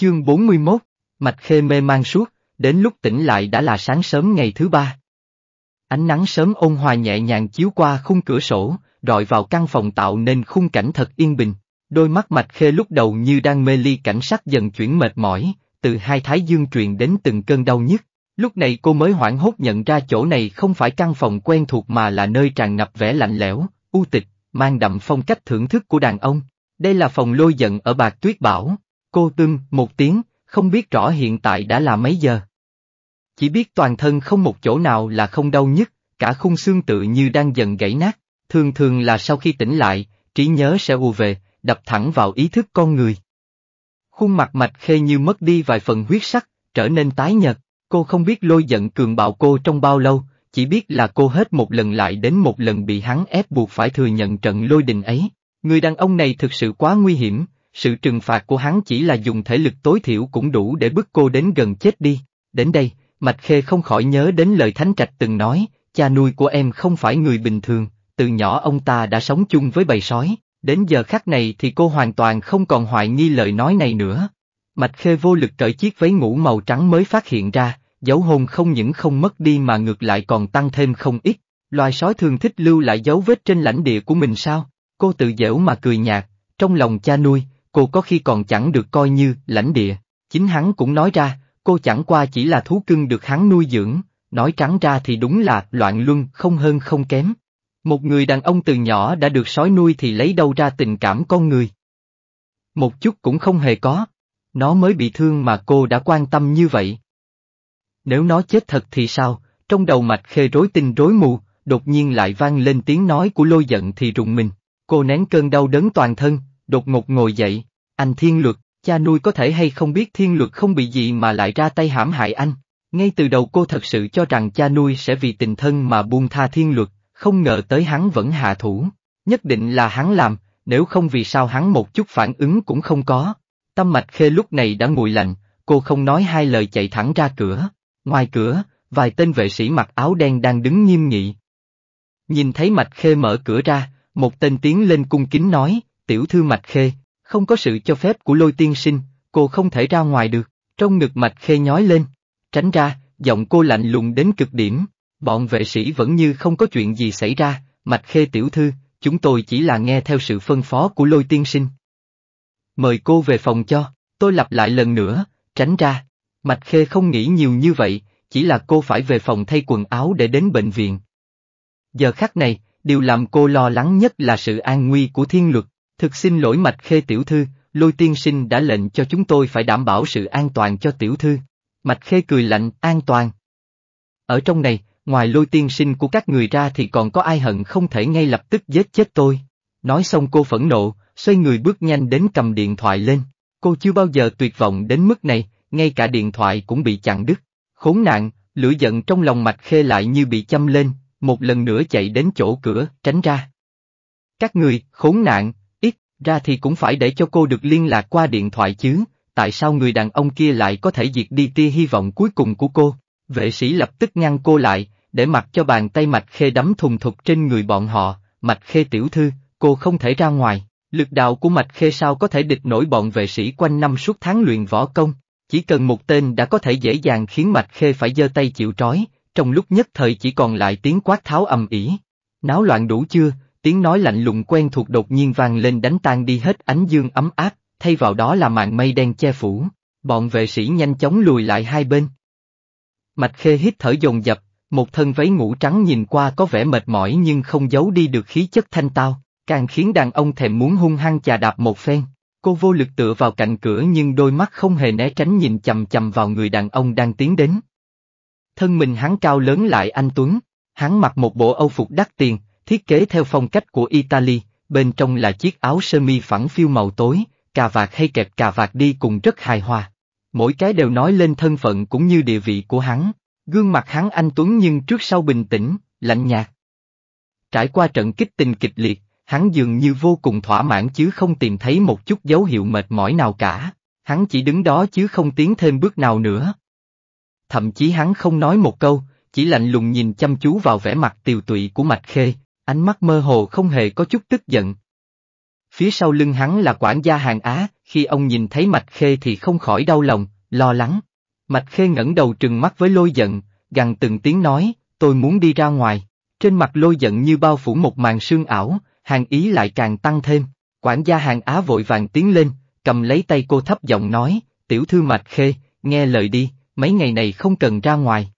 Chương 41, Mạch Khê mê mang suốt, đến lúc tỉnh lại đã là sáng sớm ngày thứ ba. Ánh nắng sớm ôn hòa nhẹ nhàng chiếu qua khung cửa sổ, rọi vào căn phòng tạo nên khung cảnh thật yên bình. Đôi mắt Mạch Khê lúc đầu như đang mê ly cảnh sắc dần chuyển mệt mỏi, từ hai thái dương truyền đến từng cơn đau nhức. Lúc này cô mới hoảng hốt nhận ra chỗ này không phải căn phòng quen thuộc mà là nơi tràn ngập vẻ lạnh lẽo, u tịch, mang đậm phong cách thưởng thức của đàn ông. Đây là phòng lôi giận ở Bạc Tuyết Bảo, Cô tưng một tiếng, không biết rõ hiện tại đã là mấy giờ. Chỉ biết toàn thân không một chỗ nào là không đau nhất, cả khung xương tự như đang dần gãy nát, thường thường là sau khi tỉnh lại, trí nhớ sẽ ù về, đập thẳng vào ý thức con người. Khuôn mặt mạch khê như mất đi vài phần huyết sắc, trở nên tái nhợt, cô không biết lôi giận cường bạo cô trong bao lâu, chỉ biết là cô hết một lần lại đến một lần bị hắn ép buộc phải thừa nhận trận lôi đình ấy. Người đàn ông này thực sự quá nguy hiểm, sự trừng phạt của hắn chỉ là dùng thể lực tối thiểu cũng đủ để bức cô đến gần chết đi. Đến đây, Mạch Khê không khỏi nhớ đến lời Thánh Trạch từng nói, cha nuôi của em không phải người bình thường, từ nhỏ ông ta đã sống chung với bầy sói, đến giờ khắc này thì cô hoàn toàn không còn hoài nghi lời nói này nữa. Mạch Khê vô lực cởi chiếc váy ngủ màu trắng mới phát hiện ra, dấu hôn không những không mất đi mà ngược lại còn tăng thêm không ít, loài sói thường thích lưu lại dấu vết trên lãnh địa của mình sao, cô tự dễu mà cười nhạt, trong lòng cha nuôi cô có khi còn chẳng được coi như lãnh địa. Chính hắn cũng nói ra, cô chẳng qua chỉ là thú cưng được hắn nuôi dưỡng, nói trắng ra thì đúng là loạn luân không hơn không kém. Một người đàn ông từ nhỏ đã được sói nuôi thì lấy đâu ra tình cảm con người. Một chút cũng không hề có. Nó mới bị thương mà cô đã quan tâm như vậy. Nếu nó chết thật thì sao, trong đầu mạch khê rối tinh rối mù, đột nhiên lại vang lên tiếng nói của lôi giận thì rùng mình. Cô nén cơn đau đớn toàn thân, đột ngột ngồi dậy, anh thiên luật, cha nuôi có thể hay không biết thiên luật không bị gì mà lại ra tay hãm hại anh. Ngay từ đầu cô thật sự cho rằng cha nuôi sẽ vì tình thân mà buông tha thiên luật, không ngờ tới hắn vẫn hạ thủ. Nhất định là hắn làm, nếu không vì sao hắn một chút phản ứng cũng không có. Tâm mạch khê lúc này đã nguội lạnh, cô không nói hai lời chạy thẳng ra cửa. Ngoài cửa, vài tên vệ sĩ mặc áo đen đang đứng nghiêm nghị. Nhìn thấy mạch khê mở cửa ra, một tên tiến lên cung kính nói, tiểu thư Mạch Khê, không có sự cho phép của lôi tiên sinh, cô không thể ra ngoài được, trong ngực Mạch Khê nhói lên, tránh ra, giọng cô lạnh lùng đến cực điểm, bọn vệ sĩ vẫn như không có chuyện gì xảy ra, Mạch Khê tiểu thư, chúng tôi chỉ là nghe theo sự phân phó của lôi tiên sinh. Mời cô về phòng cho, tôi lặp lại lần nữa, tránh ra, Mạch Khê không nghĩ nhiều như vậy, chỉ là cô phải về phòng thay quần áo để đến bệnh viện. Giờ khắc này, điều làm cô lo lắng nhất là sự an nguy của thiên luật. Thực xin lỗi mạch khê tiểu thư, lôi tiên sinh đã lệnh cho chúng tôi phải đảm bảo sự an toàn cho tiểu thư. Mạch khê cười lạnh, an toàn. Ở trong này, ngoài lôi tiên sinh của các người ra thì còn có ai hận không thể ngay lập tức giết chết tôi. Nói xong cô phẫn nộ, xoay người bước nhanh đến cầm điện thoại lên. Cô chưa bao giờ tuyệt vọng đến mức này, ngay cả điện thoại cũng bị chặn đứt. Khốn nạn, lửa giận trong lòng mạch khê lại như bị châm lên, một lần nữa chạy đến chỗ cửa, tránh ra. Các người, khốn nạn, ra thì cũng phải để cho cô được liên lạc qua điện thoại chứ, tại sao người đàn ông kia lại có thể diệt đi tia hy vọng cuối cùng của cô? Vệ sĩ lập tức ngăn cô lại, để mặc cho bàn tay Mạch Khê đấm thùng thục trên người bọn họ, Mạch Khê tiểu thư, cô không thể ra ngoài, lực đạo của Mạch Khê sao có thể địch nổi bọn vệ sĩ quanh năm suốt tháng luyện võ công, chỉ cần một tên đã có thể dễ dàng khiến Mạch Khê phải giơ tay chịu trói, trong lúc nhất thời chỉ còn lại tiếng quát tháo ầm ĩ. Náo loạn đủ chưa, Tiếng nói lạnh lùng quen thuộc đột nhiên vang lên đánh tan đi hết ánh dương ấm áp, thay vào đó là màn mây đen che phủ. Bọn vệ sĩ nhanh chóng lùi lại hai bên. Mạch Khê hít thở dồn dập, một thân váy ngủ trắng nhìn qua có vẻ mệt mỏi nhưng không giấu đi được khí chất thanh tao, càng khiến đàn ông thèm muốn hung hăng chà đạp một phen. Cô vô lực tựa vào cạnh cửa nhưng đôi mắt không hề né tránh nhìn chầm chầm vào người đàn ông đang tiến đến. Thân mình hắn cao lớn lại anh Tuấn, hắn mặc một bộ âu phục đắt tiền, thiết kế theo phong cách của Italy, bên trong là chiếc áo sơ mi phẳng phiu màu tối, cà vạt hay kẹp cà vạt đi cùng rất hài hòa. Mỗi cái đều nói lên thân phận cũng như địa vị của hắn, gương mặt hắn anh tuấn nhưng trước sau bình tĩnh, lạnh nhạt. Trải qua trận kích tình kịch liệt, hắn dường như vô cùng thỏa mãn chứ không tìm thấy một chút dấu hiệu mệt mỏi nào cả, hắn chỉ đứng đó chứ không tiến thêm bước nào nữa. Thậm chí hắn không nói một câu, chỉ lạnh lùng nhìn chăm chú vào vẻ mặt tiều tụy của Mạch Khê, ánh mắt mơ hồ không hề có chút tức giận. Phía sau lưng hắn là quản gia hàng Á, khi ông nhìn thấy Mạch Khê thì không khỏi đau lòng, lo lắng. Mạch Khê ngẩng đầu trừng mắt với lôi giận, gằn từng tiếng nói, tôi muốn đi ra ngoài. Trên mặt lôi giận như bao phủ một màn sương ảo, hàng ý lại càng tăng thêm. Quản gia hàng Á vội vàng tiến lên, cầm lấy tay cô thấp giọng nói, tiểu thư Mạch Khê, nghe lời đi, mấy ngày này không cần ra ngoài.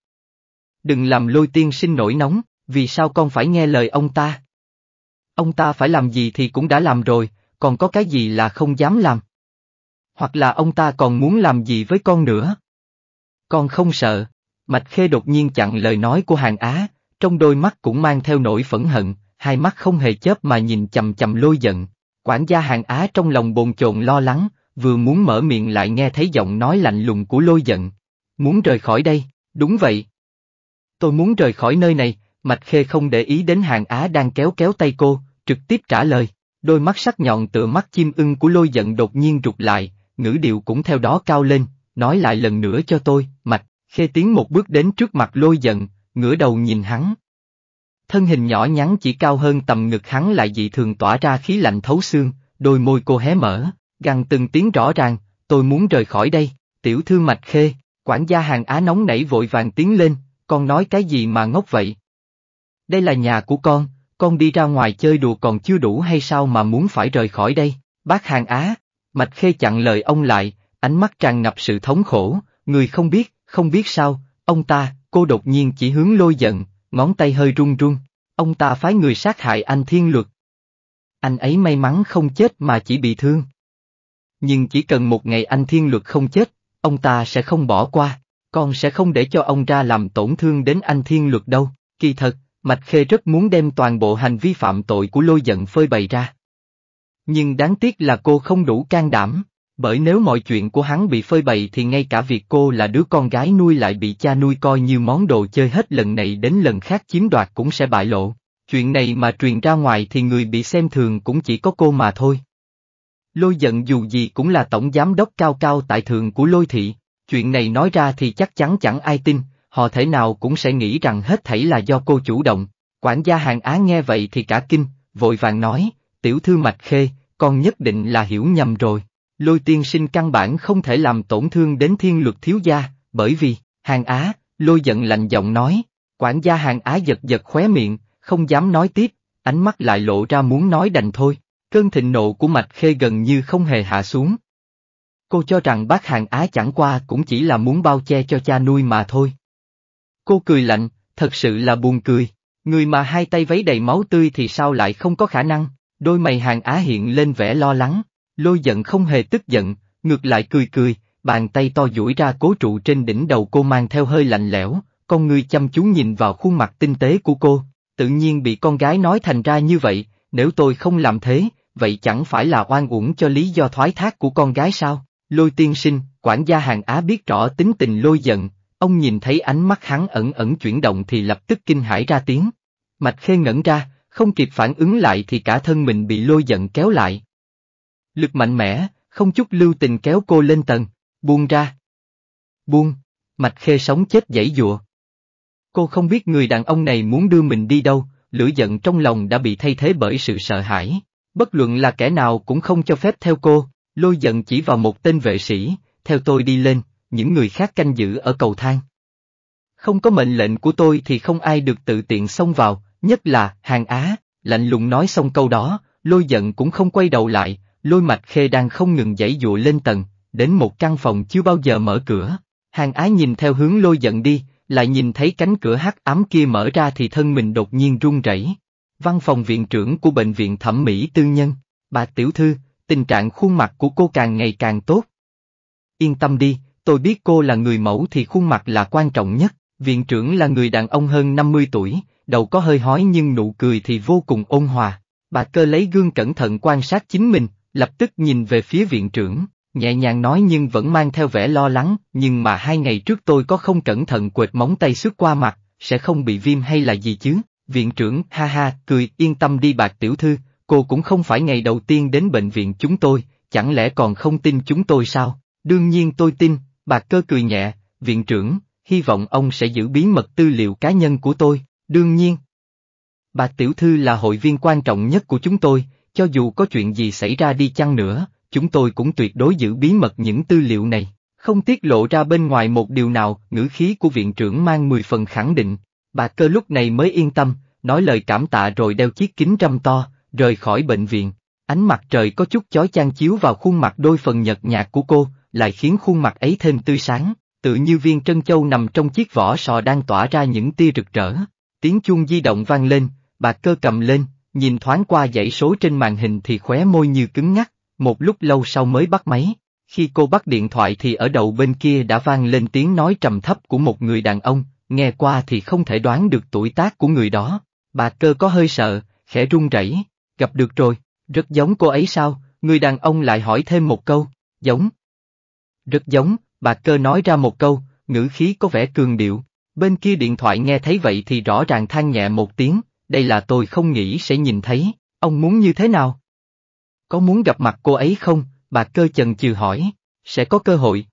Đừng làm lôi tiên sinh nổi nóng, vì sao con phải nghe lời ông ta? Ông ta phải làm gì thì cũng đã làm rồi, còn có cái gì là không dám làm? Hoặc là ông ta còn muốn làm gì với con nữa? Con không sợ. Mạch Khê đột nhiên chặn lời nói của Hàng Á, trong đôi mắt cũng mang theo nỗi phẫn hận, hai mắt không hề chớp mà nhìn chầm chầm lôi giận. Quản gia Hàng Á trong lòng bồn chồn lo lắng, vừa muốn mở miệng lại nghe thấy giọng nói lạnh lùng của lôi giận. Muốn rời khỏi đây, đúng vậy. Tôi muốn rời khỏi nơi này, Mạch Khê không để ý đến hàng Á đang kéo kéo tay cô, trực tiếp trả lời. Đôi mắt sắc nhọn tựa mắt chim ưng của lôi giận đột nhiên rụt lại, ngữ điệu cũng theo đó cao lên, nói lại lần nữa cho tôi, Mạch, Khê tiến một bước đến trước mặt lôi giận, ngửa đầu nhìn hắn. Thân hình nhỏ nhắn chỉ cao hơn tầm ngực hắn lại dị thường tỏa ra khí lạnh thấu xương, đôi môi cô hé mở, gằn từng tiếng rõ ràng, tôi muốn rời khỏi đây, tiểu thư Mạch Khê, quản gia hàng Á nóng nảy vội vàng tiến lên, con nói cái gì mà ngốc vậy, đây là nhà của con, con đi ra ngoài chơi đùa còn chưa đủ hay sao mà muốn phải rời khỏi đây, bác hàng Á, Mạch Khê chặn lời ông lại, ánh mắt tràn ngập sự thống khổ, người không biết, không biết sao, ông ta, cô đột nhiên chỉ hướng lôi giận, ngón tay hơi run run, ông ta phái người sát hại anh Thiên Luật. Anh ấy may mắn không chết mà chỉ bị thương. Nhưng chỉ cần một ngày anh Thiên Luật không chết, ông ta sẽ không bỏ qua, con sẽ không để cho ông ra làm tổn thương đến anh Thiên Luật đâu, kỳ thật, Mạch Khê rất muốn đem toàn bộ hành vi phạm tội của lôi giận phơi bày ra. Nhưng đáng tiếc là cô không đủ can đảm, bởi nếu mọi chuyện của hắn bị phơi bày thì ngay cả việc cô là đứa con gái nuôi lại bị cha nuôi coi như món đồ chơi hết lần này đến lần khác chiếm đoạt cũng sẽ bại lộ. Chuyện này mà truyền ra ngoài thì người bị xem thường cũng chỉ có cô mà thôi. Lôi giận dù gì cũng là tổng giám đốc cao cao tại thượng của lôi thị, chuyện này nói ra thì chắc chắn chẳng ai tin, họ thể nào cũng sẽ nghĩ rằng hết thảy là do cô chủ động. Quản gia hàng Á nghe vậy thì cả kinh, vội vàng nói, tiểu thư mạch khê, con nhất định là hiểu nhầm rồi. Lôi tiên sinh căn bản không thể làm tổn thương đến thiên luật thiếu gia, bởi vì, hàng Á, lôi giận lạnh giọng nói, quản gia hàng Á giật giật khóe miệng, không dám nói tiếp, ánh mắt lại lộ ra muốn nói đành thôi, cơn thịnh nộ của mạch khê gần như không hề hạ xuống. Cô cho rằng bác hàng Á chẳng qua cũng chỉ là muốn bao che cho cha nuôi mà thôi, Cô cười lạnh, thật sự là buồn cười. Người mà hai tay váy đầy máu tươi thì sao lại không có khả năng, đôi mày hàng á hiện lên vẻ lo lắng, lôi giận không hề tức giận, ngược lại cười cười, bàn tay to duỗi ra cố trụ trên đỉnh đầu cô mang theo hơi lạnh lẽo, con người chăm chú nhìn vào khuôn mặt tinh tế của cô, tự nhiên bị con gái nói thành ra như vậy, nếu tôi không làm thế, vậy chẳng phải là oan uổng cho lý do thoái thác của con gái sao? Lôi tiên sinh, quản gia hàng Á biết rõ tính tình lôi giận, Ông nhìn thấy ánh mắt hắn ẩn ẩn chuyển động thì lập tức kinh hãi ra tiếng. Mạch khê ngẩn ra, không kịp phản ứng lại thì cả thân mình bị lôi giận kéo lại. Lực mạnh mẽ, không chút lưu tình kéo cô lên tầng, buông ra. Buông, mạch khê sống chết dãy dụa. Cô không biết người đàn ông này muốn đưa mình đi đâu, lửa giận trong lòng đã bị thay thế bởi sự sợ hãi. Bất luận là kẻ nào cũng không cho phép theo cô, lôi giận chỉ vào một tên vệ sĩ, theo tôi đi lên, những người khác canh giữ ở cầu thang. Không có mệnh lệnh của tôi thì không ai được tự tiện xông vào, nhất là, hàng Á, lạnh lùng nói xong câu đó, lôi giận cũng không quay đầu lại, lôi mạch khê đang không ngừng dãy dụa lên tầng, đến một căn phòng chưa bao giờ mở cửa. Hàng Á nhìn theo hướng lôi giận đi, lại nhìn thấy cánh cửa hắc ám kia mở ra thì thân mình đột nhiên run rẩy. Văn phòng viện trưởng của bệnh viện thẩm mỹ tư nhân, bà tiểu thư, tình trạng khuôn mặt của cô càng ngày càng tốt. Yên tâm đi, tôi biết cô là người mẫu thì khuôn mặt là quan trọng nhất, viện trưởng là người đàn ông hơn 50 tuổi, đầu có hơi hói nhưng nụ cười thì vô cùng ôn hòa. Bà cơ lấy gương cẩn thận quan sát chính mình, lập tức nhìn về phía viện trưởng, nhẹ nhàng nói nhưng vẫn mang theo vẻ lo lắng, nhưng mà hai ngày trước tôi có không cẩn thận quệt móng tay xước qua mặt, sẽ không bị viêm hay là gì chứ. Viện trưởng, ha ha, cười, yên tâm đi bạc tiểu thư, cô cũng không phải ngày đầu tiên đến bệnh viện chúng tôi, chẳng lẽ còn không tin chúng tôi sao? Đương nhiên tôi tin, Bạc cơ cười nhẹ, viện trưởng, hy vọng ông sẽ giữ bí mật tư liệu cá nhân của tôi, đương nhiên. Bà Tiểu Thư là hội viên quan trọng nhất của chúng tôi, cho dù có chuyện gì xảy ra đi chăng nữa, chúng tôi cũng tuyệt đối giữ bí mật những tư liệu này, không tiết lộ ra bên ngoài một điều nào, ngữ khí của viện trưởng mang 10 phần khẳng định. Bà cơ lúc này mới yên tâm, nói lời cảm tạ rồi đeo chiếc kính trăm to, rời khỏi bệnh viện. Ánh mặt trời có chút chói chang chiếu vào khuôn mặt đôi phần nhợt nhạt của cô, lại khiến khuôn mặt ấy thêm tươi sáng, tự như viên trân châu nằm trong chiếc vỏ sò đang tỏa ra những tia rực rỡ. Tiếng chuông di động vang lên, bà cơ cầm lên, nhìn thoáng qua dãy số trên màn hình thì khóe môi như cứng ngắc, một lúc lâu sau mới bắt máy. Khi cô bắt điện thoại thì ở đầu bên kia đã vang lên tiếng nói trầm thấp của một người đàn ông, nghe qua thì không thể đoán được tuổi tác của người đó. Bà cơ có hơi sợ, khẽ run rẩy, gặp được rồi, rất giống cô ấy sao, người đàn ông lại hỏi thêm một câu, giống, rất giống, bà cơ nói ra một câu, ngữ khí có vẻ cường điệu. Bên kia điện thoại nghe thấy vậy thì rõ ràng than nhẹ một tiếng, đây là tôi không nghĩ sẽ nhìn thấy, ông muốn như thế nào? Có muốn gặp mặt cô ấy không? Bà cơ chần chừ hỏi, sẽ có cơ hội.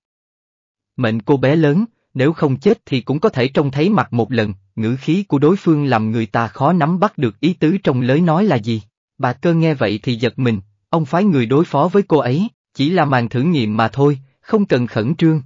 Mệnh cô bé lớn, nếu không chết thì cũng có thể trông thấy mặt một lần, ngữ khí của đối phương làm người ta khó nắm bắt được ý tứ trong lời nói là gì. Bà cơ nghe vậy thì giật mình, ông phái người đối phó với cô ấy, chỉ là màn thử nghiệm mà thôi, không cần khẩn trương.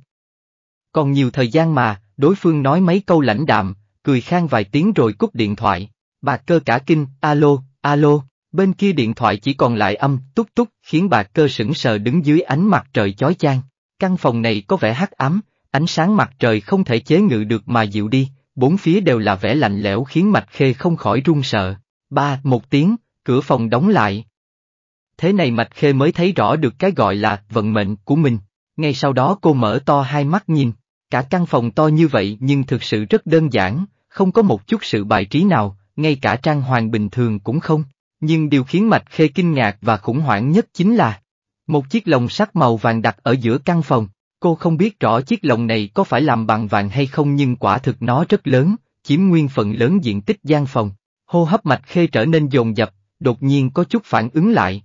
Còn nhiều thời gian mà, đối phương nói mấy câu lãnh đạm, cười khang vài tiếng rồi cúp điện thoại. Bà cơ cả kinh, alo, alo, bên kia điện thoại chỉ còn lại âm túc túc khiến bà cơ sững sờ đứng dưới ánh mặt trời chói chang. Căn phòng này có vẻ hắc ám, ánh sáng mặt trời không thể chế ngự được mà dịu đi, bốn phía đều là vẻ lạnh lẽo khiến mạch khê không khỏi run sợ. Ba, một tiếng, cửa phòng đóng lại. Thế này mạch khê mới thấy rõ được cái gọi là vận mệnh của mình. Ngay sau đó cô mở to hai mắt nhìn, cả căn phòng to như vậy nhưng thực sự rất đơn giản, không có một chút sự bài trí nào, ngay cả trang hoàng bình thường cũng không. Nhưng điều khiến Mạch Khê kinh ngạc và khủng hoảng nhất chính là một chiếc lồng sắt màu vàng đặt ở giữa căn phòng. Cô không biết rõ chiếc lồng này có phải làm bằng vàng hay không nhưng quả thực nó rất lớn, chiếm nguyên phần lớn diện tích gian phòng. Hô hấp Mạch Khê trở nên dồn dập, đột nhiên có chút phản ứng lại.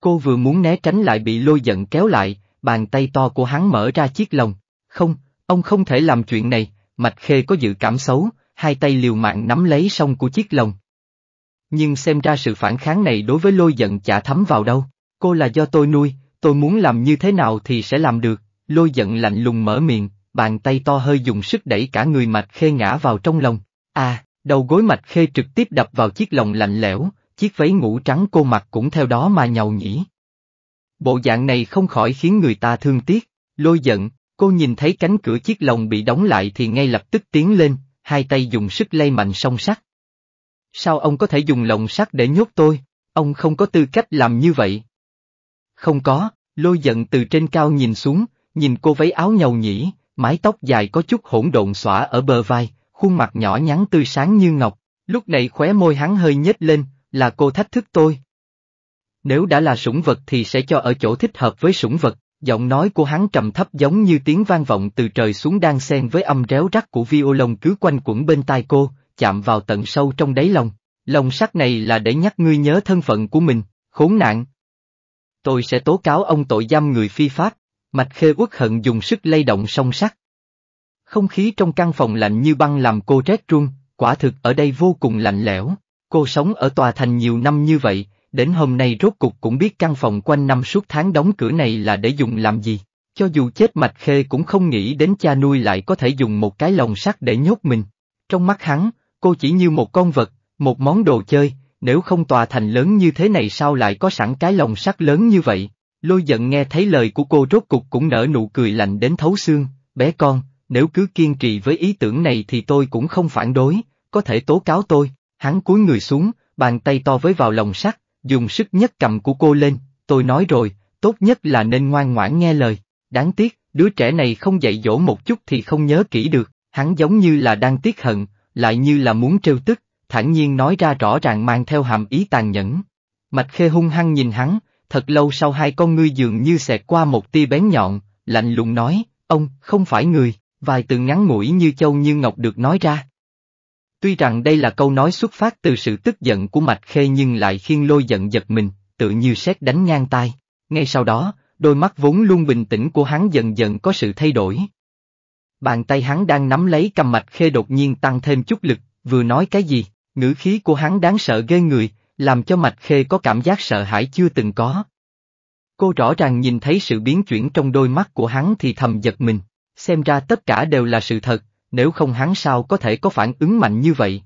Cô vừa muốn né tránh lại bị lôi giận kéo lại, bàn tay to của hắn mở ra chiếc lồng. Không, ông không thể làm chuyện này, Mạch Khê có dự cảm xấu, hai tay liều mạng nắm lấy sông của chiếc lồng. Nhưng xem ra sự phản kháng này đối với lôi giận chả thấm vào đâu, cô là do tôi nuôi, tôi muốn làm như thế nào thì sẽ làm được, lôi giận lạnh lùng mở miệng, bàn tay to hơi dùng sức đẩy cả người Mạch Khê ngã vào trong lồng. À, đầu gối Mạch Khê trực tiếp đập vào chiếc lồng lạnh lẽo, chiếc váy ngủ trắng cô mặc cũng theo đó mà nhàu nhỉ. Bộ dạng này không khỏi khiến người ta thương tiếc, lôi giận, cô nhìn thấy cánh cửa chiếc lồng bị đóng lại thì ngay lập tức tiến lên, hai tay dùng sức lay mạnh song sắt. Sao ông có thể dùng lồng sắt để nhốt tôi, ông không có tư cách làm như vậy. Không có, lôi giận từ trên cao nhìn xuống, nhìn cô váy áo nhầu nhĩ, mái tóc dài có chút hỗn độn xõa ở bờ vai, khuôn mặt nhỏ nhắn tươi sáng như ngọc, lúc này khóe môi hắn hơi nhếch lên, là cô thách thức tôi. Nếu đã là sủng vật thì sẽ cho ở chỗ thích hợp với sủng vật, giọng nói của hắn trầm thấp giống như tiếng vang vọng từ trời xuống đang xen với âm réo rắc của violon cứ quanh quẩn bên tai cô, chạm vào tận sâu trong đáy lòng. Lòng sắt này là để nhắc ngươi nhớ thân phận của mình, khốn nạn. Tôi sẽ tố cáo ông tội giam người phi pháp, mạch khê uất hận dùng sức lay động song sắt. Không khí trong căn phòng lạnh như băng làm cô rét run, quả thực ở đây vô cùng lạnh lẽo. Cô sống ở tòa thành nhiều năm như vậy, Đến hôm nay rốt cục cũng biết căn phòng quanh năm suốt tháng đóng cửa này là để dùng làm gì. Cho dù chết mạch khê cũng không nghĩ đến cha nuôi lại có thể dùng một cái lồng sắt để nhốt mình. Trong mắt hắn, cô chỉ như một con vật, một món đồ chơi, nếu không tòa thành lớn như thế này sao lại có sẵn cái lồng sắt lớn như vậy. Lôi giận nghe thấy lời của cô rốt cục cũng nở nụ cười lạnh đến thấu xương, bé con, nếu cứ kiên trì với ý tưởng này thì tôi cũng không phản đối, có thể tố cáo tôi. Hắn cúi người xuống, bàn tay to với vào lồng sắt, dùng sức nhất cầm của cô lên, tôi nói rồi, tốt nhất là nên ngoan ngoãn nghe lời, đáng tiếc, đứa trẻ này không dạy dỗ một chút thì không nhớ kỹ được, hắn giống như là đang tiếc hận, lại như là muốn trêu tức, thản nhiên nói ra rõ ràng mang theo hàm ý tàn nhẫn. Mạch Khê hung hăng nhìn hắn, thật lâu sau hai con ngươi dường như xẹt qua một tia bén nhọn, lạnh lùng nói, ông, không phải người, vài từ ngắn ngủi như châu như ngọc được nói ra, Tuy rằng đây là câu nói xuất phát từ sự tức giận của Mạch Khê nhưng lại khiên lôi giận giật mình, tự như xét đánh ngang tai. Ngay sau đó, đôi mắt vốn luôn bình tĩnh của hắn dần dần có sự thay đổi. Bàn tay hắn đang nắm lấy cầm Mạch Khê đột nhiên tăng thêm chút lực, vừa nói cái gì, ngữ khí của hắn đáng sợ ghê người, làm cho Mạch Khê có cảm giác sợ hãi chưa từng có. Cô rõ ràng nhìn thấy sự biến chuyển trong đôi mắt của hắn thì thầm giật mình, xem ra tất cả đều là sự thật, nếu không hắn sao có thể có phản ứng mạnh như vậy.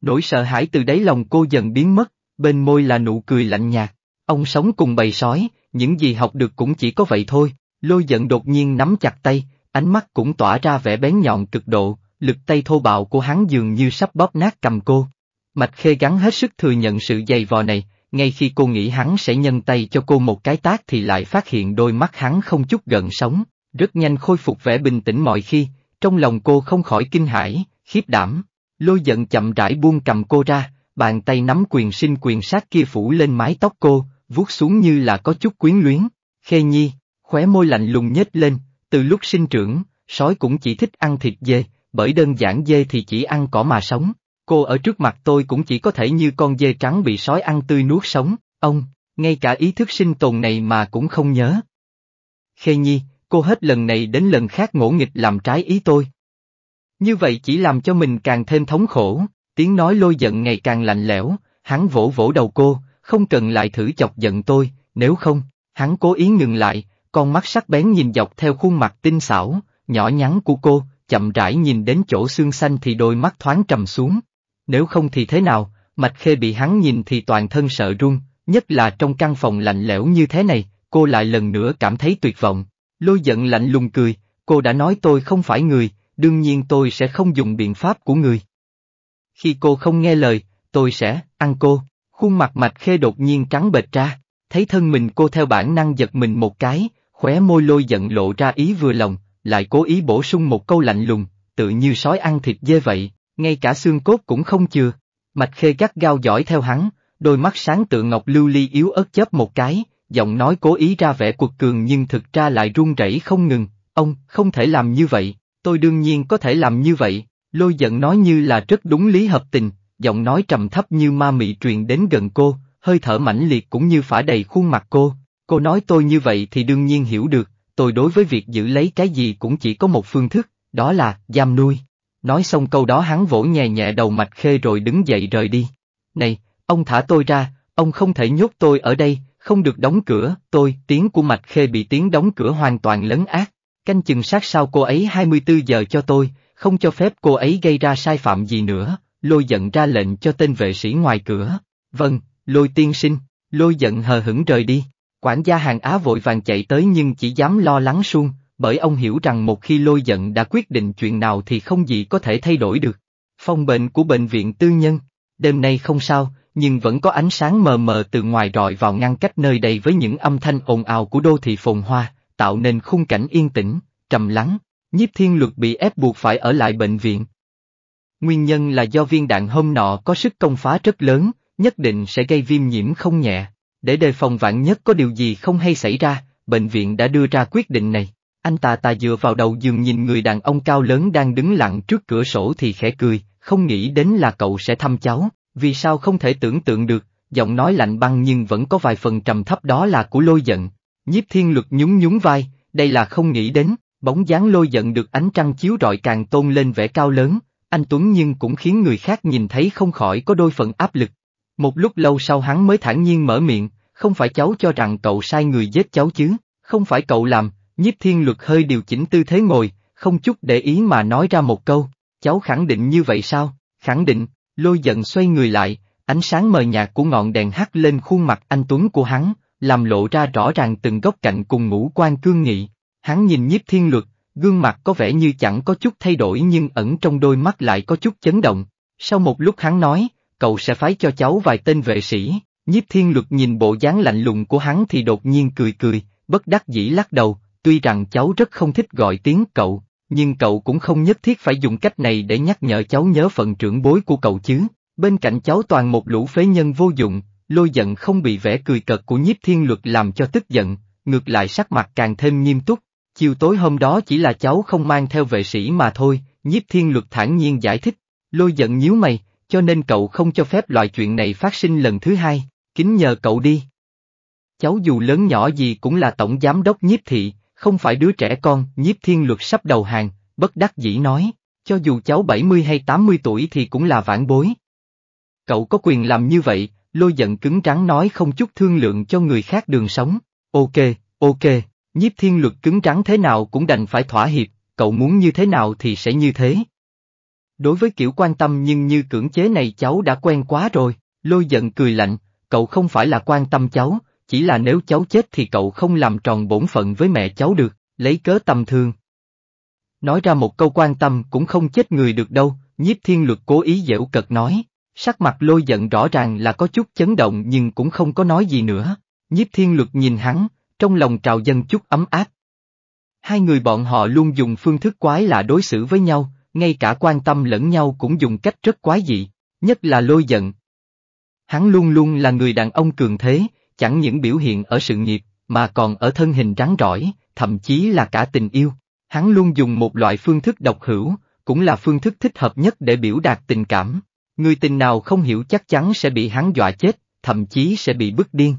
Nỗi sợ hãi từ đáy lòng cô dần biến mất, bên môi là nụ cười lạnh nhạt, ông sống cùng bầy sói, những gì học được cũng chỉ có vậy thôi, lôi giận đột nhiên nắm chặt tay, ánh mắt cũng tỏa ra vẻ bén nhọn cực độ, lực tay thô bạo của hắn dường như sắp bóp nát cầm cô. Mạch khê gắn hết sức thừa nhận sự dày vò này, ngay khi cô nghĩ hắn sẽ nhân tay cho cô một cái tác thì lại phát hiện đôi mắt hắn không chút gần sống, rất nhanh khôi phục vẻ bình tĩnh mọi khi, trong lòng cô không khỏi kinh hãi, khiếp đảm, lôi giận chậm rãi buông cầm cô ra, bàn tay nắm quyền sinh quyền sát kia phủ lên mái tóc cô, vuốt xuống như là có chút quyến luyến. Khê Nhi, khóe môi lạnh lùng nhếch lên, từ lúc sinh trưởng, sói cũng chỉ thích ăn thịt dê, bởi đơn giản dê thì chỉ ăn cỏ mà sống. Cô ở trước mặt tôi cũng chỉ có thể như con dê trắng bị sói ăn tươi nuốt sống, ông, ngay cả ý thức sinh tồn này mà cũng không nhớ. Khê Nhi, cô hết lần này đến lần khác ngỗ nghịch làm trái ý tôi. Như vậy chỉ làm cho mình càng thêm thống khổ, tiếng nói lôi giận ngày càng lạnh lẽo, hắn vỗ vỗ đầu cô, không cần lại thử chọc giận tôi, nếu không, hắn cố ý ngừng lại, con mắt sắc bén nhìn dọc theo khuôn mặt tinh xảo, nhỏ nhắn của cô, chậm rãi nhìn đến chỗ xương xanh thì đôi mắt thoáng trầm xuống. Nếu không thì thế nào, Mạch Khê bị hắn nhìn thì toàn thân sợ run, nhất là trong căn phòng lạnh lẽo như thế này, cô lại lần nữa cảm thấy tuyệt vọng. Lôi giận lạnh lùng cười, cô đã nói tôi không phải người, đương nhiên tôi sẽ không dùng biện pháp của người. Khi cô không nghe lời, tôi sẽ ăn cô. Khuôn mặt mạch khê đột nhiên trắng bệch ra, thấy thân mình cô theo bản năng giật mình một cái, khóe môi lôi giận lộ ra ý vừa lòng, lại cố ý bổ sung một câu lạnh lùng, tự như sói ăn thịt dê vậy, ngay cả xương cốt cũng không chừa. Mạch khê gắt gao dõi theo hắn, đôi mắt sáng tựa ngọc lưu ly yếu ớt chớp một cái, giọng nói cố ý ra vẻ cuột cường nhưng thực ra lại run rẩy không ngừng, ông, không thể làm như vậy, tôi đương nhiên có thể làm như vậy, lôi giận nói như là rất đúng lý hợp tình, giọng nói trầm thấp như ma mị truyền đến gần cô, hơi thở mãnh liệt cũng như phả đầy khuôn mặt cô, cô nói tôi như vậy thì đương nhiên hiểu được, tôi đối với việc giữ lấy cái gì cũng chỉ có một phương thức, đó là giam nuôi. Nói xong câu đó hắn vỗ nhẹ nhẹ đầu mạch khê rồi đứng dậy rời đi. Này, ông thả tôi ra, ông không thể nhốt tôi ở đây, không được đóng cửa, tôi, tiếng của Mạch Khê bị tiếng đóng cửa hoàn toàn lấn ác, Canh chừng sát sao cô ấy 24 giờ cho tôi, không cho phép cô ấy gây ra sai phạm gì nữa, lôi giận ra lệnh cho tên vệ sĩ ngoài cửa. Vâng, lôi tiên sinh, lôi giận hờ hững rời đi. Quản gia hàng Á vội vàng chạy tới nhưng chỉ dám lo lắng suông, bởi ông hiểu rằng một khi lôi giận đã quyết định chuyện nào thì không gì có thể thay đổi được. Phong bệnh của bệnh viện tư nhân. Đêm nay không sao, nhưng vẫn có ánh sáng mờ mờ từ ngoài rọi vào ngăn cách nơi đây với những âm thanh ồn ào của đô thị phồn hoa, tạo nên khung cảnh yên tĩnh, trầm lắng. Nhiếp thiên luật bị ép buộc phải ở lại bệnh viện. Nguyên nhân là do viên đạn hôm nọ có sức công phá rất lớn, nhất định sẽ gây viêm nhiễm không nhẹ. Để đề phòng vạn nhất có điều gì không hay xảy ra, bệnh viện đã đưa ra quyết định này. Anh ta ta dựa vào đầu giường nhìn người đàn ông cao lớn đang đứng lặng trước cửa sổ thì khẽ cười, không nghĩ đến là cậu sẽ thăm cháu, vì sao không thể tưởng tượng được, giọng nói lạnh băng nhưng vẫn có vài phần trầm thấp đó là của lôi giận. Nhiếp thiên luật nhún nhún vai, đây là không nghĩ đến, bóng dáng lôi giận được ánh trăng chiếu rọi càng tôn lên vẻ cao lớn, anh Tuấn nhưng cũng khiến người khác nhìn thấy không khỏi có đôi phần áp lực. Một lúc lâu sau hắn mới thản nhiên mở miệng, không phải cháu cho rằng cậu sai người giết cháu chứ, không phải cậu làm, nhiếp thiên luật hơi điều chỉnh tư thế ngồi, không chút để ý mà nói ra một câu, cháu khẳng định như vậy sao, khẳng định, Lôi giận xoay người lại, ánh sáng mờ nhạt của ngọn đèn hắt lên khuôn mặt anh Tuấn của hắn, làm lộ ra rõ ràng từng góc cạnh cùng ngũ quan cương nghị. Hắn nhìn nhiếp thiên luật, gương mặt có vẻ như chẳng có chút thay đổi nhưng ẩn trong đôi mắt lại có chút chấn động. Sau một lúc hắn nói, cậu sẽ phái cho cháu vài tên vệ sĩ, nhiếp thiên luật nhìn bộ dáng lạnh lùng của hắn thì đột nhiên cười cười, bất đắc dĩ lắc đầu, tuy rằng cháu rất không thích gọi tiếng cậu, nhưng cậu cũng không nhất thiết phải dùng cách này để nhắc nhở cháu nhớ phận trưởng bối của cậu chứ. Bên cạnh cháu toàn một lũ phế nhân vô dụng, lôi giận không bị vẻ cười cợt của nhiếp thiên luật làm cho tức giận, ngược lại sắc mặt càng thêm nghiêm túc. Chiều tối hôm đó chỉ là cháu không mang theo vệ sĩ mà thôi, nhiếp thiên luật thản nhiên giải thích, lôi giận nhíu mày, cho nên cậu không cho phép loại chuyện này phát sinh lần thứ hai, kính nhờ cậu đi. Cháu dù lớn nhỏ gì cũng là tổng giám đốc nhiếp thị, không phải đứa trẻ con, nhiếp thiên luật sắp đầu hàng, bất đắc dĩ nói, cho dù cháu 70 hay 80 tuổi thì cũng là vãn bối. Cậu có quyền làm như vậy, lôi giận cứng rắn nói không chút thương lượng cho người khác đường sống, ok, ok, nhiếp thiên luật cứng rắn thế nào cũng đành phải thỏa hiệp, cậu muốn như thế nào thì sẽ như thế. Đối với kiểu quan tâm nhưng như cưỡng chế này cháu đã quen quá rồi, lôi giận cười lạnh, cậu không phải là quan tâm cháu, chỉ là nếu cháu chết thì cậu không làm tròn bổn phận với mẹ cháu được, lấy cớ tâm thương. Nói ra một câu quan tâm cũng không chết người được đâu, nhiếp thiên luật cố ý dễu cật nói, sắc mặt lôi giận rõ ràng là có chút chấn động nhưng cũng không có nói gì nữa, nhiếp thiên luật nhìn hắn, trong lòng trào dân chút ấm áp. Hai người bọn họ luôn dùng phương thức quái lạ đối xử với nhau, ngay cả quan tâm lẫn nhau cũng dùng cách rất quái dị, nhất là lôi giận. Hắn luôn luôn là người đàn ông cường thế, chẳng những biểu hiện ở sự nghiệp, mà còn ở thân hình rắn rỏi, thậm chí là cả tình yêu. Hắn luôn dùng một loại phương thức độc hữu, cũng là phương thức thích hợp nhất để biểu đạt tình cảm. Người tình nào không hiểu chắc chắn sẽ bị hắn dọa chết, thậm chí sẽ bị bức điên.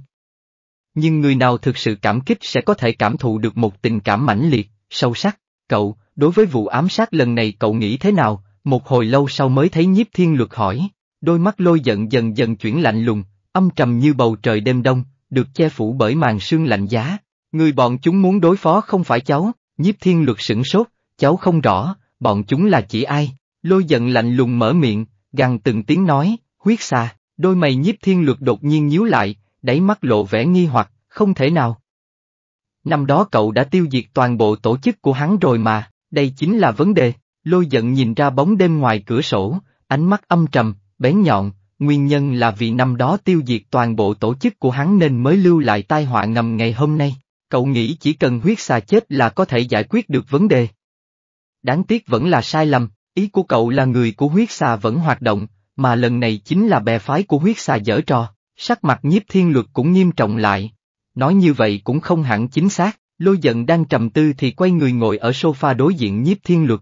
Nhưng người nào thực sự cảm kích sẽ có thể cảm thụ được một tình cảm mãnh liệt, sâu sắc. Cậu, đối với vụ ám sát lần này cậu nghĩ thế nào? Một hồi lâu sau mới thấy nhiếp thiên luật hỏi. Đôi mắt lôi giận dần dần chuyển lạnh lùng, âm trầm như bầu trời đêm đông, được che phủ bởi màn sương lạnh giá. Người bọn chúng muốn đối phó không phải cháu, nhiếp thiên luật sửng sốt, cháu không rõ, bọn chúng là chỉ ai, lôi giận lạnh lùng mở miệng, gằn từng tiếng nói, huyết xa, đôi mày nhiếp thiên luật đột nhiên nhíu lại, đáy mắt lộ vẻ nghi hoặc, không thể nào. Năm đó cậu đã tiêu diệt toàn bộ tổ chức của hắn rồi mà, đây chính là vấn đề, lôi giận nhìn ra bóng đêm ngoài cửa sổ, ánh mắt âm trầm, bén nhọn, nguyên nhân là vì năm đó tiêu diệt toàn bộ tổ chức của hắn nên mới lưu lại tai họa ngầm ngày hôm nay, cậu nghĩ chỉ cần huyết xà chết là có thể giải quyết được vấn đề. Đáng tiếc vẫn là sai lầm, ý của cậu là người của huyết xà vẫn hoạt động, mà lần này chính là bè phái của huyết xà dở trò, sắc mặt nhiếp thiên luật cũng nghiêm trọng lại. Nói như vậy cũng không hẳn chính xác, lôi giận đang trầm tư thì quay người ngồi ở sofa đối diện nhiếp thiên luật.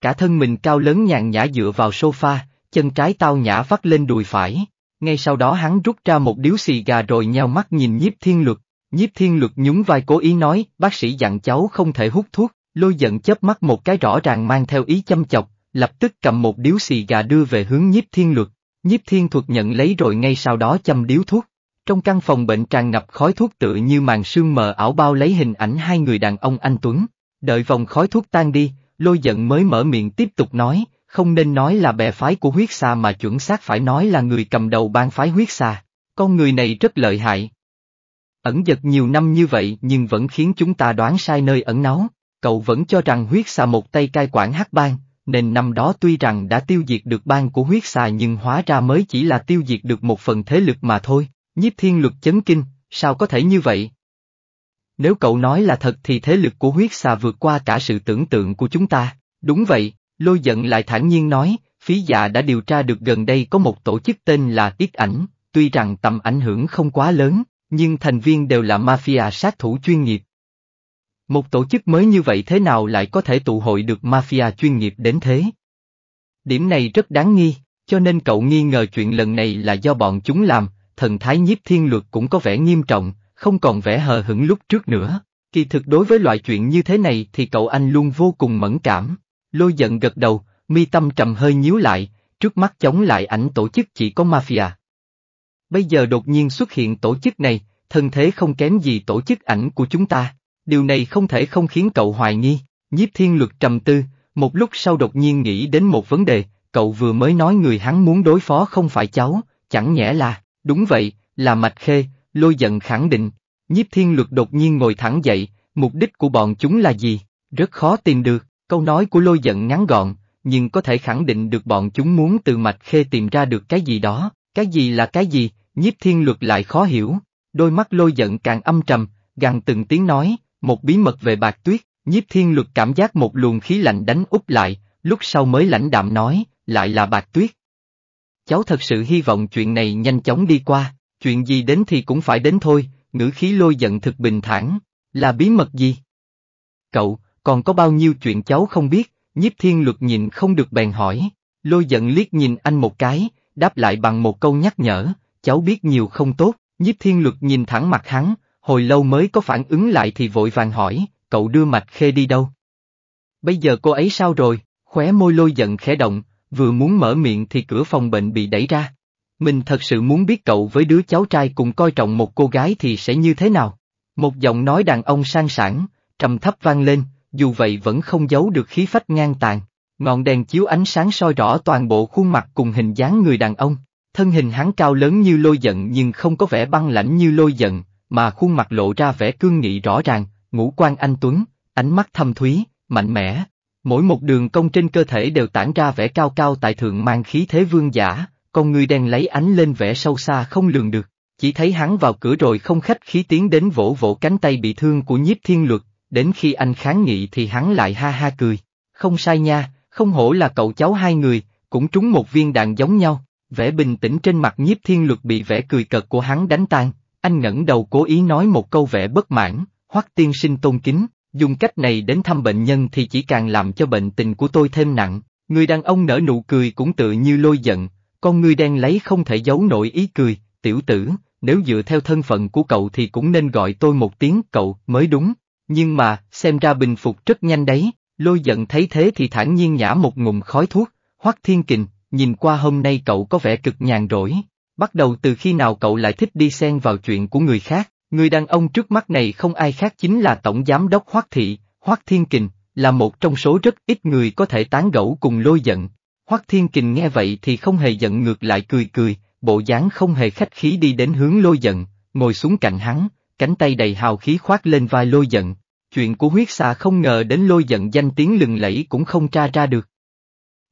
Cả thân mình cao lớn nhàn nhã dựa vào sofa, chân trái tao nhã vắt lên đùi phải. Ngay sau đó hắn rút ra một điếu xì gà rồi nheo mắt nhìn nhiếp thiên luật. Nhiếp thiên luật nhún vai cố ý nói, bác sĩ dặn cháu không thể hút thuốc, lôi giận chớp mắt một cái rõ ràng mang theo ý chăm chọc, lập tức cầm một điếu xì gà đưa về hướng nhiếp thiên luật. Nhiếp thiên thuật nhận lấy rồi ngay sau đó châm điếu thuốc. Trong căn phòng bệnh tràn ngập khói thuốc tựa như màn sương mờ ảo bao lấy hình ảnh hai người đàn ông anh Tuấn. Đợi vòng khói thuốc tan đi, lôi giận mới mở miệng tiếp tục nói, không nên nói là bè phái của huyết xa mà chuẩn xác phải nói là người cầm đầu ban phái huyết xa. Con người này rất lợi hại. Ẩn giật nhiều năm như vậy nhưng vẫn khiến chúng ta đoán sai nơi ẩn náu. Cậu vẫn cho rằng huyết xa một tay cai quản hắc bang, nên năm đó tuy rằng đã tiêu diệt được bang của huyết xa nhưng hóa ra mới chỉ là tiêu diệt được một phần thế lực mà thôi. Nhiếp thiên luật chấn kinh, sao có thể như vậy? Nếu cậu nói là thật thì thế lực của huyết xa vượt qua cả sự tưởng tượng của chúng ta, đúng vậy. Lôi giận lại thản nhiên nói, phí dạ đã điều tra được gần đây có một tổ chức tên là Tiết Ảnh, tuy rằng tầm ảnh hưởng không quá lớn, nhưng thành viên đều là mafia sát thủ chuyên nghiệp. Một tổ chức mới như vậy thế nào lại có thể tụ hội được mafia chuyên nghiệp đến thế? Điểm này rất đáng nghi, cho nên cậu nghi ngờ chuyện lần này là do bọn chúng làm, thần thái nhiếp thiên luật cũng có vẻ nghiêm trọng, không còn vẻ hờ hững lúc trước nữa. Kỳ thực đối với loại chuyện như thế này thì cậu anh luôn vô cùng mẫn cảm. Lôi giận gật đầu, mi tâm trầm hơi nhíu lại, trước mắt chống lại ảnh tổ chức chỉ có mafia. Bây giờ đột nhiên xuất hiện tổ chức này, thân thế không kém gì tổ chức ảnh của chúng ta, điều này không thể không khiến cậu hoài nghi, nhiếp thiên luật trầm tư, một lúc sau đột nhiên nghĩ đến một vấn đề, cậu vừa mới nói người hắn muốn đối phó không phải cháu, chẳng nhẽ là, đúng vậy, là Mạch Khê, lôi giận khẳng định, nhiếp thiên luật đột nhiên ngồi thẳng dậy, mục đích của bọn chúng là gì, rất khó tìm được. Câu nói của lôi giận ngắn gọn, nhưng có thể khẳng định được bọn chúng muốn từ mạch khê tìm ra được cái gì đó, cái gì là cái gì, nhiếp thiên luật lại khó hiểu. Đôi mắt lôi giận càng âm trầm, gằn từng tiếng nói, một bí mật về bạc tuyết, nhiếp thiên luật cảm giác một luồng khí lạnh đánh úp lại, lúc sau mới lãnh đạm nói, lại là bạc tuyết. Cháu thật sự hy vọng chuyện này nhanh chóng đi qua, chuyện gì đến thì cũng phải đến thôi, ngữ khí lôi giận thực bình thản, là bí mật gì? Cậu, còn có bao nhiêu chuyện cháu không biết, nhiếp thiên luật nhìn không được bèn hỏi, lôi giận liếc nhìn anh một cái, đáp lại bằng một câu nhắc nhở, cháu biết nhiều không tốt, nhiếp thiên luật nhìn thẳng mặt hắn, hồi lâu mới có phản ứng lại thì vội vàng hỏi, cậu đưa mạch khê đi đâu? Bây giờ cô ấy sao rồi, khóe môi lôi giận khẽ động, vừa muốn mở miệng thì cửa phòng bệnh bị đẩy ra. Mình thật sự muốn biết cậu với đứa cháu trai cùng coi trọng một cô gái thì sẽ như thế nào? Một giọng nói đàn ông sang sản, trầm thấp vang lên, dù vậy vẫn không giấu được khí phách ngang tàn. Ngọn đèn chiếu ánh sáng soi rõ toàn bộ khuôn mặt cùng hình dáng người đàn ông. Thân hình hắn cao lớn như lôi giận nhưng không có vẻ băng lãnh như lôi giận, mà khuôn mặt lộ ra vẻ cương nghị rõ ràng, ngũ quan anh tuấn, ánh mắt thâm thúy, mạnh mẽ. Mỗi một đường cong trên cơ thể đều tản ra vẻ cao cao tại thượng mang khí thế vương giả, con người đèn lấy ánh lên vẻ sâu xa không lường được. Chỉ thấy hắn vào cửa rồi không khách khí tiến đến vỗ vỗ cánh tay bị thương của nhiếp thiên luật, đến khi anh kháng nghị thì hắn lại ha ha cười. Không sai nha, không hổ là cậu cháu hai người, cũng trúng một viên đạn giống nhau, vẻ bình tĩnh trên mặt nhiếp thiên luật bị vẻ cười cợt của hắn đánh tan, anh ngẩng đầu cố ý nói một câu vẻ bất mãn, hoắc tiên sinh tôn kính, dùng cách này đến thăm bệnh nhân thì chỉ càng làm cho bệnh tình của tôi thêm nặng, người đàn ông nở nụ cười cũng tự như lôi giận, con ngươi đen lấy không thể giấu nổi ý cười, tiểu tử, nếu dựa theo thân phận của cậu thì cũng nên gọi tôi một tiếng cậu mới đúng. Nhưng mà, xem ra bình phục rất nhanh đấy, lôi giận thấy thế thì thản nhiên nhả một ngụm khói thuốc, hoắc thiên kình, nhìn qua hôm nay cậu có vẻ cực nhàn rỗi, bắt đầu từ khi nào cậu lại thích đi xen vào chuyện của người khác, người đàn ông trước mắt này không ai khác chính là Tổng Giám đốc Hoắc Thị, Hoắc Thiên Kình, là một trong số rất ít người có thể tán gẫu cùng lôi giận. Hoắc Thiên Kình nghe vậy thì không hề giận ngược lại cười cười, bộ dáng không hề khách khí đi đến hướng lôi giận, ngồi xuống cạnh hắn, cánh tay đầy hào khí khoác lên vai lôi giận, chuyện của huyết xà không ngờ đến lôi giận danh tiếng lừng lẫy cũng không tra ra được.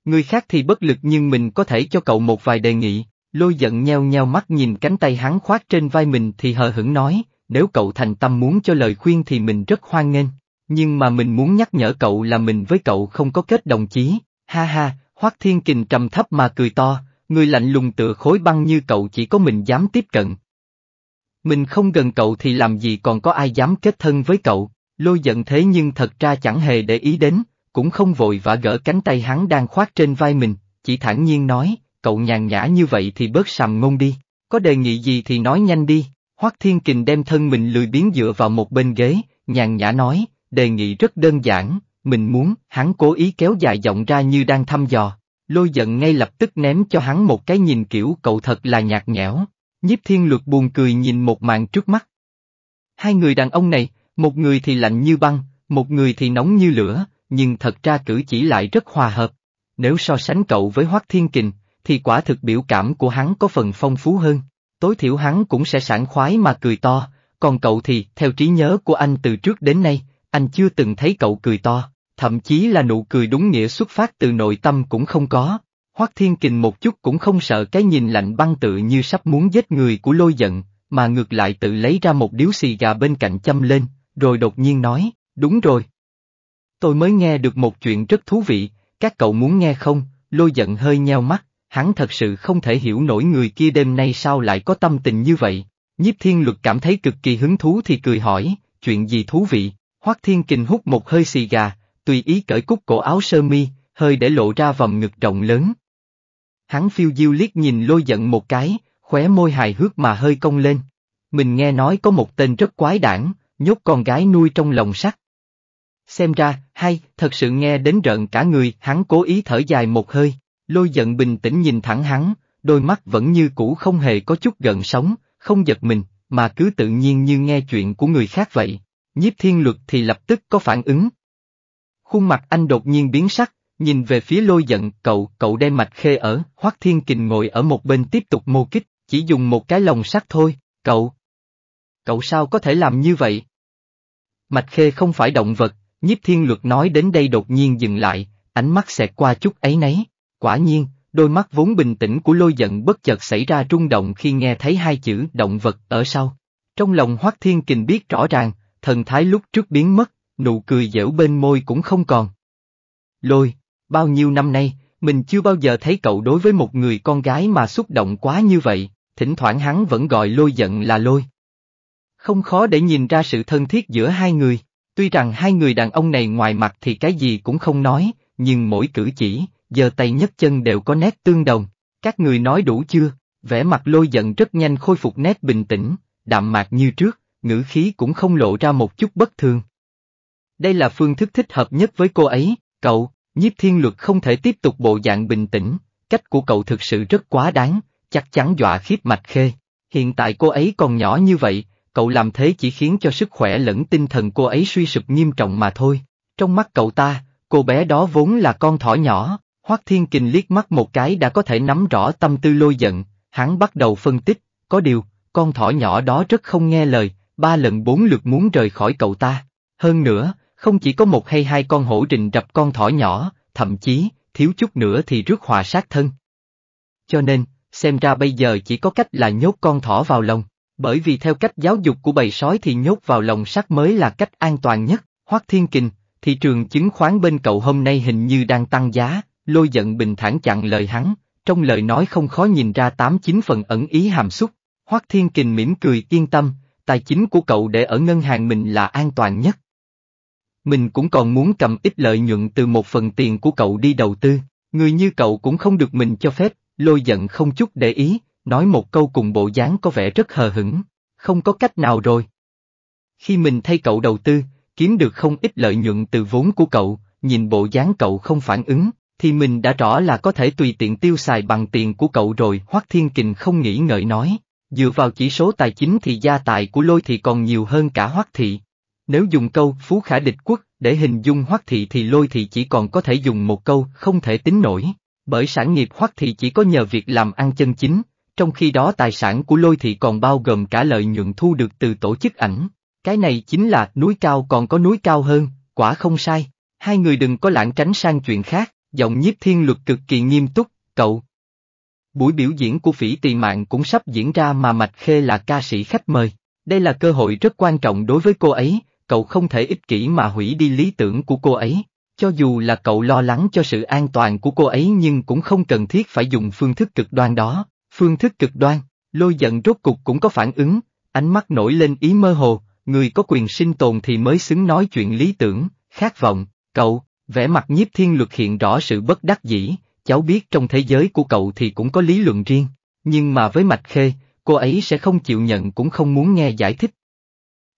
Người khác thì bất lực nhưng mình có thể cho cậu một vài đề nghị, lôi giận nheo nheo mắt nhìn cánh tay hắn khoác trên vai mình thì hờ hững nói, nếu cậu thành tâm muốn cho lời khuyên thì mình rất hoan nghênh, nhưng mà mình muốn nhắc nhở cậu là mình với cậu không có kết đồng chí, ha ha, hoác thiên kình trầm thấp mà cười to, người lạnh lùng tựa khối băng như cậu chỉ có mình dám tiếp cận, mình không gần cậu thì làm gì còn có ai dám kết thân với cậu, lôi giận thế nhưng thật ra chẳng hề để ý đến, cũng không vội vã gỡ cánh tay hắn đang khoác trên vai mình, chỉ thản nhiên nói, cậu nhàn nhã như vậy thì bớt sầm ngôn đi, có đề nghị gì thì nói nhanh đi, Hoắc Thiên Kình đem thân mình lười biến dựa vào một bên ghế, nhàn nhã nói, đề nghị rất đơn giản, mình muốn, hắn cố ý kéo dài giọng ra như đang thăm dò, lôi giận ngay lập tức ném cho hắn một cái nhìn kiểu cậu thật là nhạt nhẽo, Nhiếp thiên luật buồn cười nhìn một màn trước mắt. Hai người đàn ông này, một người thì lạnh như băng, một người thì nóng như lửa, nhưng thật ra cử chỉ lại rất hòa hợp. Nếu so sánh cậu với Hoác Thiên Kình, thì quả thực biểu cảm của hắn có phần phong phú hơn, tối thiểu hắn cũng sẽ sảng khoái mà cười to, còn cậu thì, theo trí nhớ của anh từ trước đến nay, anh chưa từng thấy cậu cười to, thậm chí là nụ cười đúng nghĩa xuất phát từ nội tâm cũng không có. Hoắc Thiên Kình một chút cũng không sợ cái nhìn lạnh băng tự như sắp muốn giết người của lôi giận, mà ngược lại tự lấy ra một điếu xì gà bên cạnh châm lên, rồi đột nhiên nói, đúng rồi. Tôi mới nghe được một chuyện rất thú vị, các cậu muốn nghe không, lôi giận hơi nheo mắt, hắn thật sự không thể hiểu nổi người kia đêm nay sao lại có tâm tình như vậy. Nhiếp thiên luật cảm thấy cực kỳ hứng thú thì cười hỏi, chuyện gì thú vị, Hoắc thiên kình hút một hơi xì gà, tùy ý cởi cúc cổ áo sơ mi, hơi để lộ ra vòng ngực rộng lớn, Hắn phiêu diêu liếc nhìn lôi giận một cái, khóe môi hài hước mà hơi cong lên. Mình nghe nói có một tên rất quái đản, nhốt con gái nuôi trong lồng sắt. Xem ra, hay, thật sự nghe đến rợn cả người, hắn cố ý thở dài một hơi, lôi giận bình tĩnh nhìn thẳng hắn, đôi mắt vẫn như cũ không hề có chút gần sống, không giật mình, mà cứ tự nhiên như nghe chuyện của người khác vậy. Nhiếp thiên luật thì lập tức có phản ứng. Khuôn mặt anh đột nhiên biến sắc, Nhìn về phía lôi giận, cậu, cậu đem mạch khê ở, Hoắc Thiên Kình ngồi ở một bên tiếp tục mô kích, chỉ dùng một cái lồng sắt thôi, cậu. Cậu sao có thể làm như vậy? Mạch khê không phải động vật, nhiếp thiên luật nói đến đây đột nhiên dừng lại, ánh mắt xẹt qua chút ấy nấy. Quả nhiên, đôi mắt vốn bình tĩnh của lôi giận bất chợt xảy ra rung động khi nghe thấy hai chữ động vật ở sau. Trong lòng Hoắc Thiên Kình biết rõ ràng, thần thái lúc trước biến mất, nụ cười dẻo bên môi cũng không còn. Lôi, bao nhiêu năm nay, mình chưa bao giờ thấy cậu đối với một người con gái mà xúc động quá như vậy, thỉnh thoảng hắn vẫn gọi lôi giận là lôi. Không khó để nhìn ra sự thân thiết giữa hai người, tuy rằng hai người đàn ông này ngoài mặt thì cái gì cũng không nói, nhưng mỗi cử chỉ, giờ tay nhất chân đều có nét tương đồng. Các người nói đủ chưa? Vẻ mặt lôi giận rất nhanh khôi phục nét bình tĩnh, đạm mạc như trước, ngữ khí cũng không lộ ra một chút bất thường. Đây là phương thức thích hợp nhất với cô ấy, cậu, Nhiếp thiên luật không thể tiếp tục bộ dạng bình tĩnh, cách của cậu thực sự rất quá đáng, chắc chắn dọa khiếp mạch khê. Hiện tại cô ấy còn nhỏ như vậy, cậu làm thế chỉ khiến cho sức khỏe lẫn tinh thần cô ấy suy sụp nghiêm trọng mà thôi. Trong mắt cậu ta, cô bé đó vốn là con thỏ nhỏ, Hoắc Thiên Kình liếc mắt một cái đã có thể nắm rõ tâm tư lôi giận, hắn bắt đầu phân tích, có điều, con thỏ nhỏ đó rất không nghe lời, ba lần bốn lượt muốn rời khỏi cậu ta. Hơn nữa, không chỉ có một hay hai con hổ rình rập con thỏ nhỏ, thậm chí, thiếu chút nữa thì rước hòa sát thân. Cho nên, xem ra bây giờ chỉ có cách là nhốt con thỏ vào lồng, bởi vì theo cách giáo dục của bầy sói thì nhốt vào lồng sắt mới là cách an toàn nhất. Hoắc Thiên Kình, thị trường chứng khoán bên cậu hôm nay hình như đang tăng giá, lôi giận bình thản chặn lời hắn, trong lời nói không khó nhìn ra tám chín phần ẩn ý hàm xúc. Hoắc Thiên Kình mỉm cười yên tâm, tài chính của cậu để ở ngân hàng mình là an toàn nhất mình cũng còn muốn cầm ít lợi nhuận từ một phần tiền của cậu đi đầu tư, người như cậu cũng không được mình cho phép, lôi giận không chút để ý, nói một câu cùng bộ dáng có vẻ rất hờ hững, không có cách nào rồi. Khi mình thay cậu đầu tư, kiếm được không ít lợi nhuận từ vốn của cậu, nhìn bộ dáng cậu không phản ứng, thì mình đã rõ là có thể tùy tiện tiêu xài bằng tiền của cậu rồi. Hoắc Thiên Kình không nghĩ ngợi nói, dựa vào chỉ số tài chính thì gia tài của lôi thì còn nhiều hơn cả Hoắc Thị. Nếu dùng câu phú khả địch quốc để hình dung hoắc thị thì lôi thị chỉ còn có thể dùng một câu không thể tính nổi, bởi sản nghiệp hoắc thị chỉ có nhờ việc làm ăn chân chính, trong khi đó tài sản của lôi thị còn bao gồm cả lợi nhuận thu được từ tổ chức ảnh. Cái này chính là núi cao còn có núi cao hơn, quả không sai, hai người đừng có lãng tránh sang chuyện khác, giọng nhiếp thiên luật cực kỳ nghiêm túc, cậu. Buổi biểu diễn của phỉ tỳ mạng cũng sắp diễn ra mà Mạch Khê là ca sĩ khách mời, đây là cơ hội rất quan trọng đối với cô ấy, cậu không thể ích kỷ mà hủy đi lý tưởng của cô ấy. Cho dù là cậu lo lắng cho sự an toàn của cô ấy nhưng cũng không cần thiết phải dùng phương thức cực đoan đó. Phương thức cực đoan, lôi giận rốt cục cũng có phản ứng, ánh mắt nổi lên ý mơ hồ, người có quyền sinh tồn thì mới xứng nói chuyện lý tưởng, khát vọng, cậu, vẻ mặt nhiếp thiên luật hiện rõ sự bất đắc dĩ, cháu biết trong thế giới của cậu thì cũng có lý luận riêng, nhưng mà với Mạch Khê, cô ấy sẽ không chịu nhận cũng không muốn nghe giải thích,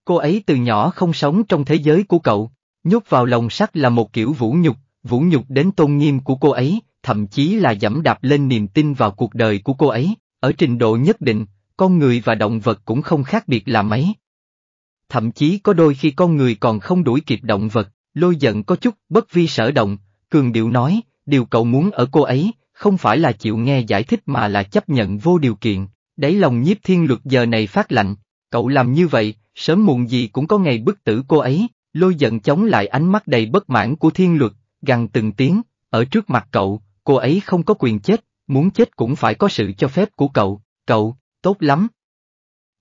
Cô ấy từ nhỏ không sống trong thế giới của cậu, nhốt vào lồng sắt là một kiểu vũ nhục, vũ nhục đến tôn nghiêm của cô ấy, thậm chí là dẫm đạp lên niềm tin vào cuộc đời của cô ấy, ở trình độ nhất định, con người và động vật cũng không khác biệt là mấy. Thậm chí có đôi khi con người còn không đuổi kịp động vật, lôi giận có chút bất vi sở động, cường điệu nói, điều cậu muốn ở cô ấy, không phải là chịu nghe giải thích mà là chấp nhận vô điều kiện, đáy lòng nhiếp thiên luật giờ này phát lạnh, cậu làm như vậy, sớm muộn gì cũng có ngày bức tử cô ấy, lôi giận chống lại ánh mắt đầy bất mãn của thiên luật, gằn từng tiếng, ở trước mặt cậu, cô ấy không có quyền chết, muốn chết cũng phải có sự cho phép của cậu, cậu, tốt lắm.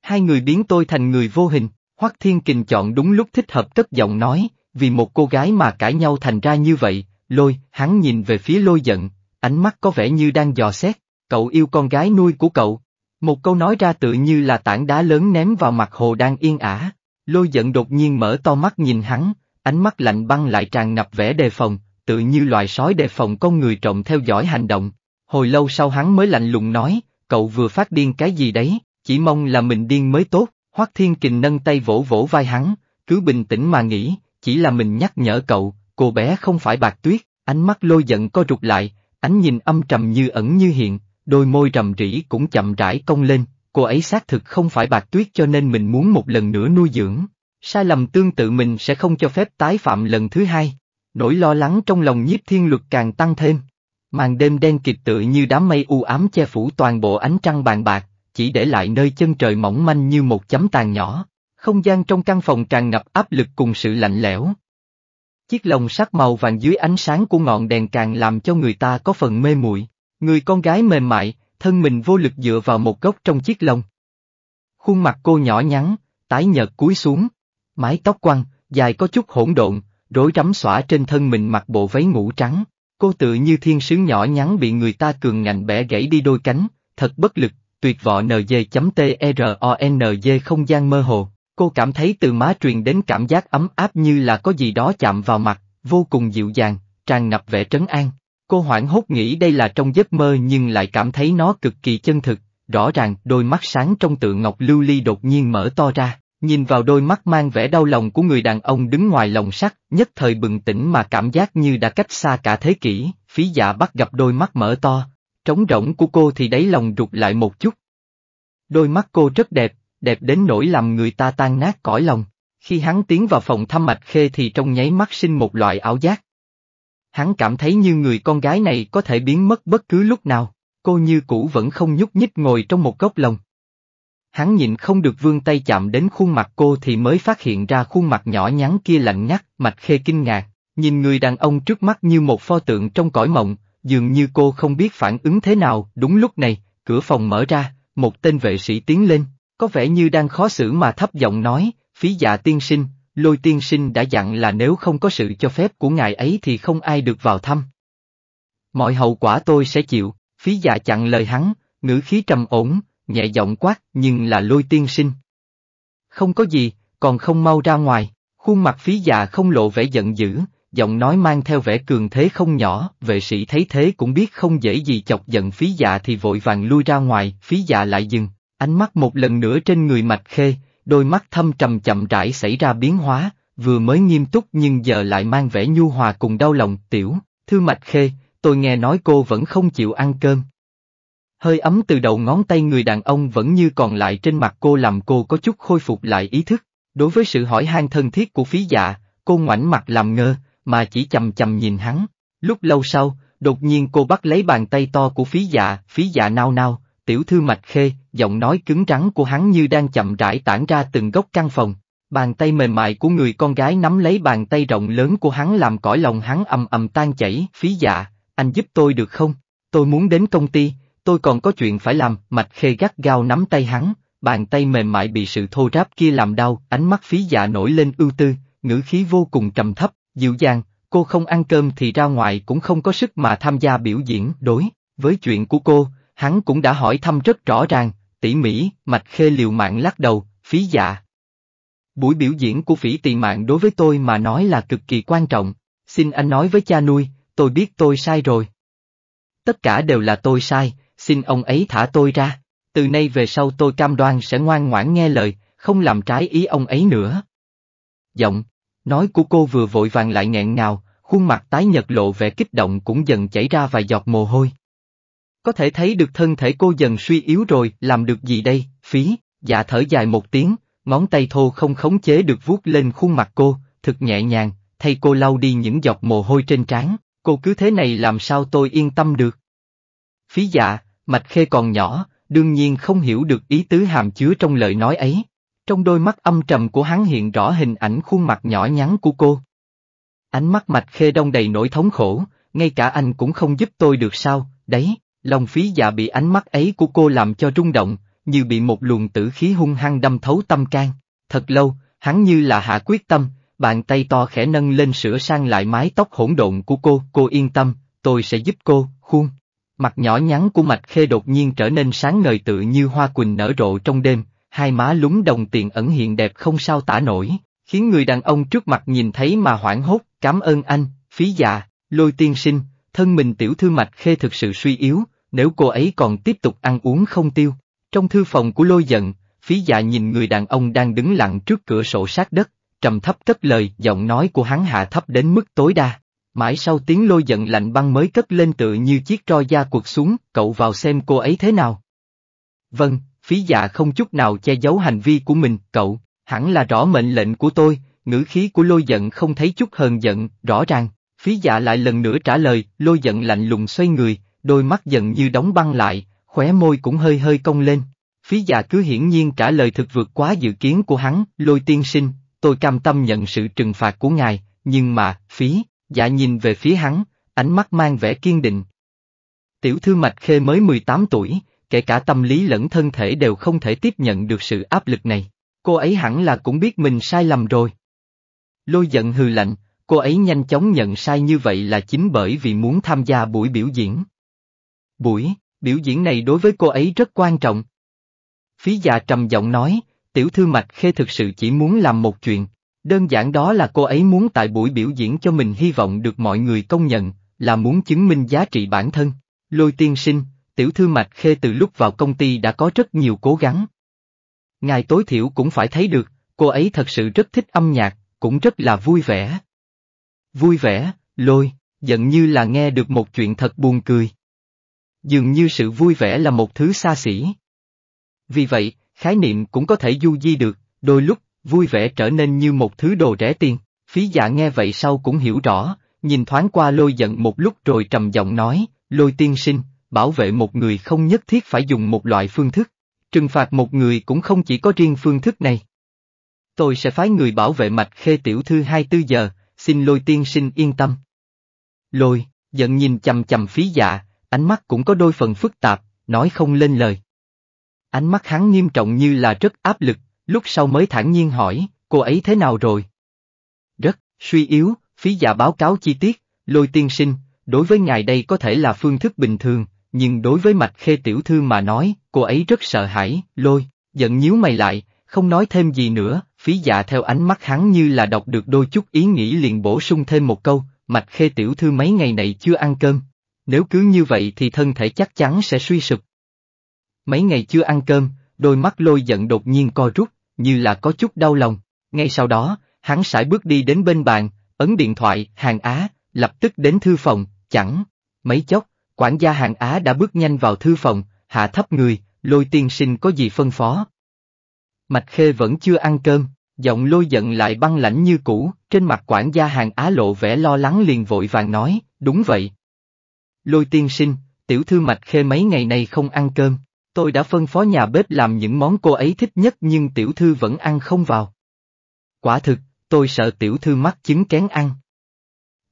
Hai người biến tôi thành người vô hình, Hoắc Thiên Kình chọn đúng lúc thích hợp cất giọng nói, vì một cô gái mà cãi nhau thành ra như vậy, lôi, hắn nhìn về phía lôi giận, ánh mắt có vẻ như đang dò xét, cậu yêu con gái nuôi của cậu. Một câu nói ra tự như là tảng đá lớn ném vào mặt hồ đang yên ả. Lôi giận đột nhiên mở to mắt nhìn hắn, ánh mắt lạnh băng lại tràn ngập vẻ đề phòng, tự như loài sói đề phòng con người trộm theo dõi hành động. Hồi lâu sau hắn mới lạnh lùng nói, cậu vừa phát điên cái gì đấy, chỉ mong là mình điên mới tốt, Hoắc Thiên Kình nâng tay vỗ vỗ vai hắn, cứ bình tĩnh mà nghĩ, chỉ là mình nhắc nhở cậu, cô bé không phải bạc tuyết, ánh mắt lôi giận co rụt lại, ánh nhìn âm trầm như ẩn như hiện, đôi môi rầm rĩ cũng chậm rãi cong lên, cô ấy xác thực không phải bạc tuyết cho nên mình muốn một lần nữa nuôi dưỡng. Sai lầm tương tự mình sẽ không cho phép tái phạm lần thứ hai. Nỗi lo lắng trong lòng nhiếp thiên luật càng tăng thêm. Màn đêm đen kịt tựa như đám mây u ám che phủ toàn bộ ánh trăng bàn bạc, chỉ để lại nơi chân trời mỏng manh như một chấm tàn nhỏ. Không gian trong căn phòng tràn ngập áp lực cùng sự lạnh lẽo. Chiếc lồng sắc màu vàng dưới ánh sáng của ngọn đèn càng làm cho người ta có phần mê muội. Người con gái mềm mại, thân mình vô lực dựa vào một góc trong chiếc lồng. Khuôn mặt cô nhỏ nhắn, tái nhợt cúi xuống, mái tóc quăng, dài có chút hỗn độn, rối rắm xõa trên thân mình mặc bộ váy ngủ trắng, cô tự như thiên sứ nhỏ nhắn bị người ta cường ngạnh bẻ gãy đi đôi cánh, thật bất lực, tuyệt vọ nj.trond e không gian mơ hồ, cô cảm thấy từ má truyền đến cảm giác ấm áp như là có gì đó chạm vào mặt, vô cùng dịu dàng, tràn ngập vẻ trấn an. Cô hoảng hốt nghĩ đây là trong giấc mơ nhưng lại cảm thấy nó cực kỳ chân thực, rõ ràng đôi mắt sáng trong tượng ngọc lưu ly đột nhiên mở to ra, nhìn vào đôi mắt mang vẻ đau lòng của người đàn ông đứng ngoài lồng sắt, nhất thời bừng tỉnh mà cảm giác như đã cách xa cả thế kỷ, phí dạ bắt gặp đôi mắt mở to, trống rỗng của cô thì đáy lòng rụt lại một chút. Đôi mắt cô rất đẹp, đẹp đến nỗi làm người ta tan nát cõi lòng. Khi hắn tiến vào phòng thăm mạch khê thì trong nháy mắt sinh một loại ảo giác hắn cảm thấy như người con gái này có thể biến mất bất cứ lúc nào, cô như cũ vẫn không nhúc nhích ngồi trong một góc lồng. Hắn nhịn không được vươn tay chạm đến khuôn mặt cô thì mới phát hiện ra khuôn mặt nhỏ nhắn kia lạnh ngắt, mạch khê kinh ngạc, nhìn người đàn ông trước mắt như một pho tượng trong cõi mộng, dường như cô không biết phản ứng thế nào, đúng lúc này, cửa phòng mở ra, một tên vệ sĩ tiến lên, có vẻ như đang khó xử mà thấp giọng nói, phí dạ tiên sinh, lôi tiên sinh đã dặn là nếu không có sự cho phép của ngài ấy thì không ai được vào thăm. Mọi hậu quả tôi sẽ chịu, phí dạ chặn lời hắn, ngữ khí trầm ổn, nhẹ giọng quát nhưng là lôi tiên sinh. Không có gì, còn không mau ra ngoài, khuôn mặt phí dạ không lộ vẻ giận dữ, giọng nói mang theo vẻ cường thế không nhỏ, vệ sĩ thấy thế cũng biết không dễ gì chọc giận phí dạ thì vội vàng lui ra ngoài, phí dạ lại dừng, ánh mắt một lần nữa trên người mạch khê, đôi mắt thâm trầm chậm rãi xảy ra biến hóa, vừa mới nghiêm túc nhưng giờ lại mang vẻ nhu hòa cùng đau lòng, tiểu, thư mạch khê, tôi nghe nói cô vẫn không chịu ăn cơm. Hơi ấm từ đầu ngón tay người đàn ông vẫn như còn lại trên mặt cô làm cô có chút khôi phục lại ý thức, đối với sự hỏi han thân thiết của phí dạ, cô ngoảnh mặt làm ngơ, mà chỉ chầm chầm nhìn hắn. Lúc lâu sau, đột nhiên cô bắt lấy bàn tay to của phí dạ, phí dạ nao nao, tiểu thư mạch khê, giọng nói cứng rắn của hắn như đang chậm rãi tản ra từng góc căn phòng. Bàn tay mềm mại của người con gái nắm lấy bàn tay rộng lớn của hắn làm cõi lòng hắn ầm ầm tan chảy, phí dạ, anh giúp tôi được không? Tôi muốn đến công ty, tôi còn có chuyện phải làm, mạch khê gắt gao nắm tay hắn, bàn tay mềm mại bị sự thô ráp kia làm đau, ánh mắt phí dạ nổi lên ưu tư, ngữ khí vô cùng trầm thấp, dịu dàng, cô không ăn cơm thì ra ngoài cũng không có sức mà tham gia biểu diễn đối với chuyện của cô Hắn cũng đã hỏi thăm rất rõ ràng, tỉ mỉ, mạch khê liều mạng lắc đầu, phí dạ. Buổi biểu diễn của phỉ tị mạng đối với tôi mà nói là cực kỳ quan trọng, xin anh nói với cha nuôi, tôi biết tôi sai rồi. Tất cả đều là tôi sai, xin ông ấy thả tôi ra, từ nay về sau tôi cam đoan sẽ ngoan ngoãn nghe lời, không làm trái ý ông ấy nữa. Giọng, nói của cô vừa vội vàng lại nghẹn ngào, khuôn mặt tái nhật lộ vẻ kích động cũng dần chảy ra vài giọt mồ hôi. Có thể thấy được thân thể cô dần suy yếu rồi, làm được gì đây, phí, dạ thở dài một tiếng, ngón tay thô không khống chế được vuốt lên khuôn mặt cô, thực nhẹ nhàng, thay cô lau đi những giọt mồ hôi trên trán, cô cứ thế này làm sao tôi yên tâm được. Phí dạ, mạch khê còn nhỏ, đương nhiên không hiểu được ý tứ hàm chứa trong lời nói ấy. Trong đôi mắt âm trầm của hắn hiện rõ hình ảnh khuôn mặt nhỏ nhắn của cô. Ánh mắt mạch khê đông đầy nỗi thống khổ, ngay cả anh cũng không giúp tôi được sao, đấy, Lòng phí dạ bị ánh mắt ấy của cô làm cho rung động, như bị một luồng tử khí hung hăng đâm thấu tâm can. Thật lâu, hắn như là hạ quyết tâm, bàn tay to khẽ nâng lên sửa sang lại mái tóc hỗn độn của cô. Cô yên tâm, tôi sẽ giúp cô, khuôn. Mặt nhỏ nhắn của Mạch Khê đột nhiên trở nên sáng ngời tự như hoa quỳnh nở rộ trong đêm, hai má lúng đồng tiền ẩn hiện đẹp không sao tả nổi, khiến người đàn ông trước mặt nhìn thấy mà hoảng hốt, cảm ơn anh, phí dạ, lôi tiên sinh, thân mình tiểu thư Mạch Khê thực sự suy yếu, nếu cô ấy còn tiếp tục ăn uống không tiêu. Trong thư phòng của lôi giận, phí dạ nhìn người đàn ông đang đứng lặng trước cửa sổ sát đất, trầm thấp cất lời giọng nói của hắn hạ thấp đến mức tối đa. Mãi sau tiếng lôi giận lạnh băng mới cất lên tựa như chiếc tro da cuột xuống, cậu vào xem cô ấy thế nào. Vâng, phí dạ không chút nào che giấu hành vi của mình, cậu, hẳn là rõ mệnh lệnh của tôi, ngữ khí của lôi giận không thấy chút hờn giận, rõ ràng, phí dạ lại lần nữa trả lời, lôi giận lạnh lùng xoay người, đôi mắt giận như đóng băng lại, khóe môi cũng hơi hơi cong lên. Phí già cứ hiển nhiên trả lời thực vượt quá dự kiến của hắn, lôi tiên sinh, tôi cam tâm nhận sự trừng phạt của ngài, nhưng mà, phí, dạ nhìn về phía hắn, ánh mắt mang vẻ kiên định. Tiểu thư mạch khê mới 18 tuổi, kể cả tâm lý lẫn thân thể đều không thể tiếp nhận được sự áp lực này. Cô ấy hẳn là cũng biết mình sai lầm rồi. Lôi giận hừ lạnh, cô ấy nhanh chóng nhận sai như vậy là chính bởi vì muốn tham gia buổi biểu diễn buổi, biểu diễn này đối với cô ấy rất quan trọng. Phí già trầm giọng nói, tiểu thư mạch khê thực sự chỉ muốn làm một chuyện, đơn giản đó là cô ấy muốn tại buổi biểu diễn cho mình hy vọng được mọi người công nhận, là muốn chứng minh giá trị bản thân. Lôi tiên sinh, tiểu thư mạch khê từ lúc vào công ty đã có rất nhiều cố gắng. Ngài tối thiểu cũng phải thấy được, cô ấy thật sự rất thích âm nhạc, cũng rất là vui vẻ. Vui vẻ, lôi, giận như là nghe được một chuyện thật buồn cười. Dường như sự vui vẻ là một thứ xa xỉ. Vì vậy, khái niệm cũng có thể du di được, đôi lúc, vui vẻ trở nên như một thứ đồ rẻ tiền. Phí dạ nghe vậy sau cũng hiểu rõ, nhìn thoáng qua lôi giận một lúc rồi trầm giọng nói, lôi tiên sinh, bảo vệ một người không nhất thiết phải dùng một loại phương thức. Trừng phạt một người cũng không chỉ có riêng phương thức này. Tôi sẽ phái người bảo vệ mạch khê tiểu thư 24 giờ, xin lôi tiên sinh yên tâm. Lôi, giận nhìn chầm chầm phí dạ, ánh mắt cũng có đôi phần phức tạp, nói không lên lời. Ánh mắt hắn nghiêm trọng như là rất áp lực, lúc sau mới thản nhiên hỏi, cô ấy thế nào rồi? Rất, suy yếu, phí giả báo cáo chi tiết, lôi tiên sinh, đối với ngài đây có thể là phương thức bình thường, nhưng đối với mạch khê tiểu thư mà nói, cô ấy rất sợ hãi, lôi, giận nhíu mày lại, không nói thêm gì nữa, phí giả theo ánh mắt hắn như là đọc được đôi chút ý nghĩ liền bổ sung thêm một câu, mạch khê tiểu thư mấy ngày này chưa ăn cơm, nếu cứ như vậy thì thân thể chắc chắn sẽ suy sụp. Mấy ngày chưa ăn cơm, đôi mắt lôi giận đột nhiên co rút, như là có chút đau lòng. Ngay sau đó, hắn sải bước đi đến bên bàn, ấn điện thoại, hàng Á, lập tức đến thư phòng, chẳng. Mấy chốc, quản gia hàng Á đã bước nhanh vào thư phòng, hạ thấp người, lôi tiên sinh có gì phân phó. Mạch Khê vẫn chưa ăn cơm, giọng lôi giận lại băng lãnh như cũ, trên mặt quản gia hàng Á lộ vẻ lo lắng liền vội vàng nói, đúng vậy. Lôi tiên sinh, tiểu thư mạch khê mấy ngày này không ăn cơm, tôi đã phân phó nhà bếp làm những món cô ấy thích nhất nhưng tiểu thư vẫn ăn không vào. Quả thực, tôi sợ tiểu thư mắc chứng kén ăn.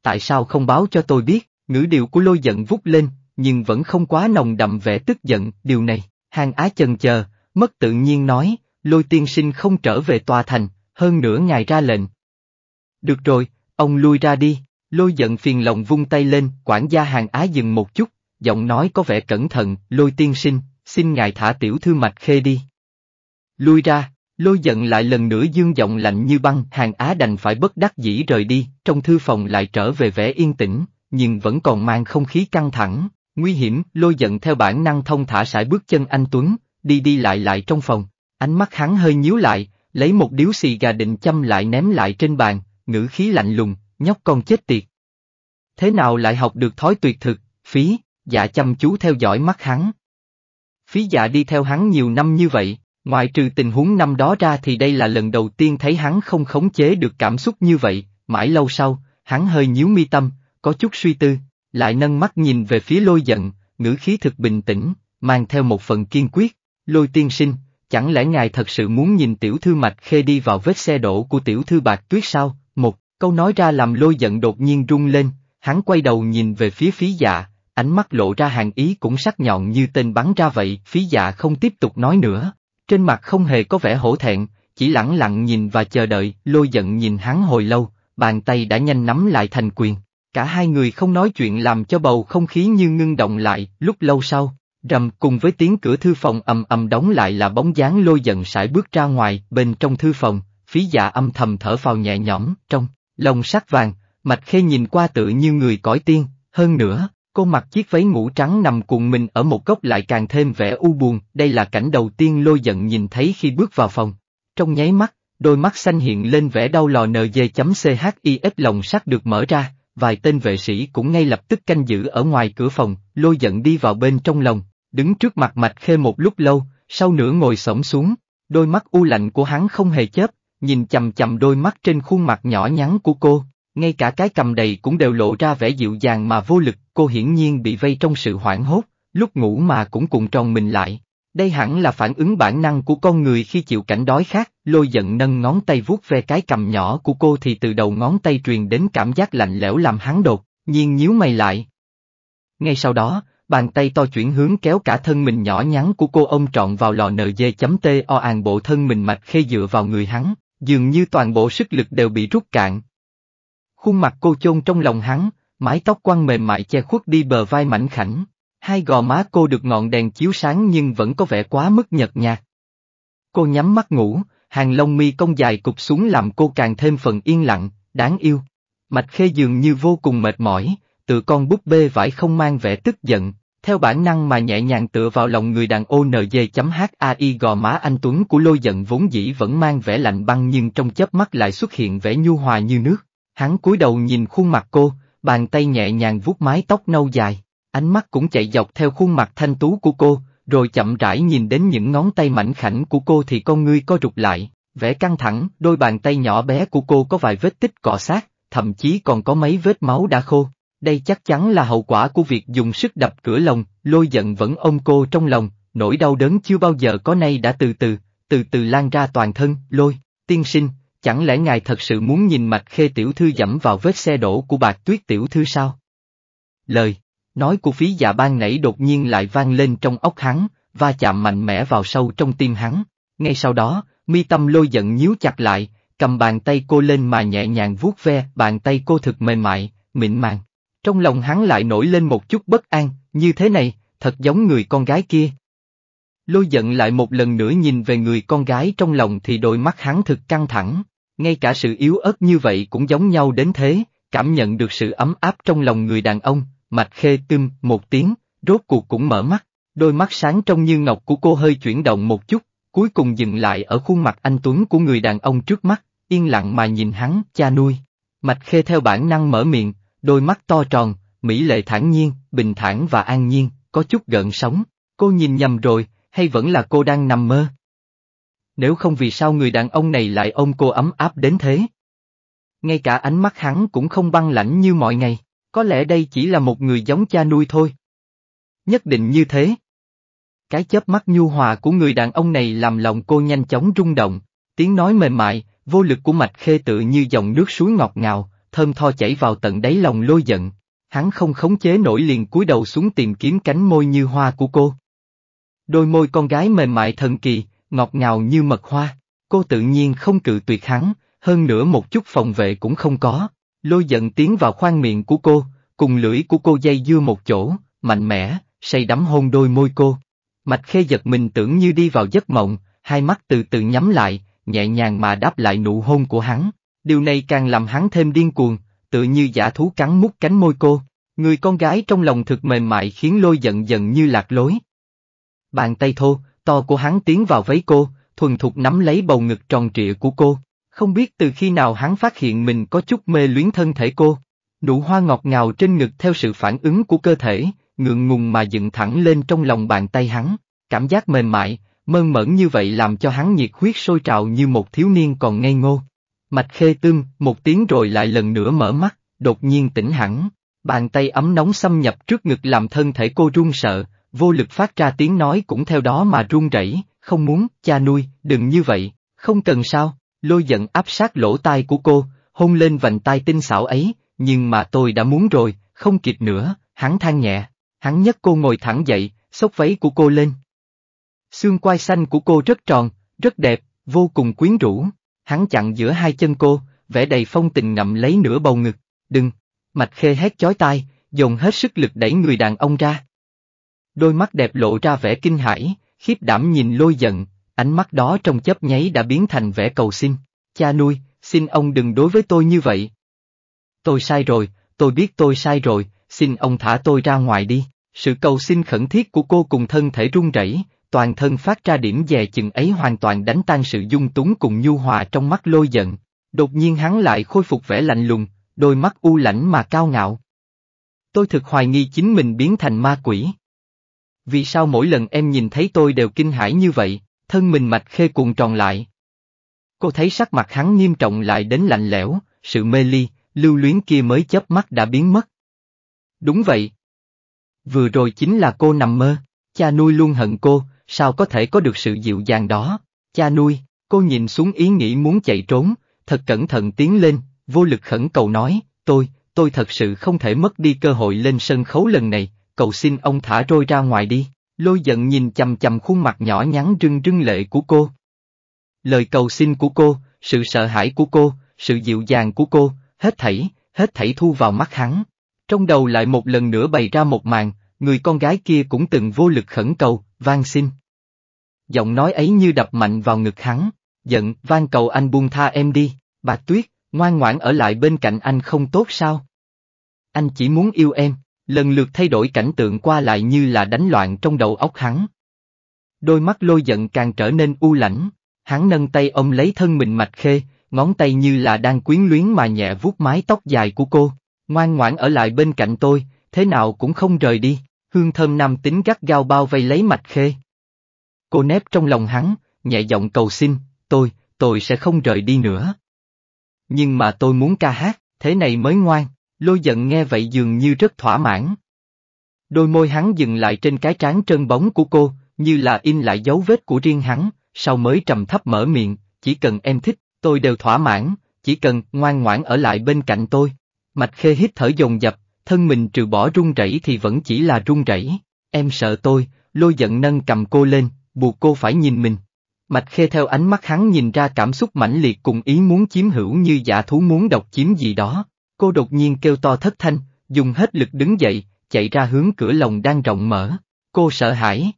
Tại sao không báo cho tôi biết, ngữ điệu của lôi giận vút lên, nhưng vẫn không quá nồng đậm vẻ tức giận, điều này, hàng á chần chờ, mất tự nhiên nói, lôi tiên sinh không trở về tòa thành, hơn nữa ngài ra lệnh. Được rồi, ông lui ra đi. Lôi giận phiền lòng vung tay lên, quản gia hàng á dừng một chút, giọng nói có vẻ cẩn thận, lôi tiên sinh, xin ngài thả tiểu thư mạch khê đi. Lui ra, lôi giận lại lần nữa dương giọng lạnh như băng, hàng á đành phải bất đắc dĩ rời đi, trong thư phòng lại trở về vẻ yên tĩnh, nhưng vẫn còn mang không khí căng thẳng, nguy hiểm, lôi giận theo bản năng thông thả sải bước chân anh Tuấn, đi đi lại lại trong phòng, ánh mắt hắn hơi nhíu lại, lấy một điếu xì gà định châm lại ném lại trên bàn, ngữ khí lạnh lùng, nhóc con chết tiệt. Thế nào lại học được thói tuyệt thực, phí, dạ chăm chú theo dõi mắt hắn. Phí dạ đi theo hắn nhiều năm như vậy, ngoại trừ tình huống năm đó ra thì đây là lần đầu tiên thấy hắn không khống chế được cảm xúc như vậy, mãi lâu sau, hắn hơi nhíu mi tâm, có chút suy tư, lại nâng mắt nhìn về phía lôi giận, ngữ khí thực bình tĩnh, mang theo một phần kiên quyết, lôi tiên sinh, chẳng lẽ ngài thật sự muốn nhìn tiểu thư mạch khê đi vào vết xe đổ của tiểu thư bạc tuyết sao, Câu nói ra làm lôi giận đột nhiên rung lên, hắn quay đầu nhìn về phía phí dạ, ánh mắt lộ ra hàng ý cũng sắc nhọn như tên bắn ra vậy, phí dạ không tiếp tục nói nữa. Trên mặt không hề có vẻ hổ thẹn, chỉ lặng lặng nhìn và chờ đợi, lôi giận nhìn hắn hồi lâu, bàn tay đã nhanh nắm lại thành quyền. Cả hai người không nói chuyện làm cho bầu không khí như ngưng động lại, lúc lâu sau, rầm cùng với tiếng cửa thư phòng ầm ầm đóng lại là bóng dáng lôi giận sải bước ra ngoài, bên trong thư phòng, phí dạ âm thầm thở phào nhẹ nhõm, trong lồng sắc vàng, Mạch Khê nhìn qua tự như người cõi tiên, hơn nữa, cô mặc chiếc váy ngủ trắng nằm cuộn mình ở một góc lại càng thêm vẻ u buồn, đây là cảnh đầu tiên lôi giận nhìn thấy khi bước vào phòng. Trong nháy mắt, đôi mắt xanh hiện lên vẻ đau lò nj.chif lồng sắt được mở ra, vài tên vệ sĩ cũng ngay lập tức canh giữ ở ngoài cửa phòng, lôi giận đi vào bên trong lồng. đứng trước mặt mạch khê một lúc lâu, sau nửa ngồi xổm xuống, đôi mắt u lạnh của hắn không hề chớp, nhìn chầm chầm đôi mắt trên khuôn mặt nhỏ nhắn của cô, ngay cả cái cầm đầy cũng đều lộ ra vẻ dịu dàng mà vô lực, cô hiển nhiên bị vây trong sự hoảng hốt, lúc ngủ mà cũng cuộn tròn mình lại. Đây hẳn là phản ứng bản năng của con người khi chịu cảnh đói khát, lôi giận nâng ngón tay vuốt ve cái cầm nhỏ của cô thì từ đầu ngón tay truyền đến cảm giác lạnh lẽo làm hắn đột, nhiên nhíu mày lại. Ngay sau đó, bàn tay to chuyển hướng kéo cả thân mình nhỏ nhắn của cô ông trọn vào lò nờ dê chấm tê o an bộ thân mình mạch khê dựa vào người hắn, dường như toàn bộ sức lực đều bị rút cạn. Khuôn mặt cô chôn trong lòng hắn, mái tóc quăng mềm mại che khuất đi bờ vai mảnh khảnh, hai gò má cô được ngọn đèn chiếu sáng nhưng vẫn có vẻ quá mức nhợt nhạt. Cô nhắm mắt ngủ, hàng lông mi cong dài cục xuống làm cô càng thêm phần yên lặng, đáng yêu. Mạch Khê dường như vô cùng mệt mỏi, tự con búp bê vải không mang vẻ tức giận, theo bản năng mà nhẹ nhàng tựa vào lòng người đàn ô nj.hai gò má anh Tuấn của lôi giận vốn dĩ vẫn mang vẻ lạnh băng nhưng trong chớp mắt lại xuất hiện vẻ nhu hòa như nước. Hắn cúi đầu nhìn khuôn mặt cô, bàn tay nhẹ nhàng vuốt mái tóc nâu dài, ánh mắt cũng chạy dọc theo khuôn mặt thanh tú của cô, rồi chậm rãi nhìn đến những ngón tay mảnh khảnh của cô thì con ngươi co rụt lại, vẻ căng thẳng, đôi bàn tay nhỏ bé của cô có vài vết tích cọ sát, thậm chí còn có mấy vết máu đã khô. Đây chắc chắn là hậu quả của việc dùng sức đập cửa lồng, lôi giận vẫn ôm cô trong lòng, nỗi đau đớn chưa bao giờ có nay đã từ từ, từ từ lan ra toàn thân, lôi, tiên sinh, chẳng lẽ ngài thật sự muốn nhìn mạch khê tiểu thư dẫm vào vết xe đổ của bạc tuyết tiểu thư sao? Lời, nói của phí dạ ban nãy đột nhiên lại vang lên trong óc hắn, va chạm mạnh mẽ vào sâu trong tim hắn, ngay sau đó, mi tâm lôi giận nhíu chặt lại, cầm bàn tay cô lên mà nhẹ nhàng vuốt ve, bàn tay cô thực mềm mại, mịn màng, trong lòng hắn lại nổi lên một chút bất an, như thế này, thật giống người con gái kia. Lôi giận lại một lần nữa nhìn về người con gái trong lòng thì đôi mắt hắn thực căng thẳng, ngay cả sự yếu ớt như vậy cũng giống nhau đến thế, cảm nhận được sự ấm áp trong lòng người đàn ông, mạch khê tưng một tiếng, rốt cuộc cũng mở mắt, đôi mắt sáng trong như ngọc của cô hơi chuyển động một chút, cuối cùng dừng lại ở khuôn mặt anh Tuấn của người đàn ông trước mắt, yên lặng mà nhìn hắn, cha nuôi. Mạch khê theo bản năng mở miệng, đôi mắt to tròn, mỹ lệ thản nhiên, bình thản và an nhiên, có chút gợn sóng. Cô nhìn nhầm rồi, hay vẫn là cô đang nằm mơ? Nếu không vì sao người đàn ông này lại ôm cô ấm áp đến thế? Ngay cả ánh mắt hắn cũng không băng lãnh như mọi ngày, có lẽ đây chỉ là một người giống cha nuôi thôi. Nhất định như thế. Cái chớp mắt nhu hòa của người đàn ông này làm lòng cô nhanh chóng rung động, tiếng nói mềm mại, vô lực của mạch khê tự như dòng nước suối ngọt ngào, thơm tho chảy vào tận đáy lòng lôi giận, hắn không khống chế nổi liền cúi đầu xuống tìm kiếm cánh môi như hoa của cô. Đôi môi con gái mềm mại thần kỳ, ngọt ngào như mật hoa, cô tự nhiên không cự tuyệt hắn, hơn nữa một chút phòng vệ cũng không có, lôi giận tiến vào khoang miệng của cô, cùng lưỡi của cô dây dưa một chỗ, mạnh mẽ, say đắm hôn đôi môi cô. Mạch khê giật mình tưởng như đi vào giấc mộng, hai mắt từ từ nhắm lại, nhẹ nhàng mà đáp lại nụ hôn của hắn, Điều này càng làm hắn thêm điên cuồng, tự như giả thú cắn mút cánh môi cô. Người con gái trong lòng thực mềm mại khiến lôi giận dần như lạc lối. Bàn tay thô, to của hắn tiến vào váy cô, thuần thục nắm lấy bầu ngực tròn trịa của cô. Không biết từ khi nào hắn phát hiện mình có chút mê luyến thân thể cô. Nụ hoa ngọt ngào trên ngực theo sự phản ứng của cơ thể, ngượng ngùng mà dựng thẳng lên trong lòng bàn tay hắn. Cảm giác mềm mại, mơn mởn như vậy làm cho hắn nhiệt huyết sôi trào như một thiếu niên còn ngây ngô. Mạch khê tương, một tiếng rồi lại lần nữa mở mắt, đột nhiên tỉnh hẳn, bàn tay ấm nóng xâm nhập trước ngực làm thân thể cô run sợ, vô lực phát ra tiếng nói cũng theo đó mà run rẩy, không muốn, cha nuôi, đừng như vậy, không cần sao, lôi giận áp sát lỗ tai của cô, hôn lên vành tai tinh xảo ấy, nhưng mà tôi đã muốn rồi, không kịp nữa, hắn than nhẹ, hắn nhấc cô ngồi thẳng dậy, xốc váy của cô lên. Xương quai xanh của cô rất tròn, rất đẹp, vô cùng quyến rũ. Hắn chặn giữa hai chân cô, vẻ đầy phong tình ngậm lấy nửa bầu ngực. Đừng! Mạch khê hét chói tai, dồn hết sức lực đẩy người đàn ông ra. Đôi mắt đẹp lộ ra vẻ kinh hãi, khiếp đảm nhìn lôi giận, ánh mắt đó trong chớp nháy đã biến thành vẻ cầu xin. Cha nuôi, xin ông đừng đối với tôi như vậy. Tôi sai rồi, tôi biết tôi sai rồi, xin ông thả tôi ra ngoài đi. Sự cầu xin khẩn thiết của cô cùng thân thể run rẩy, toàn thân phát ra điểm dè chừng ấy hoàn toàn đánh tan sự dung túng cùng nhu hòa trong mắt lôi giận. Đột nhiên hắn lại khôi phục vẻ lạnh lùng, đôi mắt u lãnh mà cao ngạo. Tôi thực hoài nghi chính mình biến thành ma quỷ. Vì sao mỗi lần em nhìn thấy tôi đều kinh hãi như vậy, thân mình mạch khê cuồng tròn lại. Cô thấy sắc mặt hắn nghiêm trọng lại đến lạnh lẽo, sự mê ly, lưu luyến kia mới chớp mắt đã biến mất. Đúng vậy. Vừa rồi chính là cô nằm mơ, cha nuôi luôn hận cô, sao có thể có được sự dịu dàng đó? Cha nuôi, cô nhìn xuống ý nghĩ muốn chạy trốn, thật cẩn thận tiến lên, vô lực khẩn cầu nói, tôi, tôi thật sự không thể mất đi cơ hội lên sân khấu lần này, cầu xin ông thả trôi ra ngoài đi. Lôi giận nhìn chầm chầm khuôn mặt nhỏ nhắn rưng rưng lệ của cô. Lời cầu xin của cô, sự sợ hãi của cô, sự dịu dàng của cô, hết thảy, hết thảy thu vào mắt hắn. Trong đầu lại một lần nữa bày ra một màn, người con gái kia cũng từng vô lực khẩn cầu, van xin, giọng nói ấy như đập mạnh vào ngực hắn, giận, van cầu anh buông tha em đi, bà Tuyết, ngoan ngoãn ở lại bên cạnh anh không tốt sao? Anh chỉ muốn yêu em, lần lượt thay đổi cảnh tượng qua lại như là đánh loạn trong đầu óc hắn. Đôi mắt lôi giận càng trở nên u lãnh, hắn nâng tay ông lấy thân mình mạch khê, ngón tay như là đang quyến luyến mà nhẹ vuốt mái tóc dài của cô, ngoan ngoãn ở lại bên cạnh tôi, thế nào cũng không rời đi, hương thơm nam tính gắt gao bao vây lấy mạch khê, Cô nép trong lòng hắn, nhẹ giọng cầu xin, tôi, tôi sẽ không rời đi nữa. Nhưng mà tôi muốn ca hát, thế này mới ngoan, lôi giận nghe vậy dường như rất thỏa mãn. Đôi môi hắn dừng lại trên cái trán trơn bóng của cô, như là in lại dấu vết của riêng hắn, sau mới trầm thấp mở miệng, chỉ cần em thích, tôi đều thỏa mãn, chỉ cần ngoan ngoãn ở lại bên cạnh tôi. Mạch khê hít thở dồn dập, thân mình trừ bỏ run rẩy thì vẫn chỉ là run rẩy. Em sợ tôi, lôi giận nâng cầm cô lên, buộc cô phải nhìn mình. Mạch Khê theo ánh mắt hắn nhìn ra cảm xúc mãnh liệt cùng ý muốn chiếm hữu như giả thú muốn độc chiếm gì đó. Cô đột nhiên kêu to thất thanh, dùng hết lực đứng dậy, chạy ra hướng cửa lồng đang rộng mở. Cô sợ hãi.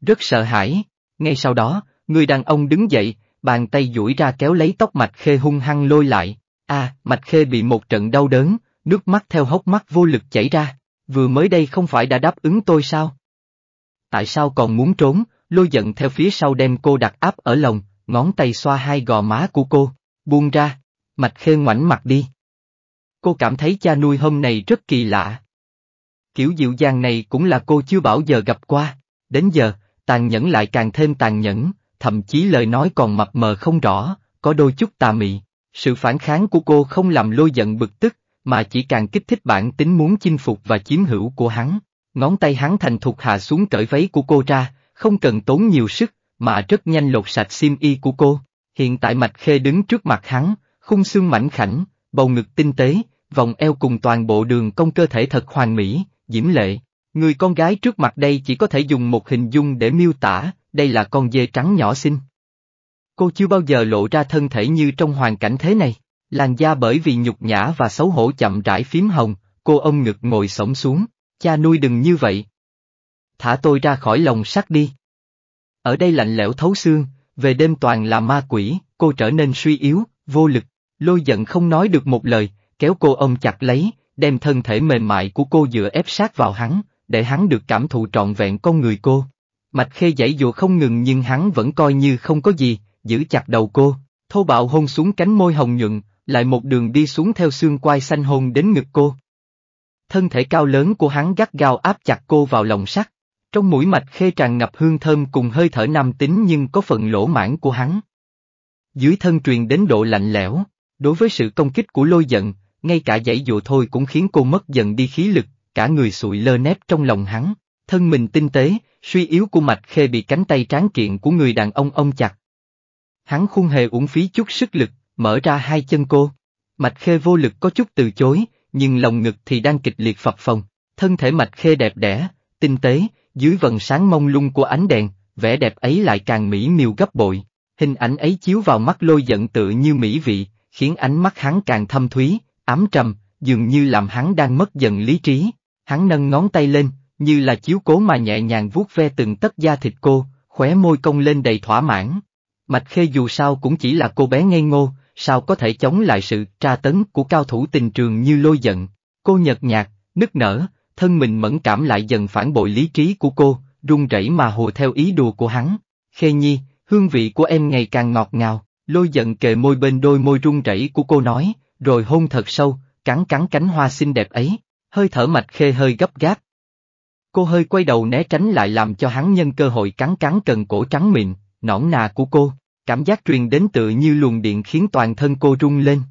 Rất sợ hãi. Ngay sau đó, người đàn ông đứng dậy, bàn tay duỗi ra kéo lấy tóc Mạch Khê hung hăng lôi lại. a à, Mạch Khê bị một trận đau đớn, nước mắt theo hốc mắt vô lực chảy ra. Vừa mới đây không phải đã đáp ứng tôi sao? Tại sao còn muốn trốn, lôi giận theo phía sau đem cô đặt áp ở lòng, ngón tay xoa hai gò má của cô, buông ra, mạch khê ngoảnh mặt đi. Cô cảm thấy cha nuôi hôm nay rất kỳ lạ. Kiểu dịu dàng này cũng là cô chưa bao giờ gặp qua, đến giờ, tàn nhẫn lại càng thêm tàn nhẫn, thậm chí lời nói còn mập mờ không rõ, có đôi chút tà mị. Sự phản kháng của cô không làm lôi giận bực tức, mà chỉ càng kích thích bản tính muốn chinh phục và chiếm hữu của hắn. Ngón tay hắn thành thục hạ xuống cởi váy của cô ra, không cần tốn nhiều sức, mà rất nhanh lột sạch xiêm y của cô. Hiện tại Mạch Khê đứng trước mặt hắn, khung xương mảnh khảnh, bầu ngực tinh tế, vòng eo cùng toàn bộ đường cong cơ thể thật hoàn mỹ, diễm lệ. Người con gái trước mặt đây chỉ có thể dùng một hình dung để miêu tả, đây là con dê trắng nhỏ xinh. Cô chưa bao giờ lộ ra thân thể như trong hoàn cảnh thế này, làn da bởi vì nhục nhã và xấu hổ chậm rãi phím hồng, cô ông ngực ngồi sổng xuống, cha nuôi đừng như vậy, thả tôi ra khỏi lồng sắt đi. Ở đây lạnh lẽo thấu xương, về đêm toàn là ma quỷ, cô trở nên suy yếu, vô lực, lôi giận không nói được một lời, kéo cô ông chặt lấy, đem thân thể mềm mại của cô dựa ép sát vào hắn, để hắn được cảm thụ trọn vẹn con người cô. Mạch khê giãy dụa không ngừng nhưng hắn vẫn coi như không có gì, giữ chặt đầu cô, thô bạo hôn xuống cánh môi hồng nhuận, lại một đường đi xuống theo xương quai xanh hôn đến ngực cô. Thân thể cao lớn của hắn gắt gao áp chặt cô vào lòng sắt, trong mũi mạch khê tràn ngập hương thơm cùng hơi thở nam tính nhưng có phần lỗ mãn của hắn. Dưới thân truyền đến độ lạnh lẽo, đối với sự công kích của lôi giận, ngay cả dãy dụ thôi cũng khiến cô mất dần đi khí lực, cả người sụi lơ nép trong lòng hắn, thân mình tinh tế, suy yếu của mạch khê bị cánh tay tráng kiện của người đàn ông ông chặt. Hắn không hề uổng phí chút sức lực, mở ra hai chân cô. Mạch khê vô lực có chút từ chối, nhưng lòng ngực thì đang kịch liệt phập phồng, thân thể mạch khê đẹp đẽ, tinh tế, dưới vần sáng mông lung của ánh đèn, vẻ đẹp ấy lại càng mỹ miều gấp bội. Hình ảnh ấy chiếu vào mắt lôi giận tự như mỹ vị, khiến ánh mắt hắn càng thâm thúy, ám trầm, dường như làm hắn đang mất dần lý trí. Hắn nâng ngón tay lên, như là chiếu cố mà nhẹ nhàng vuốt ve từng tất da thịt cô, khóe môi cong lên đầy thỏa mãn. Mạch Khê dù sao cũng chỉ là cô bé ngây ngô, sao có thể chống lại sự tra tấn của cao thủ tình trường như lôi giận. Cô nhợt nhạt, nức nở, thân mình mẫn cảm lại dần phản bội lý trí của cô, run rẩy mà hồ theo ý đùa của hắn. Khê Nhi, hương vị của em ngày càng ngọt ngào, lôi giận kề môi bên đôi môi run rẩy của cô nói, rồi hôn thật sâu, cắn cắn cánh hoa xinh đẹp ấy, hơi thở mạch khê hơi gấp gáp. Cô hơi quay đầu né tránh lại làm cho hắn nhân cơ hội cắn cắn cần cổ trắng mịn, nõn nà của cô, cảm giác truyền đến tự như luồng điện khiến toàn thân cô rung lên.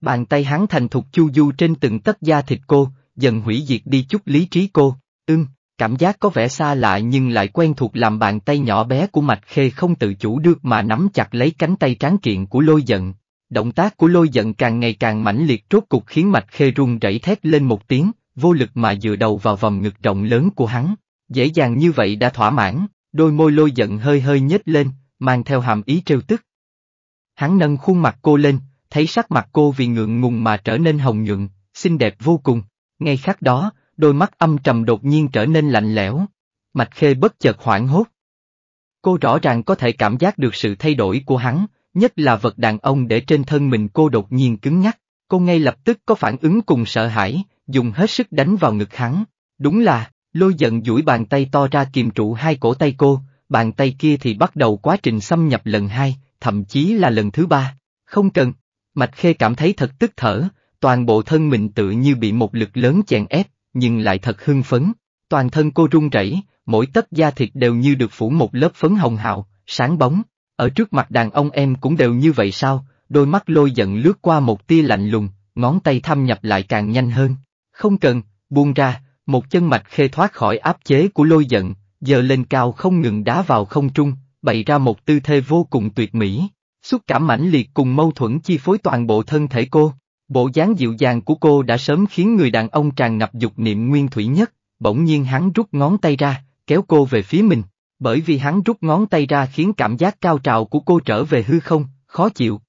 Bàn tay hắn thành thục chu du trên từng tấc da thịt cô, dần hủy diệt đi chút lý trí cô, ưng, cảm giác có vẻ xa lạ nhưng lại quen thuộc làm bàn tay nhỏ bé của Mạch Khê không tự chủ được mà nắm chặt lấy cánh tay tráng kiện của lôi giận. Động tác của lôi giận càng ngày càng mãnh liệt rốt cục khiến Mạch Khê run rẩy thét lên một tiếng, vô lực mà dựa đầu vào vòng ngực rộng lớn của hắn. Dễ dàng như vậy đã thỏa mãn, đôi môi lôi giận hơi hơi nhếch lên, mang theo hàm ý trêu tức. Hắn nâng khuôn mặt cô lên, thấy sắc mặt cô vì ngượng ngùng mà trở nên hồng nhuận, xinh đẹp vô cùng. Ngay khắc đó, đôi mắt âm trầm đột nhiên trở nên lạnh lẽo. Mạch Khê bất chợt hoảng hốt. Cô rõ ràng có thể cảm giác được sự thay đổi của hắn, nhất là vật đàn ông để trên thân mình cô đột nhiên cứng nhắc. Cô ngay lập tức có phản ứng cùng sợ hãi, dùng hết sức đánh vào ngực hắn. Đúng là, lôi giận duỗi bàn tay to ra kìm trụ hai cổ tay cô, bàn tay kia thì bắt đầu quá trình xâm nhập lần hai, thậm chí là lần thứ ba. Không cần. Mạch Khê cảm thấy thật tức thở, toàn bộ thân mình tự như bị một lực lớn chèn ép, nhưng lại thật hưng phấn, toàn thân cô run rẩy, mỗi tấc da thịt đều như được phủ một lớp phấn hồng hào, sáng bóng, ở trước mặt đàn ông em cũng đều như vậy sao, đôi mắt lôi giận lướt qua một tia lạnh lùng, ngón tay thâm nhập lại càng nhanh hơn, không cần, buông ra, một chân mạch khê thoát khỏi áp chế của lôi giận, giờ lên cao không ngừng đá vào không trung, bày ra một tư thế vô cùng tuyệt mỹ, xúc cảm mãnh liệt cùng mâu thuẫn chi phối toàn bộ thân thể cô. Bộ dáng dịu dàng của cô đã sớm khiến người đàn ông tràn ngập dục niệm nguyên thủy nhất, bỗng nhiên hắn rút ngón tay ra, kéo cô về phía mình, bởi vì hắn rút ngón tay ra khiến cảm giác cao trào của cô trở về hư không, khó chịu.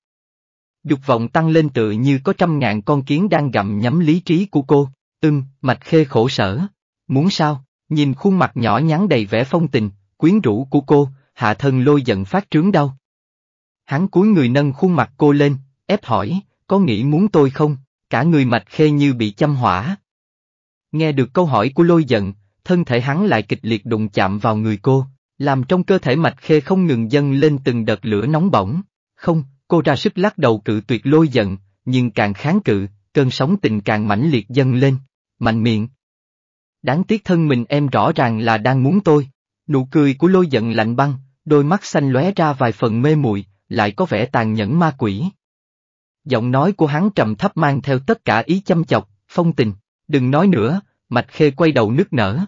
Dục vọng tăng lên tựa như có trăm ngàn con kiến đang gặm nhắm lý trí của cô, ưm, mạch khê khổ sở. Muốn sao, nhìn khuôn mặt nhỏ nhắn đầy vẻ phong tình, quyến rũ của cô, hạ thân lôi giận phát trướng đau. Hắn cúi người nâng khuôn mặt cô lên, ép hỏi, có nghĩ muốn tôi không? Cả người mạch khê như bị châm hỏa. Nghe được câu hỏi của lôi giận, thân thể hắn lại kịch liệt đụng chạm vào người cô, làm trong cơ thể mạch khê không ngừng dâng lên từng đợt lửa nóng bỏng. Không, cô ra sức lắc đầu cự tuyệt lôi giận, nhưng càng kháng cự, cơn sóng tình càng mãnh liệt dâng lên, mạnh miệng. Đáng tiếc thân mình em rõ ràng là đang muốn tôi. Nụ cười của lôi giận lạnh băng, đôi mắt xanh lóe ra vài phần mê muội, lại có vẻ tàn nhẫn ma quỷ. Giọng nói của hắn trầm thấp mang theo tất cả ý chăm chọc, phong tình, đừng nói nữa, Mạch Khê quay đầu nức nở.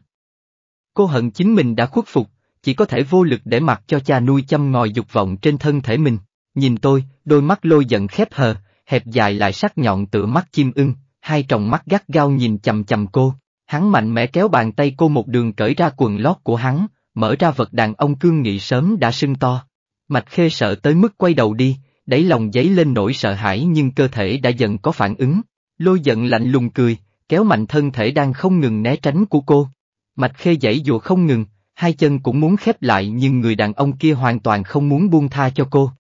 Cô hận chính mình đã khuất phục, chỉ có thể vô lực để mặc cho cha nuôi chăm ngòi dục vọng trên thân thể mình. Nhìn tôi, đôi mắt lôi giận khép hờ, hẹp dài lại sắc nhọn tựa mắt chim ưng, hai tròng mắt gắt gao nhìn chầm chầm cô. Hắn mạnh mẽ kéo bàn tay cô một đường cởi ra quần lót của hắn, mở ra vật đàn ông cương nghị sớm đã sưng to. Mạch Khê sợ tới mức quay đầu đi, đáy lòng giấy lên nỗi sợ hãi nhưng cơ thể đã dần có phản ứng. Lôi giận lạnh lùng cười, kéo mạnh thân thể đang không ngừng né tránh của cô. Mạch khê dãy dùa không ngừng, hai chân cũng muốn khép lại nhưng người đàn ông kia hoàn toàn không muốn buông tha cho cô.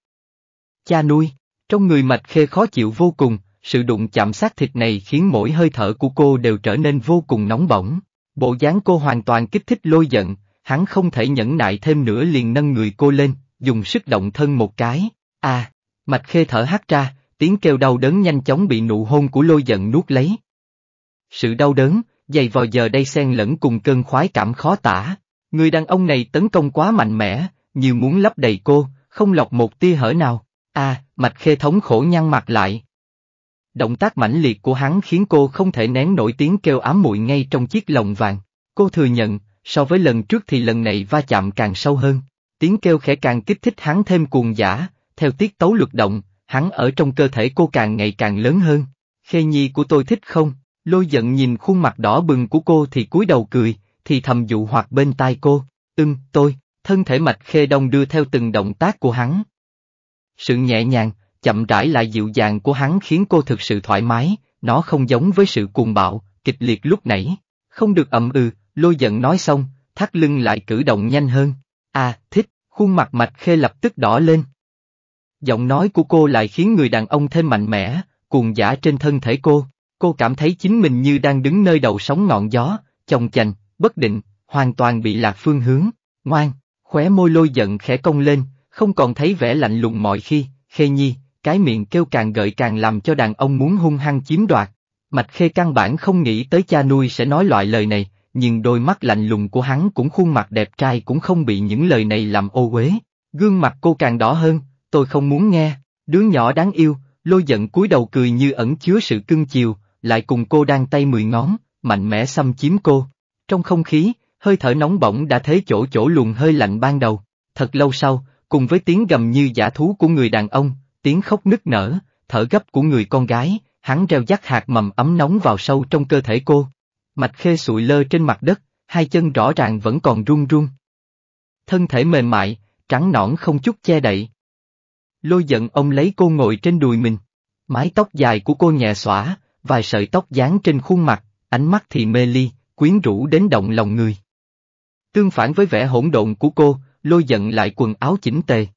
Cha nuôi, trong người mạch khê khó chịu vô cùng, sự đụng chạm sát thịt này khiến mỗi hơi thở của cô đều trở nên vô cùng nóng bỏng. Bộ dáng cô hoàn toàn kích thích lôi giận, hắn không thể nhẫn nại thêm nữa liền nâng người cô lên, dùng sức động thân một cái. À, Mạch khê thở hắt ra, tiếng kêu đau đớn nhanh chóng bị nụ hôn của lôi giận nuốt lấy. Sự đau đớn, dày vò giờ đây xen lẫn cùng cơn khoái cảm khó tả. Người đàn ông này tấn công quá mạnh mẽ, nhiều muốn lấp đầy cô, không lọc một tia hở nào. A, à, mạch khê thống khổ nhăn mặt lại. Động tác mãnh liệt của hắn khiến cô không thể nén nổi tiếng kêu ám muội ngay trong chiếc lồng vàng. Cô thừa nhận, so với lần trước thì lần này va chạm càng sâu hơn. Tiếng kêu khẽ càng kích thích hắn thêm cuồng giả, theo tiết tấu luật động, hắn ở trong cơ thể cô càng ngày càng lớn hơn. Khê nhi của tôi thích không? Lôi giận nhìn khuôn mặt đỏ bừng của cô thì cúi đầu cười, thì thầm dụ hoặc bên tai cô, Ừm, tôi, thân thể mạch khê đông đưa theo từng động tác của hắn. Sự nhẹ nhàng, chậm rãi lại dịu dàng của hắn khiến cô thực sự thoải mái, nó không giống với sự cuồng bạo, kịch liệt lúc nãy. Không được ậm ừ, lôi giận nói xong, thắt lưng lại cử động nhanh hơn. À, thích, khuôn mặt mạch khê lập tức đỏ lên. Giọng nói của cô lại khiến người đàn ông thêm mạnh mẽ, cuồng giả trên thân thể cô. Cô cảm thấy chính mình như đang đứng nơi đầu sóng ngọn gió, chồng chành, bất định, hoàn toàn bị lạc phương hướng. Ngoan, khóe môi lôi giận khẽ cong lên, không còn thấy vẻ lạnh lùng mọi khi, khê nhi, cái miệng kêu càng gợi càng làm cho đàn ông muốn hung hăng chiếm đoạt. Mạch khê căn bản không nghĩ tới cha nuôi sẽ nói loại lời này, nhưng đôi mắt lạnh lùng của hắn cũng khuôn mặt đẹp trai cũng không bị những lời này làm ô uế. Gương mặt cô càng đỏ hơn, tôi không muốn nghe, đứa nhỏ đáng yêu, lôi giận cúi đầu cười như ẩn chứa sự cưng chiều, lại cùng cô đang tay mười ngón, mạnh mẽ xâm chiếm cô. Trong không khí, hơi thở nóng bỏng đã thấy chỗ chỗ luồng hơi lạnh ban đầu, thật lâu sau, cùng với tiếng gầm như giả thú của người đàn ông, tiếng khóc nức nở, thở gấp của người con gái, hắn reo dắt hạt mầm ấm nóng vào sâu trong cơ thể cô. Mạch khê sụi lơ trên mặt đất, hai chân rõ ràng vẫn còn run run. Thân thể mềm mại, trắng nõn không chút che đậy, lôi giận ông lấy cô ngồi trên đùi mình. Mái tóc dài của cô nhẹ xõa, vài sợi tóc dán trên khuôn mặt, ánh mắt thì mê ly, quyến rũ đến động lòng người. Tương phản với vẻ hỗn độn của cô, lôi giận lại quần áo chỉnh tề.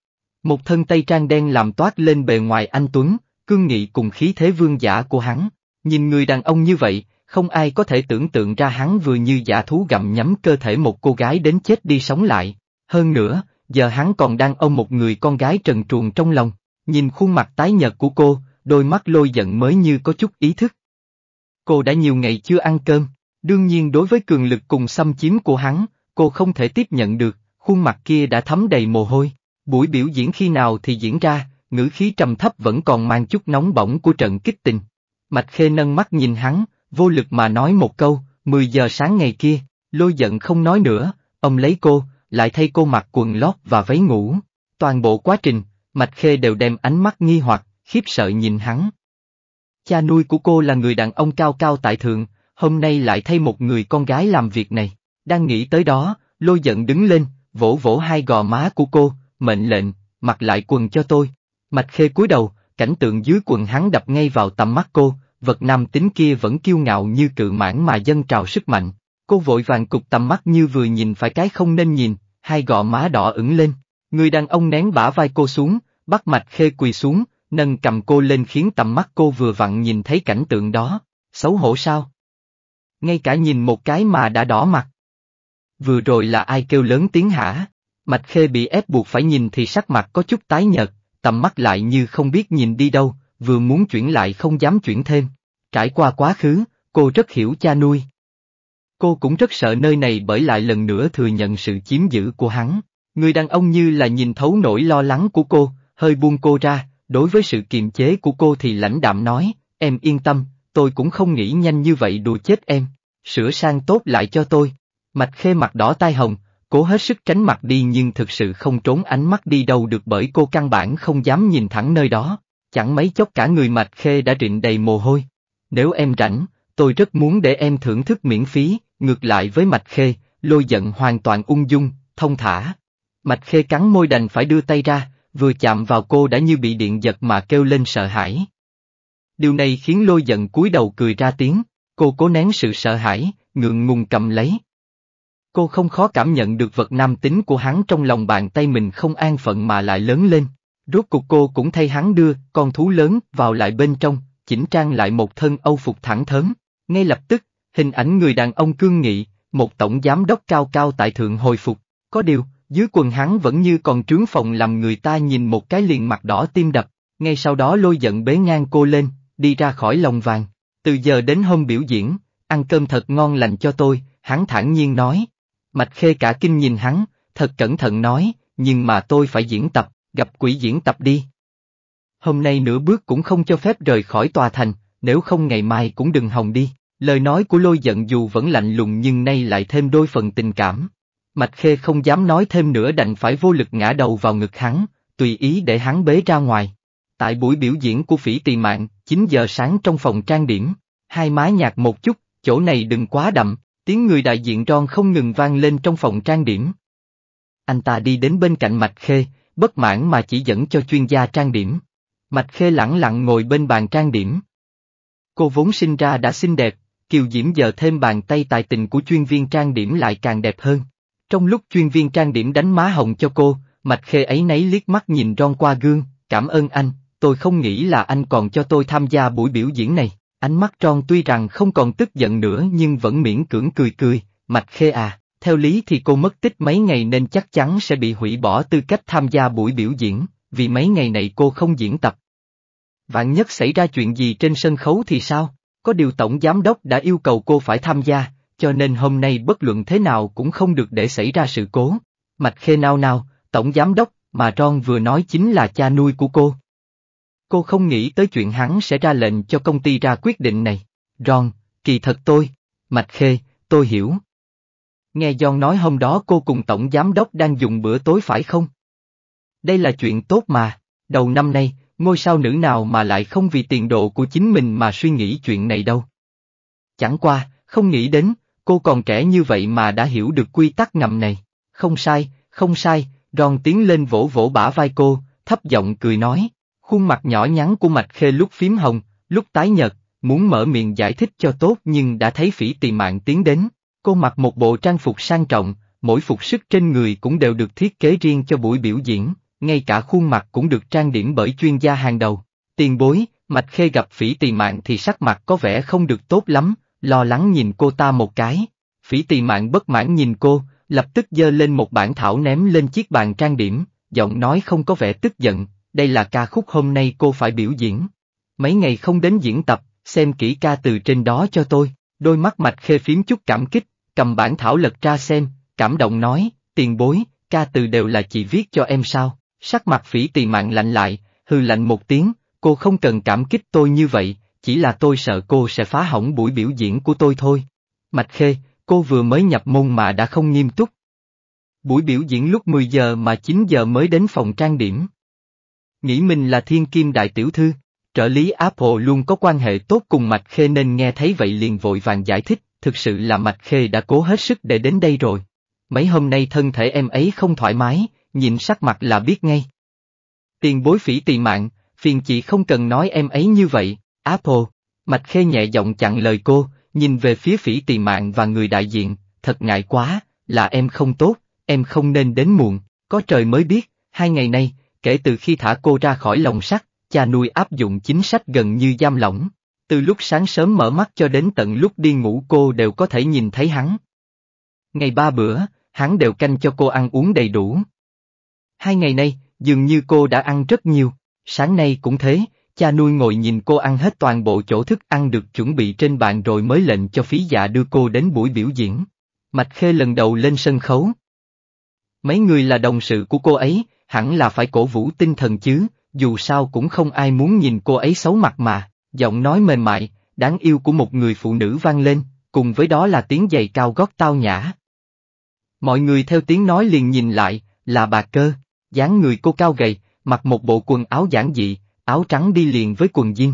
Một thân tây trang đen làm toát lên bề ngoài anh Tuấn, cương nghị cùng khí thế vương giả của hắn. Nhìn người đàn ông như vậy, không ai có thể tưởng tượng ra hắn vừa như giả thú gặm nhắm cơ thể một cô gái đến chết đi sống lại. Hơn nữa, giờ hắn còn đang ôm một người con gái trần truồng trong lòng, nhìn khuôn mặt tái nhợt của cô, đôi mắt lôi giận mới như có chút ý thức. Cô đã nhiều ngày chưa ăn cơm, đương nhiên đối với cường lực cùng xâm chiếm của hắn, cô không thể tiếp nhận được, khuôn mặt kia đã thấm đầy mồ hôi, buổi biểu diễn khi nào thì diễn ra, ngữ khí trầm thấp vẫn còn mang chút nóng bỏng của trận kích tình. Mạch Khê nâng mắt nhìn hắn, vô lực mà nói một câu, 10 giờ sáng ngày kia, lôi giận không nói nữa, ông lấy cô, lại thay cô mặc quần lót và váy ngủ. Toàn bộ quá trình, Mạch Khê đều đem ánh mắt nghi hoặc, khiếp sợ nhìn hắn. Cha nuôi của cô là người đàn ông cao cao tại thượng, hôm nay lại thay một người con gái làm việc này. Đang nghĩ tới đó, lôi giận đứng lên, vỗ vỗ hai gò má của cô, mệnh lệnh, mặc lại quần cho tôi. Mạch Khê cúi đầu, cảnh tượng dưới quần hắn đập ngay vào tầm mắt cô, vật nam tính kia vẫn kiêu ngạo như cự mãn mà dân trào sức mạnh, Cô vội vàng cục tầm mắt như vừa nhìn phải cái không nên nhìn, hai gò má đỏ ửng lên. Người đàn ông nén bả vai cô xuống, bắt mạch khê quỳ xuống, nâng cầm cô lên khiến tầm mắt cô vừa vặn nhìn thấy cảnh tượng đó. Xấu hổ sao? Ngay cả nhìn một cái mà đã đỏ mặt. Vừa rồi là ai kêu lớn tiếng hả? Mạch khê bị ép buộc phải nhìn thì sắc mặt có chút tái nhợt, tầm mắt lại như không biết nhìn đi đâu, vừa muốn chuyển lại không dám chuyển thêm. Trải qua quá khứ, cô rất hiểu cha nuôi, Cô cũng rất sợ nơi này bởi lại lần nữa thừa nhận sự chiếm giữ của hắn. Người đàn ông như là nhìn thấu nỗi lo lắng của cô, hơi buông cô ra, đối với sự kiềm chế của cô thì lãnh đạm nói, em yên tâm, tôi cũng không nghĩ nhanh như vậy đùa chết em, sửa sang tốt lại cho tôi. Mạch khê mặt đỏ tai hồng, cố hết sức tránh mặt đi nhưng thực sự không trốn ánh mắt đi đâu được bởi cô căn bản không dám nhìn thẳng nơi đó, chẳng mấy chốc cả người mạch khê đã rịn đầy mồ hôi. Nếu em rảnh, tôi rất muốn để em thưởng thức miễn phí, Ngược lại với Mạch Khê, lôi giận hoàn toàn ung dung, thông thả. Mạch Khê cắn môi đành phải đưa tay ra, vừa chạm vào cô đã như bị điện giật mà kêu lên sợ hãi. Điều này khiến lôi giận cúi đầu cười ra tiếng, cô cố nén sự sợ hãi, ngượng ngùng cầm lấy. Cô không khó cảm nhận được vật nam tính của hắn trong lòng bàn tay mình không an phận mà lại lớn lên. Rốt cuộc cô cũng thay hắn đưa con thú lớn vào lại bên trong, chỉnh trang lại một thân âu phục thẳng thớm. Ngay lập tức, Hình ảnh người đàn ông cương nghị, một tổng giám đốc cao cao tại thượng hồi phục, có điều, dưới quần hắn vẫn như còn trướng phòng làm người ta nhìn một cái liền mặt đỏ tim đập, ngay sau đó lôi giận bế ngang cô lên, đi ra khỏi lòng vàng, từ giờ đến hôm biểu diễn, ăn cơm thật ngon lành cho tôi, hắn thản nhiên nói. Mạch khê cả kinh nhìn hắn, thật cẩn thận nói, nhưng mà tôi phải diễn tập, gặp quỷ diễn tập đi. Hôm nay nửa bước cũng không cho phép rời khỏi tòa thành, nếu không ngày mai cũng đừng hồng đi, Lời nói của lôi giận dù vẫn lạnh lùng nhưng nay lại thêm đôi phần tình cảm. Mạch Khê không dám nói thêm nữa đành phải vô lực ngã đầu vào ngực hắn, tùy ý để hắn bế ra ngoài. Tại buổi biểu diễn của phỉ tỳ mạng, 9 giờ sáng trong phòng trang điểm, hai mái nhạc một chút, chỗ này đừng quá đậm, tiếng người đại diện ron không ngừng vang lên trong phòng trang điểm. Anh ta đi đến bên cạnh Mạch Khê, bất mãn mà chỉ dẫn cho chuyên gia trang điểm. Mạch Khê lẳng lặng ngồi bên bàn trang điểm. Cô vốn sinh ra đã xinh đẹp, Kiều Diễm giờ thêm bàn tay tài tình của chuyên viên trang điểm lại càng đẹp hơn. Trong lúc chuyên viên trang điểm đánh má hồng cho cô, Mạch Khê ấy nấy liếc mắt nhìn ron qua gương, cảm ơn anh, tôi không nghĩ là anh còn cho tôi tham gia buổi biểu diễn này. Ánh mắt tròn tuy rằng không còn tức giận nữa nhưng vẫn miễn cưỡng cười cười, Mạch Khê à, theo lý thì cô mất tích mấy ngày nên chắc chắn sẽ bị hủy bỏ tư cách tham gia buổi biểu diễn, vì mấy ngày này cô không diễn tập. Vạn nhất xảy ra chuyện gì trên sân khấu thì sao? Có điều Tổng Giám Đốc đã yêu cầu cô phải tham gia, cho nên hôm nay bất luận thế nào cũng không được để xảy ra sự cố. Mạch Khê nao nao, Tổng Giám Đốc mà Ron vừa nói chính là cha nuôi của cô. Cô không nghĩ tới chuyện hắn sẽ ra lệnh cho công ty ra quyết định này. Ron, kỳ thật tôi, Mạch Khê, tôi hiểu. Nghe John nói hôm đó cô cùng Tổng Giám Đốc đang dùng bữa tối phải không? Đây là chuyện tốt mà, đầu năm nay, ngôi sao nữ nào mà lại không vì tiền độ của chính mình mà suy nghĩ chuyện này đâu. Chẳng qua, không nghĩ đến, cô còn trẻ như vậy mà đã hiểu được quy tắc ngầm này. Không sai, không sai, Ron tiến lên vỗ vỗ bả vai cô, thấp giọng cười nói. Khuôn mặt nhỏ nhắn của Mạch Khê lúc phím hồng, lúc tái nhợt, muốn mở miệng giải thích cho tốt nhưng đã thấy phỉ tì mạng tiến đến. Cô mặc một bộ trang phục sang trọng, mỗi phục sức trên người cũng đều được thiết kế riêng cho buổi biểu diễn, ngay cả khuôn mặt cũng được trang điểm bởi chuyên gia hàng đầu. Tiền bối, Mạch Khê gặp phỉ Tì mạng thì sắc mặt có vẻ không được tốt lắm, lo lắng nhìn cô ta một cái. Phỉ Tì mạng bất mãn nhìn cô, lập tức giơ lên một bản thảo ném lên chiếc bàn trang điểm, giọng nói không có vẻ tức giận, đây là ca khúc hôm nay cô phải biểu diễn. Mấy ngày không đến diễn tập, xem kỹ ca từ trên đó cho tôi, đôi mắt Mạch Khê phím chút cảm kích, cầm bản thảo lật ra xem, cảm động nói, tiền bối, ca từ đều là chị viết cho em sao? Sắc mặt phỉ tỳ mạng lạnh lại, hư lạnh một tiếng, cô không cần cảm kích tôi như vậy, chỉ là tôi sợ cô sẽ phá hỏng buổi biểu diễn của tôi thôi. Mạch Khê, cô vừa mới nhập môn mà đã không nghiêm túc. Buổi biểu diễn lúc 10 giờ mà 9 giờ mới đến phòng trang điểm. Nghĩ mình là thiên kim đại tiểu thư, trợ lý Apple luôn có quan hệ tốt cùng Mạch Khê nên nghe thấy vậy liền vội vàng giải thích, thực sự là Mạch Khê đã cố hết sức để đến đây rồi. Mấy hôm nay thân thể em ấy không thoải mái, nhìn sắc mặt là biết ngay. Tiền bối phỉ Tì mạng, phiền chị không cần nói em ấy như vậy, Apple, Mạch Khê nhẹ giọng chặn lời cô, nhìn về phía phỉ Tì mạng và người đại diện, thật ngại quá, là em không tốt, em không nên đến muộn, có trời mới biết, hai ngày nay, kể từ khi thả cô ra khỏi lồng sắt, cha nuôi áp dụng chính sách gần như giam lỏng. Từ lúc sáng sớm mở mắt cho đến tận lúc đi ngủ cô đều có thể nhìn thấy hắn. Ngày ba bữa, hắn đều canh cho cô ăn uống đầy đủ, Hai ngày nay, dường như cô đã ăn rất nhiều, sáng nay cũng thế, cha nuôi ngồi nhìn cô ăn hết toàn bộ chỗ thức ăn được chuẩn bị trên bàn rồi mới lệnh cho phí dạ đưa cô đến buổi biểu diễn. Mạch Khê lần đầu lên sân khấu. Mấy người là đồng sự của cô ấy, hẳn là phải cổ vũ tinh thần chứ, dù sao cũng không ai muốn nhìn cô ấy xấu mặt mà, giọng nói mềm mại, đáng yêu của một người phụ nữ vang lên, cùng với đó là tiếng giày cao gót tao nhã. Mọi người theo tiếng nói liền nhìn lại, là bà cơ dáng người cô cao gầy, mặc một bộ quần áo giản dị, áo trắng đi liền với quần jean.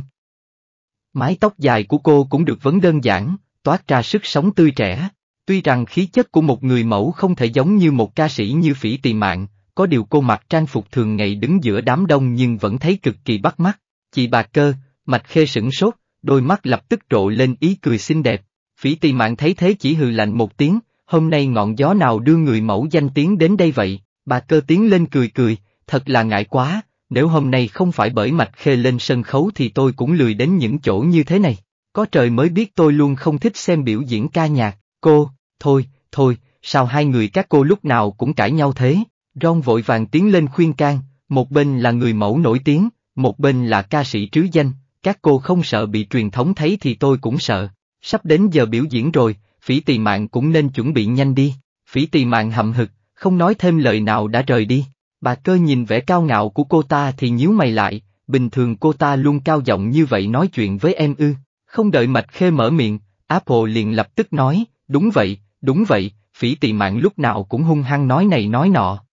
Mái tóc dài của cô cũng được vấn đơn giản, toát ra sức sống tươi trẻ. Tuy rằng khí chất của một người mẫu không thể giống như một ca sĩ như phỉ tì mạng, có điều cô mặc trang phục thường ngày đứng giữa đám đông nhưng vẫn thấy cực kỳ bắt mắt. Chị bà cơ, mạch khê sửng sốt, đôi mắt lập tức trộ lên ý cười xinh đẹp. Phỉ tì mạng thấy thế chỉ hừ lạnh một tiếng, hôm nay ngọn gió nào đưa người mẫu danh tiếng đến đây vậy? Bà cơ tiến lên cười cười, thật là ngại quá, nếu hôm nay không phải bởi mạch khê lên sân khấu thì tôi cũng lười đến những chỗ như thế này. Có trời mới biết tôi luôn không thích xem biểu diễn ca nhạc, cô, thôi, thôi, sao hai người các cô lúc nào cũng cãi nhau thế? Ron vội vàng tiến lên khuyên can, một bên là người mẫu nổi tiếng, một bên là ca sĩ trứ danh, các cô không sợ bị truyền thống thấy thì tôi cũng sợ. Sắp đến giờ biểu diễn rồi, phỉ tỳ mạng cũng nên chuẩn bị nhanh đi. Phỉ tỳ mạng hậm hực, không nói thêm lời nào đã rời đi. Bà cơ nhìn vẻ cao ngạo của cô ta thì nhíu mày lại, bình thường cô ta luôn cao giọng như vậy nói chuyện với em ư, không đợi mạch khê mở miệng, Apple liền lập tức nói, đúng vậy, đúng vậy, phỉ tị mạng lúc nào cũng hung hăng nói này nói nọ.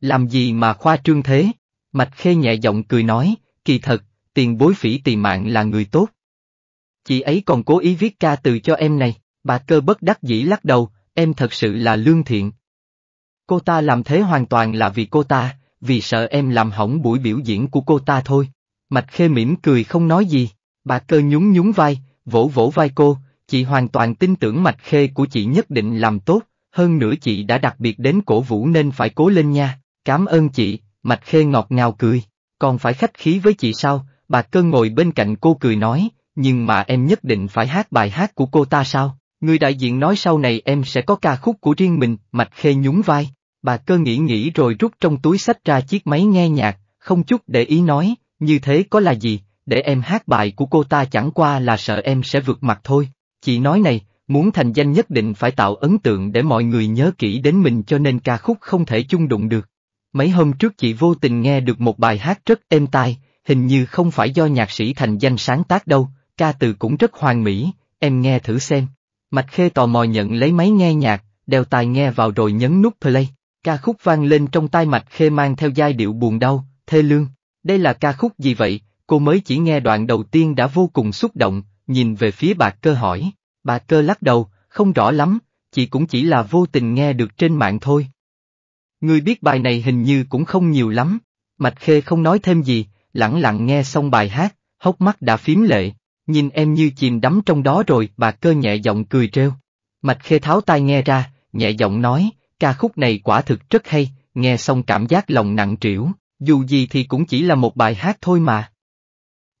Làm gì mà khoa trương thế? Mạch khê nhẹ giọng cười nói, kỳ thật, tiền bối phỉ tị mạng là người tốt. Chị ấy còn cố ý viết ca từ cho em này, bà cơ bất đắc dĩ lắc đầu, em thật sự là lương thiện, Cô ta làm thế hoàn toàn là vì cô ta, vì sợ em làm hỏng buổi biểu diễn của cô ta thôi. Mạch Khê mỉm cười không nói gì, bà cơ nhún nhún vai, vỗ vỗ vai cô, chị hoàn toàn tin tưởng Mạch Khê của chị nhất định làm tốt, hơn nữa chị đã đặc biệt đến cổ vũ nên phải cố lên nha, cảm ơn chị, Mạch Khê ngọt ngào cười, còn phải khách khí với chị sao, bà cơ ngồi bên cạnh cô cười nói, nhưng mà em nhất định phải hát bài hát của cô ta sao, người đại diện nói sau này em sẽ có ca khúc của riêng mình, Mạch Khê nhún vai bà cơ nghĩ nghĩ rồi rút trong túi sách ra chiếc máy nghe nhạc, không chút để ý nói, như thế có là gì, để em hát bài của cô ta chẳng qua là sợ em sẽ vượt mặt thôi. Chị nói này, muốn thành danh nhất định phải tạo ấn tượng để mọi người nhớ kỹ đến mình cho nên ca khúc không thể chung đụng được. Mấy hôm trước chị vô tình nghe được một bài hát rất êm tai, hình như không phải do nhạc sĩ thành danh sáng tác đâu, ca từ cũng rất hoàn mỹ, em nghe thử xem. Mạch Khê tò mò nhận lấy máy nghe nhạc, đeo tai nghe vào rồi nhấn nút play. Ca khúc vang lên trong tai mạch khê mang theo giai điệu buồn đau, thê lương. Đây là ca khúc gì vậy? Cô mới chỉ nghe đoạn đầu tiên đã vô cùng xúc động, nhìn về phía bà cơ hỏi. Bà cơ lắc đầu, không rõ lắm, chị cũng chỉ là vô tình nghe được trên mạng thôi. Người biết bài này hình như cũng không nhiều lắm. Mạch khê không nói thêm gì, lặng lặng nghe xong bài hát, hốc mắt đã phím lệ. Nhìn em như chìm đắm trong đó rồi, bà cơ nhẹ giọng cười trêu. Mạch khê tháo tai nghe ra, nhẹ giọng nói, Ca khúc này quả thực rất hay, nghe xong cảm giác lòng nặng trĩu, dù gì thì cũng chỉ là một bài hát thôi mà.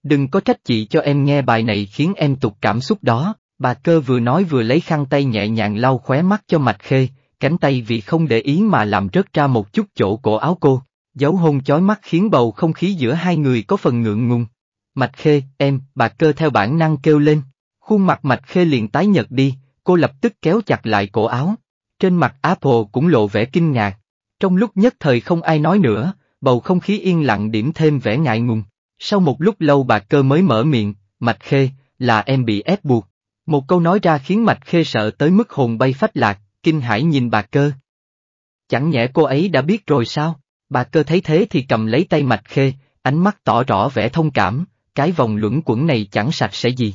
Đừng có trách chị cho em nghe bài này khiến em tụt cảm xúc đó, bà cơ vừa nói vừa lấy khăn tay nhẹ nhàng lau khóe mắt cho mạch khê, cánh tay vì không để ý mà làm rớt ra một chút chỗ cổ áo cô, dấu hôn chói mắt khiến bầu không khí giữa hai người có phần ngượng ngùng. Mạch khê, em, bà cơ theo bản năng kêu lên, khuôn mặt mạch khê liền tái nhật đi, cô lập tức kéo chặt lại cổ áo, trên mặt Apple cũng lộ vẻ kinh ngạc. Trong lúc nhất thời không ai nói nữa, bầu không khí yên lặng điểm thêm vẻ ngại ngùng. Sau một lúc lâu bà cơ mới mở miệng, Mạch Khê, là em bị ép buộc. Một câu nói ra khiến Mạch Khê sợ tới mức hồn bay phách lạc, kinh hãi nhìn bà cơ. Chẳng nhẽ cô ấy đã biết rồi sao? Bà cơ thấy thế thì cầm lấy tay Mạch Khê, ánh mắt tỏ rõ vẻ thông cảm, cái vòng luẩn quẩn này chẳng sạch sẽ gì.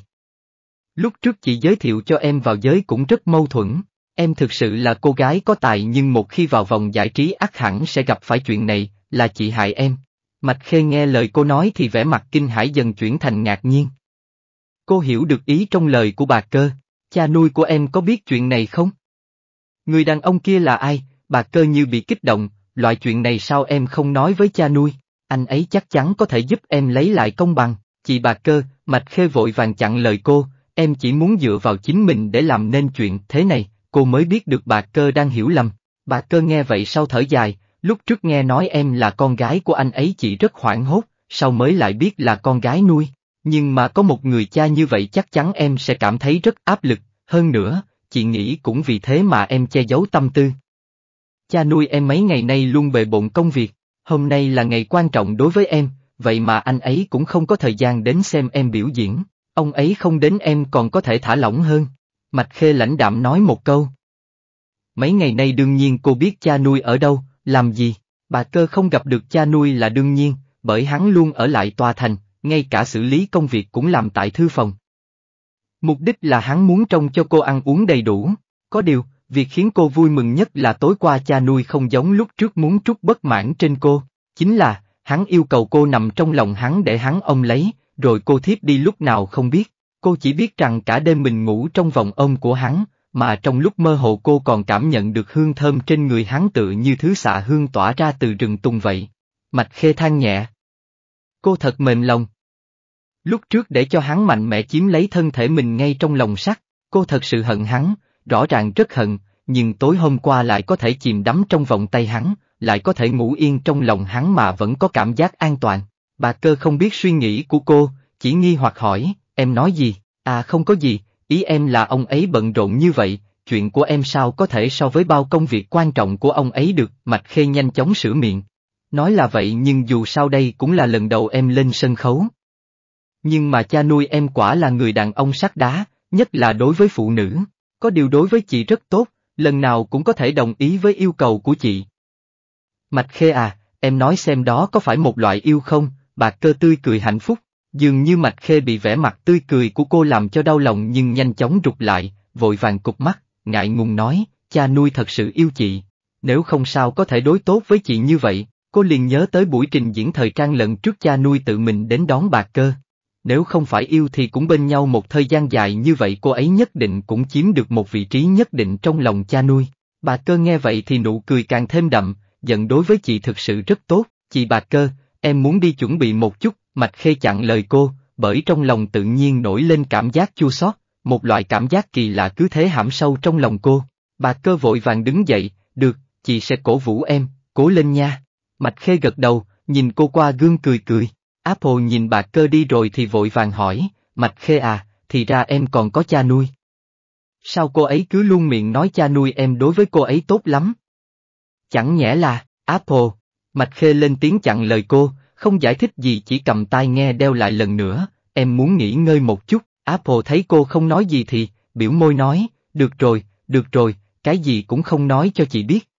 Lúc trước chị giới thiệu cho em vào giới cũng rất mâu thuẫn. Em thực sự là cô gái có tài nhưng một khi vào vòng giải trí ác hẳn sẽ gặp phải chuyện này, là chị hại em. Mạch Khê nghe lời cô nói thì vẻ mặt kinh hãi dần chuyển thành ngạc nhiên. Cô hiểu được ý trong lời của bà cơ, cha nuôi của em có biết chuyện này không? Người đàn ông kia là ai, bà cơ như bị kích động, loại chuyện này sao em không nói với cha nuôi, anh ấy chắc chắn có thể giúp em lấy lại công bằng, chị bà cơ, Mạch Khê vội vàng chặn lời cô, em chỉ muốn dựa vào chính mình để làm nên chuyện thế này, cô mới biết được bà cơ đang hiểu lầm. Bà cơ nghe vậy sau thở dài, lúc trước nghe nói em là con gái của anh ấy chị rất hoảng hốt, sau mới lại biết là con gái nuôi. Nhưng mà có một người cha như vậy chắc chắn em sẽ cảm thấy rất áp lực, hơn nữa, chị nghĩ cũng vì thế mà em che giấu tâm tư. Cha nuôi em mấy ngày nay luôn bề bộn công việc, hôm nay là ngày quan trọng đối với em, vậy mà anh ấy cũng không có thời gian đến xem em biểu diễn, ông ấy không đến em còn có thể thả lỏng hơn, Mạch Khê lãnh đạm nói một câu. Mấy ngày nay đương nhiên cô biết cha nuôi ở đâu, làm gì, bà cơ không gặp được cha nuôi là đương nhiên, bởi hắn luôn ở lại tòa thành, ngay cả xử lý công việc cũng làm tại thư phòng. Mục đích là hắn muốn trông cho cô ăn uống đầy đủ, có điều, việc khiến cô vui mừng nhất là tối qua cha nuôi không giống lúc trước muốn trút bất mãn trên cô, chính là, hắn yêu cầu cô nằm trong lòng hắn để hắn ông lấy, rồi cô thiếp đi lúc nào không biết cô chỉ biết rằng cả đêm mình ngủ trong vòng ôm của hắn, mà trong lúc mơ hồ cô còn cảm nhận được hương thơm trên người hắn tự như thứ xạ hương tỏa ra từ rừng tùng vậy. Mạch khê than nhẹ. Cô thật mềm lòng. Lúc trước để cho hắn mạnh mẽ chiếm lấy thân thể mình ngay trong lòng sắt, cô thật sự hận hắn, rõ ràng rất hận, nhưng tối hôm qua lại có thể chìm đắm trong vòng tay hắn, lại có thể ngủ yên trong lòng hắn mà vẫn có cảm giác an toàn. Bà cơ không biết suy nghĩ của cô, chỉ nghi hoặc hỏi, Em nói gì? À không có gì, ý em là ông ấy bận rộn như vậy, chuyện của em sao có thể so với bao công việc quan trọng của ông ấy được, Mạch Khê nhanh chóng sửa miệng. Nói là vậy nhưng dù sao đây cũng là lần đầu em lên sân khấu. Nhưng mà cha nuôi em quả là người đàn ông sắt đá, nhất là đối với phụ nữ, có điều đối với chị rất tốt, lần nào cũng có thể đồng ý với yêu cầu của chị. Mạch Khê à, em nói xem đó có phải một loại yêu không, bà cơ tươi cười hạnh phúc, Dường như Mạch Khê bị vẻ mặt tươi cười của cô làm cho đau lòng nhưng nhanh chóng rụt lại, vội vàng cục mắt, ngại ngùng nói, cha nuôi thật sự yêu chị. Nếu không sao có thể đối tốt với chị như vậy, cô liền nhớ tới buổi trình diễn thời trang lần trước cha nuôi tự mình đến đón bà cơ. Nếu không phải yêu thì cũng bên nhau một thời gian dài như vậy cô ấy nhất định cũng chiếm được một vị trí nhất định trong lòng cha nuôi. Bà cơ nghe vậy thì nụ cười càng thêm đậm, giận đối với chị thực sự rất tốt, chị bà cơ, em muốn đi chuẩn bị một chút, Mạch Khê chặn lời cô, bởi trong lòng tự nhiên nổi lên cảm giác chua xót, một loại cảm giác kỳ lạ cứ thế hãm sâu trong lòng cô. Bà cơ vội vàng đứng dậy, được, chị sẽ cổ vũ em, cố lên nha. Mạch Khê gật đầu, nhìn cô qua gương cười cười. Apple nhìn bà cơ đi rồi thì vội vàng hỏi, Mạch Khê à, thì ra em còn có cha nuôi. Sao cô ấy cứ luôn miệng nói cha nuôi em đối với cô ấy tốt lắm? Chẳng nhẽ là, Apple, Mạch Khê lên tiếng chặn lời cô, không giải thích gì chỉ cầm tai nghe đeo lại lần nữa, em muốn nghỉ ngơi một chút, Apple thấy cô không nói gì thì, biểu môi nói, được rồi, được rồi, cái gì cũng không nói cho chị biết.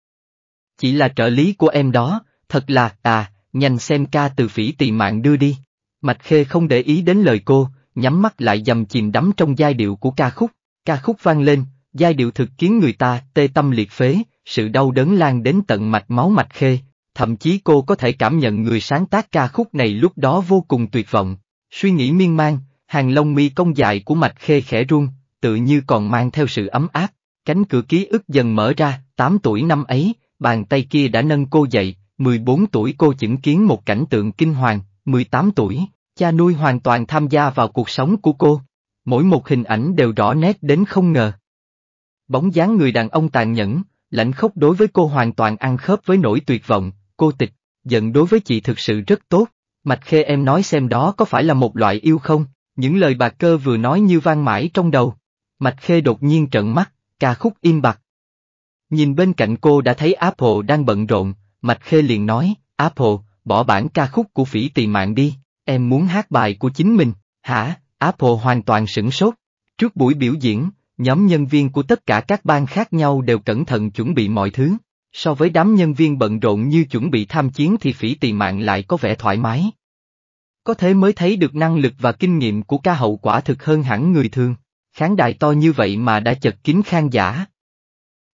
Chỉ là trợ lý của em đó, thật là, à, nhanh xem ca từ phỉ tị mạng đưa đi. Mạch Khê không để ý đến lời cô, nhắm mắt lại dầm chìm đắm trong giai điệu của ca khúc, ca khúc vang lên, giai điệu thực khiến người ta tê tâm liệt phế, sự đau đớn lan đến tận mạch máu Mạch Khê, thậm chí cô có thể cảm nhận người sáng tác ca khúc này lúc đó vô cùng tuyệt vọng. Suy nghĩ miên man, hàng lông mi cong dài của mạch khê khẽ run, tự như còn mang theo sự ấm áp, cánh cửa ký ức dần mở ra, 8 tuổi năm ấy, bàn tay kia đã nâng cô dậy, 14 tuổi cô chứng kiến một cảnh tượng kinh hoàng, 18 tuổi, cha nuôi hoàn toàn tham gia vào cuộc sống của cô. Mỗi một hình ảnh đều rõ nét đến không ngờ. Bóng dáng người đàn ông tàn nhẫn, lạnh khốc đối với cô hoàn toàn ăn khớp với nỗi tuyệt vọng, cô tịch, giận đối với chị thực sự rất tốt, Mạch Khê em nói xem đó có phải là một loại yêu không, những lời bà cơ vừa nói như vang mãi trong đầu. Mạch Khê đột nhiên trợn mắt, ca khúc im bặt. Nhìn bên cạnh cô đã thấy Apple đang bận rộn, Mạch Khê liền nói, Apple, bỏ bản ca khúc của phỉ tì mạng đi, em muốn hát bài của chính mình, hả, Apple hoàn toàn sửng sốt. Trước buổi biểu diễn, nhóm nhân viên của tất cả các bang khác nhau đều cẩn thận chuẩn bị mọi thứ, So với đám nhân viên bận rộn như chuẩn bị tham chiến thì phỉ tì mạng lại có vẻ thoải mái. Có thế mới thấy được năng lực và kinh nghiệm của ca hậu quả thực hơn hẳn người thường, khán đài to như vậy mà đã chật kín khán giả.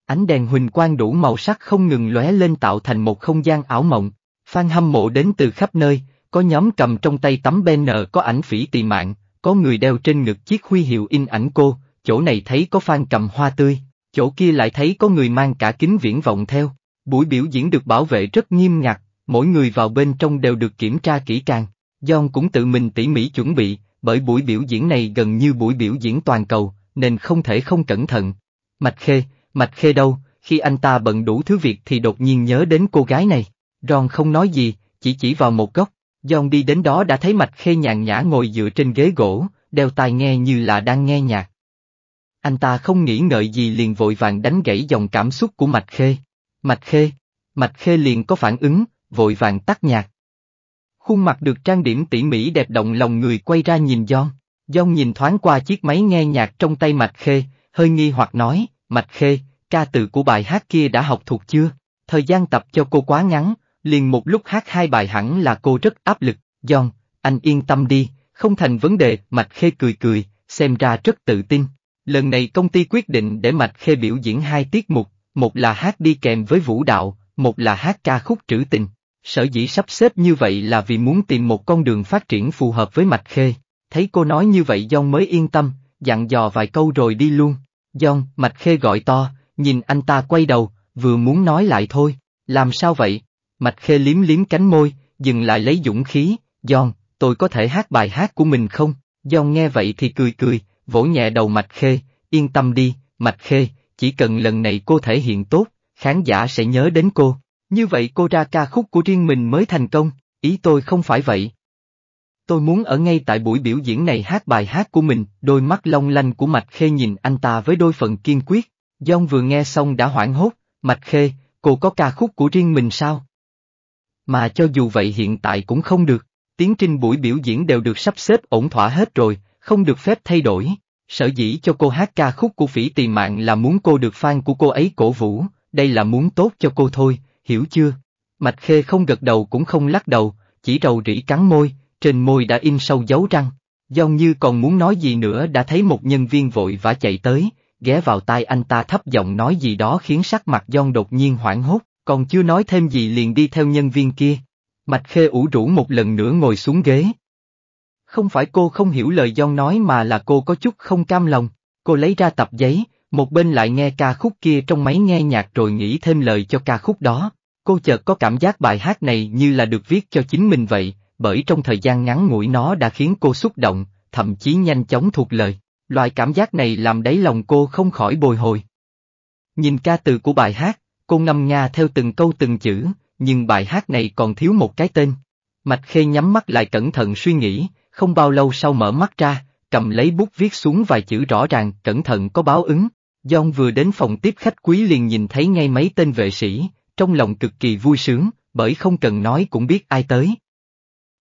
Ánh đèn huỳnh quang đủ màu sắc không ngừng lóe lên tạo thành một không gian ảo mộng, fan hâm mộ đến từ khắp nơi, có nhóm cầm trong tay tấm banner có ảnh phỉ tì mạng, có người đeo trên ngực chiếc huy hiệu in ảnh cô, chỗ này thấy có fan cầm hoa tươi, chỗ kia lại thấy có người mang cả kính viễn vọng theo. Buổi biểu diễn được bảo vệ rất nghiêm ngặt, mỗi người vào bên trong đều được kiểm tra kỹ càng. John cũng tự mình tỉ mỉ chuẩn bị, bởi buổi biểu diễn này gần như buổi biểu diễn toàn cầu, nên không thể không cẩn thận. Mạch Khê, Mạch Khê đâu, khi anh ta bận đủ thứ việc thì đột nhiên nhớ đến cô gái này. Ron không nói gì, chỉ chỉ vào một góc. John đi đến đó đã thấy Mạch Khê nhàn nhã ngồi dựa trên ghế gỗ, đeo tai nghe như là đang nghe nhạc. Anh ta không nghĩ ngợi gì liền vội vàng đánh gãy dòng cảm xúc của Mạch Khê. Mạch Khê. Mạch Khê liền có phản ứng, vội vàng tắt nhạc. Khuôn mặt được trang điểm tỉ mỉ đẹp động lòng người quay ra nhìn John. John nhìn thoáng qua chiếc máy nghe nhạc trong tay Mạch Khê, hơi nghi hoặc nói, Mạch Khê, ca từ của bài hát kia đã học thuộc chưa? Thời gian tập cho cô quá ngắn, liền một lúc hát hai bài hẳn là cô rất áp lực. John, anh yên tâm đi, không thành vấn đề, Mạch Khê cười cười, xem ra rất tự tin. Lần này công ty quyết định để Mạch Khê biểu diễn hai tiết mục, một là hát đi kèm với vũ đạo, một là hát ca khúc trữ tình. Sở dĩ sắp xếp như vậy là vì muốn tìm một con đường phát triển phù hợp với Mạch Khê. Thấy cô nói như vậy Dông mới yên tâm, dặn dò vài câu rồi đi luôn. Dông, Mạch Khê gọi to, nhìn anh ta quay đầu, vừa muốn nói lại thôi, làm sao vậy? Mạch Khê liếm liếm cánh môi, dừng lại lấy dũng khí, Dông, tôi có thể hát bài hát của mình không? Dông nghe vậy thì cười cười, vỗ nhẹ đầu Mạch Khê, yên tâm đi, Mạch Khê, chỉ cần lần này cô thể hiện tốt, khán giả sẽ nhớ đến cô, như vậy cô ra ca khúc của riêng mình mới thành công, ý tôi không phải vậy. Tôi muốn ở ngay tại buổi biểu diễn này hát bài hát của mình, đôi mắt long lanh của Mạch Khê nhìn anh ta với đôi phần kiên quyết, dông vừa nghe xong đã hoảng hốt, Mạch Khê, cô có ca khúc của riêng mình sao? Mà cho dù vậy hiện tại cũng không được, tiến trình buổi biểu diễn đều được sắp xếp ổn thỏa hết rồi, không được phép thay đổi. Sở dĩ cho cô hát ca khúc của phỉ tì mạng là muốn cô được fan của cô ấy cổ vũ, đây là muốn tốt cho cô thôi, hiểu chưa? Mạch Khê không gật đầu cũng không lắc đầu, chỉ rầu rĩ cắn môi, trên môi đã in sâu dấu răng. Giao Như còn muốn nói gì nữa đã thấy một nhân viên vội vã chạy tới, ghé vào tai anh ta thấp giọng nói gì đó khiến sắc mặt John đột nhiên hoảng hốt, còn chưa nói thêm gì liền đi theo nhân viên kia. Mạch Khê ủ rũ một lần nữa ngồi xuống ghế, không phải cô không hiểu lời John nói mà là cô có chút không cam lòng. Cô lấy ra tập giấy, một bên lại nghe ca khúc kia trong máy nghe nhạc rồi nghĩ thêm lời cho ca khúc đó. Cô chợt có cảm giác bài hát này như là được viết cho chính mình vậy, bởi trong thời gian ngắn ngủi nó đã khiến cô xúc động, thậm chí nhanh chóng thuộc lời. Loại cảm giác này làm đáy lòng cô không khỏi bồi hồi. Nhìn ca từ của bài hát, cô ngâm nga theo từng câu từng chữ, nhưng bài hát này còn thiếu một cái tên. Mạch Khê nhắm mắt lại cẩn thận suy nghĩ, không bao lâu sau mở mắt ra, cầm lấy bút viết xuống vài chữ rõ ràng, cẩn thận có báo ứng. John vừa đến phòng tiếp khách quý liền nhìn thấy ngay mấy tên vệ sĩ, trong lòng cực kỳ vui sướng, bởi không cần nói cũng biết ai tới.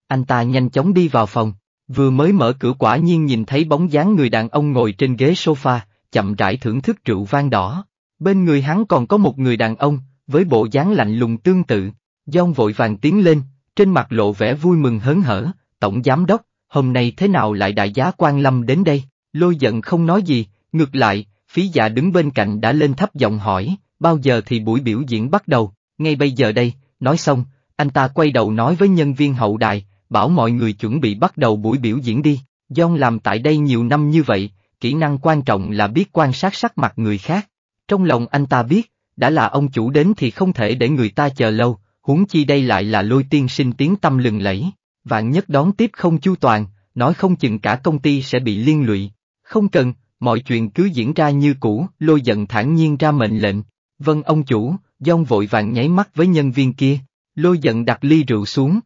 Anh ta nhanh chóng đi vào phòng, vừa mới mở cửa quả nhiên nhìn thấy bóng dáng người đàn ông ngồi trên ghế sofa, chậm rãi thưởng thức rượu vang đỏ. Bên người hắn còn có một người đàn ông, với bộ dáng lạnh lùng tương tự. John vội vàng tiến lên, trên mặt lộ vẻ vui mừng hớn hở, tổng giám đốc, hôm nay thế nào lại đại giá quan lâm đến đây, lôi giận không nói gì, ngược lại, phí giả đứng bên cạnh đã lên thấp giọng hỏi, bao giờ thì buổi biểu diễn bắt đầu, ngay bây giờ đây, nói xong, anh ta quay đầu nói với nhân viên hậu đài, bảo mọi người chuẩn bị bắt đầu buổi biểu diễn đi, John làm tại đây nhiều năm như vậy, kỹ năng quan trọng là biết quan sát sắc mặt người khác, trong lòng anh ta biết, đã là ông chủ đến thì không thể để người ta chờ lâu, huống chi đây lại là lôi tiên sinh tiếng tâm lừng lẫy vạn nhất đón tiếp không chu toàn, nói không chừng cả công ty sẽ bị liên lụy. Không cần, mọi chuyện cứ diễn ra như cũ, lôi giận thản nhiên ra mệnh lệnh. Vâng ông chủ, Dông vội vàng nháy mắt với nhân viên kia, lôi giận đặt ly rượu xuống.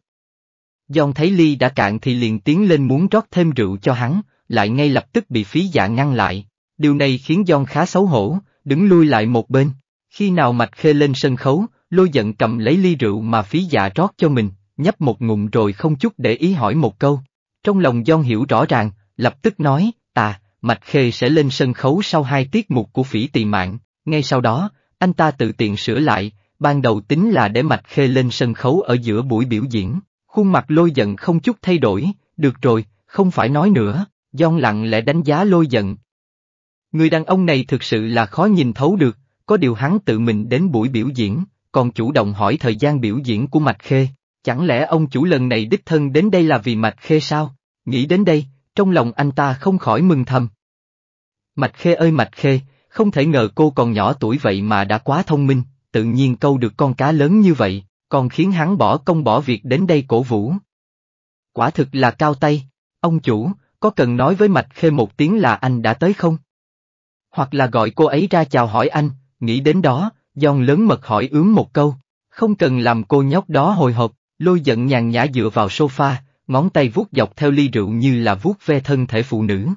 Dông thấy ly đã cạn thì liền tiến lên muốn rót thêm rượu cho hắn, lại ngay lập tức bị phí dạ ngăn lại. Điều này khiến Dông khá xấu hổ, đứng lui lại một bên. Khi nào mạch khê lên sân khấu, lôi giận cầm lấy ly rượu mà phí dạ rót cho mình, nhấp một ngụm rồi không chút để ý hỏi một câu. Trong lòng John hiểu rõ ràng, lập tức nói, ta, à, Mạch Khê sẽ lên sân khấu sau hai tiết mục của phỉ tỳ mạng, ngay sau đó, anh ta tự tiện sửa lại, ban đầu tính là để Mạch Khê lên sân khấu ở giữa buổi biểu diễn, khuôn mặt lôi giận không chút thay đổi, được rồi, không phải nói nữa, John lặng lẽ đánh giá lôi giận. Người đàn ông này thực sự là khó nhìn thấu được, có điều hắn tự mình đến buổi biểu diễn, còn chủ động hỏi thời gian biểu diễn của Mạch Khê, Chẳng lẽ ông chủ lần này đích thân đến đây là vì Mạch Khê sao? Nghĩ đến đây, trong lòng anh ta không khỏi mừng thầm. Mạch Khê ơi Mạch Khê, không thể ngờ cô còn nhỏ tuổi vậy mà đã quá thông minh, tự nhiên câu được con cá lớn như vậy, còn khiến hắn bỏ công bỏ việc đến đây cổ vũ. Quả thực là cao tay, ông chủ, có cần nói với Mạch Khê một tiếng là anh đã tới không? Hoặc là gọi cô ấy ra chào hỏi anh, nghĩ đến đó, John lớn mật hỏi ướm một câu, không cần làm cô nhóc đó hồi hộp. Lôi giận nhàn nhã dựa vào sofa, ngón tay vuốt dọc theo ly rượu như là vuốt ve thân thể phụ nữ.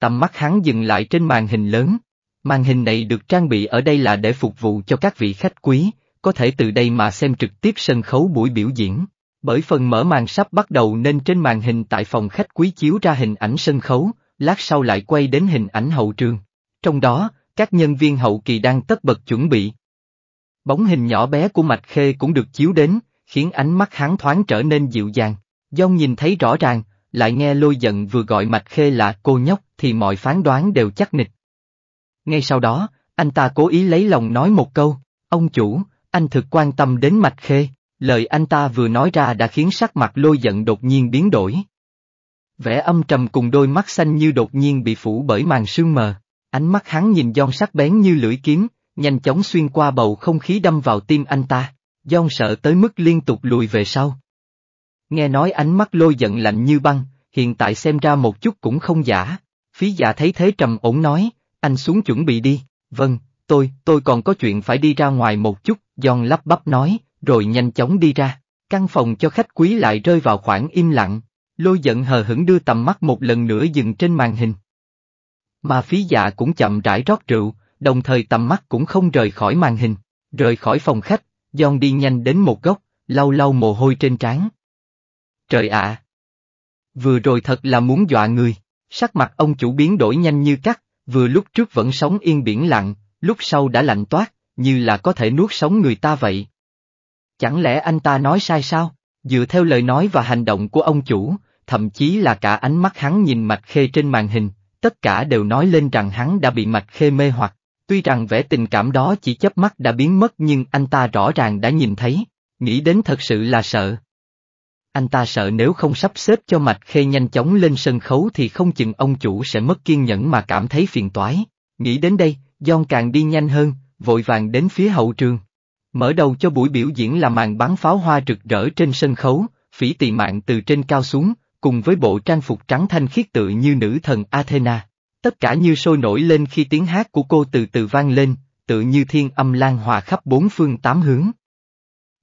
Tầm mắt hắn dừng lại trên màn hình lớn. Màn hình này được trang bị ở đây là để phục vụ cho các vị khách quý, có thể từ đây mà xem trực tiếp sân khấu buổi biểu diễn. Bởi phần mở màn sắp bắt đầu nên trên màn hình tại phòng khách quý chiếu ra hình ảnh sân khấu, lát sau lại quay đến hình ảnh hậu trường. Trong đó, các nhân viên hậu kỳ đang tất bật chuẩn bị. Bóng hình nhỏ bé của Mạch Khê cũng được chiếu đến, khiến ánh mắt hắn thoáng trở nên dịu dàng. Dông nhìn thấy rõ ràng, lại nghe lôi giận vừa gọi Mạch Khê là cô nhóc thì mọi phán đoán đều chắc nịch. Ngay sau đó, anh ta cố ý lấy lòng nói một câu, ông chủ, anh thực quan tâm đến Mạch Khê, lời anh ta vừa nói ra đã khiến sắc mặt lôi giận đột nhiên biến đổi. Vẻ âm trầm cùng đôi mắt xanh như đột nhiên bị phủ bởi màn sương mờ, ánh mắt hắn nhìn giòn sắc bén như lưỡi kiếm, nhanh chóng xuyên qua bầu không khí đâm vào tim anh ta. Dông sợ tới mức liên tục lùi về sau. Nghe nói ánh mắt lôi giận lạnh như băng, hiện tại xem ra một chút cũng không giả. Phí giả thấy thế trầm ổn nói, anh xuống chuẩn bị đi, vâng, tôi, tôi còn có chuyện phải đi ra ngoài một chút, John lắp bắp nói, rồi nhanh chóng đi ra. Căn phòng cho khách quý lại rơi vào khoảng im lặng, lôi giận hờ hững đưa tầm mắt một lần nữa dừng trên màn hình. Mà phí dạ cũng chậm rãi rót rượu, đồng thời tầm mắt cũng không rời khỏi màn hình, rời khỏi phòng khách, John đi nhanh đến một góc, lau lau mồ hôi trên trán. Trời ạ! Vừa rồi thật là muốn dọa người, sắc mặt ông chủ biến đổi nhanh như cắt, vừa lúc trước vẫn sống yên biển lặng, lúc sau đã lạnh toát, như là có thể nuốt sống người ta vậy. Chẳng lẽ anh ta nói sai sao? Dựa theo lời nói và hành động của ông chủ, thậm chí là cả ánh mắt hắn nhìn Mạch Khê trên màn hình, tất cả đều nói lên rằng hắn đã bị Mạch Khê mê hoặc. Tuy rằng vẻ tình cảm đó chỉ chớp mắt đã biến mất nhưng anh ta rõ ràng đã nhìn thấy, nghĩ đến thật sự là sợ. Anh ta sợ nếu không sắp xếp cho Mạch Khê nhanh chóng lên sân khấu thì không chừng ông chủ sẽ mất kiên nhẫn mà cảm thấy phiền toái. Nghĩ đến đây, John càng đi nhanh hơn, vội vàng đến phía hậu trường. Mở đầu cho buổi biểu diễn là màn bắn pháo hoa rực rỡ trên sân khấu, phỉ tỳ mạng từ trên cao xuống, cùng với bộ trang phục trắng thanh khiết tự như nữ thần Athena. Tất cả như sôi nổi lên khi tiếng hát của cô từ từ vang lên, tự như thiên âm lan hòa khắp bốn phương tám hướng.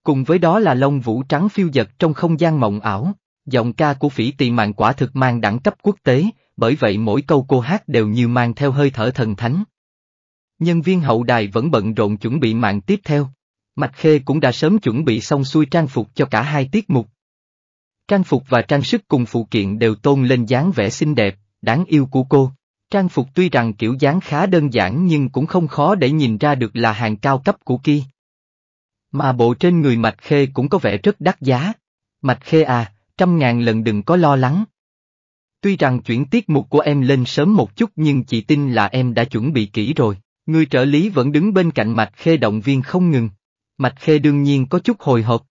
Cùng với đó là lông vũ trắng phiêu dật trong không gian mộng ảo, giọng ca của phỉ Tì mạng quả thực mang đẳng cấp quốc tế, bởi vậy mỗi câu cô hát đều như mang theo hơi thở thần thánh. Nhân viên hậu đài vẫn bận rộn chuẩn bị mạng tiếp theo. Mạch Khê cũng đã sớm chuẩn bị xong xuôi trang phục cho cả hai tiết mục. Trang phục và trang sức cùng phụ kiện đều tôn lên dáng vẻ xinh đẹp, đáng yêu của cô. Trang phục tuy rằng kiểu dáng khá đơn giản nhưng cũng không khó để nhìn ra được là hàng cao cấp của kia. Mà bộ trên người Mạch Khê cũng có vẻ rất đắt giá. Mạch Khê à, trăm ngàn lần đừng có lo lắng. Tuy rằng chuyển tiết mục của em lên sớm một chút nhưng chị tin là em đã chuẩn bị kỹ rồi. Người trợ lý vẫn đứng bên cạnh Mạch Khê động viên không ngừng. Mạch Khê đương nhiên có chút hồi hộp.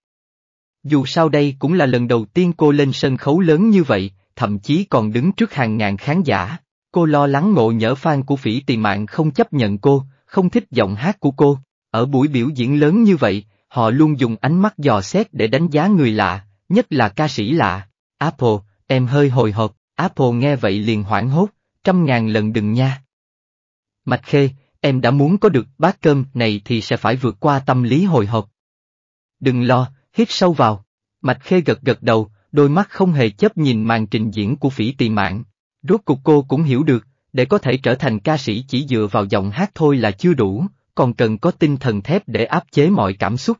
Dù sao đây cũng là lần đầu tiên cô lên sân khấu lớn như vậy, thậm chí còn đứng trước hàng ngàn khán giả. Cô lo lắng ngộ nhỡ fan của phỉ tì mạng không chấp nhận cô, không thích giọng hát của cô. Ở buổi biểu diễn lớn như vậy, họ luôn dùng ánh mắt dò xét để đánh giá người lạ, nhất là ca sĩ lạ. Apple, em hơi hồi hộp, Apple nghe vậy liền hoảng hốt, trăm ngàn lần đừng nha. Mạch Khê, em đã muốn có được bát cơm này thì sẽ phải vượt qua tâm lý hồi hộp. Đừng lo, hít sâu vào. Mạch Khê gật gật đầu, đôi mắt không hề chấp nhìn màn trình diễn của phỉ Tì mạng. Rốt cuộc cô cũng hiểu được, để có thể trở thành ca sĩ chỉ dựa vào giọng hát thôi là chưa đủ, còn cần có tinh thần thép để áp chế mọi cảm xúc.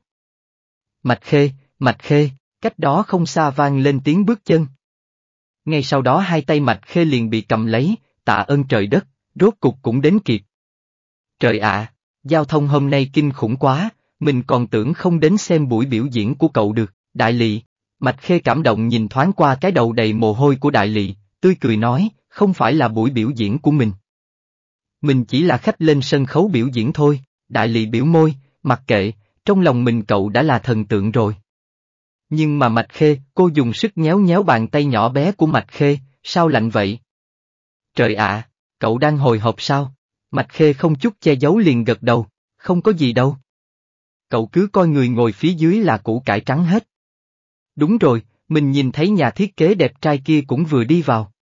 Mạch khê, mạch khê, cách đó không xa vang lên tiếng bước chân. Ngay sau đó hai tay mạch khê liền bị cầm lấy, tạ ơn trời đất, rốt cục cũng đến kịp. Trời ạ, giao thông hôm nay kinh khủng quá, mình còn tưởng không đến xem buổi biểu diễn của cậu được, đại lị. Mạch khê cảm động nhìn thoáng qua cái đầu đầy mồ hôi của đại lị, tươi cười nói, không phải là buổi biểu diễn của mình. Mình chỉ là khách lên sân khấu biểu diễn thôi, đại lị biểu môi, mặc kệ, trong lòng mình cậu đã là thần tượng rồi. Nhưng mà Mạch Khê, cô dùng sức nhéo nhéo bàn tay nhỏ bé của Mạch Khê, sao lạnh vậy? Trời ạ, cậu đang hồi hộp sao? Mạch Khê không chút che giấu liền gật đầu, không có gì đâu. Cậu cứ coi người ngồi phía dưới là củ cải trắng hết. Đúng rồi, mình nhìn thấy nhà thiết kế đẹp trai kia cũng vừa đi vào.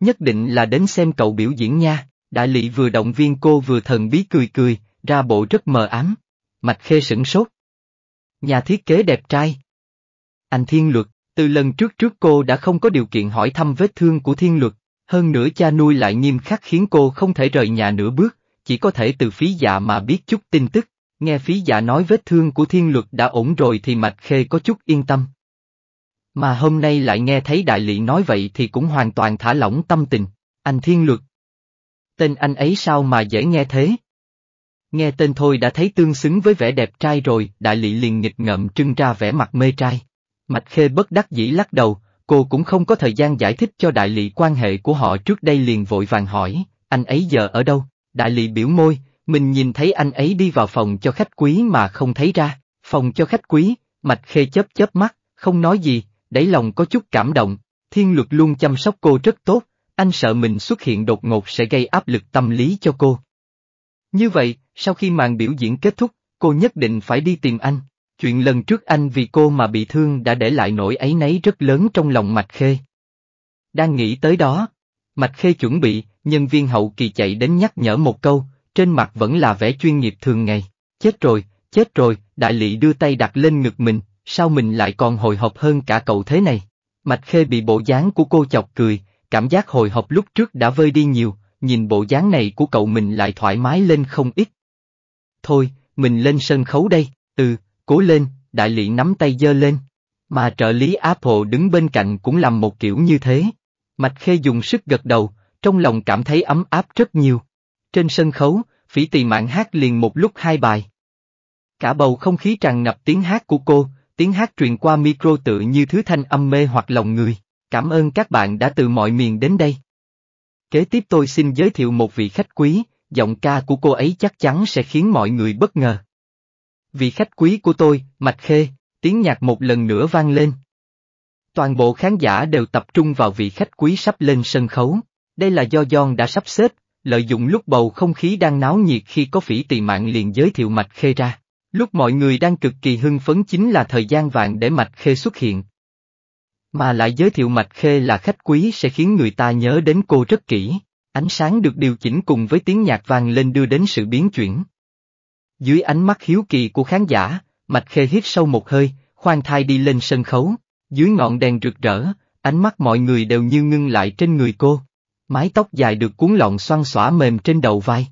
Nhất định là đến xem cậu biểu diễn nha, đại lị vừa động viên cô vừa thần bí cười cười, ra bộ rất mờ ám. Mạch Khê sửng sốt. Nhà thiết kế đẹp trai. Anh Thiên Luật, từ lần trước trước cô đã không có điều kiện hỏi thăm vết thương của Thiên Luật, hơn nữa cha nuôi lại nghiêm khắc khiến cô không thể rời nhà nửa bước, chỉ có thể từ phí dạ mà biết chút tin tức. Nghe phí dạ nói vết thương của Thiên Luật đã ổn rồi thì Mạch Khê có chút yên tâm. Mà hôm nay lại nghe thấy đại lị nói vậy thì cũng hoàn toàn thả lỏng tâm tình. Anh Thiên Luật. Tên anh ấy sao mà dễ nghe thế? Nghe tên thôi đã thấy tương xứng với vẻ đẹp trai rồi, đại lị liền nghịch ngợm trưng ra vẻ mặt mê trai. Mạch Khê bất đắc dĩ lắc đầu, cô cũng không có thời gian giải thích cho đại lị quan hệ của họ trước đây liền vội vàng hỏi, anh ấy giờ ở đâu? Đại lị biểu môi, mình nhìn thấy anh ấy đi vào phòng cho khách quý mà không thấy ra, phòng cho khách quý, Mạch Khê chớp chớp mắt, không nói gì, đáy lòng có chút cảm động, thiên luật luôn chăm sóc cô rất tốt, anh sợ mình xuất hiện đột ngột sẽ gây áp lực tâm lý cho cô. Như vậy, sau khi màn biểu diễn kết thúc, cô nhất định phải đi tìm anh. Chuyện lần trước anh vì cô mà bị thương đã để lại nỗi ấy nấy rất lớn trong lòng Mạch Khê. Đang nghĩ tới đó, Mạch Khê chuẩn bị, nhân viên hậu kỳ chạy đến nhắc nhở một câu, trên mặt vẫn là vẻ chuyên nghiệp thường ngày. Chết rồi, chết rồi, đại lý đưa tay đặt lên ngực mình, sao mình lại còn hồi hộp hơn cả cậu thế này? Mạch Khê bị bộ dáng của cô chọc cười, cảm giác hồi hộp lúc trước đã vơi đi nhiều, nhìn bộ dáng này của cậu mình lại thoải mái lên không ít. Thôi, mình lên sân khấu đây, từ cố lên, đại lý nắm tay dơ lên. Mà trợ lý Apple đứng bên cạnh cũng làm một kiểu như thế. Mạch Khê dùng sức gật đầu, trong lòng cảm thấy ấm áp rất nhiều. Trên sân khấu, phỉ tỳ mạng hát liền một lúc hai bài. Cả bầu không khí tràn ngập tiếng hát của cô, tiếng hát truyền qua micro tự như thứ thanh âm mê hoặc lòng người. Cảm ơn các bạn đã từ mọi miền đến đây. Kế tiếp tôi xin giới thiệu một vị khách quý, giọng ca của cô ấy chắc chắn sẽ khiến mọi người bất ngờ. Vị khách quý của tôi, Mạch Khê, tiếng nhạc một lần nữa vang lên. Toàn bộ khán giả đều tập trung vào vị khách quý sắp lên sân khấu. Đây là do John đã sắp xếp, lợi dụng lúc bầu không khí đang náo nhiệt khi có phỉ tỳ mạng liền giới thiệu Mạch Khê ra. Lúc mọi người đang cực kỳ hưng phấn chính là thời gian vàng để Mạch Khê xuất hiện. Mà lại giới thiệu Mạch Khê là khách quý sẽ khiến người ta nhớ đến cô rất kỹ, ánh sáng được điều chỉnh cùng với tiếng nhạc vang lên đưa đến sự biến chuyển. Dưới ánh mắt hiếu kỳ của khán giả, Mạch Khê hít sâu một hơi, khoan thai đi lên sân khấu, dưới ngọn đèn rực rỡ, ánh mắt mọi người đều như ngưng lại trên người cô. Mái tóc dài được cuốn lọn xoăn xõa mềm trên đầu vai,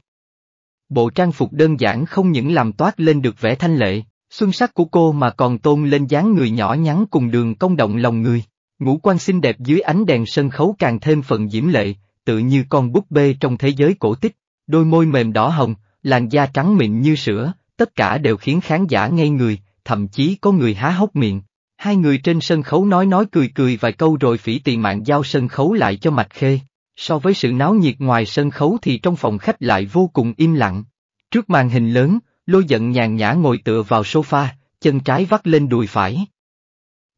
bộ trang phục đơn giản không những làm toát lên được vẻ thanh lệ, xuân sắc của cô mà còn tôn lên dáng người nhỏ nhắn cùng đường công động lòng người. Ngũ quan xinh đẹp dưới ánh đèn sân khấu càng thêm phần diễm lệ, tự như con búp bê trong thế giới cổ tích, đôi môi mềm đỏ hồng, làn da trắng mịn như sữa, tất cả đều khiến khán giả ngây người, thậm chí có người há hốc miệng. Hai người trên sân khấu nói nói cười cười vài câu rồi phỉ tiền mạng giao sân khấu lại cho Mạch Khê. So với sự náo nhiệt ngoài sân khấu thì trong phòng khách lại vô cùng im lặng. Trước màn hình lớn, lôi giận nhàn nhã ngồi tựa vào sofa, chân trái vắt lên đùi phải.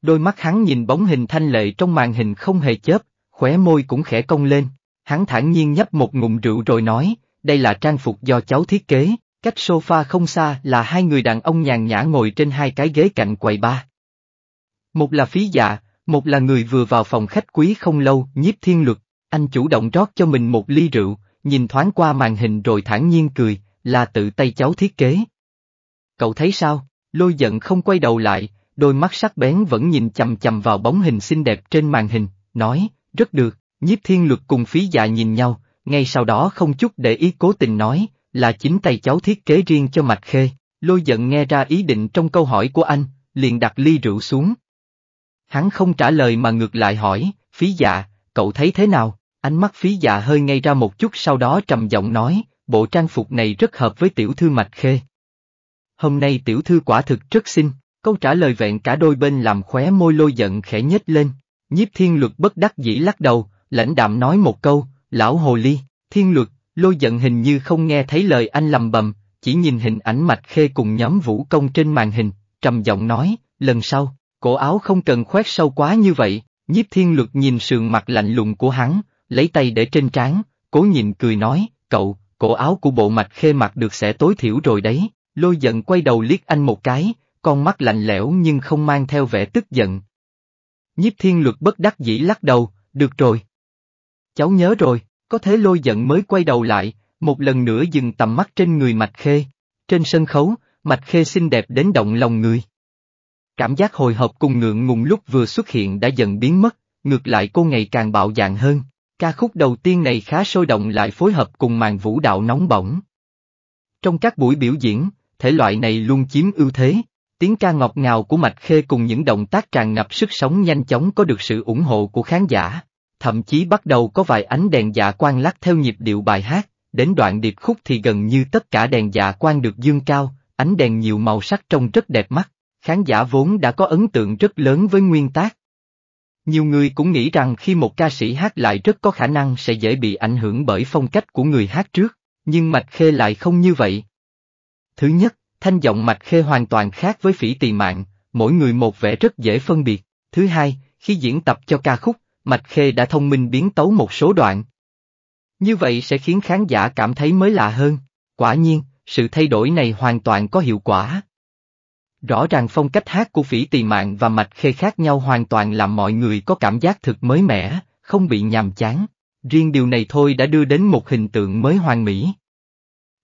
Đôi mắt hắn nhìn bóng hình thanh lệ trong màn hình không hề chớp, khóe môi cũng khẽ cong lên, hắn thản nhiên nhấp một ngụm rượu rồi nói, đây là trang phục do cháu thiết kế, cách sofa không xa là hai người đàn ông nhàn nhã ngồi trên hai cái ghế cạnh quầy ba. Một là phí dạ, một là người vừa vào phòng khách quý không lâu, nhiếp thiên luật, anh chủ động rót cho mình một ly rượu, nhìn thoáng qua màn hình rồi thản nhiên cười, là tự tay cháu thiết kế. Cậu thấy sao? Lôi giận không quay đầu lại, đôi mắt sắc bén vẫn nhìn chầm chầm vào bóng hình xinh đẹp trên màn hình, nói, rất được, nhiếp thiên luật cùng phí dạ nhìn nhau, ngay sau đó không chút để ý cố tình nói, là chính tay cháu thiết kế riêng cho Mạch Khê, lôi giận nghe ra ý định trong câu hỏi của anh, liền đặt ly rượu xuống. Hắn không trả lời mà ngược lại hỏi, phí dạ, cậu thấy thế nào? Ánh mắt phí dạ hơi ngay ra một chút sau đó trầm giọng nói, bộ trang phục này rất hợp với tiểu thư mạch khê. Hôm nay tiểu thư quả thực rất xinh, câu trả lời vẹn cả đôi bên làm khóe môi lôi giận khẽ nhếch lên, nhiếp thiên luật bất đắc dĩ lắc đầu, lãnh đạm nói một câu, lão hồ ly, thiên luật, lôi giận hình như không nghe thấy lời anh lầm bầm, chỉ nhìn hình ảnh mạch khê cùng nhóm vũ công trên màn hình, trầm giọng nói, lần sau, cổ áo không cần khoét sâu quá như vậy, nhiếp thiên luật nhìn sườn mặt lạnh lùng của hắn, lấy tay để trên trán, cố nhìn cười nói, cậu, cổ áo của bộ mạch khê mặc được sẽ tối thiểu rồi đấy, lôi giận quay đầu liếc anh một cái, con mắt lạnh lẽo nhưng không mang theo vẻ tức giận. Nhiếp thiên luật bất đắc dĩ lắc đầu, được rồi. Cháu nhớ rồi, có thế lôi giận mới quay đầu lại, một lần nữa dừng tầm mắt trên người mạch khê. Trên sân khấu, mạch khê xinh đẹp đến động lòng người. Cảm giác hồi hộp cùng ngượng ngùng lúc vừa xuất hiện đã dần biến mất, ngược lại cô ngày càng bạo dạn hơn. Ca khúc đầu tiên này khá sôi động lại phối hợp cùng màn vũ đạo nóng bỏng. Trong các buổi biểu diễn, thể loại này luôn chiếm ưu thế. Tiếng ca ngọt ngào của Mạch Khê cùng những động tác tràn ngập sức sống nhanh chóng có được sự ủng hộ của khán giả. Thậm chí bắt đầu có vài ánh đèn dạ quang lắc theo nhịp điệu bài hát, đến đoạn điệp khúc thì gần như tất cả đèn dạ quang được dương cao, ánh đèn nhiều màu sắc trông rất đẹp mắt. Khán giả vốn đã có ấn tượng rất lớn với nguyên tác, nhiều người cũng nghĩ rằng khi một ca sĩ hát lại rất có khả năng sẽ dễ bị ảnh hưởng bởi phong cách của người hát trước, nhưng Mạch Khê lại không như vậy. Thứ nhất, thanh giọng Mạch Khê hoàn toàn khác với phỉ tỳ mạng, mỗi người một vẻ rất dễ phân biệt. Thứ hai, khi diễn tập cho ca khúc, Mạch Khê đã thông minh biến tấu một số đoạn. Như vậy sẽ khiến khán giả cảm thấy mới lạ hơn. Quả nhiên, sự thay đổi này hoàn toàn có hiệu quả. Rõ ràng phong cách hát của phỉ tỳ mạng và mạch khê khác nhau hoàn toàn làm mọi người có cảm giác thực mới mẻ, không bị nhàm chán. Riêng điều này thôi đã đưa đến một hình tượng mới hoàn mỹ.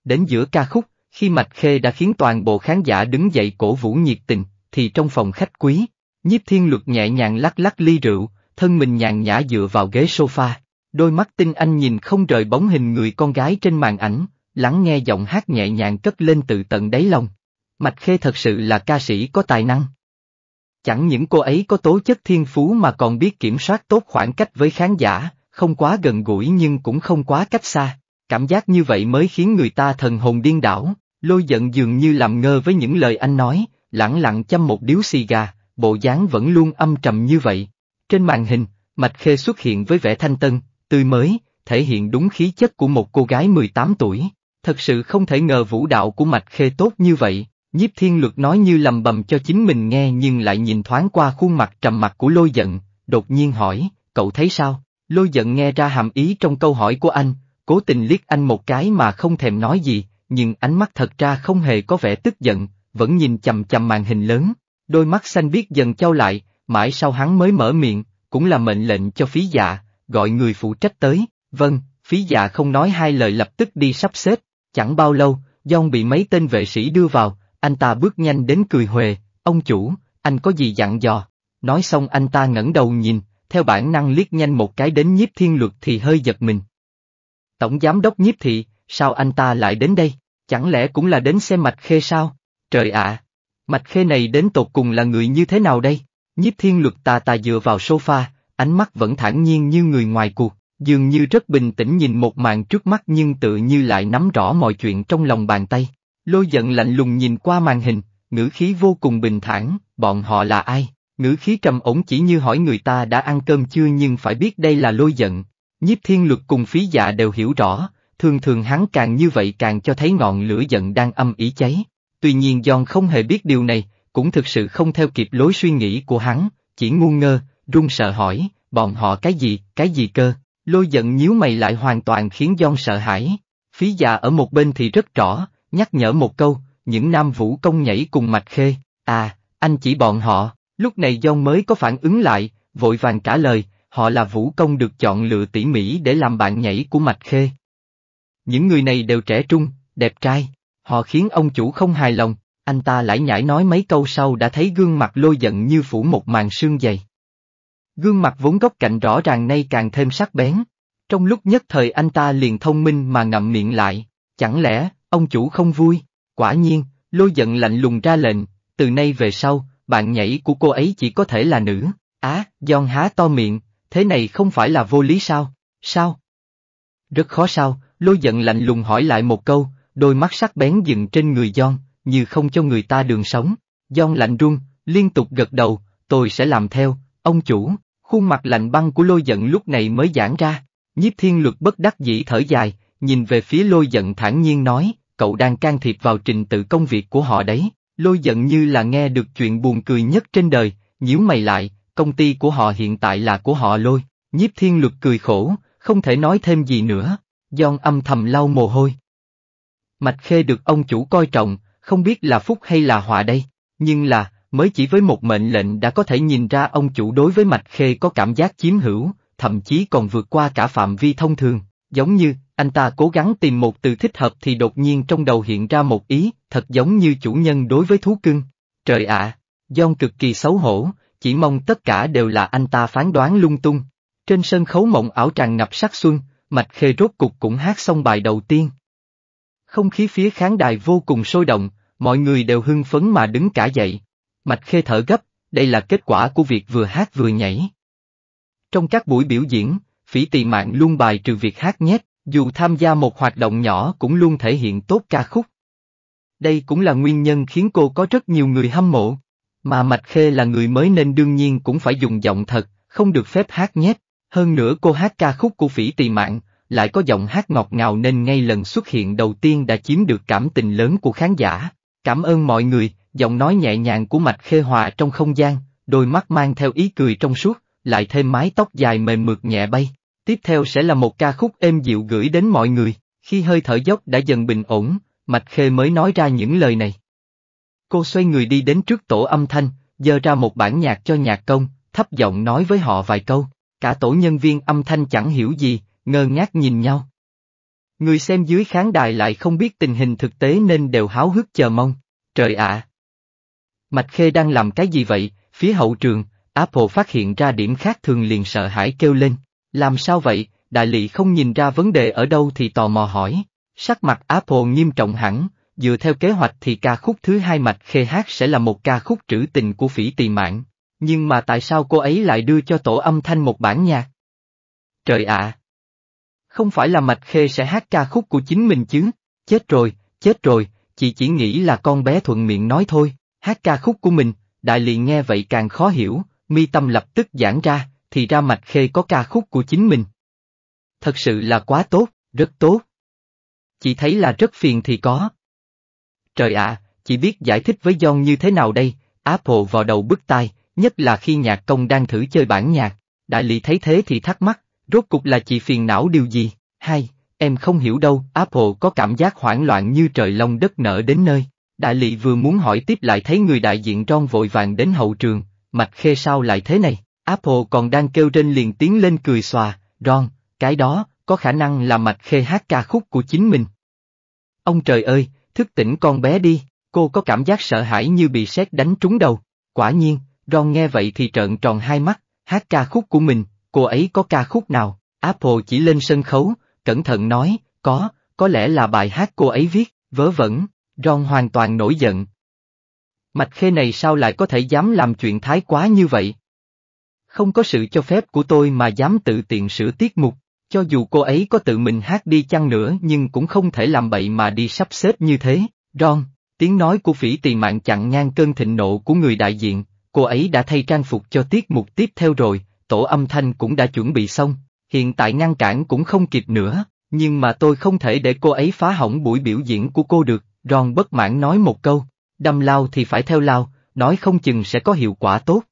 Đến giữa ca khúc, khi mạch khê đã khiến toàn bộ khán giả đứng dậy cổ vũ nhiệt tình, thì trong phòng khách quý, nhiếp thiên luật nhẹ nhàng lắc lắc ly rượu, thân mình nhàn nhã dựa vào ghế sofa, đôi mắt tinh anh nhìn không rời bóng hình người con gái trên màn ảnh, lắng nghe giọng hát nhẹ nhàng cất lên từ tận đáy lòng. Mạch Khê thật sự là ca sĩ có tài năng. Chẳng những cô ấy có tố chất thiên phú mà còn biết kiểm soát tốt khoảng cách với khán giả, không quá gần gũi nhưng cũng không quá cách xa. Cảm giác như vậy mới khiến người ta thần hồn điên đảo, lôi giận dường như làm ngơ với những lời anh nói, lẳng lặng chăm một điếu xì gà, bộ dáng vẫn luôn âm trầm như vậy. Trên màn hình, Mạch Khê xuất hiện với vẻ thanh tân, tươi mới, thể hiện đúng khí chất của một cô gái 18 tuổi. Thật sự không thể ngờ vũ đạo của Mạch Khê tốt như vậy. Nhiếp thiên luật nói như lầm bầm cho chính mình nghe nhưng lại nhìn thoáng qua khuôn mặt trầm mặt của lôi giận, đột nhiên hỏi, cậu thấy sao? Lôi giận nghe ra hàm ý trong câu hỏi của anh, cố tình liếc anh một cái mà không thèm nói gì, nhưng ánh mắt thật ra không hề có vẻ tức giận, vẫn nhìn chầm chầm màn hình lớn, đôi mắt xanh biết dần trao lại, mãi sau hắn mới mở miệng, cũng là mệnh lệnh cho phí dạ, gọi người phụ trách tới, vâng, phí dạ không nói hai lời lập tức đi sắp xếp, chẳng bao lâu, Dông bị mấy tên vệ sĩ đưa vào, anh ta bước nhanh đến cười huề, ông chủ, anh có gì dặn dò? Nói xong anh ta ngẩng đầu nhìn, theo bản năng liếc nhanh một cái đến nhiếp thiên luật thì hơi giật mình. Tổng giám đốc nhiếp thị, sao anh ta lại đến đây? Chẳng lẽ cũng là đến xem mạch khê sao? Trời ạ! mạch khê này đến tột cùng là người như thế nào đây? Nhiếp thiên luật tà tà dựa vào sofa, ánh mắt vẫn thản nhiên như người ngoài cuộc, dường như rất bình tĩnh nhìn một màn trước mắt nhưng tự như lại nắm rõ mọi chuyện trong lòng bàn tay. Lôi giận lạnh lùng nhìn qua màn hình, ngữ khí vô cùng bình thản, bọn họ là ai? Ngữ khí trầm ổn chỉ như hỏi người ta đã ăn cơm chưa nhưng phải biết đây là lôi giận. Nhiếp thiên luật cùng phí dạ đều hiểu rõ, thường thường hắn càng như vậy càng cho thấy ngọn lửa giận đang âm ý cháy. Tuy nhiên John không hề biết điều này, cũng thực sự không theo kịp lối suy nghĩ của hắn, chỉ ngu ngơ, run sợ hỏi, bọn họ cái gì, cái gì cơ, lôi giận nhíu mày lại hoàn toàn khiến John sợ hãi. Phí dạ ở một bên thì rất rõ, nhắc nhở một câu, những nam vũ công nhảy cùng mạch khê, à, anh chỉ bọn họ, lúc này John mới có phản ứng lại, vội vàng trả lời, họ là vũ công được chọn lựa tỉ mỉ để làm bạn nhảy của mạch khê. Những người này đều trẻ trung, đẹp trai, họ khiến ông chủ không hài lòng, anh ta lại nhảy nói mấy câu sau đã thấy gương mặt lôi giận như phủ một màn sương dày. Gương mặt vốn góc cạnh rõ ràng nay càng thêm sắc bén. Trong lúc nhất thời anh ta liền thông minh mà ngậm miệng lại, chẳng lẽ, Ông chủ không vui, quả nhiên, lôi giận lạnh lùng ra lệnh, từ nay về sau, bạn nhảy của cô ấy chỉ có thể là nữ. Á, Giòn há to miệng, thế này không phải là vô lý sao? Sao? Rất khó sao, lôi giận lạnh lùng hỏi lại một câu, đôi mắt sắc bén dừng trên người Giòn, như không cho người ta đường sống. Giòn lạnh run, liên tục gật đầu, tôi sẽ làm theo, ông chủ, khuôn mặt lạnh băng của lôi giận lúc này mới giãn ra. Nhiếp thiên luật bất đắc dĩ thở dài, nhìn về phía lôi giận thản nhiên nói, cậu đang can thiệp vào trình tự công việc của họ đấy. Lôi giận như là nghe được chuyện buồn cười nhất trên đời, nhíu mày lại, công ty của họ hiện tại là của họ lôi. Nhiếp thiên luật cười khổ, không thể nói thêm gì nữa, Giòn âm thầm lau mồ hôi. Mạch Khê được ông chủ coi trọng, không biết là phúc hay là họa đây, nhưng là, mới chỉ với một mệnh lệnh đã có thể nhìn ra ông chủ đối với Mạch Khê có cảm giác chiếm hữu, thậm chí còn vượt qua cả phạm vi thông thường giống như, anh ta cố gắng tìm một từ thích hợp thì đột nhiên trong đầu hiện ra một ý, thật giống như chủ nhân đối với thú cưng. Trời ạ, à, John cực kỳ xấu hổ, chỉ mong tất cả đều là anh ta phán đoán lung tung. Trên sân khấu mộng ảo tràn ngập sắc xuân, Mạch Khê rốt cục cũng hát xong bài đầu tiên. Không khí phía khán đài vô cùng sôi động, mọi người đều hưng phấn mà đứng cả dậy. Mạch Khê thở gấp, đây là kết quả của việc vừa hát vừa nhảy. Trong các buổi biểu diễn, Phỉ Tì mạng luôn bài trừ việc hát nhét, dù tham gia một hoạt động nhỏ cũng luôn thể hiện tốt ca khúc. Đây cũng là nguyên nhân khiến cô có rất nhiều người hâm mộ. Mà Mạch Khê là người mới nên đương nhiên cũng phải dùng giọng thật, không được phép hát nhét. Hơn nữa cô hát ca khúc của phỉ Tì mạng, lại có giọng hát ngọt ngào nên ngay lần xuất hiện đầu tiên đã chiếm được cảm tình lớn của khán giả. Cảm ơn mọi người, giọng nói nhẹ nhàng của Mạch Khê Hòa trong không gian, đôi mắt mang theo ý cười trong suốt, lại thêm mái tóc dài mềm mượt nhẹ bay. Tiếp theo sẽ là một ca khúc êm dịu gửi đến mọi người, khi hơi thở dốc đã dần bình ổn, Mạch Khê mới nói ra những lời này. Cô xoay người đi đến trước tổ âm thanh, dơ ra một bản nhạc cho nhạc công, thấp giọng nói với họ vài câu, cả tổ nhân viên âm thanh chẳng hiểu gì, ngơ ngác nhìn nhau. Người xem dưới khán đài lại không biết tình hình thực tế nên đều háo hức chờ mong, trời ạ! Mạch Khê đang làm cái gì vậy, phía hậu trường, Apple phát hiện ra điểm khác thường liền sợ hãi kêu lên, làm sao vậy, đại lý không nhìn ra vấn đề ở đâu thì tò mò hỏi. Sắc mặt Apple nghiêm trọng hẳn, dựa theo kế hoạch thì ca khúc thứ hai mạch khê hát sẽ là một ca khúc trữ tình của phỉ tỳ mạng. Nhưng mà tại sao cô ấy lại đưa cho tổ âm thanh một bản nhạc? Trời ạ! Không phải là Mạch Khê sẽ hát ca khúc của chính mình chứ? Chết rồi, chết rồi, chị chỉ nghĩ là con bé thuận miệng nói thôi, hát ca khúc của mình, đại liền nghe vậy càng khó hiểu, mi tâm lập tức giãn ra thì ra Mạch Khê có ca khúc của chính mình. Thật sự là quá tốt, rất tốt. Chỉ thấy là rất phiền thì có. Trời ạ, à, chỉ biết giải thích với John như thế nào đây, Apple vào đầu bức tai, nhất là khi nhạc công đang thử chơi bản nhạc, đại lý thấy thế thì thắc mắc, rốt cục là chị phiền não điều gì, hay, em không hiểu đâu, Apple có cảm giác hoảng loạn như trời lông đất nở đến nơi. Đại lý vừa muốn hỏi tiếp lại thấy người đại diện Ron vội vàng đến hậu trường, mạch khê sao lại thế này? Apple còn đang kêu trên liền tiếng lên cười xòa, Ron, cái đó, có khả năng là mạch khê hát ca khúc của chính mình. Ông trời ơi, thức tỉnh con bé đi, cô có cảm giác sợ hãi như bị sét đánh trúng đầu. Quả nhiên, Ron nghe vậy thì trợn tròn hai mắt, hát ca khúc của mình, cô ấy có ca khúc nào, Apple chỉ lên sân khấu, cẩn thận nói, có, có lẽ là bài hát cô ấy viết, vớ vẩn, Ron hoàn toàn nổi giận. Mạch khê này sao lại có thể dám làm chuyện thái quá như vậy? không có sự cho phép của tôi mà dám tự tiện sửa tiết mục, cho dù cô ấy có tự mình hát đi chăng nữa nhưng cũng không thể làm bậy mà đi sắp xếp như thế, Ron, tiếng nói của phỉ tỳ mạng chặn ngang cơn thịnh nộ của người đại diện, cô ấy đã thay trang phục cho tiết mục tiếp theo rồi, tổ âm thanh cũng đã chuẩn bị xong, hiện tại ngăn cản cũng không kịp nữa, nhưng mà tôi không thể để cô ấy phá hỏng buổi biểu diễn của cô được, Ron bất mãn nói một câu, đâm lao thì phải theo lao, nói không chừng sẽ có hiệu quả tốt.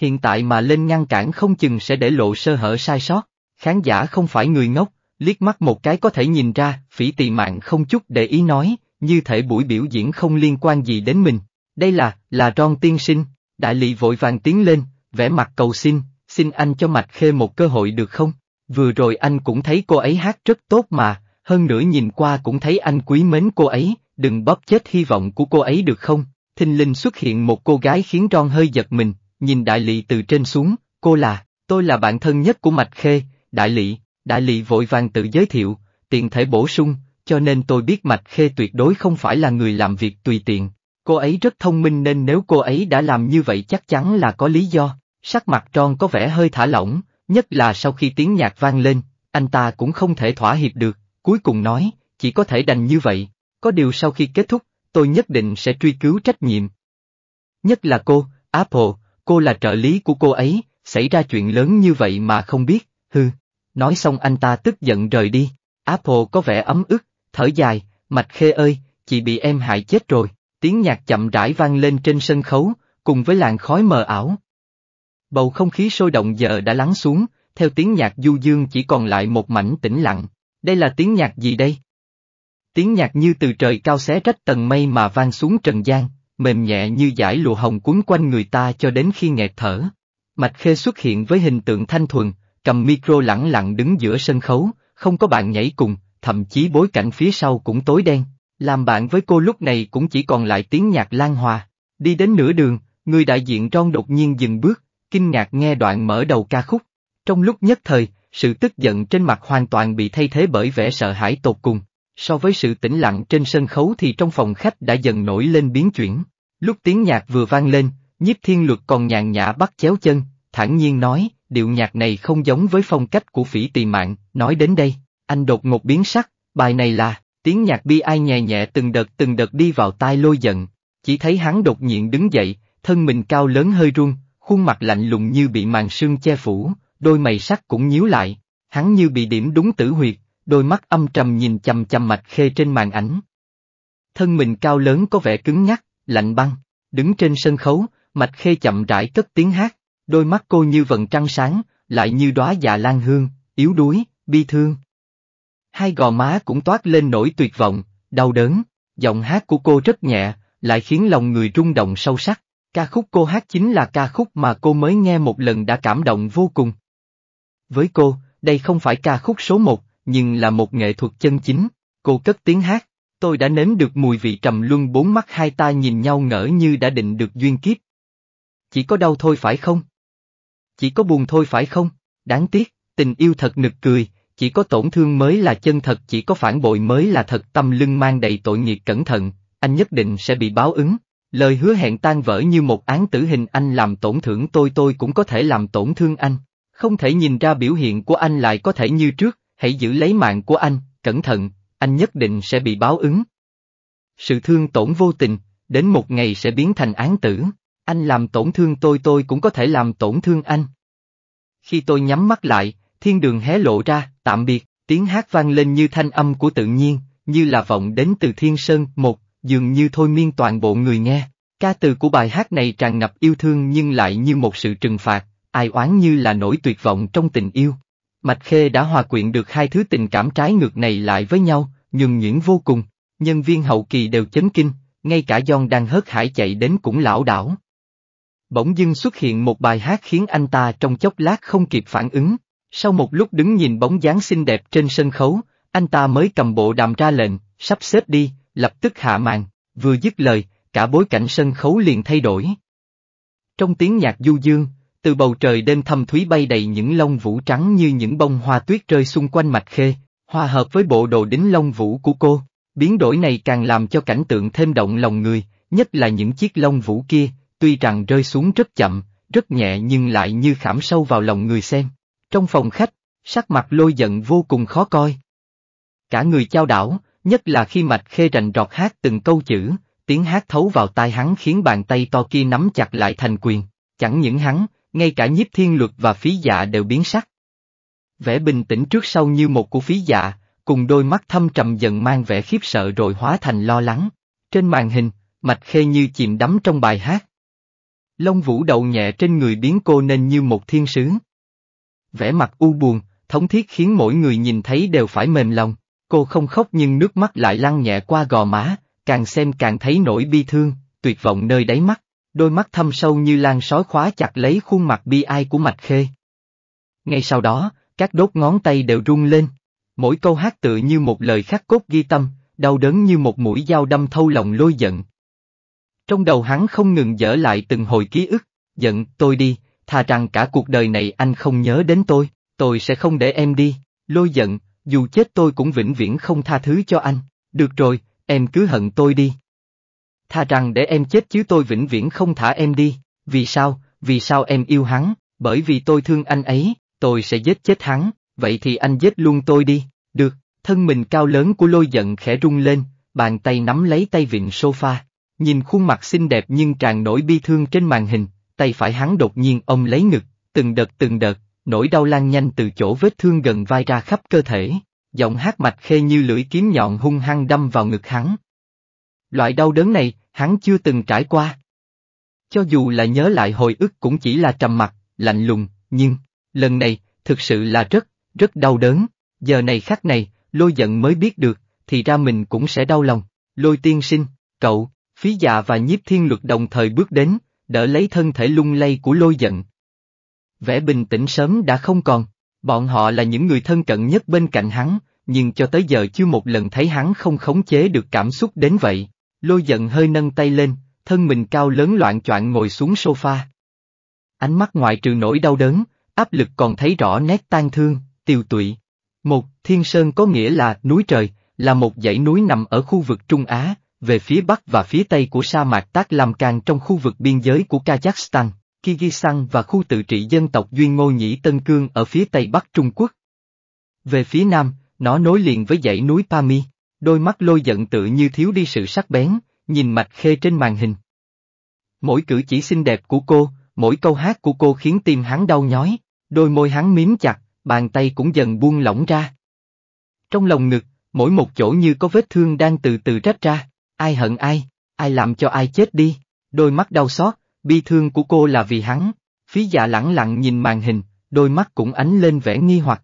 Hiện tại mà lên ngăn cản không chừng sẽ để lộ sơ hở sai sót, khán giả không phải người ngốc, liếc mắt một cái có thể nhìn ra, phỉ tị mạng không chút để ý nói, như thể buổi biểu diễn không liên quan gì đến mình. Đây là, là Ron tiên sinh, đại lị vội vàng tiến lên, vẻ mặt cầu xin, xin anh cho Mạch Khê một cơ hội được không? Vừa rồi anh cũng thấy cô ấy hát rất tốt mà, hơn nữa nhìn qua cũng thấy anh quý mến cô ấy, đừng bóp chết hy vọng của cô ấy được không? Thinh linh xuất hiện một cô gái khiến Ron hơi giật mình, nhìn đại lị từ trên xuống, cô là, tôi là bạn thân nhất của Mạch Khê, đại lị, đại lị vội vàng tự giới thiệu, tiện thể bổ sung, cho nên tôi biết Mạch Khê tuyệt đối không phải là người làm việc tùy tiện. Cô ấy rất thông minh nên nếu cô ấy đã làm như vậy chắc chắn là có lý do, sắc mặt tròn có vẻ hơi thả lỏng, nhất là sau khi tiếng nhạc vang lên, anh ta cũng không thể thỏa hiệp được, cuối cùng nói, chỉ có thể đành như vậy, có điều sau khi kết thúc, tôi nhất định sẽ truy cứu trách nhiệm. Nhất là cô, Apple, cô là trợ lý của cô ấy, xảy ra chuyện lớn như vậy mà không biết, hư. Nói xong anh ta tức giận rời đi, Apple có vẻ ấm ức, thở dài, Mạch Khê ơi, chị bị em hại chết rồi, tiếng nhạc chậm rãi vang lên trên sân khấu, cùng với làn khói mờ ảo. Bầu không khí sôi động giờ đã lắng xuống, theo tiếng nhạc du dương chỉ còn lại một mảnh tĩnh lặng, đây là tiếng nhạc gì đây? Tiếng nhạc như từ trời cao xé rách tầng mây mà vang xuống trần gian, mềm nhẹ như dải lụa hồng quấn quanh người ta cho đến khi nghẹt thở. Mạch Khê xuất hiện với hình tượng thanh thuần, cầm micro lẳng lặng đứng giữa sân khấu, không có bạn nhảy cùng, thậm chí bối cảnh phía sau cũng tối đen, làm bạn với cô lúc này cũng chỉ còn lại tiếng nhạc lan hòa. Đi đến nửa đường, người đại diện Ron đột nhiên dừng bước, kinh ngạc nghe đoạn mở đầu ca khúc. Trong lúc nhất thời, sự tức giận trên mặt hoàn toàn bị thay thế bởi vẻ sợ hãi tột cùng, So với sự tĩnh lặng trên sân khấu thì trong phòng khách đã dần nổi lên biến chuyển. Lúc tiếng nhạc vừa vang lên, nhiếp thiên luật còn nhàn nhã bắt chéo chân, thản nhiên nói, điệu nhạc này không giống với phong cách của phỉ Tì mạng, nói đến đây, anh đột ngột biến sắc, bài này là, tiếng nhạc bi ai nhẹ nhẹ từng đợt từng đợt đi vào tai lôi giận, chỉ thấy hắn đột nhiên đứng dậy, thân mình cao lớn hơi run, khuôn mặt lạnh lùng như bị màn sương che phủ, đôi mày sắc cũng nhíu lại, hắn như bị điểm đúng tử huyệt, đôi mắt âm trầm nhìn chằm chằm mạch khê trên màn ảnh. Thân mình cao lớn có vẻ cứng nhắc, lạnh băng, đứng trên sân khấu, mạch khê chậm rãi cất tiếng hát, đôi mắt cô như vần trăng sáng, lại như đóa dạ lan hương, yếu đuối, bi thương. Hai gò má cũng toát lên nỗi tuyệt vọng, đau đớn, giọng hát của cô rất nhẹ, lại khiến lòng người rung động sâu sắc. Ca khúc cô hát chính là ca khúc mà cô mới nghe một lần đã cảm động vô cùng. Với cô, đây không phải ca khúc số một, nhưng là một nghệ thuật chân chính. Cô cất tiếng hát, tôi đã nếm được mùi vị trầm luân bốn mắt hai ta nhìn nhau ngỡ như đã định được duyên kiếp. Chỉ có đau thôi phải không? Chỉ có buồn thôi phải không? Đáng tiếc, tình yêu thật nực cười, chỉ có tổn thương mới là chân thật chỉ có phản bội mới là thật tâm lưng mang đầy tội nghiệp cẩn thận, anh nhất định sẽ bị báo ứng. Lời hứa hẹn tan vỡ như một án tử hình anh làm tổn thưởng tôi tôi cũng có thể làm tổn thương anh. Không thể nhìn ra biểu hiện của anh lại có thể như trước, hãy giữ lấy mạng của anh, cẩn thận, anh nhất định sẽ bị báo ứng. Sự thương tổn vô tình, đến một ngày sẽ biến thành án tử, anh làm tổn thương tôi tôi cũng có thể làm tổn thương anh. Khi tôi nhắm mắt lại, thiên đường hé lộ ra, tạm biệt, tiếng hát vang lên như thanh âm của tự nhiên, như là vọng đến từ thiên sơn, một, dường như thôi miên toàn bộ người nghe. Ca từ của bài hát này tràn ngập yêu thương nhưng lại như một sự trừng phạt, ai oán như là nỗi tuyệt vọng trong tình yêu. Mạch Khê đã hòa quyện được hai thứ tình cảm trái ngược này lại với nhau, nhường nhuyễn vô cùng, nhân viên hậu kỳ đều chấn kinh, ngay cả John đang hớt hải chạy đến cũng lão đảo. Bỗng dưng xuất hiện một bài hát khiến anh ta trong chốc lát không kịp phản ứng, sau một lúc đứng nhìn bóng dáng xinh đẹp trên sân khấu, anh ta mới cầm bộ đàm ra lệnh, sắp xếp đi, lập tức hạ màn, vừa dứt lời, cả bối cảnh sân khấu liền thay đổi. Trong tiếng nhạc du dương, từ bầu trời đêm thâm thúy bay đầy những lông vũ trắng như những bông hoa tuyết rơi xung quanh mạch khê, hòa hợp với bộ đồ đính lông vũ của cô. Biến đổi này càng làm cho cảnh tượng thêm động lòng người, nhất là những chiếc lông vũ kia, tuy rằng rơi xuống rất chậm, rất nhẹ nhưng lại như khảm sâu vào lòng người xem. Trong phòng khách, sắc mặt lôi giận vô cùng khó coi. Cả người trao đảo, nhất là khi mạch khê rành rọt hát từng câu chữ, tiếng hát thấu vào tai hắn khiến bàn tay to kia nắm chặt lại thành quyền. Chẳng những hắn, ngay cả nhiếp thiên luật và phí dạ đều biến sắc. Vẻ bình tĩnh trước sau như một của phí dạ, cùng đôi mắt thâm trầm dần mang vẻ khiếp sợ rồi hóa thành lo lắng. Trên màn hình, Mạch Khê như chìm đắm trong bài hát. Lông vũ đầu nhẹ trên người biến cô nên như một thiên sứ. Vẻ mặt u buồn, thống thiết khiến mỗi người nhìn thấy đều phải mềm lòng. Cô không khóc nhưng nước mắt lại lăn nhẹ qua gò má, càng xem càng thấy nỗi bi thương, tuyệt vọng nơi đáy mắt đôi mắt thâm sâu như lan sói khóa chặt lấy khuôn mặt bi ai của Mạch Khê. Ngay sau đó, các đốt ngón tay đều rung lên. Mỗi câu hát tự như một lời khắc cốt ghi tâm, đau đớn như một mũi dao đâm thâu lòng lôi giận. Trong đầu hắn không ngừng dở lại từng hồi ký ức, giận tôi đi, thà rằng cả cuộc đời này anh không nhớ đến tôi, tôi sẽ không để em đi, lôi giận, dù chết tôi cũng vĩnh viễn không tha thứ cho anh, được rồi, em cứ hận tôi đi, tha rằng để em chết chứ tôi vĩnh viễn không thả em đi, vì sao, vì sao em yêu hắn, bởi vì tôi thương anh ấy, tôi sẽ giết chết hắn, vậy thì anh giết luôn tôi đi, được, thân mình cao lớn của lôi giận khẽ rung lên, bàn tay nắm lấy tay vịn sofa, nhìn khuôn mặt xinh đẹp nhưng tràn nỗi bi thương trên màn hình, tay phải hắn đột nhiên ôm lấy ngực, từng đợt từng đợt, nỗi đau lan nhanh từ chỗ vết thương gần vai ra khắp cơ thể, giọng hát mạch khê như lưỡi kiếm nhọn hung hăng đâm vào ngực hắn, Loại đau đớn này, hắn chưa từng trải qua. Cho dù là nhớ lại hồi ức cũng chỉ là trầm mặc, lạnh lùng, nhưng, lần này, thực sự là rất, rất đau đớn. Giờ này khắc này, lôi giận mới biết được, thì ra mình cũng sẽ đau lòng. Lôi tiên sinh, cậu, phí dạ và nhiếp thiên luật đồng thời bước đến, đỡ lấy thân thể lung lay của lôi giận. Vẻ bình tĩnh sớm đã không còn, bọn họ là những người thân cận nhất bên cạnh hắn, nhưng cho tới giờ chưa một lần thấy hắn không khống chế được cảm xúc đến vậy. Lôi giận hơi nâng tay lên, thân mình cao lớn loạn choạng ngồi xuống sofa. Ánh mắt ngoại trừ nỗi đau đớn, áp lực còn thấy rõ nét tan thương, tiêu tụy. Một, Thiên Sơn có nghĩa là núi trời, là một dãy núi nằm ở khu vực Trung Á, về phía bắc và phía tây của sa mạc Tác Lam Can trong khu vực biên giới của Kazakhstan, Kyrgyzstan và khu tự trị dân tộc Duyên Ngô Nhĩ Tân Cương ở phía tây bắc Trung Quốc. Về phía nam, nó nối liền với dãy núi Pamir đôi mắt lôi giận tự như thiếu đi sự sắc bén, nhìn mạch khê trên màn hình. Mỗi cử chỉ xinh đẹp của cô, mỗi câu hát của cô khiến tim hắn đau nhói, đôi môi hắn miếm chặt, bàn tay cũng dần buông lỏng ra. Trong lòng ngực, mỗi một chỗ như có vết thương đang từ từ rách ra, ai hận ai, ai làm cho ai chết đi, đôi mắt đau xót, bi thương của cô là vì hắn, phí dạ lẳng lặng nhìn màn hình, đôi mắt cũng ánh lên vẻ nghi hoặc.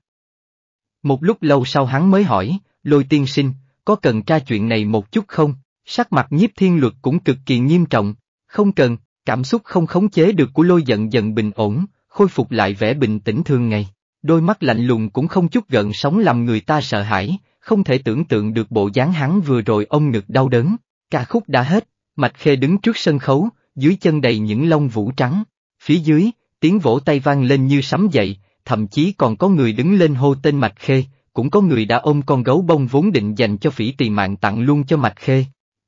Một lúc lâu sau hắn mới hỏi, lôi tiên sinh, có cần tra chuyện này một chút không? Sắc mặt nhiếp thiên luật cũng cực kỳ nghiêm trọng, không cần, cảm xúc không khống chế được của lôi giận dần bình ổn, khôi phục lại vẻ bình tĩnh thường ngày. Đôi mắt lạnh lùng cũng không chút gần sóng làm người ta sợ hãi, không thể tưởng tượng được bộ dáng hắn vừa rồi ông ngực đau đớn. Ca khúc đã hết, Mạch Khê đứng trước sân khấu, dưới chân đầy những lông vũ trắng. Phía dưới, tiếng vỗ tay vang lên như sấm dậy, thậm chí còn có người đứng lên hô tên Mạch Khê, cũng có người đã ôm con gấu bông vốn định dành cho phỉ tỳ mạng tặng luôn cho Mạch Khê.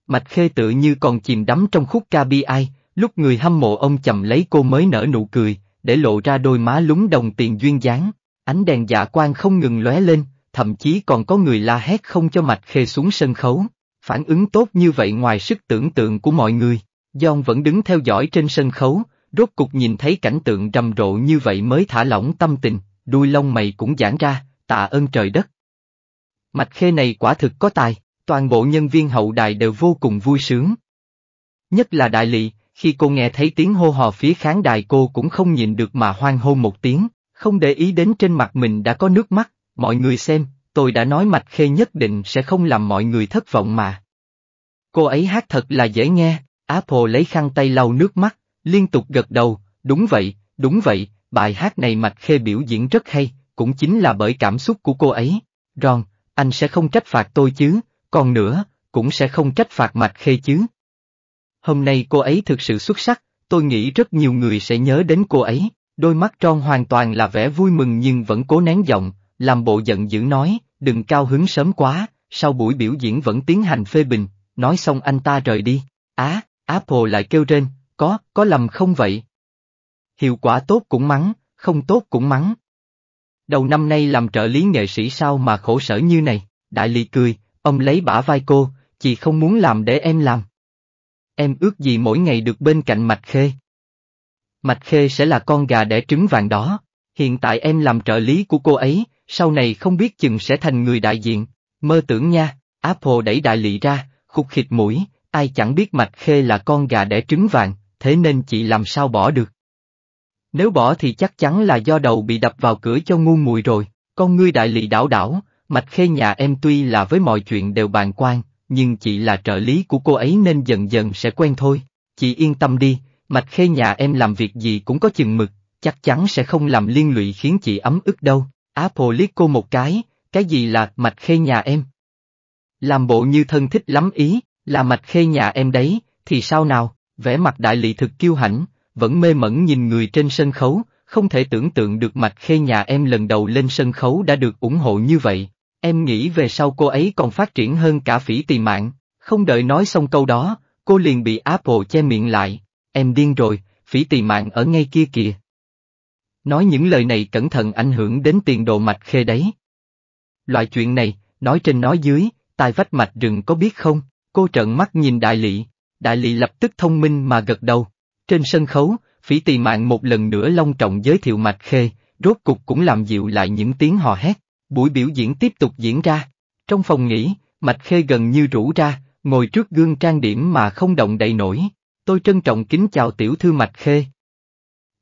Mạch Khê tự như còn chìm đắm trong khúc ca bi ai, lúc người hâm mộ ông chầm lấy cô mới nở nụ cười, để lộ ra đôi má lúng đồng tiền duyên dáng, ánh đèn dạ quang không ngừng lóe lên, thậm chí còn có người la hét không cho Mạch Khê xuống sân khấu, phản ứng tốt như vậy ngoài sức tưởng tượng của mọi người, John vẫn đứng theo dõi trên sân khấu, rốt cục nhìn thấy cảnh tượng rầm rộ như vậy mới thả lỏng tâm tình, đuôi lông mày cũng giãn ra, tạ ơn trời đất. Mạch khê này quả thực có tài, toàn bộ nhân viên hậu đài đều vô cùng vui sướng. Nhất là đại lị, khi cô nghe thấy tiếng hô hò phía khán đài cô cũng không nhìn được mà hoan hô một tiếng, không để ý đến trên mặt mình đã có nước mắt, mọi người xem, tôi đã nói Mạch Khê nhất định sẽ không làm mọi người thất vọng mà. Cô ấy hát thật là dễ nghe, Apple lấy khăn tay lau nước mắt, liên tục gật đầu, đúng vậy, đúng vậy, bài hát này Mạch Khê biểu diễn rất hay cũng chính là bởi cảm xúc của cô ấy. Ron, anh sẽ không trách phạt tôi chứ, còn nữa, cũng sẽ không trách phạt Mạch Khê chứ. Hôm nay cô ấy thực sự xuất sắc, tôi nghĩ rất nhiều người sẽ nhớ đến cô ấy. Đôi mắt Ron hoàn toàn là vẻ vui mừng nhưng vẫn cố nén giọng, làm bộ giận dữ nói, đừng cao hứng sớm quá, sau buổi biểu diễn vẫn tiến hành phê bình, nói xong anh ta rời đi. Á, Apple lại kêu trên, có, có lầm không vậy? Hiệu quả tốt cũng mắng, không tốt cũng mắng đầu năm nay làm trợ lý nghệ sĩ sao mà khổ sở như này, đại lì cười, ông lấy bả vai cô, chị không muốn làm để em làm. Em ước gì mỗi ngày được bên cạnh Mạch Khê. Mạch Khê sẽ là con gà đẻ trứng vàng đó, hiện tại em làm trợ lý của cô ấy, sau này không biết chừng sẽ thành người đại diện, mơ tưởng nha, Apple đẩy đại lị ra, khục khịt mũi, ai chẳng biết Mạch Khê là con gà đẻ trứng vàng, thế nên chị làm sao bỏ được. Nếu bỏ thì chắc chắn là do đầu bị đập vào cửa cho ngu mùi rồi, con ngươi đại lị đảo đảo, mạch khê nhà em tuy là với mọi chuyện đều bàn quan, nhưng chị là trợ lý của cô ấy nên dần dần sẽ quen thôi, chị yên tâm đi, mạch khê nhà em làm việc gì cũng có chừng mực, chắc chắn sẽ không làm liên lụy khiến chị ấm ức đâu, Apple liếc cô một cái, cái gì là mạch khê nhà em? Làm bộ như thân thích lắm ý, là mạch khê nhà em đấy, thì sao nào, vẻ mặt đại lị thực kiêu hãnh, vẫn mê mẩn nhìn người trên sân khấu, không thể tưởng tượng được mạch khê nhà em lần đầu lên sân khấu đã được ủng hộ như vậy. Em nghĩ về sau cô ấy còn phát triển hơn cả phỉ tì mạng, không đợi nói xong câu đó, cô liền bị Apple che miệng lại, em điên rồi, phỉ tì mạng ở ngay kia kìa. Nói những lời này cẩn thận ảnh hưởng đến tiền đồ mạch khê đấy. Loại chuyện này, nói trên nói dưới, tai vách mạch rừng có biết không, cô trợn mắt nhìn đại lị, đại lị lập tức thông minh mà gật đầu. Trên sân khấu, phỉ tỳ mạng một lần nữa long trọng giới thiệu Mạch Khê, rốt cục cũng làm dịu lại những tiếng hò hét. Buổi biểu diễn tiếp tục diễn ra. Trong phòng nghỉ, Mạch Khê gần như rủ ra, ngồi trước gương trang điểm mà không động đậy nổi. Tôi trân trọng kính chào tiểu thư Mạch Khê.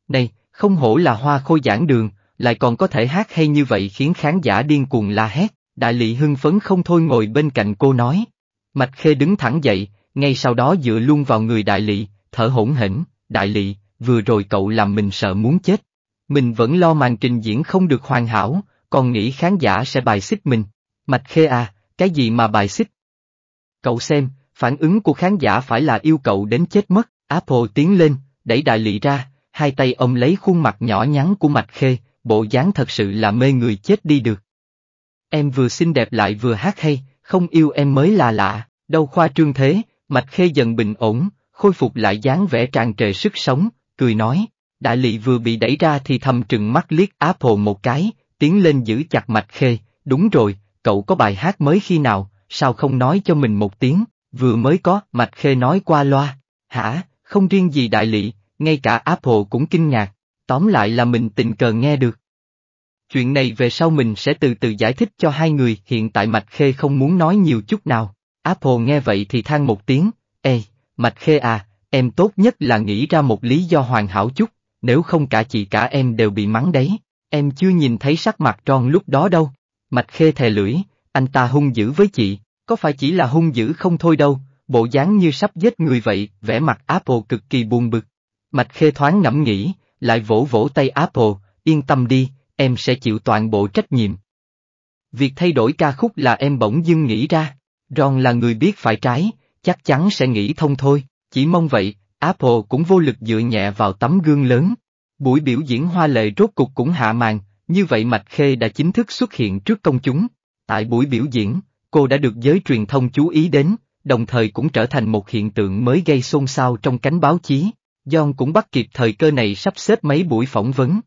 Này, không hổ là hoa khôi giảng đường, lại còn có thể hát hay như vậy khiến khán giả điên cuồng la hét. Đại lị hưng phấn không thôi ngồi bên cạnh cô nói. Mạch Khê đứng thẳng dậy, ngay sau đó dựa luôn vào người đại lị, thở hổn hển đại lị, vừa rồi cậu làm mình sợ muốn chết. Mình vẫn lo màn trình diễn không được hoàn hảo, còn nghĩ khán giả sẽ bài xích mình. Mạch khê à, cái gì mà bài xích? Cậu xem, phản ứng của khán giả phải là yêu cậu đến chết mất. Apple tiến lên, đẩy đại lị ra, hai tay ông lấy khuôn mặt nhỏ nhắn của Mạch khê, bộ dáng thật sự là mê người chết đi được. Em vừa xinh đẹp lại vừa hát hay, không yêu em mới là lạ, đâu khoa trương thế, Mạch khê dần bình ổn, khôi phục lại dáng vẻ tràn trề sức sống, cười nói, đại lị vừa bị đẩy ra thì thầm trừng mắt liếc Apple một cái, tiến lên giữ chặt mạch khê, đúng rồi, cậu có bài hát mới khi nào, sao không nói cho mình một tiếng, vừa mới có, mạch khê nói qua loa, hả, không riêng gì đại lị, ngay cả Apple cũng kinh ngạc, tóm lại là mình tình cờ nghe được. Chuyện này về sau mình sẽ từ từ giải thích cho hai người, hiện tại Mạch Khê không muốn nói nhiều chút nào. Apple nghe vậy thì than một tiếng, Ê! Mạch Khê à, em tốt nhất là nghĩ ra một lý do hoàn hảo chút, nếu không cả chị cả em đều bị mắng đấy, em chưa nhìn thấy sắc mặt tròn lúc đó đâu. Mạch Khê thè lưỡi, anh ta hung dữ với chị, có phải chỉ là hung dữ không thôi đâu, bộ dáng như sắp giết người vậy, vẻ mặt Apple cực kỳ buồn bực. Mạch Khê thoáng ngẫm nghĩ, lại vỗ vỗ tay Apple, yên tâm đi, em sẽ chịu toàn bộ trách nhiệm. Việc thay đổi ca khúc là em bỗng dưng nghĩ ra, Ron là người biết phải trái, chắc chắn sẽ nghĩ thông thôi, chỉ mong vậy, Apple cũng vô lực dựa nhẹ vào tấm gương lớn. Buổi biểu diễn hoa lệ rốt cục cũng hạ màn, như vậy Mạch Khê đã chính thức xuất hiện trước công chúng. Tại buổi biểu diễn, cô đã được giới truyền thông chú ý đến, đồng thời cũng trở thành một hiện tượng mới gây xôn xao trong cánh báo chí. John cũng bắt kịp thời cơ này sắp xếp mấy buổi phỏng vấn.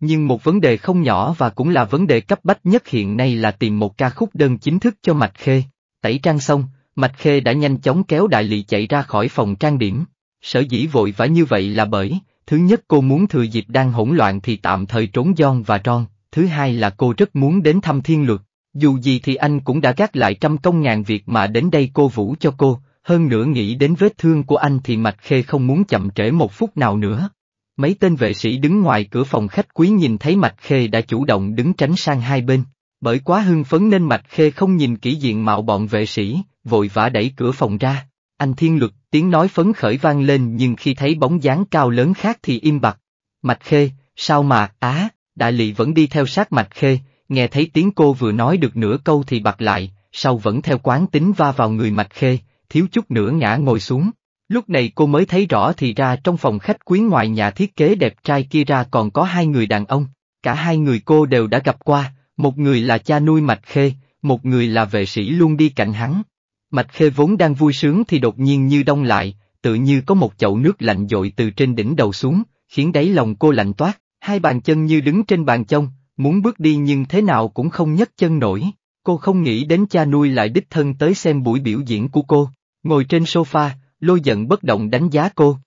Nhưng một vấn đề không nhỏ và cũng là vấn đề cấp bách nhất hiện nay là tìm một ca khúc đơn chính thức cho Mạch Khê. Tẩy trang xong, Mạch Khê đã nhanh chóng kéo đại lị chạy ra khỏi phòng trang điểm. Sở dĩ vội vã như vậy là bởi, thứ nhất cô muốn thừa dịp đang hỗn loạn thì tạm thời trốn giòn và Ron, thứ hai là cô rất muốn đến thăm thiên luật. Dù gì thì anh cũng đã gác lại trăm công ngàn việc mà đến đây cô Vũ cho cô, hơn nữa nghĩ đến vết thương của anh thì Mạch Khê không muốn chậm trễ một phút nào nữa. Mấy tên vệ sĩ đứng ngoài cửa phòng khách quý nhìn thấy Mạch Khê đã chủ động đứng tránh sang hai bên, bởi quá hưng phấn nên Mạch Khê không nhìn kỹ diện mạo bọn vệ sĩ, vội vã đẩy cửa phòng ra. Anh Thiên Luật, tiếng nói phấn khởi vang lên nhưng khi thấy bóng dáng cao lớn khác thì im bặt. Mạch Khê, sao mà, á, đại lị vẫn đi theo sát Mạch Khê, nghe thấy tiếng cô vừa nói được nửa câu thì bặt lại, sau vẫn theo quán tính va vào người Mạch Khê, thiếu chút nữa ngã ngồi xuống. Lúc này cô mới thấy rõ thì ra trong phòng khách quý ngoài nhà thiết kế đẹp trai kia ra còn có hai người đàn ông, cả hai người cô đều đã gặp qua, một người là cha nuôi Mạch Khê, một người là vệ sĩ luôn đi cạnh hắn, Mạch Khê vốn đang vui sướng thì đột nhiên như đông lại, tự như có một chậu nước lạnh dội từ trên đỉnh đầu xuống, khiến đáy lòng cô lạnh toát, hai bàn chân như đứng trên bàn chông, muốn bước đi nhưng thế nào cũng không nhấc chân nổi. Cô không nghĩ đến cha nuôi lại đích thân tới xem buổi biểu diễn của cô, ngồi trên sofa, lôi giận bất động đánh giá cô.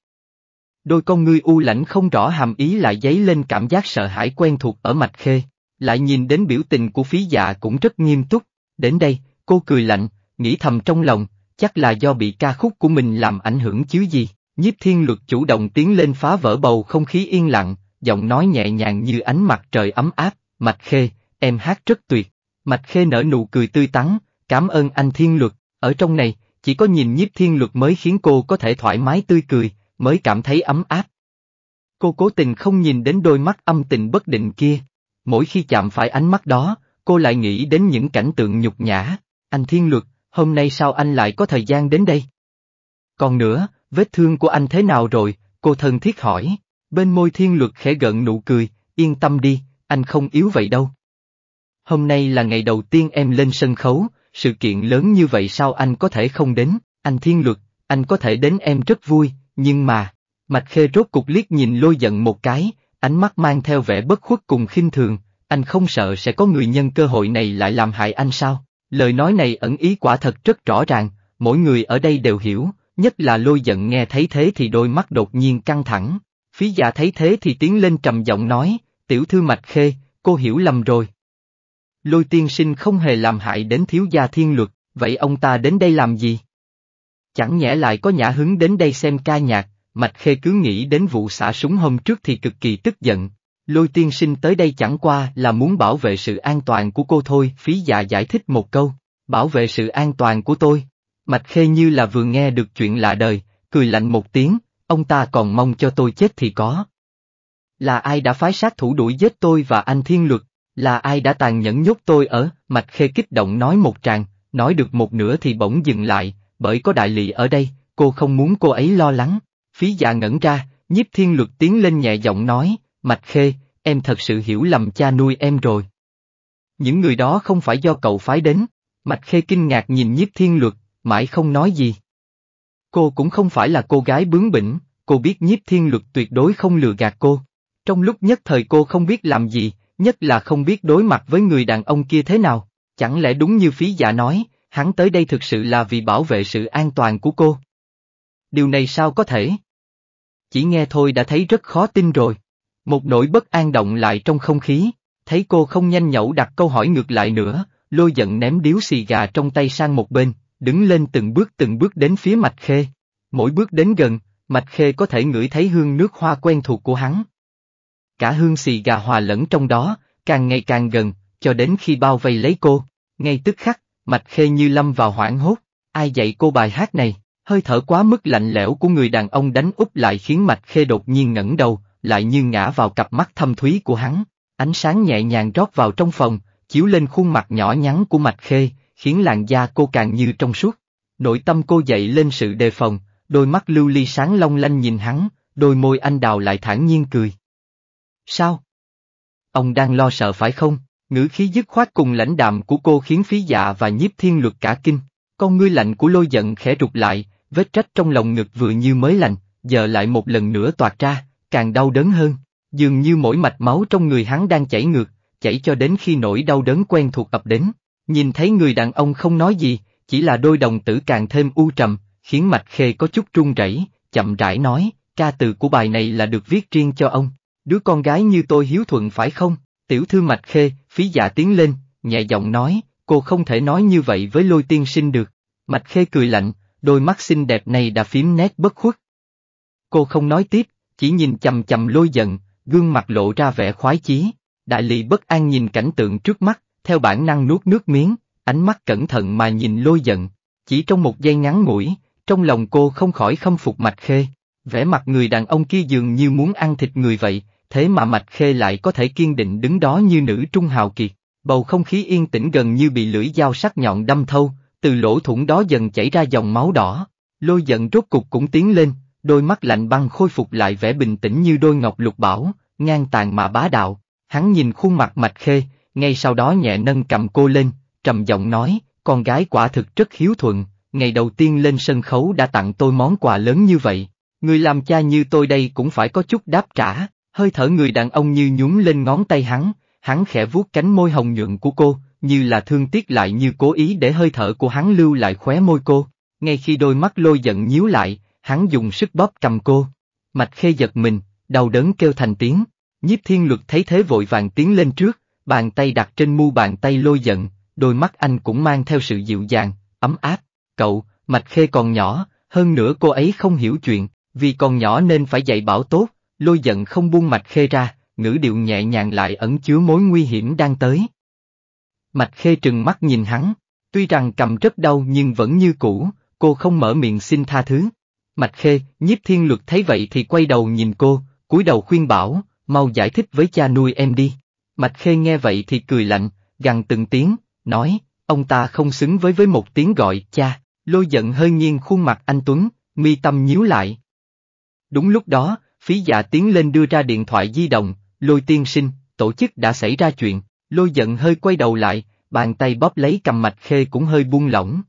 Đôi con ngươi u lãnh không rõ hàm ý lại dấy lên cảm giác sợ hãi quen thuộc ở mạch khê, lại nhìn đến biểu tình của phí dạ cũng rất nghiêm túc. Đến đây, cô cười lạnh, nghĩ thầm trong lòng, chắc là do bị ca khúc của mình làm ảnh hưởng chứ gì. Nhiếp thiên luật chủ động tiến lên phá vỡ bầu không khí yên lặng, giọng nói nhẹ nhàng như ánh mặt trời ấm áp, Mạch Khê, em hát rất tuyệt. Mạch Khê nở nụ cười tươi tắn, cảm ơn anh thiên luật, ở trong này, chỉ có nhìn nhiếp thiên luật mới khiến cô có thể thoải mái tươi cười, mới cảm thấy ấm áp. Cô cố tình không nhìn đến đôi mắt âm tình bất định kia, mỗi khi chạm phải ánh mắt đó, cô lại nghĩ đến những cảnh tượng nhục nhã, anh thiên luật, hôm nay sao anh lại có thời gian đến đây? Còn nữa, vết thương của anh thế nào rồi? Cô thân thiết hỏi. Bên môi thiên luật khẽ gợn nụ cười, yên tâm đi, anh không yếu vậy đâu. Hôm nay là ngày đầu tiên em lên sân khấu, sự kiện lớn như vậy sao anh có thể không đến, anh thiên luật, anh có thể đến em rất vui, nhưng mà, Mạch Khê rốt cục liếc nhìn lôi giận một cái, ánh mắt mang theo vẻ bất khuất cùng khinh thường, anh không sợ sẽ có người nhân cơ hội này lại làm hại anh sao? Lời nói này ẩn ý quả thật rất rõ ràng, mỗi người ở đây đều hiểu, nhất là lôi giận nghe thấy thế thì đôi mắt đột nhiên căng thẳng. Phí giả thấy thế thì tiến lên trầm giọng nói, tiểu thư mạch khê, cô hiểu lầm rồi. Lôi tiên sinh không hề làm hại đến thiếu gia thiên luật, vậy ông ta đến đây làm gì? Chẳng nhẽ lại có nhã hứng đến đây xem ca nhạc, mạch khê cứ nghĩ đến vụ xả súng hôm trước thì cực kỳ tức giận, Lôi tiên sinh tới đây chẳng qua là muốn bảo vệ sự an toàn của cô thôi, phí dạ giải thích một câu, bảo vệ sự an toàn của tôi. Mạch Khê như là vừa nghe được chuyện lạ đời, cười lạnh một tiếng, ông ta còn mong cho tôi chết thì có. Là ai đã phái sát thủ đuổi giết tôi và anh Thiên Luật, là ai đã tàn nhẫn nhốt tôi ở, Mạch Khê kích động nói một tràng, nói được một nửa thì bỗng dừng lại, bởi có đại lỵ ở đây, cô không muốn cô ấy lo lắng. Phí dạ ngẩn ra, nhiếp thiên luật tiến lên nhẹ giọng nói, Mạch Khê, em thật sự hiểu lầm cha nuôi em rồi. Những người đó không phải do cậu phái đến, Mạch Khê kinh ngạc nhìn nhiếp thiên luật, mãi không nói gì. Cô cũng không phải là cô gái bướng bỉnh, cô biết nhiếp thiên luật tuyệt đối không lừa gạt cô. Trong lúc nhất thời cô không biết làm gì, nhất là không biết đối mặt với người đàn ông kia thế nào, chẳng lẽ đúng như phí giả nói, hắn tới đây thực sự là vì bảo vệ sự an toàn của cô. Điều này sao có thể? Chỉ nghe thôi đã thấy rất khó tin rồi. Một nỗi bất an động lại trong không khí, thấy cô không nhanh nhẩu đặt câu hỏi ngược lại nữa, lôi giận ném điếu xì gà trong tay sang một bên, đứng lên từng bước từng bước đến phía Mạch Khê. Mỗi bước đến gần, Mạch Khê có thể ngửi thấy hương nước hoa quen thuộc của hắn. Cả hương xì gà hòa lẫn trong đó, càng ngày càng gần, cho đến khi bao vây lấy cô, ngay tức khắc, Mạch Khê như lâm vào hoảng hốt, ai dạy cô bài hát này, hơi thở quá mức lạnh lẽo của người đàn ông đánh úp lại khiến Mạch Khê đột nhiên ngẩng đầu, lại như ngã vào cặp mắt thâm thúy của hắn. Ánh sáng nhẹ nhàng rót vào trong phòng, chiếu lên khuôn mặt nhỏ nhắn của Mạch Khê, khiến làn da cô càng như trong suốt. Nội tâm cô dậy lên sự đề phòng, đôi mắt lưu ly sáng long lanh nhìn hắn, đôi môi anh đào lại thản nhiên cười. Sao? Ông đang lo sợ phải không? Ngữ khí dứt khoát cùng lãnh đạm của cô khiến phí dạ và nhiếp thiên luật cả kinh, con ngươi lạnh của lôi giận khẽ rụt lại, vết trách trong lòng ngực vừa như mới lành, giờ lại một lần nữa toạt ra, càng đau đớn hơn, dường như mỗi mạch máu trong người hắn đang chảy ngược, chảy cho đến khi nỗi đau đớn quen thuộc ập đến. Nhìn thấy người đàn ông không nói gì, chỉ là đôi đồng tử càng thêm u trầm, khiến mạch khê có chút run rẩy, chậm rãi nói, ca từ của bài này là được viết riêng cho ông, đứa con gái như tôi hiếu thuận phải không? Tiểu thư mạch khê, phí dạ tiến lên, nhẹ giọng nói, cô không thể nói như vậy với lôi tiên sinh được. Mạch khê cười lạnh, đôi mắt xinh đẹp này đã phím nét bất khuất. Cô không nói tiếp, chỉ nhìn chầm chầm lôi giận, gương mặt lộ ra vẻ khoái chí. Đại lị bất an nhìn cảnh tượng trước mắt, theo bản năng nuốt nước miếng, ánh mắt cẩn thận mà nhìn lôi giận. Chỉ trong một giây ngắn ngủi, trong lòng cô không khỏi không phục Mạch Khê. Vẻ mặt người đàn ông kia dường như muốn ăn thịt người vậy, thế mà Mạch Khê lại có thể kiên định đứng đó như nữ trung hào kiệt. Bầu không khí yên tĩnh gần như bị lưỡi dao sắc nhọn đâm thâu, từ lỗ thủng đó dần chảy ra dòng máu đỏ. Lôi giận rốt cục cũng tiến lên, đôi mắt lạnh băng khôi phục lại vẻ bình tĩnh như đôi ngọc lục bảo, ngang tàn mà bá đạo, hắn nhìn khuôn mặt mạch khê, ngay sau đó nhẹ nâng cầm cô lên, trầm giọng nói, con gái quả thực rất hiếu thuận, ngày đầu tiên lên sân khấu đã tặng tôi món quà lớn như vậy, người làm cha như tôi đây cũng phải có chút đáp trả, hơi thở người đàn ông như nhún lên ngón tay hắn, hắn khẽ vuốt cánh môi hồng nhuận của cô, như là thương tiếc lại như cố ý để hơi thở của hắn lưu lại khóe môi cô, ngay khi đôi mắt lôi giận nhíu lại, hắn dùng sức bóp cầm cô. Mạch khê giật mình, đau đớn kêu thành tiếng, nhiếp thiên luật thấy thế vội vàng tiến lên trước, bàn tay đặt trên mu bàn tay lôi giận, đôi mắt anh cũng mang theo sự dịu dàng, ấm áp, cậu, Mạch khê còn nhỏ, hơn nữa cô ấy không hiểu chuyện, vì còn nhỏ nên phải dạy bảo tốt, lôi giận không buông Mạch khê ra, ngữ điệu nhẹ nhàng lại ẩn chứa mối nguy hiểm đang tới. Mạch khê trừng mắt nhìn hắn, tuy rằng cầm rất đau nhưng vẫn như cũ, cô không mở miệng xin tha thứ. Mạch Khê, nhiếp thiên luật thấy vậy thì quay đầu nhìn cô, cúi đầu khuyên bảo, mau giải thích với cha nuôi em đi. Mạch Khê nghe vậy thì cười lạnh, gằn từng tiếng, nói, ông ta không xứng với với một tiếng gọi cha, lôi giận hơi nghiêng khuôn mặt anh Tuấn, mi tâm nhíu lại. Đúng lúc đó, phí dạ tiến lên đưa ra điện thoại di động, lôi tiên sinh, tổ chức đã xảy ra chuyện, lôi giận hơi quay đầu lại, bàn tay bóp lấy cầm mạch khê cũng hơi buông lỏng.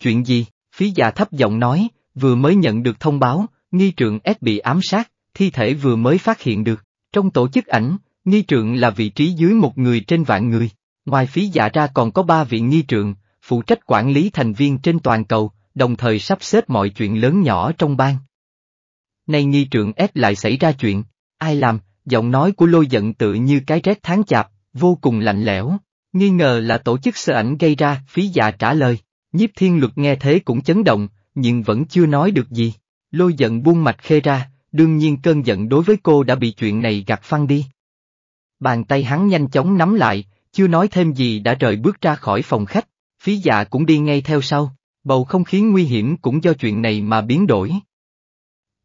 Chuyện gì? Phí dạ thấp giọng nói, vừa mới nhận được thông báo, nghi trượng S bị ám sát, thi thể vừa mới phát hiện được. Trong tổ chức ảnh, nghi trượng là vị trí dưới một người trên vạn người. Ngoài phí dạ ra còn có ba vị nghi trượng, phụ trách quản lý thành viên trên toàn cầu, đồng thời sắp xếp mọi chuyện lớn nhỏ trong bang. Nay nghi trượng S lại xảy ra chuyện, ai làm, giọng nói của lôi giận tự như cái rét tháng chạp, vô cùng lạnh lẽo, nghi ngờ là tổ chức sơ ảnh gây ra, phí dạ trả lời. Nhiếp thiên luật nghe thế cũng chấn động, nhưng vẫn chưa nói được gì. Lôi giận buông mạch khê ra, đương nhiên cơn giận đối với cô đã bị chuyện này gạt phăng đi. Bàn tay hắn nhanh chóng nắm lại, chưa nói thêm gì đã rời bước ra khỏi phòng khách, phí dạ cũng đi ngay theo sau, bầu không khí nguy hiểm cũng do chuyện này mà biến đổi.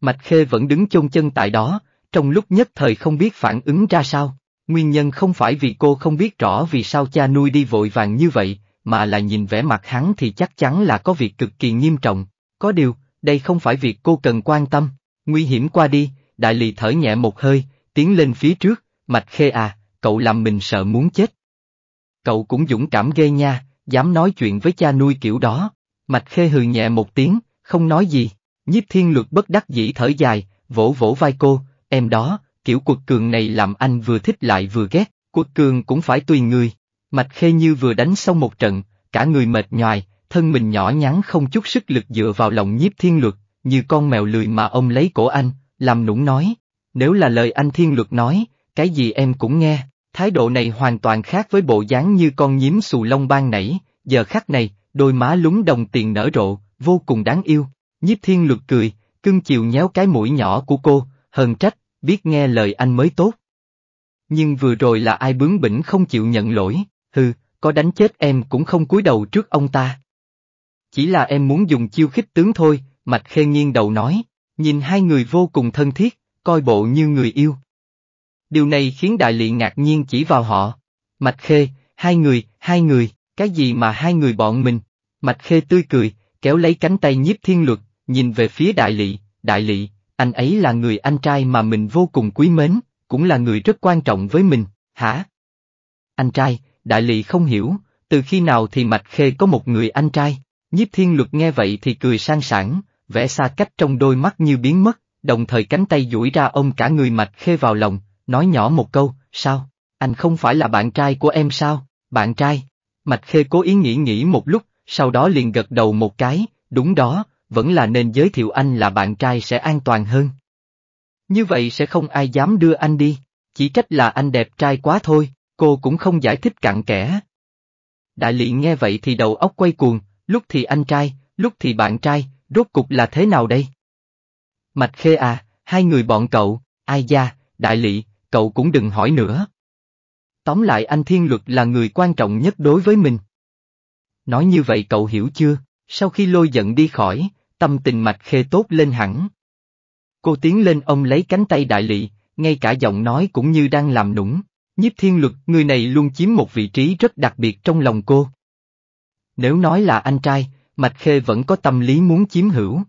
Mạch khê vẫn đứng chôn chân tại đó, trong lúc nhất thời không biết phản ứng ra sao, nguyên nhân không phải vì cô không biết rõ vì sao cha nuôi đi vội vàng như vậy, mà là nhìn vẻ mặt hắn thì chắc chắn là có việc cực kỳ nghiêm trọng, có điều, đây không phải việc cô cần quan tâm. Nguy hiểm qua đi, đại lì thở nhẹ một hơi, tiến lên phía trước, mạch khê à, cậu làm mình sợ muốn chết. Cậu cũng dũng cảm ghê nha, dám nói chuyện với cha nuôi kiểu đó. Mạch khê hừ nhẹ một tiếng, không nói gì. Nhiếp thiên luật bất đắc dĩ thở dài, vỗ vỗ vai cô, em đó, kiểu cuộc cường này làm anh vừa thích lại vừa ghét, cuộc cường cũng phải tùy người. Mạch khê như vừa đánh xong một trận, cả người mệt nhoài, thân mình nhỏ nhắn không chút sức lực dựa vào lòng nhiếp thiên luật, như con mèo lười mà ông lấy cổ anh, làm nũng nói. Nếu là lời anh thiên luật nói, cái gì em cũng nghe, thái độ này hoàn toàn khác với bộ dáng như con nhím xù lông ban nảy, giờ khắc này, đôi má lúng đồng tiền nở rộ, vô cùng đáng yêu. Nhiếp thiên luật cười, cưng chiều nhéo cái mũi nhỏ của cô, hờn trách, biết nghe lời anh mới tốt. Nhưng vừa rồi là ai bướng bỉnh không chịu nhận lỗi, hừ, có đánh chết em cũng không cúi đầu trước ông ta. Chỉ là em muốn dùng chiêu khích tướng thôi, Mạch Khê nghiêng đầu nói, nhìn hai người vô cùng thân thiết, coi bộ như người yêu. Điều này khiến đại liện ngạc nhiên chỉ vào họ. Mạch Khê, hai người, hai người, cái gì mà hai người bọn mình? Mạch Khê tươi cười, kéo lấy cánh tay nhiếp thiên luật, nhìn về phía đại lị, đại lị, anh ấy là người anh trai mà mình vô cùng quý mến, cũng là người rất quan trọng với mình, hả? Anh trai, đại lị không hiểu, từ khi nào thì Mạch Khê có một người anh trai? Nhiếp thiên luật nghe vậy thì cười sang sảng, vẽ xa cách trong đôi mắt như biến mất, đồng thời cánh tay duỗi ra ông cả người mạch khê vào lòng, nói nhỏ một câu, sao, anh không phải là bạn trai của em sao, bạn trai. Mạch khê cố ý nghĩ nghĩ một lúc, sau đó liền gật đầu một cái, đúng đó, vẫn là nên giới thiệu anh là bạn trai sẽ an toàn hơn. Như vậy sẽ không ai dám đưa anh đi, chỉ trách là anh đẹp trai quá thôi, cô cũng không giải thích cặn kẽ. Đại liện nghe vậy thì đầu óc quay cuồng, lúc thì anh trai, lúc thì bạn trai, rốt cục là thế nào đây? Mạch Khê à, hai người bọn cậu, ai da, đại lị, cậu cũng đừng hỏi nữa. Tóm lại anh Thiên Luật là người quan trọng nhất đối với mình. Nói như vậy cậu hiểu chưa, sau khi lôi giận đi khỏi, tâm tình Mạch Khê tốt lên hẳn. Cô tiến lên ông lấy cánh tay đại lị, ngay cả giọng nói cũng như đang làm nũng. Nhiếp Thiên Luật, người này luôn chiếm một vị trí rất đặc biệt trong lòng cô. Nếu nói là anh trai, Mạch Khê vẫn có tâm lý muốn chiếm hữu.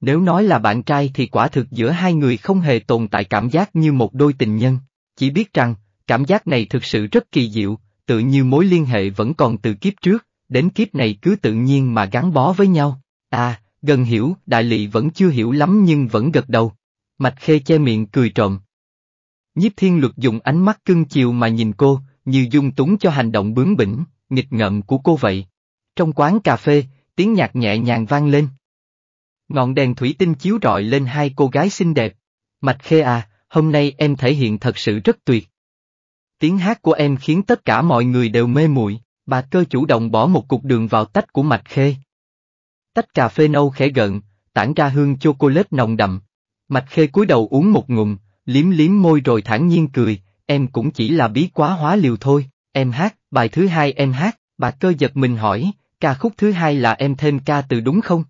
Nếu nói là bạn trai thì quả thực giữa hai người không hề tồn tại cảm giác như một đôi tình nhân. Chỉ biết rằng, cảm giác này thực sự rất kỳ diệu, tự như mối liên hệ vẫn còn từ kiếp trước, đến kiếp này cứ tự nhiên mà gắn bó với nhau. À, gần hiểu, đại lị vẫn chưa hiểu lắm nhưng vẫn gật đầu. Mạch Khê che miệng cười trộm. Nhiếp thiên luật dùng ánh mắt cưng chiều mà nhìn cô, như dung túng cho hành động bướng bỉnh, nghịch ngợm của cô vậy. Trong quán cà phê, tiếng nhạc nhẹ nhàng vang lên. Ngọn đèn thủy tinh chiếu rọi lên hai cô gái xinh đẹp. Mạch Khê à, hôm nay em thể hiện thật sự rất tuyệt. Tiếng hát của em khiến tất cả mọi người đều mê muội. bà cơ chủ động bỏ một cục đường vào tách của Mạch Khê. Tách cà phê nâu khẽ gợn, tản ra hương chocolate nồng đậm. Mạch Khê cúi đầu uống một ngụm, liếm liếm môi rồi thản nhiên cười, em cũng chỉ là bí quá hóa liều thôi, em hát, bài thứ hai em hát, bà cơ giật mình hỏi, Ca khúc thứ hai là em thêm ca từ đúng không?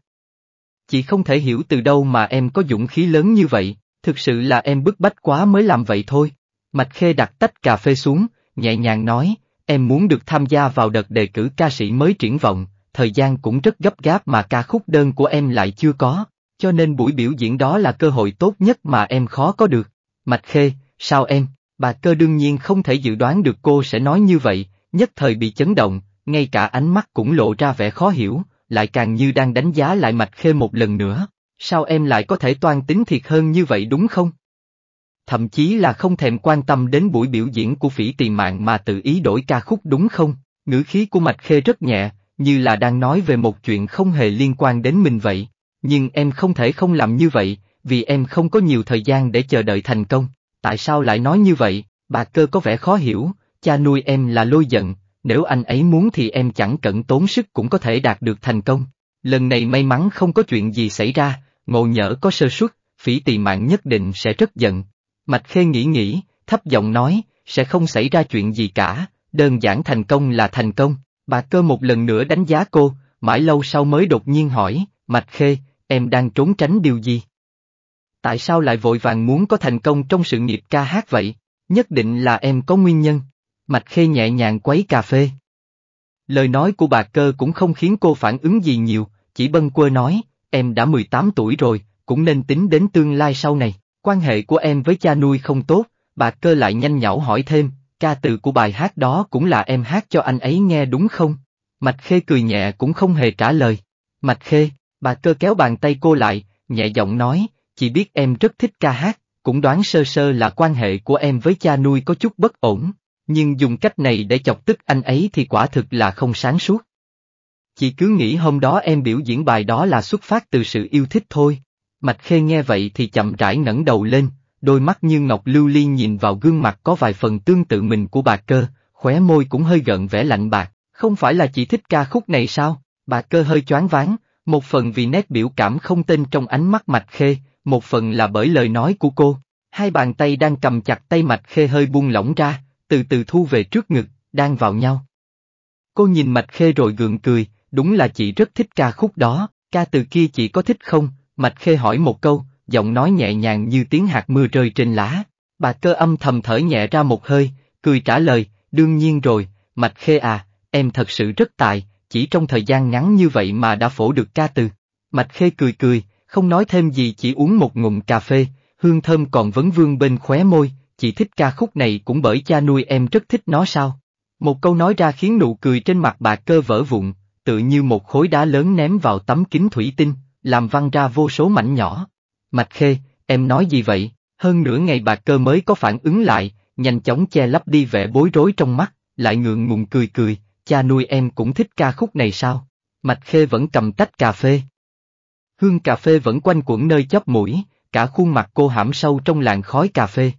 Chị không thể hiểu từ đâu mà em có dũng khí lớn như vậy, thực sự là em bức bách quá mới làm vậy thôi. Mạch Khê đặt tách cà phê xuống, nhẹ nhàng nói, em muốn được tham gia vào đợt đề cử ca sĩ mới triển vọng, thời gian cũng rất gấp gáp mà ca khúc đơn của em lại chưa có, cho nên buổi biểu diễn đó là cơ hội tốt nhất mà em khó có được. Mạch Khê, sao em? Bà cơ đương nhiên không thể dự đoán được cô sẽ nói như vậy, nhất thời bị chấn động, ngay cả ánh mắt cũng lộ ra vẻ khó hiểu, lại càng như đang đánh giá lại Mạch Khê một lần nữa. Sao em lại có thể toan tính thiệt hơn như vậy đúng không? Thậm chí là không thèm quan tâm đến buổi biểu diễn của phỉ tiền mạng mà tự ý đổi ca khúc đúng không? Ngữ khí của Mạch Khê rất nhẹ, như là đang nói về một chuyện không hề liên quan đến mình vậy. Nhưng em không thể không làm như vậy, vì em không có nhiều thời gian để chờ đợi thành công. Tại sao lại nói như vậy? Bà cơ có vẻ khó hiểu, cha nuôi em là lôi giận, nếu anh ấy muốn thì em chẳng cần tốn sức cũng có thể đạt được thành công. Lần này may mắn không có chuyện gì xảy ra, ngộ nhỡ có sơ suất, phỉ tỳ mạng nhất định sẽ rất giận. Mạch Khê nghĩ nghĩ, thấp giọng nói, sẽ không xảy ra chuyện gì cả, đơn giản thành công là thành công. Bà cơ một lần nữa đánh giá cô, mãi lâu sau mới đột nhiên hỏi, Mạch Khê, em đang trốn tránh điều gì? Tại sao lại vội vàng muốn có thành công trong sự nghiệp ca hát vậy? Nhất định là em có nguyên nhân. Mạch Khê nhẹ nhàng quấy cà phê. Lời nói của bà cơ cũng không khiến cô phản ứng gì nhiều, chỉ bâng quơ nói, em đã 18 tuổi rồi, cũng nên tính đến tương lai sau này. Quan hệ của em với cha nuôi không tốt, bà cơ lại nhanh nhảu hỏi thêm, ca từ của bài hát đó cũng là em hát cho anh ấy nghe đúng không? Mạch Khê cười nhẹ cũng không hề trả lời. Mạch Khê, bà cơ kéo bàn tay cô lại, nhẹ giọng nói, chỉ biết em rất thích ca hát, cũng đoán sơ sơ là quan hệ của em với cha nuôi có chút bất ổn, nhưng dùng cách này để chọc tức anh ấy thì quả thực là không sáng suốt. chỉ cứ nghĩ hôm đó em biểu diễn bài đó là xuất phát từ sự yêu thích thôi. Mạch Khê nghe vậy thì chậm rãi ngẩng đầu lên, đôi mắt như ngọc lưu ly nhìn vào gương mặt có vài phần tương tự mình của bà cơ, khóe môi cũng hơi gợn vẻ lạnh bạc, không phải là chỉ thích ca khúc này sao? Bà cơ hơi choáng váng, một phần vì nét biểu cảm không tên trong ánh mắt Mạch Khê, một phần là bởi lời nói của cô. Hai bàn tay đang cầm chặt tay Mạch Khê hơi buông lỏng ra, từ từ thu về trước ngực, đang vào nhau. Cô nhìn Mạch Khê rồi gượng cười, đúng là chị rất thích ca khúc đó, ca từ kia chị có thích không? Mạch Khê hỏi một câu, giọng nói nhẹ nhàng như tiếng hạt mưa rơi trên lá. Bà cơ âm thầm thở nhẹ ra một hơi, cười trả lời, đương nhiên rồi, Mạch Khê à, em thật sự rất tài, chỉ trong thời gian ngắn như vậy mà đã phổ được ca từ. Mạch Khê cười cười, không nói thêm gì chỉ uống một ngụm cà phê, hương thơm còn vấn vương bên khóe môi, chị thích ca khúc này cũng bởi cha nuôi em rất thích nó sao? Một câu nói ra khiến nụ cười trên mặt bà cơ vỡ vụn, tự như một khối đá lớn ném vào tấm kính thủy tinh, làm văng ra vô số mảnh nhỏ. Mạch khê, em nói gì vậy? Hơn nửa ngày bà cơ mới có phản ứng lại, nhanh chóng che lấp đi vẻ bối rối trong mắt, lại ngượng ngùng cười cười, cha nuôi em cũng thích ca khúc này sao? Mạch khê vẫn cầm tách cà phê. Hương cà phê vẫn quanh quẩn nơi chóp mũi, cả khuôn mặt cô hãm sâu trong làn khói cà phê.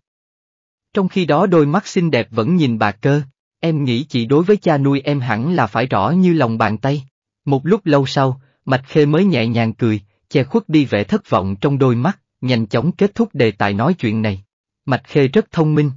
Trong khi đó đôi mắt xinh đẹp vẫn nhìn bà cơ, em nghĩ chị đối với cha nuôi em hẳn là phải rõ như lòng bàn tay. Một lúc lâu sau, Mạch Khê mới nhẹ nhàng cười, che khuất đi vẻ thất vọng trong đôi mắt, nhanh chóng kết thúc đề tài nói chuyện này. Mạch Khê rất thông minh.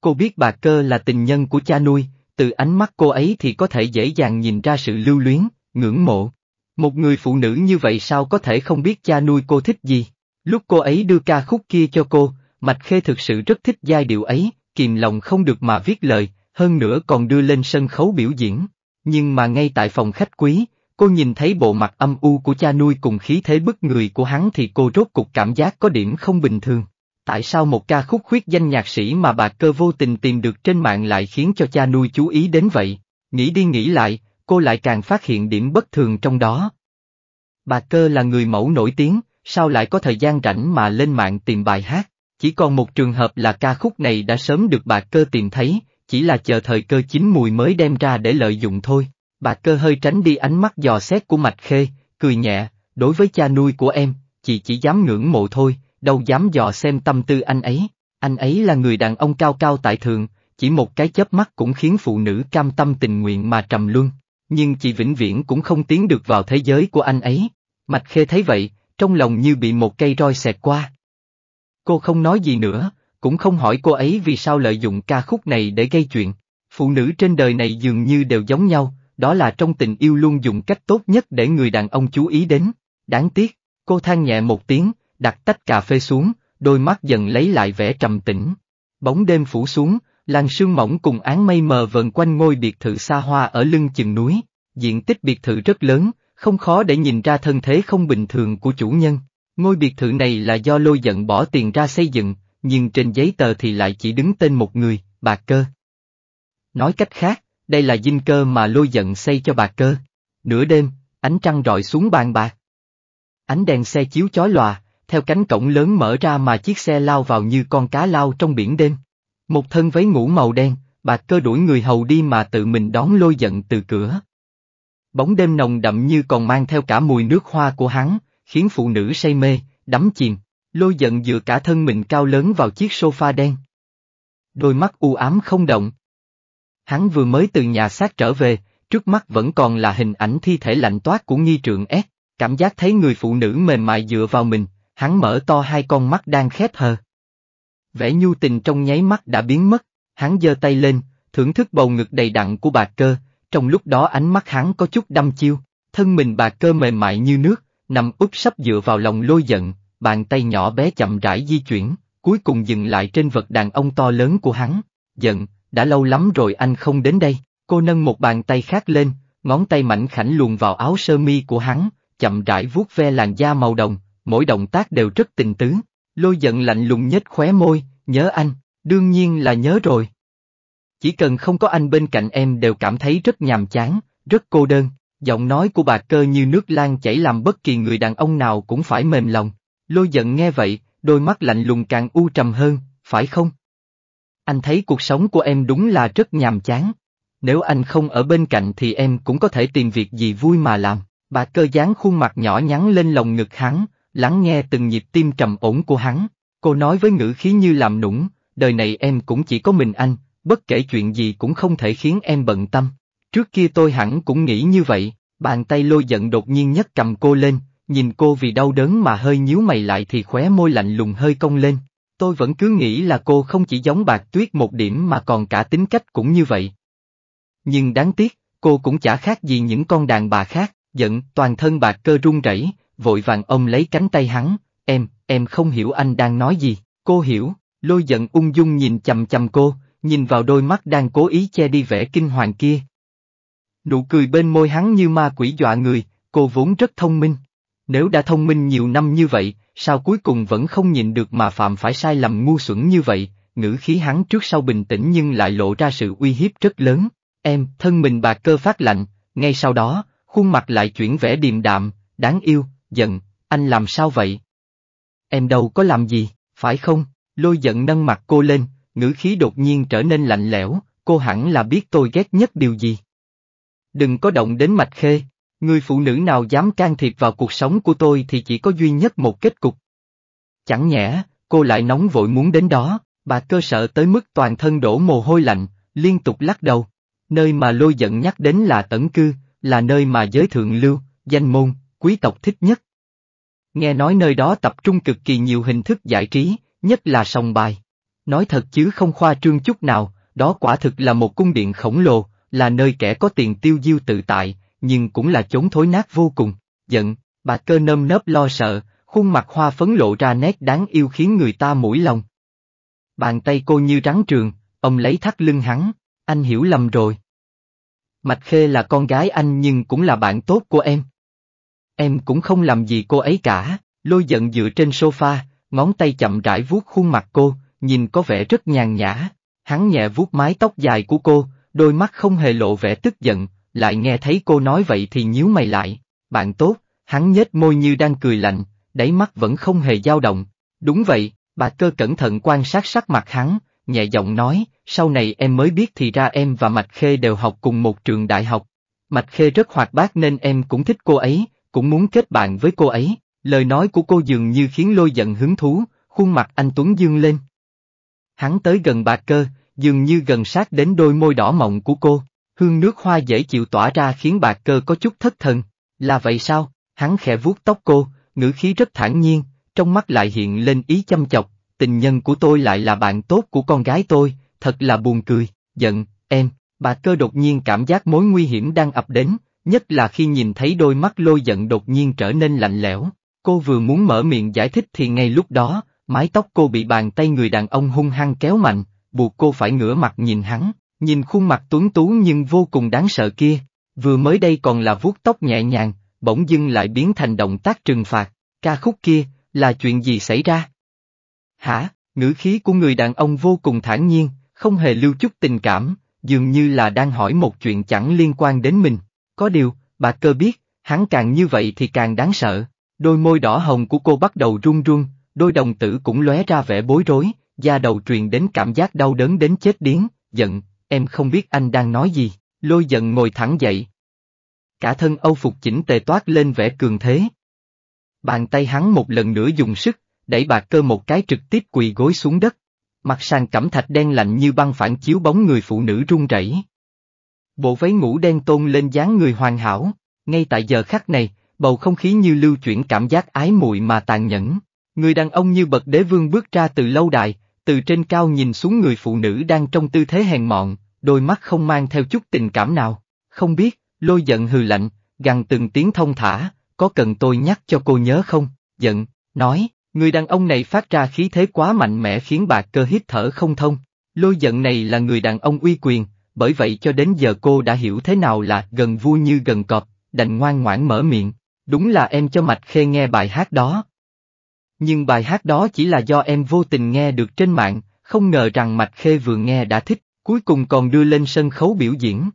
Cô biết bà cơ là tình nhân của cha nuôi, từ ánh mắt cô ấy thì có thể dễ dàng nhìn ra sự lưu luyến, ngưỡng mộ. Một người phụ nữ như vậy sao có thể không biết cha nuôi cô thích gì? Lúc cô ấy đưa ca khúc kia cho cô, Mạch Khê thực sự rất thích giai điệu ấy, kìm lòng không được mà viết lời, hơn nữa còn đưa lên sân khấu biểu diễn. Nhưng mà ngay tại phòng khách quý, cô nhìn thấy bộ mặt âm u của cha nuôi cùng khí thế bức người của hắn thì cô rốt cục cảm giác có điểm không bình thường. Tại sao một ca khúc khuyết danh nhạc sĩ mà bà cơ vô tình tìm được trên mạng lại khiến cho cha nuôi chú ý đến vậy? Nghĩ đi nghĩ lại, cô lại càng phát hiện điểm bất thường trong đó. Bà cơ là người mẫu nổi tiếng, sao lại có thời gian rảnh mà lên mạng tìm bài hát? Chỉ còn một trường hợp là ca khúc này đã sớm được bà cơ tìm thấy, chỉ là chờ thời cơ chín mùi mới đem ra để lợi dụng thôi. Bà cơ hơi tránh đi ánh mắt dò xét của Mạch Khê, cười nhẹ, đối với cha nuôi của em, chị chỉ dám ngưỡng mộ thôi, đâu dám dò xem tâm tư anh ấy. Anh ấy là người đàn ông cao cao tại thượng, chỉ một cái chớp mắt cũng khiến phụ nữ cam tâm tình nguyện mà trầm luân. Nhưng chị vĩnh viễn cũng không tiến được vào thế giới của anh ấy. Mạch Khê thấy vậy, trong lòng như bị một cây roi xẹt qua. Cô không nói gì nữa, cũng không hỏi cô ấy vì sao lợi dụng ca khúc này để gây chuyện. Phụ nữ trên đời này dường như đều giống nhau, đó là trong tình yêu luôn dùng cách tốt nhất để người đàn ông chú ý đến. Đáng tiếc, cô than nhẹ một tiếng, đặt tách cà phê xuống, đôi mắt dần lấy lại vẻ trầm tĩnh. Bóng đêm phủ xuống, làn sương mỏng cùng áng mây mờ vờn quanh ngôi biệt thự xa hoa ở lưng chừng núi. Diện tích biệt thự rất lớn, không khó để nhìn ra thân thế không bình thường của chủ nhân. Ngôi biệt thự này là do lôi giận bỏ tiền ra xây dựng, nhưng trên giấy tờ thì lại chỉ đứng tên một người, bà cơ. Nói cách khác, đây là dinh cơ mà lôi giận xây cho bà cơ. Nửa đêm, ánh trăng rọi xuống bàn bạc. Ánh đèn xe chiếu chói lòa, theo cánh cổng lớn mở ra mà chiếc xe lao vào như con cá lao trong biển đêm. Một thân váy ngủ màu đen, bà cơ đuổi người hầu đi mà tự mình đón lôi giận từ cửa. Bóng đêm nồng đậm như còn mang theo cả mùi nước hoa của hắn, khiến phụ nữ say mê, đắm chìm, lôi giận dựa cả thân mình cao lớn vào chiếc sofa đen. Đôi mắt u ám không động. Hắn vừa mới từ nhà xác trở về, trước mắt vẫn còn là hình ảnh thi thể lạnh toát của nghi trượng S, cảm giác thấy người phụ nữ mềm mại dựa vào mình, hắn mở to hai con mắt đang khép hờ. Vẻ nhu tình trong nháy mắt đã biến mất, hắn giơ tay lên, thưởng thức bầu ngực đầy đặn của bà cơ, trong lúc đó ánh mắt hắn có chút đăm chiêu, thân mình bà cơ mềm mại như nước, nằm úp sắp dựa vào lòng lôi giận, bàn tay nhỏ bé chậm rãi di chuyển, cuối cùng dừng lại trên vật đàn ông to lớn của hắn. Giận, đã lâu lắm rồi anh không đến đây, cô nâng một bàn tay khác lên, ngón tay mảnh khảnh luồn vào áo sơ mi của hắn, chậm rãi vuốt ve làn da màu đồng, mỗi động tác đều rất tình tứ. Lôi giận lạnh lùng nhếch khóe môi, nhớ anh, đương nhiên là nhớ rồi. Chỉ cần không có anh bên cạnh em đều cảm thấy rất nhàm chán, rất cô đơn, Giọng nói của bà cơ như nước lan chảy làm bất kỳ người đàn ông nào cũng phải mềm lòng. Lôi giận nghe vậy, đôi mắt lạnh lùng càng u trầm hơn, phải không? Anh thấy cuộc sống của em đúng là rất nhàm chán. Nếu anh không ở bên cạnh thì em cũng có thể tìm việc gì vui mà làm. Bà cơ dán khuôn mặt nhỏ nhắn lên lồng ngực hắn, lắng nghe từng nhịp tim trầm ổn của hắn. Cô nói với ngữ khí như làm nũng, đời này em cũng chỉ có mình anh, bất kể chuyện gì cũng không thể khiến em bận tâm. Trước kia tôi hẳn cũng nghĩ như vậy, bàn tay lôi giận đột nhiên nhấc cầm cô lên, nhìn cô vì đau đớn mà hơi nhíu mày lại thì khóe môi lạnh lùng hơi cong lên. Tôi vẫn cứ nghĩ là cô không chỉ giống bạc tuyết một điểm mà còn cả tính cách cũng như vậy. Nhưng đáng tiếc, cô cũng chả khác gì những con đàn bà khác, giận toàn thân bạc cơ run rẩy, vội vàng ông lấy cánh tay hắn, em, em không hiểu anh đang nói gì, cô hiểu, lôi giận ung dung nhìn chầm chầm cô, nhìn vào đôi mắt đang cố ý che đi vẻ kinh hoàng kia, Nụ cười bên môi hắn như ma quỷ dọa người, cô vốn rất thông minh. Nếu đã thông minh nhiều năm như vậy, sao cuối cùng vẫn không nhìn được mà phạm phải sai lầm ngu xuẩn như vậy, ngữ khí hắn trước sau bình tĩnh nhưng lại lộ ra sự uy hiếp rất lớn. Em, thân mình bà cơ phát lạnh, ngay sau đó, khuôn mặt lại chuyển vẻ điềm đạm, đáng yêu, giận, anh làm sao vậy? Em đâu có làm gì, phải không? Lôi giận nâng mặt cô lên, ngữ khí đột nhiên trở nên lạnh lẽo, cô hẳn là biết tôi ghét nhất điều gì đừng có động đến mạch khê, người phụ nữ nào dám can thiệp vào cuộc sống của tôi thì chỉ có duy nhất một kết cục. Chẳng nhẽ, cô lại nóng vội muốn đến đó, bà cơ sợ tới mức toàn thân đổ mồ hôi lạnh, liên tục lắc đầu. Nơi mà lôi giận nhắc đến là tẩn cư, là nơi mà giới thượng lưu, danh môn, quý tộc thích nhất. Nghe nói nơi đó tập trung cực kỳ nhiều hình thức giải trí, nhất là sòng bài. Nói thật chứ không khoa trương chút nào, đó quả thực là một cung điện khổng lồ, là nơi kẻ có tiền tiêu diêu tự tại, nhưng cũng là chốn thối nát vô cùng, giận, bà cơ nơm nớp lo sợ, khuôn mặt hoa phấn lộ ra nét đáng yêu khiến người ta mũi lòng. Bàn tay cô như rắn trường, ông lấy thắt lưng hắn, anh hiểu lầm rồi. Mạch Khê là con gái anh nhưng cũng là bạn tốt của em. Em cũng không làm gì cô ấy cả, lôi giận dựa trên sofa, ngón tay chậm rãi vuốt khuôn mặt cô, nhìn có vẻ rất nhàn nhã, hắn nhẹ vuốt mái tóc dài của cô, đôi mắt không hề lộ vẻ tức giận, lại nghe thấy cô nói vậy thì nhíu mày lại, bạn tốt, hắn nhếch môi như đang cười lạnh, đáy mắt vẫn không hề dao động, đúng vậy, bà cơ cẩn thận quan sát sắc mặt hắn, nhẹ giọng nói, sau này em mới biết thì ra em và Mạch Khê đều học cùng một trường đại học. Mạch Khê rất hoạt bát nên em cũng thích cô ấy, cũng muốn kết bạn với cô ấy, lời nói của cô dường như khiến lôi giận hứng thú, khuôn mặt anh Tuấn dương lên. Hắn tới gần bà cơ, dường như gần sát đến đôi môi đỏ mọng của cô, hương nước hoa dễ chịu tỏa ra khiến bạc cơ có chút thất thần. Là vậy sao? Hắn khẽ vuốt tóc cô, ngữ khí rất thản nhiên, trong mắt lại hiện lên ý chăm chọc, tình nhân của tôi lại là bạn tốt của con gái tôi, thật là buồn cười, giận, em, bà cơ đột nhiên cảm giác mối nguy hiểm đang ập đến, nhất là khi nhìn thấy đôi mắt lôi giận đột nhiên trở nên lạnh lẽo. Cô vừa muốn mở miệng giải thích thì ngay lúc đó, mái tóc cô bị bàn tay người đàn ông hung hăng kéo mạnh, buộc cô phải ngửa mặt nhìn hắn, nhìn khuôn mặt tuấn tú nhưng vô cùng đáng sợ kia, vừa mới đây còn là vuốt tóc nhẹ nhàng, bỗng dưng lại biến thành động tác trừng phạt, ca khúc kia, là chuyện gì xảy ra? Hả, ngữ khí của người đàn ông vô cùng thản nhiên, không hề lưu chút tình cảm, dường như là đang hỏi một chuyện chẳng liên quan đến mình, có điều, bà cơ biết, hắn càng như vậy thì càng đáng sợ, đôi môi đỏ hồng của cô bắt đầu run run, đôi đồng tử cũng lóe ra vẻ bối rối, da đầu truyền đến cảm giác đau đớn đến chết điếng, giận, em không biết anh đang nói gì, lôi giận ngồi thẳng dậy. Cả thân Âu phục chỉnh tề toát lên vẻ cường thế. Bàn tay hắn một lần nữa dùng sức, đẩy bà cơ một cái trực tiếp quỳ gối xuống đất. Mặt sàn cẩm thạch đen lạnh như băng phản chiếu bóng người phụ nữ run rẩy. Bộ váy ngủ đen tôn lên dáng người hoàn hảo, ngay tại giờ khắc này, bầu không khí như lưu chuyển cảm giác ái muội mà tàn nhẫn. Người đàn ông như bậc đế vương bước ra từ lâu đài, từ trên cao nhìn xuống người phụ nữ đang trong tư thế hèn mọn, đôi mắt không mang theo chút tình cảm nào. Không biết, lôi giận hừ lạnh, gằn từng tiếng thông thả, có cần tôi nhắc cho cô nhớ không? Giận, nói, người đàn ông này phát ra khí thế quá mạnh mẽ khiến bà cơ hít thở không thông. Lôi giận này là người đàn ông uy quyền, bởi vậy cho đến giờ cô đã hiểu thế nào là gần vui như gần cọp, đành ngoan ngoãn mở miệng. Đúng là em cho mạch khê nghe bài hát đó, nhưng bài hát đó chỉ là do em vô tình nghe được trên mạng, không ngờ rằng Mạch Khê vừa nghe đã thích, cuối cùng còn đưa lên sân khấu biểu diễn.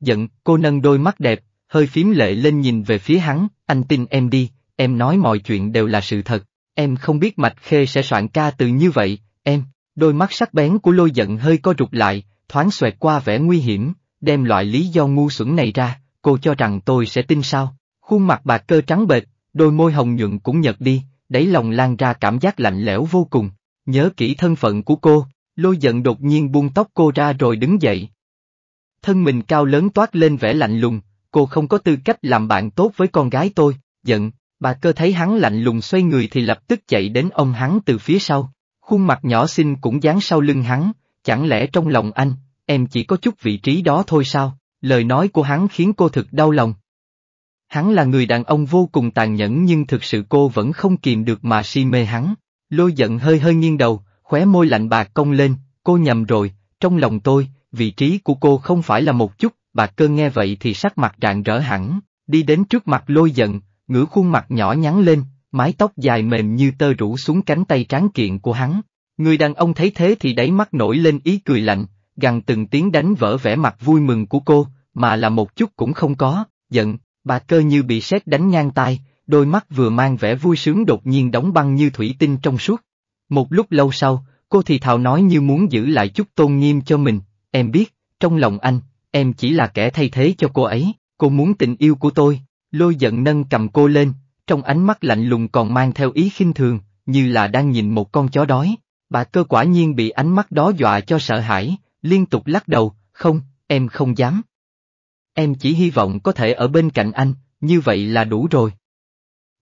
Giận, cô nâng đôi mắt đẹp, hơi phím lệ lên nhìn về phía hắn, anh tin em đi, em nói mọi chuyện đều là sự thật, em không biết Mạch Khê sẽ soạn ca từ như vậy, em, đôi mắt sắc bén của lôi giận hơi co rụt lại, thoáng xoẹt qua vẻ nguy hiểm, đem loại lý do ngu xuẩn này ra, cô cho rằng tôi sẽ tin sao, khuôn mặt bạc cơ trắng bệch, đôi môi hồng nhuận cũng nhợt đi, đáy lòng lan ra cảm giác lạnh lẽo vô cùng. Nhớ kỹ thân phận của cô, lôi giận đột nhiên buông tóc cô ra rồi đứng dậy. Thân mình cao lớn toát lên vẻ lạnh lùng, cô không có tư cách làm bạn tốt với con gái tôi, giận, bà cơ thấy hắn lạnh lùng xoay người thì lập tức chạy đến ông hắn từ phía sau, khuôn mặt nhỏ xinh cũng dán sau lưng hắn, chẳng lẽ trong lòng anh, em chỉ có chút vị trí đó thôi sao, lời nói của hắn khiến cô thực đau lòng. Hắn là người đàn ông vô cùng tàn nhẫn nhưng thực sự cô vẫn không kìm được mà si mê hắn. Lôi giận hơi hơi nghiêng đầu, khóe môi lạnh bạc cong lên, cô nhầm rồi, trong lòng tôi, vị trí của cô không phải là một chút, Bà cơ nghe vậy thì sắc mặt rạng rỡ hẳn, đi đến trước mặt lôi giận, ngửa khuôn mặt nhỏ nhắn lên, mái tóc dài mềm như tơ rủ xuống cánh tay tráng kiện của hắn. Người đàn ông thấy thế thì đáy mắt nổi lên ý cười lạnh, gằn từng tiếng đánh vỡ vẻ mặt vui mừng của cô, mà là một chút cũng không có, giận, Bà cơ như bị sét đánh ngang tai, đôi mắt vừa mang vẻ vui sướng đột nhiên đóng băng như thủy tinh trong suốt. Một lúc lâu sau, cô thì thào nói như muốn giữ lại chút tôn nghiêm cho mình, em biết, trong lòng anh, em chỉ là kẻ thay thế cho cô ấy, cô muốn tình yêu của tôi, lôi giận nâng cầm cô lên, trong ánh mắt lạnh lùng còn mang theo ý khinh thường, như là đang nhìn một con chó đói. Bà cơ quả nhiên bị ánh mắt đó dọa cho sợ hãi, liên tục lắc đầu, không, em không dám. Em chỉ hy vọng có thể ở bên cạnh anh, như vậy là đủ rồi.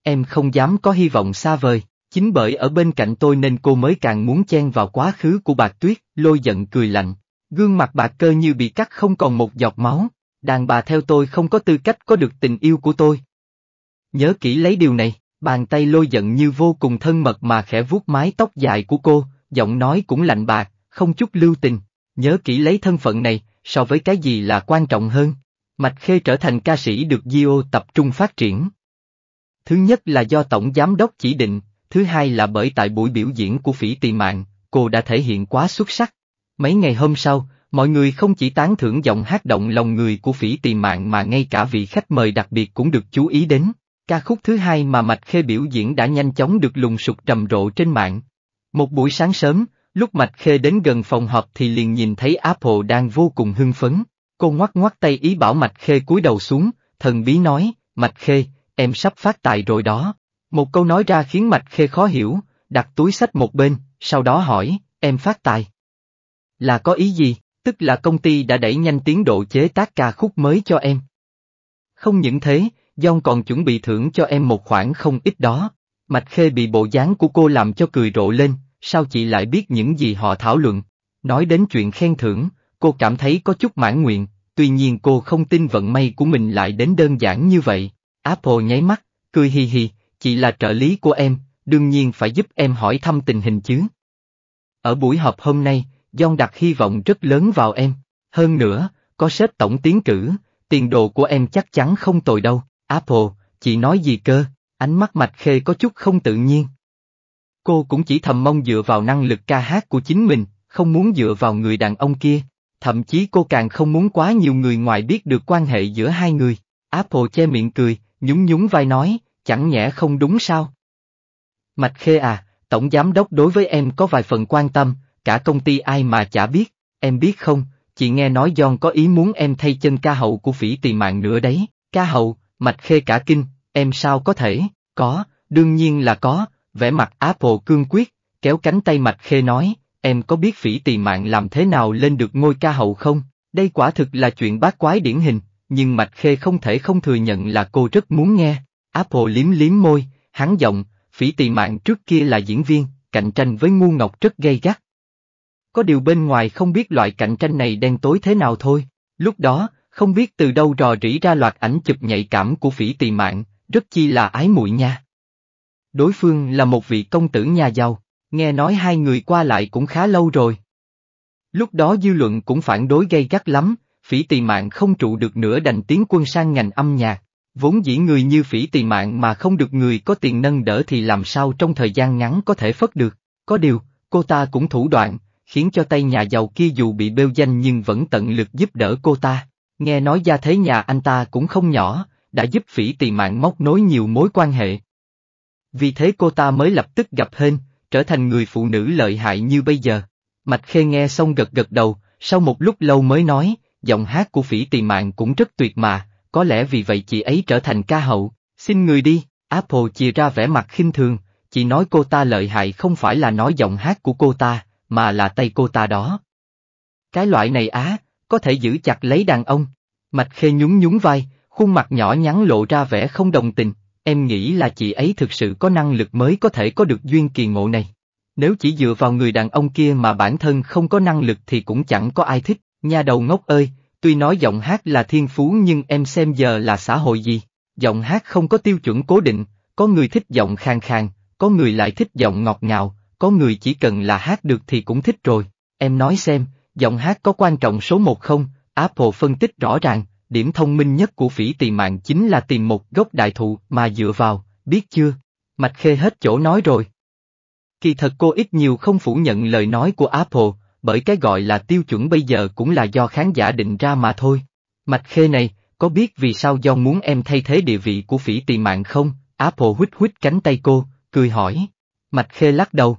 Em không dám có hy vọng xa vời, chính bởi ở bên cạnh tôi nên cô mới càng muốn chen vào quá khứ của bà Tuyết, lôi giận cười lạnh. Gương mặt bạc cơ như bị cắt không còn một giọt máu, đàn bà theo tôi không có tư cách có được tình yêu của tôi. Nhớ kỹ lấy điều này, bàn tay lôi giận như vô cùng thân mật mà khẽ vuốt mái tóc dài của cô, giọng nói cũng lạnh bạc, không chút lưu tình. Nhớ kỹ lấy thân phận này, so với cái gì là quan trọng hơn. Mạch Khê trở thành ca sĩ được Gio tập trung phát triển. Thứ nhất là do Tổng Giám đốc chỉ định, thứ hai là bởi tại buổi biểu diễn của Phỉ Tì Mạng, cô đã thể hiện quá xuất sắc. Mấy ngày hôm sau, mọi người không chỉ tán thưởng giọng hát động lòng người của Phỉ Tì Mạng mà ngay cả vị khách mời đặc biệt cũng được chú ý đến. Ca khúc thứ hai mà Mạch Khê biểu diễn đã nhanh chóng được lùng sục trầm rộ trên mạng. Một buổi sáng sớm, lúc Mạch Khê đến gần phòng họp thì liền nhìn thấy Apple đang vô cùng hưng phấn. Cô ngoắc ngoắc tay ý bảo Mạch Khê cúi đầu xuống, thần bí nói, Mạch Khê, em sắp phát tài rồi đó. Một câu nói ra khiến Mạch Khê khó hiểu, đặt túi sách một bên, sau đó hỏi, em phát tài. Là có ý gì, tức là công ty đã đẩy nhanh tiến độ chế tác ca khúc mới cho em. Không những thế, John còn chuẩn bị thưởng cho em một khoản không ít đó. Mạch Khê bị bộ dáng của cô làm cho cười rộ lên, sao chị lại biết những gì họ thảo luận. Nói đến chuyện khen thưởng, cô cảm thấy có chút mãn nguyện, tuy nhiên cô không tin vận may của mình lại đến đơn giản như vậy. Apple nháy mắt, cười hì hì, chị là trợ lý của em, đương nhiên phải giúp em hỏi thăm tình hình chứ. Ở buổi họp hôm nay, John đặt hy vọng rất lớn vào em, hơn nữa, có sếp tổng tiến cử, tiền đồ của em chắc chắn không tồi đâu, Apple, chị nói gì cơ, ánh mắt mạch khê có chút không tự nhiên. Cô cũng chỉ thầm mong dựa vào năng lực ca hát của chính mình, không muốn dựa vào người đàn ông kia. Thậm chí cô càng không muốn quá nhiều người ngoài biết được quan hệ giữa hai người. Apple che miệng cười, nhún nhún vai nói, chẳng nhẽ không đúng sao? Mạch Khê à, Tổng Giám đốc đối với em có vài phần quan tâm, cả công ty ai mà chả biết, em biết không, chị nghe nói John có ý muốn em thay chân ca hậu của phỉ tì mạng nữa đấy, ca hậu, Mạch Khê cả kinh, em sao có thể, có, đương nhiên là có, vẻ mặt Apple cương quyết, kéo cánh tay Mạch Khê nói, em có biết phỉ Tì mạng làm thế nào lên được ngôi ca hậu không? Đây quả thực là chuyện bát quái điển hình, nhưng Mạch Khê không thể không thừa nhận là cô rất muốn nghe. Apple liếm liếm môi, hắn giọng, phỉ Tì mạng trước kia là diễn viên, cạnh tranh với ngu ngọc rất gay gắt. Có điều bên ngoài không biết loại cạnh tranh này đen tối thế nào thôi, lúc đó, không biết từ đâu rò rỉ ra loạt ảnh chụp nhạy cảm của phỉ Tì mạng, rất chi là ái muội nha. Đối phương là một vị công tử nhà giàu, Nghe nói hai người qua lại cũng khá lâu rồi. Lúc đó dư luận cũng phản đối gay gắt lắm, phỉ tỳ mạng không trụ được nữa đành tiến quân sang ngành âm nhạc. Vốn dĩ người như phỉ tỳ mạng mà không được người có tiền nâng đỡ thì làm sao trong thời gian ngắn có thể phất được. Có điều, cô ta cũng thủ đoạn, khiến cho tay nhà giàu kia dù bị bêu danh nhưng vẫn tận lực giúp đỡ cô ta. Nghe nói gia thế nhà anh ta cũng không nhỏ, đã giúp phỉ tỳ mạng móc nối nhiều mối quan hệ. Vì thế cô ta mới lập tức gặp hên, trở thành người phụ nữ lợi hại như bây giờ. Mạch Khê nghe xong gật gật đầu, sau một lúc lâu mới nói, giọng hát của phỉ Tì mạng cũng rất tuyệt mà, có lẽ vì vậy chị ấy trở thành ca hậu, xin người đi, Apple chia ra vẻ mặt khinh thường, chị nói cô ta lợi hại không phải là nói giọng hát của cô ta, mà là tay cô ta đó. Cái loại này á, có thể giữ chặt lấy đàn ông, Mạch Khê nhún nhún vai, khuôn mặt nhỏ nhắn lộ ra vẻ không đồng tình, Em nghĩ là chị ấy thực sự có năng lực mới có thể có được duyên kỳ ngộ này. Nếu chỉ dựa vào người đàn ông kia mà bản thân không có năng lực thì cũng chẳng có ai thích, nha đầu ngốc ơi, tuy nói giọng hát là thiên phú nhưng em xem giờ là xã hội gì, giọng hát không có tiêu chuẩn cố định, có người thích giọng khang khang, có người lại thích giọng ngọt ngào, có người chỉ cần là hát được thì cũng thích rồi, em nói xem, giọng hát có quan trọng số một không, Apple phân tích rõ ràng, điểm thông minh nhất của phỉ tỳ mạng chính là tìm một gốc đại thụ mà dựa vào, biết chưa? Mạch Khê hết chỗ nói rồi. Kỳ thật cô ít nhiều không phủ nhận lời nói của Apple, bởi cái gọi là tiêu chuẩn bây giờ cũng là do khán giả định ra mà thôi. Mạch Khê này, có biết vì sao do muốn em thay thế địa vị của phỉ tỳ mạng không? Apple huýt huýt cánh tay cô, cười hỏi. Mạch Khê lắc đầu.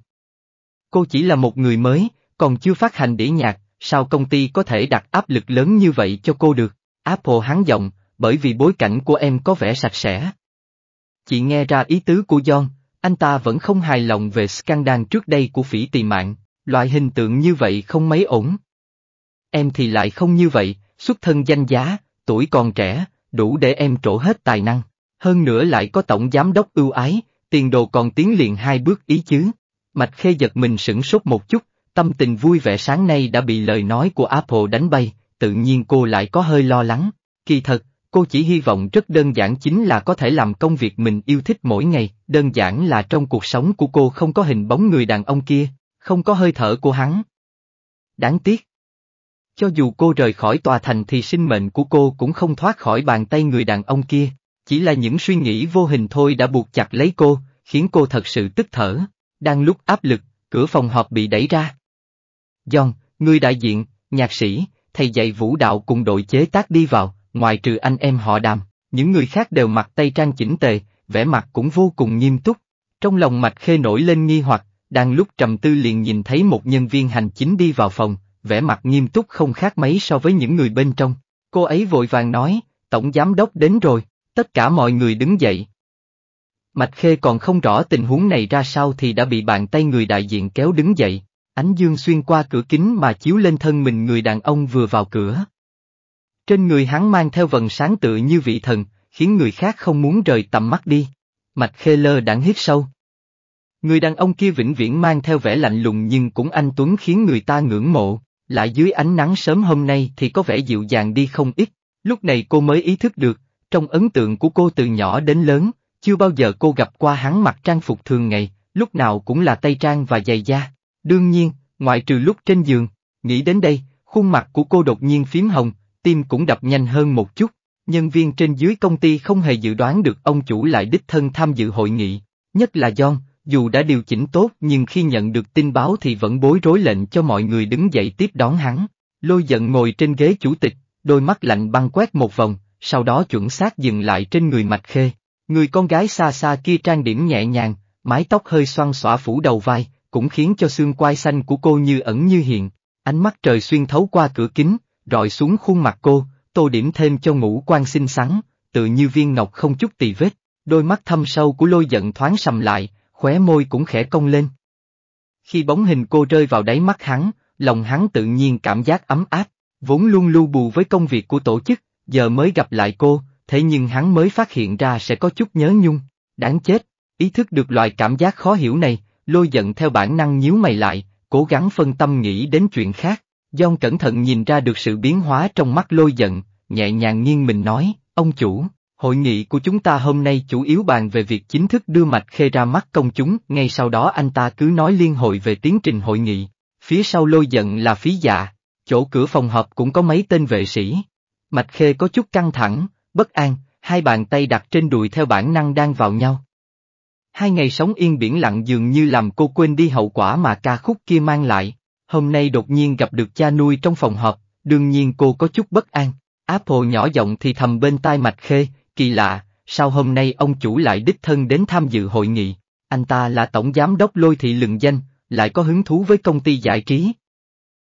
Cô chỉ là một người mới, còn chưa phát hành đĩa nhạc, sao công ty có thể đặt áp lực lớn như vậy cho cô được? Apple hắn giọng, bởi vì bối cảnh của em có vẻ sạch sẽ. Chị nghe ra ý tứ của John, anh ta vẫn không hài lòng về scandal trước đây của phỉ tì mạng, loại hình tượng như vậy không mấy ổn. Em thì lại không như vậy, xuất thân danh giá, tuổi còn trẻ, đủ để em trổ hết tài năng, hơn nữa lại có tổng giám đốc ưu ái, tiền đồ còn tiến liền hai bước ý chứ. Mạch Khê giật mình sửng sốt một chút, tâm tình vui vẻ sáng nay đã bị lời nói của Apple đánh bay, tự nhiên cô lại có hơi lo lắng. Kỳ thật, cô chỉ hy vọng rất đơn giản chính là có thể làm công việc mình yêu thích mỗi ngày, đơn giản là trong cuộc sống của cô không có hình bóng người đàn ông kia, không có hơi thở của hắn. Đáng tiếc. Cho dù cô rời khỏi tòa thành thì sinh mệnh của cô cũng không thoát khỏi bàn tay người đàn ông kia, chỉ là những suy nghĩ vô hình thôi đã buộc chặt lấy cô, khiến cô thật sự tức thở. Đang lúc áp lực, cửa phòng họp bị đẩy ra. John, người đại diện, nhạc sĩ, thầy dạy vũ đạo cùng đội chế tác đi vào, ngoài trừ anh em họ đàm, những người khác đều mặc tay trang chỉnh tề, vẻ mặt cũng vô cùng nghiêm túc. Trong lòng mạch khê nổi lên nghi hoặc, đang lúc trầm tư liền nhìn thấy một nhân viên hành chính đi vào phòng, vẻ mặt nghiêm túc không khác mấy so với những người bên trong. Cô ấy vội vàng nói, tổng giám đốc đến rồi, tất cả mọi người đứng dậy. Mạch Khê còn không rõ tình huống này ra sao thì đã bị bàn tay người đại diện kéo đứng dậy, Ánh dương xuyên qua cửa kính mà chiếu lên thân mình người đàn ông vừa vào cửa. Trên người hắn mang theo vần sáng tựa như vị thần, khiến người khác không muốn rời tầm mắt đi. Mạch khê lơ đãng hít sâu. Người đàn ông kia vĩnh viễn mang theo vẻ lạnh lùng nhưng cũng anh Tuấn khiến người ta ngưỡng mộ, lại dưới ánh nắng sớm hôm nay thì có vẻ dịu dàng đi không ít, lúc này cô mới ý thức được, trong ấn tượng của cô từ nhỏ đến lớn, chưa bao giờ cô gặp qua hắn mặc trang phục thường ngày, lúc nào cũng là tay trang và giày da. Đương nhiên, ngoại trừ lúc trên giường, nghĩ đến đây, khuôn mặt của cô đột nhiên phím hồng, tim cũng đập nhanh hơn một chút. Nhân viên trên dưới công ty không hề dự đoán được ông chủ lại đích thân tham dự hội nghị, nhất là John, dù đã điều chỉnh tốt nhưng khi nhận được tin báo thì vẫn bối rối lệnh cho mọi người đứng dậy tiếp đón hắn. Lôi giận ngồi trên ghế chủ tịch, đôi mắt lạnh băng quét một vòng, sau đó chuẩn xác dừng lại trên người mạch khê. Người con gái xa xa kia trang điểm nhẹ nhàng, mái tóc hơi xoăn xõa phủ đầu vai, cũng khiến cho xương quai xanh của cô như ẩn như hiện. Ánh mắt trời xuyên thấu qua cửa kính, rọi xuống khuôn mặt cô, tô điểm thêm cho ngũ quan xinh xắn, tự như viên ngọc không chút tì vết. Đôi mắt thâm sâu của lôi giận thoáng sầm lại, khóe môi cũng khẽ cong lên. Khi bóng hình cô rơi vào đáy mắt hắn, lòng hắn tự nhiên cảm giác ấm áp, vốn luôn lưu bù với công việc của tổ chức, giờ mới gặp lại cô, thế nhưng hắn mới phát hiện ra sẽ có chút nhớ nhung, đáng chết, ý thức được loại cảm giác khó hiểu này, lôi giận theo bản năng nhíu mày lại, cố gắng phân tâm nghĩ đến chuyện khác. John cẩn thận nhìn ra được sự biến hóa trong mắt lôi giận, nhẹ nhàng nghiêng mình nói, ông chủ, hội nghị của chúng ta hôm nay chủ yếu bàn về việc chính thức đưa mạch khê ra mắt công chúng, ngay sau đó anh ta cứ nói liên hội về tiến trình hội nghị. Phía sau lôi giận là phí dạ, chỗ cửa phòng họp cũng có mấy tên vệ sĩ. Mạch khê có chút căng thẳng, bất an, hai bàn tay đặt trên đùi theo bản năng đang vào nhau. Hai ngày sống yên biển lặng dường như làm cô quên đi hậu quả mà ca khúc kia mang lại. Hôm nay đột nhiên gặp được cha nuôi trong phòng họp, đương nhiên cô có chút bất an. Apple nhỏ giọng thì thầm bên tai Mạch Khê, kỳ lạ, sao hôm nay ông chủ lại đích thân đến tham dự hội nghị. Anh ta là tổng giám đốc lôi thị lừng danh, lại có hứng thú với công ty giải trí.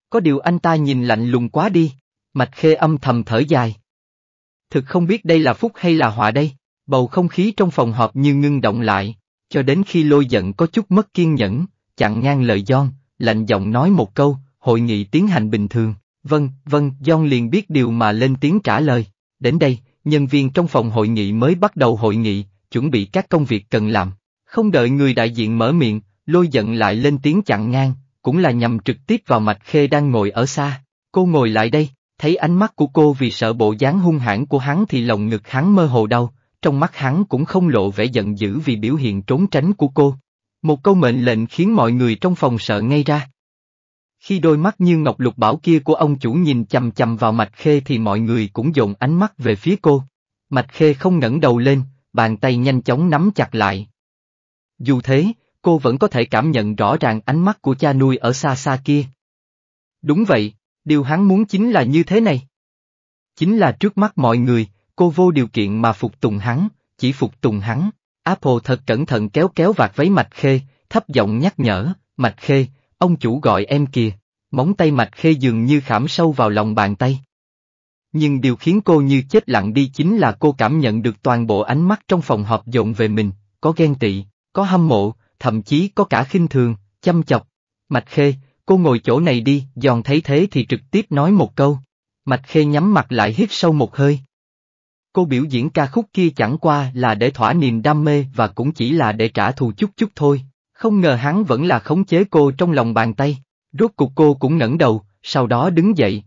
Có điều anh ta nhìn lạnh lùng quá đi, Mạch Khê âm thầm thở dài. Thực không biết đây là phúc hay là họa đây, bầu không khí trong phòng họp như ngưng động lại, cho đến khi lôi giận có chút mất kiên nhẫn, chặn ngang lời John, lạnh giọng nói một câu, hội nghị tiến hành bình thường. Vâng, vâng, John liền biết điều mà lên tiếng trả lời. Đến đây, nhân viên trong phòng hội nghị mới bắt đầu hội nghị, chuẩn bị các công việc cần làm. Không đợi người đại diện mở miệng, lôi giận lại lên tiếng chặn ngang, cũng là nhằm trực tiếp vào mạch khê đang ngồi ở xa. Cô ngồi lại đây, thấy ánh mắt của cô vì sợ bộ dáng hung hãn của hắn thì lòng ngực hắn mơ hồ đau, trong mắt hắn cũng không lộ vẻ giận dữ vì biểu hiện trốn tránh của cô. Một câu mệnh lệnh khiến mọi người trong phòng sợ ngay ra. Khi đôi mắt như ngọc lục bảo kia của ông chủ nhìn chầm chầm vào Mạch Khê thì mọi người cũng dồn ánh mắt về phía cô. Mạch Khê không ngẩng đầu lên, bàn tay nhanh chóng nắm chặt lại. Dù thế, cô vẫn có thể cảm nhận rõ ràng ánh mắt của cha nuôi ở xa xa kia. Đúng vậy, điều hắn muốn chính là như thế này. Chính là trước mắt mọi người, Cô vô điều kiện mà phục tùng hắn, chỉ phục tùng hắn. Apple thật cẩn thận kéo kéo vạt váy Mạch Khê, thấp giọng nhắc nhở, Mạch Khê, ông chủ gọi em kìa. Móng tay Mạch Khê dường như khảm sâu vào lòng bàn tay. Nhưng điều khiến cô như chết lặng đi chính là cô cảm nhận được toàn bộ ánh mắt trong phòng họp dồn về mình, có ghen tị, có hâm mộ, thậm chí có cả khinh thường, chăm chọc. Mạch Khê, cô ngồi chỗ này đi, giòn thấy thế thì trực tiếp nói một câu. Mạch Khê nhắm mặt lại hít sâu một hơi cô biểu diễn ca khúc kia chẳng qua là để thỏa niềm đam mê và cũng chỉ là để trả thù chút chút thôi. Không ngờ hắn vẫn là khống chế cô trong lòng bàn tay. Rốt cuộc cô cũng ngẩng đầu, sau đó đứng dậy.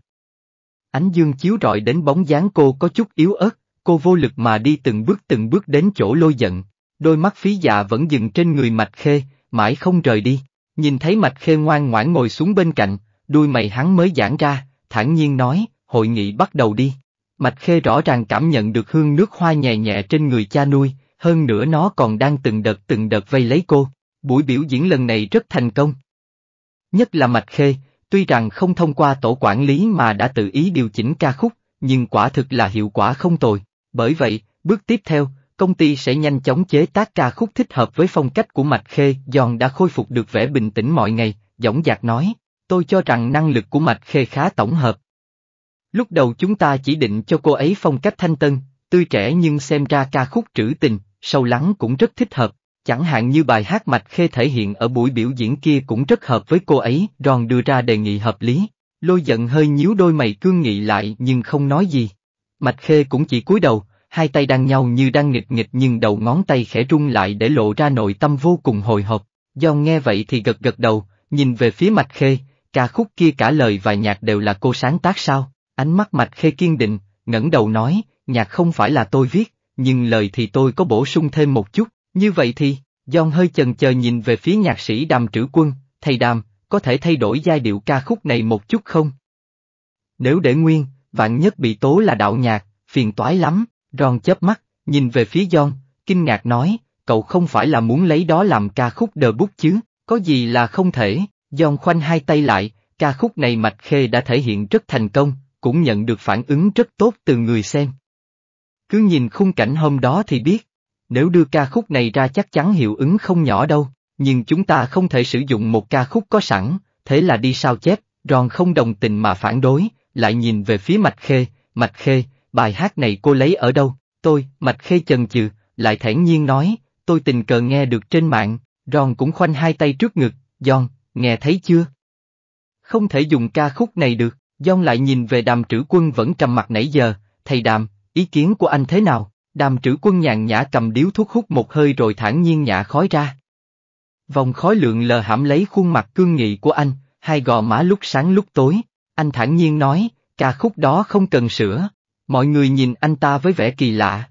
Ánh dương chiếu rọi đến bóng dáng cô có chút yếu ớt, cô vô lực mà đi từng bước từng bước đến chỗ lôi giận. Đôi mắt phí dạ vẫn dừng trên người mạch khê, mãi không rời đi. Nhìn thấy mạch khê ngoan ngoãn ngồi xuống bên cạnh, đuôi mày hắn mới giãn ra, thản nhiên nói, hội nghị bắt đầu đi. Mạch Khê rõ ràng cảm nhận được hương nước hoa nhẹ nhẹ trên người cha nuôi, hơn nữa nó còn đang từng đợt từng đợt vây lấy cô. Buổi biểu diễn lần này rất thành công. Nhất là Mạch Khê, tuy rằng không thông qua tổ quản lý mà đã tự ý điều chỉnh ca khúc, nhưng quả thực là hiệu quả không tồi. Bởi vậy, bước tiếp theo, công ty sẽ nhanh chóng chế tác ca khúc thích hợp với phong cách của Mạch Khê. Giòn đã khôi phục được vẻ bình tĩnh mọi ngày, dõng dạc nói, tôi cho rằng năng lực của Mạch Khê khá tổng hợp, Lúc đầu chúng ta chỉ định cho cô ấy phong cách thanh tân, tươi trẻ nhưng xem ra ca khúc trữ tình, sâu lắng cũng rất thích hợp, chẳng hạn như bài hát mạch khê thể hiện ở buổi biểu diễn kia cũng rất hợp với cô ấy, Ron đưa ra đề nghị hợp lý. Lôi giận hơi nhíu đôi mày cương nghị lại nhưng không nói gì. Mạch khê cũng chỉ cúi đầu, hai tay đang nhau như đang nghịch nghịch nhưng đầu ngón tay khẽ rung lại để lộ ra nội tâm vô cùng hồi hộp. Do nghe vậy thì gật gật đầu, nhìn về phía mạch khê, ca khúc kia cả lời và nhạc đều là cô sáng tác sao? Ánh mắt mạch khê kiên định, ngẩng đầu nói, nhạc không phải là tôi viết, nhưng lời thì tôi có bổ sung thêm một chút, như vậy thì, John hơi chần chờ nhìn về phía nhạc sĩ đàm trữ quân, thầy đàm, có thể thay đổi giai điệu ca khúc này một chút không? Nếu để nguyên, vạn nhất bị tố là đạo nhạc, phiền toái lắm, Ron chớp mắt, nhìn về phía John, kinh ngạc nói, cậu không phải là muốn lấy đó làm ca khúc The bút chứ, có gì là không thể, John khoanh hai tay lại, ca khúc này Mạch Khê đã thể hiện rất thành công, cũng nhận được phản ứng rất tốt từ người xem. Cứ nhìn khung cảnh hôm đó thì biết, nếu đưa ca khúc này ra chắc chắn hiệu ứng không nhỏ đâu, nhưng chúng ta không thể sử dụng một ca khúc có sẵn, thế là đi sao chép, Ron không đồng tình mà phản đối, lại nhìn về phía Mạch Khê, Mạch Khê, bài hát này cô lấy ở đâu, tôi, Mạch Khê chần chừ, lại thản nhiên nói, tôi tình cờ nghe được trên mạng, Ron cũng khoanh hai tay trước ngực, John, nghe thấy chưa? Không thể dùng ca khúc này được. Dông lại nhìn về đàm trữ quân vẫn trầm mặt nãy giờ, thầy đàm, ý kiến của anh thế nào? Đàm trữ quân nhàn nhã cầm điếu thuốc hút một hơi rồi thản nhiên nhả khói ra. Vòng khói lượng lờ hãm lấy khuôn mặt cương nghị của anh, hai gò má lúc sáng lúc tối, anh thản nhiên nói, ca khúc đó không cần sửa, mọi người nhìn anh ta với vẻ kỳ lạ.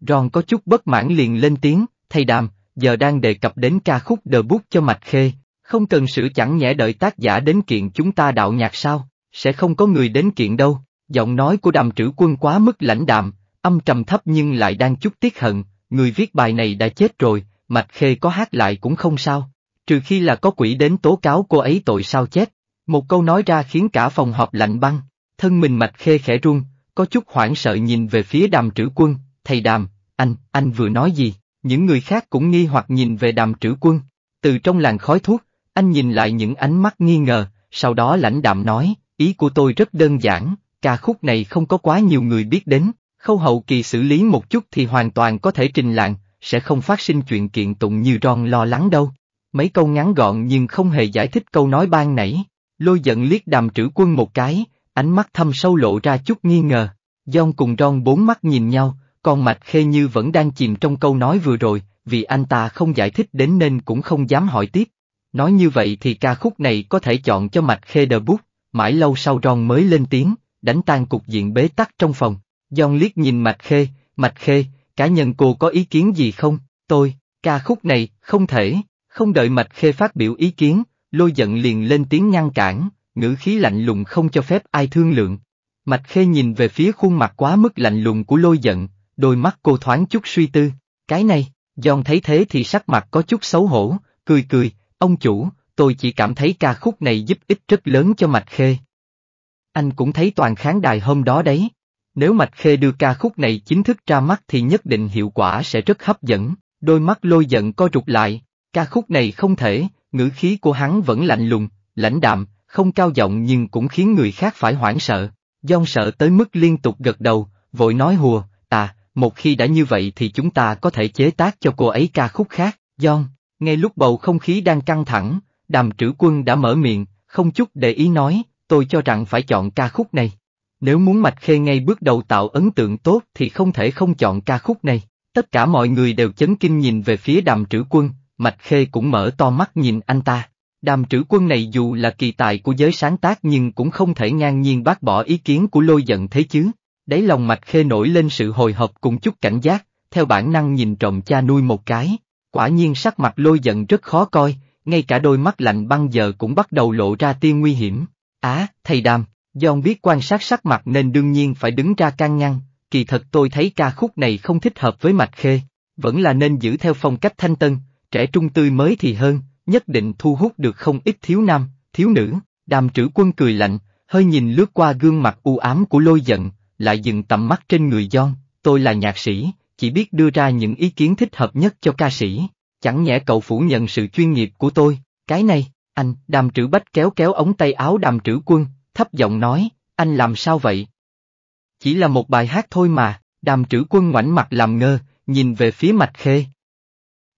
Ron có chút bất mãn liền lên tiếng, thầy đàm, giờ đang đề cập đến ca khúc The Book cho Mạch Khê, không cần sửa chẳng nhẽ đợi tác giả đến kiện chúng ta đạo nhạc sao? sẽ không có người đến kiện đâu, giọng nói của đàm trữ quân quá mức lãnh đạm, âm trầm thấp nhưng lại đang chút tiếc hận, người viết bài này đã chết rồi, Mạch Khê có hát lại cũng không sao, trừ khi là có quỷ đến tố cáo cô ấy tội sao chết. Một câu nói ra khiến cả phòng họp lạnh băng, thân mình Mạch Khê khẽ run, có chút hoảng sợ nhìn về phía đàm trữ quân, thầy đàm, anh, anh vừa nói gì, những người khác cũng nghi hoặc nhìn về đàm trữ quân, từ trong làn khói thuốc, anh nhìn lại những ánh mắt nghi ngờ, sau đó lãnh đạm nói, Ý của tôi rất đơn giản, ca khúc này không có quá nhiều người biết đến, khâu hậu kỳ xử lý một chút thì hoàn toàn có thể trình lạng, sẽ không phát sinh chuyện kiện tụng như Ron lo lắng đâu. Mấy câu ngắn gọn nhưng không hề giải thích câu nói ban nãy, lôi giận liếc đàm trữ quân một cái, ánh mắt thâm sâu lộ ra chút nghi ngờ. John cùng Ron bốn mắt nhìn nhau, con Mạch Khê Như vẫn đang chìm trong câu nói vừa rồi, vì anh ta không giải thích đến nên cũng không dám hỏi tiếp. Nói như vậy thì ca khúc này có thể chọn cho Mạch Khê đờ bút mãi lâu sau Ron mới lên tiếng, đánh tan cục diện bế tắc trong phòng. John liếc nhìn Mạch Khê, Mạch Khê, cá nhân cô có ý kiến gì không? Tôi, ca khúc này, không thể, không đợi Mạch Khê phát biểu ý kiến, lôi giận liền lên tiếng ngăn cản, ngữ khí lạnh lùng không cho phép ai thương lượng. Mạch Khê nhìn về phía khuôn mặt quá mức lạnh lùng của lôi giận, đôi mắt cô thoáng chút suy tư, cái này, John thấy thế thì sắc mặt có chút xấu hổ, cười cười, ông chủ, tôi chỉ cảm thấy ca khúc này giúp ích rất lớn cho Mạch Khê. Anh cũng thấy toàn khán đài hôm đó đấy. Nếu Mạch Khê đưa ca khúc này chính thức ra mắt thì nhất định hiệu quả sẽ rất hấp dẫn, đôi mắt lôi giận co rụt lại, ca khúc này không thể, ngữ khí của hắn vẫn lạnh lùng, lãnh đạm, không cao giọng nhưng cũng khiến người khác phải hoảng sợ. Dông sợ tới mức liên tục gật đầu, vội nói hùa, ta. một khi đã như vậy thì chúng ta có thể chế tác cho cô ấy ca khúc khác, John. Ngay lúc bầu không khí đang căng thẳng, đàm trữ quân đã mở miệng, không chút để ý nói, tôi cho rằng phải chọn ca khúc này. Nếu muốn Mạch Khê ngay bước đầu tạo ấn tượng tốt thì không thể không chọn ca khúc này. Tất cả mọi người đều chấn kinh nhìn về phía đàm trữ quân, Mạch Khê cũng mở to mắt nhìn anh ta. Đàm trữ quân này dù là kỳ tài của giới sáng tác nhưng cũng không thể ngang nhiên bác bỏ ý kiến của lôi giận thế chứ. Đấy lòng Mạch Khê nổi lên sự hồi hộp cùng chút cảnh giác, theo bản năng nhìn trộm cha nuôi một cái. Quả nhiên sắc mặt lôi giận rất khó coi, ngay cả đôi mắt lạnh băng giờ cũng bắt đầu lộ ra tia nguy hiểm. Á, à, thầy đam, John biết quan sát sắc mặt nên đương nhiên phải đứng ra can ngăn, kỳ thật tôi thấy ca khúc này không thích hợp với mạch khê, vẫn là nên giữ theo phong cách thanh tân, trẻ trung tươi mới thì hơn, nhất định thu hút được không ít thiếu nam, thiếu nữ, đàm trữ quân cười lạnh, hơi nhìn lướt qua gương mặt u ám của lôi giận, lại dừng tầm mắt trên người John, tôi là nhạc sĩ, chỉ biết đưa ra những ý kiến thích hợp nhất cho ca sĩ chẳng nhẽ cậu phủ nhận sự chuyên nghiệp của tôi, cái này, anh, đàm trữ bách kéo kéo ống tay áo đàm trữ quân, thấp giọng nói, anh làm sao vậy? Chỉ là một bài hát thôi mà, đàm trữ quân ngoảnh mặt làm ngơ, nhìn về phía mạch khê.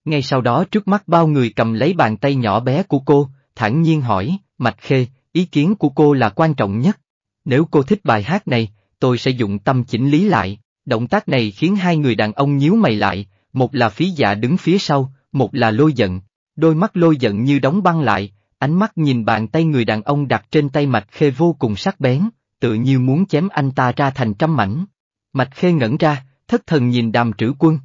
Ngay sau đó trước mắt bao người cầm lấy bàn tay nhỏ bé của cô, thản nhiên hỏi, mạch khê, ý kiến của cô là quan trọng nhất. Nếu cô thích bài hát này, tôi sẽ dụng tâm chỉnh lý lại. Động tác này khiến hai người đàn ông nhíu mày lại, một là phí dạ đứng phía sau, một là lôi giận. Đôi mắt lôi giận như đóng băng lại, ánh mắt nhìn bàn tay người đàn ông đặt trên tay Mạch Khê vô cùng sắc bén, tự như muốn chém anh ta ra thành trăm mảnh. Mạch Khê ngẩn ra, thất thần nhìn đàm trữ quân.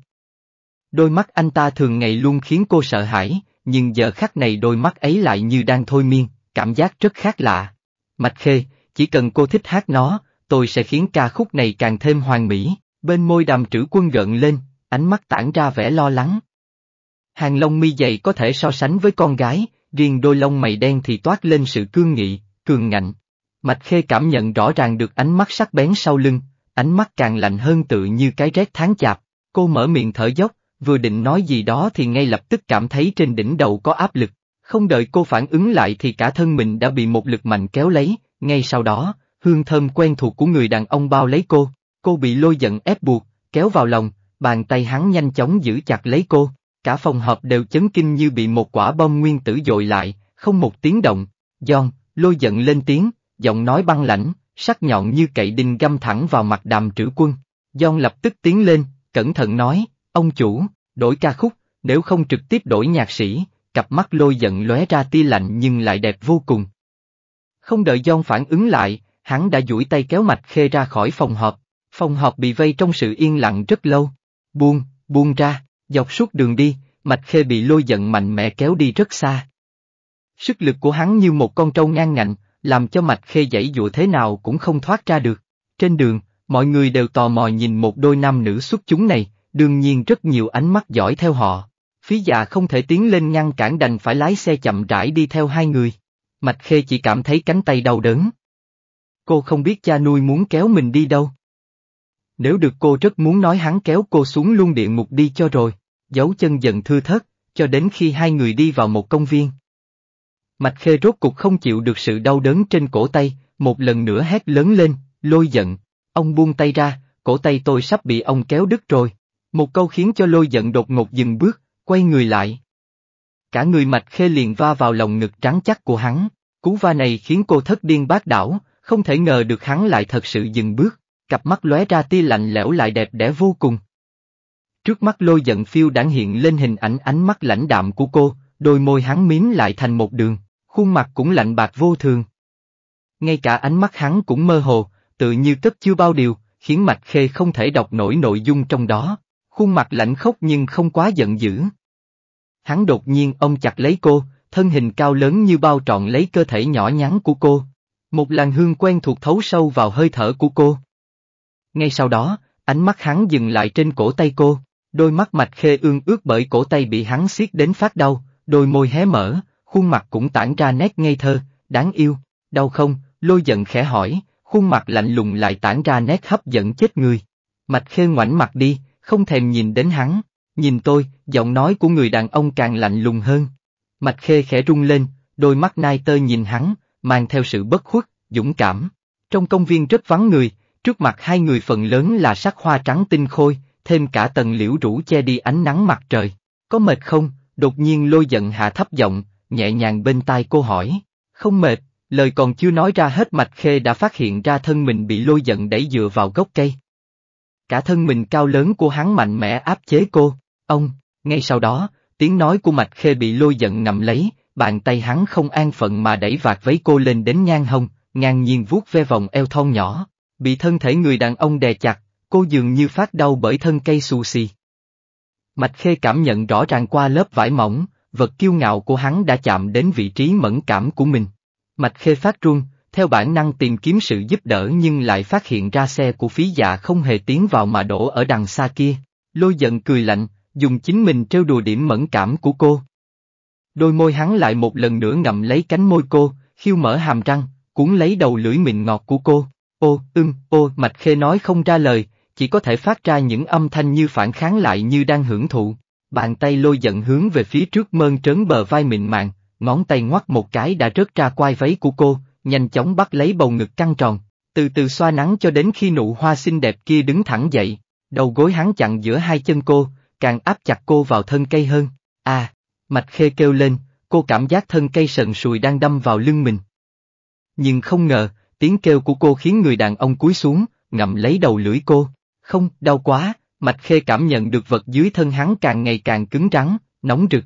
Đôi mắt anh ta thường ngày luôn khiến cô sợ hãi, nhưng giờ khắc này đôi mắt ấy lại như đang thôi miên, cảm giác rất khác lạ. Mạch Khê, chỉ cần cô thích hát nó, tôi sẽ khiến ca khúc này càng thêm hoàn mỹ. Bên môi đàm trữ quân gợn lên, ánh mắt tản ra vẻ lo lắng, Hàng lông mi dày có thể so sánh với con gái, riêng đôi lông mày đen thì toát lên sự cương nghị, cường ngạnh. Mạch Khê cảm nhận rõ ràng được ánh mắt sắc bén sau lưng, ánh mắt càng lạnh hơn tự như cái rét tháng chạp, cô mở miệng thở dốc, vừa định nói gì đó thì ngay lập tức cảm thấy trên đỉnh đầu có áp lực, không đợi cô phản ứng lại thì cả thân mình đã bị một lực mạnh kéo lấy, ngay sau đó, hương thơm quen thuộc của người đàn ông bao lấy cô, cô bị lôi giận ép buộc, kéo vào lòng, bàn tay hắn nhanh chóng giữ chặt lấy cô, Cả phòng họp đều chấn kinh như bị một quả bom nguyên tử dội lại, không một tiếng động. John, lôi giận lên tiếng, giọng nói băng lãnh, sắc nhọn như cậy đinh găm thẳng vào mặt đàm trữ quân. John lập tức tiến lên, cẩn thận nói, ông chủ, đổi ca khúc, nếu không trực tiếp đổi nhạc sĩ, cặp mắt lôi giận lóe ra tia lạnh nhưng lại đẹp vô cùng. Không đợi John phản ứng lại, hắn đã duỗi tay kéo mạch khê ra khỏi phòng họp, phòng họp bị vây trong sự yên lặng rất lâu. Buông, buông ra. Dọc suốt đường đi, Mạch Khê bị lôi giận mạnh mẽ kéo đi rất xa. Sức lực của hắn như một con trâu ngang ngạnh, làm cho Mạch Khê dãy dụa thế nào cũng không thoát ra được. Trên đường, mọi người đều tò mò nhìn một đôi nam nữ xuất chúng này, đương nhiên rất nhiều ánh mắt dõi theo họ. Phí già không thể tiến lên ngăn cản đành phải lái xe chậm rãi đi theo hai người. Mạch Khê chỉ cảm thấy cánh tay đau đớn. Cô không biết cha nuôi muốn kéo mình đi đâu, nếu được cô rất muốn nói hắn kéo cô xuống luôn địa ngục đi cho rồi, dấu chân dần thư thớt, cho đến khi hai người đi vào một công viên. Mạch Khê rốt cục không chịu được sự đau đớn trên cổ tay, một lần nữa hét lớn lên, lôi giận, ông buông tay ra, cổ tay tôi sắp bị ông kéo đứt rồi. Một câu khiến cho lôi giận đột ngột dừng bước, quay người lại. Cả người Mạch Khê liền va vào lòng ngực trắng chắc của hắn, cú va này khiến cô thất điên bác đảo, không thể ngờ được hắn lại thật sự dừng bước cặp mắt lóe ra tia lạnh lẽo lại đẹp đẽ vô cùng. Trước mắt lôi giận phiêu đãng hiện lên hình ảnh ánh mắt lãnh đạm của cô, đôi môi hắn miếm lại thành một đường, khuôn mặt cũng lạnh bạc vô thường. Ngay cả ánh mắt hắn cũng mơ hồ, tự như tất chưa bao điều, khiến Mạch Khê không thể đọc nổi nội dung trong đó, khuôn mặt lạnh khốc nhưng không quá giận dữ. Hắn đột nhiên ông chặt lấy cô, thân hình cao lớn như bao trọn lấy cơ thể nhỏ nhắn của cô. Một làn hương quen thuộc thấu sâu vào hơi thở của cô. Ngay sau đó, ánh mắt hắn dừng lại trên cổ tay cô, đôi mắt mạch khê ương ướt bởi cổ tay bị hắn siết đến phát đau, đôi môi hé mở, khuôn mặt cũng tản ra nét ngây thơ, đáng yêu, đau không, lôi giận khẽ hỏi, khuôn mặt lạnh lùng lại tản ra nét hấp dẫn chết người. Mạch khê ngoảnh mặt đi, không thèm nhìn đến hắn, nhìn tôi, giọng nói của người đàn ông càng lạnh lùng hơn. Mạch khê khẽ rung lên, đôi mắt nai tơ nhìn hắn, mang theo sự bất khuất, dũng cảm. Trong công viên rất vắng người, Trước mặt hai người phần lớn là sắc hoa trắng tinh khôi, thêm cả tầng liễu rủ che đi ánh nắng mặt trời. Có mệt không? Đột nhiên lôi giận hạ thấp giọng, nhẹ nhàng bên tai cô hỏi. Không mệt, lời còn chưa nói ra hết mạch khê đã phát hiện ra thân mình bị lôi giận đẩy dựa vào gốc cây. Cả thân mình cao lớn của hắn mạnh mẽ áp chế cô, ông, ngay sau đó, tiếng nói của mạch khê bị lôi giận nằm lấy, bàn tay hắn không an phận mà đẩy vạt váy cô lên đến ngang hông, ngang nhiên vuốt ve vòng eo thon nhỏ. Bị thân thể người đàn ông đè chặt, cô dường như phát đau bởi thân cây xù xì. Mạch Khê cảm nhận rõ ràng qua lớp vải mỏng, vật kiêu ngạo của hắn đã chạm đến vị trí mẫn cảm của mình. Mạch Khê phát run, theo bản năng tìm kiếm sự giúp đỡ nhưng lại phát hiện ra xe của phí dạ không hề tiến vào mà đổ ở đằng xa kia. Lôi giận cười lạnh, dùng chính mình trêu đùa điểm mẫn cảm của cô. Đôi môi hắn lại một lần nữa ngậm lấy cánh môi cô, khiêu mở hàm răng, cuốn lấy đầu lưỡi mịn ngọt của cô. Ô, ưng, ô, Mạch Khê nói không ra lời, chỉ có thể phát ra những âm thanh như phản kháng lại như đang hưởng thụ. Bàn tay lôi giận hướng về phía trước mơn trớn bờ vai mịn màng, ngón tay ngoắt một cái đã rớt ra quai váy của cô, nhanh chóng bắt lấy bầu ngực căng tròn, từ từ xoa nắng cho đến khi nụ hoa xinh đẹp kia đứng thẳng dậy, đầu gối hắn chặn giữa hai chân cô, càng áp chặt cô vào thân cây hơn. À, Mạch Khê kêu lên, cô cảm giác thân cây sần sùi đang đâm vào lưng mình. Nhưng không ngờ, tiếng kêu của cô khiến người đàn ông cúi xuống, ngậm lấy đầu lưỡi cô. Không, đau quá, Mạch Khê cảm nhận được vật dưới thân hắn càng ngày càng cứng rắn, nóng rực.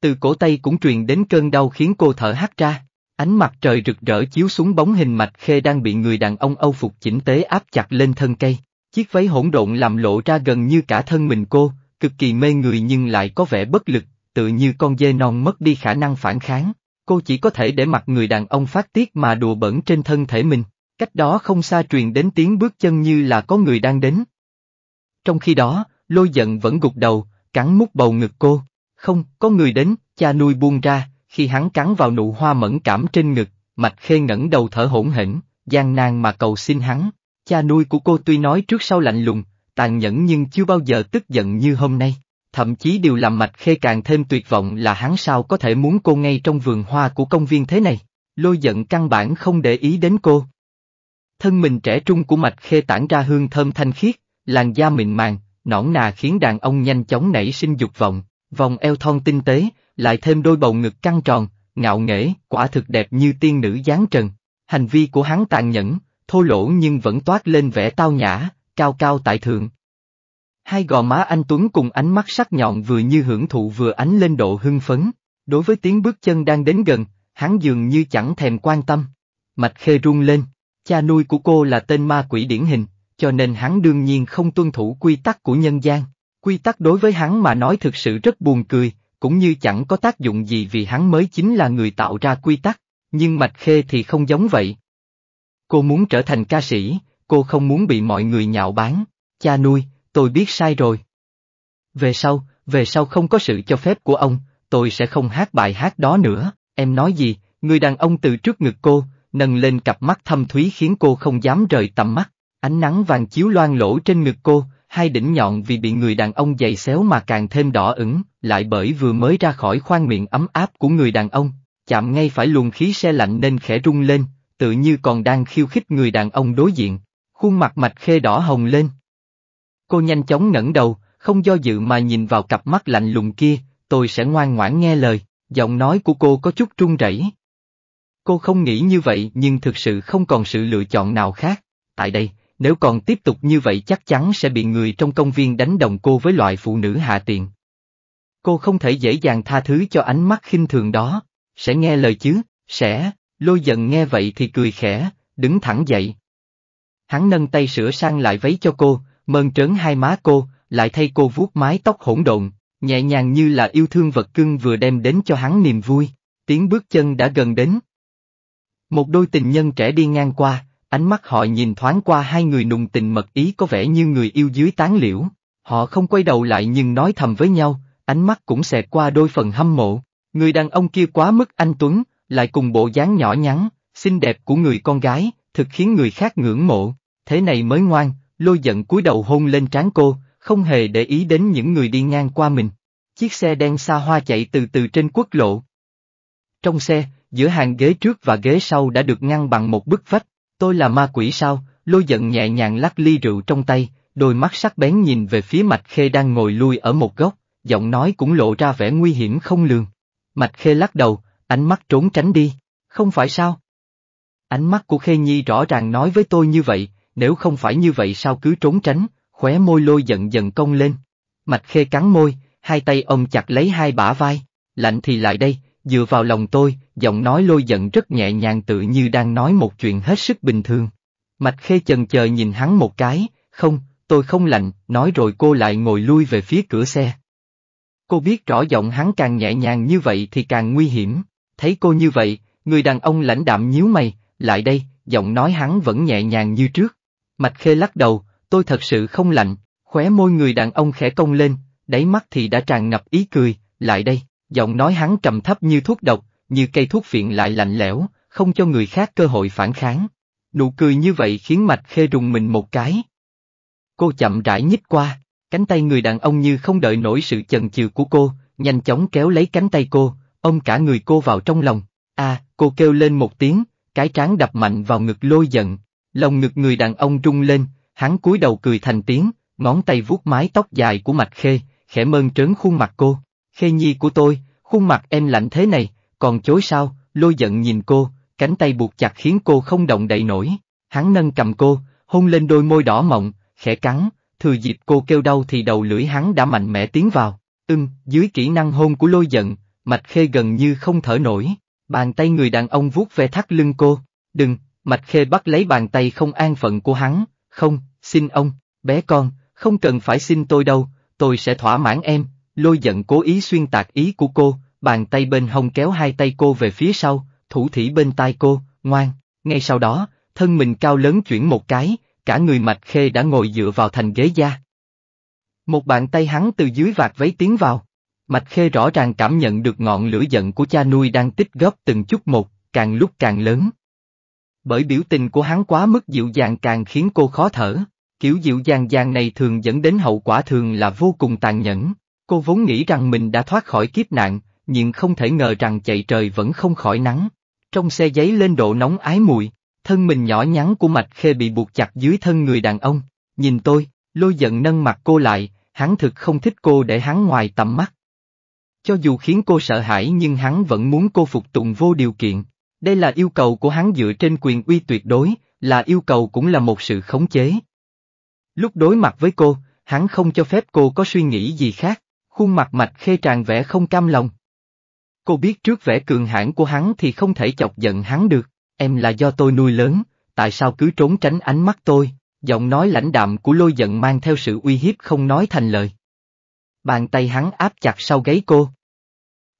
Từ cổ tay cũng truyền đến cơn đau khiến cô thở hắt ra. Ánh mặt trời rực rỡ chiếu xuống bóng hình Mạch Khê đang bị người đàn ông âu phục chỉnh tế áp chặt lên thân cây. Chiếc váy hỗn độn làm lộ ra gần như cả thân mình cô, cực kỳ mê người nhưng lại có vẻ bất lực, tự như con dê non mất đi khả năng phản kháng cô chỉ có thể để mặc người đàn ông phát tiết mà đùa bẩn trên thân thể mình, cách đó không xa truyền đến tiếng bước chân như là có người đang đến. Trong khi đó, lôi giận vẫn gục đầu, cắn mút bầu ngực cô, không, có người đến, cha nuôi buông ra, khi hắn cắn vào nụ hoa mẫn cảm trên ngực, mạch khê ngẩng đầu thở hổn hển, gian nan mà cầu xin hắn, cha nuôi của cô tuy nói trước sau lạnh lùng, tàn nhẫn nhưng chưa bao giờ tức giận như hôm nay thậm chí điều làm Mạch Khê càng thêm tuyệt vọng là hắn sao có thể muốn cô ngay trong vườn hoa của công viên thế này, lôi giận căn bản không để ý đến cô. Thân mình trẻ trung của Mạch Khê tản ra hương thơm thanh khiết, làn da mịn màng, nõn nà khiến đàn ông nhanh chóng nảy sinh dục vọng, vòng eo thon tinh tế, lại thêm đôi bầu ngực căng tròn, ngạo nghễ, quả thực đẹp như tiên nữ giáng trần. Hành vi của hắn tàn nhẫn, thô lỗ nhưng vẫn toát lên vẻ tao nhã, cao cao tại thượng, Hai gò má anh Tuấn cùng ánh mắt sắc nhọn vừa như hưởng thụ vừa ánh lên độ hưng phấn. Đối với tiếng bước chân đang đến gần, hắn dường như chẳng thèm quan tâm. Mạch khê rung lên, cha nuôi của cô là tên ma quỷ điển hình, cho nên hắn đương nhiên không tuân thủ quy tắc của nhân gian. Quy tắc đối với hắn mà nói thực sự rất buồn cười, cũng như chẳng có tác dụng gì vì hắn mới chính là người tạo ra quy tắc, nhưng Mạch Khê thì không giống vậy. Cô muốn trở thành ca sĩ, cô không muốn bị mọi người nhạo báng, cha nuôi, tôi biết sai rồi. Về sau, về sau không có sự cho phép của ông, tôi sẽ không hát bài hát đó nữa, em nói gì, người đàn ông từ trước ngực cô, nâng lên cặp mắt thâm thúy khiến cô không dám rời tầm mắt, ánh nắng vàng chiếu loang lỗ trên ngực cô, hai đỉnh nhọn vì bị người đàn ông giày xéo mà càng thêm đỏ ửng, lại bởi vừa mới ra khỏi khoang miệng ấm áp của người đàn ông, chạm ngay phải luồng khí xe lạnh nên khẽ rung lên, tự như còn đang khiêu khích người đàn ông đối diện, khuôn mặt mạch khê đỏ hồng lên, Cô nhanh chóng ngẩng đầu, không do dự mà nhìn vào cặp mắt lạnh lùng kia, tôi sẽ ngoan ngoãn nghe lời, giọng nói của cô có chút run rẩy. Cô không nghĩ như vậy nhưng thực sự không còn sự lựa chọn nào khác. Tại đây, nếu còn tiếp tục như vậy chắc chắn sẽ bị người trong công viên đánh đồng cô với loại phụ nữ hạ tiện. Cô không thể dễ dàng tha thứ cho ánh mắt khinh thường đó, sẽ nghe lời chứ, sẽ, lôi giận nghe vậy thì cười khẽ, đứng thẳng dậy. Hắn nâng tay sửa sang lại váy cho cô, mơn trớn hai má cô, lại thay cô vuốt mái tóc hỗn độn, nhẹ nhàng như là yêu thương vật cưng vừa đem đến cho hắn niềm vui, tiếng bước chân đã gần đến. Một đôi tình nhân trẻ đi ngang qua, ánh mắt họ nhìn thoáng qua hai người nùng tình mật ý có vẻ như người yêu dưới tán liễu, họ không quay đầu lại nhưng nói thầm với nhau, ánh mắt cũng xẹt qua đôi phần hâm mộ, người đàn ông kia quá mức anh Tuấn, lại cùng bộ dáng nhỏ nhắn, xinh đẹp của người con gái, thực khiến người khác ngưỡng mộ, thế này mới ngoan, lôi giận cúi đầu hôn lên trán cô, không hề để ý đến những người đi ngang qua mình. Chiếc xe đen xa hoa chạy từ từ trên quốc lộ. Trong xe, giữa hàng ghế trước và ghế sau đã được ngăn bằng một bức vách, tôi là ma quỷ sao, lôi giận nhẹ nhàng lắc ly rượu trong tay, đôi mắt sắc bén nhìn về phía Mạch Khê đang ngồi lui ở một góc, giọng nói cũng lộ ra vẻ nguy hiểm không lường. Mạch Khê lắc đầu, ánh mắt trốn tránh đi, không phải sao? Ánh mắt của Khê Nhi rõ ràng nói với tôi như vậy, nếu không phải như vậy sao cứ trốn tránh, khóe môi lôi giận dần cong lên. Mạch khê cắn môi, hai tay ông chặt lấy hai bả vai, lạnh thì lại đây, dựa vào lòng tôi, giọng nói lôi giận rất nhẹ nhàng tự như đang nói một chuyện hết sức bình thường. Mạch khê chần chờ nhìn hắn một cái, không, tôi không lạnh, nói rồi cô lại ngồi lui về phía cửa xe. Cô biết rõ giọng hắn càng nhẹ nhàng như vậy thì càng nguy hiểm, thấy cô như vậy, người đàn ông lãnh đạm nhíu mày, lại đây, giọng nói hắn vẫn nhẹ nhàng như trước. Mạch Khê lắc đầu, tôi thật sự không lạnh, khóe môi người đàn ông khẽ cong lên, đáy mắt thì đã tràn ngập ý cười, lại đây, giọng nói hắn trầm thấp như thuốc độc, như cây thuốc phiện lại lạnh lẽo, không cho người khác cơ hội phản kháng. Nụ cười như vậy khiến Mạch Khê rùng mình một cái. Cô chậm rãi nhích qua, cánh tay người đàn ông như không đợi nổi sự chần chừ của cô, nhanh chóng kéo lấy cánh tay cô, ôm cả người cô vào trong lòng. A, cô kêu lên một tiếng, cái trán đập mạnh vào ngực lôi giận, Lòng ngực người đàn ông rung lên, hắn cúi đầu cười thành tiếng, ngón tay vuốt mái tóc dài của Mạch Khê, khẽ mơn trớn khuôn mặt cô. Khê nhi của tôi, khuôn mặt em lạnh thế này, còn chối sao, lôi giận nhìn cô, cánh tay buộc chặt khiến cô không động đậy nổi. Hắn nâng cầm cô, hôn lên đôi môi đỏ mọng, khẽ cắn, thừa dịp cô kêu đau thì đầu lưỡi hắn đã mạnh mẽ tiến vào. Ừm, dưới kỹ năng hôn của lôi giận, Mạch Khê gần như không thở nổi, bàn tay người đàn ông vuốt ve thắt lưng cô. Đừng, Mạch Khê bắt lấy bàn tay không an phận của hắn, không, xin ông, bé con, không cần phải xin tôi đâu, tôi sẽ thỏa mãn em, lôi giận cố ý xuyên tạc ý của cô, bàn tay bên hông kéo hai tay cô về phía sau, thủ thỉ bên tai cô, ngoan, ngay sau đó, thân mình cao lớn chuyển một cái, cả người Mạch Khê đã ngồi dựa vào thành ghế da. Một bàn tay hắn từ dưới vạt váy tiến vào. Mạch Khê rõ ràng cảm nhận được ngọn lửa giận của cha nuôi đang tích góp từng chút một, càng lúc càng lớn, bởi biểu tình của hắn quá mức dịu dàng càng khiến cô khó thở. Kiểu dịu dàng dàng này thường dẫn đến hậu quả thường là vô cùng tàn nhẫn. Cô vốn nghĩ rằng mình đã thoát khỏi kiếp nạn, nhưng không thể ngờ rằng chạy trời vẫn không khỏi nắng. Trong xe giấy lên độ nóng ái mùi, thân mình nhỏ nhắn của Mạch Khê bị buộc chặt dưới thân người đàn ông. Nhìn tôi, lôi giận nâng mặt cô lại, hắn thực không thích cô để hắn ngoài tầm mắt. Cho dù khiến cô sợ hãi nhưng hắn vẫn muốn cô phục tùng vô điều kiện. Đây là yêu cầu của hắn dựa trên quyền uy tuyệt đối, là yêu cầu cũng là một sự khống chế. Lúc đối mặt với cô, hắn không cho phép cô có suy nghĩ gì khác, khuôn mặt mạch khê tràn vẻ không cam lòng. Cô biết trước vẻ cường hãn của hắn thì không thể chọc giận hắn được, em là do tôi nuôi lớn, tại sao cứ trốn tránh ánh mắt tôi, giọng nói lãnh đạm của lôi giận mang theo sự uy hiếp không nói thành lời. Bàn tay hắn áp chặt sau gáy cô.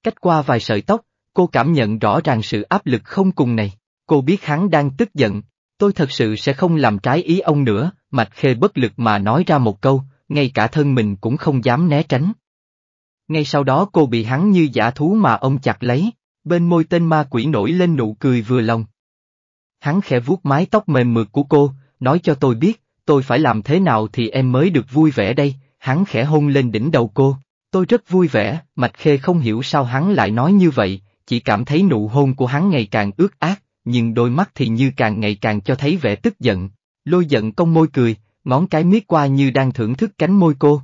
Cách qua vài sợi tóc, cô cảm nhận rõ ràng sự áp lực không cùng này. Cô biết hắn đang tức giận, tôi thật sự sẽ không làm trái ý ông nữa, Mạch Khê bất lực mà nói ra một câu, ngay cả thân mình cũng không dám né tránh. Ngay sau đó cô bị hắn như giả thú mà ông chặt lấy, bên môi tên ma quỷ nổi lên nụ cười vừa lòng. Hắn khẽ vuốt mái tóc mềm mượt của cô, nói cho tôi biết, tôi phải làm thế nào thì em mới được vui vẻ đây, hắn khẽ hôn lên đỉnh đầu cô, tôi rất vui vẻ, Mạch Khê không hiểu sao hắn lại nói như vậy, chỉ cảm thấy nụ hôn của hắn ngày càng ướt át, nhưng đôi mắt thì như càng ngày càng cho thấy vẻ tức giận. Lôi giận cong môi cười, ngón cái miết qua như đang thưởng thức cánh môi cô.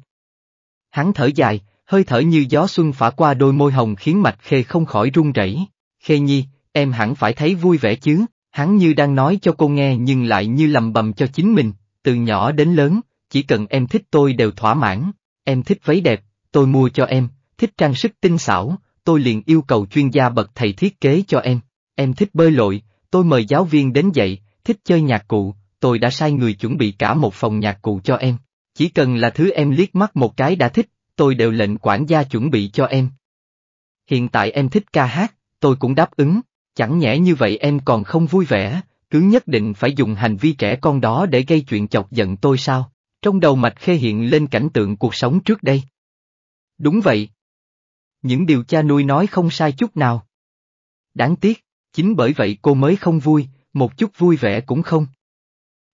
Hắn thở dài, hơi thở như gió xuân phả qua đôi môi hồng khiến mạch khê không khỏi run rẩy. Khê nhi, em hẳn phải thấy vui vẻ chứ, hắn như đang nói cho cô nghe nhưng lại như lầm bầm cho chính mình, từ nhỏ đến lớn, chỉ cần em thích tôi đều thỏa mãn, em thích váy đẹp, tôi mua cho em, thích trang sức tinh xảo, tôi liền yêu cầu chuyên gia bậc thầy thiết kế cho em. Em thích bơi lội, tôi mời giáo viên đến dạy, thích chơi nhạc cụ, tôi đã sai người chuẩn bị cả một phòng nhạc cụ cho em. Chỉ cần là thứ em liếc mắt một cái đã thích, tôi đều lệnh quản gia chuẩn bị cho em. Hiện tại em thích ca hát, tôi cũng đáp ứng, chẳng nhẽ như vậy em còn không vui vẻ, cứ nhất định phải dùng hành vi trẻ con đó để gây chuyện chọc giận tôi sao? Trong đầu Mạch Khê hiện lên cảnh tượng cuộc sống trước đây. Đúng vậy, những điều cha nuôi nói không sai chút nào. Đáng tiếc, chính bởi vậy cô mới không vui, một chút vui vẻ cũng không.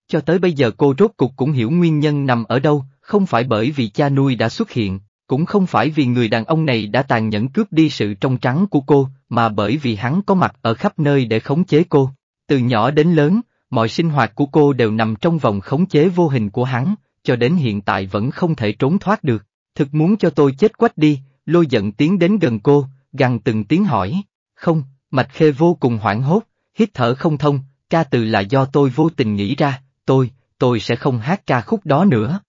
Cho tới bây giờ cô rốt cục cũng hiểu nguyên nhân nằm ở đâu, không phải bởi vì cha nuôi đã xuất hiện, cũng không phải vì người đàn ông này đã tàn nhẫn cướp đi sự trong trắng của cô, mà bởi vì hắn có mặt ở khắp nơi để khống chế cô. Từ nhỏ đến lớn, mọi sinh hoạt của cô đều nằm trong vòng khống chế vô hình của hắn, cho đến hiện tại vẫn không thể trốn thoát được. Thực muốn cho tôi chết quách đi, lôi giận tiến đến gần cô, gằn từng tiếng hỏi. Không, Mạch Khê vô cùng hoảng hốt, hít thở không thông, ca từ là do tôi vô tình nghĩ ra, tôi, tôi sẽ không hát ca khúc đó nữa.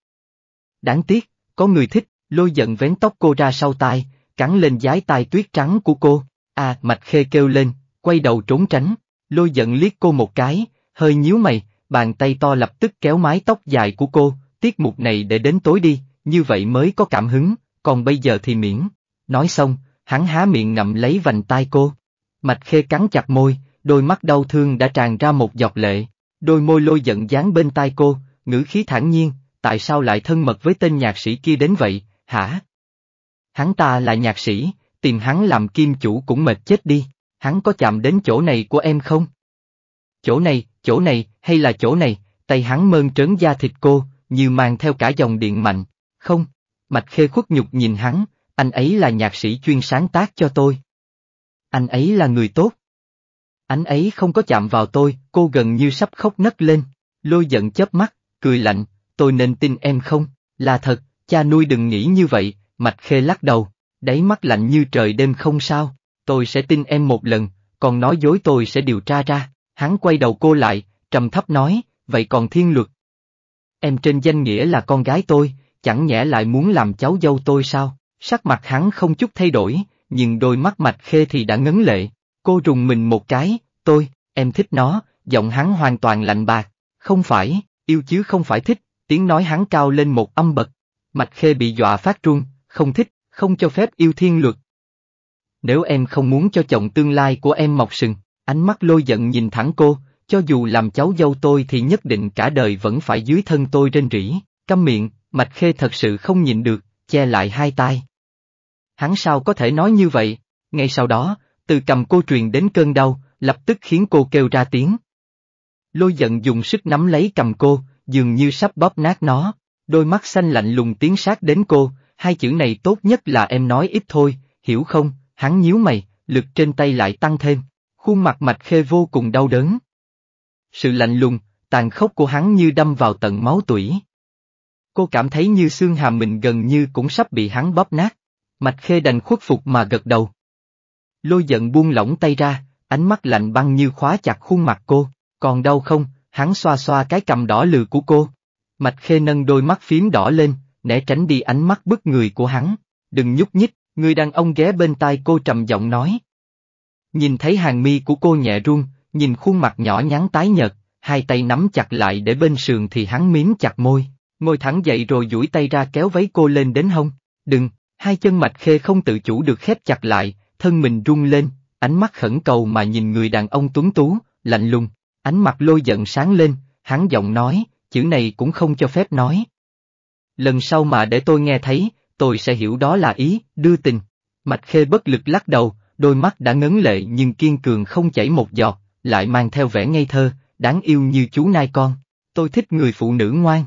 Đáng tiếc, có người thích, lôi giận vén tóc cô ra sau tai, cắn lên dái tai tuyết trắng của cô. À, Mạch Khê kêu lên, quay đầu trốn tránh, lôi giận liếc cô một cái, hơi nhíu mày, bàn tay to lập tức kéo mái tóc dài của cô, tiết mục này để đến tối đi, như vậy mới có cảm hứng, còn bây giờ thì miễn. Nói xong, hắn há miệng ngậm lấy vành tai cô. Mạch khê cắn chặt môi, đôi mắt đau thương đã tràn ra một giọt lệ. Đôi môi lôi giận dán bên tai cô, ngữ khí thản nhiên, tại sao lại thân mật với tên nhạc sĩ kia đến vậy, hả? Hắn ta là nhạc sĩ, tìm hắn làm kim chủ cũng mệt chết đi, hắn có chạm đến chỗ này của em không? Chỗ này, chỗ này, hay là chỗ này, tay hắn mơn trớn da thịt cô, như mang theo cả dòng điện mạnh, không? Mạch Khê khuất nhục nhìn hắn, anh ấy là nhạc sĩ chuyên sáng tác cho tôi. Anh ấy là người tốt. Anh ấy không có chạm vào tôi, cô gần như sắp khóc nấc lên, lôi giận chớp mắt, cười lạnh, tôi nên tin em không, là thật, cha nuôi đừng nghĩ như vậy, Mạch Khê lắc đầu, đáy mắt lạnh như trời đêm không sao, tôi sẽ tin em một lần, còn nói dối tôi sẽ điều tra ra, hắn quay đầu cô lại, trầm thấp nói, vậy còn thiên luật. Em trên danh nghĩa là con gái tôi, chẳng nhẽ lại muốn làm cháu dâu tôi sao? Sắc mặt hắn không chút thay đổi, nhưng đôi mắt mạch khê thì đã ngấn lệ. Cô rùng mình một cái, tôi, em thích nó, giọng hắn hoàn toàn lạnh bạc. Không phải, yêu chứ không phải thích, tiếng nói hắn cao lên một âm bậc. Mạch khê bị dọa phát run, không thích, không cho phép yêu thiên luật. Nếu em không muốn cho chồng tương lai của em mọc sừng, ánh mắt lôi giận nhìn thẳng cô, cho dù làm cháu dâu tôi thì nhất định cả đời vẫn phải dưới thân tôi rên rỉ, câm miệng, Mạch Khê thật sự không nhìn được, che lại hai tay. Hắn sao có thể nói như vậy? Ngay sau đó, từ cầm cô truyền đến cơn đau, lập tức khiến cô kêu ra tiếng. Lôi giận dùng sức nắm lấy cầm cô, dường như sắp bóp nát nó, đôi mắt xanh lạnh lùng tiến sát đến cô, hai chữ này tốt nhất là em nói ít thôi, hiểu không, hắn nhíu mày, lực trên tay lại tăng thêm, khuôn mặt mạch khê vô cùng đau đớn. Sự lạnh lùng, tàn khốc của hắn như đâm vào tận máu tủy. Cô cảm thấy như xương hàm mình gần như cũng sắp bị hắn bóp nát. Mạch khê đành khuất phục mà gật đầu. Lôi giận buông lỏng tay ra, ánh mắt lạnh băng như khóa chặt khuôn mặt cô, còn đau không, hắn xoa xoa cái cầm đỏ lừ của cô. Mạch khê nâng đôi mắt phím đỏ lên, né tránh đi ánh mắt bức người của hắn, đừng nhúc nhích, người đàn ông ghé bên tai cô trầm giọng nói. Nhìn thấy hàng mi của cô nhẹ run, nhìn khuôn mặt nhỏ nhắn tái nhợt, hai tay nắm chặt lại để bên sườn thì hắn miếm chặt môi. Ngồi thẳng dậy rồi duỗi tay ra kéo váy cô lên đến hông, đừng, hai chân mạch khê không tự chủ được khép chặt lại, thân mình rung lên, ánh mắt khẩn cầu mà nhìn người đàn ông tuấn tú, lạnh lùng, ánh mặt lôi giận sáng lên, hắn giọng nói, chữ này cũng không cho phép nói. Lần sau mà để tôi nghe thấy, tôi sẽ hiểu đó là ý, đưa tình. Mạch khê bất lực lắc đầu, đôi mắt đã ngấn lệ nhưng kiên cường không chảy một giọt, lại mang theo vẻ ngây thơ, đáng yêu như chú nai con. Tôi thích người phụ nữ ngoan,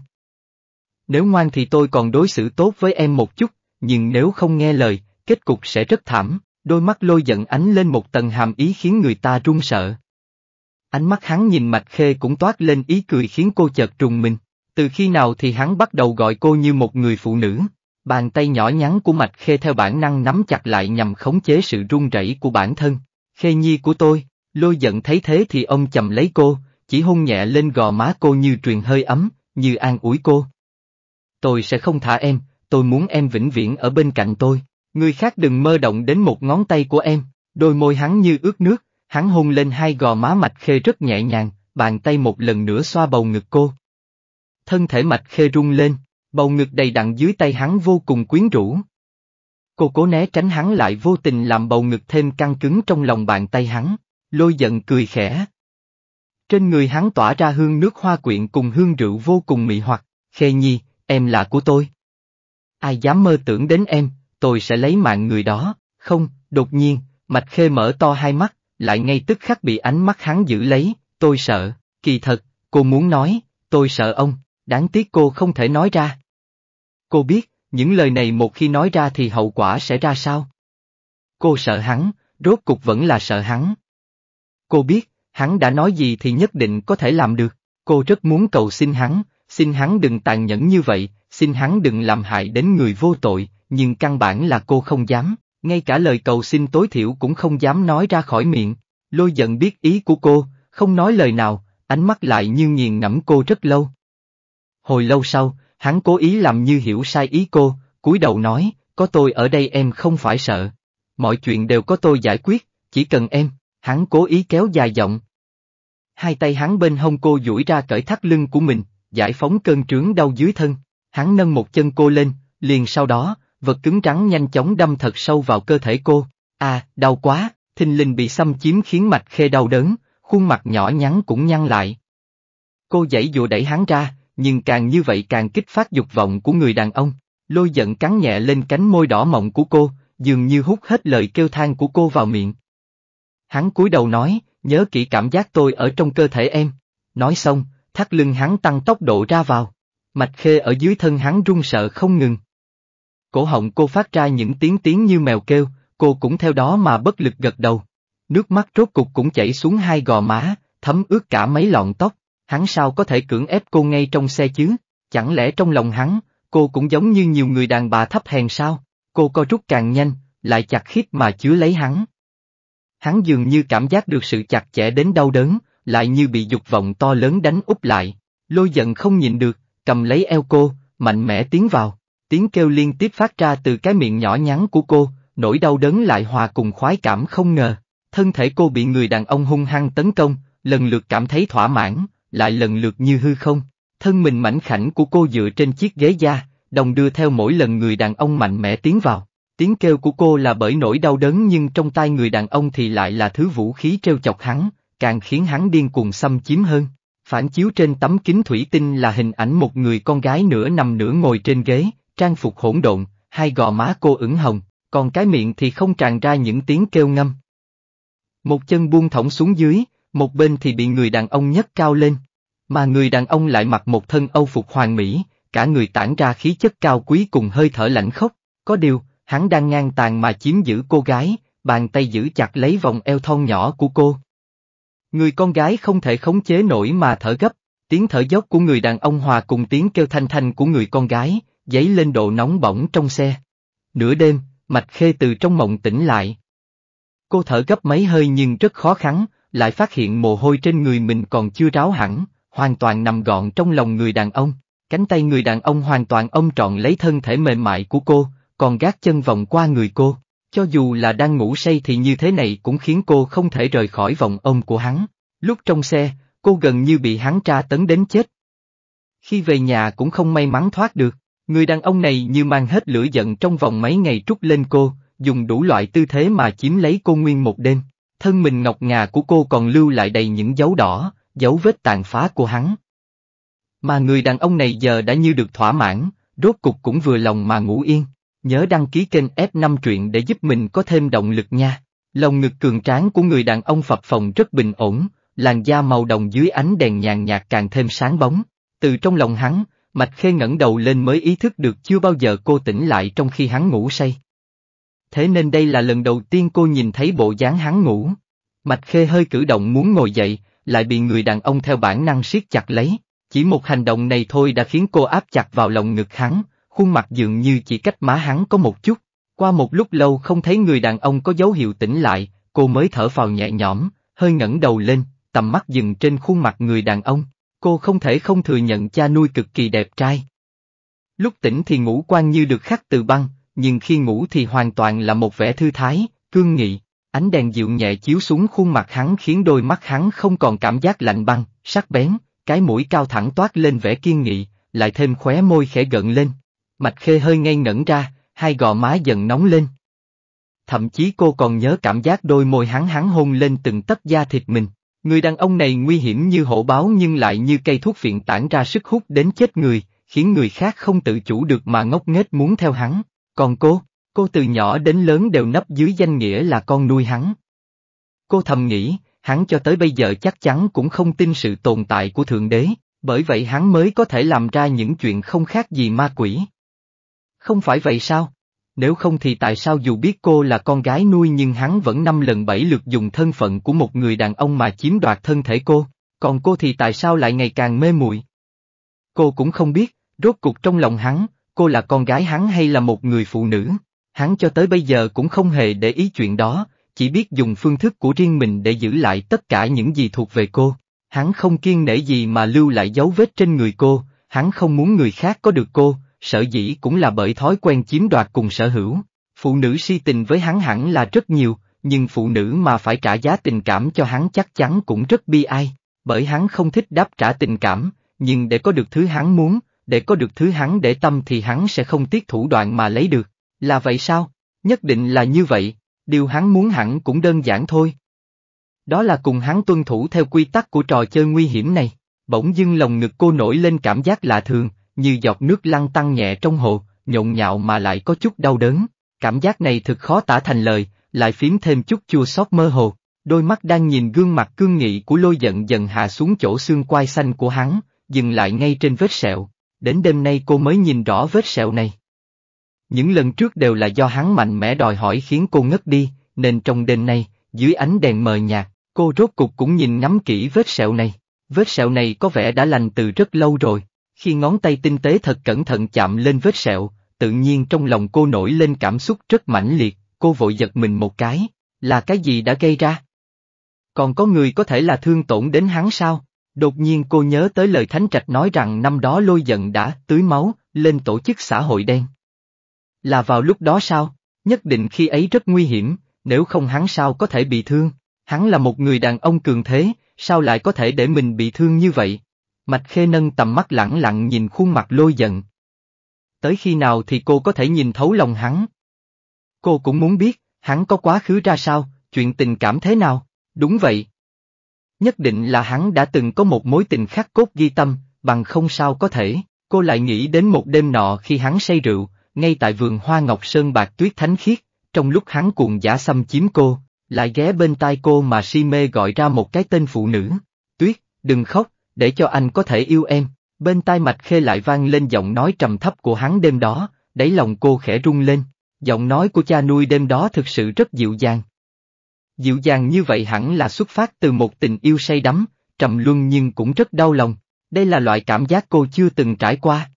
nếu ngoan thì tôi còn đối xử tốt với em một chút, nhưng nếu không nghe lời, kết cục sẽ rất thảm, đôi mắt lôi giận ánh lên một tầng hàm ý khiến người ta run sợ. Ánh mắt hắn nhìn Mạch Khê cũng toát lên ý cười khiến cô chợt trùng mình, từ khi nào thì hắn bắt đầu gọi cô như một người phụ nữ. Bàn tay nhỏ nhắn của Mạch Khê theo bản năng nắm chặt lại nhằm khống chế sự run rẩy của bản thân. Khê nhi của tôi, lôi giận thấy thế thì ông chầm lấy cô, chỉ hôn nhẹ lên gò má cô như truyền hơi ấm, như an ủi cô tôi sẽ không thả em, tôi muốn em vĩnh viễn ở bên cạnh tôi, người khác đừng mơ động đến một ngón tay của em, đôi môi hắn như ướt nước, hắn hôn lên hai gò má mạch khê rất nhẹ nhàng, bàn tay một lần nữa xoa bầu ngực cô. Thân thể mạch khê rung lên, bầu ngực đầy đặn dưới tay hắn vô cùng quyến rũ. Cô cố né tránh hắn lại vô tình làm bầu ngực thêm căng cứng trong lòng bàn tay hắn, lôi giận cười khẽ. Trên người hắn tỏa ra hương nước hoa quyện cùng hương rượu vô cùng mị hoặc, khê nhi, Em là của tôi. Ai dám mơ tưởng đến em, tôi sẽ lấy mạng người đó, không, đột nhiên, Mạch Khê mở to hai mắt, lại ngay tức khắc bị ánh mắt hắn giữ lấy, tôi sợ, kỳ thật, cô muốn nói, tôi sợ ông, đáng tiếc cô không thể nói ra. Cô biết, những lời này một khi nói ra thì hậu quả sẽ ra sao? Cô sợ hắn, rốt cục vẫn là sợ hắn. Cô biết, hắn đã nói gì thì nhất định có thể làm được, cô rất muốn cầu xin hắn, xin hắn đừng tàn nhẫn như vậy, xin hắn đừng làm hại đến người vô tội, nhưng căn bản là cô không dám, ngay cả lời cầu xin tối thiểu cũng không dám nói ra khỏi miệng. Lôi giận biết ý của cô, không nói lời nào, ánh mắt lại như nghiền ngẫm cô rất lâu. Hồi lâu sau, hắn cố ý làm như hiểu sai ý cô, cúi đầu nói, có tôi ở đây em không phải sợ. Mọi chuyện đều có tôi giải quyết, chỉ cần em, hắn cố ý kéo dài giọng. Hai tay hắn bên hông cô duỗi ra cởi thắt lưng của mình, giải phóng cơn trướng đau dưới thân. Hắn nâng một chân cô lên, liền sau đó, vật cứng trắng nhanh chóng đâm thật sâu vào cơ thể cô. À, đau quá, thình Linh bị xâm chiếm khiến mạch khê đau đớn, khuôn mặt nhỏ nhắn cũng nhăn lại. Cô dãy dụ đẩy hắn ra, nhưng càng như vậy càng kích phát dục vọng của người đàn ông. Lôi giận cắn nhẹ lên cánh môi đỏ mọng của cô, dường như hút hết lời kêu than của cô vào miệng. Hắn cúi đầu nói, nhớ kỹ cảm giác tôi ở trong cơ thể em. Nói xong, thắt lưng hắn tăng tốc độ ra vào. Mạch khê ở dưới thân hắn run sợ không ngừng. Cổ họng cô phát ra những tiếng tiếng như mèo kêu, cô cũng theo đó mà bất lực gật đầu. Nước mắt rốt cục cũng chảy xuống hai gò má, thấm ướt cả mấy lọn tóc, hắn sao có thể cưỡng ép cô ngay trong xe chứ, chẳng lẽ trong lòng hắn, cô cũng giống như nhiều người đàn bà thấp hèn sao, cô co rút càng nhanh, lại chặt khít mà chứa lấy hắn. Hắn dường như cảm giác được sự chặt chẽ đến đau đớn, lại như bị dục vọng to lớn đánh úp lại. Lôi giận không nhìn được, cầm lấy eo cô, mạnh mẽ tiến vào. Tiếng kêu liên tiếp phát ra từ cái miệng nhỏ nhắn của cô, nỗi đau đớn lại hòa cùng khoái cảm không ngờ. Thân thể cô bị người đàn ông hung hăng tấn công, lần lượt cảm thấy thỏa mãn, lại lần lượt như hư không. Thân mình mảnh khảnh của cô dựa trên chiếc ghế da, đồng đưa theo mỗi lần người đàn ông mạnh mẽ tiến vào. Tiếng kêu của cô là bởi nỗi đau đớn nhưng trong tay người đàn ông thì lại là thứ vũ khí treo chọc hắn, càng khiến hắn điên cuồng xâm chiếm hơn. Phản chiếu trên tấm kính thủy tinh là hình ảnh một người con gái nửa nằm nửa ngồi trên ghế, trang phục hỗn độn, hai gò má cô ửng hồng, còn cái miệng thì không tràn ra những tiếng kêu ngâm. Một chân buông thõng xuống dưới, một bên thì bị người đàn ông nhấc cao lên, mà người đàn ông lại mặc một thân âu phục hoàng mỹ, cả người tản ra khí chất cao quý cùng hơi thở lạnh khốc, có điều, hắn đang ngang tàn mà chiếm giữ cô gái, bàn tay giữ chặt lấy vòng eo thon nhỏ của cô. Người con gái không thể khống chế nổi mà thở gấp, tiếng thở dốc của người đàn ông hòa cùng tiếng kêu thanh thanh của người con gái, dấy lên độ nóng bỏng trong xe. Nửa đêm, Mạch Khê từ trong mộng tỉnh lại. Cô thở gấp mấy hơi nhưng rất khó khăn, lại phát hiện mồ hôi trên người mình còn chưa ráo hẳn, hoàn toàn nằm gọn trong lòng người đàn ông. Cánh tay người đàn ông hoàn toàn ôm trọn lấy thân thể mềm mại của cô, còn gác chân vòng qua người cô. Cho dù là đang ngủ say thì như thế này cũng khiến cô không thể rời khỏi vòng ôm của hắn. Lúc trong xe, cô gần như bị hắn tra tấn đến chết. Khi về nhà cũng không may mắn thoát được, người đàn ông này như mang hết lửa giận trong vòng mấy ngày trút lên cô, dùng đủ loại tư thế mà chiếm lấy cô nguyên một đêm. Thân mình ngọc ngà của cô còn lưu lại đầy những dấu đỏ, dấu vết tàn phá của hắn. Mà người đàn ông này giờ đã như được thỏa mãn, rốt cục cũng vừa lòng mà ngủ yên. Nhớ đăng ký kênh F5 truyện để giúp mình có thêm động lực nha. Lồng ngực cường tráng của người đàn ông phập phồng rất bình ổn, làn da màu đồng dưới ánh đèn nhàn nhạt càng thêm sáng bóng. Từ trong lòng hắn, Mạch Khê ngẩng đầu lên mới ý thức được chưa bao giờ cô tỉnh lại trong khi hắn ngủ say. Thế nên đây là lần đầu tiên cô nhìn thấy bộ dáng hắn ngủ. Mạch Khê hơi cử động muốn ngồi dậy, lại bị người đàn ông theo bản năng siết chặt lấy. Chỉ một hành động này thôi đã khiến cô áp chặt vào lòng ngực hắn, khuôn mặt dường như chỉ cách má hắn có một chút. Qua một lúc lâu không thấy người đàn ông có dấu hiệu tỉnh lại, cô mới thở phào nhẹ nhõm, hơi ngẩng đầu lên, tầm mắt dừng trên khuôn mặt người đàn ông. Cô không thể không thừa nhận cha nuôi cực kỳ đẹp trai. Lúc tỉnh thì ngủ quan như được khắc từ băng, nhưng khi ngủ thì hoàn toàn là một vẻ thư thái, cương nghị. Ánh đèn dịu nhẹ chiếu xuống khuôn mặt hắn khiến đôi mắt hắn không còn cảm giác lạnh băng, sắc bén, cái mũi cao thẳng toát lên vẻ kiên nghị, lại thêm khóe môi khẽ gợn lên, Mạch Khê hơi ngây ngẩn ra, hai gò má dần nóng lên. Thậm chí cô còn nhớ cảm giác đôi môi hắn hắn hôn lên từng tấc da thịt mình. Người đàn ông này nguy hiểm như hổ báo nhưng lại như cây thuốc phiện tản ra sức hút đến chết người, khiến người khác không tự chủ được mà ngốc nghếch muốn theo hắn. Còn cô, cô từ nhỏ đến lớn đều nấp dưới danh nghĩa là con nuôi hắn. Cô thầm nghĩ, hắn cho tới bây giờ chắc chắn cũng không tin sự tồn tại của Thượng Đế, bởi vậy hắn mới có thể làm ra những chuyện không khác gì ma quỷ. Không phải vậy sao? Nếu không thì tại sao dù biết cô là con gái nuôi nhưng hắn vẫn năm lần bảy lượt dùng thân phận của một người đàn ông mà chiếm đoạt thân thể cô, còn cô thì tại sao lại ngày càng mê muội? Cô cũng không biết, rốt cuộc trong lòng hắn, cô là con gái hắn hay là một người phụ nữ. Hắn cho tới bây giờ cũng không hề để ý chuyện đó, chỉ biết dùng phương thức của riêng mình để giữ lại tất cả những gì thuộc về cô. Hắn không kiên nể gì mà lưu lại dấu vết trên người cô, hắn không muốn người khác có được cô, sở dĩ cũng là bởi thói quen chiếm đoạt cùng sở hữu. Phụ nữ si tình với hắn hẳn là rất nhiều, nhưng phụ nữ mà phải trả giá tình cảm cho hắn chắc chắn cũng rất bi ai, bởi hắn không thích đáp trả tình cảm, nhưng để có được thứ hắn muốn, để có được thứ hắn để tâm thì hắn sẽ không tiếc thủ đoạn mà lấy được. Là vậy sao? Nhất định là như vậy, điều hắn muốn hẳn cũng đơn giản thôi. Đó là cùng hắn tuân thủ theo quy tắc của trò chơi nguy hiểm này. Bỗng dưng lòng ngực cô nổi lên cảm giác lạ thường, như giọt nước lăn tăng nhẹ trong hồ, nhộn nhạo mà lại có chút đau đớn. Cảm giác này thực khó tả thành lời, lại phím thêm chút chua xót mơ hồ. Đôi mắt đang nhìn gương mặt cương nghị của lôi giận dần hạ xuống chỗ xương quai xanh của hắn, dừng lại ngay trên vết sẹo. Đến đêm nay cô mới nhìn rõ vết sẹo này. Những lần trước đều là do hắn mạnh mẽ đòi hỏi khiến cô ngất đi, nên trong đêm nay, dưới ánh đèn mờ nhạt, cô rốt cục cũng nhìn ngắm kỹ vết sẹo này. Vết sẹo này có vẻ đã lành từ rất lâu rồi, khi ngón tay tinh tế thật cẩn thận chạm lên vết sẹo, tự nhiên trong lòng cô nổi lên cảm xúc rất mãnh liệt, cô vội giật mình một cái, là cái gì đã gây ra? Còn có người có thể là thương tổn đến hắn sao? Đột nhiên cô nhớ tới lời Thánh Trạch nói rằng năm đó lôi giận đã tưới máu lên tổ chức xã hội đen. Là vào lúc đó sao? Nhất định khi ấy rất nguy hiểm, nếu không hắn sao có thể bị thương? Hắn là một người đàn ông cường thế, sao lại có thể để mình bị thương như vậy? Mạch Khê nâng tầm mắt lẳng lặng nhìn khuôn mặt lôi giận. Tới khi nào thì cô có thể nhìn thấu lòng hắn? Cô cũng muốn biết, hắn có quá khứ ra sao, chuyện tình cảm thế nào, đúng vậy. Nhất định là hắn đã từng có một mối tình khắc cốt ghi tâm, bằng không sao có thể, cô lại nghĩ đến một đêm nọ khi hắn say rượu, ngay tại vườn hoa ngọc sơn bạc tuyết thánh khiết, trong lúc hắn cuồng giả xâm chiếm cô, lại ghé bên tai cô mà si mê gọi ra một cái tên phụ nữ. Tuyết, đừng khóc, để cho anh có thể yêu em. Bên tai Mạch Khê lại vang lên giọng nói trầm thấp của hắn đêm đó, đáy lòng cô khẽ rung lên, giọng nói của cha nuôi đêm đó thực sự rất dịu dàng. Dịu dàng như vậy hẳn là xuất phát từ một tình yêu say đắm, trầm luân nhưng cũng rất đau lòng, đây là loại cảm giác cô chưa từng trải qua.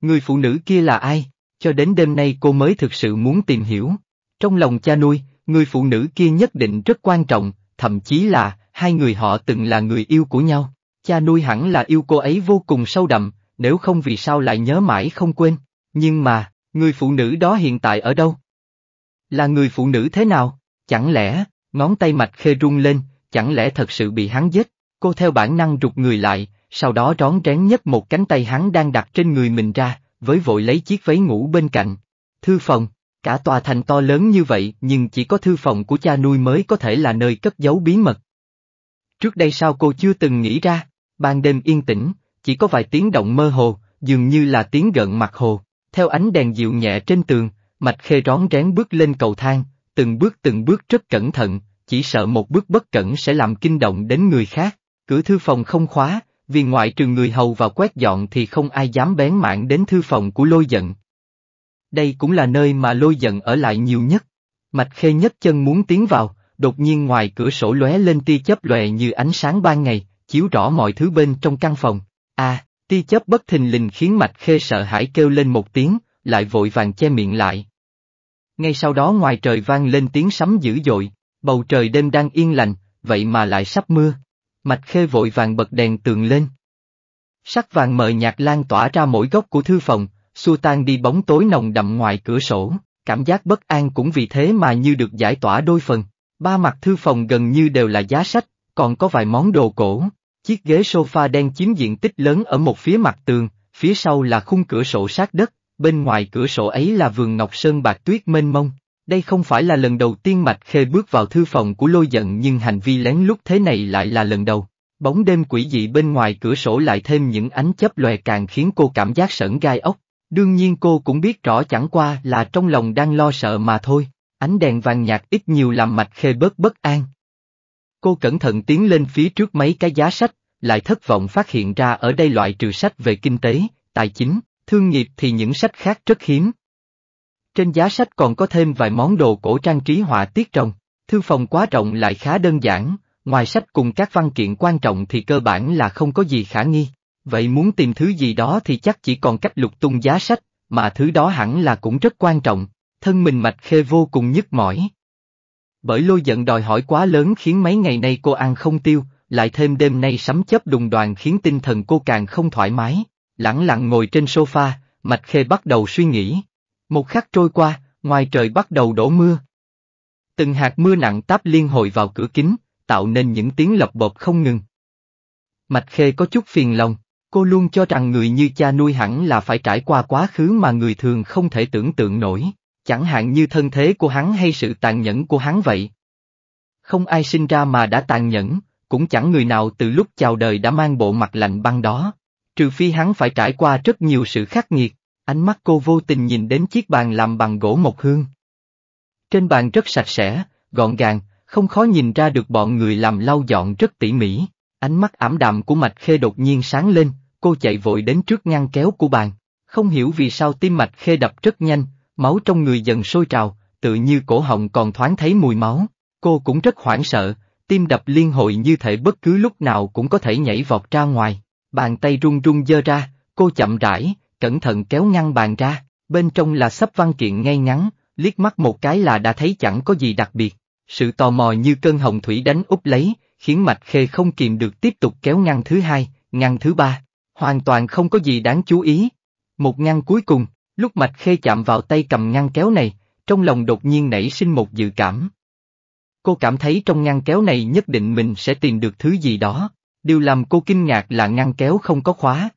Người phụ nữ kia là ai, cho đến đêm nay cô mới thực sự muốn tìm hiểu. Trong lòng cha nuôi, người phụ nữ kia nhất định rất quan trọng, thậm chí là, hai người họ từng là người yêu của nhau cha nuôi hẳn là yêu cô ấy vô cùng sâu đậm, nếu không vì sao lại nhớ mãi không quên. Nhưng mà, người phụ nữ đó hiện tại ở đâu? Là người phụ nữ thế nào? Chẳng lẽ, ngón tay mạch khê rung lên, chẳng lẽ thật sự bị hắn giết? Cô theo bản năng rụt người lại, sau đó rón rén nhất một cánh tay hắn đang đặt trên người mình ra, với vội lấy chiếc váy ngủ bên cạnh. Thư phòng, cả tòa thành to lớn như vậy nhưng chỉ có thư phòng của cha nuôi mới có thể là nơi cất giấu bí mật. Trước đây sao cô chưa từng nghĩ ra? ban đêm yên tĩnh, chỉ có vài tiếng động mơ hồ, dường như là tiếng gợn mặt hồ. Theo ánh đèn dịu nhẹ trên tường, Mạch Khê rón rén bước lên cầu thang, từng bước từng bước rất cẩn thận, chỉ sợ một bước bất cẩn sẽ làm kinh động đến người khác. Cửa thư phòng không khóa, vì ngoại trừ người hầu vào quét dọn thì không ai dám bén mảng đến thư phòng của lôi giận. Đây cũng là nơi mà lôi giận ở lại nhiều nhất. Mạch Khê nhất chân muốn tiến vào, đột nhiên ngoài cửa sổ lóe lên tia chớp lòe như ánh sáng ban ngày, chiếu rõ mọi thứ bên trong căn phòng. A, à, tia chớp bất thình lình khiến Mạch Khê sợ hãi kêu lên một tiếng, lại vội vàng che miệng lại. Ngay sau đó ngoài trời vang lên tiếng sấm dữ dội, bầu trời đêm đang yên lành, vậy mà lại sắp mưa. Mạch Khê vội vàng bật đèn tường lên. Sắc vàng mờ nhạt lan tỏa ra mỗi góc của thư phòng, xua tan đi bóng tối nồng đậm ngoài cửa sổ, cảm giác bất an cũng vì thế mà như được giải tỏa đôi phần. Ba mặt thư phòng gần như đều là giá sách, còn có vài món đồ cổ, Chiếc ghế sofa đen chiếm diện tích lớn ở một phía mặt tường, phía sau là khung cửa sổ sát đất, bên ngoài cửa sổ ấy là vườn ngọc sơn bạc tuyết mênh mông. Đây không phải là lần đầu tiên Mạch Khê bước vào thư phòng của lôi giận nhưng hành vi lén lút thế này lại là lần đầu. Bóng đêm quỷ dị bên ngoài cửa sổ lại thêm những ánh chấp lòe càng khiến cô cảm giác sởn gai ốc. Đương nhiên cô cũng biết rõ chẳng qua là trong lòng đang lo sợ mà thôi. Ánh đèn vàng nhạt ít nhiều làm Mạch Khê bớt bất an. Cô cẩn thận tiến lên phía trước mấy cái giá sách, lại thất vọng phát hiện ra ở đây loại trừ sách về kinh tế, tài chính, thương nghiệp thì những sách khác rất hiếm. Trên giá sách còn có thêm vài món đồ cổ trang trí họa tiết trồng, thư phòng quá rộng lại khá đơn giản, ngoài sách cùng các văn kiện quan trọng thì cơ bản là không có gì khả nghi. Vậy muốn tìm thứ gì đó thì chắc chỉ còn cách lục tung giá sách, mà thứ đó hẳn là cũng rất quan trọng, thân mình mạch khê vô cùng nhức mỏi. Bởi lôi giận đòi hỏi quá lớn khiến mấy ngày nay cô ăn không tiêu, lại thêm đêm nay sắm chấp đùng đoàn khiến tinh thần cô càng không thoải mái. Lặng lặng ngồi trên sofa, Mạch Khê bắt đầu suy nghĩ. Một khắc trôi qua, ngoài trời bắt đầu đổ mưa. Từng hạt mưa nặng táp liên hồi vào cửa kính, tạo nên những tiếng lập bộp không ngừng. Mạch Khê có chút phiền lòng, cô luôn cho rằng người như cha nuôi hẳn là phải trải qua quá khứ mà người thường không thể tưởng tượng nổi chẳng hạn như thân thế của hắn hay sự tàn nhẫn của hắn vậy. Không ai sinh ra mà đã tàn nhẫn, cũng chẳng người nào từ lúc chào đời đã mang bộ mặt lạnh băng đó, trừ phi hắn phải trải qua rất nhiều sự khắc nghiệt, ánh mắt cô vô tình nhìn đến chiếc bàn làm bằng gỗ mộc hương. Trên bàn rất sạch sẽ, gọn gàng, không khó nhìn ra được bọn người làm lau dọn rất tỉ mỉ, ánh mắt ảm đạm của Mạch Khê đột nhiên sáng lên, cô chạy vội đến trước ngăn kéo của bàn, không hiểu vì sao tim Mạch Khê đập rất nhanh, Máu trong người dần sôi trào, tự như cổ họng còn thoáng thấy mùi máu. Cô cũng rất hoảng sợ, tim đập liên hồi như thể bất cứ lúc nào cũng có thể nhảy vọt ra ngoài. Bàn tay run run dơ ra, cô chậm rãi, cẩn thận kéo ngăn bàn ra, bên trong là sắp văn kiện ngay ngắn, liếc mắt một cái là đã thấy chẳng có gì đặc biệt. Sự tò mò như cơn hồng thủy đánh úp lấy, khiến Mạch Khê không kìm được tiếp tục kéo ngăn thứ hai, ngăn thứ ba. Hoàn toàn không có gì đáng chú ý. Một ngăn cuối cùng, Lúc Mạch Khê chạm vào tay cầm ngăn kéo này, trong lòng đột nhiên nảy sinh một dự cảm. Cô cảm thấy trong ngăn kéo này nhất định mình sẽ tìm được thứ gì đó, điều làm cô kinh ngạc là ngăn kéo không có khóa.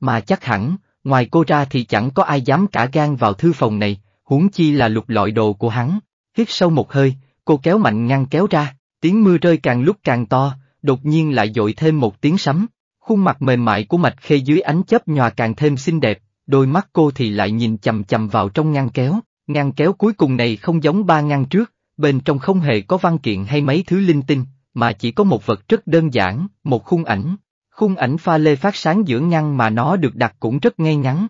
Mà chắc hẳn, ngoài cô ra thì chẳng có ai dám cả gan vào thư phòng này, huống chi là lục lọi đồ của hắn. Hít sâu một hơi, cô kéo mạnh ngăn kéo ra, tiếng mưa rơi càng lúc càng to, đột nhiên lại dội thêm một tiếng sấm. Khuôn mặt mềm mại của Mạch Khê dưới ánh chớp nhòa càng thêm xinh đẹp, đôi mắt cô thì lại nhìn chầm chầm vào trong ngăn kéo, ngăn kéo cuối cùng này không giống ba ngăn trước, bên trong không hề có văn kiện hay mấy thứ linh tinh, mà chỉ có một vật rất đơn giản, một khung ảnh. Khung ảnh pha lê phát sáng giữa ngăn mà nó được đặt cũng rất ngay ngắn.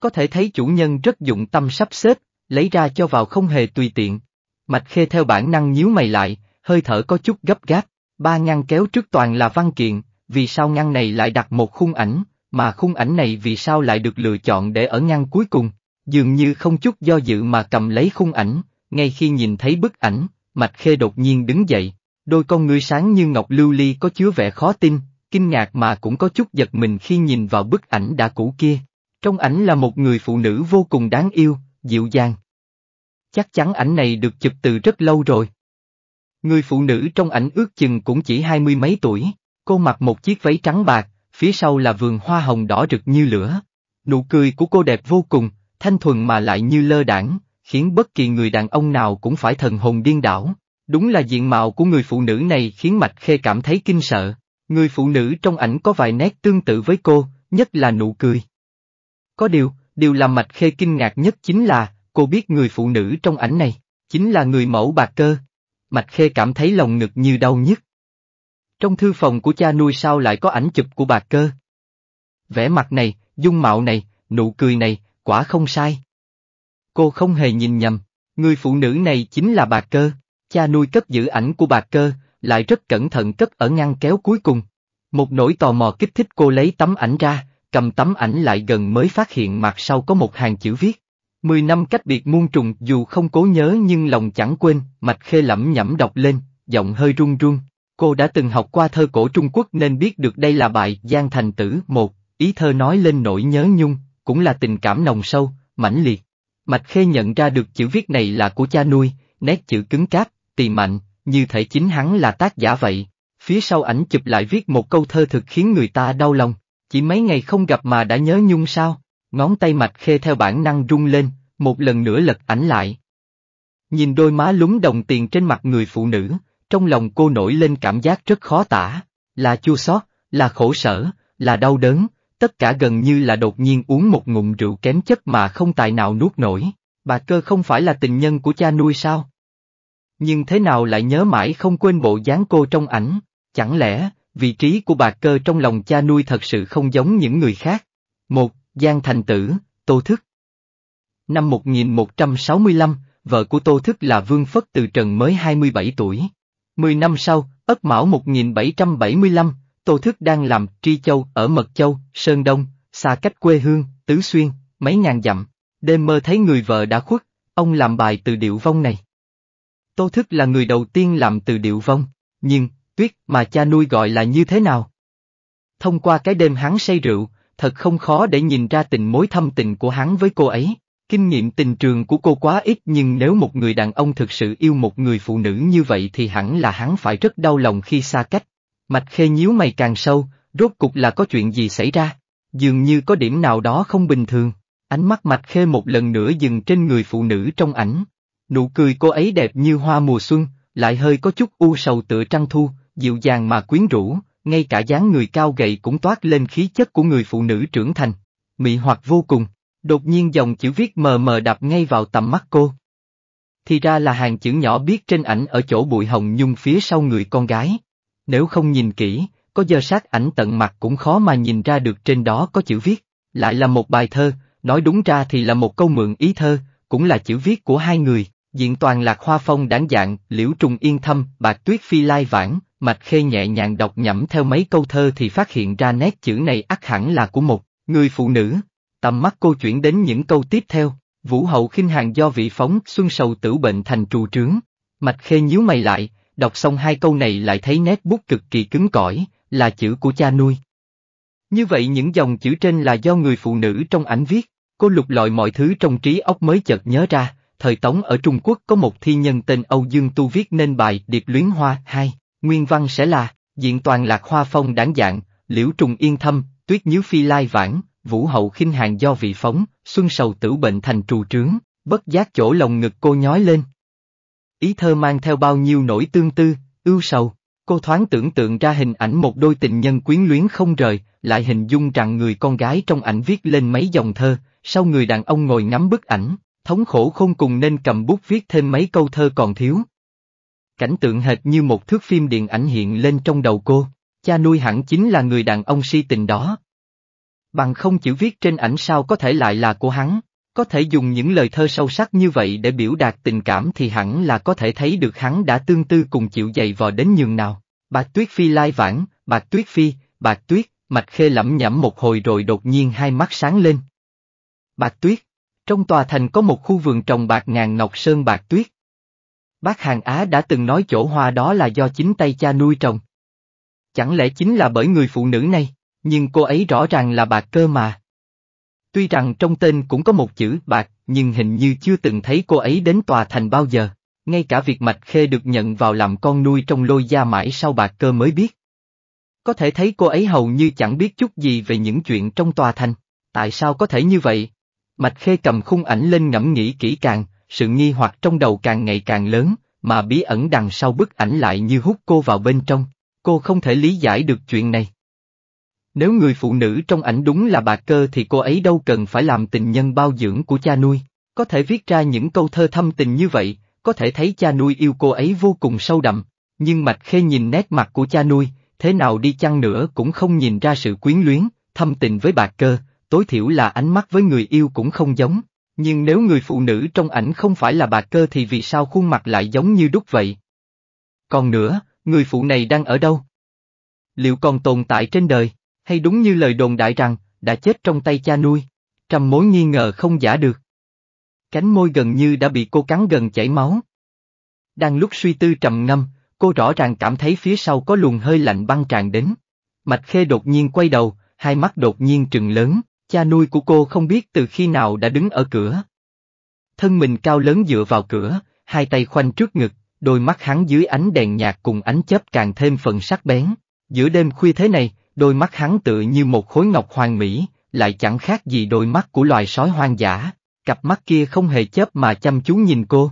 Có thể thấy chủ nhân rất dụng tâm sắp xếp, lấy ra cho vào không hề tùy tiện. Mạch khê theo bản năng nhíu mày lại, hơi thở có chút gấp gáp, ba ngăn kéo trước toàn là văn kiện, vì sao ngăn này lại đặt một khung ảnh, mà khung ảnh này vì sao lại được lựa chọn để ở ngăn cuối cùng, dường như không chút do dự mà cầm lấy khung ảnh, ngay khi nhìn thấy bức ảnh, Mạch Khê đột nhiên đứng dậy, đôi con ngươi sáng như ngọc lưu ly có chứa vẻ khó tin, kinh ngạc mà cũng có chút giật mình khi nhìn vào bức ảnh đã cũ kia. Trong ảnh là một người phụ nữ vô cùng đáng yêu, dịu dàng. Chắc chắn ảnh này được chụp từ rất lâu rồi. Người phụ nữ trong ảnh ước chừng cũng chỉ hai mươi mấy tuổi, cô mặc một chiếc váy trắng bạc, phía sau là vườn hoa hồng đỏ rực như lửa. Nụ cười của cô đẹp vô cùng, thanh thuần mà lại như lơ đảng, khiến bất kỳ người đàn ông nào cũng phải thần hồn điên đảo. Đúng là diện mạo của người phụ nữ này khiến Mạch Khê cảm thấy kinh sợ. Người phụ nữ trong ảnh có vài nét tương tự với cô, nhất là nụ cười. Có điều, điều làm Mạch Khê kinh ngạc nhất chính là, cô biết người phụ nữ trong ảnh này, chính là người mẫu bà cơ. Mạch Khê cảm thấy lòng ngực như đau nhức. Trong thư phòng của cha nuôi sao lại có ảnh chụp của bà cơ? Vẻ mặt này, dung mạo này, nụ cười này, quả không sai. Cô không hề nhìn nhầm, người phụ nữ này chính là bà cơ, cha nuôi cất giữ ảnh của bà cơ, lại rất cẩn thận cất ở ngăn kéo cuối cùng. Một nỗi tò mò kích thích cô lấy tấm ảnh ra, cầm tấm ảnh lại gần mới phát hiện mặt sau có một hàng chữ viết. Mười năm cách biệt muôn trùng dù không cố nhớ nhưng lòng chẳng quên, mạch khê lẩm nhẩm đọc lên, giọng hơi run run. Cô đã từng học qua thơ cổ Trung Quốc nên biết được đây là bài Giang Thành Tử một, ý thơ nói lên nỗi nhớ nhung, cũng là tình cảm nồng sâu, mãnh liệt. Mạch Khê nhận ra được chữ viết này là của cha nuôi, nét chữ cứng cáp, tì mạnh, như thể chính hắn là tác giả vậy. Phía sau ảnh chụp lại viết một câu thơ thực khiến người ta đau lòng, chỉ mấy ngày không gặp mà đã nhớ nhung sao, ngón tay Mạch Khê theo bản năng rung lên, một lần nữa lật ảnh lại. Nhìn đôi má lúng đồng tiền trên mặt người phụ nữ, trong lòng cô nổi lên cảm giác rất khó tả, là chua xót, là khổ sở, là đau đớn, tất cả gần như là đột nhiên uống một ngụm rượu kém chất mà không tài nào nuốt nổi. Bà cơ không phải là tình nhân của cha nuôi sao? Nhưng thế nào lại nhớ mãi không quên bộ dáng cô trong ảnh, chẳng lẽ, vị trí của bà cơ trong lòng cha nuôi thật sự không giống những người khác? Một, Giang Thành Tử, Tô Thức Năm 1165, vợ của Tô Thức là Vương Phất Từ Trần mới 27 tuổi. 10 năm sau, Ất Mão 1775, Tô Thức đang làm Tri Châu ở Mật Châu, Sơn Đông, xa cách quê hương, Tứ Xuyên, mấy ngàn dặm. Đêm mơ thấy người vợ đã khuất, ông làm bài từ điệu vong này. Tô Thức là người đầu tiên làm từ điệu vong, nhưng, tuyết mà cha nuôi gọi là như thế nào? Thông qua cái đêm hắn say rượu, thật không khó để nhìn ra tình mối thâm tình của hắn với cô ấy. Kinh nghiệm tình trường của cô quá ít nhưng nếu một người đàn ông thực sự yêu một người phụ nữ như vậy thì hẳn là hắn phải rất đau lòng khi xa cách. Mạch khê nhíu mày càng sâu, rốt cục là có chuyện gì xảy ra, dường như có điểm nào đó không bình thường. Ánh mắt mạch khê một lần nữa dừng trên người phụ nữ trong ảnh. Nụ cười cô ấy đẹp như hoa mùa xuân, lại hơi có chút u sầu tựa trăng thu, dịu dàng mà quyến rũ, ngay cả dáng người cao gầy cũng toát lên khí chất của người phụ nữ trưởng thành. Mị hoặc vô cùng, Đột nhiên dòng chữ viết mờ mờ đập ngay vào tầm mắt cô. Thì ra là hàng chữ nhỏ biết trên ảnh ở chỗ bụi hồng nhung phía sau người con gái. Nếu không nhìn kỹ, có giờ sát ảnh tận mặt cũng khó mà nhìn ra được trên đó có chữ viết, lại là một bài thơ, nói đúng ra thì là một câu mượn ý thơ, cũng là chữ viết của hai người, diện toàn lạc hoa phong đáng dạng, liễu trùng yên thâm, bạc tuyết phi lai vãng, mạch khê nhẹ nhàng đọc nhẩm theo mấy câu thơ thì phát hiện ra nét chữ này ắt hẳn là của một người phụ nữ, tầm mắt cô chuyển đến những câu tiếp theo, vũ hậu khinh hàng do vị phóng xuân sầu tử bệnh thành trù trướng. Mạch khê nhíu mày lại, đọc xong hai câu này lại thấy nét bút cực kỳ cứng cỏi, là chữ của cha nuôi. Như vậy những dòng chữ trên là do người phụ nữ trong ảnh viết, cô lục lọi mọi thứ trong trí óc mới chợt nhớ ra, thời Tống ở Trung Quốc có một thi nhân tên Âu Dương Tu viết nên bài Điệp Luyến Hoa 2, nguyên văn sẽ là, diện toàn lạc hoa phong đáng dạng, liễu trùng yên thâm, tuyết nhíu phi lai vãng, vũ hậu khinh hàng do vị phóng, xuân sầu tử bệnh thành trù trướng, bất giác chỗ lòng ngực cô nhói lên. Ý thơ mang theo bao nhiêu nỗi tương tư, ưu sầu, cô thoáng tưởng tượng ra hình ảnh một đôi tình nhân quyến luyến không rời, lại hình dung rằng người con gái trong ảnh viết lên mấy dòng thơ, sau người đàn ông ngồi ngắm bức ảnh, thống khổ không cùng nên cầm bút viết thêm mấy câu thơ còn thiếu. Cảnh tượng hệt như một thước phim điện ảnh hiện lên trong đầu cô, cha nuôi hẳn chính là người đàn ông si tình đó, Bằng không chữ viết trên ảnh sao có thể lại là của hắn, có thể dùng những lời thơ sâu sắc như vậy để biểu đạt tình cảm thì hẳn là có thể thấy được hắn đã tương tư cùng chịu dày vò đến nhường nào. Bạc Tuyết Phi lai vãng, Bạc Tuyết Phi, Bạc Tuyết, Mạch Khê lẩm nhẩm một hồi rồi đột nhiên hai mắt sáng lên. Bạc Tuyết, trong tòa thành có một khu vườn trồng bạc ngàn ngọc sơn bạc tuyết. Bác Hàng Á đã từng nói chỗ hoa đó là do chính tay cha nuôi trồng. Chẳng lẽ chính là bởi người phụ nữ này? Nhưng cô ấy rõ ràng là bạc cơ mà. Tuy rằng trong tên cũng có một chữ bạc, nhưng hình như chưa từng thấy cô ấy đến tòa thành bao giờ. Ngay cả việc Mạch Khê được nhận vào làm con nuôi trong lôi gia mãi sau bạc cơ mới biết. Có thể thấy cô ấy hầu như chẳng biết chút gì về những chuyện trong tòa thành. Tại sao có thể như vậy? Mạch Khê cầm khung ảnh lên ngẫm nghĩ kỹ càng, sự nghi hoặc trong đầu càng ngày càng lớn, mà bí ẩn đằng sau bức ảnh lại như hút cô vào bên trong. Cô không thể lý giải được chuyện này. Nếu người phụ nữ trong ảnh đúng là bà cơ thì cô ấy đâu cần phải làm tình nhân bao dưỡng của cha nuôi. Có thể viết ra những câu thơ thâm tình như vậy, có thể thấy cha nuôi yêu cô ấy vô cùng sâu đậm. Nhưng Mạch Khê nhìn nét mặt của cha nuôi, thế nào đi chăng nữa cũng không nhìn ra sự quyến luyến, thâm tình với bà cơ, tối thiểu là ánh mắt với người yêu cũng không giống. Nhưng nếu người phụ nữ trong ảnh không phải là bà cơ thì vì sao khuôn mặt lại giống như đúc vậy? Còn nữa, người phụ này đang ở đâu? Liệu còn tồn tại trên đời? hay đúng như lời đồn đại rằng, đã chết trong tay cha nuôi. trầm mối nghi ngờ không giả được. Cánh môi gần như đã bị cô cắn gần chảy máu. Đang lúc suy tư trầm ngâm, cô rõ ràng cảm thấy phía sau có luồng hơi lạnh băng tràn đến. Mạch Khê đột nhiên quay đầu, hai mắt đột nhiên trừng lớn, cha nuôi của cô không biết từ khi nào đã đứng ở cửa. Thân mình cao lớn dựa vào cửa, hai tay khoanh trước ngực, đôi mắt hắn dưới ánh đèn nhạt cùng ánh chớp càng thêm phần sắc bén. Giữa đêm khuya thế này, Đôi mắt hắn tựa như một khối ngọc hoàng mỹ, lại chẳng khác gì đôi mắt của loài sói hoang dã, cặp mắt kia không hề chớp mà chăm chú nhìn cô.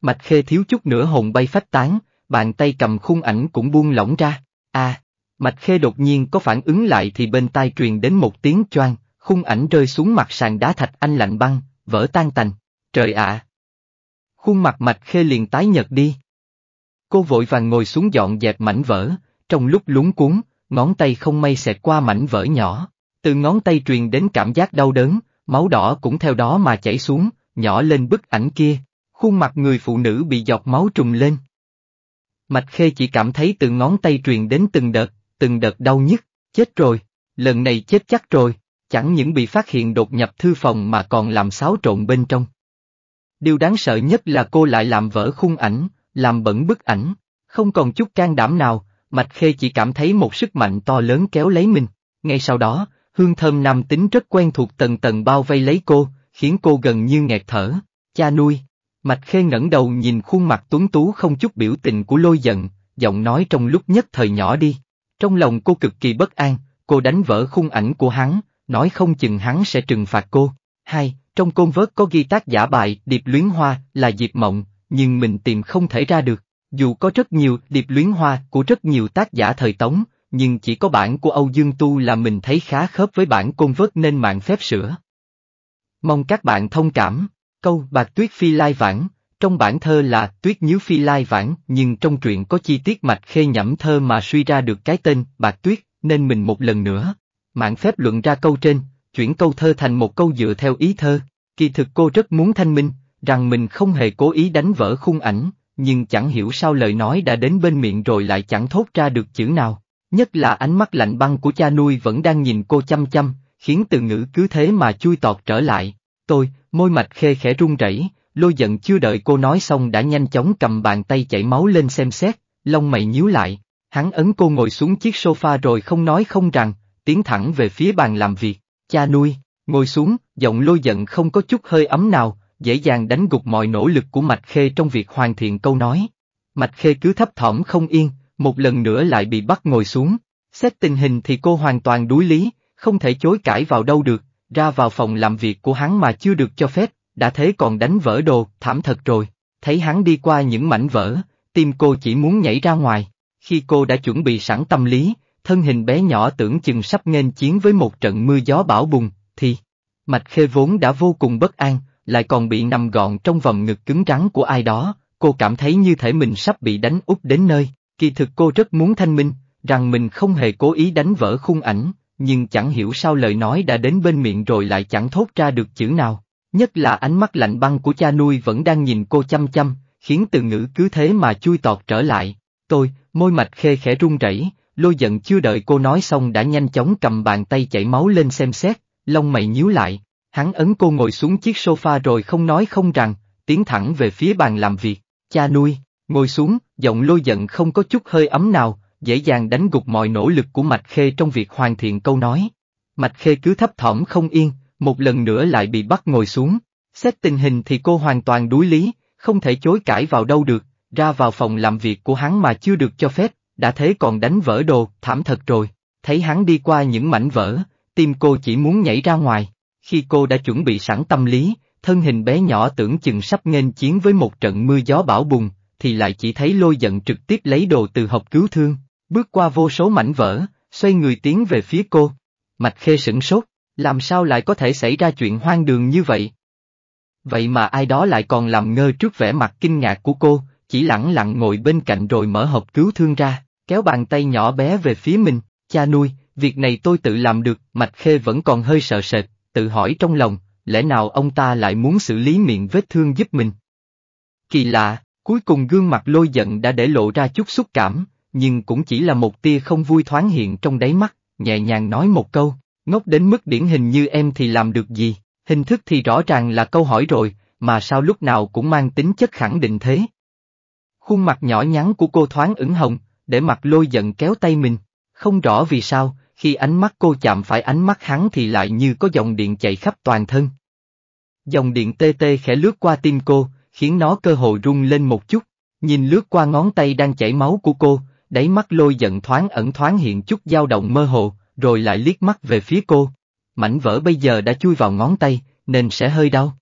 Mạch Khê thiếu chút nữa hồn bay phách tán, bàn tay cầm khung ảnh cũng buông lỏng ra. À, Mạch Khê đột nhiên có phản ứng lại thì bên tai truyền đến một tiếng choang, khung ảnh rơi xuống mặt sàn đá thạch anh lạnh băng, vỡ tan tành. Trời ạ! À. Khuôn mặt Mạch Khê liền tái nhợt đi. Cô vội vàng ngồi xuống dọn dẹp mảnh vỡ, trong lúc lúng cuống ngón tay không may xẹt qua mảnh vỡ nhỏ, từ ngón tay truyền đến cảm giác đau đớn, máu đỏ cũng theo đó mà chảy xuống, nhỏ lên bức ảnh kia, khuôn mặt người phụ nữ bị giọt máu trùng lên. Mạch Khê chỉ cảm thấy từ ngón tay truyền đến từng đợt, từng đợt đau nhức, chết rồi, lần này chết chắc rồi, chẳng những bị phát hiện đột nhập thư phòng mà còn làm xáo trộn bên trong. Điều đáng sợ nhất là cô lại làm vỡ khung ảnh, làm bẩn bức ảnh, không còn chút can đảm nào, Mạch Khê chỉ cảm thấy một sức mạnh to lớn kéo lấy mình. Ngay sau đó, hương thơm nam tính rất quen thuộc tầng tầng bao vây lấy cô, khiến cô gần như nghẹt thở. Cha nuôi. Mạch Khê ngẩng đầu nhìn khuôn mặt tuấn tú không chút biểu tình của lôi giận, giọng nói trong lúc nhất thời nhỏ đi. Trong lòng cô cực kỳ bất an, cô đánh vỡ khung ảnh của hắn, nói không chừng hắn sẽ trừng phạt cô. Hai, trong côn vớt có ghi tác giả bài Điệp Luyến Hoa là Diệp Mộng, nhưng mình tìm không thể ra được. Dù có rất nhiều điệp luyến hoa của rất nhiều tác giả thời Tống, nhưng chỉ có bản của Âu Dương Tu là mình thấy khá khớp với bản côn vớt nên mạng phép sửa. Mong các bạn thông cảm, câu Bạc Tuyết Phi Lai Vãng, trong bản thơ là Tuyết Nhíu Phi Lai Vãng nhưng trong truyện có chi tiết mạch khê nhẩm thơ mà suy ra được cái tên Bạc Tuyết nên mình một lần nữa. Mạng phép luận ra câu trên, chuyển câu thơ thành một câu dựa theo ý thơ, kỳ thực cô rất muốn thanh minh, rằng mình không hề cố ý đánh vỡ khung ảnh, nhưng chẳng hiểu sao lời nói đã đến bên miệng rồi lại chẳng thốt ra được chữ nào. Nhất là ánh mắt lạnh băng của cha nuôi vẫn đang nhìn cô chăm chăm, khiến từ ngữ cứ thế mà chui tọt trở lại. Tôi, môi mạch khê khẽ run rẩy, lôi giận chưa đợi cô nói xong đã nhanh chóng cầm bàn tay chảy máu lên xem xét, lông mày nhíu lại. Hắn ấn cô ngồi xuống chiếc sofa rồi không nói không rằng, tiến thẳng về phía bàn làm việc. Cha nuôi, ngồi xuống, giọng lôi giận không có chút hơi ấm nào, dễ dàng đánh gục mọi nỗ lực của Mạch Khê trong việc hoàn thiện câu nói. Mạch Khê cứ thấp thỏm không yên, một lần nữa lại bị bắt ngồi xuống. Xét tình hình thì cô hoàn toàn đối lý, không thể chối cãi vào đâu được, ra vào phòng làm việc của hắn mà chưa được cho phép, đã thế còn đánh vỡ đồ, thảm thật rồi. Thấy hắn đi qua những mảnh vỡ, tim cô chỉ muốn nhảy ra ngoài. Khi cô đã chuẩn bị sẵn tâm lý, thân hình bé nhỏ tưởng chừng sắp nghênh chiến với một trận mưa gió bão bùng, thì... Mạch Khê vốn đã vô cùng bất an, lại còn bị nằm gọn trong vòng ngực cứng rắn của ai đó, cô cảm thấy như thể mình sắp bị đánh úp đến nơi, kỳ thực cô rất muốn thanh minh, rằng mình không hề cố ý đánh vỡ khung ảnh, nhưng chẳng hiểu sao lời nói đã đến bên miệng rồi lại chẳng thốt ra được chữ nào, nhất là ánh mắt lạnh băng của cha nuôi vẫn đang nhìn cô chăm chăm, khiến từ ngữ cứ thế mà chui tọt trở lại, tôi, môi mạch khê khẽ run rẩy. Lôi giận chưa đợi cô nói xong đã nhanh chóng cầm bàn tay chảy máu lên xem xét, lông mày nhíu lại, Hắn ấn cô ngồi xuống chiếc sofa rồi không nói không rằng, tiến thẳng về phía bàn làm việc. Cha nuôi, ngồi xuống, giọng lôi giận không có chút hơi ấm nào, dễ dàng đánh gục mọi nỗ lực của Mạch Khê trong việc hoàn thiện câu nói. Mạch Khê cứ thấp thỏm không yên, một lần nữa lại bị bắt ngồi xuống. Xét tình hình thì cô hoàn toàn đuối lý, không thể chối cãi vào đâu được, ra vào phòng làm việc của hắn mà chưa được cho phép, đã thế còn đánh vỡ đồ, thảm thật rồi. Thấy hắn đi qua những mảnh vỡ, tim cô chỉ muốn nhảy ra ngoài. Khi cô đã chuẩn bị sẵn tâm lý, thân hình bé nhỏ tưởng chừng sắp nghênh chiến với một trận mưa gió bão bùng, thì lại chỉ thấy lôi giận trực tiếp lấy đồ từ hộp cứu thương, bước qua vô số mảnh vỡ, xoay người tiến về phía cô. Mạch khê sửng sốt, làm sao lại có thể xảy ra chuyện hoang đường như vậy? Vậy mà ai đó lại còn làm ngơ trước vẻ mặt kinh ngạc của cô, chỉ lẳng lặng ngồi bên cạnh rồi mở hộp cứu thương ra, kéo bàn tay nhỏ bé về phía mình, cha nuôi, việc này tôi tự làm được, Mạch Khê vẫn còn hơi sợ sệt, tự hỏi trong lòng, lẽ nào ông ta lại muốn xử lý miệng vết thương giúp mình? Kỳ lạ, cuối cùng gương mặt lôi giận đã để lộ ra chút xúc cảm, nhưng cũng chỉ là một tia không vui thoáng hiện trong đáy mắt, nhẹ nhàng nói một câu, ngốc đến mức điển hình như em thì làm được gì, hình thức thì rõ ràng là câu hỏi rồi, mà sao lúc nào cũng mang tính chất khẳng định thế. Khuôn mặt nhỏ nhắn của cô thoáng ửng hồng, để mặt lôi giận kéo tay mình, không rõ vì sao, khi ánh mắt cô chạm phải ánh mắt hắn thì lại như có dòng điện chạy khắp toàn thân. Dòng điện tê tê khẽ lướt qua tim cô, khiến nó cơ hồ rung lên một chút, nhìn lướt qua ngón tay đang chảy máu của cô, đáy mắt lôi giận thoáng ẩn thoáng hiện chút dao động mơ hồ, rồi lại liếc mắt về phía cô. Mảnh vỡ bây giờ đã chui vào ngón tay, nên sẽ hơi đau.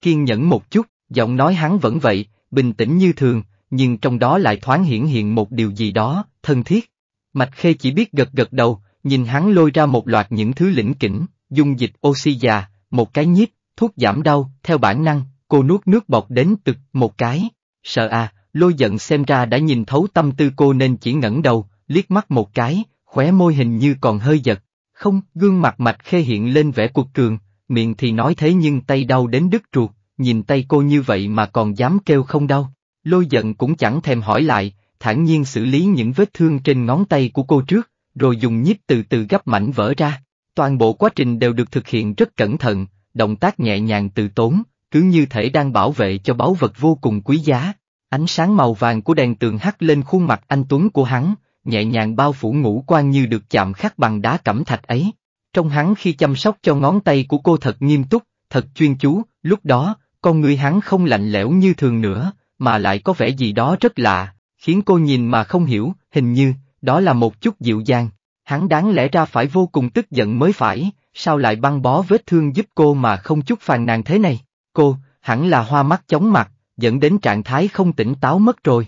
Kiên nhẫn một chút, giọng nói hắn vẫn vậy, bình tĩnh như thường, nhưng trong đó lại thoáng hiển hiện một điều gì đó, thân thiết. Mạch Khê chỉ biết gật gật đầu, nhìn hắn lôi ra một loạt những thứ lĩnh kỉnh, dung dịch oxy già, một cái nhíp, thuốc giảm đau, theo bản năng, cô nuốt nước bọt đến tực một cái. Sợ à, lôi giận xem ra đã nhìn thấu tâm tư cô nên chỉ ngẩng đầu, liếc mắt một cái, khóe môi hình như còn hơi giật. Không, gương mặt Mạch Khê hiện lên vẻ cuộc cường, miệng thì nói thế nhưng tay đau đến đứt ruột, nhìn tay cô như vậy mà còn dám kêu không đau. Lôi giận cũng chẳng thèm hỏi lại, thản nhiên xử lý những vết thương trên ngón tay của cô trước, rồi dùng nhíp từ từ gấp mảnh vỡ ra. Toàn bộ quá trình đều được thực hiện rất cẩn thận, động tác nhẹ nhàng từ tốn, cứ như thể đang bảo vệ cho báu vật vô cùng quý giá. Ánh sáng màu vàng của đèn tường hắt lên khuôn mặt anh Tuấn của hắn, nhẹ nhàng bao phủ ngũ quan như được chạm khắc bằng đá cẩm thạch ấy. Trong hắn khi chăm sóc cho ngón tay của cô thật nghiêm túc, thật chuyên chú, lúc đó, con người hắn không lạnh lẽo như thường nữa, mà lại có vẻ gì đó rất lạ, khiến cô nhìn mà không hiểu, hình như, đó là một chút dịu dàng. Hắn đáng lẽ ra phải vô cùng tức giận mới phải, sao lại băng bó vết thương giúp cô mà không chút phàn nàn thế này. Cô, hẳn là hoa mắt chóng mặt, dẫn đến trạng thái không tỉnh táo mất rồi.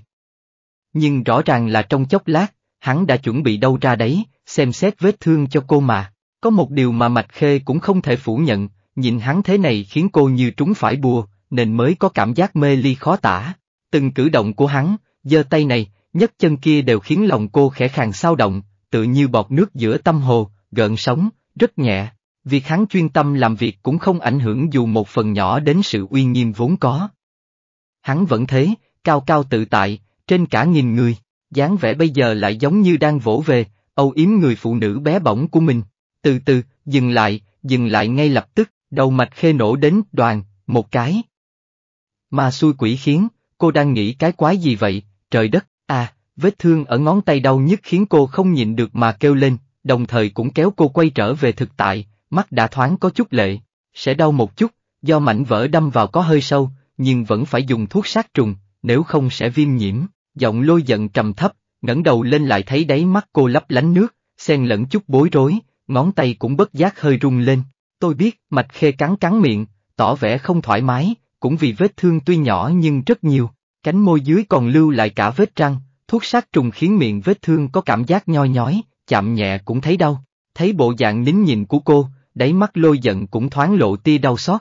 Nhưng rõ ràng là trong chốc lát, hắn đã chuẩn bị đâu ra đấy, xem xét vết thương cho cô mà. Có một điều mà Mạch Khê cũng không thể phủ nhận, nhìn hắn thế này khiến cô như trúng phải bùa, nên mới có cảm giác mê ly khó tả. Từng cử động của hắn, giơ tay này, nhấc chân kia đều khiến lòng cô khẽ khàng sao động, tự như bọt nước giữa tâm hồ, gợn sóng, rất nhẹ. Việc hắn chuyên tâm làm việc cũng không ảnh hưởng dù một phần nhỏ đến sự uy nghiêm vốn có. Hắn vẫn thế, cao cao tự tại, trên cả nghìn người, dáng vẻ bây giờ lại giống như đang vỗ về, âu yếm người phụ nữ bé bỏng của mình. Từ từ, dừng lại, dừng lại ngay lập tức, đầu mạch khê nổ đến đoàn, một cái. Mà xui quỷ khiến, cô đang nghĩ cái quái gì vậy, trời đất, a à, vết thương ở ngón tay đau nhức khiến cô không nhịn được mà kêu lên, đồng thời cũng kéo cô quay trở về thực tại, mắt đã thoáng có chút lệ, sẽ đau một chút, do mảnh vỡ đâm vào có hơi sâu, nhưng vẫn phải dùng thuốc sát trùng, nếu không sẽ viêm nhiễm, giọng lôi giận trầm thấp, ngẩng đầu lên lại thấy đáy mắt cô lấp lánh nước, xen lẫn chút bối rối, ngón tay cũng bất giác hơi rung lên, tôi biết, mạch khê cắn cắn miệng, tỏ vẻ không thoải mái, cũng vì vết thương tuy nhỏ nhưng rất nhiều. Cánh môi dưới còn lưu lại cả vết răng, thuốc sát trùng khiến miệng vết thương có cảm giác nhoi nhói, chạm nhẹ cũng thấy đau. Thấy bộ dạng nín nhìn của cô, đáy mắt lôi giận cũng thoáng lộ tia đau xót.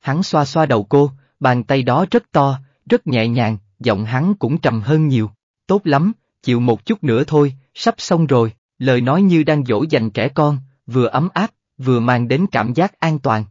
Hắn xoa xoa đầu cô, bàn tay đó rất to, rất nhẹ nhàng, giọng hắn cũng trầm hơn nhiều. Tốt lắm, chịu một chút nữa thôi, sắp xong rồi, lời nói như đang dỗ dành trẻ con, vừa ấm áp, vừa mang đến cảm giác an toàn.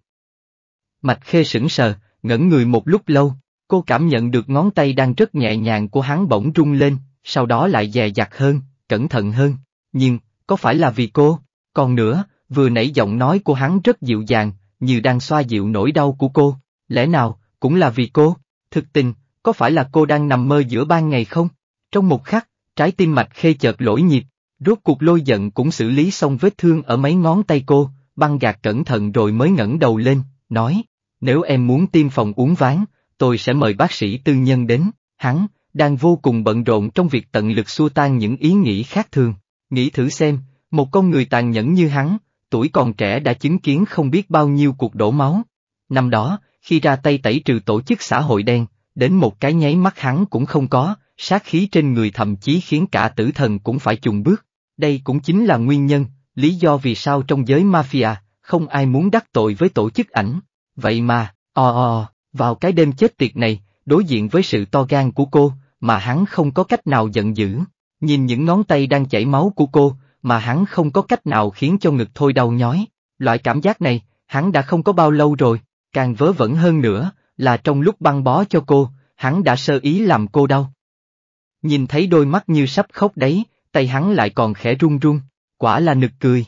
Mạch Khê sững sờ, ngẩn người một lúc lâu, Cô cảm nhận được ngón tay đang rất nhẹ nhàng của hắn bỗng rung lên, sau đó lại dè dặt hơn, cẩn thận hơn. Nhưng, có phải là vì cô? Còn nữa, vừa nãy giọng nói của hắn rất dịu dàng, như đang xoa dịu nỗi đau của cô. Lẽ nào, cũng là vì cô? Thực tình, có phải là cô đang nằm mơ giữa ban ngày không? Trong một khắc, trái tim mạch khê chợt lỗi nhịp, rốt cuộc lôi giận cũng xử lý xong vết thương ở mấy ngón tay cô, băng gạt cẩn thận rồi mới ngẩng đầu lên, nói, nếu em muốn tiêm phòng uống ván, tôi sẽ mời bác sĩ tư nhân đến, hắn, đang vô cùng bận rộn trong việc tận lực xua tan những ý nghĩ khác thường. Nghĩ thử xem, một con người tàn nhẫn như hắn, tuổi còn trẻ đã chứng kiến không biết bao nhiêu cuộc đổ máu. Năm đó, khi ra tay tẩy trừ tổ chức xã hội đen, đến một cái nháy mắt hắn cũng không có, sát khí trên người thậm chí khiến cả tử thần cũng phải chùng bước. Đây cũng chính là nguyên nhân, lý do vì sao trong giới mafia, không ai muốn đắc tội với tổ chức ảnh. Vậy mà, o o vào cái đêm chết tiệt này, đối diện với sự to gan của cô, mà hắn không có cách nào giận dữ. Nhìn những ngón tay đang chảy máu của cô, mà hắn không có cách nào khiến cho ngực thôi đau nhói. Loại cảm giác này, hắn đã không có bao lâu rồi, càng vớ vẩn hơn nữa, là trong lúc băng bó cho cô, hắn đã sơ ý làm cô đau. Nhìn thấy đôi mắt như sắp khóc đấy, tay hắn lại còn khẽ run run, quả là nực cười.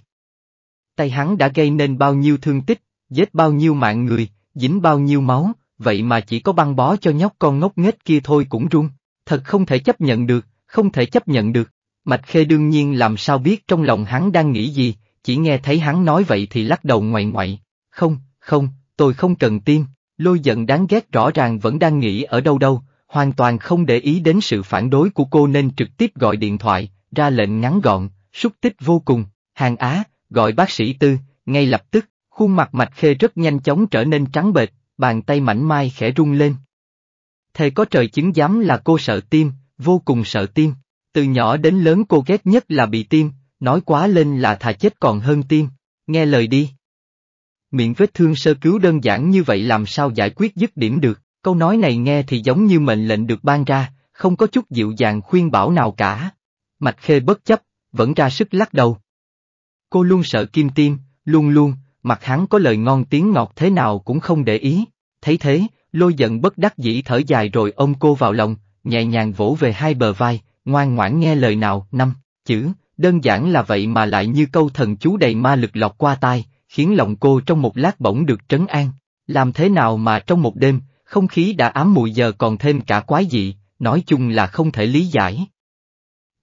Tay hắn đã gây nên bao nhiêu thương tích, giết bao nhiêu mạng người, dính bao nhiêu máu, vậy mà chỉ có băng bó cho nhóc con ngốc nghếch kia thôi cũng run, thật không thể chấp nhận được, không thể chấp nhận được. Mạch Khê đương nhiên làm sao biết trong lòng hắn đang nghĩ gì, chỉ nghe thấy hắn nói vậy thì lắc đầu ngoại ngoại, không, không, tôi không cần tiêm, lôi giận đáng ghét rõ ràng vẫn đang nghĩ ở đâu đâu, hoàn toàn không để ý đến sự phản đối của cô nên trực tiếp gọi điện thoại, ra lệnh ngắn gọn, xúc tích vô cùng, hàng á, gọi bác sĩ tư, ngay lập tức, khuôn mặt mạch khê rất nhanh chóng trở nên trắng bệch, bàn tay mảnh mai khẽ rung lên. Thề có trời chứng giám là cô sợ tim, vô cùng sợ tim. Từ nhỏ đến lớn cô ghét nhất là bị tim, nói quá lên là thà chết còn hơn tim, nghe lời đi. Miệng vết thương sơ cứu đơn giản như vậy làm sao giải quyết dứt điểm được, câu nói này nghe thì giống như mệnh lệnh được ban ra, không có chút dịu dàng khuyên bảo nào cả. Mạch khê bất chấp, vẫn ra sức lắc đầu. Cô luôn sợ kim tim, luôn luôn, mặt hắn có lời ngon tiếng ngọt thế nào cũng không để ý. Thấy thế, lôi giận bất đắc dĩ thở dài rồi ôm cô vào lòng, nhẹ nhàng vỗ về hai bờ vai, ngoan ngoãn nghe lời nào, năm, chữ, đơn giản là vậy mà lại như câu thần chú đầy ma lực lọt qua tai, khiến lòng cô trong một lát bỗng được trấn an. Làm thế nào mà trong một đêm, không khí đã ám mùi giờ còn thêm cả quái dị, nói chung là không thể lý giải.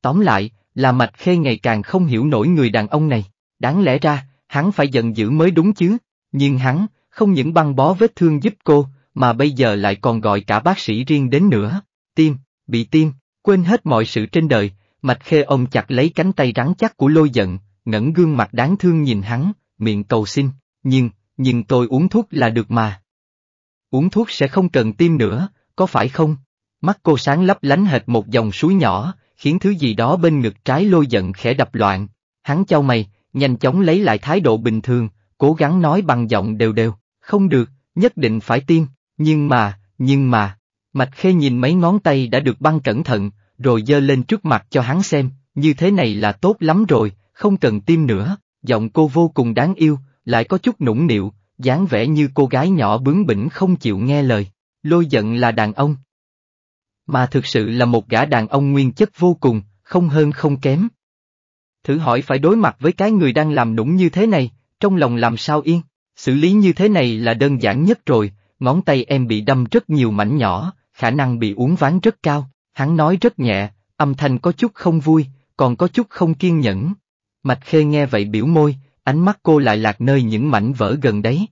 Tóm lại, là Mạch Khê ngày càng không hiểu nổi người đàn ông này, đáng lẽ ra, hắn phải giận dữ mới đúng chứ, nhưng hắn, không những băng bó vết thương giúp cô, mà bây giờ lại còn gọi cả bác sĩ riêng đến nữa. Tim, bị tim, quên hết mọi sự trên đời, mạch khê ông chặt lấy cánh tay rắn chắc của lôi giận, ngẩng gương mặt đáng thương nhìn hắn, miệng cầu xin, nhưng, nhưng tôi uống thuốc là được mà. Uống thuốc sẽ không cần tim nữa, có phải không? Mắt cô sáng lấp lánh hệt một dòng suối nhỏ, khiến thứ gì đó bên ngực trái lôi giận khẽ đập loạn. Hắn chau mày, nhanh chóng lấy lại thái độ bình thường, cố gắng nói bằng giọng đều đều, không được, nhất định phải tiêm, nhưng mà, nhưng mà, Mạch Khê nhìn mấy ngón tay đã được băng cẩn thận, rồi dơ lên trước mặt cho hắn xem, như thế này là tốt lắm rồi, không cần tiêm nữa, giọng cô vô cùng đáng yêu, lại có chút nũng nịu, dáng vẻ như cô gái nhỏ bướng bỉnh không chịu nghe lời, lôi giận là đàn ông. Mà thực sự là một gã đàn ông nguyên chất vô cùng, không hơn không kém, Thử hỏi phải đối mặt với cái người đang làm nũng như thế này, trong lòng làm sao yên, xử lý như thế này là đơn giản nhất rồi, ngón tay em bị đâm rất nhiều mảnh nhỏ, khả năng bị uống ván rất cao, hắn nói rất nhẹ, âm thanh có chút không vui, còn có chút không kiên nhẫn. Mạch Khê nghe vậy biểu môi, ánh mắt cô lại lạc nơi những mảnh vỡ gần đấy.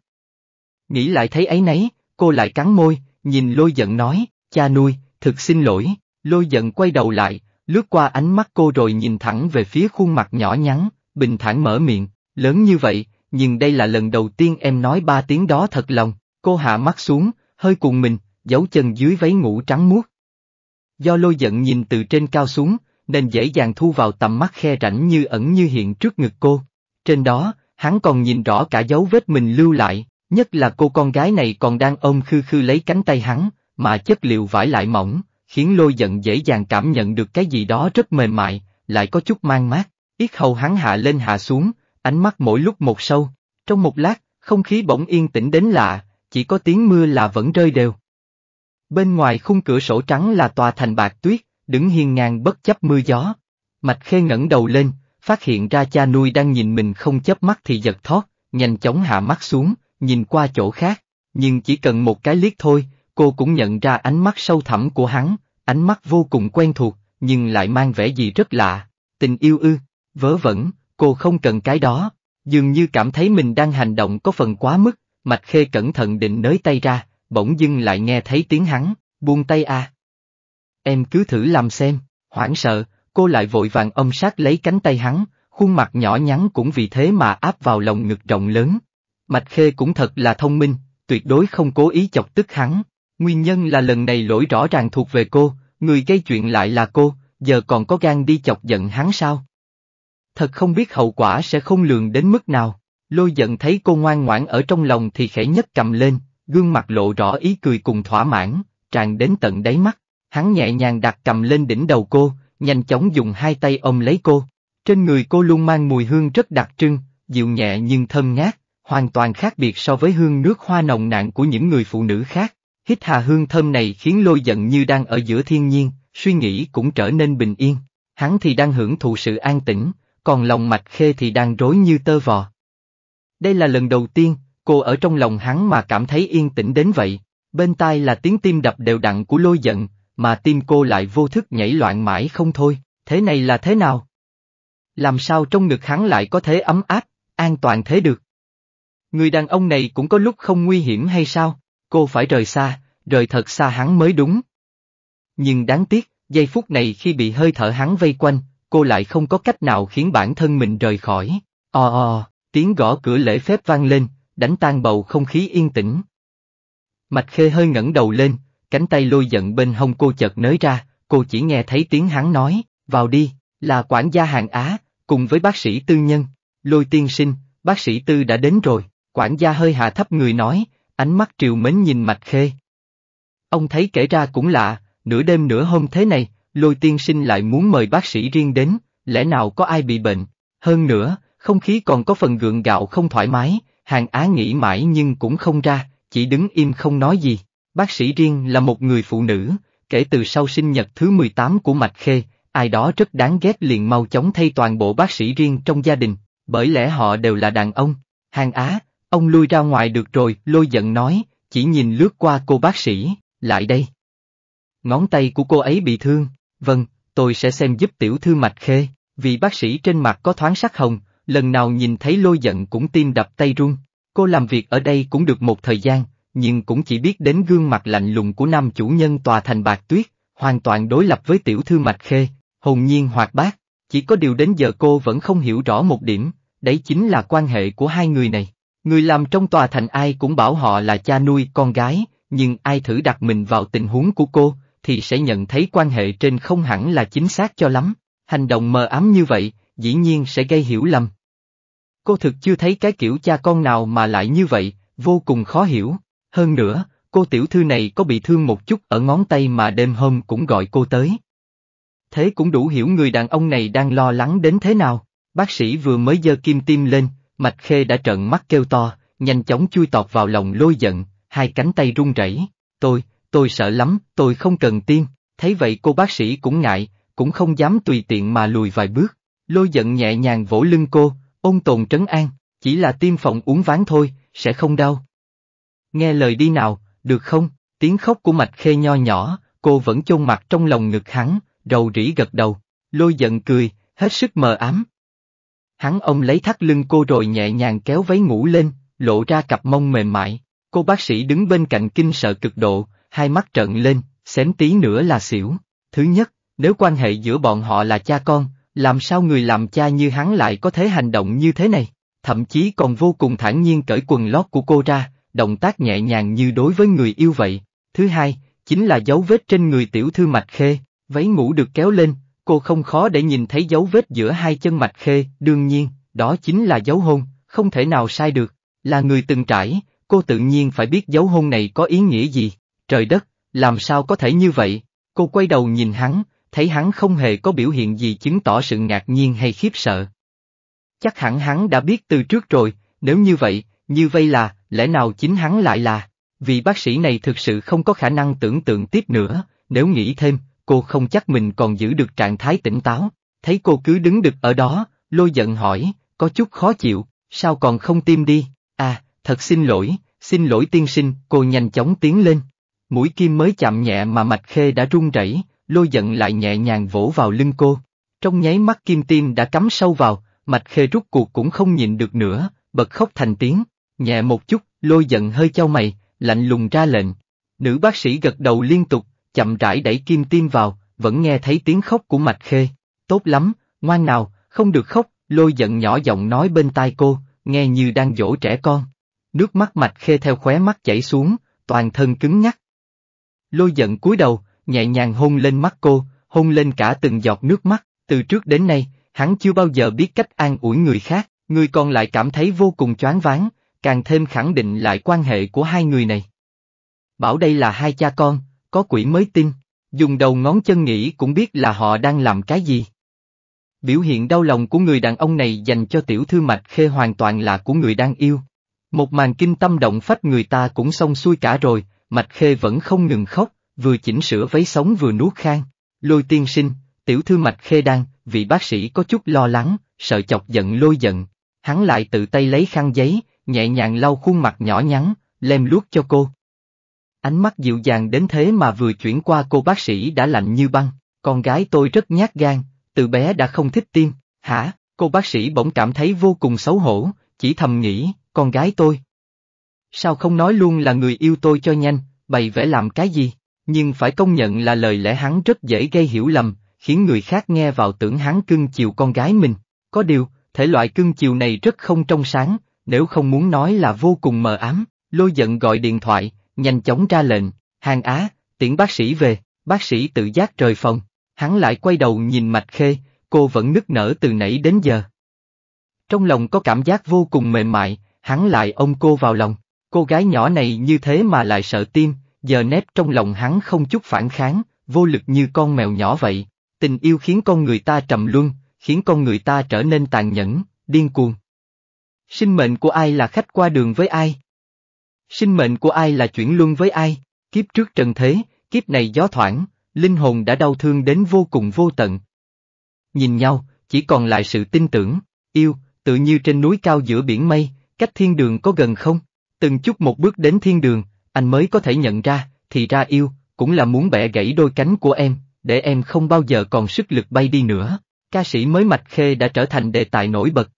Nghĩ lại thấy ấy nấy, cô lại cắn môi, nhìn lôi giận nói, cha nuôi, thực xin lỗi, lôi giận quay đầu lại, lướt qua ánh mắt cô rồi nhìn thẳng về phía khuôn mặt nhỏ nhắn, bình thản mở miệng, lớn như vậy, nhưng đây là lần đầu tiên em nói ba tiếng đó thật lòng, cô hạ mắt xuống, hơi cùng mình, giấu chân dưới váy ngủ trắng muốt. Do lôi giận nhìn từ trên cao xuống, nên dễ dàng thu vào tầm mắt khe rảnh như ẩn như hiện trước ngực cô. Trên đó, hắn còn nhìn rõ cả dấu vết mình lưu lại, nhất là cô con gái này còn đang ôm khư khư lấy cánh tay hắn, mà chất liệu vải lại mỏng, khiến lôi giận dễ dàng cảm nhận được cái gì đó rất mềm mại, lại có chút mang mát, yết hầu hắn hạ lên hạ xuống, ánh mắt mỗi lúc một sâu, trong một lát, không khí bỗng yên tĩnh đến lạ, chỉ có tiếng mưa là vẫn rơi đều. Bên ngoài khung cửa sổ trắng là tòa thành bạc tuyết, đứng hiên ngang bất chấp mưa gió. Mạch Khê ngẩng đầu lên, phát hiện ra cha nuôi đang nhìn mình không chấp mắt thì giật thót, nhanh chóng hạ mắt xuống, nhìn qua chỗ khác, nhưng chỉ cần một cái liếc thôi, Cô cũng nhận ra ánh mắt sâu thẳm của hắn, ánh mắt vô cùng quen thuộc, nhưng lại mang vẻ gì rất lạ, tình yêu ư, vớ vẩn, cô không cần cái đó, dường như cảm thấy mình đang hành động có phần quá mức, Mạch Khê cẩn thận định nới tay ra, bỗng dưng lại nghe thấy tiếng hắn, buông tay à. Em cứ thử làm xem, hoảng sợ, cô lại vội vàng ôm sát lấy cánh tay hắn, khuôn mặt nhỏ nhắn cũng vì thế mà áp vào lòng ngực rộng lớn. Mạch Khê cũng thật là thông minh, tuyệt đối không cố ý chọc tức hắn, Nguyên nhân là lần này lỗi rõ ràng thuộc về cô, người gây chuyện lại là cô, giờ còn có gan đi chọc giận hắn sao? Thật không biết hậu quả sẽ không lường đến mức nào. Lôi giận thấy cô ngoan ngoãn ở trong lòng thì khẽ nhất cầm lên, gương mặt lộ rõ ý cười cùng thỏa mãn, tràn đến tận đáy mắt. Hắn nhẹ nhàng đặt cầm lên đỉnh đầu cô, nhanh chóng dùng hai tay ôm lấy cô. Trên người cô luôn mang mùi hương rất đặc trưng, dịu nhẹ nhưng thơm ngát, hoàn toàn khác biệt so với hương nước hoa nồng nàn của những người phụ nữ khác. Hít hà hương thơm này khiến lôi giận như đang ở giữa thiên nhiên, suy nghĩ cũng trở nên bình yên. Hắn thì đang hưởng thụ sự an tĩnh, còn lòng mạch khê thì đang rối như tơ vò. Đây là lần đầu tiên, cô ở trong lòng hắn mà cảm thấy yên tĩnh đến vậy. Bên tai là tiếng tim đập đều đặn của lôi giận, mà tim cô lại vô thức nhảy loạn mãi không thôi, thế này là thế nào? Làm sao trong ngực hắn lại có thế ấm áp, an toàn thế được? Người đàn ông này cũng có lúc không nguy hiểm hay sao? cô phải rời xa, rời thật xa hắn mới đúng. Nhưng đáng tiếc, giây phút này khi bị hơi thở hắn vây quanh, cô lại không có cách nào khiến bản thân mình rời khỏi. Ò ò, tiếng gõ cửa lễ phép vang lên, đánh tan bầu không khí yên tĩnh. Mạch khê hơi ngẩng đầu lên, cánh tay lôi giận bên hông cô chợt nới ra, cô chỉ nghe thấy tiếng hắn nói, vào đi, là quản gia hàng Á, cùng với bác sĩ tư nhân, lôi tiên sinh, bác sĩ tư đã đến rồi, quản gia hơi hạ thấp người nói, ánh mắt triều mến nhìn Mạch Khê. Ông thấy kể ra cũng lạ, nửa đêm nửa hôm thế này, lôi tiên sinh lại muốn mời bác sĩ riêng đến, lẽ nào có ai bị bệnh, hơn nữa, không khí còn có phần gượng gạo không thoải mái, hàng á nghĩ mãi nhưng cũng không ra, chỉ đứng im không nói gì. Bác sĩ riêng là một người phụ nữ, kể từ sau sinh nhật thứ 18 của Mạch Khê, ai đó rất đáng ghét liền mau chóng thay toàn bộ bác sĩ riêng trong gia đình, bởi lẽ họ đều là đàn ông. Hàng Á, Ông lui ra ngoài được rồi, lôi giận nói, chỉ nhìn lướt qua cô bác sĩ, lại đây. Ngón tay của cô ấy bị thương, vâng, tôi sẽ xem giúp tiểu thư mạch khê, vì bác sĩ trên mặt có thoáng sắc hồng, lần nào nhìn thấy lôi giận cũng tim đập tay run. Cô làm việc ở đây cũng được một thời gian, nhưng cũng chỉ biết đến gương mặt lạnh lùng của nam chủ nhân tòa thành bạc tuyết, hoàn toàn đối lập với tiểu thư mạch khê, hồn nhiên hoạt bát. Chỉ có điều đến giờ cô vẫn không hiểu rõ một điểm, đấy chính là quan hệ của hai người này. Người làm trong tòa thành ai cũng bảo họ là cha nuôi con gái, nhưng ai thử đặt mình vào tình huống của cô, thì sẽ nhận thấy quan hệ trên không hẳn là chính xác cho lắm. Hành động mờ ám như vậy, dĩ nhiên sẽ gây hiểu lầm. Cô thực chưa thấy cái kiểu cha con nào mà lại như vậy, vô cùng khó hiểu. Hơn nữa, cô tiểu thư này có bị thương một chút ở ngón tay mà đêm hôm cũng gọi cô tới. Thế cũng đủ hiểu người đàn ông này đang lo lắng đến thế nào. Bác sĩ vừa mới dơ kim tim lên, Mạch Khê đã trợn mắt kêu to, nhanh chóng chui tọt vào lòng lôi giận, hai cánh tay run rẩy. tôi, tôi sợ lắm, tôi không cần tiêm. thấy vậy cô bác sĩ cũng ngại, cũng không dám tùy tiện mà lùi vài bước. Lôi giận nhẹ nhàng vỗ lưng cô, ôn tồn trấn an, chỉ là tiêm phòng uống ván thôi, sẽ không đau. Nghe lời đi nào, được không? Tiếng khóc của Mạch Khê nho nhỏ, cô vẫn chôn mặt trong lòng ngực hắn, rầu rĩ gật đầu. Lôi giận cười, hết sức mờ ám, Hắn ông lấy thắt lưng cô rồi nhẹ nhàng kéo váy ngủ lên, lộ ra cặp mông mềm mại. Cô bác sĩ đứng bên cạnh kinh sợ cực độ, hai mắt trợn lên, xém tí nữa là xỉu. Thứ nhất, nếu quan hệ giữa bọn họ là cha con, làm sao người làm cha như hắn lại có thể hành động như thế này? Thậm chí còn vô cùng thản nhiên cởi quần lót của cô ra, động tác nhẹ nhàng như đối với người yêu vậy. Thứ hai, chính là dấu vết trên người tiểu thư mạch khê, váy ngủ được kéo lên, cô không khó để nhìn thấy dấu vết giữa hai chân mạch khê, đương nhiên, đó chính là dấu hôn, không thể nào sai được, là người từng trải, cô tự nhiên phải biết dấu hôn này có ý nghĩa gì, trời đất, làm sao có thể như vậy, cô quay đầu nhìn hắn, thấy hắn không hề có biểu hiện gì chứng tỏ sự ngạc nhiên hay khiếp sợ. Chắc hẳn hắn đã biết từ trước rồi, nếu như vậy, như vậy là, lẽ nào chính hắn lại là, vì bác sĩ này thực sự không có khả năng tưởng tượng tiếp nữa, nếu nghĩ thêm, cô không chắc mình còn giữ được trạng thái tỉnh táo, thấy cô cứ đứng đực ở đó, lôi giận hỏi, có chút khó chịu, sao còn không tim đi, à, thật xin lỗi, xin lỗi tiên sinh, cô nhanh chóng tiến lên. Mũi kim mới chạm nhẹ mà mạch khê đã run rẩy, lôi giận lại nhẹ nhàng vỗ vào lưng cô. Trong nháy mắt kim tim đã cắm sâu vào, mạch khê rút cuộc cũng không nhịn được nữa, bật khóc thành tiếng, nhẹ một chút, lôi giận hơi cho mày, lạnh lùng ra lệnh. Nữ bác sĩ gật đầu liên tục, chậm rãi đẩy kim tiêm vào, vẫn nghe thấy tiếng khóc của Mạch Khê. Tốt lắm, ngoan nào, không được khóc, lôi giận nhỏ giọng nói bên tai cô, nghe như đang dỗ trẻ con. Nước mắt Mạch Khê theo khóe mắt chảy xuống, toàn thân cứng nhắc. Lôi giận cúi đầu, nhẹ nhàng hôn lên mắt cô, hôn lên cả từng giọt nước mắt, từ trước đến nay, hắn chưa bao giờ biết cách an ủi người khác, người còn lại cảm thấy vô cùng choáng ván, càng thêm khẳng định lại quan hệ của hai người này. Bảo đây là hai cha con, có quỷ mới tin, dùng đầu ngón chân nghĩ cũng biết là họ đang làm cái gì. Biểu hiện đau lòng của người đàn ông này dành cho tiểu thư mạch khê hoàn toàn là của người đang yêu. Một màn kinh tâm động phách người ta cũng xong xuôi cả rồi, mạch khê vẫn không ngừng khóc, vừa chỉnh sửa váy sống vừa nuốt khang. Lôi tiên sinh, tiểu thư mạch khê đang, vị bác sĩ có chút lo lắng, sợ chọc giận lôi giận. Hắn lại tự tay lấy khăn giấy, nhẹ nhàng lau khuôn mặt nhỏ nhắn, lem luốt cho cô. Ánh mắt dịu dàng đến thế mà vừa chuyển qua cô bác sĩ đã lạnh như băng, con gái tôi rất nhát gan, từ bé đã không thích tiêm. hả, cô bác sĩ bỗng cảm thấy vô cùng xấu hổ, chỉ thầm nghĩ, con gái tôi. Sao không nói luôn là người yêu tôi cho nhanh, bày vẽ làm cái gì, nhưng phải công nhận là lời lẽ hắn rất dễ gây hiểu lầm, khiến người khác nghe vào tưởng hắn cưng chiều con gái mình, có điều, thể loại cưng chiều này rất không trong sáng, nếu không muốn nói là vô cùng mờ ám, lôi giận gọi điện thoại, nhanh chóng ra lệnh, hàng á, tiễn bác sĩ về, bác sĩ tự giác rời phòng, hắn lại quay đầu nhìn Mạch Khê, cô vẫn nức nở từ nãy đến giờ. Trong lòng có cảm giác vô cùng mềm mại, hắn lại ôm cô vào lòng, cô gái nhỏ này như thế mà lại sợ tim, giờ nét trong lòng hắn không chút phản kháng, vô lực như con mèo nhỏ vậy, tình yêu khiến con người ta trầm luân, khiến con người ta trở nên tàn nhẫn, điên cuồng. Sinh mệnh của ai là khách qua đường với ai? Sinh mệnh của ai là chuyển luân với ai, kiếp trước trần thế, kiếp này gió thoảng, linh hồn đã đau thương đến vô cùng vô tận. Nhìn nhau, chỉ còn lại sự tin tưởng, yêu, tự như trên núi cao giữa biển mây, cách thiên đường có gần không? Từng chút một bước đến thiên đường, anh mới có thể nhận ra, thì ra yêu, cũng là muốn bẻ gãy đôi cánh của em, để em không bao giờ còn sức lực bay đi nữa. Ca sĩ mới Mạch Khê đã trở thành đề tài nổi bật,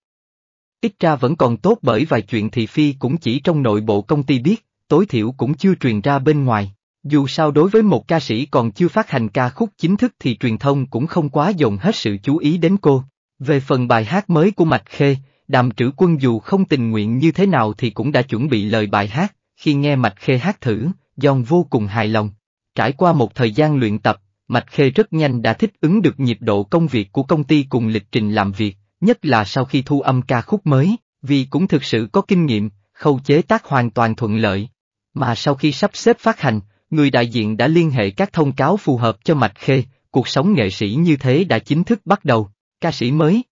Ít ra vẫn còn tốt bởi vài chuyện thị phi cũng chỉ trong nội bộ công ty biết, tối thiểu cũng chưa truyền ra bên ngoài. Dù sao đối với một ca sĩ còn chưa phát hành ca khúc chính thức thì truyền thông cũng không quá dồn hết sự chú ý đến cô. Về phần bài hát mới của Mạch Khê, đàm trữ quân dù không tình nguyện như thế nào thì cũng đã chuẩn bị lời bài hát, khi nghe Mạch Khê hát thử, Giòn vô cùng hài lòng. Trải qua một thời gian luyện tập, Mạch Khê rất nhanh đã thích ứng được nhịp độ công việc của công ty cùng lịch trình làm việc, nhất là sau khi thu âm ca khúc mới, vì cũng thực sự có kinh nghiệm, khâu chế tác hoàn toàn thuận lợi. Mà sau khi sắp xếp phát hành, người đại diện đã liên hệ các thông cáo phù hợp cho Mạch Khê, cuộc sống nghệ sĩ như thế đã chính thức bắt đầu, ca sĩ mới.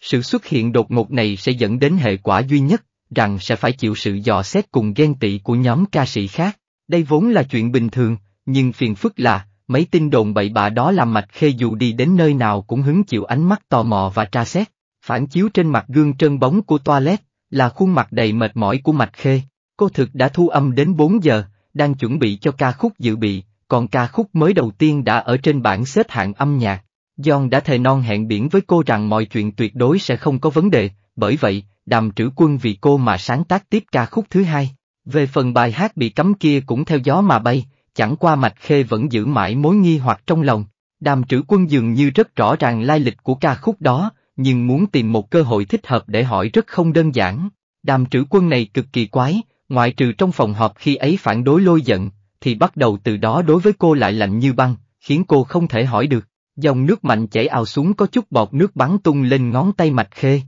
Sự xuất hiện đột ngột này sẽ dẫn đến hệ quả duy nhất, rằng sẽ phải chịu sự dò xét cùng ghen tị của nhóm ca sĩ khác. Đây vốn là chuyện bình thường, nhưng phiền phức là, mấy tin đồn bậy bạ đó làm mạch khê dù đi đến nơi nào cũng hứng chịu ánh mắt tò mò và tra xét, phản chiếu trên mặt gương trơn bóng của toilet, là khuôn mặt đầy mệt mỏi của mạch khê. Cô thực đã thu âm đến bốn giờ, đang chuẩn bị cho ca khúc dự bị, còn ca khúc mới đầu tiên đã ở trên bảng xếp hạng âm nhạc. John đã thề non hẹn biển với cô rằng mọi chuyện tuyệt đối sẽ không có vấn đề, bởi vậy, đàm trữ quân vì cô mà sáng tác tiếp ca khúc thứ hai. Về phần bài hát bị cấm kia cũng theo gió mà bay, Chẳng qua Mạch Khê vẫn giữ mãi mối nghi hoặc trong lòng, đàm trữ quân dường như rất rõ ràng lai lịch của ca khúc đó, nhưng muốn tìm một cơ hội thích hợp để hỏi rất không đơn giản. Đàm trữ quân này cực kỳ quái, ngoại trừ trong phòng họp khi ấy phản đối lôi giận, thì bắt đầu từ đó đối với cô lại lạnh như băng, khiến cô không thể hỏi được. Dòng nước mạnh chảy ào xuống có chút bọt nước bắn tung lên ngón tay mạch khê.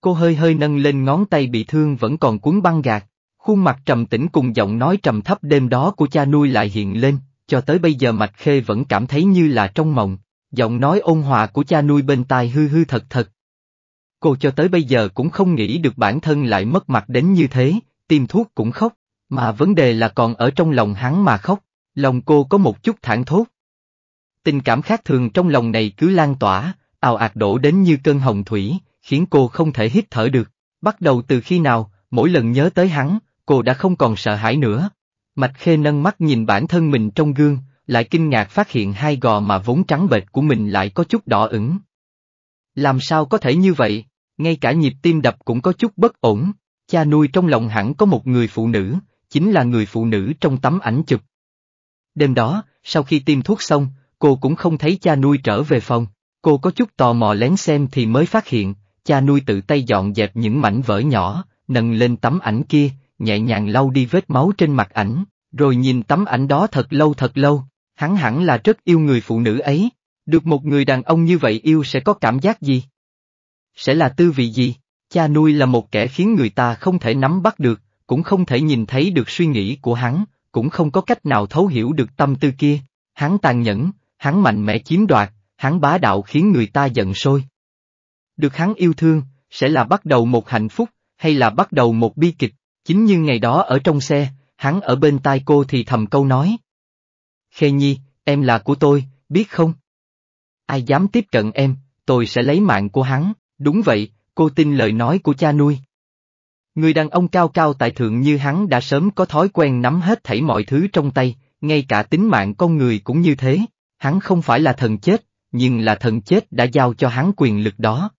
Cô hơi hơi nâng lên ngón tay bị thương vẫn còn cuốn băng gạt. Khuôn mặt trầm tĩnh cùng giọng nói trầm thấp đêm đó của cha nuôi lại hiện lên, cho tới bây giờ Mạch Khê vẫn cảm thấy như là trong mộng, giọng nói ôn hòa của cha nuôi bên tai hư hư thật thật. Cô cho tới bây giờ cũng không nghĩ được bản thân lại mất mặt đến như thế, tiêm thuốc cũng khóc, mà vấn đề là còn ở trong lòng hắn mà khóc, lòng cô có một chút thản thốt. Tình cảm khác thường trong lòng này cứ lan tỏa, ào ạt đổ đến như cơn hồng thủy, khiến cô không thể hít thở được, bắt đầu từ khi nào, mỗi lần nhớ tới hắn, cô đã không còn sợ hãi nữa. Mạch Khê nâng mắt nhìn bản thân mình trong gương, lại kinh ngạc phát hiện hai gò mà vốn trắng bệch của mình lại có chút đỏ ửng. Làm sao có thể như vậy, ngay cả nhịp tim đập cũng có chút bất ổn, cha nuôi trong lòng hẳn có một người phụ nữ, chính là người phụ nữ trong tấm ảnh chụp. Đêm đó, sau khi tiêm thuốc xong, cô cũng không thấy cha nuôi trở về phòng, cô có chút tò mò lén xem thì mới phát hiện, cha nuôi tự tay dọn dẹp những mảnh vỡ nhỏ, nâng lên tấm ảnh kia, nhẹ nhàng lau đi vết máu trên mặt ảnh, rồi nhìn tấm ảnh đó thật lâu thật lâu, hắn hẳn là rất yêu người phụ nữ ấy, được một người đàn ông như vậy yêu sẽ có cảm giác gì? Sẽ là tư vị gì? Cha nuôi là một kẻ khiến người ta không thể nắm bắt được, cũng không thể nhìn thấy được suy nghĩ của hắn, cũng không có cách nào thấu hiểu được tâm tư kia, hắn tàn nhẫn, hắn mạnh mẽ chiếm đoạt, hắn bá đạo khiến người ta giận sôi. Được hắn yêu thương, sẽ là bắt đầu một hạnh phúc, hay là bắt đầu một bi kịch? Chính như ngày đó ở trong xe, hắn ở bên tai cô thì thầm câu nói. Khê Nhi, em là của tôi, biết không? Ai dám tiếp cận em, tôi sẽ lấy mạng của hắn, đúng vậy, cô tin lời nói của cha nuôi. Người đàn ông cao cao tại thượng như hắn đã sớm có thói quen nắm hết thảy mọi thứ trong tay, ngay cả tính mạng con người cũng như thế, hắn không phải là thần chết, nhưng là thần chết đã giao cho hắn quyền lực đó.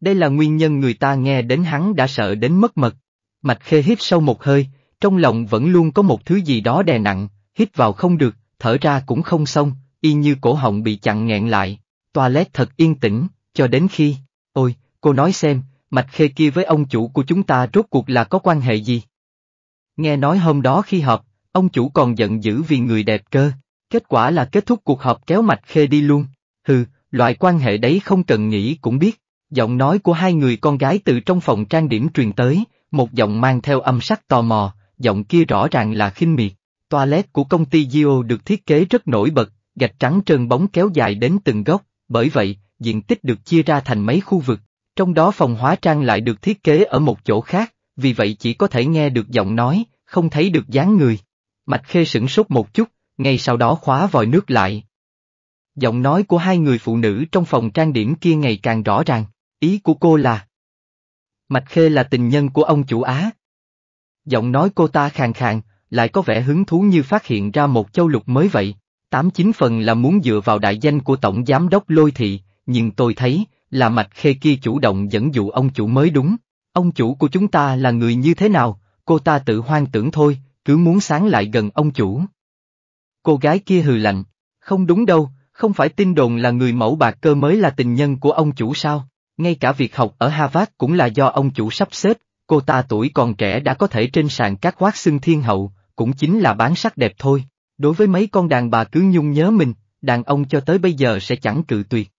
Đây là nguyên nhân người ta nghe đến hắn đã sợ đến mất mật. Mạch khê hít sâu một hơi, trong lòng vẫn luôn có một thứ gì đó đè nặng, hít vào không được, thở ra cũng không xong, y như cổ họng bị chặn nghẹn lại. Toilet thật yên tĩnh, cho đến khi, ôi, cô nói xem, mạch khê kia với ông chủ của chúng ta rốt cuộc là có quan hệ gì? Nghe nói hôm đó khi họp, ông chủ còn giận dữ vì người đẹp cơ, kết quả là kết thúc cuộc họp kéo mạch khê đi luôn. Hừ, loại quan hệ đấy không cần nghĩ cũng biết, giọng nói của hai người con gái từ trong phòng trang điểm truyền tới, một giọng mang theo âm sắc tò mò, giọng kia rõ ràng là khinh miệt. Toilet của công ty Gio được thiết kế rất nổi bật, gạch trắng trơn bóng kéo dài đến từng góc, bởi vậy, diện tích được chia ra thành mấy khu vực, trong đó phòng hóa trang lại được thiết kế ở một chỗ khác, vì vậy chỉ có thể nghe được giọng nói, không thấy được dáng người. Mạch Khê sửng sốt một chút, ngay sau đó khóa vòi nước lại. Giọng nói của hai người phụ nữ trong phòng trang điểm kia ngày càng rõ ràng, ý của cô là, Mạch Khê là tình nhân của ông chủ Á. Giọng nói cô ta khàn khàn, lại có vẻ hứng thú như phát hiện ra một châu lục mới vậy. Tám chín phần là muốn dựa vào đại danh của Tổng Giám đốc Lôi Thị, nhưng tôi thấy, là Mạch Khê kia chủ động dẫn dụ ông chủ mới đúng. Ông chủ của chúng ta là người như thế nào, cô ta tự hoang tưởng thôi, cứ muốn sáng lại gần ông chủ. Cô gái kia hừ lạnh, không đúng đâu, không phải tin đồn là người mẫu bạc cơ mới là tình nhân của ông chủ sao, ngay cả việc học ở Harvard cũng là do ông chủ sắp xếp, cô ta tuổi còn trẻ đã có thể trên sàn các khoác xưng thiên hậu, cũng chính là bán sắc đẹp thôi. Đối với mấy con đàn bà cứ nhung nhớ mình, đàn ông cho tới bây giờ sẽ chẳng cự tuyệt.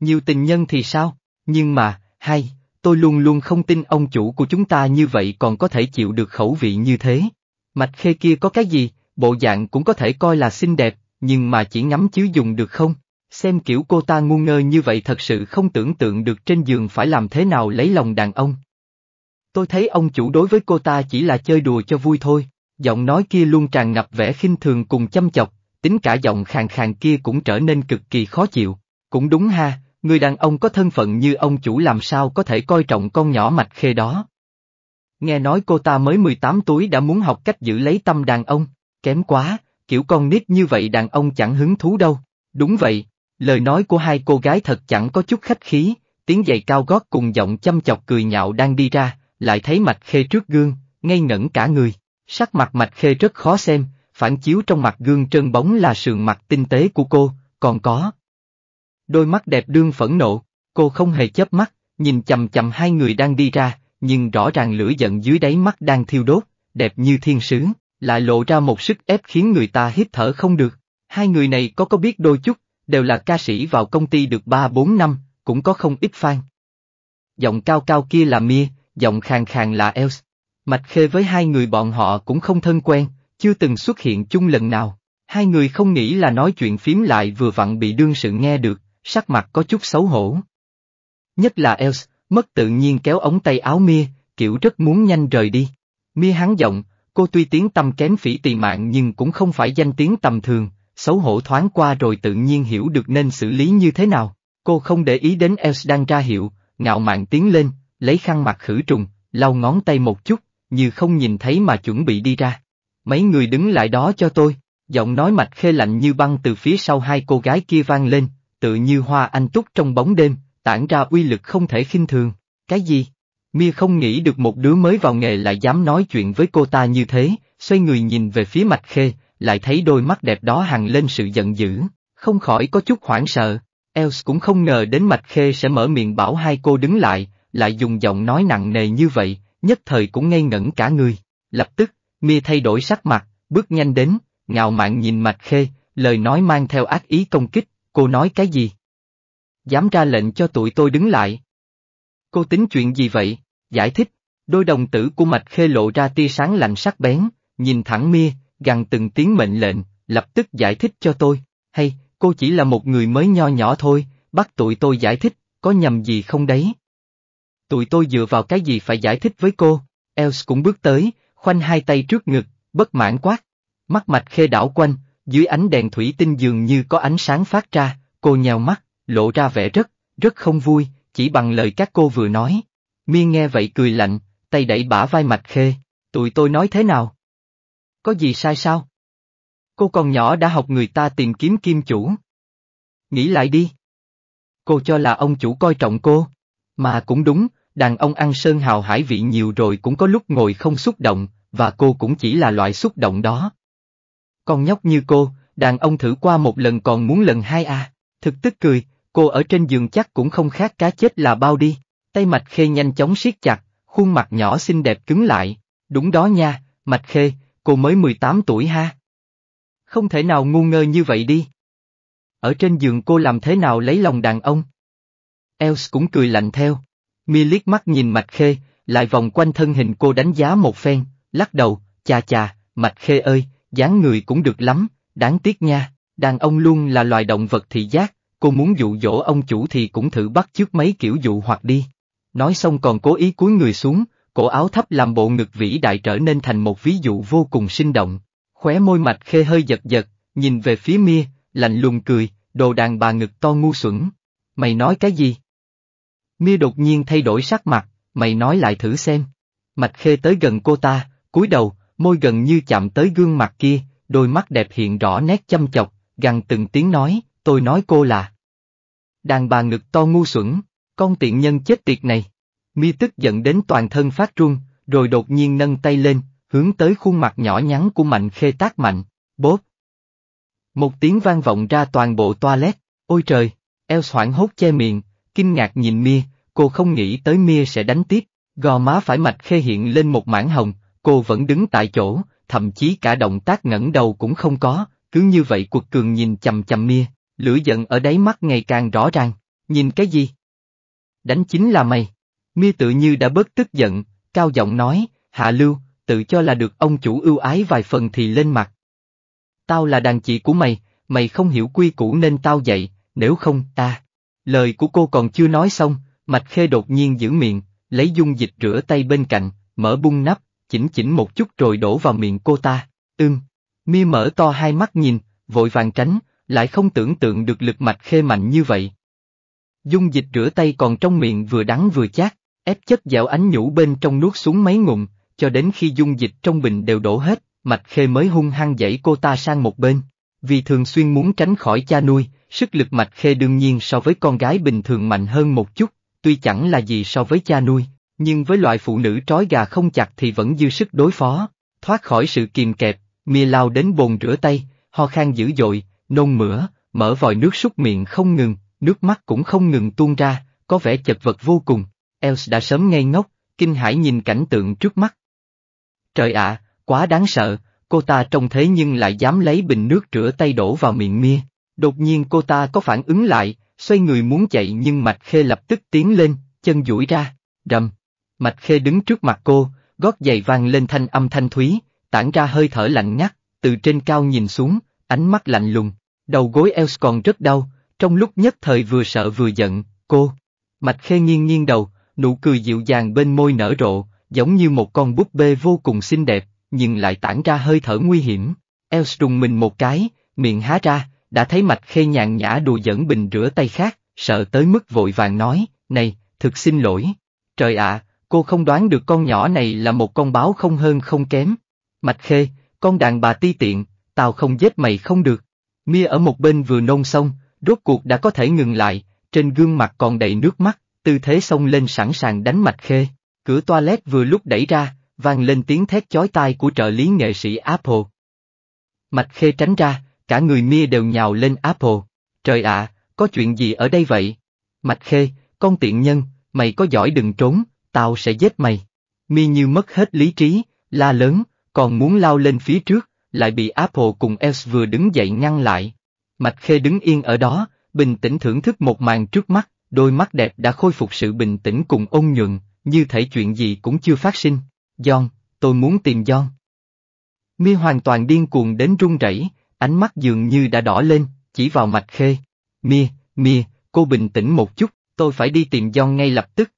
Nhiều tình nhân thì sao, nhưng mà, hay, tôi luôn luôn không tin ông chủ của chúng ta như vậy còn có thể chịu được khẩu vị như thế. Mạch khê kia có cái gì, bộ dạng cũng có thể coi là xinh đẹp, nhưng mà chỉ ngắm chứ dùng được không? Xem kiểu cô ta ngu ngơ như vậy thật sự không tưởng tượng được trên giường phải làm thế nào lấy lòng đàn ông. Tôi thấy ông chủ đối với cô ta chỉ là chơi đùa cho vui thôi, giọng nói kia luôn tràn ngập vẻ khinh thường cùng chăm chọc, tính cả giọng khàn khàn kia cũng trở nên cực kỳ khó chịu. Cũng đúng ha, người đàn ông có thân phận như ông chủ làm sao có thể coi trọng con nhỏ mạch khê đó. Nghe nói cô ta mới 18 tuổi đã muốn học cách giữ lấy tâm đàn ông, kém quá, kiểu con nít như vậy đàn ông chẳng hứng thú đâu. Đúng vậy, Lời nói của hai cô gái thật chẳng có chút khách khí, tiếng giày cao gót cùng giọng chăm chọc cười nhạo đang đi ra, lại thấy Mạch Khê trước gương, ngây ngẩn cả người. Sắc mặt Mạch Khê rất khó xem, phản chiếu trong mặt gương trơn bóng là sườn mặt tinh tế của cô, còn có. Đôi mắt đẹp đương phẫn nộ, cô không hề chớp mắt, nhìn chầm chầm hai người đang đi ra, nhưng rõ ràng lửa giận dưới đáy mắt đang thiêu đốt, đẹp như thiên sứ, lại lộ ra một sức ép khiến người ta hít thở không được. Hai người này có có biết đôi chút, đều là ca sĩ vào công ty được 3-4 năm, cũng có không ít fan. Giọng cao cao kia là Mia, giọng khàn khàn là Els. Mạch Khê với hai người bọn họ cũng không thân quen, chưa từng xuất hiện chung lần nào. Hai người không nghĩ là nói chuyện phím lại vừa vặn bị đương sự nghe được, sắc mặt có chút xấu hổ. Nhất là Els, mất tự nhiên kéo ống tay áo Mia, kiểu rất muốn nhanh rời đi. Mia hắn giọng, cô tuy tiếng tâm kém phỉ tỳ mạng nhưng cũng không phải danh tiếng tầm thường, xấu hổ thoáng qua rồi tự nhiên hiểu được nên xử lý như thế nào. Cô không để ý đến Els đang ra hiệu, ngạo mạn tiến lên, lấy khăn mặt khử trùng, lau ngón tay một chút, như không nhìn thấy mà chuẩn bị đi ra. Mấy người đứng lại đó cho tôi, giọng nói mạch khê lạnh như băng từ phía sau hai cô gái kia vang lên, tự như hoa anh túc trong bóng đêm, tản ra uy lực không thể khinh thường. Cái gì? Mia không nghĩ được một đứa mới vào nghề lại dám nói chuyện với cô ta như thế, xoay người nhìn về phía mạch khê, lại thấy đôi mắt đẹp đó hằng lên sự giận dữ, không khỏi có chút hoảng sợ. Els cũng không ngờ đến Mạch Khê sẽ mở miệng bảo hai cô đứng lại, lại dùng giọng nói nặng nề như vậy, nhất thời cũng ngây ngẩn cả người. Lập tức, Mia thay đổi sắc mặt, bước nhanh đến, ngạo mạn nhìn Mạch Khê, lời nói mang theo ác ý công kích, cô nói cái gì? Dám ra lệnh cho tụi tôi đứng lại. Cô tính chuyện gì vậy? Giải thích, đôi đồng tử của Mạch Khê lộ ra tia sáng lạnh sắc bén, nhìn thẳng Mia, gằn từng tiếng mệnh lệnh, lập tức giải thích cho tôi, hay, cô chỉ là một người mới nho nhỏ thôi, bắt tụi tôi giải thích, có nhầm gì không đấy? Tụi tôi dựa vào cái gì phải giải thích với cô? Els cũng bước tới, khoanh hai tay trước ngực, bất mãn quát. Mắt mạch khê đảo quanh, dưới ánh đèn thủy tinh dường như có ánh sáng phát ra, cô nhào mắt, lộ ra vẻ rất, rất không vui, chỉ bằng lời các cô vừa nói. Miên nghe vậy cười lạnh, tay đẩy bả vai mạch khê, tụi tôi nói thế nào? có gì sai sao? Cô còn nhỏ đã học người ta tìm kiếm kim chủ. Nghĩ lại đi. Cô cho là ông chủ coi trọng cô. Mà cũng đúng, đàn ông ăn sơn hào hải vị nhiều rồi cũng có lúc ngồi không xúc động, và cô cũng chỉ là loại xúc động đó. Con nhóc như cô, đàn ông thử qua một lần còn muốn lần hai à, thực tức cười, cô ở trên giường chắc cũng không khác cá chết là bao đi, tay Mạch Khê nhanh chóng siết chặt, khuôn mặt nhỏ xinh đẹp cứng lại, đúng đó nha, Mạch Khê, cô mới 18 tuổi ha. Không thể nào ngu ngơ như vậy đi. Ở trên giường cô làm thế nào lấy lòng đàn ông? Els cũng cười lạnh theo. Mi liếc mắt nhìn Mạch Khê, lại vòng quanh thân hình cô đánh giá một phen, lắc đầu, chà chà, Mạch Khê ơi, dáng người cũng được lắm, đáng tiếc nha, đàn ông luôn là loài động vật thị giác, cô muốn dụ dỗ ông chủ thì cũng thử bắt chước mấy kiểu dụ hoặc đi. Nói xong còn cố ý cúi người xuống, cổ áo thấp làm bộ ngực vĩ đại trở nên thành một ví dụ vô cùng sinh động. Khóe môi mạch khê hơi giật giật, nhìn về phía mia, lạnh lùng cười, đồ đàn bà ngực to ngu xuẩn. Mày nói cái gì? Mia đột nhiên thay đổi sắc mặt, mày nói lại thử xem. Mạch khê tới gần cô ta, cúi đầu, môi gần như chạm tới gương mặt kia, đôi mắt đẹp hiện rõ nét chăm chọc, gằn từng tiếng nói, tôi nói cô là. Đàn bà ngực to ngu xuẩn, con tiện nhân chết tiệt này. Mi tức giận đến toàn thân phát run, rồi đột nhiên nâng tay lên, hướng tới khuôn mặt nhỏ nhắn của Mạnh Khê tác mạnh, bốp. Một tiếng vang vọng ra toàn bộ toilet, ôi trời, Eo hoảng hốt che miệng, kinh ngạc nhìn Mia, cô không nghĩ tới Mia sẽ đánh tiếp, gò má phải Mạch Khê hiện lên một mảng hồng, cô vẫn đứng tại chỗ, thậm chí cả động tác ngẩng đầu cũng không có, cứ như vậy quật cường nhìn chằm chằm Mia, lửa giận ở đáy mắt ngày càng rõ ràng, nhìn cái gì? Đánh chính là mày. Mi tự như đã bớt tức giận, cao giọng nói, hạ lưu, tự cho là được ông chủ ưu ái vài phần thì lên mặt. Tao là đàn chị của mày, mày không hiểu quy củ nên tao dạy, nếu không ta. Lời của cô còn chưa nói xong, Mạch Khê đột nhiên giữ miệng, lấy dung dịch rửa tay bên cạnh, mở bung nắp, chỉnh chỉnh một chút rồi đổ vào miệng cô ta. Ưm, mi mở to hai mắt nhìn, vội vàng tránh, lại không tưởng tượng được lực Mạch Khê mạnh như vậy. Dung dịch rửa tay còn trong miệng vừa đắng vừa chát ép chất dẻo ánh nhũ bên trong nuốt xuống mấy ngụm, cho đến khi dung dịch trong bình đều đổ hết, Mạch Khê mới hung hăng dãy cô ta sang một bên. Vì thường xuyên muốn tránh khỏi cha nuôi, sức lực Mạch Khê đương nhiên so với con gái bình thường mạnh hơn một chút, tuy chẳng là gì so với cha nuôi, nhưng với loại phụ nữ trói gà không chặt thì vẫn dư sức đối phó. Thoát khỏi sự kìm kẹp, Mia lao đến bồn rửa tay, ho khan dữ dội, nôn mửa, mở vòi nước súc miệng không ngừng, nước mắt cũng không ngừng tuôn ra, có vẻ chật vật vô cùng. Els đã sớm ngây ngốc, kinh hãi nhìn cảnh tượng trước mắt. Trời ạ, quá đáng sợ, cô ta trông thế nhưng lại dám lấy bình nước rửa tay đổ vào miệng mia. Đột nhiên cô ta có phản ứng lại, xoay người muốn chạy nhưng Mạch Khê lập tức tiến lên, chân duỗi ra, Rầm. Mạch Khê đứng trước mặt cô, gót giày vang lên thanh âm thanh thúy, tản ra hơi thở lạnh ngắt, từ trên cao nhìn xuống, ánh mắt lạnh lùng, đầu gối Els còn rất đau, trong lúc nhất thời vừa sợ vừa giận, cô. Mạch Khê nghiêng nghiêng đầu, nụ cười dịu dàng bên môi nở rộ, giống như một con búp bê vô cùng xinh đẹp, nhưng lại tản ra hơi thở nguy hiểm. Els trùng mình một cái, miệng há ra, đã thấy mạch khê nhàn nhã đùa dẫn bình rửa tay khác, sợ tới mức vội vàng nói, này, thực xin lỗi. Trời ạ, cô không đoán được con nhỏ này là một con báo không hơn không kém. Mạch khê, con đàn bà ti tiện, tao không giết mày không được. Mia ở một bên vừa nôn xong, rốt cuộc đã có thể ngừng lại, trên gương mặt còn đầy nước mắt, tư thế xông lên sẵn sàng đánh mạch khê. Cửa toilet vừa lúc đẩy ra, vang lên tiếng thét chói tai của trợ lý nghệ sĩ Apple. Mạch khê tránh ra, cả người mia đều nhào lên Apple. Trời ạ, có chuyện gì ở đây vậy? Mạch khê, con tiện nhân, mày có giỏi đừng trốn, tao sẽ giết mày. Mi như mất hết lý trí, la lớn, còn muốn lao lên phía trước, lại bị Apple cùng Els vừa đứng dậy ngăn lại. Mạch khê đứng yên ở đó, bình tĩnh thưởng thức một màn trước mắt đôi mắt đẹp đã khôi phục sự bình tĩnh cùng ôn nhuận, như thể chuyện gì cũng chưa phát sinh. John, tôi muốn tìm John. Mi hoàn toàn điên cuồng đến run rẩy, ánh mắt dường như đã đỏ lên, chỉ vào mạch khê. Mia, Mia, cô bình tĩnh một chút, tôi phải đi tìm John ngay lập tức.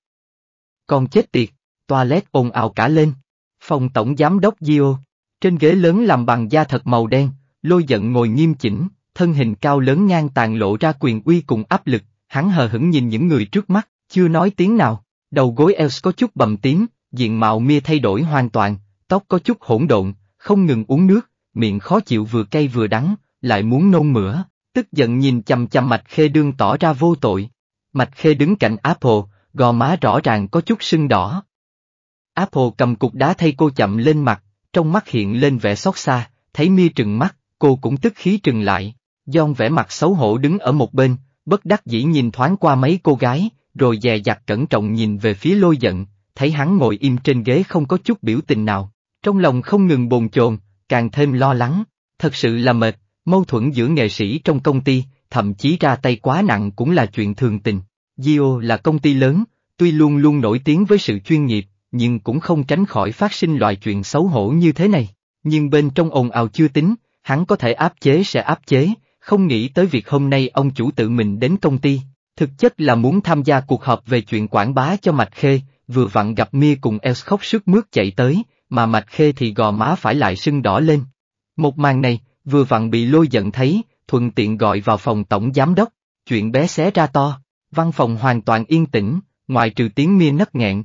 Con chết tiệt, toilet ồn ào cả lên. Phòng tổng giám đốc Gio, trên ghế lớn làm bằng da thật màu đen, lôi giận ngồi nghiêm chỉnh, thân hình cao lớn ngang tàn lộ ra quyền uy cùng áp lực, hắn hờ hững nhìn những người trước mắt, chưa nói tiếng nào, đầu gối Els có chút bầm tím, diện mạo mia thay đổi hoàn toàn, tóc có chút hỗn độn, không ngừng uống nước, miệng khó chịu vừa cay vừa đắng, lại muốn nôn mửa, tức giận nhìn chằm chằm Mạch Khê đương tỏ ra vô tội. Mạch Khê đứng cạnh Apple, gò má rõ ràng có chút sưng đỏ. Apple cầm cục đá thay cô chậm lên mặt, trong mắt hiện lên vẻ xót xa, thấy mia trừng mắt, cô cũng tức khí trừng lại. John vẻ mặt xấu hổ đứng ở một bên, bất đắc dĩ nhìn thoáng qua mấy cô gái, rồi dè dặt cẩn trọng nhìn về phía lôi giận, thấy hắn ngồi im trên ghế không có chút biểu tình nào, trong lòng không ngừng bồn chồn, càng thêm lo lắng, thật sự là mệt, mâu thuẫn giữa nghệ sĩ trong công ty, thậm chí ra tay quá nặng cũng là chuyện thường tình. Gio là công ty lớn, tuy luôn luôn nổi tiếng với sự chuyên nghiệp, nhưng cũng không tránh khỏi phát sinh loại chuyện xấu hổ như thế này. Nhưng bên trong ồn ào chưa tính, hắn có thể áp chế sẽ áp chế, không nghĩ tới việc hôm nay ông chủ tự mình đến công ty, thực chất là muốn tham gia cuộc họp về chuyện quảng bá cho Mạch Khê, vừa vặn gặp Mia cùng Els khóc sức mướt chạy tới, mà Mạch Khê thì gò má phải lại sưng đỏ lên. Một màn này, vừa vặn bị lôi giận thấy, thuận tiện gọi vào phòng tổng giám đốc, chuyện bé xé ra to, văn phòng hoàn toàn yên tĩnh, ngoài trừ tiếng Mia nấc nghẹn.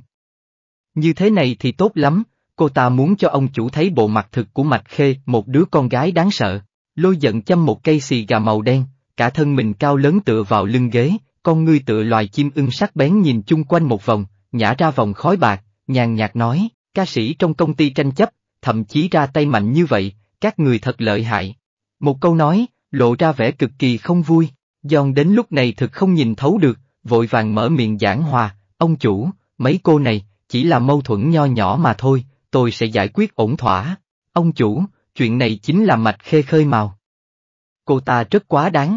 Như thế này thì tốt lắm, cô ta muốn cho ông chủ thấy bộ mặt thực của Mạch Khê, một đứa con gái đáng sợ. Lôi giận chăm một cây xì gà màu đen, cả thân mình cao lớn tựa vào lưng ghế, con ngươi tựa loài chim ưng sắc bén nhìn chung quanh một vòng, nhả ra vòng khói bạc, nhàn nhạt nói, ca sĩ trong công ty tranh chấp, thậm chí ra tay mạnh như vậy, các người thật lợi hại. Một câu nói, lộ ra vẻ cực kỳ không vui, Giòn đến lúc này thực không nhìn thấu được, vội vàng mở miệng giảng hòa, ông chủ, mấy cô này, chỉ là mâu thuẫn nho nhỏ mà thôi, tôi sẽ giải quyết ổn thỏa. Ông chủ, chuyện này chính là mạch khê khơi màu. Cô ta rất quá đáng.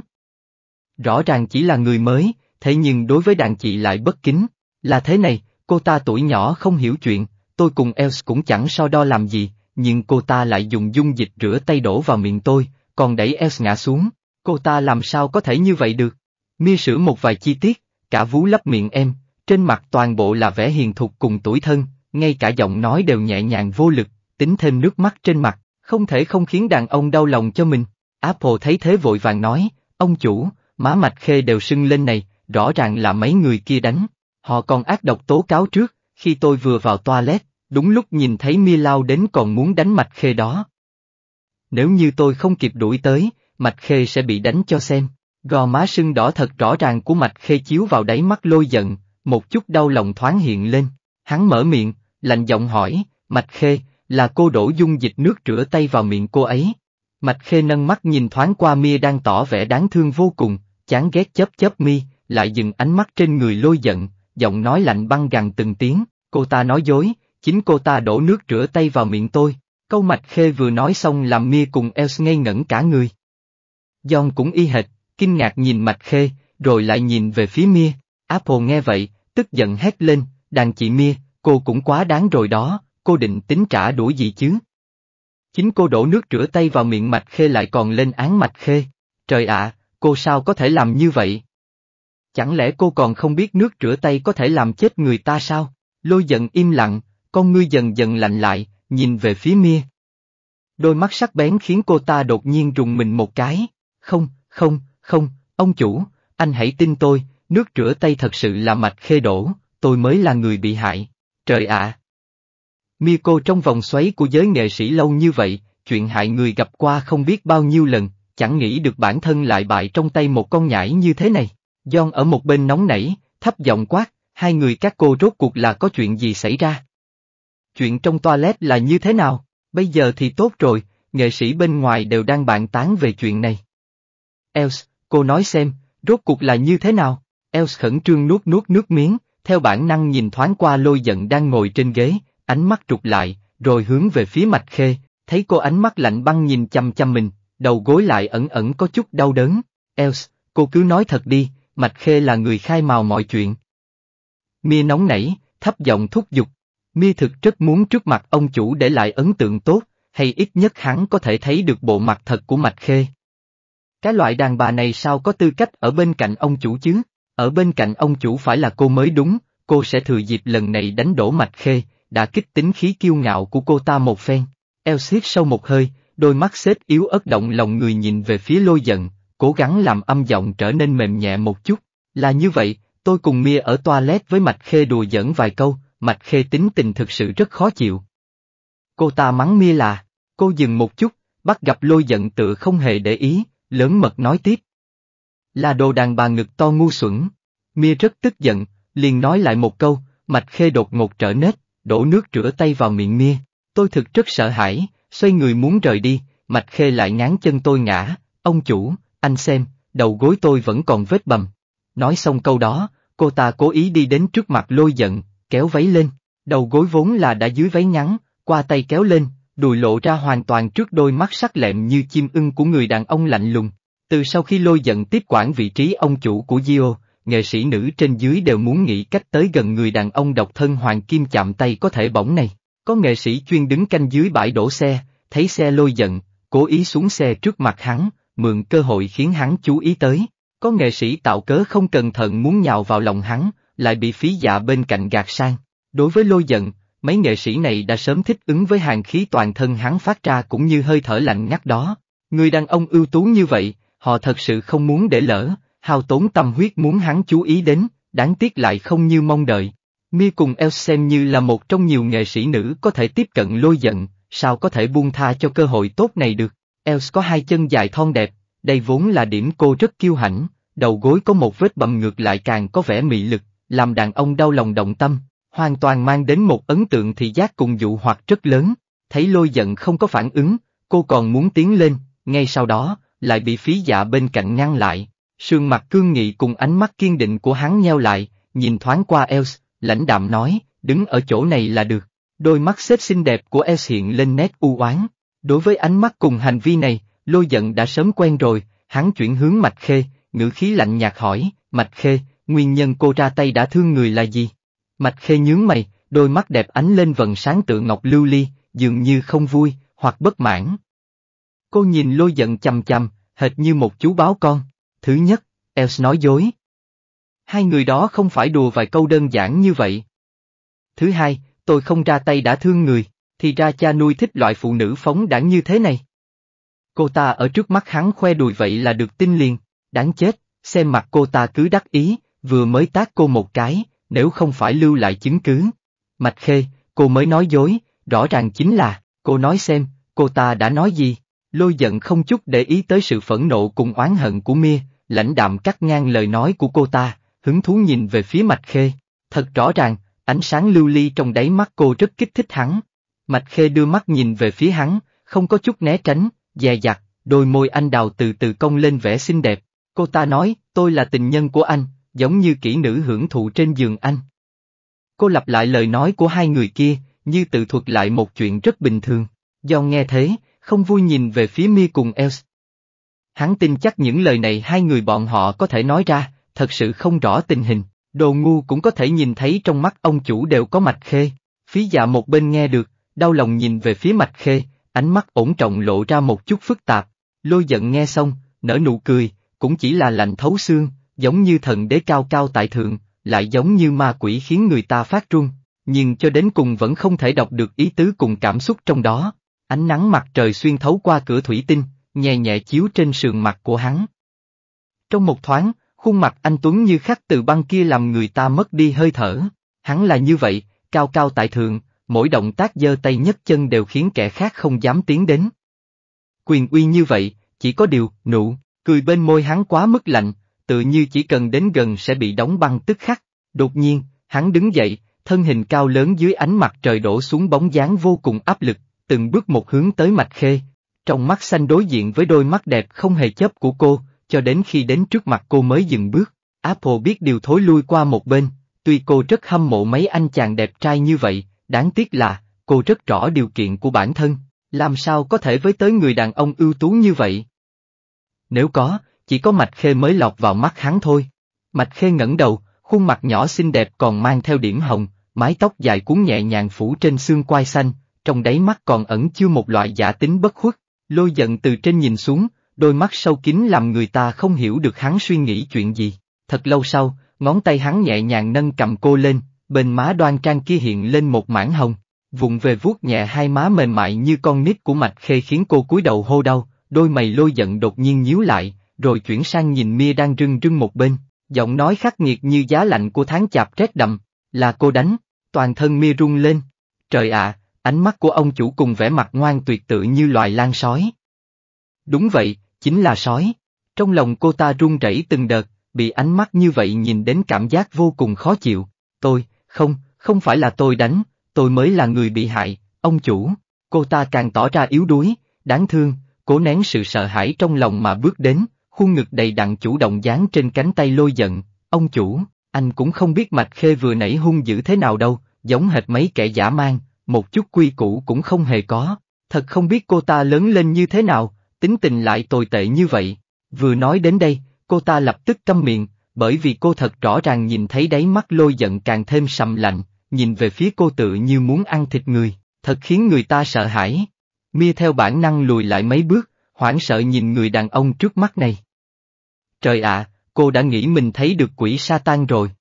Rõ ràng chỉ là người mới, thế nhưng đối với đàn chị lại bất kính, là thế này, cô ta tuổi nhỏ không hiểu chuyện, tôi cùng Els cũng chẳng so đo làm gì, nhưng cô ta lại dùng dung dịch rửa tay đổ vào miệng tôi, còn đẩy Els ngã xuống, cô ta làm sao có thể như vậy được. Mia sửa một vài chi tiết, cả vú lấp miệng em, trên mặt toàn bộ là vẻ hiền thục cùng tuổi thân, ngay cả giọng nói đều nhẹ nhàng vô lực, tính thêm nước mắt trên mặt, không thể không khiến đàn ông đau lòng cho mình. Apple thấy thế vội vàng nói, ông chủ, má mạch khê đều sưng lên này, rõ ràng là mấy người kia đánh. Họ còn ác độc tố cáo trước, khi tôi vừa vào toilet, đúng lúc nhìn thấy mi lao đến còn muốn đánh mạch khê đó. Nếu như tôi không kịp đuổi tới, mạch khê sẽ bị đánh cho xem. Gò má sưng đỏ thật rõ ràng của mạch khê chiếu vào đáy mắt lôi giận, một chút đau lòng thoáng hiện lên. Hắn mở miệng, lạnh giọng hỏi, mạch khê, là cô đổ dung dịch nước rửa tay vào miệng cô ấy. Mạch Khê nâng mắt nhìn thoáng qua Mia đang tỏ vẻ đáng thương vô cùng, chán ghét chớp chớp mi, lại dừng ánh mắt trên người lôi giận, giọng nói lạnh băng gằn từng tiếng, cô ta nói dối, chính cô ta đổ nước rửa tay vào miệng tôi. Câu Mạch Khê vừa nói xong làm Mia cùng Els ngây ngẩn cả người. John cũng y hệt, kinh ngạc nhìn Mạch Khê, rồi lại nhìn về phía Mia. Apple nghe vậy, tức giận hét lên, đàn chị Mia, cô cũng quá đáng rồi đó cô định tính trả đuổi gì chứ? Chính cô đổ nước rửa tay vào miệng mạch khê lại còn lên án mạch khê. Trời ạ, cô sao có thể làm như vậy? Chẳng lẽ cô còn không biết nước rửa tay có thể làm chết người ta sao? Lôi giận im lặng, con ngươi dần dần lạnh lại, nhìn về phía mia. Đôi mắt sắc bén khiến cô ta đột nhiên rùng mình một cái. Không, không, không, ông chủ, anh hãy tin tôi, nước rửa tay thật sự là mạch khê đổ, tôi mới là người bị hại. Trời ạ, Miko trong vòng xoáy của giới nghệ sĩ lâu như vậy, chuyện hại người gặp qua không biết bao nhiêu lần, chẳng nghĩ được bản thân lại bại trong tay một con nhãi như thế này. John ở một bên nóng nảy, thấp giọng quát, hai người các cô rốt cuộc là có chuyện gì xảy ra? Chuyện trong toilet là như thế nào? Bây giờ thì tốt rồi, nghệ sĩ bên ngoài đều đang bàn tán về chuyện này. Els, cô nói xem, rốt cuộc là như thế nào? Els khẩn trương nuốt nuốt nước miếng, theo bản năng nhìn thoáng qua lôi giận đang ngồi trên ghế, ánh mắt trục lại, rồi hướng về phía mạch khê, thấy cô ánh mắt lạnh băng nhìn chăm chăm mình, đầu gối lại ẩn ẩn có chút đau đớn. Els, cô cứ nói thật đi, mạch khê là người khai mào mọi chuyện. Mia nóng nảy, thấp giọng thúc giục. Mia thực rất muốn trước mặt ông chủ để lại ấn tượng tốt, hay ít nhất hắn có thể thấy được bộ mặt thật của mạch khê. Cái loại đàn bà này sao có tư cách ở bên cạnh ông chủ chứ? Ở bên cạnh ông chủ phải là cô mới đúng, cô sẽ thừa dịp lần này đánh đổ mạch khê, đã kích tính khí kiêu ngạo của cô ta một phen. Eo sâu một hơi, đôi mắt xếp yếu ớt động lòng người nhìn về phía lôi giận, cố gắng làm âm giọng trở nên mềm nhẹ một chút. Là như vậy, tôi cùng Mia ở toilet với Mạch Khê đùa giỡn vài câu, Mạch Khê tính tình thực sự rất khó chịu. Cô ta mắng Mia là, cô dừng một chút, bắt gặp lôi giận tựa không hề để ý, lớn mật nói tiếp. Là đồ đàn bà ngực to ngu xuẩn. Mia rất tức giận, liền nói lại một câu, Mạch Khê đột ngột trở nết, đổ nước rửa tay vào miệng mia. Tôi thực rất sợ hãi, xoay người muốn rời đi, Mạch Khê lại ngán chân tôi ngã, ông chủ, anh xem, đầu gối tôi vẫn còn vết bầm. Nói xong câu đó, cô ta cố ý đi đến trước mặt lôi giận, kéo váy lên, đầu gối vốn là đã dưới váy ngắn, qua tay kéo lên, đùi lộ ra hoàn toàn trước đôi mắt sắc lẹm như chim ưng của người đàn ông lạnh lùng. Từ sau khi lôi giận tiếp quản vị trí ông chủ của Gio, nghệ sĩ nữ trên dưới đều muốn nghĩ cách tới gần người đàn ông độc thân hoàng kim chạm tay có thể bỏng này. Có nghệ sĩ chuyên đứng canh dưới bãi đổ xe, thấy xe lôi giận, cố ý xuống xe trước mặt hắn, mượn cơ hội khiến hắn chú ý tới. Có nghệ sĩ tạo cớ không cẩn thận muốn nhào vào lòng hắn, lại bị phí dạ bên cạnh gạt sang. Đối với lôi giận, mấy nghệ sĩ này đã sớm thích ứng với hàng khí toàn thân hắn phát ra cũng như hơi thở lạnh ngắt đó. Người đàn ông ưu tú như vậy, họ thật sự không muốn để lỡ, hao tốn tâm huyết muốn hắn chú ý đến, đáng tiếc lại không như mong đợi. Mia cùng El xem như là một trong nhiều nghệ sĩ nữ có thể tiếp cận lôi giận, sao có thể buông tha cho cơ hội tốt này được. Els có hai chân dài thon đẹp, đây vốn là điểm cô rất kiêu hãnh, đầu gối có một vết bầm ngược lại càng có vẻ mị lực, làm đàn ông đau lòng động tâm, hoàn toàn mang đến một ấn tượng thị giác cùng dụ hoặc rất lớn, thấy lôi giận không có phản ứng, cô còn muốn tiến lên, ngay sau đó, lại bị phí dạ bên cạnh ngăn lại, Sương mặt cương nghị cùng ánh mắt kiên định của hắn nheo lại, nhìn thoáng qua Els, lãnh đạm nói, đứng ở chỗ này là được. Đôi mắt xếp xinh đẹp của Els hiện lên nét u oán. Đối với ánh mắt cùng hành vi này, lôi giận đã sớm quen rồi, hắn chuyển hướng Mạch Khê, ngữ khí lạnh nhạt hỏi, Mạch Khê, nguyên nhân cô ra tay đã thương người là gì? Mạch Khê nhướng mày, đôi mắt đẹp ánh lên vần sáng tựa ngọc lưu ly, dường như không vui, hoặc bất mãn. Cô nhìn lôi giận chằm chằm, hệt như một chú báo con. Thứ nhất, Els nói dối. Hai người đó không phải đùa vài câu đơn giản như vậy. Thứ hai, tôi không ra tay đã thương người, thì ra cha nuôi thích loại phụ nữ phóng đảng như thế này. Cô ta ở trước mắt hắn khoe đùi vậy là được tin liền, đáng chết, xem mặt cô ta cứ đắc ý, vừa mới tác cô một cái, nếu không phải lưu lại chứng cứ. Mạch khê, cô mới nói dối, rõ ràng chính là, cô nói xem, cô ta đã nói gì, lôi giận không chút để ý tới sự phẫn nộ cùng oán hận của Mia, lãnh đạm cắt ngang lời nói của cô ta, hứng thú nhìn về phía Mạch Khê. Thật rõ ràng, ánh sáng lưu ly trong đáy mắt cô rất kích thích hắn. Mạch Khê đưa mắt nhìn về phía hắn, không có chút né tránh, dè dặt, đôi môi anh đào từ từ cong lên vẻ xinh đẹp. Cô ta nói, tôi là tình nhân của anh, giống như kỹ nữ hưởng thụ trên giường anh. Cô lặp lại lời nói của hai người kia, như tự thuật lại một chuyện rất bình thường. Do nghe thế, không vui nhìn về phía mi cùng Els, Hắn tin chắc những lời này hai người bọn họ có thể nói ra, thật sự không rõ tình hình, đồ ngu cũng có thể nhìn thấy trong mắt ông chủ đều có mạch khê. Phí dạ một bên nghe được, đau lòng nhìn về phía mạch khê, ánh mắt ổn trọng lộ ra một chút phức tạp, lôi giận nghe xong, nở nụ cười, cũng chỉ là lạnh thấu xương, giống như thần đế cao cao tại thượng, lại giống như ma quỷ khiến người ta phát run, nhưng cho đến cùng vẫn không thể đọc được ý tứ cùng cảm xúc trong đó. Ánh nắng mặt trời xuyên thấu qua cửa thủy tinh, nhẹ nhẹ chiếu trên sườn mặt của hắn. Trong một thoáng, khuôn mặt anh Tuấn như khắc từ băng kia làm người ta mất đi hơi thở. Hắn là như vậy, cao cao tại thượng, mỗi động tác giơ tay nhấc chân đều khiến kẻ khác không dám tiến đến. Quyền uy như vậy, chỉ có điều, nụ, cười bên môi hắn quá mức lạnh, tự như chỉ cần đến gần sẽ bị đóng băng tức khắc. Đột nhiên, hắn đứng dậy, thân hình cao lớn dưới ánh mặt trời đổ xuống bóng dáng vô cùng áp lực, từng bước một hướng tới mạch khê, trong mắt xanh đối diện với đôi mắt đẹp không hề chớp của cô, cho đến khi đến trước mặt cô mới dừng bước. Apple biết điều thối lui qua một bên, tuy cô rất hâm mộ mấy anh chàng đẹp trai như vậy, đáng tiếc là, cô rất rõ điều kiện của bản thân, làm sao có thể với tới người đàn ông ưu tú như vậy. Nếu có, chỉ có Mạch Khê mới lọt vào mắt hắn thôi. Mạch Khê ngẩng đầu, khuôn mặt nhỏ xinh đẹp còn mang theo điểm hồng, mái tóc dài cuốn nhẹ nhàng phủ trên xương quai xanh, trong đáy mắt còn ẩn chưa một loại giả tính bất khuất, Lôi giận từ trên nhìn xuống, đôi mắt sâu kín làm người ta không hiểu được hắn suy nghĩ chuyện gì. Thật lâu sau, ngón tay hắn nhẹ nhàng nâng cầm cô lên, bên má đoan trang kia hiện lên một mảng hồng. Vụng về vuốt nhẹ hai má mềm mại như con nít của mạch khê khiến cô cúi đầu hô đau, đôi mày lôi giận đột nhiên nhíu lại, rồi chuyển sang nhìn mia đang rưng rưng một bên, giọng nói khắc nghiệt như giá lạnh của tháng chạp rét đậm, là cô đánh, toàn thân mia rung lên. Trời ạ, Ánh mắt của ông chủ cùng vẻ mặt ngoan tuyệt tự như loài lan sói. Đúng vậy, chính là sói. Trong lòng cô ta run rẩy từng đợt, bị ánh mắt như vậy nhìn đến cảm giác vô cùng khó chịu. Tôi, không, không phải là tôi đánh, tôi mới là người bị hại, ông chủ. Cô ta càng tỏ ra yếu đuối, đáng thương, cố nén sự sợ hãi trong lòng mà bước đến, khuôn ngực đầy đặn chủ động dán trên cánh tay lôi giận. Ông chủ, anh cũng không biết Mạch Khê vừa nãy hung dữ thế nào đâu, giống hệt mấy kẻ giả mang, một chút quy củ cũng không hề có, thật không biết cô ta lớn lên như thế nào, tính tình lại tồi tệ như vậy. Vừa nói đến đây, cô ta lập tức câm miệng, bởi vì cô thật rõ ràng nhìn thấy đáy mắt lôi giận càng thêm sầm lạnh, nhìn về phía cô tự như muốn ăn thịt người, thật khiến người ta sợ hãi. Mia theo bản năng lùi lại mấy bước, hoảng sợ nhìn người đàn ông trước mắt này. Trời ạ, cô đã nghĩ mình thấy được quỷ Satan rồi.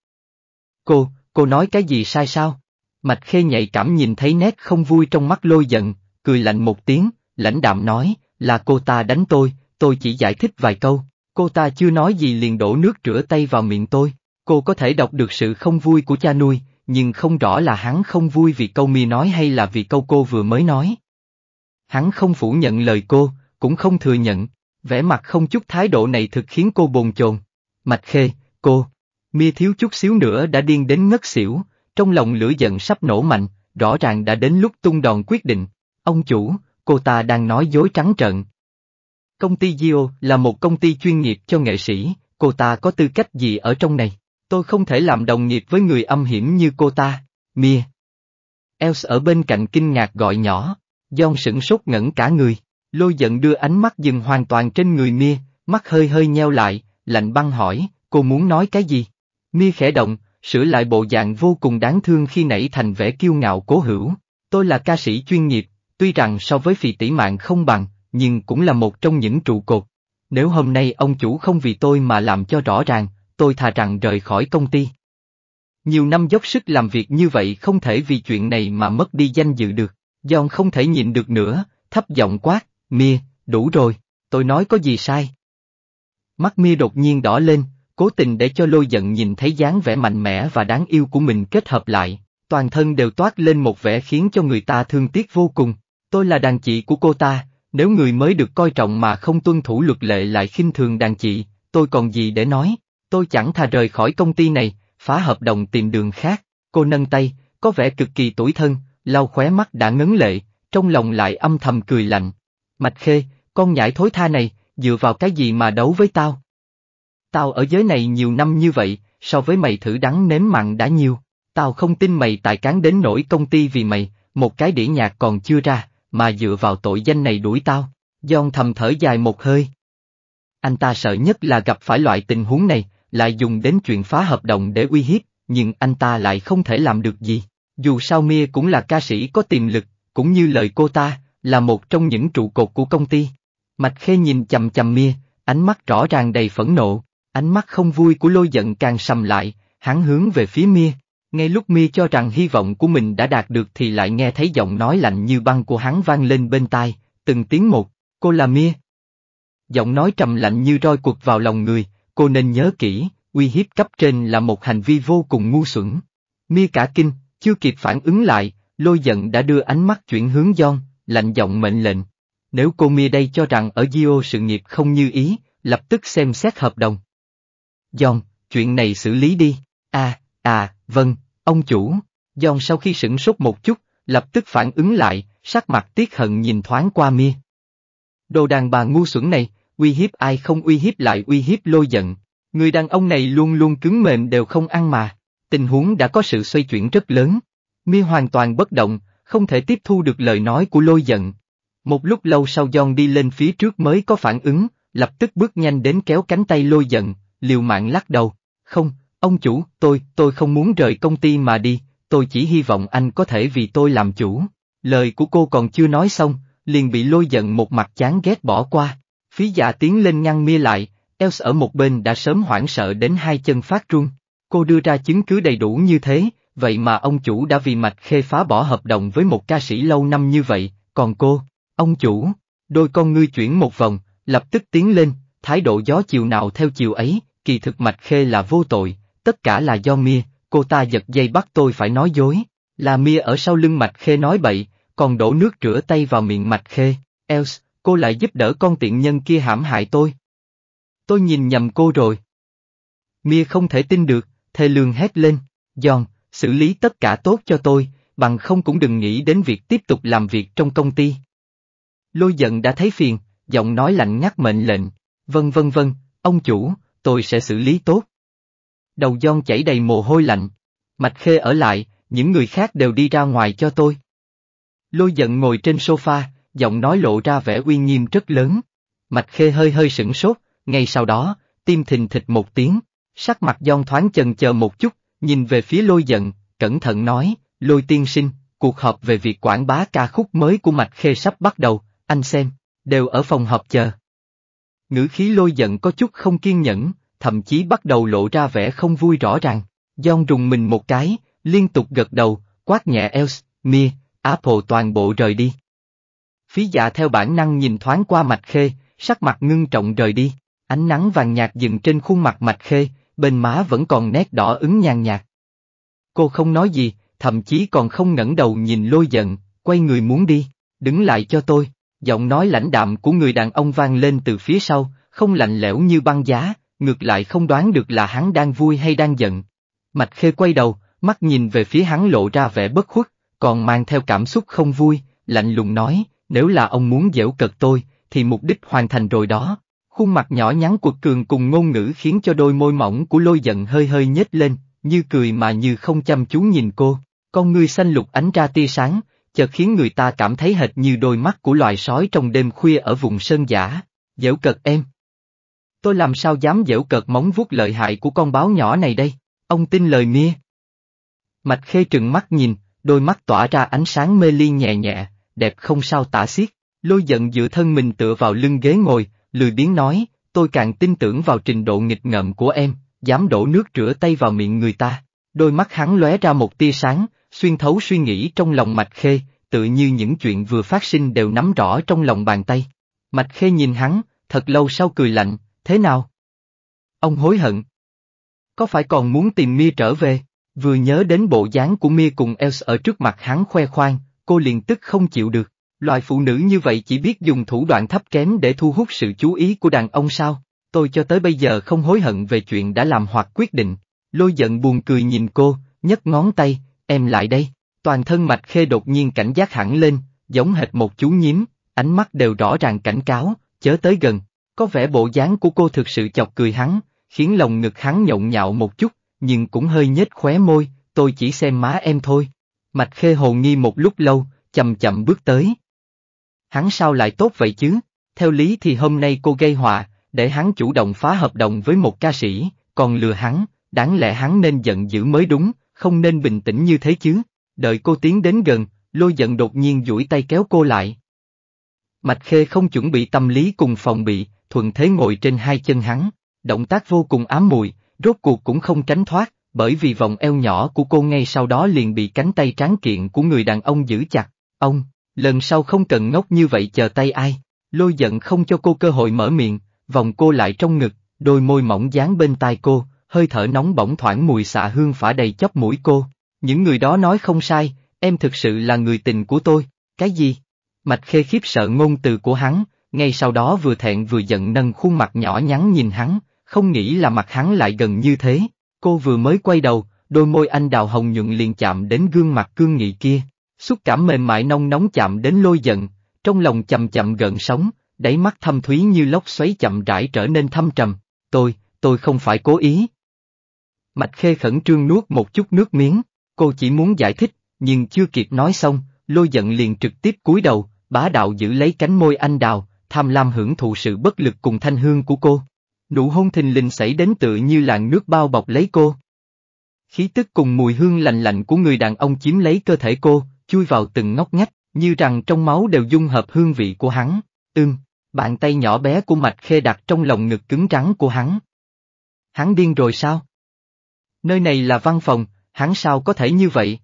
Cô, cô nói cái gì sai sao? Mạch Khê nhạy cảm nhìn thấy nét không vui trong mắt lôi giận, cười lạnh một tiếng, lãnh đạm nói, là cô ta đánh tôi, tôi chỉ giải thích vài câu, cô ta chưa nói gì liền đổ nước rửa tay vào miệng tôi, cô có thể đọc được sự không vui của cha nuôi, nhưng không rõ là hắn không vui vì câu mi nói hay là vì câu cô vừa mới nói. Hắn không phủ nhận lời cô, cũng không thừa nhận, vẻ mặt không chút thái độ này thực khiến cô bồn chồn. Mạch Khê, cô, mi thiếu chút xíu nữa đã điên đến ngất xỉu, trong lòng lửa giận sắp nổ mạnh, rõ ràng đã đến lúc tung đòn quyết định. Ông chủ, cô ta đang nói dối trắng trợn. Công ty Gio là một công ty chuyên nghiệp cho nghệ sĩ, cô ta có tư cách gì ở trong này? Tôi không thể làm đồng nghiệp với người âm hiểm như cô ta, Mia. Els ở bên cạnh kinh ngạc gọi nhỏ, John sửng sốt ngẩn cả người, lôi giận đưa ánh mắt dừng hoàn toàn trên người Mia, mắt hơi hơi nheo lại, lạnh băng hỏi, cô muốn nói cái gì? Mia khẽ động, sửa lại bộ dạng vô cùng đáng thương khi nảy thành vẻ kiêu ngạo cố hữu. Tôi là ca sĩ chuyên nghiệp, tuy rằng so với phì tỷ mạng không bằng, nhưng cũng là một trong những trụ cột. Nếu hôm nay ông chủ không vì tôi mà làm cho rõ ràng, tôi thà rằng rời khỏi công ty. Nhiều năm dốc sức làm việc như vậy không thể vì chuyện này mà mất đi danh dự được, do không thể nhịn được nữa, thấp giọng quát, mia, đủ rồi, tôi nói có gì sai. Mắt mia đột nhiên đỏ lên, cố tình để cho lôi giận nhìn thấy dáng vẻ mạnh mẽ và đáng yêu của mình kết hợp lại, toàn thân đều toát lên một vẻ khiến cho người ta thương tiếc vô cùng. Tôi là đàn chị của cô ta, nếu người mới được coi trọng mà không tuân thủ luật lệ lại khinh thường đàn chị, tôi còn gì để nói, tôi chẳng thà rời khỏi công ty này, phá hợp đồng tìm đường khác. Cô nâng tay, có vẻ cực kỳ tủi thân, lau khóe mắt đã ngấn lệ, trong lòng lại âm thầm cười lạnh. Mạch Khê, con nhãi thối tha này, dựa vào cái gì mà đấu với tao? Tao ở giới này nhiều năm như vậy, so với mày thử đắng nếm mặn đã nhiều. Tao không tin mày tài cán đến nổi công ty vì mày, một cái đĩa nhạc còn chưa ra, mà dựa vào tội danh này đuổi tao. John thầm thở dài một hơi. Anh ta sợ nhất là gặp phải loại tình huống này, lại dùng đến chuyện phá hợp đồng để uy hiếp, nhưng anh ta lại không thể làm được gì. Dù sao Mia cũng là ca sĩ có tiềm lực, cũng như lời cô ta, là một trong những trụ cột của công ty. Mạch Khê nhìn chầm chầm Mia, ánh mắt rõ ràng đầy phẫn nộ. Ánh mắt không vui của lôi giận càng sầm lại, hắn hướng về phía Mia. Ngay lúc Mia cho rằng hy vọng của mình đã đạt được thì lại nghe thấy giọng nói lạnh như băng của hắn vang lên bên tai, từng tiếng một, cô là Mia. Giọng nói trầm lạnh như roi cuột vào lòng người, cô nên nhớ kỹ, uy hiếp cấp trên là một hành vi vô cùng ngu xuẩn. Mia cả kinh, chưa kịp phản ứng lại, lôi giận đã đưa ánh mắt chuyển hướng John, lạnh giọng mệnh lệnh. Nếu cô Mia đây cho rằng ở Gio sự nghiệp không như ý, lập tức xem xét hợp đồng. John, chuyện này xử lý đi. À, à, vâng, ông chủ. John sau khi sửng sốt một chút, lập tức phản ứng lại, sắc mặt tiếc hận nhìn thoáng qua Mia. Đồ đàn bà ngu xuẩn này, uy hiếp ai không uy hiếp lại uy hiếp lôi giận. Người đàn ông này luôn luôn cứng mềm đều không ăn mà. Tình huống đã có sự xoay chuyển rất lớn. Mi hoàn toàn bất động, không thể tiếp thu được lời nói của lôi giận. Một lúc lâu sau John đi lên phía trước mới có phản ứng, lập tức bước nhanh đến kéo cánh tay lôi giận, liều mạng lắc đầu. Không, ông chủ, tôi, tôi không muốn rời công ty mà đi, tôi chỉ hy vọng anh có thể vì tôi làm chủ. Lời của cô còn chưa nói xong, liền bị lôi giận một mặt chán ghét bỏ qua. Phí giả tiến lên ngăn mia lại, Els ở một bên đã sớm hoảng sợ đến hai chân phát run. Cô đưa ra chứng cứ đầy đủ như thế, vậy mà ông chủ đã vì mạch khê phá bỏ hợp đồng với một ca sĩ lâu năm như vậy, còn cô, ông chủ, đôi con ngươi chuyển một vòng, lập tức tiến lên, thái độ gió chiều nào theo chiều ấy, kỳ thực Mạch Khê là vô tội, tất cả là do Mia, cô ta giật dây bắt tôi phải nói dối, là Mia ở sau lưng Mạch Khê nói bậy, còn đổ nước rửa tay vào miệng Mạch Khê, else, cô lại giúp đỡ con tiện nhân kia hãm hại tôi. Tôi nhìn nhầm cô rồi. Mia không thể tin được, thê lương hét lên, giòn, xử lý tất cả tốt cho tôi, bằng không cũng đừng nghĩ đến việc tiếp tục làm việc trong công ty. Lôi giận đã thấy phiền, giọng nói lạnh ngắt mệnh lệnh, vân vân vân, ông chủ, tôi sẽ xử lý tốt. Đầu giòn chảy đầy mồ hôi lạnh. Mạch khê ở lại, những người khác đều đi ra ngoài cho tôi. Lôi giận ngồi trên sofa, giọng nói lộ ra vẻ uy nghiêm rất lớn. Mạch khê hơi hơi sửng sốt, ngay sau đó, tim thình thịch một tiếng, sắc mặt giòn thoáng chần chờ một chút, nhìn về phía lôi giận, cẩn thận nói, lôi tiên sinh, cuộc họp về việc quảng bá ca khúc mới của Mạch Khê sắp bắt đầu, anh xem, đều ở phòng họp chờ. Ngữ khí lôi giận có chút không kiên nhẫn, thậm chí bắt đầu lộ ra vẻ không vui rõ ràng. John rùng mình một cái, liên tục gật đầu, quát nhẹ Els, Mia, Apple toàn bộ rời đi. Phí dạ theo bản năng nhìn thoáng qua mạch khê, sắc mặt ngưng trọng rời đi, ánh nắng vàng nhạt dừng trên khuôn mặt mạch khê, bên má vẫn còn nét đỏ ứng nhàn nhạt. Cô không nói gì, thậm chí còn không ngẩng đầu nhìn lôi giận, quay người muốn đi, đứng lại cho tôi. Giọng nói lãnh đạm của người đàn ông vang lên từ phía sau, không lạnh lẽo như băng giá, ngược lại không đoán được là hắn đang vui hay đang giận. Mạch Khê quay đầu, mắt nhìn về phía hắn lộ ra vẻ bất khuất, còn mang theo cảm xúc không vui, lạnh lùng nói, nếu là ông muốn dễu cợt tôi, thì mục đích hoàn thành rồi đó. Khuôn mặt nhỏ nhắn của Cường cùng ngôn ngữ khiến cho đôi môi mỏng của lôi giận hơi hơi nhếch lên, như cười mà như không chăm chú nhìn cô. Con ngươi xanh lục ánh ra tia sáng, chợt khiến người ta cảm thấy hệt như đôi mắt của loài sói trong đêm khuya ở vùng sơn giả, dễu cợt em. Tôi làm sao dám dễu cợt móng vuốt lợi hại của con báo nhỏ này đây, ông tin lời mia. Mạch khê trừng mắt nhìn, đôi mắt tỏa ra ánh sáng mê ly nhẹ nhẹ, đẹp không sao tả xiết, lôi giận dựa thân mình tựa vào lưng ghế ngồi, lười biếng nói, tôi càng tin tưởng vào trình độ nghịch ngợm của em, dám đổ nước rửa tay vào miệng người ta. Đôi mắt hắn lóe ra một tia sáng, xuyên thấu suy nghĩ trong lòng Mạch Khê, tự như những chuyện vừa phát sinh đều nắm rõ trong lòng bàn tay. Mạch Khê nhìn hắn, thật lâu sau cười lạnh, thế nào? Ông hối hận. Có phải còn muốn tìm Mia trở về? Vừa nhớ đến bộ dáng của Mia cùng Els ở trước mặt hắn khoe khoang, cô liền tức không chịu được. Loại phụ nữ như vậy chỉ biết dùng thủ đoạn thấp kém để thu hút sự chú ý của đàn ông sao? Tôi cho tới bây giờ không hối hận về chuyện đã làm hoặc quyết định. Lôi giận buồn cười nhìn cô, nhấc ngón tay, Em lại đây, toàn thân mạch khê đột nhiên cảnh giác hẳn lên, giống hệt một chú nhím, ánh mắt đều rõ ràng cảnh cáo, chớ tới gần, có vẻ bộ dáng của cô thực sự chọc cười hắn, khiến lòng ngực hắn nhộn nhạo một chút, nhưng cũng hơi nhếch khóe môi, tôi chỉ xem má em thôi. Mạch khê hồ nghi một lúc lâu, chậm chậm bước tới. Hắn sao lại tốt vậy chứ? Theo lý thì hôm nay cô gây họa, để hắn chủ động phá hợp đồng với một ca sĩ, còn lừa hắn, đáng lẽ hắn nên giận dữ mới đúng, không nên bình tĩnh như thế chứ. Đợi cô tiến đến gần, lôi giận đột nhiên duỗi tay kéo cô lại. Mạch Khê không chuẩn bị tâm lý cùng phòng bị, thuận thế ngồi trên hai chân hắn, động tác vô cùng ám mùi, rốt cuộc cũng không tránh thoát, bởi vì vòng eo nhỏ của cô ngay sau đó liền bị cánh tay tráng kiện của người đàn ông giữ chặt. Ông, lần sau không cần ngốc như vậy chờ tay ai, lôi giận không cho cô cơ hội mở miệng, vòng cô lại trong ngực, đôi môi mỏng dán bên tai cô, hơi thở nóng bỏng thoảng mùi xạ hương phả đầy chóp mũi cô. Những người đó nói không sai, em thực sự là người tình của tôi, cái gì? Mạch khê khiếp sợ ngôn từ của hắn, ngay sau đó vừa thẹn vừa giận nâng khuôn mặt nhỏ nhắn nhìn hắn, không nghĩ là mặt hắn lại gần như thế. Cô vừa mới quay đầu, đôi môi anh đào hồng nhuận liền chạm đến gương mặt cương nghị kia, xúc cảm mềm mại nông nóng chạm đến lôi giận, trong lòng chậm chậm gợn sóng, đáy mắt thâm thúy như lốc xoáy chậm rãi trở nên thâm trầm. Tôi, tôi không phải cố ý, Mạch Khê khẩn trương nuốt một chút nước miếng, cô chỉ muốn giải thích, nhưng chưa kịp nói xong, lôi giận liền trực tiếp cúi đầu, bá đạo giữ lấy cánh môi anh đào, tham lam hưởng thụ sự bất lực cùng thanh hương của cô. Nụ hôn thình lình xảy đến tựa như làn nước bao bọc lấy cô. Khí tức cùng mùi hương lạnh lạnh của người đàn ông chiếm lấy cơ thể cô, chui vào từng ngóc ngách, như rằng trong máu đều dung hợp hương vị của hắn. Ưm, bàn tay nhỏ bé của Mạch Khê đặt trong lòng ngực cứng trắng của hắn. Hắn điên rồi sao? Nơi này là văn phòng, hắn sao có thể như vậy?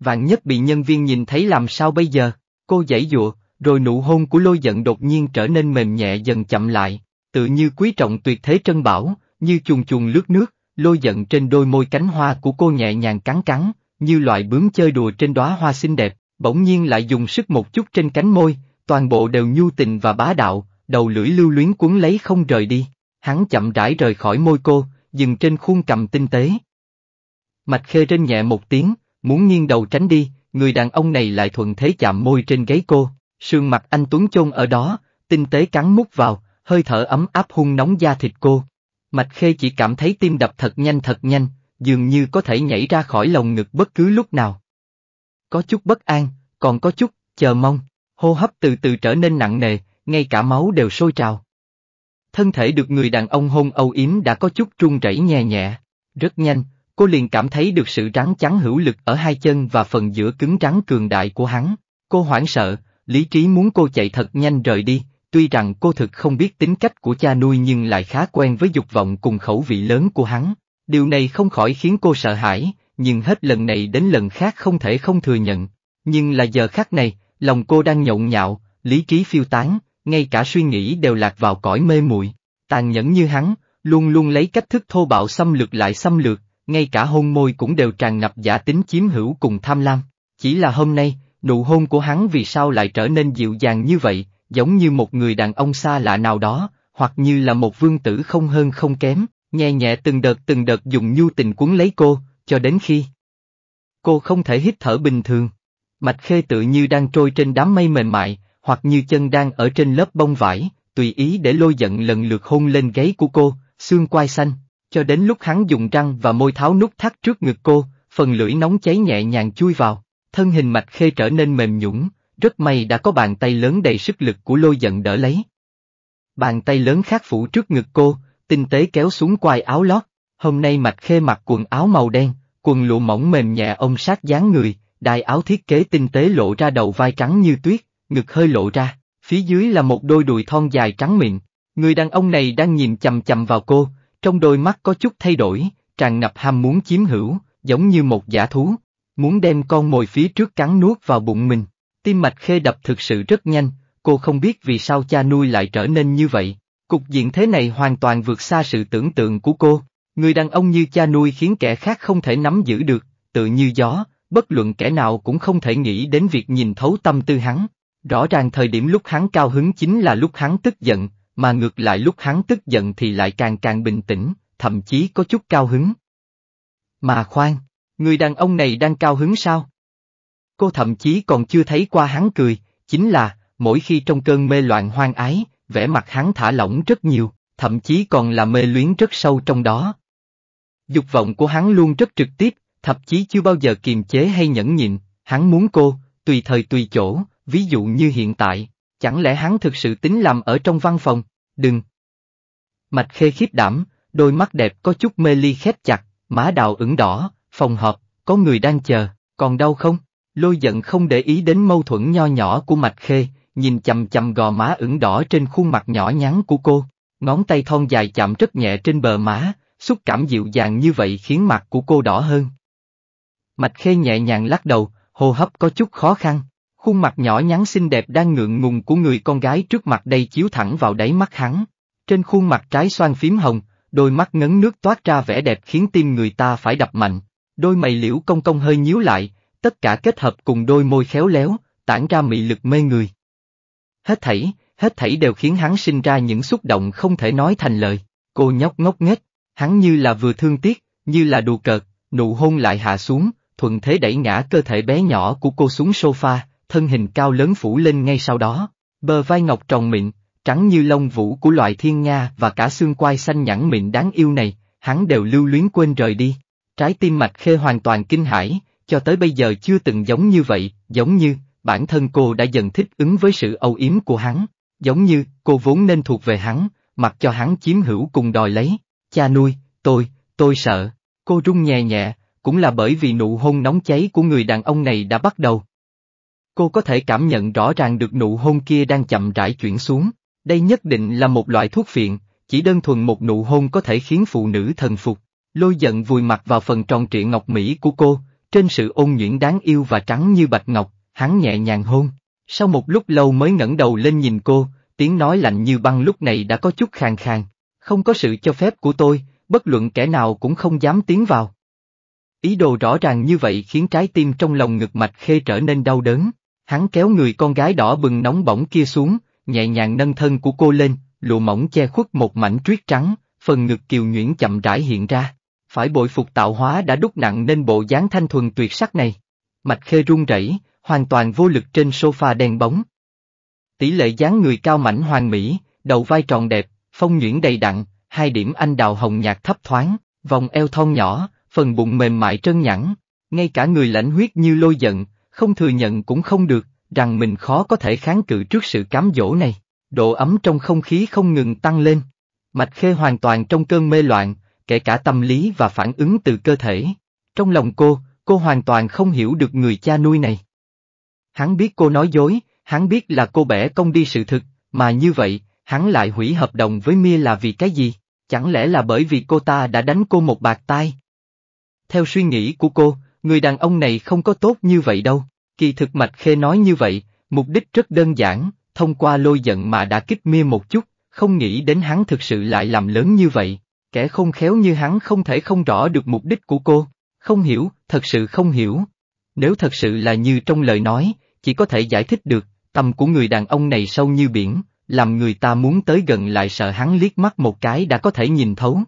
Vạn nhất bị nhân viên nhìn thấy làm sao bây giờ, cô giãy dụa, rồi nụ hôn của lôi giận đột nhiên trở nên mềm nhẹ dần chậm lại, tự như quý trọng tuyệt thế trân bảo, như chuồn chuồn lướt nước, lôi giận trên đôi môi cánh hoa của cô nhẹ nhàng cắn cắn, như loại bướm chơi đùa trên đóa hoa xinh đẹp, bỗng nhiên lại dùng sức một chút trên cánh môi, toàn bộ đều nhu tình và bá đạo, đầu lưỡi lưu luyến cuốn lấy không rời đi. Hắn chậm rãi rời khỏi môi cô, dừng trên khuôn cầm tinh tế. Mạch khê trên nhẹ một tiếng, muốn nghiêng đầu tránh đi, người đàn ông này lại thuận thế chạm môi trên gáy cô, sương mặt anh Tuấn chôn ở đó, tinh tế cắn mút vào, hơi thở ấm áp hung nóng da thịt cô. Mạch khê chỉ cảm thấy tim đập thật nhanh thật nhanh, dường như có thể nhảy ra khỏi lồng ngực bất cứ lúc nào. Có chút bất an, còn có chút, chờ mong, hô hấp từ từ trở nên nặng nề, ngay cả máu đều sôi trào thân thể được người đàn ông hôn âu yếm đã có chút run rẩy nhẹ nhẹ. Rất nhanh, cô liền cảm thấy được sự rắn chắn hữu lực ở hai chân và phần giữa cứng rắn cường đại của hắn. Cô hoảng sợ, lý trí muốn cô chạy thật nhanh rời đi, tuy rằng cô thực không biết tính cách của cha nuôi nhưng lại khá quen với dục vọng cùng khẩu vị lớn của hắn. Điều này không khỏi khiến cô sợ hãi, nhưng hết lần này đến lần khác không thể không thừa nhận. Nhưng là giờ khác này, lòng cô đang nhộn nhạo, lý trí phiêu tán, ngay cả suy nghĩ đều lạc vào cõi mê muội tàn nhẫn như hắn, luôn luôn lấy cách thức thô bạo xâm lược lại xâm lược, ngay cả hôn môi cũng đều tràn ngập giả tính chiếm hữu cùng tham lam. Chỉ là hôm nay, nụ hôn của hắn vì sao lại trở nên dịu dàng như vậy, giống như một người đàn ông xa lạ nào đó, hoặc như là một vương tử không hơn không kém, nhẹ nhẹ từng đợt từng đợt dùng nhu tình cuốn lấy cô, cho đến khi cô không thể hít thở bình thường. Mạch khê tự như đang trôi trên đám mây mềm mại, hoặc như chân đang ở trên lớp bông vải, tùy ý để lôi giận lần lượt hôn lên gáy của cô, xương quai xanh, cho đến lúc hắn dùng răng và môi tháo nút thắt trước ngực cô, phần lưỡi nóng cháy nhẹ nhàng chui vào, thân hình mạch khê trở nên mềm nhũn, rất may đã có bàn tay lớn đầy sức lực của lôi giận đỡ lấy. Bàn tay lớn khác phủ trước ngực cô, tinh tế kéo xuống quai áo lót, hôm nay mạch khê mặc quần áo màu đen, quần lụa mỏng mềm nhẹ ôm sát dáng người, đai áo thiết kế tinh tế lộ ra đầu vai trắng như tuyết, ngực hơi lộ ra, phía dưới là một đôi đùi thon dài trắng mịn. Người đàn ông này đang nhìn chầm chầm vào cô, trong đôi mắt có chút thay đổi, tràn ngập ham muốn chiếm hữu, giống như một giả thú, muốn đem con mồi phía trước cắn nuốt vào bụng mình. Tim mạch khê đập thực sự rất nhanh, cô không biết vì sao cha nuôi lại trở nên như vậy. Cục diện thế này hoàn toàn vượt xa sự tưởng tượng của cô. Người đàn ông như cha nuôi khiến kẻ khác không thể nắm giữ được, tự như gió, bất luận kẻ nào cũng không thể nghĩ đến việc nhìn thấu tâm tư hắn. Rõ ràng thời điểm lúc hắn cao hứng chính là lúc hắn tức giận, mà ngược lại lúc hắn tức giận thì lại càng càng bình tĩnh, thậm chí có chút cao hứng. Mà khoan, người đàn ông này đang cao hứng sao? Cô thậm chí còn chưa thấy qua hắn cười, chính là, mỗi khi trong cơn mê loạn hoang ái, vẻ mặt hắn thả lỏng rất nhiều, thậm chí còn là mê luyến rất sâu trong đó. Dục vọng của hắn luôn rất trực tiếp, thậm chí chưa bao giờ kiềm chế hay nhẫn nhịn, hắn muốn cô, tùy thời tùy chỗ, ví dụ như hiện tại, chẳng lẽ hắn thực sự tính làm ở trong văn phòng, đừng. Mạch khê khiếp đảm, đôi mắt đẹp có chút mê ly khép chặt, má đào ửng đỏ, phòng họp, có người đang chờ, còn đau không? Lôi giận không để ý đến mâu thuẫn nho nhỏ của Mạch Khê, nhìn chầm chầm gò má ửng đỏ trên khuôn mặt nhỏ nhắn của cô, ngón tay thon dài chạm rất nhẹ trên bờ má, xúc cảm dịu dàng như vậy khiến mặt của cô đỏ hơn. Mạch Khê nhẹ nhàng lắc đầu, hô hấp có chút khó khăn, Khuôn mặt nhỏ nhắn xinh đẹp đang ngượng ngùng của người con gái trước mặt đây chiếu thẳng vào đáy mắt hắn. Trên khuôn mặt trái xoan phím hồng, đôi mắt ngấn nước toát ra vẻ đẹp khiến tim người ta phải đập mạnh. Đôi mày liễu công công hơi nhíu lại, tất cả kết hợp cùng đôi môi khéo léo, tản ra mị lực mê người. Hết thảy, hết thảy đều khiến hắn sinh ra những xúc động không thể nói thành lời. Cô nhóc ngốc nghếch, hắn như là vừa thương tiếc, như là đùa cợt, nụ hôn lại hạ xuống, thuận thế đẩy ngã cơ thể bé nhỏ của cô xuống sofa, thân hình cao lớn phủ lên ngay sau đó, bờ vai ngọc tròn mịn, trắng như lông vũ của loại thiên nga và cả xương quai xanh nhẵn mịn đáng yêu này, hắn đều lưu luyến quên rời đi. Trái tim mạch khê hoàn toàn kinh hãi, cho tới bây giờ chưa từng giống như vậy, giống như, bản thân cô đã dần thích ứng với sự âu yếm của hắn, giống như, cô vốn nên thuộc về hắn, mặc cho hắn chiếm hữu cùng đòi lấy, cha nuôi, tôi, tôi sợ, cô rung nhẹ nhẹ, cũng là bởi vì nụ hôn nóng cháy của người đàn ông này đã bắt đầu. Cô có thể cảm nhận rõ ràng được nụ hôn kia đang chậm rãi chuyển xuống. Đây nhất định là một loại thuốc phiện, chỉ đơn thuần một nụ hôn có thể khiến phụ nữ thần phục. Lôi giận vùi mặt vào phần tròn trịa ngọc mỹ của cô, trên sự ôn nhuyễn đáng yêu và trắng như bạch ngọc, hắn nhẹ nhàng hôn. Sau một lúc lâu mới ngẩng đầu lên nhìn cô, tiếng nói lạnh như băng lúc này đã có chút khàn khàn. Không có sự cho phép của tôi, bất luận kẻ nào cũng không dám tiến vào. Ý đồ rõ ràng như vậy khiến trái tim trong lòng ngực mạch khê trở nên đau đớn. Hắn kéo người con gái đỏ bừng nóng bỏng kia xuống, nhẹ nhàng nâng thân của cô lên, lụa mỏng che khuất một mảnh tuyết trắng, phần ngực kiều nhuyễn chậm rãi hiện ra. Phải bội phục tạo hóa đã đúc nặng nên bộ dáng thanh thuần tuyệt sắc này. Mạch khê run rẩy, hoàn toàn vô lực trên sofa đen bóng. Tỷ lệ dáng người cao mảnh hoàn mỹ, đầu vai tròn đẹp, phong nhuyễn đầy đặn, hai điểm anh đào hồng nhạt thấp thoáng, vòng eo thon nhỏ, phần bụng mềm mại trơn nhẵn, ngay cả người lãnh huyết như lôi giận, không thừa nhận cũng không được, rằng mình khó có thể kháng cự trước sự cám dỗ này. Độ ấm trong không khí không ngừng tăng lên. Mạch Khê hoàn toàn trong cơn mê loạn, kể cả tâm lý và phản ứng từ cơ thể. Trong lòng cô, cô hoàn toàn không hiểu được người cha nuôi này. Hắn biết cô nói dối, hắn biết là cô bẻ công đi sự thực, mà như vậy, hắn lại hủy hợp đồng với Mia là vì cái gì? Chẳng lẽ là bởi vì cô ta đã đánh cô một bạc tai? Theo suy nghĩ của cô, người đàn ông này không có tốt như vậy đâu. Kỳ thực Mạch Khê nói như vậy, mục đích rất đơn giản, thông qua lôi giận mà đã kích mia một chút, không nghĩ đến hắn thực sự lại làm lớn như vậy. Kẻ không khéo như hắn không thể không rõ được mục đích của cô, không hiểu, thật sự không hiểu. Nếu thật sự là như trong lời nói, chỉ có thể giải thích được, tâm của người đàn ông này sâu như biển, làm người ta muốn tới gần lại sợ hắn liếc mắt một cái đã có thể nhìn thấu.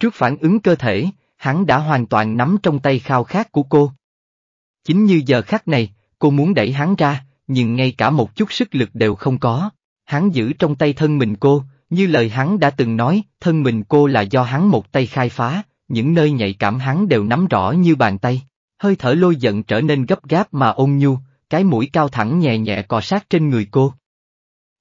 Trước phản ứng cơ thể, hắn đã hoàn toàn nắm trong tay khao khát của cô. Chính như giờ khắc này, cô muốn đẩy hắn ra, nhưng ngay cả một chút sức lực đều không có. Hắn giữ trong tay thân mình cô, như lời hắn đã từng nói, thân mình cô là do hắn một tay khai phá, những nơi nhạy cảm hắn đều nắm rõ như bàn tay. Hơi thở lôi giận trở nên gấp gáp mà ôn nhu, cái mũi cao thẳng nhẹ nhẹ cò sát trên người cô.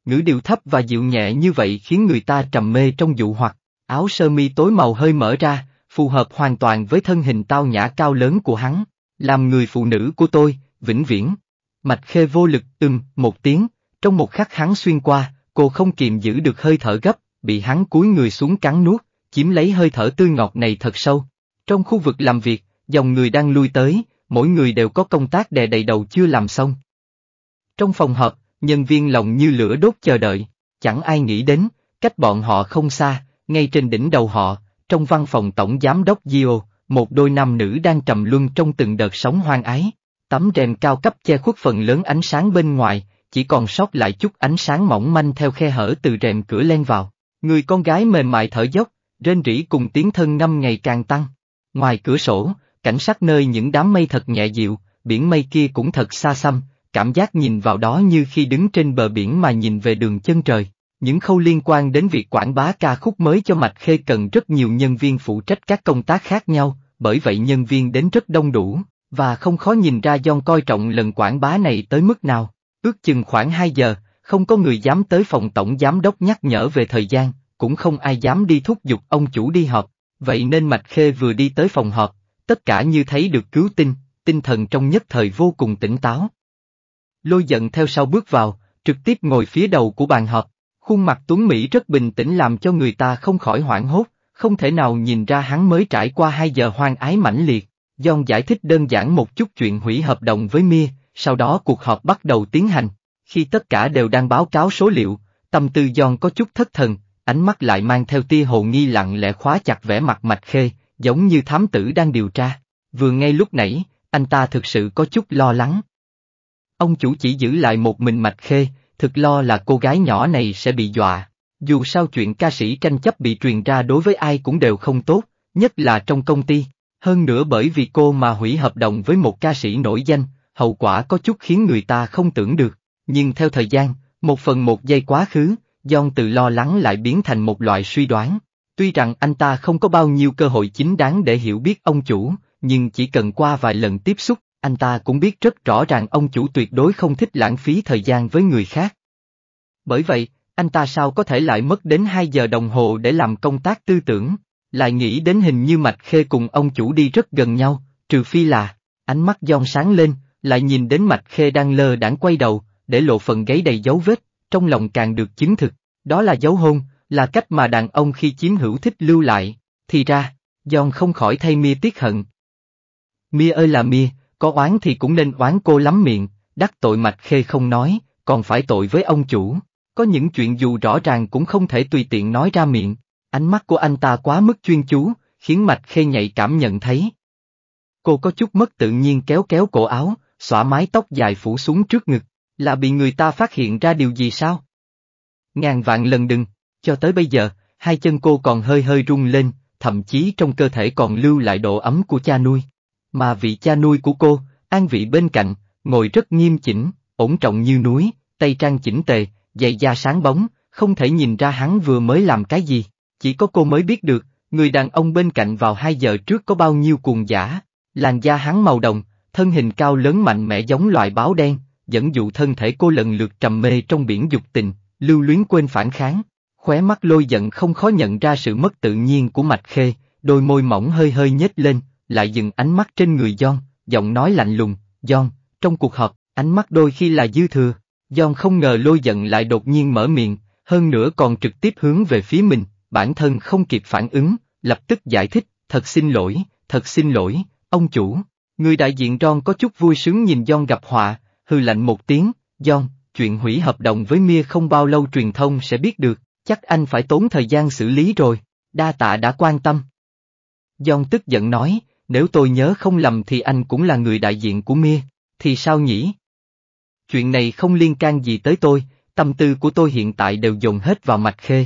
Ngữ điệu thấp và dịu nhẹ như vậy khiến người ta trầm mê trong dụ hoặc, áo sơ mi tối màu hơi mở ra, phù hợp hoàn toàn với thân hình tao nhã cao lớn của hắn, làm người phụ nữ của tôi, vĩnh viễn. Mạch khê vô lực, ừm, một tiếng, trong một khắc hắn xuyên qua, cô không kiềm giữ được hơi thở gấp, bị hắn cúi người xuống cắn nuốt, chiếm lấy hơi thở tươi ngọt này thật sâu. Trong khu vực làm việc, dòng người đang lui tới, mỗi người đều có công tác đè đầy đầu chưa làm xong. Trong phòng họp, nhân viên lòng như lửa đốt chờ đợi, chẳng ai nghĩ đến, cách bọn họ không xa, ngay trên đỉnh đầu họ, trong văn phòng tổng giám đốc Gio, một đôi nam nữ đang trầm luân trong từng đợt sóng hoang ái. Tấm rèm cao cấp che khuất phần lớn ánh sáng bên ngoài, chỉ còn sót lại chút ánh sáng mỏng manh theo khe hở từ rèm cửa len vào. Người con gái mềm mại thở dốc, rên rỉ cùng tiếng thân năm ngày càng tăng. Ngoài cửa sổ, cảnh sát nơi những đám mây thật nhẹ dịu, biển mây kia cũng thật xa xăm, cảm giác nhìn vào đó như khi đứng trên bờ biển mà nhìn về đường chân trời. Những khâu liên quan đến việc quảng bá ca khúc mới cho Mạch Khê cần rất nhiều nhân viên phụ trách các công tác khác nhau, bởi vậy nhân viên đến rất đông đủ, và không khó nhìn ra John coi trọng lần quảng bá này tới mức nào. Ước chừng khoảng hai giờ, không có người dám tới phòng tổng giám đốc nhắc nhở về thời gian, cũng không ai dám đi thúc giục ông chủ đi họp, vậy nên Mạch Khê vừa đi tới phòng họp, tất cả như thấy được cứu tinh, tinh thần trong nhất thời vô cùng tỉnh táo. Lôi giận theo sau bước vào, trực tiếp ngồi phía đầu của bàn họp, Khuôn mặt Tuấn Mỹ rất bình tĩnh làm cho người ta không khỏi hoảng hốt, không thể nào nhìn ra hắn mới trải qua hai giờ hoang ái mãnh liệt. John giải thích đơn giản một chút chuyện hủy hợp đồng với Mia, sau đó cuộc họp bắt đầu tiến hành. Khi tất cả đều đang báo cáo số liệu, tâm tư John có chút thất thần, ánh mắt lại mang theo tia hồ nghi lặng lẽ khóa chặt vẻ mặt mạch khê, giống như thám tử đang điều tra. Vừa ngay lúc nãy, anh ta thực sự có chút lo lắng. Ông chủ chỉ giữ lại một mình mạch khê, thực lo là cô gái nhỏ này sẽ bị dọa. Dù sao chuyện ca sĩ tranh chấp bị truyền ra đối với ai cũng đều không tốt, nhất là trong công ty. Hơn nữa bởi vì cô mà hủy hợp đồng với một ca sĩ nổi danh, hậu quả có chút khiến người ta không tưởng được. Nhưng theo thời gian, một phần một giây quá khứ, John từ lo lắng lại biến thành một loại suy đoán. Tuy rằng anh ta không có bao nhiêu cơ hội chính đáng để hiểu biết ông chủ, nhưng chỉ cần qua vài lần tiếp xúc, anh ta cũng biết rất rõ ràng ông chủ tuyệt đối không thích lãng phí thời gian với người khác. Bởi vậy, anh ta sao có thể lại mất đến 2 giờ đồng hồ để làm công tác tư tưởng, lại nghĩ đến hình như Mạch Khê cùng ông chủ đi rất gần nhau, trừ phi là, ánh mắt giòn sáng lên, lại nhìn đến Mạch Khê đang lơ đãng quay đầu, để lộ phần gáy đầy dấu vết, trong lòng càng được chứng thực, đó là dấu hôn, là cách mà đàn ông khi chiếm hữu thích lưu lại, thì ra, giòn không khỏi thay Mia tiếc hận. Mia ơi là Mia, có oán thì cũng nên oán cô lắm miệng, đắc tội mạch khê không nói, còn phải tội với ông chủ. Có những chuyện dù rõ ràng cũng không thể tùy tiện nói ra miệng, ánh mắt của anh ta quá mức chuyên chú, khiến mạch khê nhạy cảm nhận thấy. Cô có chút mất tự nhiên kéo kéo cổ áo, xõa mái tóc dài phủ xuống trước ngực, là bị người ta phát hiện ra điều gì sao? Ngàn vạn lần đừng, cho tới bây giờ, hai chân cô còn hơi hơi rung lên, thậm chí trong cơ thể còn lưu lại độ ấm của cha nuôi. Mà vị cha nuôi của cô, an vị bên cạnh, ngồi rất nghiêm chỉnh, ổn trọng như núi, tay trang chỉnh tề, dày da sáng bóng, không thể nhìn ra hắn vừa mới làm cái gì, chỉ có cô mới biết được, người đàn ông bên cạnh vào hai giờ trước có bao nhiêu cuồng giả, làn da hắn màu đồng, thân hình cao lớn mạnh mẽ giống loài báo đen, dẫn dụ thân thể cô lần lượt trầm mê trong biển dục tình, lưu luyến quên phản kháng, khóe mắt lôi giận không khó nhận ra sự mất tự nhiên của mạch khê, đôi môi mỏng hơi hơi nhếch lên, lại dừng ánh mắt trên người John, giọng nói lạnh lùng, John, trong cuộc họp, ánh mắt đôi khi là dư thừa. John không ngờ lôi giận lại đột nhiên mở miệng, hơn nữa còn trực tiếp hướng về phía mình, bản thân không kịp phản ứng, lập tức giải thích, thật xin lỗi, thật xin lỗi, ông chủ. Người đại diện Ron có chút vui sướng nhìn John gặp họa, hư lạnh một tiếng, John, chuyện hủy hợp đồng với Mia không bao lâu truyền thông sẽ biết được, chắc anh phải tốn thời gian xử lý rồi, đa tạ đã quan tâm. John tức giận nói, nếu tôi nhớ không lầm thì anh cũng là người đại diện của Mia, thì sao nhỉ? Chuyện này không liên can gì tới tôi, tâm tư của tôi hiện tại đều dồn hết vào Mạch Khê.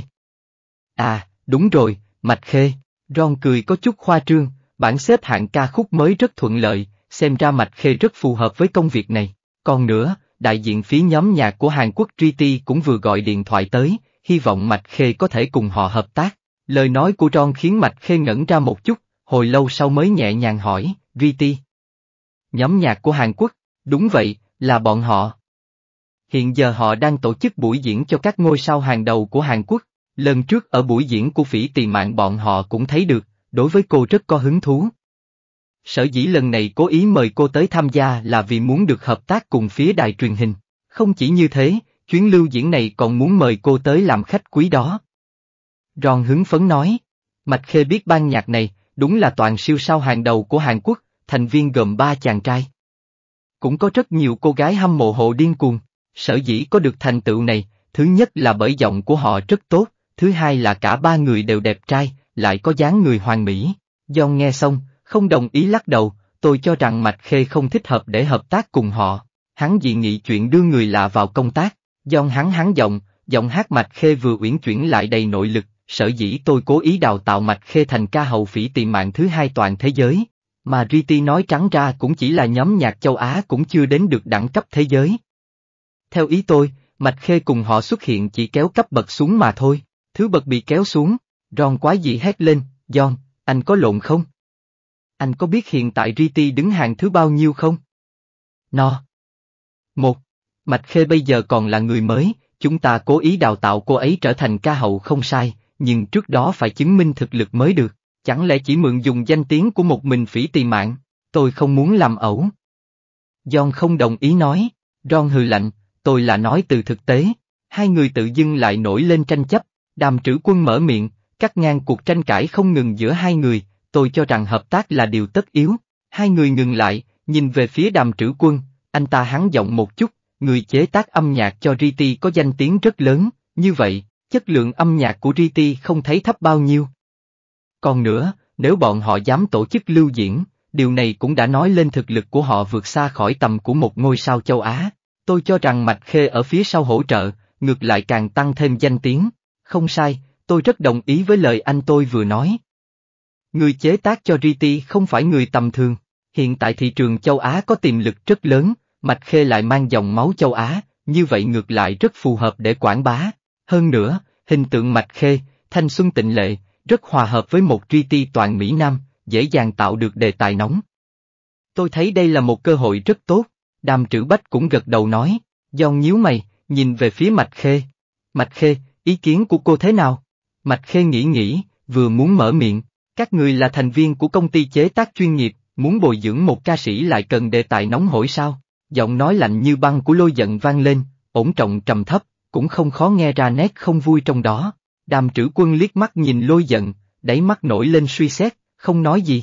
À, đúng rồi, Mạch Khê, Ron cười có chút khoa trương, bản xếp hạng ca khúc mới rất thuận lợi, xem ra Mạch Khê rất phù hợp với công việc này. Còn nữa, đại diện phía nhóm nhạc của Hàn Quốc GT cũng vừa gọi điện thoại tới, hy vọng Mạch Khê có thể cùng họ hợp tác. Lời nói của Ron khiến Mạch Khê ngẩn ra một chút, hồi lâu sau mới nhẹ nhàng hỏi, GT. Nhóm nhạc của Hàn Quốc, đúng vậy, là bọn họ. Hiện giờ họ đang tổ chức buổi diễn cho các ngôi sao hàng đầu của Hàn Quốc. Lần trước ở buổi diễn của phỉ tỳ mạng bọn họ cũng thấy được, đối với cô rất có hứng thú. Sở dĩ lần này cố ý mời cô tới tham gia là vì muốn được hợp tác cùng phía đài truyền hình. Không chỉ như thế, chuyến lưu diễn này còn muốn mời cô tới làm khách quý đó. Ron hứng phấn nói. Mạch Khê biết ban nhạc này, đúng là toàn siêu sao hàng đầu của Hàn Quốc, thành viên gồm ba chàng trai. Cũng có rất nhiều cô gái hâm mộ hộ điên cuồng, sở dĩ có được thành tựu này, thứ nhất là bởi giọng của họ rất tốt, thứ hai là cả ba người đều đẹp trai, lại có dáng người hoàn mỹ. Do nghe xong, không đồng ý lắc đầu, tôi cho rằng Mạch Khê không thích hợp để hợp tác cùng họ. Hắn dị nghị chuyện đưa người lạ vào công tác, do hắn hắn giọng, giọng hát Mạch Khê vừa uyển chuyển lại đầy nội lực, sở dĩ tôi cố ý đào tạo mạch khê thành ca hậu phỉ tiệm mạng thứ hai toàn thế giới, mà Riti nói trắng ra cũng chỉ là nhóm nhạc châu Á cũng chưa đến được đẳng cấp thế giới. Theo ý tôi, mạch khê cùng họ xuất hiện chỉ kéo cấp bậc xuống mà thôi, thứ bậc bị kéo xuống, Ron quá dị hét lên, John, anh có lộn không? Anh có biết hiện tại Riti đứng hàng thứ bao nhiêu không? No. Một. Mạch Khê bây giờ còn là người mới, chúng ta cố ý đào tạo cô ấy trở thành ca hậu không sai, nhưng trước đó phải chứng minh thực lực mới được, chẳng lẽ chỉ mượn dùng danh tiếng của một mình phỉ tì mạng, tôi không muốn làm ẩu. John không đồng ý nói, Ron hừ lạnh, tôi là nói từ thực tế, hai người tự dưng lại nổi lên tranh chấp, đàm trữ quân mở miệng, cắt ngang cuộc tranh cãi không ngừng giữa hai người, tôi cho rằng hợp tác là điều tất yếu, hai người ngừng lại, nhìn về phía đàm trữ quân, anh ta hắn giọng một chút, người chế tác âm nhạc cho Riti có danh tiếng rất lớn, như vậy, chất lượng âm nhạc của Riti không thấy thấp bao nhiêu. Còn nữa, nếu bọn họ dám tổ chức lưu diễn, điều này cũng đã nói lên thực lực của họ vượt xa khỏi tầm của một ngôi sao châu Á. Tôi cho rằng Mạch Khê ở phía sau hỗ trợ, ngược lại càng tăng thêm danh tiếng. Không sai, tôi rất đồng ý với lời anh tôi vừa nói. Người chế tác cho Riti không phải người tầm thường. Hiện tại thị trường châu Á có tiềm lực rất lớn, Mạch Khê lại mang dòng máu châu Á, như vậy ngược lại rất phù hợp để quảng bá. Hơn nữa, hình tượng mạch khê, thanh xuân tịnh lệ, rất hòa hợp với một tri ti toàn Mỹ Nam, dễ dàng tạo được đề tài nóng. Tôi thấy đây là một cơ hội rất tốt, đàm trữ bách cũng gật đầu nói, do nhíu mày, nhìn về phía mạch khê. Mạch khê, ý kiến của cô thế nào? Mạch khê nghĩ nghĩ, vừa muốn mở miệng, các người là thành viên của công ty chế tác chuyên nghiệp, muốn bồi dưỡng một ca sĩ lại cần đề tài nóng hổi sao? Giọng nói lạnh như băng của lôi giận vang lên, ổn trọng trầm thấp, cũng không khó nghe ra nét không vui trong đó. Đàm trữ quân liếc mắt nhìn lôi giận, đẩy mắt nổi lên suy xét, không nói gì.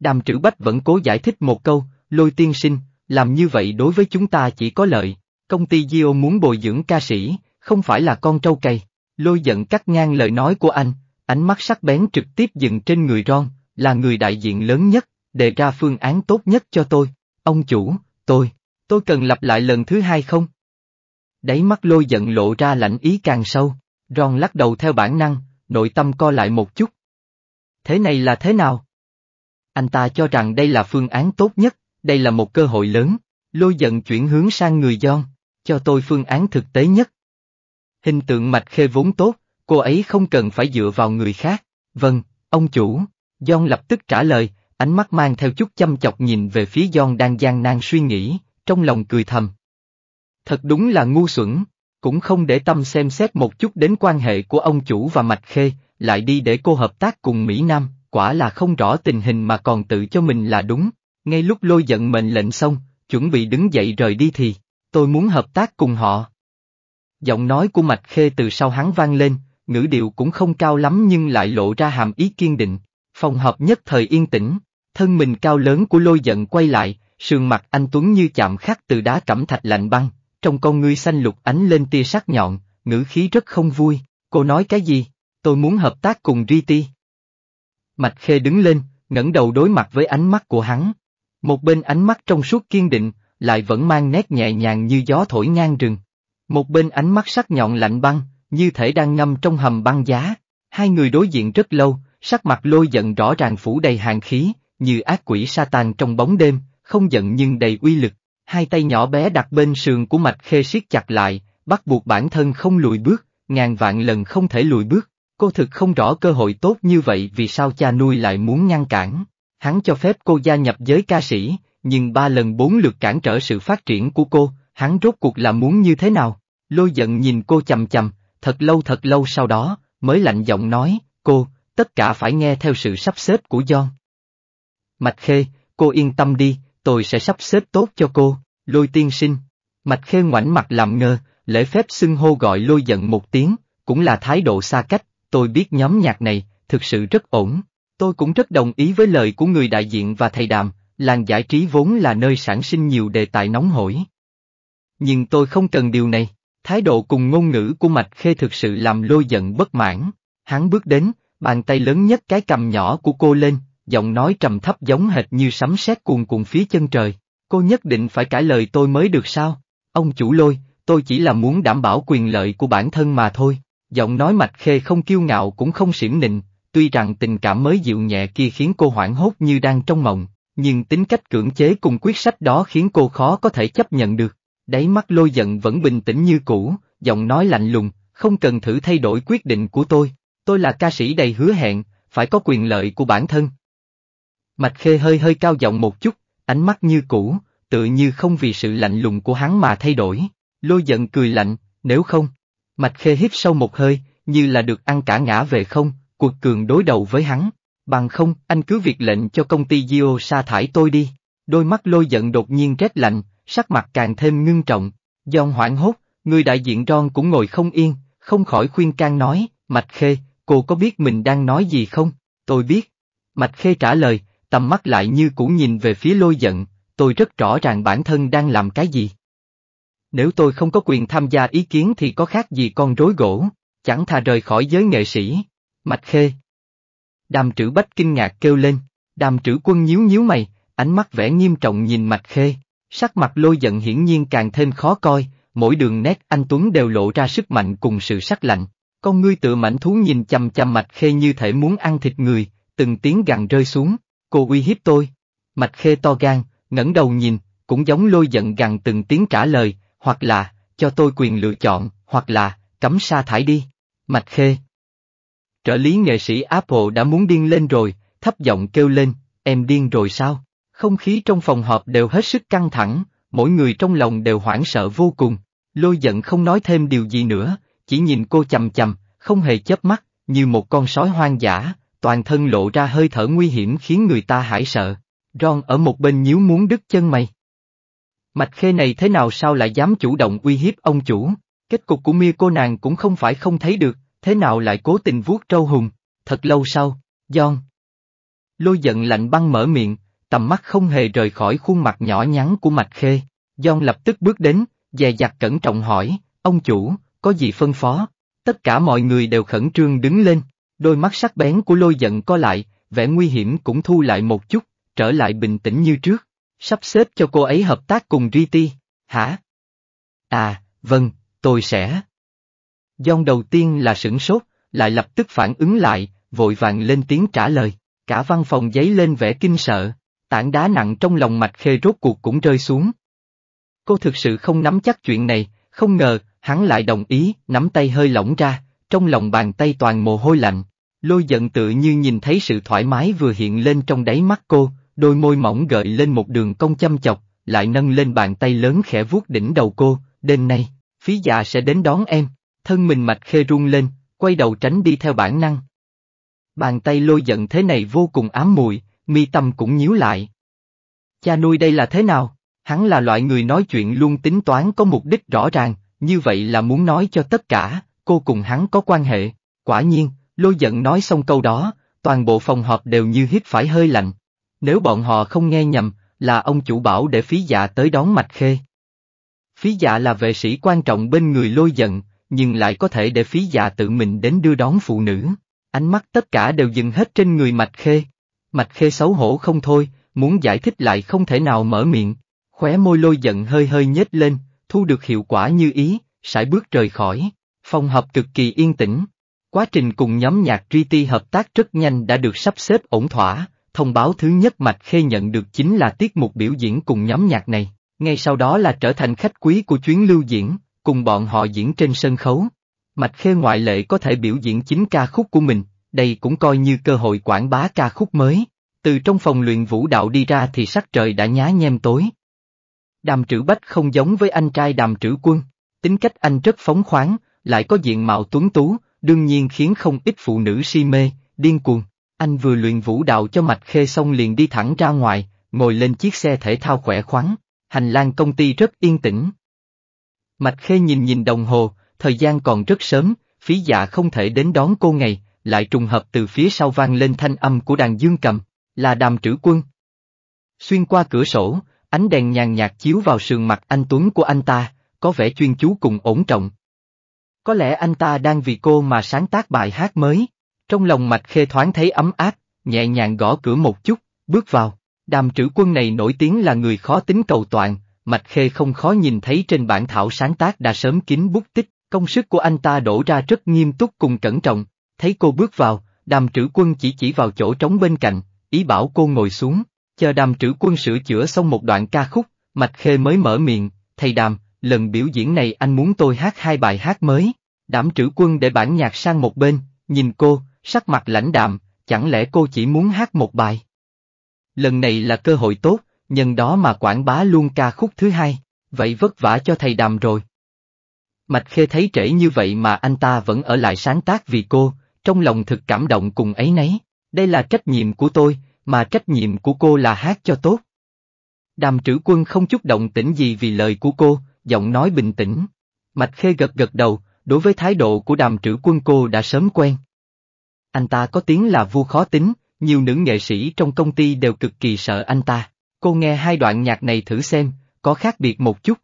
Đàm trữ bách vẫn cố giải thích một câu, lôi tiên sinh, làm như vậy đối với chúng ta chỉ có lợi, công ty Gio muốn bồi dưỡng ca sĩ, không phải là con trâu cày. Lôi giận cắt ngang lời nói của anh, ánh mắt sắc bén trực tiếp dừng trên người Ron, là người đại diện lớn nhất, đề ra phương án tốt nhất cho tôi. Ông chủ, tôi, tôi cần lặp lại lần thứ hai không? Đáy mắt lôi giận lộ ra lạnh ý càng sâu, Ron lắc đầu theo bản năng, nội tâm co lại một chút. Thế này là thế nào? Anh ta cho rằng đây là phương án tốt nhất, đây là một cơ hội lớn, lôi giận chuyển hướng sang người John, cho tôi phương án thực tế nhất. Hình tượng mạch khê vốn tốt, cô ấy không cần phải dựa vào người khác. Vâng, ông chủ. John lập tức trả lời, ánh mắt mang theo chút chăm chọc nhìn về phía John đang gian nan suy nghĩ, trong lòng cười thầm, Thật đúng là ngu xuẩn, cũng không để tâm xem xét một chút đến quan hệ của ông chủ và Mạch Khê, lại đi để cô hợp tác cùng Mỹ Nam, quả là không rõ tình hình mà còn tự cho mình là đúng. Ngay lúc lôi giận mệnh lệnh xong, chuẩn bị đứng dậy rời đi thì, tôi muốn hợp tác cùng họ. Giọng nói của Mạch Khê từ sau hắn vang lên, ngữ điệu cũng không cao lắm nhưng lại lộ ra hàm ý kiên định. Phòng họp nhất thời yên tĩnh, thân mình cao lớn của lôi giận quay lại, sườn mặt anh Tuấn như chạm khắc từ đá cẩm thạch lạnh băng, trong con ngươi xanh lục ánh lên tia sắc nhọn, ngữ khí rất không vui, cô nói cái gì, tôi muốn hợp tác cùng Riti. Mạch Khê đứng lên, ngẩng đầu đối mặt với ánh mắt của hắn. Một bên ánh mắt trong suốt kiên định, lại vẫn mang nét nhẹ nhàng như gió thổi ngang rừng. Một bên ánh mắt sắc nhọn lạnh băng, như thể đang ngâm trong hầm băng giá. Hai người đối diện rất lâu, sắc mặt lôi giận rõ ràng phủ đầy hàng khí, như ác quỷ Satan trong bóng đêm, không giận nhưng đầy uy lực hai tay nhỏ bé đặt bên sườn của Mạch Khê siết chặt lại, bắt buộc bản thân không lùi bước, ngàn vạn lần không thể lùi bước. Cô thực không rõ cơ hội tốt như vậy vì sao cha nuôi lại muốn ngăn cản. Hắn cho phép cô gia nhập giới ca sĩ, nhưng ba lần bốn lượt cản trở sự phát triển của cô, hắn rốt cuộc là muốn như thế nào? Lôi giận nhìn cô chầm chầm, thật lâu thật lâu sau đó, mới lạnh giọng nói, cô, tất cả phải nghe theo sự sắp xếp của John. Mạch Khê, cô yên tâm đi, tôi sẽ sắp xếp tốt cho cô, lôi tiên sinh. Mạch khê ngoảnh mặt làm ngơ, lễ phép xưng hô gọi lôi giận một tiếng, cũng là thái độ xa cách, tôi biết nhóm nhạc này, thực sự rất ổn. Tôi cũng rất đồng ý với lời của người đại diện và thầy đàm, làng giải trí vốn là nơi sản sinh nhiều đề tài nóng hổi. Nhưng tôi không cần điều này, thái độ cùng ngôn ngữ của Mạch Khê thực sự làm lôi giận bất mãn. Hắn bước đến, bàn tay lớn nhất cái cầm nhỏ của cô lên, giọng nói trầm thấp giống hệt như sấm sét cuồn cuộn phía chân trời. Cô nhất định phải cãi lời tôi mới được sao? Ông chủ lôi, tôi chỉ là muốn đảm bảo quyền lợi của bản thân mà thôi. Giọng nói mạch khê không kiêu ngạo cũng không xỉm nịnh, tuy rằng tình cảm mới dịu nhẹ kia khiến cô hoảng hốt như đang trong mộng, nhưng tính cách cưỡng chế cùng quyết sách đó khiến cô khó có thể chấp nhận được. Đáy mắt lôi giận vẫn bình tĩnh như cũ, giọng nói lạnh lùng, không cần thử thay đổi quyết định của tôi. Tôi là ca sĩ đầy hứa hẹn, phải có quyền lợi của bản thân. Mạch Khê hơi hơi cao giọng một chút, ánh mắt như cũ, tựa như không vì sự lạnh lùng của hắn mà thay đổi. Lôi giận cười lạnh, nếu không. Mạch Khê hít sâu một hơi, như là được ăn cả ngã về không, cuộc cường đối đầu với hắn. Bằng không, anh cứ việc lệnh cho công ty Gio sa thải tôi đi. Đôi mắt lôi giận đột nhiên rét lạnh, sắc mặt càng thêm ngưng trọng. Giòn hoảng hốt, người đại diện Ron cũng ngồi không yên, không khỏi khuyên can nói, Mạch Khê, cô có biết mình đang nói gì không? Tôi biết. Mạch Khê trả lời, tầm mắt lại như cũ nhìn về phía lôi giận, tôi rất rõ ràng bản thân đang làm cái gì. Nếu tôi không có quyền tham gia ý kiến thì có khác gì con rối gỗ, chẳng thà rời khỏi giới nghệ sĩ. Mạch Khê. Đàm trữ Bách kinh ngạc kêu lên, đàm trữ quân nhíu nhíu mày, ánh mắt vẻ nghiêm trọng nhìn Mạch Khê, sắc mặt lôi giận hiển nhiên càng thêm khó coi, mỗi đường nét anh Tuấn đều lộ ra sức mạnh cùng sự sắc lạnh, con ngươi tựa mảnh thú nhìn chằm chằm Mạch Khê như thể muốn ăn thịt người, từng tiếng gằn rơi xuống cô uy hiếp tôi. Mạch khê to gan, ngẩng đầu nhìn, cũng giống lôi giận gằn từng tiếng trả lời, hoặc là, cho tôi quyền lựa chọn, hoặc là, cấm sa thải đi. Mạch khê. Trợ lý nghệ sĩ Apple đã muốn điên lên rồi, thấp giọng kêu lên, em điên rồi sao? Không khí trong phòng họp đều hết sức căng thẳng, mỗi người trong lòng đều hoảng sợ vô cùng. Lôi giận không nói thêm điều gì nữa, chỉ nhìn cô chầm chầm, không hề chớp mắt, như một con sói hoang dã, toàn thân lộ ra hơi thở nguy hiểm khiến người ta hãi sợ. Ron ở một bên nhíu muốn đứt chân mày. Mạch khê này thế nào sao lại dám chủ động uy hiếp ông chủ? Kết cục của mia cô nàng cũng không phải không thấy được, thế nào lại cố tình vuốt trâu hùng? Thật lâu sau, John. Lôi giận lạnh băng mở miệng, tầm mắt không hề rời khỏi khuôn mặt nhỏ nhắn của Mạch Khê. John lập tức bước đến, dè dặt cẩn trọng hỏi, ông chủ, có gì phân phó? Tất cả mọi người đều khẩn trương đứng lên, Đôi mắt sắc bén của lôi giận co lại, vẻ nguy hiểm cũng thu lại một chút, trở lại bình tĩnh như trước. Sắp xếp cho cô ấy hợp tác cùng Riti, hả? À, vâng, tôi sẽ. Dòng đầu tiên là sửng sốt, lại lập tức phản ứng lại, vội vàng lên tiếng trả lời, cả văn phòng giấy lên vẻ kinh sợ, tảng đá nặng trong lòng mạch khê rốt cuộc cũng rơi xuống. Cô thực sự không nắm chắc chuyện này, không ngờ, hắn lại đồng ý, nắm tay hơi lỏng ra, trong lòng bàn tay toàn mồ hôi lạnh. Lôi giận tự như nhìn thấy sự thoải mái vừa hiện lên trong đáy mắt cô, đôi môi mỏng gợi lên một đường cong chăm chọc, lại nâng lên bàn tay lớn khẽ vuốt đỉnh đầu cô, đêm nay, phí dạ sẽ đến đón em, thân mình mạch khê run lên, quay đầu tránh đi theo bản năng. Bàn tay lôi giận thế này vô cùng ám mùi, mi tâm cũng nhíu lại. Cha nuôi đây là thế nào? Hắn là loại người nói chuyện luôn tính toán có mục đích rõ ràng, như vậy là muốn nói cho tất cả, cô cùng hắn có quan hệ. Quả nhiên, lôi giận nói xong câu đó, toàn bộ phòng họp đều như hít phải hơi lạnh. Nếu bọn họ không nghe nhầm, là ông chủ bảo để phí dạ tới đón Mạch Khê. Phí dạ là vệ sĩ quan trọng bên người lôi giận, nhưng lại có thể để phí dạ tự mình đến đưa đón phụ nữ. Ánh mắt tất cả đều dừng hết trên người Mạch Khê. Mạch Khê xấu hổ không thôi, muốn giải thích lại không thể nào mở miệng. Khóe môi lôi giận hơi hơi nhếch lên, thu được hiệu quả như ý, sải bước rời khỏi phong hợp cực kỳ yên tĩnh. Quá trình cùng nhóm nhạc GT hợp tác rất nhanh đã được sắp xếp ổn thỏa, thông báo thứ nhất Mạch Khê nhận được chính là tiết mục biểu diễn cùng nhóm nhạc này, ngay sau đó là trở thành khách quý của chuyến lưu diễn, cùng bọn họ diễn trên sân khấu. Mạch Khê ngoại lệ có thể biểu diễn chính ca khúc của mình, đây cũng coi như cơ hội quảng bá ca khúc mới. Từ trong phòng luyện vũ đạo đi ra thì sắc trời đã nhá nhem tối. Đàm trữ bách không giống với anh trai đàm trữ quân, tính cách anh rất phóng khoáng, lại có diện mạo tuấn tú, đương nhiên khiến không ít phụ nữ si mê, điên cuồng. Anh vừa luyện vũ đạo cho mạch khê xong liền đi thẳng ra ngoài, ngồi lên chiếc xe thể thao khỏe khoắn, hành lang công ty rất yên tĩnh. Mạch khê nhìn nhìn đồng hồ, thời gian còn rất sớm, phí dạ không thể đến đón cô ngày, lại trùng hợp từ phía sau vang lên thanh âm của đàn dương cầm, là đàm trữ quân. Xuyên qua cửa sổ, ánh đèn nhàn nhạt chiếu vào sườn mặt anh Tuấn của anh ta, có vẻ chuyên chú cùng ổn trọng, có lẽ anh ta đang vì cô mà sáng tác bài hát mới. Trong lòng Mạch Khê thoáng thấy ấm áp, nhẹ nhàng gõ cửa một chút, bước vào. Đàm trữ quân này nổi tiếng là người khó tính cầu toàn, Mạch Khê không khó nhìn thấy trên bản thảo sáng tác đã sớm kín bút tích, công sức của anh ta đổ ra rất nghiêm túc cùng cẩn trọng. Thấy cô bước vào, đàm trữ quân chỉ chỉ vào chỗ trống bên cạnh, ý bảo cô ngồi xuống, chờ đàm trữ quân sửa chữa xong một đoạn ca khúc, Mạch Khê mới mở miệng, thầy đàm, lần biểu diễn này anh muốn tôi hát hai bài hát mới. Đảm trữ quân để bản nhạc sang một bên, nhìn cô, sắc mặt lãnh đạm, chẳng lẽ cô chỉ muốn hát một bài? Lần này là cơ hội tốt, nhân đó mà quảng bá luôn ca khúc thứ hai, vậy vất vả cho thầy đàm rồi. Mạch Khê thấy trễ như vậy mà anh ta vẫn ở lại sáng tác vì cô, trong lòng thực cảm động cùng ấy nấy, đây là trách nhiệm của tôi, mà trách nhiệm của cô là hát cho tốt. Đàm trữ quân không chút động tĩnh gì vì lời của cô, giọng nói bình tĩnh. Mạch Khê gật gật đầu, đối với thái độ của đàm trữ quân cô đã sớm quen. Anh ta có tiếng là vua khó tính, nhiều nữ nghệ sĩ trong công ty đều cực kỳ sợ anh ta. Cô nghe hai đoạn nhạc này thử xem, có khác biệt một chút.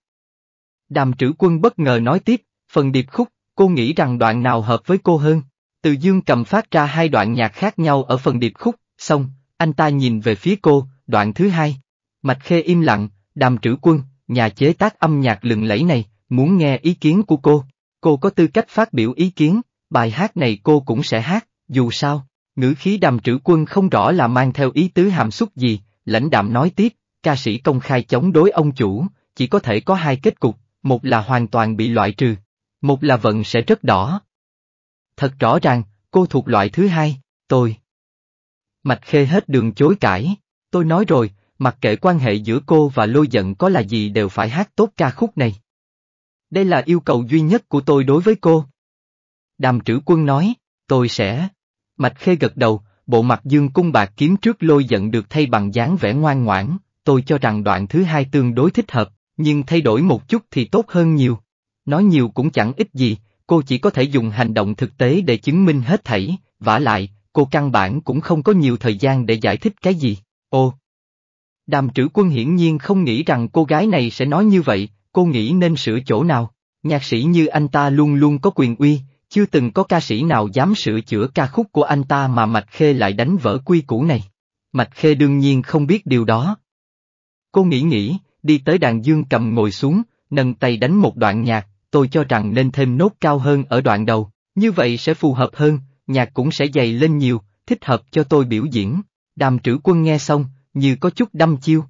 Đàm trữ quân bất ngờ nói tiếp, phần điệp khúc, cô nghĩ rằng đoạn nào hợp với cô hơn. Từ dương cầm phát ra hai đoạn nhạc khác nhau ở phần điệp khúc, xong, anh ta nhìn về phía cô, đoạn thứ hai. Mạch Khê im lặng, đàm trữ quân, nhà chế tác âm nhạc lừng lẫy này, muốn nghe ý kiến của cô. Cô có tư cách phát biểu ý kiến, bài hát này cô cũng sẽ hát, dù sao, ngữ khí đàm trữ quân không rõ là mang theo ý tứ hàm xúc gì, lãnh đạm nói tiếp, ca sĩ công khai chống đối ông chủ, chỉ có thể có hai kết cục, một là hoàn toàn bị loại trừ, một là vận sẽ rất đỏ. Thật rõ ràng, cô thuộc loại thứ hai, tôi. Mạch Khê hết đường chối cãi, tôi nói rồi, mặc kệ quan hệ giữa cô và lôi giận có là gì đều phải hát tốt ca khúc này. Đây là yêu cầu duy nhất của tôi đối với cô. Đàm trữ quân nói, tôi sẽ... Mạch khê gật đầu, bộ mặt dương cung bạc kiếm trước lôi giận được thay bằng dáng vẻ ngoan ngoãn, tôi cho rằng đoạn thứ hai tương đối thích hợp, nhưng thay đổi một chút thì tốt hơn nhiều. Nói nhiều cũng chẳng ích gì, cô chỉ có thể dùng hành động thực tế để chứng minh hết thảy, vả lại, cô căn bản cũng không có nhiều thời gian để giải thích cái gì. Ô, Đàm trữ quân hiển nhiên không nghĩ rằng cô gái này sẽ nói như vậy, cô nghĩ nên sửa chỗ nào. Nhạc sĩ như anh ta luôn luôn có quyền uy, chưa từng có ca sĩ nào dám sửa chữa ca khúc của anh ta mà Mạch Khê lại đánh vỡ quy củ này. Mạch Khê đương nhiên không biết điều đó. Cô nghĩ nghĩ, đi tới đàn dương cầm ngồi xuống, nâng tay đánh một đoạn nhạc, tôi cho rằng nên thêm nốt cao hơn ở đoạn đầu, như vậy sẽ phù hợp hơn, nhạc cũng sẽ dày lên nhiều, thích hợp cho tôi biểu diễn. Đàm trữ quân nghe xong, như có chút đâm chiêu.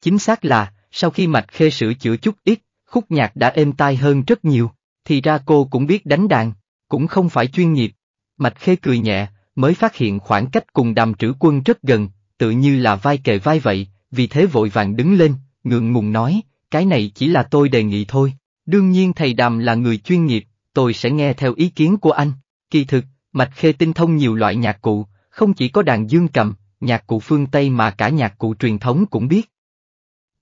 Chính xác là, sau khi mạch khê sửa chữa chút ít, khúc nhạc đã êm tai hơn rất nhiều, thì ra cô cũng biết đánh đàn, cũng không phải chuyên nghiệp. Mạch khê cười nhẹ, mới phát hiện khoảng cách cùng đàm trữ quân rất gần, tự như là vai kề vai vậy, vì thế vội vàng đứng lên, ngượng ngùng nói, cái này chỉ là tôi đề nghị thôi, đương nhiên thầy đàm là người chuyên nghiệp, tôi sẽ nghe theo ý kiến của anh. Kỳ thực, Mạch Khê tinh thông nhiều loại nhạc cụ, không chỉ có đàn dương cầm, nhạc cụ phương Tây mà cả nhạc cụ truyền thống cũng biết.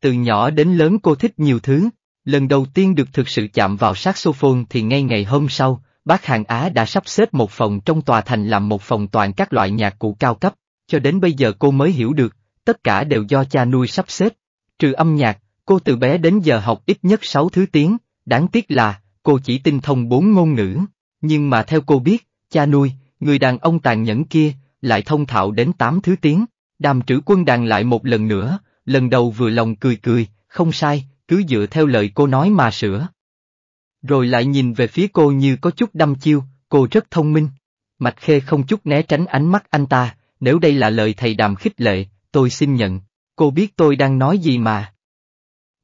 Từ nhỏ đến lớn cô thích nhiều thứ, lần đầu tiên được thực sự chạm vào saxophone thì ngay ngày hôm sau, bác Hàng Á đã sắp xếp một phòng trong tòa thành làm một phòng toàn các loại nhạc cụ cao cấp, cho đến bây giờ cô mới hiểu được, tất cả đều do cha nuôi sắp xếp. Trừ âm nhạc, cô từ bé đến giờ học ít nhất 6 thứ tiếng, đáng tiếc là, cô chỉ tinh thông bốn ngôn ngữ, nhưng mà theo cô biết, cha nuôi, người đàn ông tàn nhẫn kia, lại thông thạo đến tám thứ tiếng, đàm trữ quân đàn lại một lần nữa, lần đầu vừa lòng cười cười, không sai, cứ dựa theo lời cô nói mà sửa. Rồi lại nhìn về phía cô như có chút đăm chiêu, cô rất thông minh. Mạch Khê không chút né tránh ánh mắt anh ta, nếu đây là lời thầy đàm khích lệ, tôi xin nhận, cô biết tôi đang nói gì mà.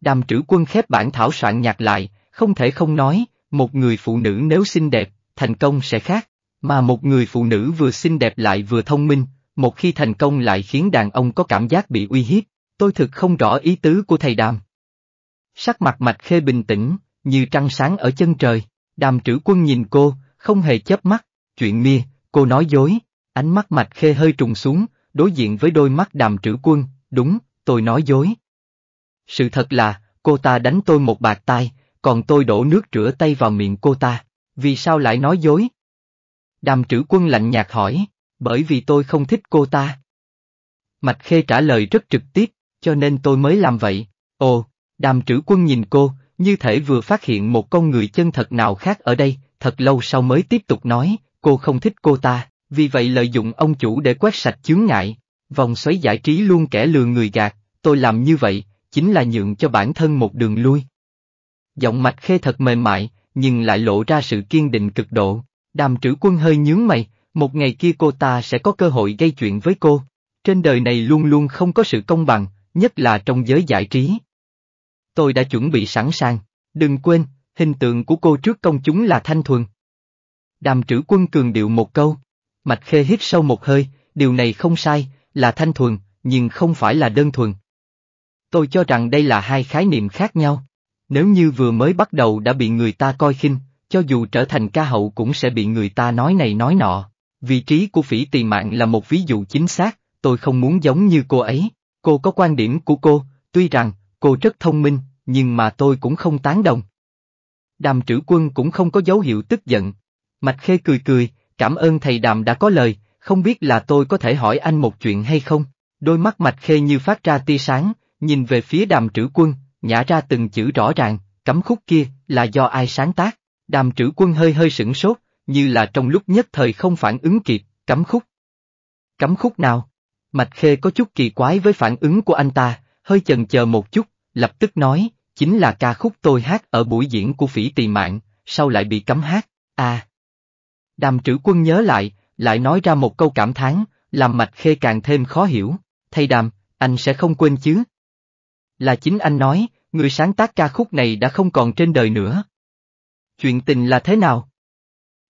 Đàm trữ quân khép bản thảo soạn nhạc lại, không thể không nói, một người phụ nữ nếu xinh đẹp, thành công sẽ khác. Mà một người phụ nữ vừa xinh đẹp lại vừa thông minh, một khi thành công lại khiến đàn ông có cảm giác bị uy hiếp, tôi thực không rõ ý tứ của thầy đàm. Sắc mặt mạch khê bình tĩnh, như trăng sáng ở chân trời, đàm trữ quân nhìn cô, không hề chớp mắt, chuyện mia, cô nói dối, ánh mắt mạch khê hơi trùng xuống, đối diện với đôi mắt đàm trữ quân, đúng, tôi nói dối. Sự thật là, cô ta đánh tôi một bạc tai, còn tôi đổ nước rửa tay vào miệng cô ta, vì sao lại nói dối? Đàm trữ quân lạnh nhạt hỏi, bởi vì tôi không thích cô ta. Mạch Khê trả lời rất trực tiếp, cho nên tôi mới làm vậy. Ồ, đàm trữ quân nhìn cô, như thể vừa phát hiện một con người chân thật nào khác ở đây, thật lâu sau mới tiếp tục nói, cô không thích cô ta, vì vậy lợi dụng ông chủ để quét sạch chướng ngại. Vòng xoáy giải trí luôn kẻ lừa người gạt, tôi làm như vậy, chính là nhượng cho bản thân một đường lui. Giọng mạch khê thật mềm mại, nhưng lại lộ ra sự kiên định cực độ. Đàm trữ quân hơi nhướng mày, một ngày kia cô ta sẽ có cơ hội gây chuyện với cô. Trên đời này luôn luôn không có sự công bằng, nhất là trong giới giải trí. Tôi đã chuẩn bị sẵn sàng, đừng quên, hình tượng của cô trước công chúng là thanh thuần. Đàm trữ quân cường điệu một câu. Mạch Khê hít sâu một hơi, điều này không sai, là thanh thuần, nhưng không phải là đơn thuần. Tôi cho rằng đây là hai khái niệm khác nhau. Nếu như vừa mới bắt đầu đã bị người ta coi khinh, cho dù trở thành ca hậu cũng sẽ bị người ta nói này nói nọ. Vị trí của phỉ tỳ mạng là một ví dụ chính xác, tôi không muốn giống như cô ấy. Cô có quan điểm của cô, tuy rằng, cô rất thông minh, nhưng mà tôi cũng không tán đồng. Đàm trữ quân cũng không có dấu hiệu tức giận. Mạch Khê cười cười, cảm ơn thầy Đàm đã có lời, không biết là tôi có thể hỏi anh một chuyện hay không. Đôi mắt Mạch Khê như phát ra tia sáng, nhìn về phía đàm trữ quân, nhả ra từng chữ rõ ràng, cấm khúc kia là do ai sáng tác. Đàm trữ quân hơi hơi sửng sốt, như là trong lúc nhất thời không phản ứng kịp, cấm khúc. Cấm khúc nào? Mạch Khê có chút kỳ quái với phản ứng của anh ta, hơi chần chờ một chút, lập tức nói, chính là ca khúc tôi hát ở buổi diễn của phỉ tỳ mạng, sau lại bị cấm hát, à. Đàm trữ quân nhớ lại, lại nói ra một câu cảm thán, làm Mạch Khê càng thêm khó hiểu, thay đàm, anh sẽ không quên chứ. Là chính anh nói, người sáng tác ca khúc này đã không còn trên đời nữa, Chuyện tình là thế nào?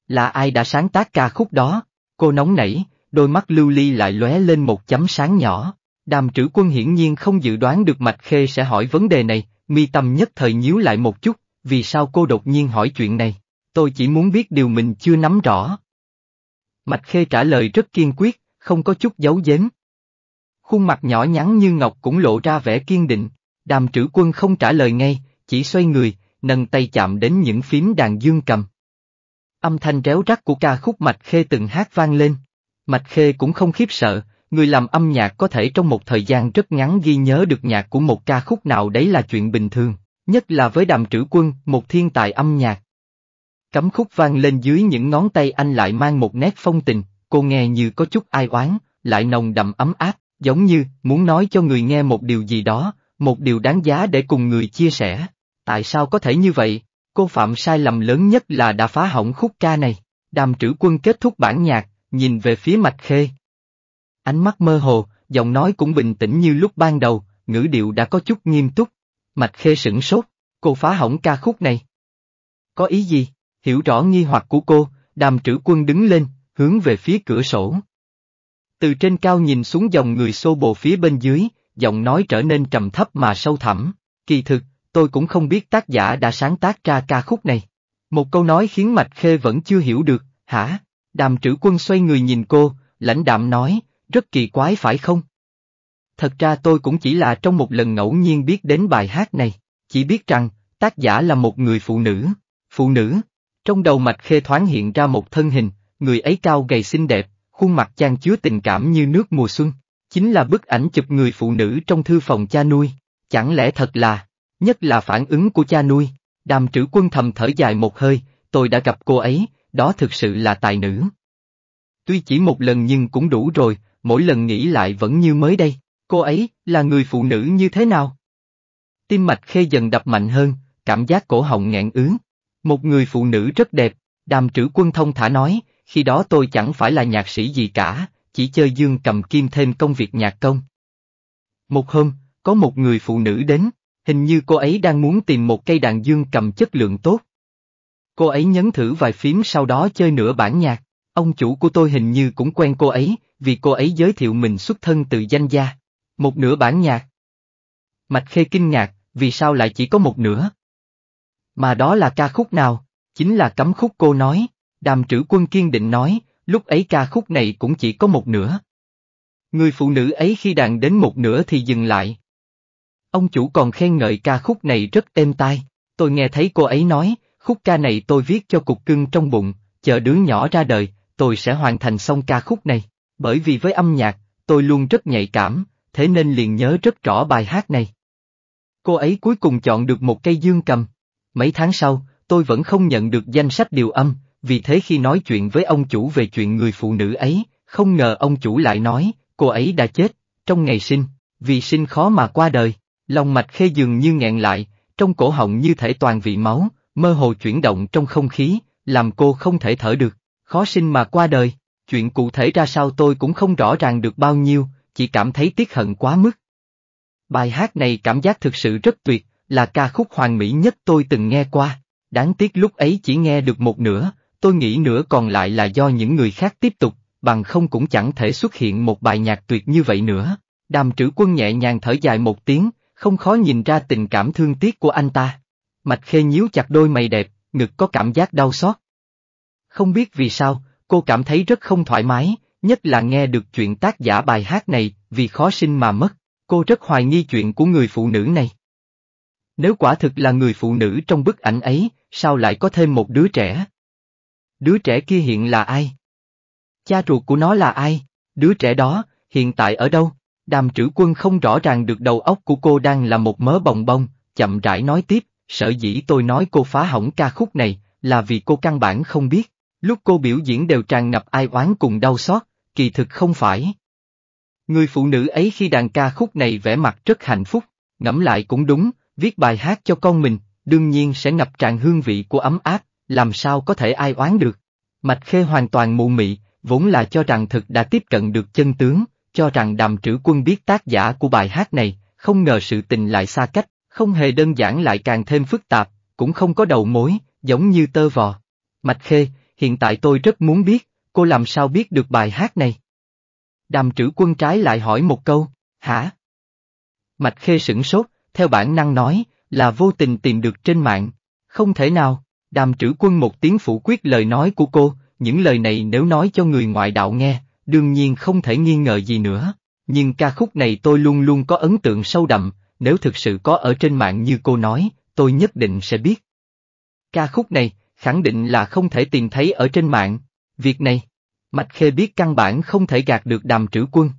Là ai đã sáng tác ca khúc đó? Cô nóng nảy, đôi mắt lưu ly lại lóe lên một chấm sáng nhỏ. Đàm trữ quân hiển nhiên không dự đoán được Mạch Khê sẽ hỏi vấn đề này, mi tâm nhất thời nhíu lại một chút, vì sao cô đột nhiên hỏi chuyện này, tôi chỉ muốn biết điều mình chưa nắm rõ. Mạch Khê trả lời rất kiên quyết, không có chút giấu giếm. Khuôn mặt nhỏ nhắn như ngọc cũng lộ ra vẻ kiên định, đàm trữ quân không trả lời ngay, chỉ xoay người, nâng tay chạm đến những phím đàn dương cầm. Âm thanh réo rắc của ca khúc Mạch Khê từng hát vang lên. Mạch Khê cũng không khiếp sợ, người làm âm nhạc có thể trong một thời gian rất ngắn ghi nhớ được nhạc của một ca khúc nào đấy là chuyện bình thường, nhất là với đàm trữ quân, một thiên tài âm nhạc. Cấm khúc vang lên dưới những ngón tay anh lại mang một nét phong tình, cô nghe như có chút ai oán, lại nồng đậm ấm áp, giống như muốn nói cho người nghe một điều gì đó, một điều đáng giá để cùng người chia sẻ. Tại sao có thể như vậy? Cô phạm sai lầm lớn nhất là đã phá hỏng khúc ca này. Đàm trữ quân kết thúc bản nhạc, nhìn về phía mạch khê. Ánh mắt mơ hồ, giọng nói cũng bình tĩnh như lúc ban đầu, ngữ điệu đã có chút nghiêm túc. Mạch khê sửng sốt, cô phá hỏng ca khúc này. Có ý gì? Hiểu rõ nghi hoặc của cô, đàm trữ quân đứng lên, hướng về phía cửa sổ. Từ trên cao nhìn xuống dòng người xô bồ phía bên dưới, giọng nói trở nên trầm thấp mà sâu thẳm. Kỳ thực, tôi cũng không biết tác giả đã sáng tác ra ca khúc này. Một câu nói khiến Mạch Khê vẫn chưa hiểu được, hả? Đàm trữ quân xoay người nhìn cô, lãnh đạm nói, rất kỳ quái phải không? Thật ra tôi cũng chỉ là trong một lần ngẫu nhiên biết đến bài hát này, chỉ biết rằng, tác giả là một người phụ nữ. Phụ nữ, trong đầu Mạch Khê thoáng hiện ra một thân hình, người ấy cao gầy xinh đẹp, khuôn mặt trang chứa tình cảm như nước mùa xuân, chính là bức ảnh chụp người phụ nữ trong thư phòng cha nuôi, chẳng lẽ thật là... Nhất là phản ứng của cha nuôi, đàm trữ quân thầm thở dài một hơi, tôi đã gặp cô ấy, đó thực sự là tài nữ. Tuy chỉ một lần nhưng cũng đủ rồi, mỗi lần nghĩ lại vẫn như mới đây, cô ấy là người phụ nữ như thế nào? Tim mạch khê dần đập mạnh hơn, cảm giác cổ họng ngẹn ứ. Một người phụ nữ rất đẹp, đàm trữ quân thông thả nói, khi đó tôi chẳng phải là nhạc sĩ gì cả, chỉ chơi dương cầm kim thêm công việc nhạc công. Một hôm, có một người phụ nữ đến, Hình như cô ấy đang muốn tìm một cây đàn dương cầm chất lượng tốt. Cô ấy nhấn thử vài phím sau đó chơi nửa bản nhạc, ông chủ của tôi hình như cũng quen cô ấy, vì cô ấy giới thiệu mình xuất thân từ danh gia. Một nửa bản nhạc. Mạch Khê kinh ngạc, vì sao lại chỉ có một nửa? Mà đó là ca khúc nào? Chính là cấm khúc cô nói, đàm trữ quân kiên định nói, lúc ấy ca khúc này cũng chỉ có một nửa. Người phụ nữ ấy khi đàn đến một nửa thì dừng lại, Ông chủ còn khen ngợi ca khúc này rất êm tai, tôi nghe thấy cô ấy nói, khúc ca này tôi viết cho cục cưng trong bụng, chờ đứa nhỏ ra đời, tôi sẽ hoàn thành xong ca khúc này, bởi vì với âm nhạc, tôi luôn rất nhạy cảm, thế nên liền nhớ rất rõ bài hát này. Cô ấy cuối cùng chọn được một cây dương cầm. Mấy tháng sau, tôi vẫn không nhận được danh sách điều âm, vì thế khi nói chuyện với ông chủ về chuyện người phụ nữ ấy, không ngờ ông chủ lại nói, cô ấy đã chết, trong ngày sinh, vì sinh khó mà qua đời. Lòng mạch khê dường như nghẹn lại, trong cổ họng như thể toàn vị máu, mơ hồ chuyển động trong không khí, làm cô không thể thở được, khó sinh mà qua đời. Chuyện cụ thể ra sao tôi cũng không rõ ràng được bao nhiêu, chỉ cảm thấy tiếc hận quá mức. Bài hát này cảm giác thực sự rất tuyệt, là ca khúc hoàn mỹ nhất tôi từng nghe qua. Đáng tiếc lúc ấy chỉ nghe được một nửa, tôi nghĩ nửa còn lại là do những người khác tiếp tục, bằng không cũng chẳng thể xuất hiện một bài nhạc tuyệt như vậy nữa. Đàm trữ quân nhẹ nhàng thở dài một tiếng, không khó nhìn ra tình cảm thương tiếc của anh ta. Mạch Khê nhíu chặt đôi mày đẹp, ngực có cảm giác đau xót. Không biết vì sao, cô cảm thấy rất không thoải mái, nhất là nghe được chuyện tác giả bài hát này, vì khó sinh mà mất, cô rất hoài nghi chuyện của người phụ nữ này. Nếu quả thực là người phụ nữ trong bức ảnh ấy, sao lại có thêm một đứa trẻ? Đứa trẻ kia hiện là ai? Cha ruột của nó là ai? Đứa trẻ đó, hiện tại ở đâu? Đàm trữ quân không rõ ràng được đầu óc của cô đang là một mớ bồng bông, chậm rãi nói tiếp, sợ dĩ tôi nói cô phá hỏng ca khúc này, là vì cô căn bản không biết, lúc cô biểu diễn đều tràn ngập ai oán cùng đau xót, kỳ thực không phải. Người phụ nữ ấy khi đàn ca khúc này vẻ mặt rất hạnh phúc, ngẫm lại cũng đúng, viết bài hát cho con mình, đương nhiên sẽ ngập tràn hương vị của ấm áp, làm sao có thể ai oán được. Mạch Khê hoàn toàn mụ mị, vốn là cho rằng thực đã tiếp cận được chân tướng, cho rằng đàm trữ quân biết tác giả của bài hát này, không ngờ sự tình lại xa cách, không hề đơn giản lại càng thêm phức tạp, cũng không có đầu mối, giống như tơ vò. Mạch Khê, hiện tại tôi rất muốn biết, cô làm sao biết được bài hát này? Đàm trữ quân trái lại hỏi một câu, hả? Mạch Khê sửng sốt, theo bản năng nói, là vô tình tìm được trên mạng. Không thể nào, đàm trữ quân một tiếng phủ quyết lời nói của cô, những lời này nếu nói cho người ngoại đạo nghe, đương nhiên không thể nghi ngờ gì nữa. Nhưng ca khúc này tôi luôn luôn có ấn tượng sâu đậm, nếu thực sự có ở trên mạng như cô nói, tôi nhất định sẽ biết. Ca khúc này, khẳng định là không thể tìm thấy ở trên mạng, việc này, Mạch Khê biết căn bản không thể gạt được đàm trữ quân.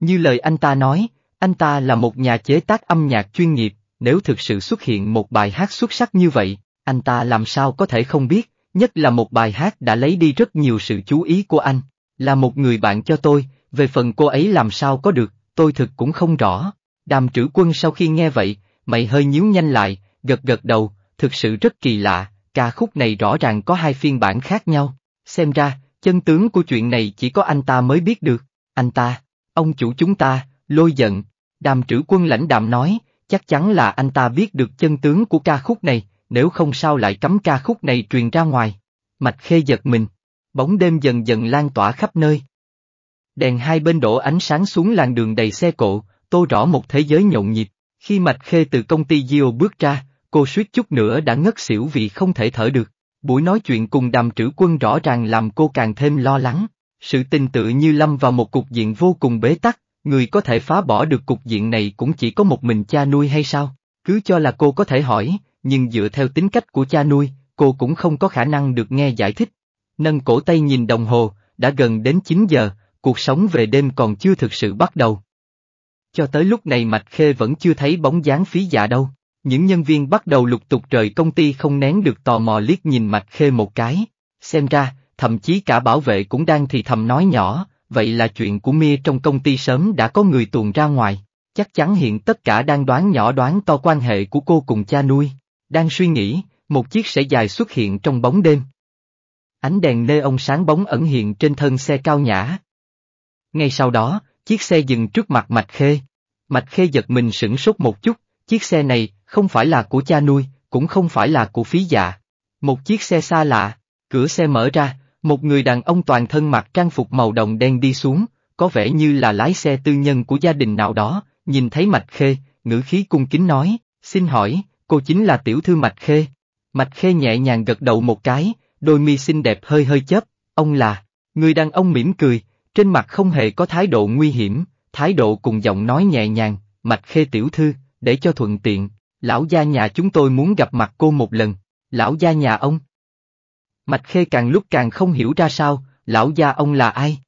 Như lời anh ta nói, anh ta là một nhà chế tác âm nhạc chuyên nghiệp, nếu thực sự xuất hiện một bài hát xuất sắc như vậy, anh ta làm sao có thể không biết, nhất là một bài hát đã lấy đi rất nhiều sự chú ý của anh, là một người bạn cho tôi, về phần cô ấy làm sao có được, tôi thực cũng không rõ. Đàm trữ quân sau khi nghe vậy, mày hơi nhíu nhanh lại, gật gật đầu, thực sự rất kỳ lạ, ca khúc này rõ ràng có hai phiên bản khác nhau. Xem ra, chân tướng của chuyện này chỉ có anh ta mới biết được. Anh ta, ông chủ chúng ta, lôi giận. Đàm trữ quân lãnh đạm nói, chắc chắn là anh ta biết được chân tướng của ca khúc này, nếu không sao lại cấm ca khúc này truyền ra ngoài. Mạch khê giật mình, bóng đêm dần dần lan tỏa khắp nơi. Đèn hai bên đổ ánh sáng xuống làng đường đầy xe cộ, tô rõ một thế giới nhộn nhịp. Khi Mạch Khê từ công ty Gio bước ra, cô suýt chút nữa đã ngất xỉu vì không thể thở được. Buổi nói chuyện cùng đàm trữ quân rõ ràng làm cô càng thêm lo lắng. Sự tình tự như lâm vào một cục diện vô cùng bế tắc, người có thể phá bỏ được cục diện này cũng chỉ có một mình cha nuôi hay sao? Cứ cho là cô có thể hỏi, nhưng dựa theo tính cách của cha nuôi, cô cũng không có khả năng được nghe giải thích nâng cổ tay nhìn đồng hồ, đã gần đến 9 giờ, cuộc sống về đêm còn chưa thực sự bắt đầu. Cho tới lúc này Mạch Khê vẫn chưa thấy bóng dáng phí dạ đâu, những nhân viên bắt đầu lục tục rời công ty không nén được tò mò liếc nhìn Mạch Khê một cái, xem ra, thậm chí cả bảo vệ cũng đang thì thầm nói nhỏ, vậy là chuyện của Mia trong công ty sớm đã có người tuồn ra ngoài, chắc chắn hiện tất cả đang đoán nhỏ đoán to quan hệ của cô cùng cha nuôi, đang suy nghĩ, một chiếc sẻ dài xuất hiện trong bóng đêm, ánh đèn nơi ông sáng bóng ẩn hiện trên thân xe cao nhã. Ngay sau đó, chiếc xe dừng trước mặt Mạch Khê. Mạch Khê giật mình sửng sốt một chút, chiếc xe này không phải là của cha nuôi, cũng không phải là của phí dạ. Một chiếc xe xa lạ, cửa xe mở ra, một người đàn ông toàn thân mặc trang phục màu đồng đen đi xuống, có vẻ như là lái xe tư nhân của gia đình nào đó, nhìn thấy Mạch Khê, ngữ khí cung kính nói, xin hỏi, cô chính là tiểu thư Mạch Khê. Mạch Khê nhẹ nhàng gật đầu một cái, đôi mi xinh đẹp hơi hơi chớp, ông là, người đàn ông mỉm cười, trên mặt không hề có thái độ nguy hiểm, thái độ cùng giọng nói nhẹ nhàng, mạch khê tiểu thư, để cho thuận tiện, lão gia nhà chúng tôi muốn gặp mặt cô một lần, lão gia nhà ông. Mạch khê càng lúc càng không hiểu ra sao, lão gia ông là ai?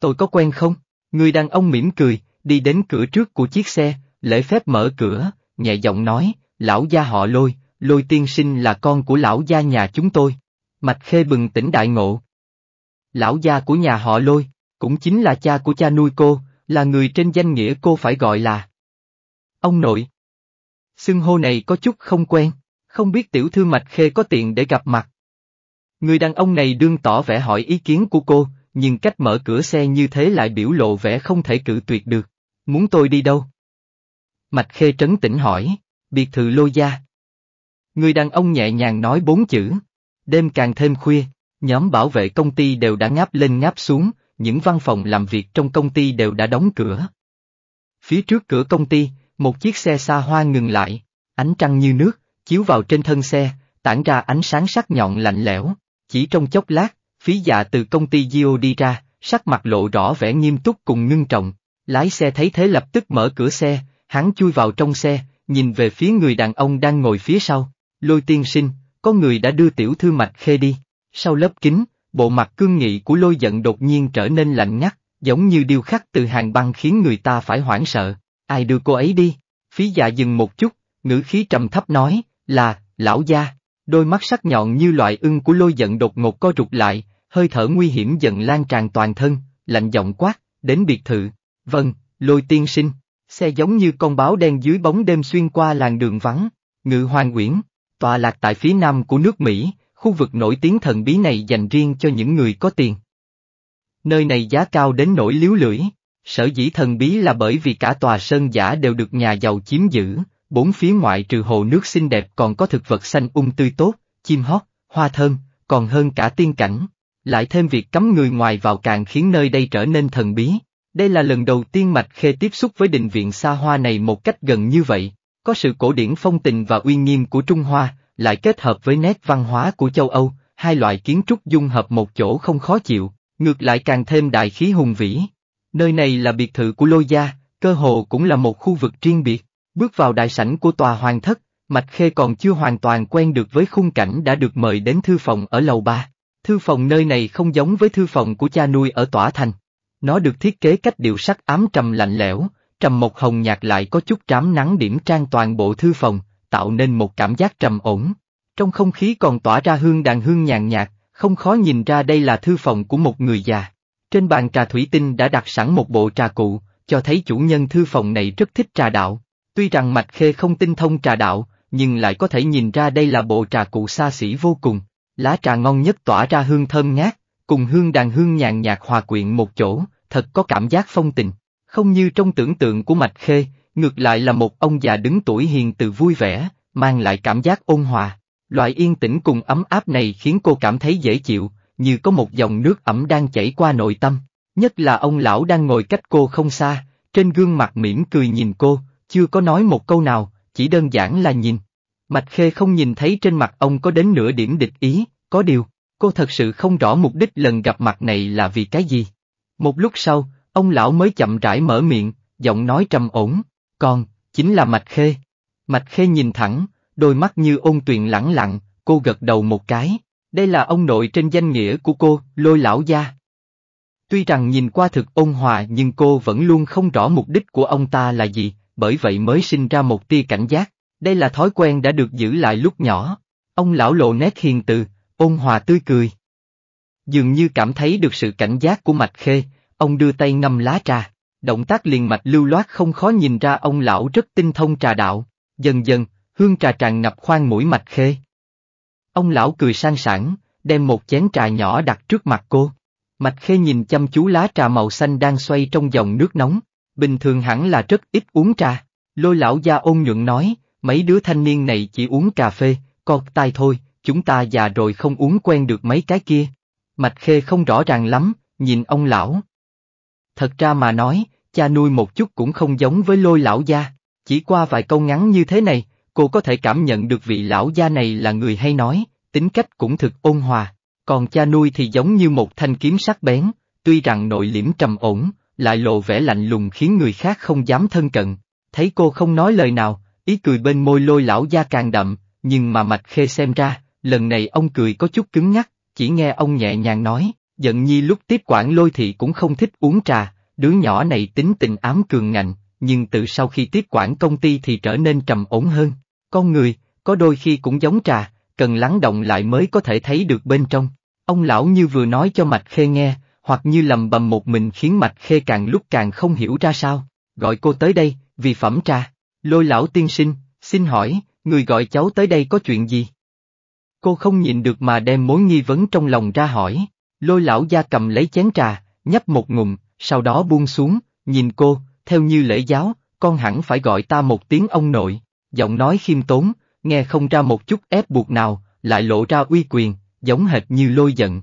Tôi có quen không? Người đàn ông mỉm cười, đi đến cửa trước của chiếc xe, lễ phép mở cửa, nhẹ giọng nói, lão gia họ lôi, lôi tiên sinh là con của lão gia nhà chúng tôi, Mạch Khê bừng tỉnh đại ngộ. Lão gia của nhà họ lôi, cũng chính là cha của cha nuôi cô, là người trên danh nghĩa cô phải gọi là ông nội. Xưng hô này có chút không quen, không biết tiểu thư Mạch Khê có tiện để gặp mặt. Người đàn ông này đương tỏ vẻ hỏi ý kiến của cô, nhưng cách mở cửa xe như thế lại biểu lộ vẻ không thể cự tuyệt được. Muốn tôi đi đâu? Mạch Khê trấn tĩnh hỏi, biệt thự lôi gia. Người đàn ông nhẹ nhàng nói bốn chữ, Đêm càng thêm khuya, nhóm bảo vệ công ty đều đã ngáp lên ngáp xuống, những văn phòng làm việc trong công ty đều đã đóng cửa. Phía trước cửa công ty, một chiếc xe xa hoa ngừng lại, ánh trăng như nước, chiếu vào trên thân xe, tản ra ánh sáng sắc nhọn lạnh lẽo, chỉ trong chốc lát, phí dạ từ công ty Gio đi ra, sắc mặt lộ rõ vẻ nghiêm túc cùng ngưng trọng, lái xe thấy thế lập tức mở cửa xe, hắn chui vào trong xe, nhìn về phía người đàn ông đang ngồi phía sau, lôi tiên sinh, có người đã đưa tiểu thư mạch khê đi. Sau lớp kính, bộ mặt cương nghị của lôi giận đột nhiên trở nên lạnh ngắt, giống như điêu khắc từ hàng băng khiến người ta phải hoảng sợ. Ai đưa cô ấy đi? Phí dạ dừng một chút, ngữ khí trầm thấp nói, là, lão gia. Đôi mắt sắc nhọn như loại ưng của lôi giận đột ngột co rụt lại, hơi thở nguy hiểm dần lan tràn toàn thân, lạnh giọng quát, đến biệt thự. Vâng, lôi tiên sinh, xe giống như con báo đen dưới bóng đêm xuyên qua làng đường vắng, ngự hoàng quyển. Tọa lạc tại phía nam của nước Mỹ, khu vực nổi tiếng thần bí này dành riêng cho những người có tiền. Nơi này giá cao đến nỗi liếu lưỡi, sở dĩ thần bí là bởi vì cả tòa sơn giả đều được nhà giàu chiếm giữ, bốn phía ngoại trừ hồ nước xinh đẹp còn có thực vật xanh ung um tươi tốt, chim hót, hoa thơm, còn hơn cả tiên cảnh. Lại thêm việc cấm người ngoài vào càng khiến nơi đây trở nên thần bí. Đây là lần đầu tiên Mạch Khê tiếp xúc với định viện xa hoa này một cách gần như vậy. Có sự cổ điển phong tình và uy nghiêm của Trung Hoa, lại kết hợp với nét văn hóa của châu Âu, hai loại kiến trúc dung hợp một chỗ không khó chịu, ngược lại càng thêm đại khí hùng vĩ. Nơi này là biệt thự của Lô Gia, cơ hồ cũng là một khu vực riêng biệt. Bước vào đại sảnh của tòa hoàng thất, Mạch Khê còn chưa hoàn toàn quen được với khung cảnh đã được mời đến thư phòng ở lầu ba. Thư phòng nơi này không giống với thư phòng của cha nuôi ở Tỏa Thành. Nó được thiết kế cách điệu sắc ám trầm lạnh lẽo, trầm một hồng nhạt lại có chút trám nắng điểm trang toàn bộ thư phòng, tạo nên một cảm giác trầm ổn. Trong không khí còn tỏa ra hương đàn hương nhàn nhạt, không khó nhìn ra đây là thư phòng của một người già. Trên bàn trà thủy tinh đã đặt sẵn một bộ trà cụ, cho thấy chủ nhân thư phòng này rất thích trà đạo. Tuy rằng Mạch Khê không tinh thông trà đạo, nhưng lại có thể nhìn ra đây là bộ trà cụ xa xỉ vô cùng. Lá trà ngon nhất tỏa ra hương thơm ngát, cùng hương đàn hương nhàn nhạt hòa quyện một chỗ, thật có cảm giác phong tình. Không như trong tưởng tượng của Mạch Khê, ngược lại là một ông già đứng tuổi hiền từ vui vẻ, mang lại cảm giác ôn hòa. Loại yên tĩnh cùng ấm áp này khiến cô cảm thấy dễ chịu, như có một dòng nước ẩm đang chảy qua nội tâm. Nhất là ông lão đang ngồi cách cô không xa, trên gương mặt mỉm cười nhìn cô, chưa có nói một câu nào, chỉ đơn giản là nhìn. Mạch Khê không nhìn thấy trên mặt ông có đến nửa điểm địch ý, có điều, cô thật sự không rõ mục đích lần gặp mặt này là vì cái gì. Một lúc sau, Ông lão mới chậm rãi mở miệng, giọng nói trầm ổn, con, chính là Mạch Khê. Mạch Khê nhìn thẳng, đôi mắt như ôn tuyền lẳng lặng, cô gật đầu một cái, đây là ông nội trên danh nghĩa của cô, lôi lão gia. Tuy rằng nhìn qua thực ôn hòa nhưng cô vẫn luôn không rõ mục đích của ông ta là gì, bởi vậy mới sinh ra một tia cảnh giác, đây là thói quen đã được giữ lại lúc nhỏ. Ông lão lộ nét hiền từ, ôn hòa tươi cười. Dường như cảm thấy được sự cảnh giác của Mạch Khê, Ông đưa tay ngâm lá trà, động tác liền mạch lưu loát không khó nhìn ra ông lão rất tinh thông trà đạo, dần dần, hương trà tràn ngập khoang mũi mạch khê. Ông lão cười sang sảng, đem một chén trà nhỏ đặt trước mặt cô. Mạch khê nhìn chăm chú lá trà màu xanh đang xoay trong dòng nước nóng, bình thường hẳn là rất ít uống trà. Lôi lão gia ôn nhuận nói, mấy đứa thanh niên này chỉ uống cà phê, cọt tai thôi, chúng ta già rồi không uống quen được mấy cái kia. Mạch khê không rõ ràng lắm, nhìn ông lão, thật ra mà nói, cha nuôi một chút cũng không giống với lôi lão gia, chỉ qua vài câu ngắn như thế này, cô có thể cảm nhận được vị lão gia này là người hay nói, tính cách cũng thực ôn hòa, còn cha nuôi thì giống như một thanh kiếm sắc bén, tuy rằng nội liễm trầm ổn, lại lộ vẻ lạnh lùng khiến người khác không dám thân cận, thấy cô không nói lời nào, ý cười bên môi lôi lão gia càng đậm, nhưng mà mạch khê xem ra, lần này ông cười có chút cứng ngắc, chỉ nghe ông nhẹ nhàng nói, giận nhi lúc tiếp quản lôi thị cũng không thích uống trà, đứa nhỏ này tính tình ám cường ngạnh, nhưng từ sau khi tiếp quản công ty thì trở nên trầm ổn hơn. Con người, có đôi khi cũng giống trà, cần lắng động lại mới có thể thấy được bên trong. Ông lão như vừa nói cho Mạch Khê nghe, hoặc như lầm bầm một mình khiến Mạch Khê càng lúc càng không hiểu ra sao. Gọi cô tới đây, vì phẩm trà. Lôi lão tiên sinh, xin hỏi, người gọi cháu tới đây có chuyện gì? Cô không nhìn được mà đem mối nghi vấn trong lòng ra hỏi. Lôi lão gia cầm lấy chén trà, nhấp một ngụm, sau đó buông xuống, nhìn cô, theo như lễ giáo, con hẳn phải gọi ta một tiếng ông nội, giọng nói khiêm tốn, nghe không ra một chút ép buộc nào, lại lộ ra uy quyền, giống hệt như lôi giận.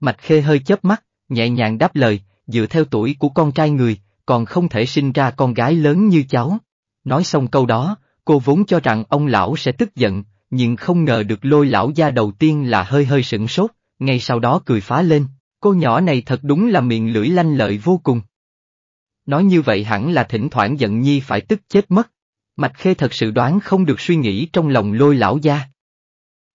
Mạch khê hơi chớp mắt, nhẹ nhàng đáp lời, dựa theo tuổi của con trai người, còn không thể sinh ra con gái lớn như cháu. Nói xong câu đó, cô vốn cho rằng ông lão sẽ tức giận, nhưng không ngờ được lôi lão gia đầu tiên là hơi hơi sửng sốt, ngay sau đó cười phá lên, cô nhỏ này thật đúng là miệng lưỡi lanh lợi vô cùng. Nói như vậy hẳn là thỉnh thoảng giận nhi phải tức chết mất. Mạch Khê thật sự đoán không được suy nghĩ trong lòng lôi lão gia.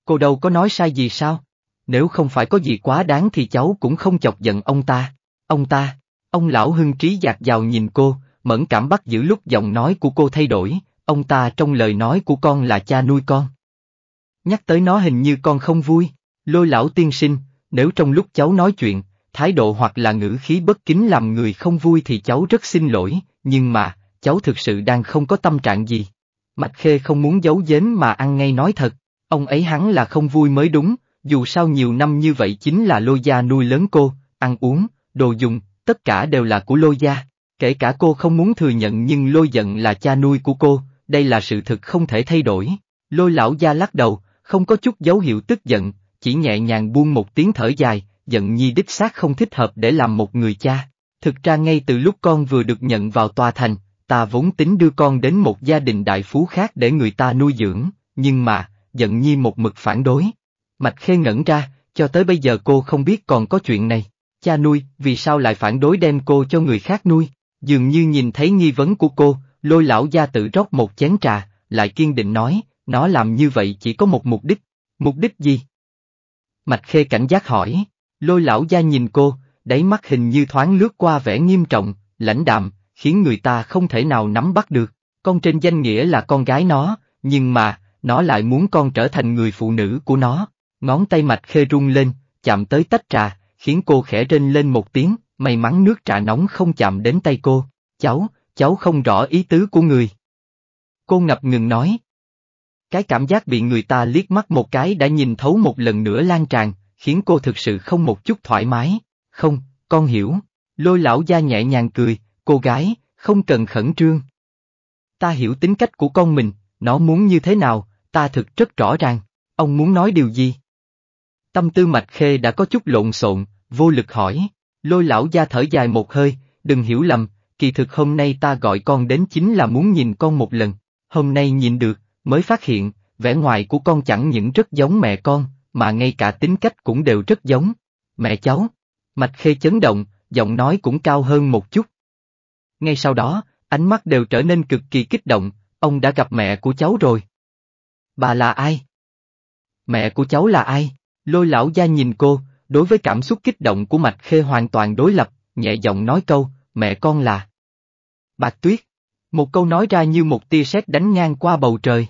Cô đâu có nói sai gì sao? Nếu không phải có gì quá đáng thì cháu cũng không chọc giận ông ta. Ông ta, ông lão hưng trí dạt dào nhìn cô, mẫn cảm bắt giữ lúc giọng nói của cô thay đổi, ông ta trong lời nói của con là cha nuôi con. Nhắc tới nó hình như con không vui. Lôi lão tiên sinh, nếu trong lúc cháu nói chuyện, thái độ hoặc là ngữ khí bất kính làm người không vui thì cháu rất xin lỗi, nhưng mà, cháu thực sự đang không có tâm trạng gì. Mạch Khê không muốn giấu giếm mà ăn ngay nói thật, ông ấy hắn là không vui mới đúng, dù sao nhiều năm như vậy chính là lôi gia nuôi lớn cô, ăn uống, đồ dùng, tất cả đều là của lôi gia. Kể cả cô không muốn thừa nhận nhưng lôi giận là cha nuôi của cô, đây là sự thực không thể thay đổi. Lôi lão gia lắc đầu, không có chút dấu hiệu tức giận, chỉ nhẹ nhàng buông một tiếng thở dài, giận nhi đích xác không thích hợp để làm một người cha. Thực ra ngay từ lúc con vừa được nhận vào tòa thành, ta vốn tính đưa con đến một gia đình đại phú khác để người ta nuôi dưỡng, nhưng mà, giận nhi một mực phản đối. Mạch khê ngẩn ra, cho tới bây giờ cô không biết còn có chuyện này. Cha nuôi, vì sao lại phản đối đem cô cho người khác nuôi? Dường như nhìn thấy nghi vấn của cô, lôi lão gia tự rót một chén trà, lại kiên định nói, nó làm như vậy chỉ có một mục đích. Mục đích gì? Mạch Khê cảnh giác hỏi, lôi lão gia nhìn cô, đáy mắt hình như thoáng lướt qua vẻ nghiêm trọng, lãnh đạm, khiến người ta không thể nào nắm bắt được. Con trên danh nghĩa là con gái nó, nhưng mà, nó lại muốn con trở thành người phụ nữ của nó. Ngón tay Mạch Khê rung lên, chạm tới tách trà, khiến cô khẽ rên lên một tiếng, may mắn nước trà nóng không chạm đến tay cô. Cháu, cháu không rõ ý tứ của người. Cô ngập ngừng nói, cái cảm giác bị người ta liếc mắt một cái đã nhìn thấu một lần nữa lan tràn, khiến cô thực sự không một chút thoải mái. Không, con hiểu. Lôi lão gia nhẹ nhàng cười, cô gái, không cần khẩn trương. Ta hiểu tính cách của con mình, nó muốn như thế nào, ta thực rất rõ ràng, ông muốn nói điều gì? Tâm tư mạch khê đã có chút lộn xộn, vô lực hỏi, lôi lão gia thở dài một hơi, đừng hiểu lầm, kỳ thực hôm nay ta gọi con đến chính là muốn nhìn con một lần, hôm nay nhìn được, mới phát hiện, vẻ ngoài của con chẳng những rất giống mẹ con, mà ngay cả tính cách cũng đều rất giống. Mẹ cháu. Mạch Khê chấn động, giọng nói cũng cao hơn một chút. Ngay sau đó, ánh mắt đều trở nên cực kỳ kích động, ông đã gặp mẹ của cháu rồi. Bà là ai? Mẹ của cháu là ai? Lôi lão gia nhìn cô, đối với cảm xúc kích động của Mạch Khê hoàn toàn đối lập, nhẹ giọng nói câu, mẹ con là... Bạc Tuyết. Một câu nói ra như một tia sét đánh ngang qua bầu trời.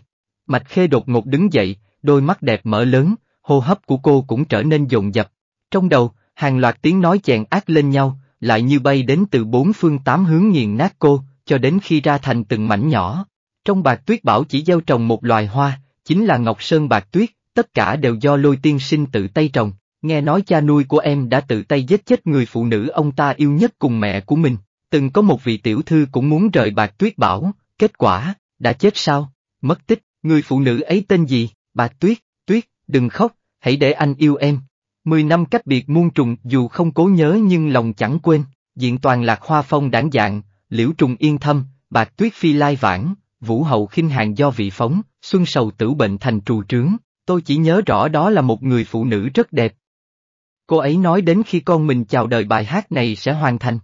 Mạch Khê đột ngột đứng dậy, đôi mắt đẹp mở lớn, hô hấp của cô cũng trở nên dồn dập. Trong đầu, hàng loạt tiếng nói chèn ác lên nhau, lại như bay đến từ bốn phương tám hướng nghiền nát cô, cho đến khi ra thành từng mảnh nhỏ. Trong bạc tuyết bảo chỉ gieo trồng một loài hoa, chính là Ngọc Sơn bạc tuyết, tất cả đều do lôi tiên sinh tự tay trồng. Nghe nói cha nuôi của em đã tự tay giết chết người phụ nữ ông ta yêu nhất cùng mẹ của mình, từng có một vị tiểu thư cũng muốn rời bạc tuyết bảo, kết quả, đã chết sao, mất tích. Người phụ nữ ấy tên gì? Bà Tuyết, Tuyết, đừng khóc, hãy để anh yêu em. Mười năm cách biệt muôn trùng dù không cố nhớ nhưng lòng chẳng quên, diện toàn lạc hoa phong đảng dạng, liễu trùng yên thâm, bạc tuyết phi lai vãng, vũ hậu khinh hàng do vị phóng, xuân sầu tử bệnh thành trù trướng, tôi chỉ nhớ rõ đó là một người phụ nữ rất đẹp. Cô ấy nói đến khi con mình chào đời bài hát này sẽ hoàn thành.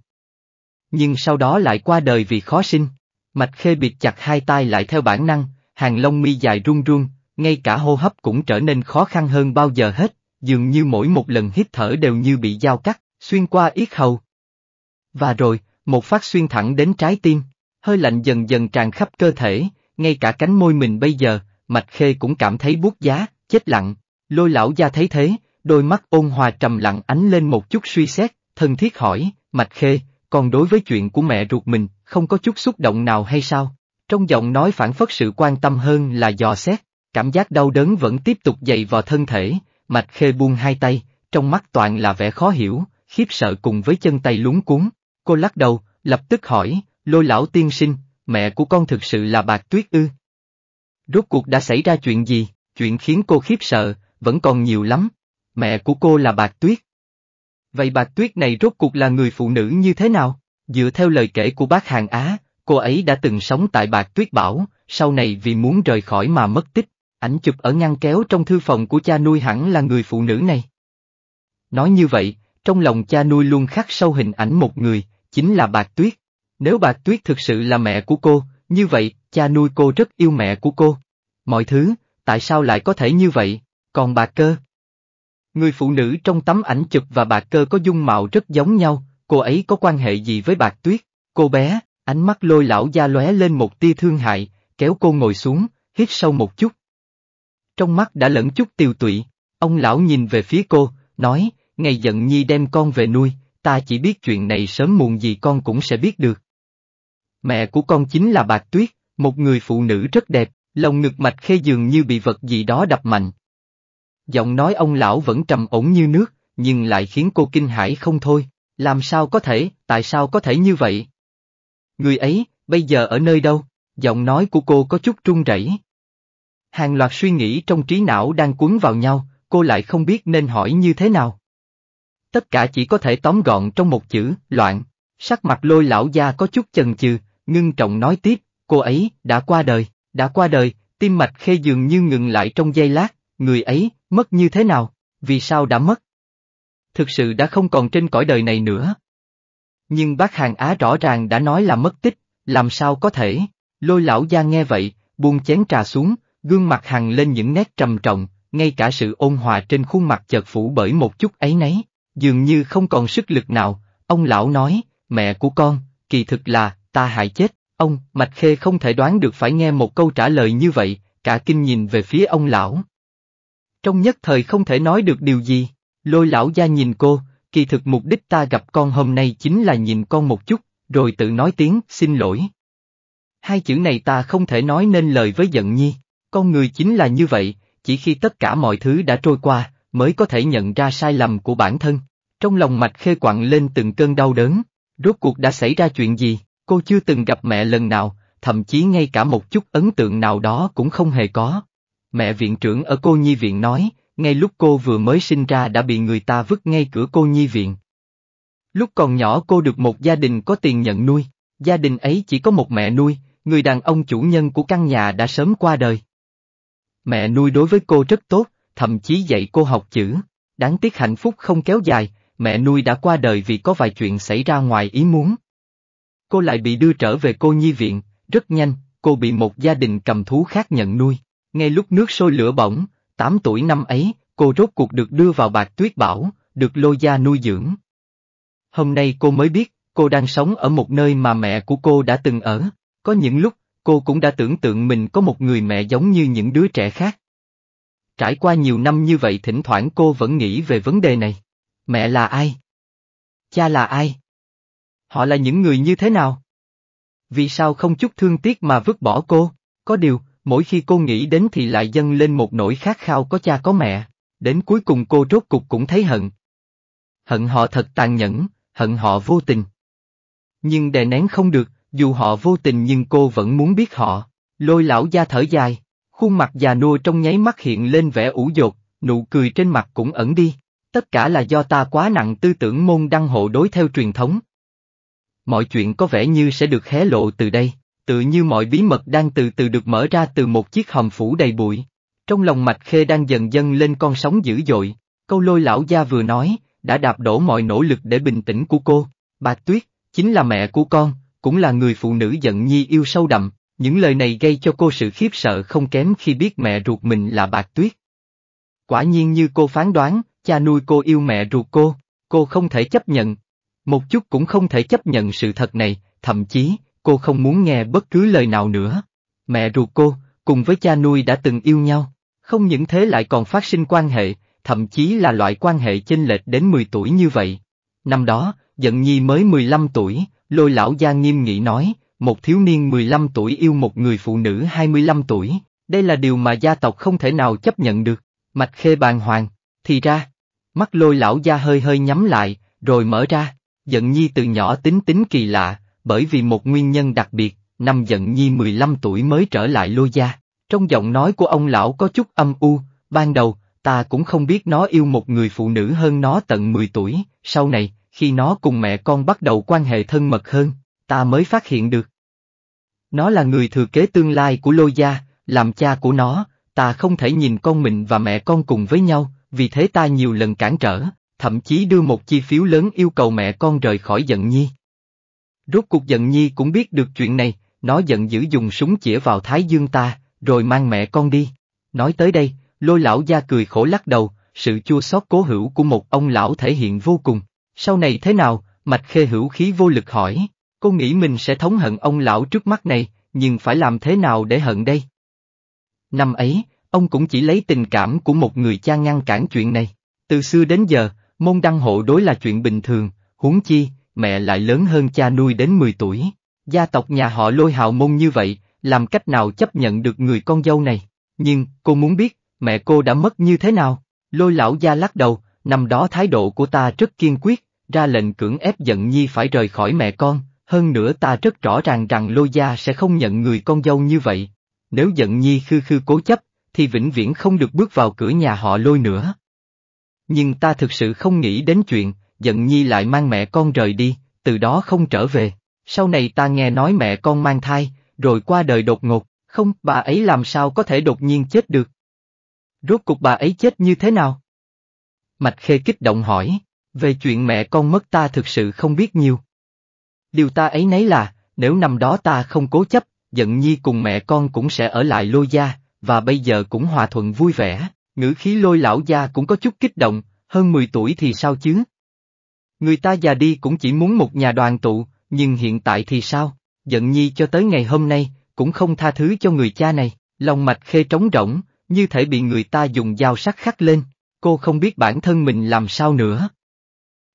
Nhưng sau đó lại qua đời vì khó sinh. Mạch khê bịt chặt hai tay lại theo bản năng, hàng lông mi dài run run, ngay cả hô hấp cũng trở nên khó khăn hơn bao giờ hết, dường như mỗi một lần hít thở đều như bị dao cắt, xuyên qua yết hầu. Và rồi, một phát xuyên thẳng đến trái tim, hơi lạnh dần dần tràn khắp cơ thể, ngay cả cánh môi mình bây giờ, Mạch Khê cũng cảm thấy buốt giá, chết lặng. Lôi lão gia thấy thế, đôi mắt ôn hòa trầm lặng ánh lên một chút suy xét, thân thiết hỏi, Mạch Khê, còn đối với chuyện của mẹ ruột mình, không có chút xúc động nào hay sao? Trong giọng nói phản phất sự quan tâm hơn là dò xét, cảm giác đau đớn vẫn tiếp tục dày vào thân thể, mạch khê buông hai tay, trong mắt toàn là vẻ khó hiểu, khiếp sợ cùng với chân tay lúng cuốn. Cô lắc đầu, lập tức hỏi, lôi lão tiên sinh, mẹ của con thực sự là bạc tuyết ư? Rốt cuộc đã xảy ra chuyện gì, chuyện khiến cô khiếp sợ, vẫn còn nhiều lắm. Mẹ của cô là bạc tuyết. Vậy bạc tuyết này rốt cuộc là người phụ nữ như thế nào? Dựa theo lời kể của bác Hàng Á, Cô ấy đã từng sống tại Bạc Tuyết Bảo, sau này vì muốn rời khỏi mà mất tích, ảnh chụp ở ngăn kéo trong thư phòng của cha nuôi hẳn là người phụ nữ này. Nói như vậy, trong lòng cha nuôi luôn khắc sâu hình ảnh một người, chính là Bạc Tuyết. Nếu Bạc Tuyết thực sự là mẹ của cô, như vậy, cha nuôi cô rất yêu mẹ của cô. Mọi thứ, tại sao lại có thể như vậy, còn bà cơ? Người phụ nữ trong tấm ảnh chụp và bà cơ có dung mạo rất giống nhau, cô ấy có quan hệ gì với Bạc Tuyết, cô bé? Ánh mắt lôi lão gia lóe lên một tia thương hại, kéo cô ngồi xuống, hít sâu một chút. Trong mắt đã lẫn chút tiêu tụy, ông lão nhìn về phía cô, nói, ngày giận nhi đem con về nuôi, ta chỉ biết chuyện này sớm muộn gì con cũng sẽ biết được. Mẹ của con chính là Bạc Tuyết, một người phụ nữ rất đẹp, lòng ngực mạch khê dường như bị vật gì đó đập mạnh. Giọng nói ông lão vẫn trầm ổn như nước, nhưng lại khiến cô kinh hãi không thôi, làm sao có thể, tại sao có thể như vậy? Người ấy, bây giờ ở nơi đâu? Giọng nói của cô có chút run rẩy. Hàng loạt suy nghĩ trong trí não đang cuốn vào nhau, cô lại không biết nên hỏi như thế nào. Tất cả chỉ có thể tóm gọn trong một chữ, loạn. Sắc mặt lôi lão gia có chút chần chừ, ngưng trọng nói tiếp, cô ấy, đã qua đời, đã qua đời, tim mạch khê dường như ngừng lại trong giây lát, người ấy, mất như thế nào, vì sao đã mất? Thực sự đã không còn trên cõi đời này nữa. Nhưng bác hàng Á rõ ràng đã nói là mất tích, làm sao có thể? Lôi lão gia nghe vậy, buông chén trà xuống, gương mặt hằng lên những nét trầm trọng, ngay cả sự ôn hòa trên khuôn mặt chợt phủ bởi một chút ấy nấy, dường như không còn sức lực nào, ông lão nói, mẹ của con, kỳ thực là, ta hại chết, ông, Mạch Khê không thể đoán được phải nghe một câu trả lời như vậy, cả kinh nhìn về phía ông lão. Trong nhất thời không thể nói được điều gì, lôi lão gia nhìn cô, kỳ thực mục đích ta gặp con hôm nay chính là nhìn con một chút, rồi tự nói tiếng xin lỗi. Hai chữ này ta không thể nói nên lời với giận nhi, con người chính là như vậy, chỉ khi tất cả mọi thứ đã trôi qua, mới có thể nhận ra sai lầm của bản thân. Trong lòng mạch khê quặn lên từng cơn đau đớn, rốt cuộc đã xảy ra chuyện gì, cô chưa từng gặp mẹ lần nào, thậm chí ngay cả một chút ấn tượng nào đó cũng không hề có. Mẹ viện trưởng ở cô nhi viện nói, ngay lúc cô vừa mới sinh ra đã bị người ta vứt ngay cửa cô nhi viện. Lúc còn nhỏ cô được một gia đình có tiền nhận nuôi, gia đình ấy chỉ có một mẹ nuôi, người đàn ông chủ nhân của căn nhà đã sớm qua đời. Mẹ nuôi đối với cô rất tốt, thậm chí dạy cô học chữ, đáng tiếc hạnh phúc không kéo dài, mẹ nuôi đã qua đời vì có vài chuyện xảy ra ngoài ý muốn. Cô lại bị đưa trở về cô nhi viện, rất nhanh, cô bị một gia đình cầm thú khác nhận nuôi, ngay lúc nước sôi lửa bỏng, 8 tuổi năm ấy, cô rốt cuộc được đưa vào bạc tuyết bảo, được lô gia nuôi dưỡng. Hôm nay cô mới biết, cô đang sống ở một nơi mà mẹ của cô đã từng ở, có những lúc, cô cũng đã tưởng tượng mình có một người mẹ giống như những đứa trẻ khác. Trải qua nhiều năm như vậy thỉnh thoảng cô vẫn nghĩ về vấn đề này. Mẹ là ai? Cha là ai? Họ là những người như thế nào? Vì sao không chút thương tiếc mà vứt bỏ cô? Có điều, Mỗi khi cô nghĩ đến thì lại dâng lên một nỗi khát khao có cha có mẹ, đến cuối cùng cô rốt cục cũng thấy hận. Hận họ thật tàn nhẫn, hận họ vô tình. Nhưng đè nén không được, dù họ vô tình nhưng cô vẫn muốn biết họ. Lôi lão da thở dài, khuôn mặt già nua trong nháy mắt hiện lên vẻ ủ dột, nụ cười trên mặt cũng ẩn đi. Tất cả là do ta quá nặng tư tưởng môn đăng hộ đối theo truyền thống. Mọi chuyện có vẻ như sẽ được hé lộ từ đây tựa như mọi bí mật đang từ từ được mở ra từ một chiếc hòm phủ đầy bụi. Trong lòng Mạch Khê đang dần dần lên con sóng dữ dội, câu lôi lão gia vừa nói, đã đạp đổ mọi nỗ lực để bình tĩnh của cô. Bà Tuyết, chính là mẹ của con, cũng là người phụ nữ giận nhi yêu sâu đậm, những lời này gây cho cô sự khiếp sợ không kém khi biết mẹ ruột mình là bà Tuyết. Quả nhiên như cô phán đoán, cha nuôi cô yêu mẹ ruột cô, cô không thể chấp nhận. Một chút cũng không thể chấp nhận sự thật này, thậm chí, cô không muốn nghe bất cứ lời nào nữa. Mẹ ruột cô, cùng với cha nuôi đã từng yêu nhau, không những thế lại còn phát sinh quan hệ, thậm chí là loại quan hệ chênh lệch đến 10 tuổi như vậy. Năm đó, giận Nhi mới 15 tuổi, lôi lão gia nghiêm nghị nói, một thiếu niên 15 tuổi yêu một người phụ nữ 25 tuổi, đây là điều mà gia tộc không thể nào chấp nhận được, mạch khê bàn hoàng, thì ra, mắt lôi lão gia hơi hơi nhắm lại, rồi mở ra, giận Nhi từ nhỏ tính tính kỳ lạ, bởi vì một nguyên nhân đặc biệt, năm giận nhi 15 tuổi mới trở lại lôi gia. Trong giọng nói của ông lão có chút âm u, ban đầu, ta cũng không biết nó yêu một người phụ nữ hơn nó tận 10 tuổi, sau này, khi nó cùng mẹ con bắt đầu quan hệ thân mật hơn, ta mới phát hiện được. Nó là người thừa kế tương lai của lôi gia, làm cha của nó, ta không thể nhìn con mình và mẹ con cùng với nhau, vì thế ta nhiều lần cản trở, thậm chí đưa một chi phiếu lớn yêu cầu mẹ con rời khỏi giận nhi. Rốt cuộc giận nhi cũng biết được chuyện này, nó giận dữ dùng súng chĩa vào thái dương ta, rồi mang mẹ con đi. Nói tới đây, lôi lão gia cười khổ lắc đầu, sự chua xót cố hữu của một ông lão thể hiện vô cùng. Sau này thế nào, mạch khê hữu khí vô lực hỏi, cô nghĩ mình sẽ thống hận ông lão trước mắt này, nhưng phải làm thế nào để hận đây? Năm ấy, ông cũng chỉ lấy tình cảm của một người cha ngăn cản chuyện này. Từ xưa đến giờ, môn đăng hộ đối là chuyện bình thường, huống chi, mẹ lại lớn hơn cha nuôi đến 10 tuổi. Gia tộc nhà họ lôi hào môn như vậy, làm cách nào chấp nhận được người con dâu này? Nhưng, cô muốn biết, mẹ cô đã mất như thế nào? Lôi lão gia lắc đầu, năm đó thái độ của ta rất kiên quyết, ra lệnh cưỡng ép giận nhi phải rời khỏi mẹ con, hơn nữa ta rất rõ ràng rằng lôi gia sẽ không nhận người con dâu như vậy. Nếu giận nhi khư khư cố chấp, thì vĩnh viễn không được bước vào cửa nhà họ lôi nữa. Nhưng ta thực sự không nghĩ đến chuyện, giận nhi lại mang mẹ con rời đi, từ đó không trở về. Sau này ta nghe nói mẹ con mang thai, rồi qua đời đột ngột, không, bà ấy làm sao có thể đột nhiên chết được. Rốt cuộc bà ấy chết như thế nào? Mạch Khê kích động hỏi, về chuyện mẹ con mất ta thực sự không biết nhiều. Điều ta ấy nấy là, nếu năm đó ta không cố chấp, giận nhi cùng mẹ con cũng sẽ ở lại lôi gia, và bây giờ cũng hòa thuận vui vẻ, ngữ khí lôi lão gia cũng có chút kích động, hơn 10 tuổi thì sao chứ, Người ta già đi cũng chỉ muốn một nhà đoàn tụ, nhưng hiện tại thì sao? Giận nhi cho tới ngày hôm nay, cũng không tha thứ cho người cha này, lòng mạch khê trống rỗng, như thể bị người ta dùng dao sắc khắc lên, cô không biết bản thân mình làm sao nữa.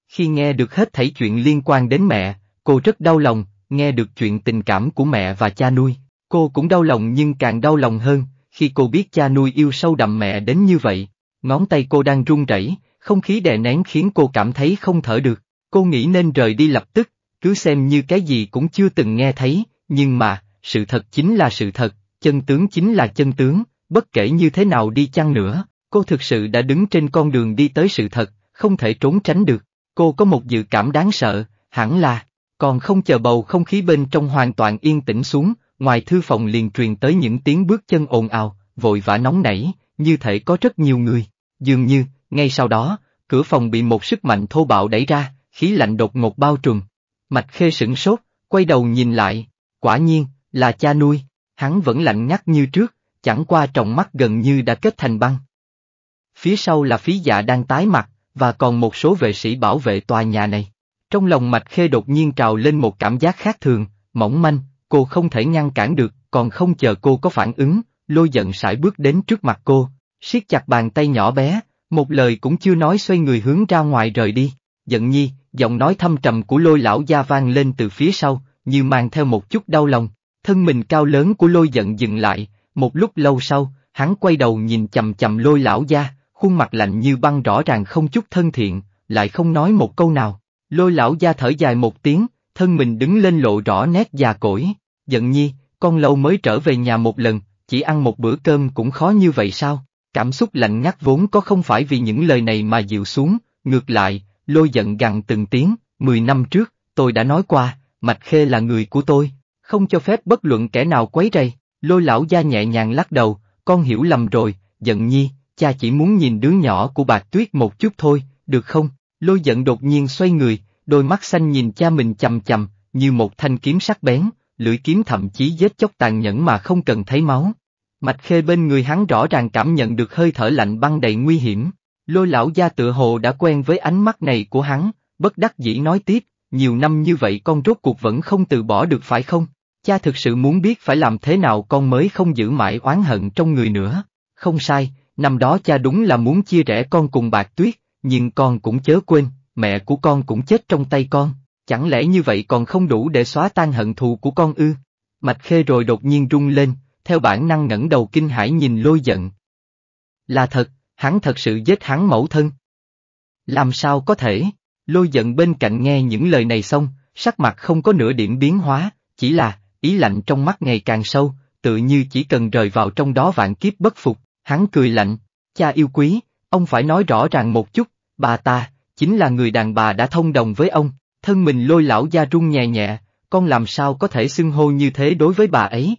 Khi nghe được hết thảy chuyện liên quan đến mẹ, cô rất đau lòng, nghe được chuyện tình cảm của mẹ và cha nuôi, cô cũng đau lòng nhưng càng đau lòng hơn, khi cô biết cha nuôi yêu sâu đậm mẹ đến như vậy, ngón tay cô đang run rẩy, không khí đè nén khiến cô cảm thấy không thở được, cô nghĩ nên rời đi lập tức, cứ xem như cái gì cũng chưa từng nghe thấy, nhưng mà, sự thật chính là sự thật, chân tướng chính là chân tướng, bất kể như thế nào đi chăng nữa, cô thực sự đã đứng trên con đường đi tới sự thật, không thể trốn tránh được, cô có một dự cảm đáng sợ, hẳn là, còn không chờ bầu không khí bên trong hoàn toàn yên tĩnh xuống, ngoài thư phòng liền truyền tới những tiếng bước chân ồn ào, vội vã nóng nảy, như thể có rất nhiều người, dường như, ngay sau đó, cửa phòng bị một sức mạnh thô bạo đẩy ra, khí lạnh đột ngột bao trùm. Mạch khê sửng sốt, quay đầu nhìn lại, quả nhiên, là cha nuôi, hắn vẫn lạnh ngắt như trước, chẳng qua trọng mắt gần như đã kết thành băng. Phía sau là phí dạ đang tái mặt, và còn một số vệ sĩ bảo vệ tòa nhà này. Trong lòng Mạch Khê đột nhiên trào lên một cảm giác khác thường, mỏng manh, cô không thể ngăn cản được, còn không chờ cô có phản ứng, lôi giận sải bước đến trước mặt cô, siết chặt bàn tay nhỏ bé, một lời cũng chưa nói xoay người hướng ra ngoài rời đi, giận nhi, giọng nói thâm trầm của lôi lão gia vang lên từ phía sau, như mang theo một chút đau lòng, thân mình cao lớn của lôi giận dừng lại, một lúc lâu sau, hắn quay đầu nhìn chầm chầm lôi lão gia, khuôn mặt lạnh như băng rõ ràng không chút thân thiện, lại không nói một câu nào, lôi lão gia thở dài một tiếng, thân mình đứng lên lộ rõ nét già cỗi, giận nhi, con lâu mới trở về nhà một lần, chỉ ăn một bữa cơm cũng khó như vậy sao? Cảm xúc lạnh ngắt vốn có không phải vì những lời này mà dịu xuống, ngược lại, lôi giận gằn từng tiếng, 10 năm trước, tôi đã nói qua, Mạch Khê là người của tôi, không cho phép bất luận kẻ nào quấy rầy, lôi lão gia nhẹ nhàng lắc đầu, con hiểu lầm rồi, giận nhi, cha chỉ muốn nhìn đứa nhỏ của bà Tuyết một chút thôi, được không? Lôi giận đột nhiên xoay người, đôi mắt xanh nhìn cha mình chầm chầm, như một thanh kiếm sắc bén, lưỡi kiếm thậm chí giết chóc tàn nhẫn mà không cần thấy máu. Mạch khê bên người hắn rõ ràng cảm nhận được hơi thở lạnh băng đầy nguy hiểm. Lôi lão gia tựa hồ đã quen với ánh mắt này của hắn, bất đắc dĩ nói tiếp, nhiều năm như vậy con rốt cuộc vẫn không từ bỏ được phải không? Cha thực sự muốn biết phải làm thế nào con mới không giữ mãi oán hận trong người nữa. Không sai, năm đó cha đúng là muốn chia rẽ con cùng bạc tuyết, nhưng con cũng chớ quên, mẹ của con cũng chết trong tay con, chẳng lẽ như vậy còn không đủ để xóa tan hận thù của con ư? Mạch Khê rồi đột nhiên rung lên, theo bản năng ngẩng đầu kinh hãi nhìn lôi giận. Là thật, hắn thật sự giết hắn mẫu thân. Làm sao có thể, lôi giận bên cạnh nghe những lời này xong, sắc mặt không có nửa điểm biến hóa, chỉ là, ý lạnh trong mắt ngày càng sâu, tự như chỉ cần rời vào trong đó vạn kiếp bất phục, hắn cười lạnh, cha yêu quý, ông phải nói rõ ràng một chút, bà ta, chính là người đàn bà đã thông đồng với ông, thân mình lôi lão gia rung nhẹ nhẹ, con làm sao có thể xưng hô như thế đối với bà ấy,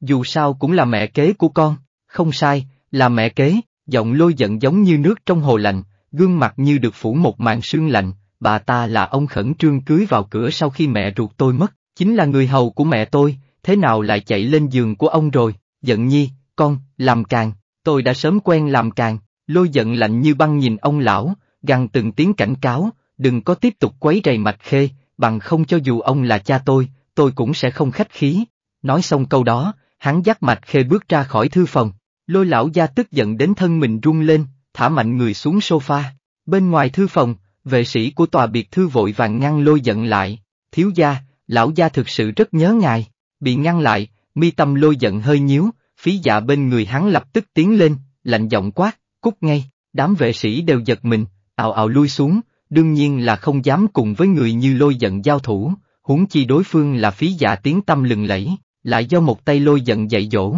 dù sao cũng là mẹ kế của con, không sai, là mẹ kế, giọng lôi giận giống như nước trong hồ lạnh, gương mặt như được phủ một màn sương lạnh, bà ta là ông khẩn trương cưới vào cửa sau khi mẹ ruột tôi mất, chính là người hầu của mẹ tôi, thế nào lại chạy lên giường của ông rồi, giận nhi, con, làm càng, tôi đã sớm quen làm càng, lôi giận lạnh như băng nhìn ông lão, gằn từng tiếng cảnh cáo, đừng có tiếp tục quấy rầy mạch khê, bằng không cho dù ông là cha tôi, tôi cũng sẽ không khách khí. Nói xong câu đó, hắn dắt mạch khê bước ra khỏi thư phòng, lôi lão gia tức giận đến thân mình rung lên, thả mạnh người xuống sofa. Bên ngoài thư phòng, vệ sĩ của tòa biệt thư vội vàng ngăn lôi giận lại, thiếu gia, lão gia thực sự rất nhớ ngài, bị ngăn lại, mi tâm lôi giận hơi nhíu, phí dạ bên người hắn lập tức tiến lên, lạnh giọng quát, cút ngay, đám vệ sĩ đều giật mình, ào ào lui xuống, đương nhiên là không dám cùng với người như lôi giận giao thủ, huống chi đối phương là phí dạ tiếng tâm lừng lẫy lại do một tay lôi giận dạy dỗ.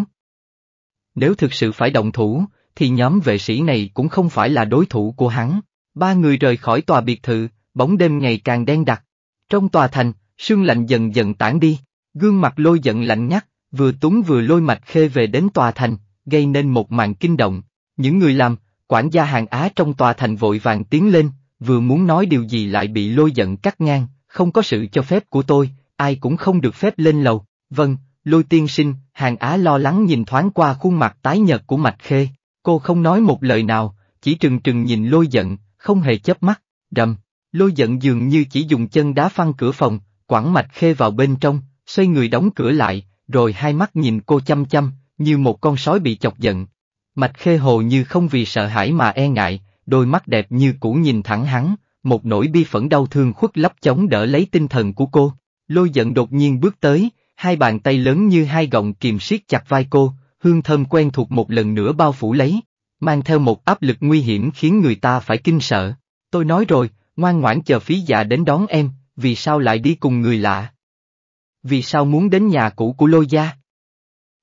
Nếu thực sự phải động thủ, thì nhóm vệ sĩ này cũng không phải là đối thủ của hắn. Ba người rời khỏi tòa biệt thự, bóng đêm ngày càng đen đặc. Trong tòa thành, sương lạnh dần dần tản đi, gương mặt lôi giận lạnh nhắc, vừa túng vừa lôi mạch khê về đến tòa thành, gây nên một màn kinh động. Những người làm, quản gia hàng Á trong tòa thành vội vàng tiến lên, vừa muốn nói điều gì lại bị lôi giận cắt ngang, không có sự cho phép của tôi, ai cũng không được phép lên lầu. Vâng, Lôi tiên sinh, hàng á lo lắng nhìn thoáng qua khuôn mặt tái nhợt của Mạch Khê, cô không nói một lời nào, chỉ trừng trừng nhìn lôi giận, không hề chớp mắt, đầm, lôi giận dường như chỉ dùng chân đá phăng cửa phòng, quẳng Mạch Khê vào bên trong, xoay người đóng cửa lại, rồi hai mắt nhìn cô chăm chăm, như một con sói bị chọc giận. Mạch Khê hồ như không vì sợ hãi mà e ngại, đôi mắt đẹp như cũ nhìn thẳng hắn, một nỗi bi phẫn đau thương khuất lấp chống đỡ lấy tinh thần của cô. Lôi giận đột nhiên bước tới, hai bàn tay lớn như hai gọng kìm siết chặt vai cô, hương thơm quen thuộc một lần nữa bao phủ lấy, mang theo một áp lực nguy hiểm khiến người ta phải kinh sợ. Tôi nói rồi, ngoan ngoãn chờ phí dạ đến đón em, vì sao lại đi cùng người lạ? Vì sao muốn đến nhà cũ của Lô Gia?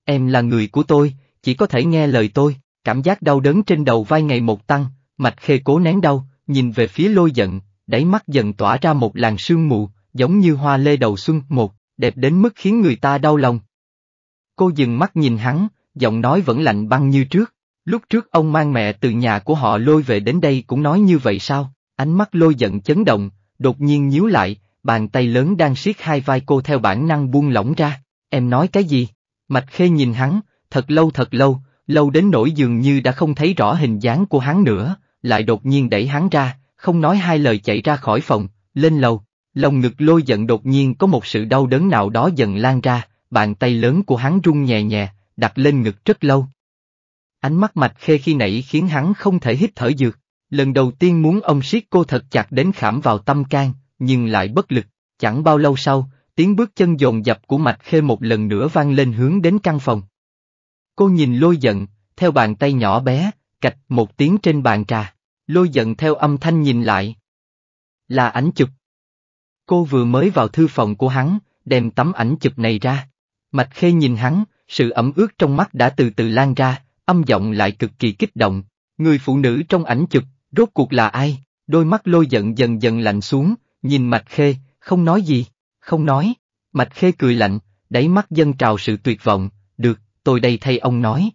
Em là người của tôi, chỉ có thể nghe lời tôi, cảm giác đau đớn trên đầu vai ngày một tăng, mạch khê cố nén đau, nhìn về phía lôi giận, đáy mắt dần tỏa ra một làn sương mù, giống như hoa lê đầu xuân một đẹp đến mức khiến người ta đau lòng. Cô dừng mắt nhìn hắn, giọng nói vẫn lạnh băng như trước. Lúc trước ông mang mẹ từ nhà của họ lôi về đến đây cũng nói như vậy sao? Ánh mắt lôi giận chấn động, đột nhiên nhíu lại, bàn tay lớn đang siết hai vai cô theo bản năng buông lỏng ra. Em nói cái gì? Mạch khê nhìn hắn, thật lâu thật lâu, lâu đến nỗi dường như đã không thấy rõ hình dáng của hắn nữa, lại đột nhiên đẩy hắn ra, không nói hai lời chạy ra khỏi phòng, lên lầu. Lồng ngực lôi giận đột nhiên có một sự đau đớn nào đó dần lan ra, bàn tay lớn của hắn rung nhẹ nhẹ, đặt lên ngực rất lâu. Ánh mắt mạch khê khi nãy khiến hắn không thể hít thở dược, lần đầu tiên muốn ông siết cô thật chặt đến khảm vào tâm can, nhưng lại bất lực, chẳng bao lâu sau, tiếng bước chân dồn dập của mạch khê một lần nữa vang lên hướng đến căn phòng. Cô nhìn lôi giận, theo bàn tay nhỏ bé, cạch một tiếng trên bàn trà, lôi giận theo âm thanh nhìn lại. Là ảnh chụp, Cô vừa mới vào thư phòng của hắn, đem tấm ảnh chụp này ra. Mạch Khê nhìn hắn, sự ẩm ướt trong mắt đã từ từ lan ra, âm giọng lại cực kỳ kích động. Người phụ nữ trong ảnh chụp, rốt cuộc là ai? Đôi mắt lôi giận dần dần lạnh xuống, nhìn Mạch Khê, không nói gì, không nói. Mạch Khê cười lạnh, đáy mắt dân trào sự tuyệt vọng, được, tôi đây thay ông nói.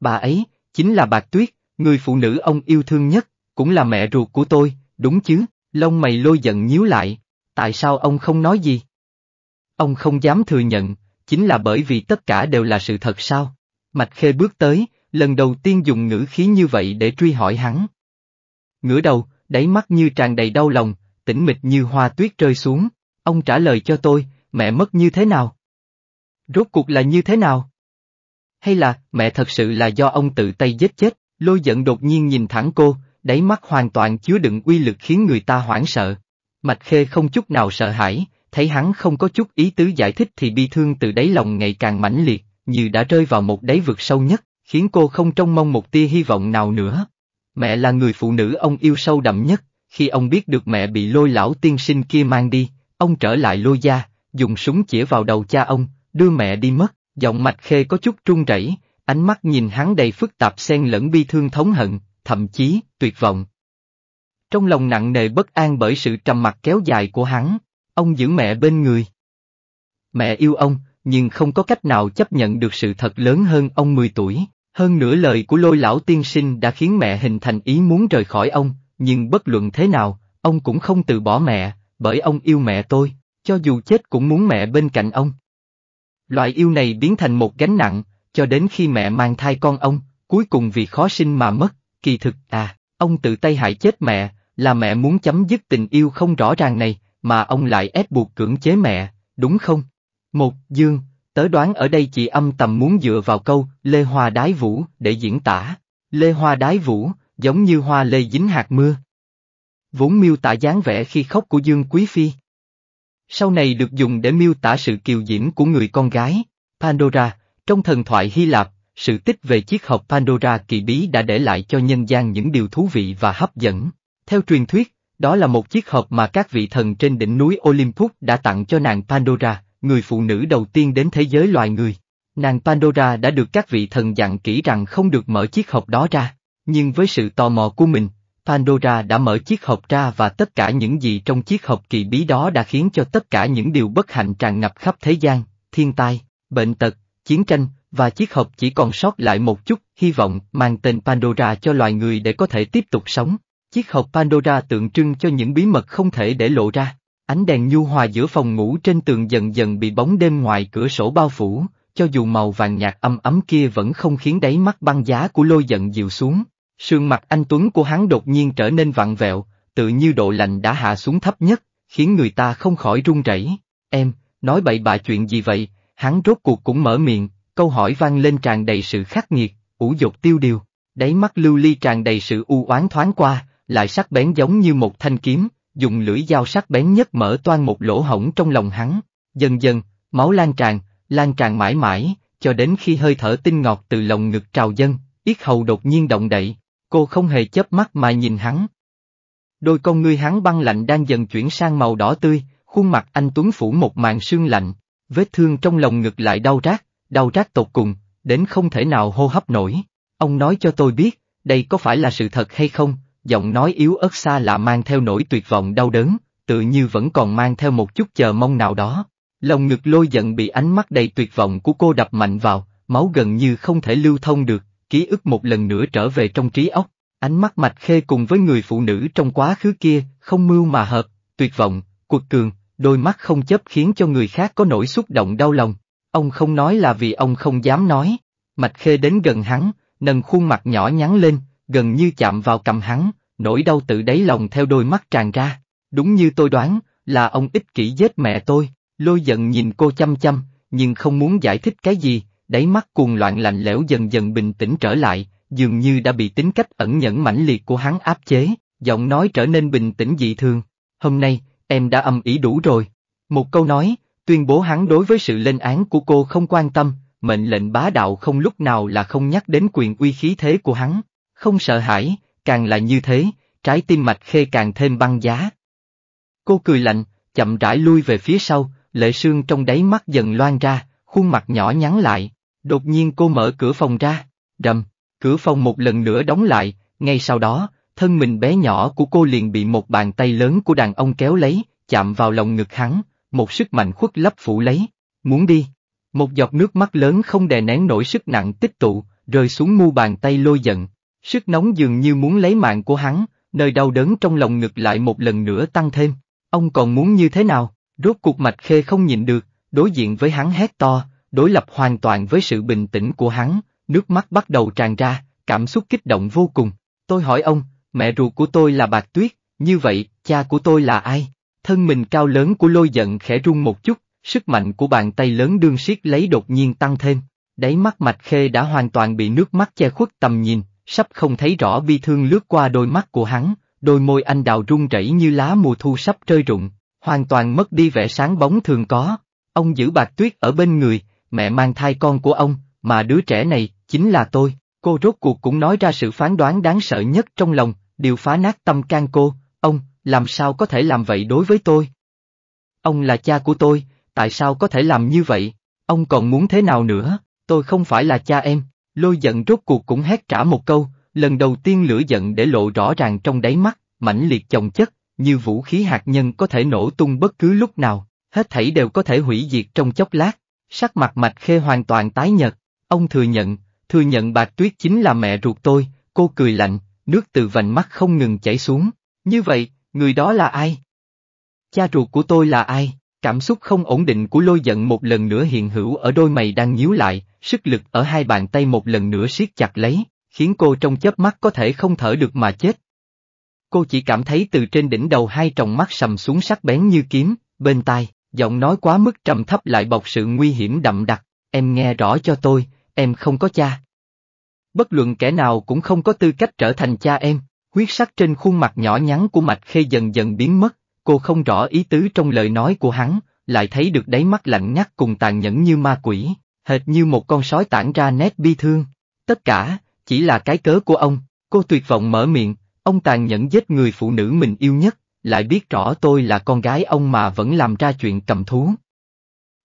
Bà ấy, chính là Bạc Tuyết, người phụ nữ ông yêu thương nhất, cũng là mẹ ruột của tôi, đúng chứ? Lông mày lôi giận nhíu lại, tại sao ông không nói gì? Ông không dám thừa nhận, chính là bởi vì tất cả đều là sự thật sao? Mạch Khê bước tới, lần đầu tiên dùng ngữ khí như vậy để truy hỏi hắn. Ngửa đầu, đáy mắt như tràn đầy đau lòng, tĩnh mịch như hoa tuyết rơi xuống, ông trả lời cho tôi, mẹ mất như thế nào? Rốt cuộc là như thế nào? Hay là, mẹ thật sự là do ông tự tay giết chết, lôi giận đột nhiên nhìn thẳng cô, đáy mắt hoàn toàn chứa đựng uy lực khiến người ta hoảng sợ. Mạch Khê không chút nào sợ hãi, thấy hắn không có chút ý tứ giải thích thì bi thương từ đáy lòng ngày càng mãnh liệt, như đã rơi vào một đáy vực sâu nhất, khiến cô không trông mong một tia hy vọng nào nữa. Mẹ là người phụ nữ ông yêu sâu đậm nhất, khi ông biết được mẹ bị lôi lão tiên sinh kia mang đi, ông trở lại lôi gia, dùng súng chĩa vào đầu cha ông, đưa mẹ đi mất, giọng Mạch Khê có chút trung rẩy, ánh mắt nhìn hắn đầy phức tạp xen lẫn bi thương thống hận, thậm chí tuyệt vọng. Trong lòng nặng nề bất an bởi sự trầm mặc kéo dài của hắn, ông giữ mẹ bên người. Mẹ yêu ông, nhưng không có cách nào chấp nhận được sự thật lớn hơn ông 10 tuổi. Hơn nửa lời của lôi lão tiên sinh đã khiến mẹ hình thành ý muốn rời khỏi ông, nhưng bất luận thế nào, ông cũng không từ bỏ mẹ, bởi ông yêu mẹ tôi, cho dù chết cũng muốn mẹ bên cạnh ông. Loại yêu này biến thành một gánh nặng, cho đến khi mẹ mang thai con ông, cuối cùng vì khó sinh mà mất, kỳ thực à, ông tự tay hại chết mẹ, là mẹ muốn chấm dứt tình yêu không rõ ràng này, mà ông lại ép buộc cưỡng chế mẹ, đúng không? Một, Dương, tớ đoán ở đây chị âm tầm muốn dựa vào câu Lê Hoa Đái Vũ để diễn tả. Lê Hoa Đái Vũ, giống như hoa lê dính hạt mưa. Vốn miêu tả dáng vẻ khi khóc của Dương Quý Phi. Sau này được dùng để miêu tả sự kiều diễm của người con gái, Pandora, trong thần thoại Hy Lạp, sự tích về chiếc hộp Pandora kỳ bí đã để lại cho nhân gian những điều thú vị và hấp dẫn. Theo truyền thuyết, đó là một chiếc hộp mà các vị thần trên đỉnh núi Olympus đã tặng cho nàng Pandora, người phụ nữ đầu tiên đến thế giới loài người. Nàng Pandora đã được các vị thần dặn kỹ rằng không được mở chiếc hộp đó ra, nhưng với sự tò mò của mình, Pandora đã mở chiếc hộp ra và tất cả những gì trong chiếc hộp kỳ bí đó đã khiến cho tất cả những điều bất hạnh tràn ngập khắp thế gian, thiên tai, bệnh tật, chiến tranh, và chiếc hộp chỉ còn sót lại một chút hy vọng mang tên Pandora cho loài người để có thể tiếp tục sống. Chiếc hộp Pandora tượng trưng cho những bí mật không thể để lộ ra. Ánh đèn nhu hòa giữa phòng ngủ trên tường dần dần bị bóng đêm ngoài cửa sổ bao phủ, cho dù màu vàng nhạt âm ấm kia vẫn không khiến đáy mắt băng giá của lôi giận dịu xuống. Sương mặt anh Tuấn của hắn đột nhiên trở nên vặn vẹo, tự như độ lạnh đã hạ xuống thấp nhất, khiến người ta không khỏi run rẩy. Em, nói bậy bạ chuyện gì vậy, hắn rốt cuộc cũng mở miệng, câu hỏi vang lên tràn đầy sự khắc nghiệt, ủ dục tiêu điều. Đáy mắt lưu ly tràn đầy sự u oán thoáng qua, lại sắc bén giống như một thanh kiếm, dùng lưỡi dao sắc bén nhất mở toan một lỗ hổng trong lòng hắn, dần dần, máu lan tràn, lan tràn mãi mãi, cho đến khi hơi thở tinh ngọt từ lồng ngực trào dâng, yết hầu đột nhiên động đậy, cô không hề chớp mắt mà nhìn hắn. Đôi con ngươi hắn băng lạnh đang dần chuyển sang màu đỏ tươi, khuôn mặt anh Tuấn phủ một màn sương lạnh, vết thương trong lồng ngực lại đau rát, đau rát tột cùng, đến không thể nào hô hấp nổi. Ông nói cho tôi biết, đây có phải là sự thật hay không, giọng nói yếu ớt xa lạ mang theo nỗi tuyệt vọng đau đớn, tự như vẫn còn mang theo một chút chờ mong nào đó. Lòng ngực lôi giận bị ánh mắt đầy tuyệt vọng của cô đập mạnh vào, máu gần như không thể lưu thông được, ký ức một lần nữa trở về trong trí óc. Ánh mắt mạch khê cùng với người phụ nữ trong quá khứ kia, không mưu mà hợp, tuyệt vọng, cuột cường, đôi mắt không chấp khiến cho người khác có nỗi xúc động đau lòng. Ông không nói là vì ông không dám nói. Mạch khê đến gần hắn, nâng khuôn mặt nhỏ nhắn lên, gần như chạm vào cầm hắn, nỗi đau tự đáy lòng theo đôi mắt tràn ra. Đúng như tôi đoán, là ông ích kỷ giết mẹ tôi, lôi giận nhìn cô chăm chăm, nhưng không muốn giải thích cái gì, đáy mắt cuồng loạn lạnh lẽo dần dần bình tĩnh trở lại, dường như đã bị tính cách ẩn nhẫn mãnh liệt của hắn áp chế, giọng nói trở nên bình tĩnh dị thường. Hôm nay, em đã âm ý đủ rồi. Một câu nói, tuyên bố hắn đối với sự lên án của cô không quan tâm, mệnh lệnh bá đạo không lúc nào là không nhắc đến quyền uy khí thế của hắn không sợ hãi, càng là như thế, trái tim mạch khê càng thêm băng giá. Cô cười lạnh, chậm rãi lui về phía sau, lệ sương trong đáy mắt dần loan ra, khuôn mặt nhỏ nhắn lại, đột nhiên cô mở cửa phòng ra, rầm, cửa phòng một lần nữa đóng lại, ngay sau đó, thân mình bé nhỏ của cô liền bị một bàn tay lớn của đàn ông kéo lấy, chạm vào lòng ngực hắn, một sức mạnh khuất lấp phủ lấy, muốn đi. Một giọt nước mắt lớn không đè nén nổi sức nặng tích tụ, rơi xuống mu bàn tay lôi giận, Sức nóng dường như muốn lấy mạng của hắn, nơi đau đớn trong lòng ngực lại một lần nữa tăng thêm. Ông còn muốn như thế nào? Rốt cuộc mạch khê không nhịn được, đối diện với hắn hét to, đối lập hoàn toàn với sự bình tĩnh của hắn, nước mắt bắt đầu tràn ra, cảm xúc kích động vô cùng. Tôi hỏi ông, mẹ ruột của tôi là Bạc Tuyết, như vậy, cha của tôi là ai? Thân mình cao lớn của lôi giận khẽ run một chút, sức mạnh của bàn tay lớn đương siết lấy đột nhiên tăng thêm. Đáy mắt mạch khê đã hoàn toàn bị nước mắt che khuất tầm nhìn, sắp không thấy rõ bi thương lướt qua đôi mắt của hắn, đôi môi anh đào run rẩy như lá mùa thu sắp rơi rụng, hoàn toàn mất đi vẻ sáng bóng thường có. Ông giữ bạc tuyết ở bên người, mẹ mang thai con của ông, mà đứa trẻ này, chính là tôi. Cô rốt cuộc cũng nói ra sự phán đoán đáng sợ nhất trong lòng, điều phá nát tâm can cô, ông, làm sao có thể làm vậy đối với tôi? Ông là cha của tôi, tại sao có thể làm như vậy? Ông còn muốn thế nào nữa? Tôi không phải là cha em, Lôi giận rốt cuộc cũng hét trả một câu, lần đầu tiên lửa giận để lộ rõ ràng trong đáy mắt, mãnh liệt chồng chất, như vũ khí hạt nhân có thể nổ tung bất cứ lúc nào, hết thảy đều có thể hủy diệt trong chốc lát. Sắc mặt Mạch Khê hoàn toàn tái nhợt, ông thừa nhận, thừa nhận Bạch Tuyết chính là mẹ ruột tôi, cô cười lạnh, nước từ vành mắt không ngừng chảy xuống, như vậy, người đó là ai? Cha ruột của tôi là ai? Cảm xúc không ổn định của lôi giận một lần nữa hiện hữu ở đôi mày đang nhíu lại, sức lực ở hai bàn tay một lần nữa siết chặt lấy, khiến cô trong chớp mắt có thể không thở được mà chết. Cô chỉ cảm thấy từ trên đỉnh đầu hai tròng mắt sầm xuống sắc bén như kiếm, bên tai, giọng nói quá mức trầm thấp lại bọc sự nguy hiểm đậm đặc, em nghe rõ cho tôi, em không có cha. Bất luận kẻ nào cũng không có tư cách trở thành cha em, huyết sắc trên khuôn mặt nhỏ nhắn của mạch khê dần dần biến mất, Cô không rõ ý tứ trong lời nói của hắn, lại thấy được đáy mắt lạnh nhắc cùng tàn nhẫn như ma quỷ, hệt như một con sói tản ra nét bi thương. Tất cả, chỉ là cái cớ của ông, cô tuyệt vọng mở miệng, ông tàn nhẫn giết người phụ nữ mình yêu nhất, lại biết rõ tôi là con gái ông mà vẫn làm ra chuyện cầm thú.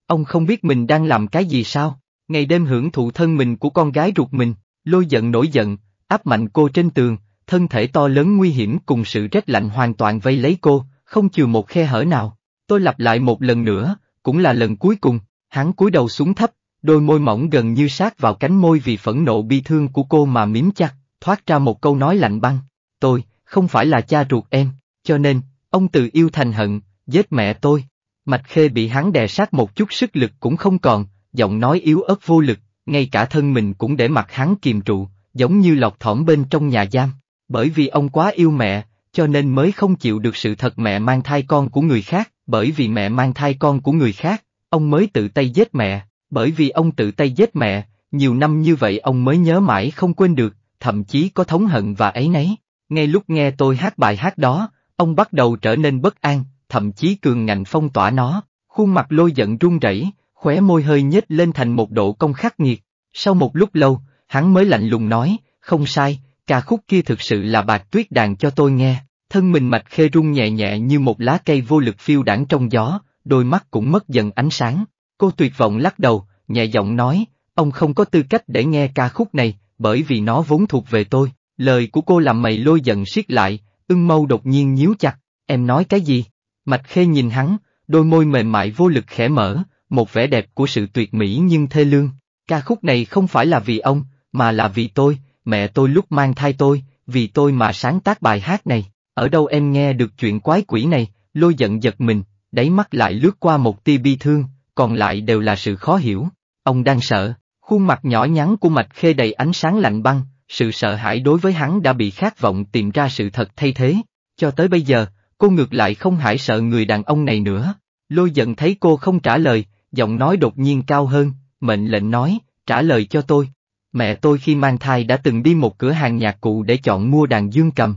Ông không biết mình đang làm cái gì sao, ngày đêm hưởng thụ thân mình của con gái ruột mình, lôi giận nổi giận, áp mạnh cô trên tường, thân thể to lớn nguy hiểm cùng sự rét lạnh hoàn toàn vây lấy cô, không chừa một khe hở nào. Tôi lặp lại một lần nữa, cũng là lần cuối cùng, hắn cúi đầu xuống thấp, đôi môi mỏng gần như sát vào cánh môi vì phẫn nộ bi thương của cô mà miếm chặt, thoát ra một câu nói lạnh băng. Tôi, không phải là cha ruột em, cho nên, ông tự yêu thành hận, giết mẹ tôi. Mạch Khê bị hắn đè sát một chút sức lực cũng không còn, giọng nói yếu ớt vô lực, ngay cả thân mình cũng để mặt hắn kìm trụ, giống như lọc thỏm bên trong nhà giam. Bởi vì ông quá yêu mẹ, cho nên mới không chịu được sự thật mẹ mang thai con của người khác, bởi vì mẹ mang thai con của người khác, ông mới tự tay giết mẹ, bởi vì ông tự tay giết mẹ, nhiều năm như vậy ông mới nhớ mãi không quên được, thậm chí có thống hận và ấy nấy. Ngay lúc nghe tôi hát bài hát đó, ông bắt đầu trở nên bất an, thậm chí cường ngạnh phong tỏa nó, khuôn mặt lôi giận run rẩy, khóe môi hơi nhếch lên thành một độ công khắc nghiệt. Sau một lúc lâu, hắn mới lạnh lùng nói, không sai, ca khúc kia thực sự là bạc tuyết đàn cho tôi nghe thân mình mạch khê rung nhẹ nhẹ như một lá cây vô lực phiêu đảng trong gió, đôi mắt cũng mất dần ánh sáng. Cô tuyệt vọng lắc đầu, nhẹ giọng nói, ông không có tư cách để nghe ca khúc này, bởi vì nó vốn thuộc về tôi. Lời của cô làm mày lôi giận siết lại, ưng mâu đột nhiên nhíu chặt, em nói cái gì? Mạch khê nhìn hắn, đôi môi mềm mại vô lực khẽ mở, một vẻ đẹp của sự tuyệt mỹ nhưng thê lương. Ca khúc này không phải là vì ông, mà là vì tôi, mẹ tôi lúc mang thai tôi, vì tôi mà sáng tác bài hát này. Ở đâu em nghe được chuyện quái quỷ này, lôi giận giật mình, đáy mắt lại lướt qua một tia bi thương, còn lại đều là sự khó hiểu. Ông đang sợ, khuôn mặt nhỏ nhắn của Mạch Khê đầy ánh sáng lạnh băng, sự sợ hãi đối với hắn đã bị khát vọng tìm ra sự thật thay thế. Cho tới bây giờ, cô ngược lại không hãi sợ người đàn ông này nữa. Lôi giận thấy cô không trả lời, giọng nói đột nhiên cao hơn, mệnh lệnh nói, trả lời cho tôi. Mẹ tôi khi mang thai đã từng đi một cửa hàng nhạc cụ để chọn mua đàn dương cầm.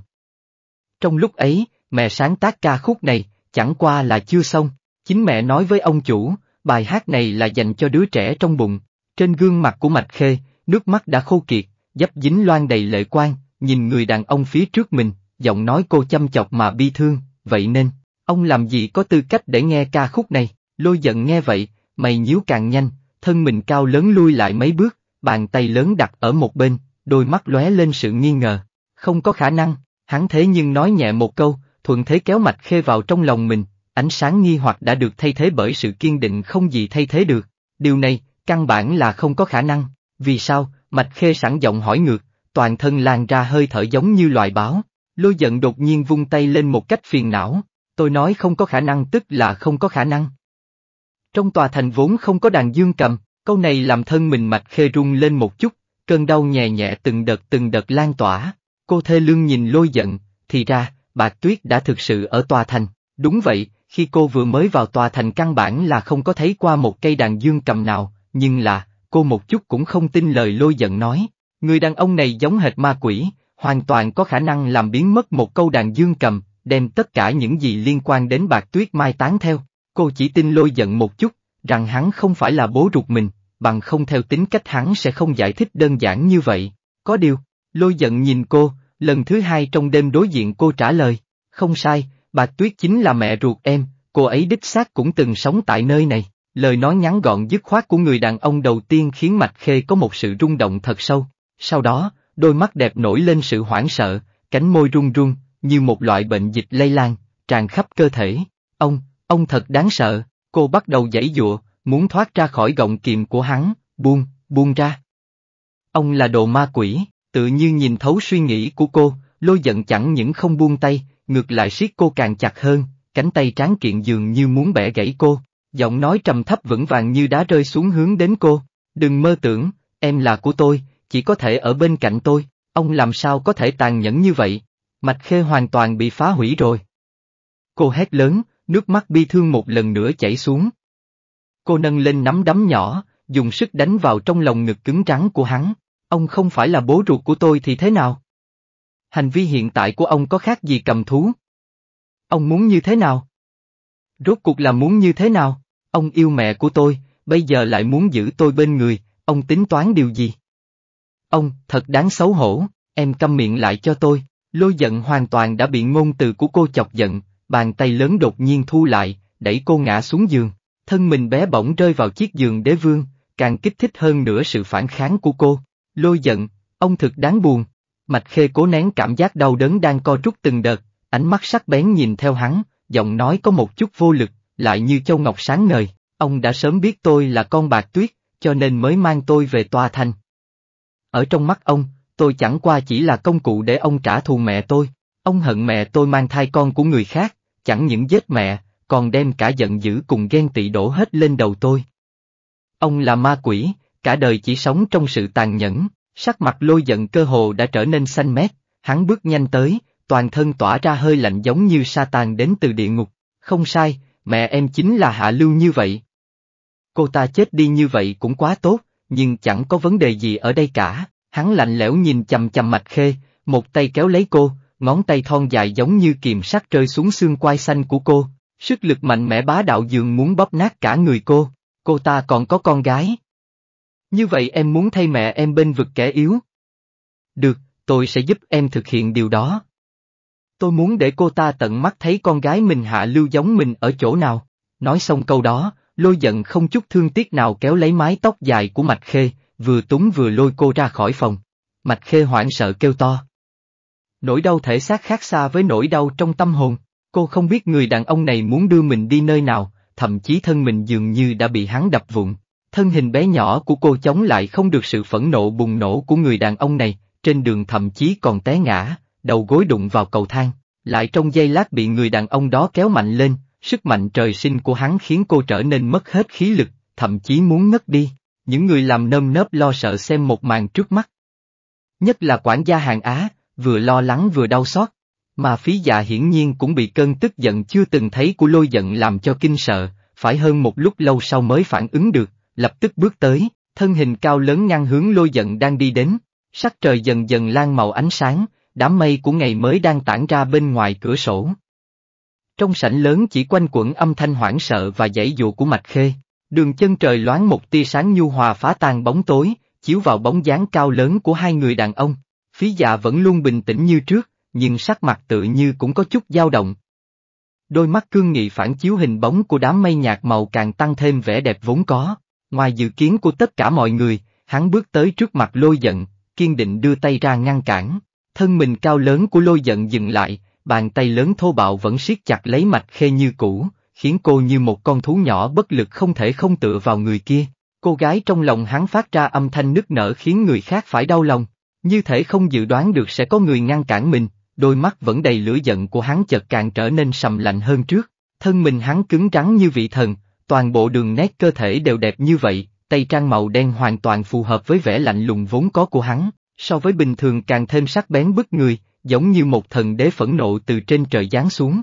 Trong lúc ấy, mẹ sáng tác ca khúc này, chẳng qua là chưa xong, chính mẹ nói với ông chủ, bài hát này là dành cho đứa trẻ trong bụng. Trên gương mặt của Mạch Khê, nước mắt đã khô kiệt, dấp dính loan đầy lệ quang, nhìn người đàn ông phía trước mình, giọng nói cô chăm chọc mà bi thương, vậy nên, ông làm gì có tư cách để nghe ca khúc này, lôi giận nghe vậy, mày nhíu càng nhanh, thân mình cao lớn lui lại mấy bước, bàn tay lớn đặt ở một bên, đôi mắt lóe lên sự nghi ngờ, không có khả năng, Hắn thế nhưng nói nhẹ một câu, thuận thế kéo mạch khê vào trong lòng mình, ánh sáng nghi hoặc đã được thay thế bởi sự kiên định không gì thay thế được. Điều này, căn bản là không có khả năng. Vì sao, mạch khê sẵn giọng hỏi ngược, toàn thân làn ra hơi thở giống như loài báo. Lôi giận đột nhiên vung tay lên một cách phiền não, tôi nói không có khả năng tức là không có khả năng. Trong tòa thành vốn không có đàn dương cầm, câu này làm thân mình mạch khê rung lên một chút, cơn đau nhẹ nhẹ từng đợt từng đợt lan tỏa, Cô thê lương nhìn lôi giận, thì ra, Bạc Tuyết đã thực sự ở tòa thành, đúng vậy, khi cô vừa mới vào tòa thành căn bản là không có thấy qua một cây đàn dương cầm nào, nhưng là, cô một chút cũng không tin lời lôi giận nói, người đàn ông này giống hệt ma quỷ, hoàn toàn có khả năng làm biến mất một câu đàn dương cầm, đem tất cả những gì liên quan đến Bạc Tuyết mai tán theo, cô chỉ tin lôi giận một chút, rằng hắn không phải là bố ruột mình, bằng không theo tính cách hắn sẽ không giải thích đơn giản như vậy, có điều, lôi giận nhìn cô, Lần thứ hai trong đêm đối diện cô trả lời, không sai, bà Tuyết chính là mẹ ruột em, cô ấy đích xác cũng từng sống tại nơi này. Lời nói ngắn gọn dứt khoát của người đàn ông đầu tiên khiến Mạch Khê có một sự rung động thật sâu. Sau đó, đôi mắt đẹp nổi lên sự hoảng sợ, cánh môi run run, như một loại bệnh dịch lây lan, tràn khắp cơ thể. Ông, ông thật đáng sợ, cô bắt đầu giãy dụa, muốn thoát ra khỏi gọng kìm của hắn, buông, buông ra. Ông là đồ ma quỷ. Tự như nhìn thấu suy nghĩ của cô, lôi giận chẳng những không buông tay, ngược lại siết cô càng chặt hơn, cánh tay tráng kiện dường như muốn bẻ gãy cô, giọng nói trầm thấp vững vàng như đá rơi xuống hướng đến cô, đừng mơ tưởng, em là của tôi, chỉ có thể ở bên cạnh tôi, ông làm sao có thể tàn nhẫn như vậy, mạch khê hoàn toàn bị phá hủy rồi. Cô hét lớn, nước mắt bi thương một lần nữa chảy xuống. Cô nâng lên nắm đấm nhỏ, dùng sức đánh vào trong lòng ngực cứng trắng của hắn ông không phải là bố ruột của tôi thì thế nào? Hành vi hiện tại của ông có khác gì cầm thú? Ông muốn như thế nào? Rốt cuộc là muốn như thế nào? Ông yêu mẹ của tôi, bây giờ lại muốn giữ tôi bên người, ông tính toán điều gì? Ông, thật đáng xấu hổ, em câm miệng lại cho tôi, lôi giận hoàn toàn đã bị ngôn từ của cô chọc giận, bàn tay lớn đột nhiên thu lại, đẩy cô ngã xuống giường, thân mình bé bỏng rơi vào chiếc giường đế vương, càng kích thích hơn nữa sự phản kháng của cô lôi giận, ông thực đáng buồn. Mạch Khê cố nén cảm giác đau đớn đang co rút từng đợt, ánh mắt sắc bén nhìn theo hắn, giọng nói có một chút vô lực, lại như châu ngọc sáng ngời, ông đã sớm biết tôi là con bạc tuyết, cho nên mới mang tôi về tòa thành. Ở trong mắt ông, tôi chẳng qua chỉ là công cụ để ông trả thù mẹ tôi, ông hận mẹ tôi mang thai con của người khác, chẳng những giết mẹ, còn đem cả giận dữ cùng ghen tị đổ hết lên đầu tôi. Ông là ma quỷ, cả đời chỉ sống trong sự tàn nhẫn, sắc mặt lôi giận cơ hồ đã trở nên xanh mét, hắn bước nhanh tới, toàn thân tỏa ra hơi lạnh giống như sa tàn đến từ địa ngục, không sai, mẹ em chính là hạ lưu như vậy. Cô ta chết đi như vậy cũng quá tốt, nhưng chẳng có vấn đề gì ở đây cả, hắn lạnh lẽo nhìn chầm chầm mạch khê, một tay kéo lấy cô, ngón tay thon dài giống như kiềm sắt rơi xuống xương quai xanh của cô, sức lực mạnh mẽ bá đạo dường muốn bóp nát cả người cô, cô ta còn có con gái. Như vậy em muốn thay mẹ em bên vực kẻ yếu. Được, tôi sẽ giúp em thực hiện điều đó. Tôi muốn để cô ta tận mắt thấy con gái mình hạ lưu giống mình ở chỗ nào. Nói xong câu đó, lôi giận không chút thương tiếc nào kéo lấy mái tóc dài của Mạch Khê, vừa túng vừa lôi cô ra khỏi phòng. Mạch Khê hoảng sợ kêu to. Nỗi đau thể xác khác xa với nỗi đau trong tâm hồn, cô không biết người đàn ông này muốn đưa mình đi nơi nào, thậm chí thân mình dường như đã bị hắn đập vụn thân hình bé nhỏ của cô chống lại không được sự phẫn nộ bùng nổ của người đàn ông này, trên đường thậm chí còn té ngã, đầu gối đụng vào cầu thang, lại trong giây lát bị người đàn ông đó kéo mạnh lên, sức mạnh trời sinh của hắn khiến cô trở nên mất hết khí lực, thậm chí muốn ngất đi, những người làm nơm nớp lo sợ xem một màn trước mắt. Nhất là quản gia hàng Á, vừa lo lắng vừa đau xót, mà phí dạ hiển nhiên cũng bị cơn tức giận chưa từng thấy của lôi giận làm cho kinh sợ, phải hơn một lúc lâu sau mới phản ứng được, lập tức bước tới, thân hình cao lớn ngang hướng lôi giận đang đi đến, sắc trời dần dần lan màu ánh sáng, đám mây của ngày mới đang tản ra bên ngoài cửa sổ. Trong sảnh lớn chỉ quanh quẩn âm thanh hoảng sợ và dãy dụ của mạch khê, đường chân trời loáng một tia sáng nhu hòa phá tan bóng tối, chiếu vào bóng dáng cao lớn của hai người đàn ông, phí dạ vẫn luôn bình tĩnh như trước, nhưng sắc mặt tự như cũng có chút dao động. Đôi mắt cương nghị phản chiếu hình bóng của đám mây nhạt màu càng tăng thêm vẻ đẹp vốn có. Ngoài dự kiến của tất cả mọi người, hắn bước tới trước mặt lôi giận, kiên định đưa tay ra ngăn cản. Thân mình cao lớn của lôi giận dừng lại, bàn tay lớn thô bạo vẫn siết chặt lấy mạch khê như cũ, khiến cô như một con thú nhỏ bất lực không thể không tựa vào người kia. Cô gái trong lòng hắn phát ra âm thanh nức nở khiến người khác phải đau lòng, như thể không dự đoán được sẽ có người ngăn cản mình, đôi mắt vẫn đầy lửa giận của hắn chợt càng trở nên sầm lạnh hơn trước, thân mình hắn cứng rắn như vị thần, Toàn bộ đường nét cơ thể đều đẹp như vậy, tay trang màu đen hoàn toàn phù hợp với vẻ lạnh lùng vốn có của hắn, so với bình thường càng thêm sắc bén bức người, giống như một thần đế phẫn nộ từ trên trời giáng xuống.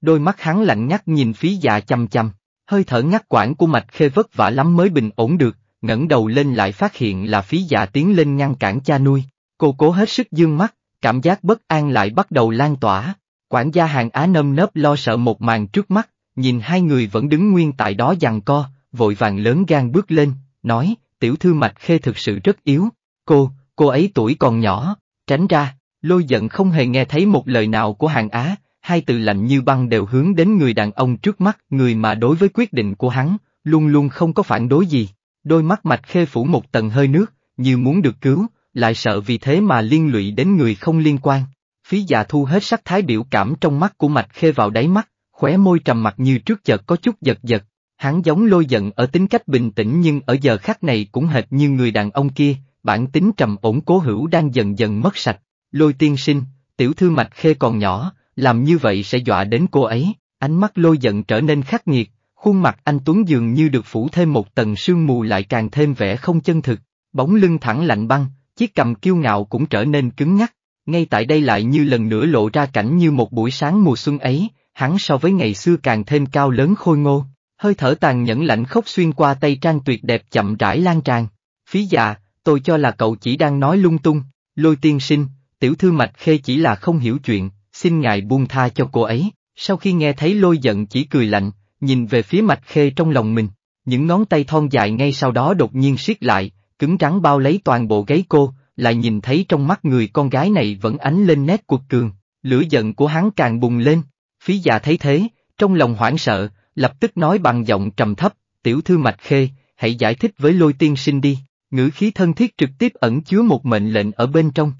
Đôi mắt hắn lạnh ngắt nhìn phí dạ chăm chăm, hơi thở ngắt quãng của mạch khê vất vả lắm mới bình ổn được, ngẩng đầu lên lại phát hiện là phí dạ tiến lên ngăn cản cha nuôi, cô cố hết sức dương mắt, cảm giác bất an lại bắt đầu lan tỏa. Quản gia hàng Á nâm nớp lo sợ một màn trước mắt, nhìn hai người vẫn đứng nguyên tại đó giằng co, vội vàng lớn gan bước lên, nói, tiểu thư mạch khê thực sự rất yếu, cô, cô ấy tuổi còn nhỏ, tránh ra, lôi giận không hề nghe thấy một lời nào của hàng Á, hai từ lạnh như băng đều hướng đến người đàn ông trước mắt, người mà đối với quyết định của hắn, luôn luôn không có phản đối gì, đôi mắt mạch khê phủ một tầng hơi nước, như muốn được cứu, lại sợ vì thế mà liên lụy đến người không liên quan. Phí già dạ thu hết sắc thái biểu cảm trong mắt của mạch khê vào đáy mắt, khóe môi trầm mặt như trước chợt có chút giật giật, hắn giống lôi giận ở tính cách bình tĩnh nhưng ở giờ khác này cũng hệt như người đàn ông kia, bản tính trầm ổn cố hữu đang dần dần mất sạch, lôi tiên sinh, tiểu thư mạch khê còn nhỏ, làm như vậy sẽ dọa đến cô ấy, ánh mắt lôi giận trở nên khắc nghiệt, khuôn mặt anh Tuấn dường như được phủ thêm một tầng sương mù lại càng thêm vẻ không chân thực, bóng lưng thẳng lạnh băng, chiếc cầm kiêu ngạo cũng trở nên cứng ngắc, ngay tại đây lại như lần nữa lộ ra cảnh như một buổi sáng mùa xuân ấy, hắn so với ngày xưa càng thêm cao lớn khôi ngô, hơi thở tàn nhẫn lạnh khốc xuyên qua tay trang tuyệt đẹp chậm rãi lan tràn. Phí dạ, tôi cho là cậu chỉ đang nói lung tung, lôi tiên sinh, tiểu thư mạch khê chỉ là không hiểu chuyện, xin ngài buông tha cho cô ấy. Sau khi nghe thấy lôi giận chỉ cười lạnh, nhìn về phía mạch khê trong lòng mình, những ngón tay thon dài ngay sau đó đột nhiên siết lại, cứng trắng bao lấy toàn bộ gáy cô, lại nhìn thấy trong mắt người con gái này vẫn ánh lên nét cuộc cường, lửa giận của hắn càng bùng lên, Phí già thấy thế, trong lòng hoảng sợ, lập tức nói bằng giọng trầm thấp, tiểu thư mạch khê, hãy giải thích với lôi tiên sinh đi, ngữ khí thân thiết trực tiếp ẩn chứa một mệnh lệnh ở bên trong.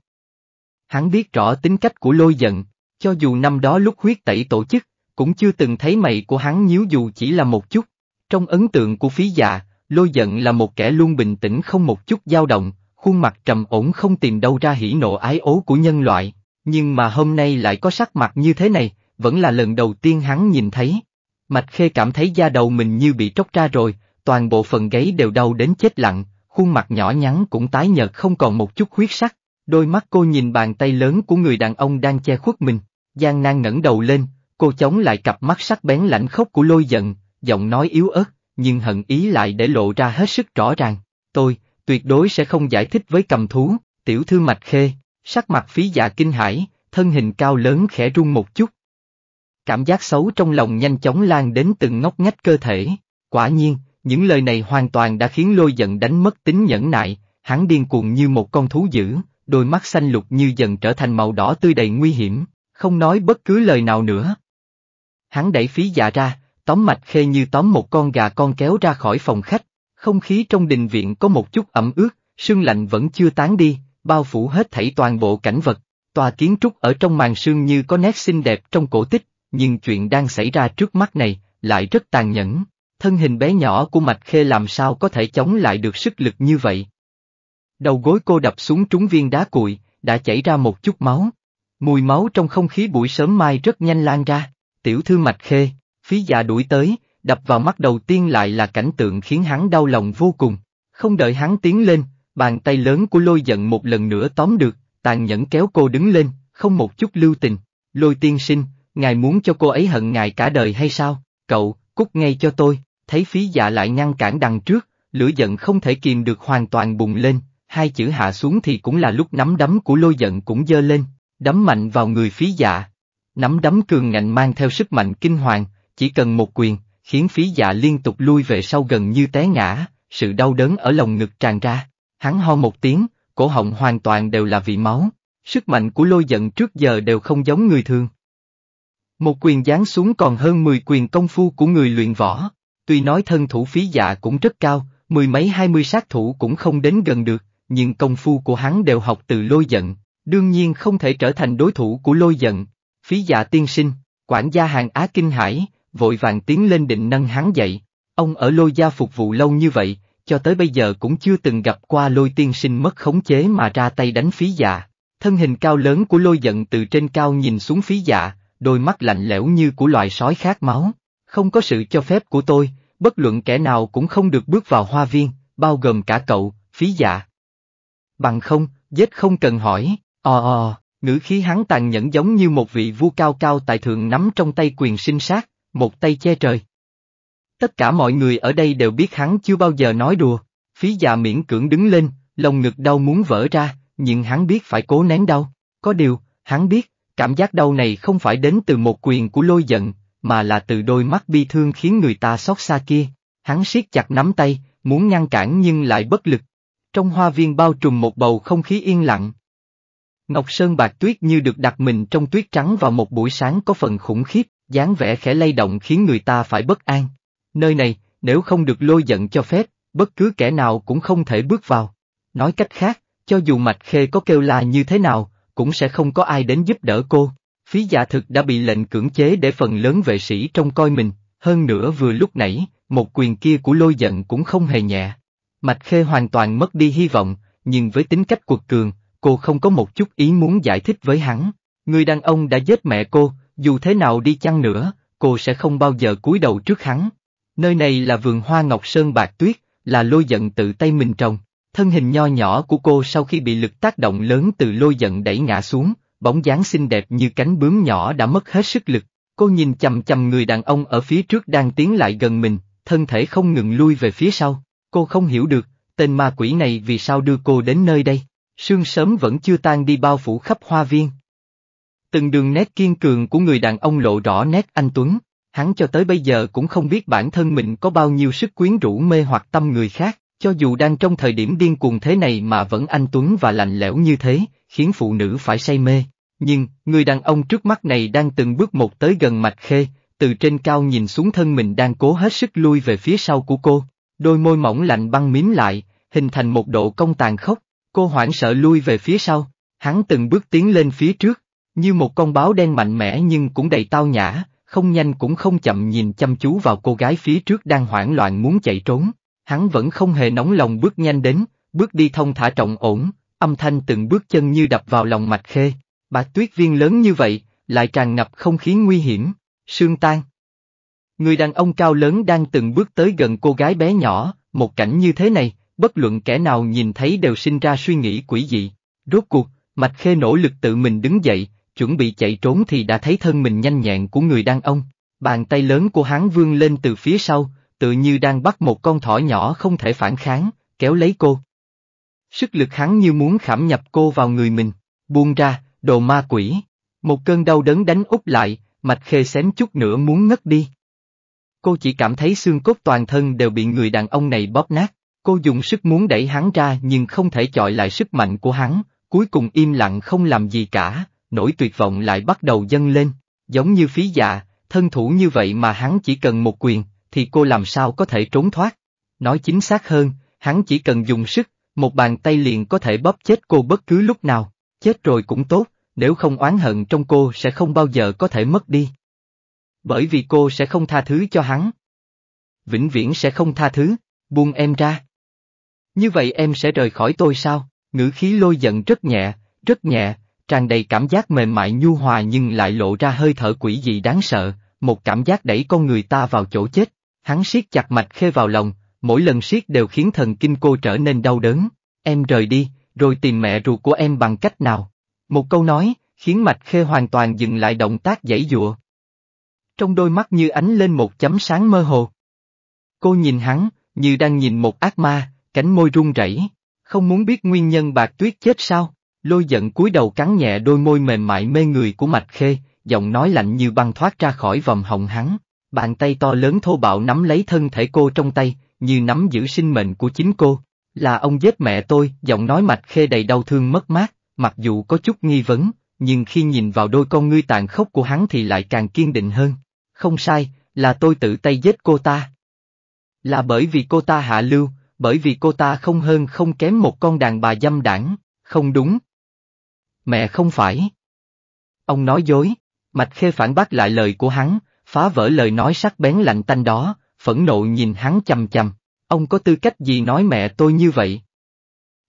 Hắn biết rõ tính cách của lôi giận, cho dù năm đó lúc huyết tẩy tổ chức, cũng chưa từng thấy mày của hắn nhíu dù chỉ là một chút. Trong ấn tượng của phí già, lôi giận là một kẻ luôn bình tĩnh không một chút dao động, khuôn mặt trầm ổn không tìm đâu ra hỉ nộ ái ố của nhân loại, nhưng mà hôm nay lại có sắc mặt như thế này, vẫn là lần đầu tiên hắn nhìn thấy. Mạch Khê cảm thấy da đầu mình như bị tróc ra rồi, toàn bộ phần gáy đều đau đến chết lặng, khuôn mặt nhỏ nhắn cũng tái nhợt không còn một chút huyết sắc, đôi mắt cô nhìn bàn tay lớn của người đàn ông đang che khuất mình, gian nan ngẩng đầu lên, cô chống lại cặp mắt sắc bén lạnh khốc của lôi giận, giọng nói yếu ớt, nhưng hận ý lại để lộ ra hết sức rõ ràng, tôi, tuyệt đối sẽ không giải thích với cầm thú, tiểu thư mạch khê, sắc mặt phí dạ kinh hãi, thân hình cao lớn khẽ run một chút, Cảm giác xấu trong lòng nhanh chóng lan đến từng ngóc ngách cơ thể. Quả nhiên, những lời này hoàn toàn đã khiến lôi giận đánh mất tính nhẫn nại, hắn điên cuồng như một con thú dữ, đôi mắt xanh lục như dần trở thành màu đỏ tươi đầy nguy hiểm, không nói bất cứ lời nào nữa. Hắn đẩy phí dạ ra, tóm mạch khê như tóm một con gà con kéo ra khỏi phòng khách, không khí trong đình viện có một chút ẩm ướt, sương lạnh vẫn chưa tán đi, bao phủ hết thảy toàn bộ cảnh vật, tòa kiến trúc ở trong màn sương như có nét xinh đẹp trong cổ tích, nhưng chuyện đang xảy ra trước mắt này lại rất tàn nhẫn, thân hình bé nhỏ của Mạch Khê làm sao có thể chống lại được sức lực như vậy. Đầu gối cô đập xuống trúng viên đá cuội, đã chảy ra một chút máu. Mùi máu trong không khí buổi sớm mai rất nhanh lan ra, tiểu thư Mạch Khê, phí già đuổi tới, đập vào mắt đầu tiên lại là cảnh tượng khiến hắn đau lòng vô cùng. Không đợi hắn tiến lên, bàn tay lớn của lôi giận một lần nữa tóm được, tàn nhẫn kéo cô đứng lên, không một chút lưu tình. Lôi tiên sinh, Ngài muốn cho cô ấy hận ngài cả đời hay sao? Cậu, cút ngay cho tôi, thấy phí dạ lại ngăn cản đằng trước, lửa giận không thể kìm được hoàn toàn bùng lên, hai chữ hạ xuống thì cũng là lúc nắm đấm của lôi giận cũng dơ lên, đấm mạnh vào người phí dạ. Nắm đấm cường ngạnh mang theo sức mạnh kinh hoàng, chỉ cần một quyền, khiến phí dạ liên tục lui về sau gần như té ngã, sự đau đớn ở lồng ngực tràn ra, hắn ho một tiếng, cổ họng hoàn toàn đều là vị máu, sức mạnh của lôi giận trước giờ đều không giống người thường. Một quyền giáng xuống còn hơn 10 quyền công phu của người luyện võ. Tuy nói thân thủ phí dạ cũng rất cao, mười mấy hai mươi sát thủ cũng không đến gần được, nhưng công phu của hắn đều học từ lôi giận, đương nhiên không thể trở thành đối thủ của lôi giận. Phí dạ tiên sinh, quản gia hàng Á Kinh Hải, vội vàng tiến lên định nâng hắn dậy. Ông ở lôi gia phục vụ lâu như vậy, cho tới bây giờ cũng chưa từng gặp qua lôi tiên sinh mất khống chế mà ra tay đánh phí dạ. Thân hình cao lớn của lôi giận từ trên cao nhìn xuống phí dạ, đôi mắt lạnh lẽo như của loài sói khát máu. Không có sự cho phép của tôi, bất luận kẻ nào cũng không được bước vào hoa viên, bao gồm cả cậu, phí dạ. Bằng không, giết không cần hỏi, ò ờ, ò, ờ, ờ, ngữ khí hắn tàn nhẫn giống như một vị vua cao cao tại thượng nắm trong tay quyền sinh sát, một tay che trời. Tất cả mọi người ở đây đều biết hắn chưa bao giờ nói đùa, phí dạ miễn cưỡng đứng lên, lòng ngực đau muốn vỡ ra, nhưng hắn biết phải cố nén đau. Có điều, hắn biết, Cảm giác đau này không phải đến từ một quyền của lôi giận, mà là từ đôi mắt bi thương khiến người ta xót xa kia. Hắn siết chặt nắm tay, muốn ngăn cản nhưng lại bất lực. Trong hoa viên bao trùm một bầu không khí yên lặng. Ngọc Sơn Bạc Tuyết như được đặt mình trong tuyết trắng vào một buổi sáng có phần khủng khiếp, dáng vẻ khẽ lay động khiến người ta phải bất an. Nơi này, nếu không được lôi giận cho phép, bất cứ kẻ nào cũng không thể bước vào. Nói cách khác, cho dù Mạch Khê có kêu la như thế nào, cũng sẽ không có ai đến giúp đỡ cô. Phí giả thực đã bị lệnh cưỡng chế để phần lớn vệ sĩ trông coi mình, hơn nữa vừa lúc nãy, một quyền kia của lôi giận cũng không hề nhẹ. Mạch Khê hoàn toàn mất đi hy vọng, nhưng với tính cách quật cường, cô không có một chút ý muốn giải thích với hắn. Người đàn ông đã giết mẹ cô, dù thế nào đi chăng nữa, cô sẽ không bao giờ cúi đầu trước hắn. Nơi này là vườn hoa ngọc sơn bạc tuyết, là lôi giận tự tay mình trồng, thân hình nho nhỏ của cô sau khi bị lực tác động lớn từ lôi giận đẩy ngã xuống, bóng dáng xinh đẹp như cánh bướm nhỏ đã mất hết sức lực. Cô nhìn chầm chầm người đàn ông ở phía trước đang tiến lại gần mình, thân thể không ngừng lui về phía sau. Cô không hiểu được, tên ma quỷ này vì sao đưa cô đến nơi đây. Sương sớm vẫn chưa tan đi bao phủ khắp hoa viên. Từng đường nét kiên cường của người đàn ông lộ rõ nét anh Tuấn, hắn cho tới bây giờ cũng không biết bản thân mình có bao nhiêu sức quyến rũ mê hoặc tâm người khác. Cho dù đang trong thời điểm điên cuồng thế này mà vẫn anh Tuấn và lạnh lẽo như thế, khiến phụ nữ phải say mê. Nhưng, người đàn ông trước mắt này đang từng bước một tới gần mạch khê, từ trên cao nhìn xuống thân mình đang cố hết sức lui về phía sau của cô. Đôi môi mỏng lạnh băng miếm lại, hình thành một độ công tàn khốc, cô hoảng sợ lui về phía sau, hắn từng bước tiến lên phía trước, như một con báo đen mạnh mẽ nhưng cũng đầy tao nhã, không nhanh cũng không chậm nhìn chăm chú vào cô gái phía trước đang hoảng loạn muốn chạy trốn. Hắn vẫn không hề nóng lòng bước nhanh đến, bước đi thông thả trọng ổn, âm thanh từng bước chân như đập vào lòng mạch khê. Bà tuyết viên lớn như vậy, lại tràn ngập không khí nguy hiểm, sương tan. Người đàn ông cao lớn đang từng bước tới gần cô gái bé nhỏ, một cảnh như thế này, bất luận kẻ nào nhìn thấy đều sinh ra suy nghĩ quỷ dị. Rốt cuộc, Mạch Khê nỗ lực tự mình đứng dậy, chuẩn bị chạy trốn thì đã thấy thân mình nhanh nhẹn của người đàn ông. Bàn tay lớn của hắn vươn lên từ phía sau, tự như đang bắt một con thỏ nhỏ không thể phản kháng, kéo lấy cô. Sức lực hắn như muốn khảm nhập cô vào người mình, buông ra, đồ ma quỷ. Một cơn đau đớn đánh úp lại, mạch khê xém chút nữa muốn ngất đi. Cô chỉ cảm thấy xương cốt toàn thân đều bị người đàn ông này bóp nát, cô dùng sức muốn đẩy hắn ra nhưng không thể chọi lại sức mạnh của hắn, cuối cùng im lặng không làm gì cả, nỗi tuyệt vọng lại bắt đầu dâng lên, giống như phí dạ, thân thủ như vậy mà hắn chỉ cần một quyền, thì cô làm sao có thể trốn thoát. Nói chính xác hơn, hắn chỉ cần dùng sức, một bàn tay liền có thể bóp chết cô bất cứ lúc nào, chết rồi cũng tốt, nếu không oán hận trong cô sẽ không bao giờ có thể mất đi. Bởi vì cô sẽ không tha thứ cho hắn. Vĩnh viễn sẽ không tha thứ, buông em ra. Như vậy em sẽ rời khỏi tôi sao? Ngữ khí lôi giận rất nhẹ, rất nhẹ, tràn đầy cảm giác mềm mại nhu hòa nhưng lại lộ ra hơi thở quỷ dị đáng sợ, một cảm giác đẩy con người ta vào chỗ chết. Hắn siết chặt mạch khê vào lòng, mỗi lần siết đều khiến thần kinh cô trở nên đau đớn. Em rời đi, rồi tìm mẹ ruột của em bằng cách nào? Một câu nói, khiến mạch khê hoàn toàn dừng lại động tác giãy dụa. Trong đôi mắt như ánh lên một chấm sáng mơ hồ. Cô nhìn hắn, như đang nhìn một ác ma, cánh môi run rẩy, không muốn biết nguyên nhân bạc tuyết chết sao? Lôi giận cúi đầu cắn nhẹ đôi môi mềm mại mê người của mạch khê, giọng nói lạnh như băng thoát ra khỏi vòng hồng hắn. Bàn tay to lớn thô bạo nắm lấy thân thể cô trong tay, như nắm giữ sinh mệnh của chính cô. Là ông giết mẹ tôi, giọng nói mạch khê đầy đau thương mất mát, mặc dù có chút nghi vấn, nhưng khi nhìn vào đôi con ngươi tàn khốc của hắn thì lại càng kiên định hơn. Không sai, là tôi tự tay giết cô ta. Là bởi vì cô ta hạ lưu, bởi vì cô ta không hơn không kém một con đàn bà dâm đảng, không đúng. Mẹ không phải. Ông nói dối, Mạch Khê phản bác lại lời của hắn, phá vỡ lời nói sắc bén lạnh tanh đó, phẫn nộ nhìn hắn chằm chằm. Ông có tư cách gì nói mẹ tôi như vậy?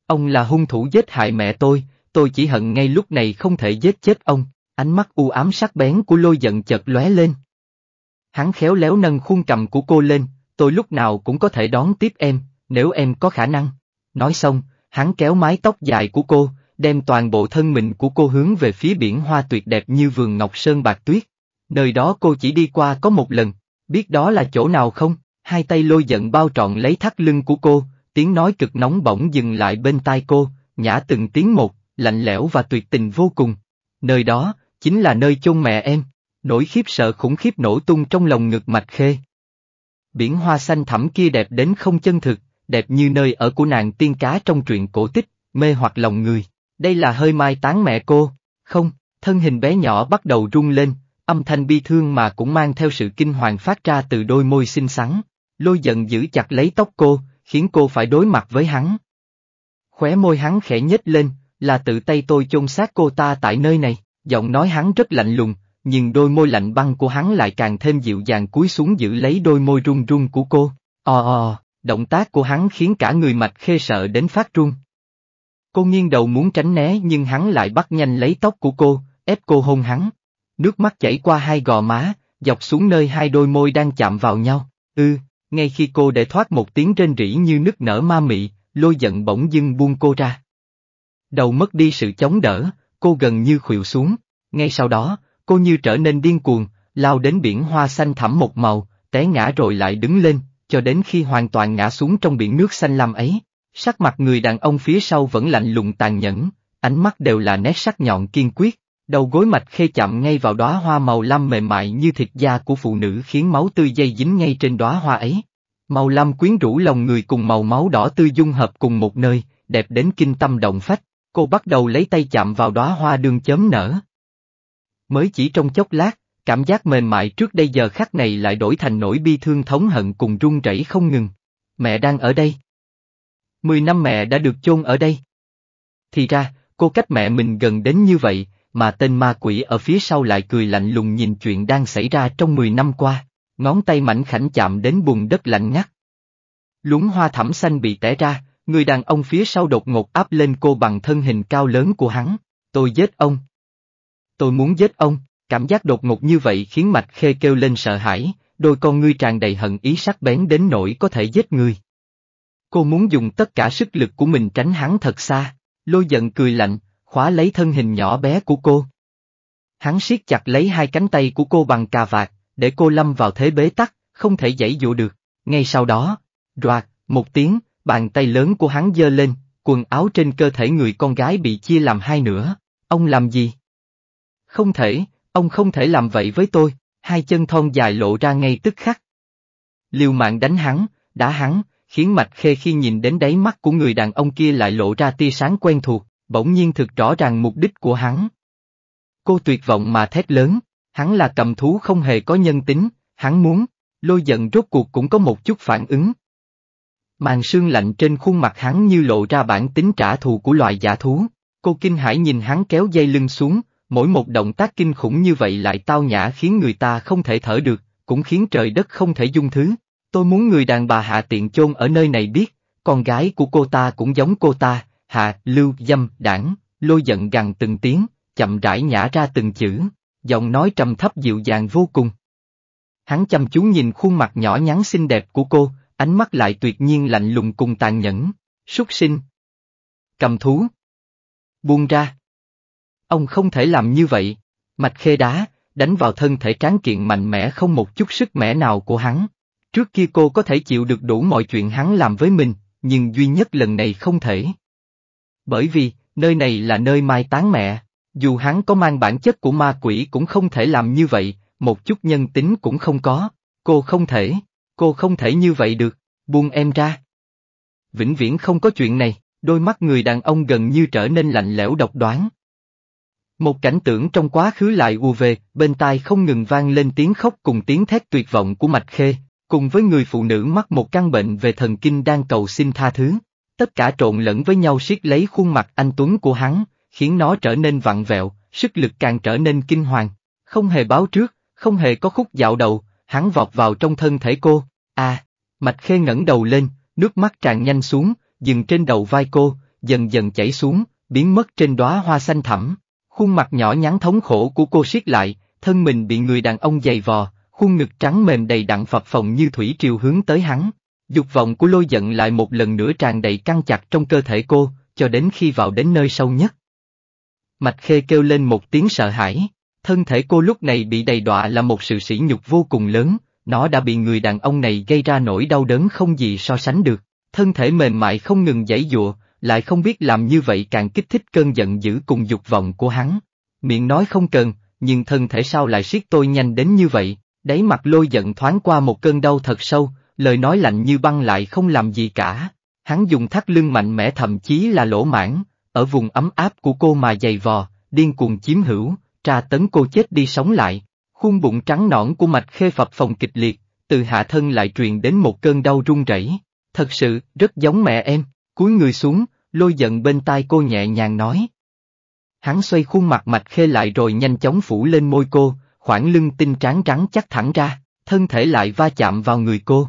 Ông là hung thủ giết hại mẹ tôi, tôi chỉ hận ngay lúc này không thể giết chết ông. Ánh mắt u ám sắc bén của lôi giận chợt lóe lên. Hắn khéo léo nâng khuôn cầm của cô lên, tôi lúc nào cũng có thể đón tiếp em, nếu em có khả năng. Nói xong, hắn kéo mái tóc dài của cô, đem toàn bộ thân mình của cô hướng về phía biển hoa tuyệt đẹp như vườn ngọc sơn bạc tuyết. Nơi đó cô chỉ đi qua có một lần, biết đó là chỗ nào không? Hai tay lôi giận bao trọn lấy thắt lưng của cô, tiếng nói cực nóng bỗng dừng lại bên tai cô, nhã từng tiếng một, lạnh lẽo và tuyệt tình vô cùng. Nơi đó, chính là nơi chôn mẹ em, nỗi khiếp sợ khủng khiếp nổ tung trong lòng ngực mạch khê. Biển hoa xanh thẳm kia đẹp đến không chân thực, đẹp như nơi ở của nàng tiên cá trong truyện cổ tích, mê hoặc lòng người. Đây là hơi mai tán mẹ cô, không, thân hình bé nhỏ bắt đầu rung lên, âm thanh bi thương mà cũng mang theo sự kinh hoàng phát ra từ đôi môi xinh xắn. Lôi giận giữ chặt lấy tóc cô, khiến cô phải đối mặt với hắn. Khóe môi hắn khẽ nhếch lên, là tự tay tôi chôn xác cô ta tại nơi này, giọng nói hắn rất lạnh lùng, nhưng đôi môi lạnh băng của hắn lại càng thêm dịu dàng cúi xuống giữ lấy đôi môi run run của cô. Ồ ờ, ồ, ờ, ờ. động tác của hắn khiến cả người mạch khê sợ đến phát run. Cô nghiêng đầu muốn tránh né nhưng hắn lại bắt nhanh lấy tóc của cô, ép cô hôn hắn. Nước mắt chảy qua hai gò má, dọc xuống nơi hai đôi môi đang chạm vào nhau. Ư, ừ, ngay khi cô để thoát một tiếng rên rỉ như nức nở ma mị, lôi giận bỗng dưng buông cô ra. Đầu mất đi sự chống đỡ, cô gần như khuỵu xuống. Ngay sau đó, cô như trở nên điên cuồng, lao đến biển hoa xanh thẳm một màu, té ngã rồi lại đứng lên, cho đến khi hoàn toàn ngã xuống trong biển nước xanh lam ấy. Sắc mặt người đàn ông phía sau vẫn lạnh lùng tàn nhẫn, ánh mắt đều là nét sắc nhọn kiên quyết. Đầu gối mạch khê chạm ngay vào đóa hoa màu lam mềm mại như thịt da của phụ nữ khiến máu tươi dây dính ngay trên đóa hoa ấy. Màu lam quyến rũ lòng người cùng màu máu đỏ tươi dung hợp cùng một nơi, đẹp đến kinh tâm động phách, cô bắt đầu lấy tay chạm vào đóa hoa đường chớm nở. Mới chỉ trong chốc lát, cảm giác mềm mại trước đây giờ khắc này lại đổi thành nỗi bi thương thống hận cùng run rẩy không ngừng. Mẹ đang ở đây. Mười năm mẹ đã được chôn ở đây. Thì ra, cô cách mẹ mình gần đến như vậy, mà tên ma quỷ ở phía sau lại cười lạnh lùng nhìn chuyện đang xảy ra trong 10 năm qua, ngón tay mảnh khảnh chạm đến bùn đất lạnh ngắt. Lúng hoa thẳm xanh bị tẻ ra, người đàn ông phía sau đột ngột áp lên cô bằng thân hình cao lớn của hắn, tôi giết ông. Tôi muốn giết ông, cảm giác đột ngột như vậy khiến mạch khê kêu lên sợ hãi, đôi con ngươi tràn đầy hận ý sắc bén đến nỗi có thể giết người. Cô muốn dùng tất cả sức lực của mình tránh hắn thật xa, lôi giận cười lạnh, khóa lấy thân hình nhỏ bé của cô. Hắn siết chặt lấy hai cánh tay của cô bằng cà vạt, để cô lâm vào thế bế tắc, không thể dãy dụ được. Ngay sau đó, roạt, một tiếng, bàn tay lớn của hắn dơ lên, quần áo trên cơ thể người con gái bị chia làm hai nửa. Ông làm gì? Không thể, ông không thể làm vậy với tôi, hai chân thon dài lộ ra ngay tức khắc. Liều mạng đánh hắn, đã hắn, khiến mạch khê khi nhìn đến đáy mắt của người đàn ông kia lại lộ ra tia sáng quen thuộc bỗng nhiên thực rõ ràng mục đích của hắn. Cô tuyệt vọng mà thét lớn, hắn là cầm thú không hề có nhân tính, hắn muốn, lôi giận rốt cuộc cũng có một chút phản ứng. Màn sương lạnh trên khuôn mặt hắn như lộ ra bản tính trả thù của loài giả thú, cô kinh hãi nhìn hắn kéo dây lưng xuống, mỗi một động tác kinh khủng như vậy lại tao nhã khiến người ta không thể thở được, cũng khiến trời đất không thể dung thứ. Tôi muốn người đàn bà hạ tiện chôn ở nơi này biết, con gái của cô ta cũng giống cô ta, hạ, lưu, dâm, đảng, lôi giận gằn từng tiếng, chậm rãi nhả ra từng chữ, giọng nói trầm thấp dịu dàng vô cùng. Hắn chăm chú nhìn khuôn mặt nhỏ nhắn xinh đẹp của cô, ánh mắt lại tuyệt nhiên lạnh lùng cùng tàn nhẫn, súc sinh. Cầm thú. Buông ra. Ông không thể làm như vậy, mạch khê đá, đánh vào thân thể tráng kiện mạnh mẽ không một chút sức mẻ nào của hắn. Trước kia cô có thể chịu được đủ mọi chuyện hắn làm với mình, nhưng duy nhất lần này không thể. Bởi vì, nơi này là nơi mai táng mẹ. Dù hắn có mang bản chất của ma quỷ cũng không thể làm như vậy, một chút nhân tính cũng không có. Cô không thể, cô không thể như vậy được, buông em ra. Vĩnh viễn không có chuyện này, đôi mắt người đàn ông gần như trở nên lạnh lẽo độc đoán. Một cảnh tượng trong quá khứ lại u về, bên tai không ngừng vang lên tiếng khóc cùng tiếng thét tuyệt vọng của Mạch Khê, cùng với người phụ nữ mắc một căn bệnh về thần kinh đang cầu xin tha thứ tất cả trộn lẫn với nhau siết lấy khuôn mặt anh Tuấn của hắn, khiến nó trở nên vặn vẹo, sức lực càng trở nên kinh hoàng. Không hề báo trước, không hề có khúc dạo đầu, hắn vọt vào trong thân thể cô. a à, Mạch Khê ngẩng đầu lên, nước mắt tràn nhanh xuống, dừng trên đầu vai cô, dần dần chảy xuống, biến mất trên đóa hoa xanh thẳm. Khuôn mặt nhỏ nhắn thống khổ của cô siết lại, thân mình bị người đàn ông dày vò, khuôn ngực trắng mềm đầy đặn phập phồng như thủy triều hướng tới hắn. Dục vọng của lôi giận lại một lần nữa tràn đầy căng chặt trong cơ thể cô, cho đến khi vào đến nơi sâu nhất. Mạch Khê kêu lên một tiếng sợ hãi, thân thể cô lúc này bị đầy đọa là một sự sỉ nhục vô cùng lớn, nó đã bị người đàn ông này gây ra nỗi đau đớn không gì so sánh được, thân thể mềm mại không ngừng giãy dụa, lại không biết làm như vậy càng kích thích cơn giận dữ cùng dục vọng của hắn. Miệng nói không cần, nhưng thân thể sao lại siết tôi nhanh đến như vậy, đáy mặt lôi giận thoáng qua một cơn đau thật sâu, lời nói lạnh như băng lại không làm gì cả. Hắn dùng thắt lưng mạnh mẽ thậm chí là lỗ mãn, ở vùng ấm áp của cô mà dày vò, điên cuồng chiếm hữu, tra tấn cô chết đi sống lại. Khuôn bụng trắng nõn của mạch khê phập phòng kịch liệt, từ hạ thân lại truyền đến một cơn đau run rẩy. Thật sự, rất giống mẹ em, cúi người xuống, lôi giận bên tai cô nhẹ nhàng nói. Hắn xoay khuôn mặt mạch khê lại rồi nhanh chóng phủ lên môi cô, khoảng lưng tinh tráng trắng chắc thẳng ra, thân thể lại va chạm vào người cô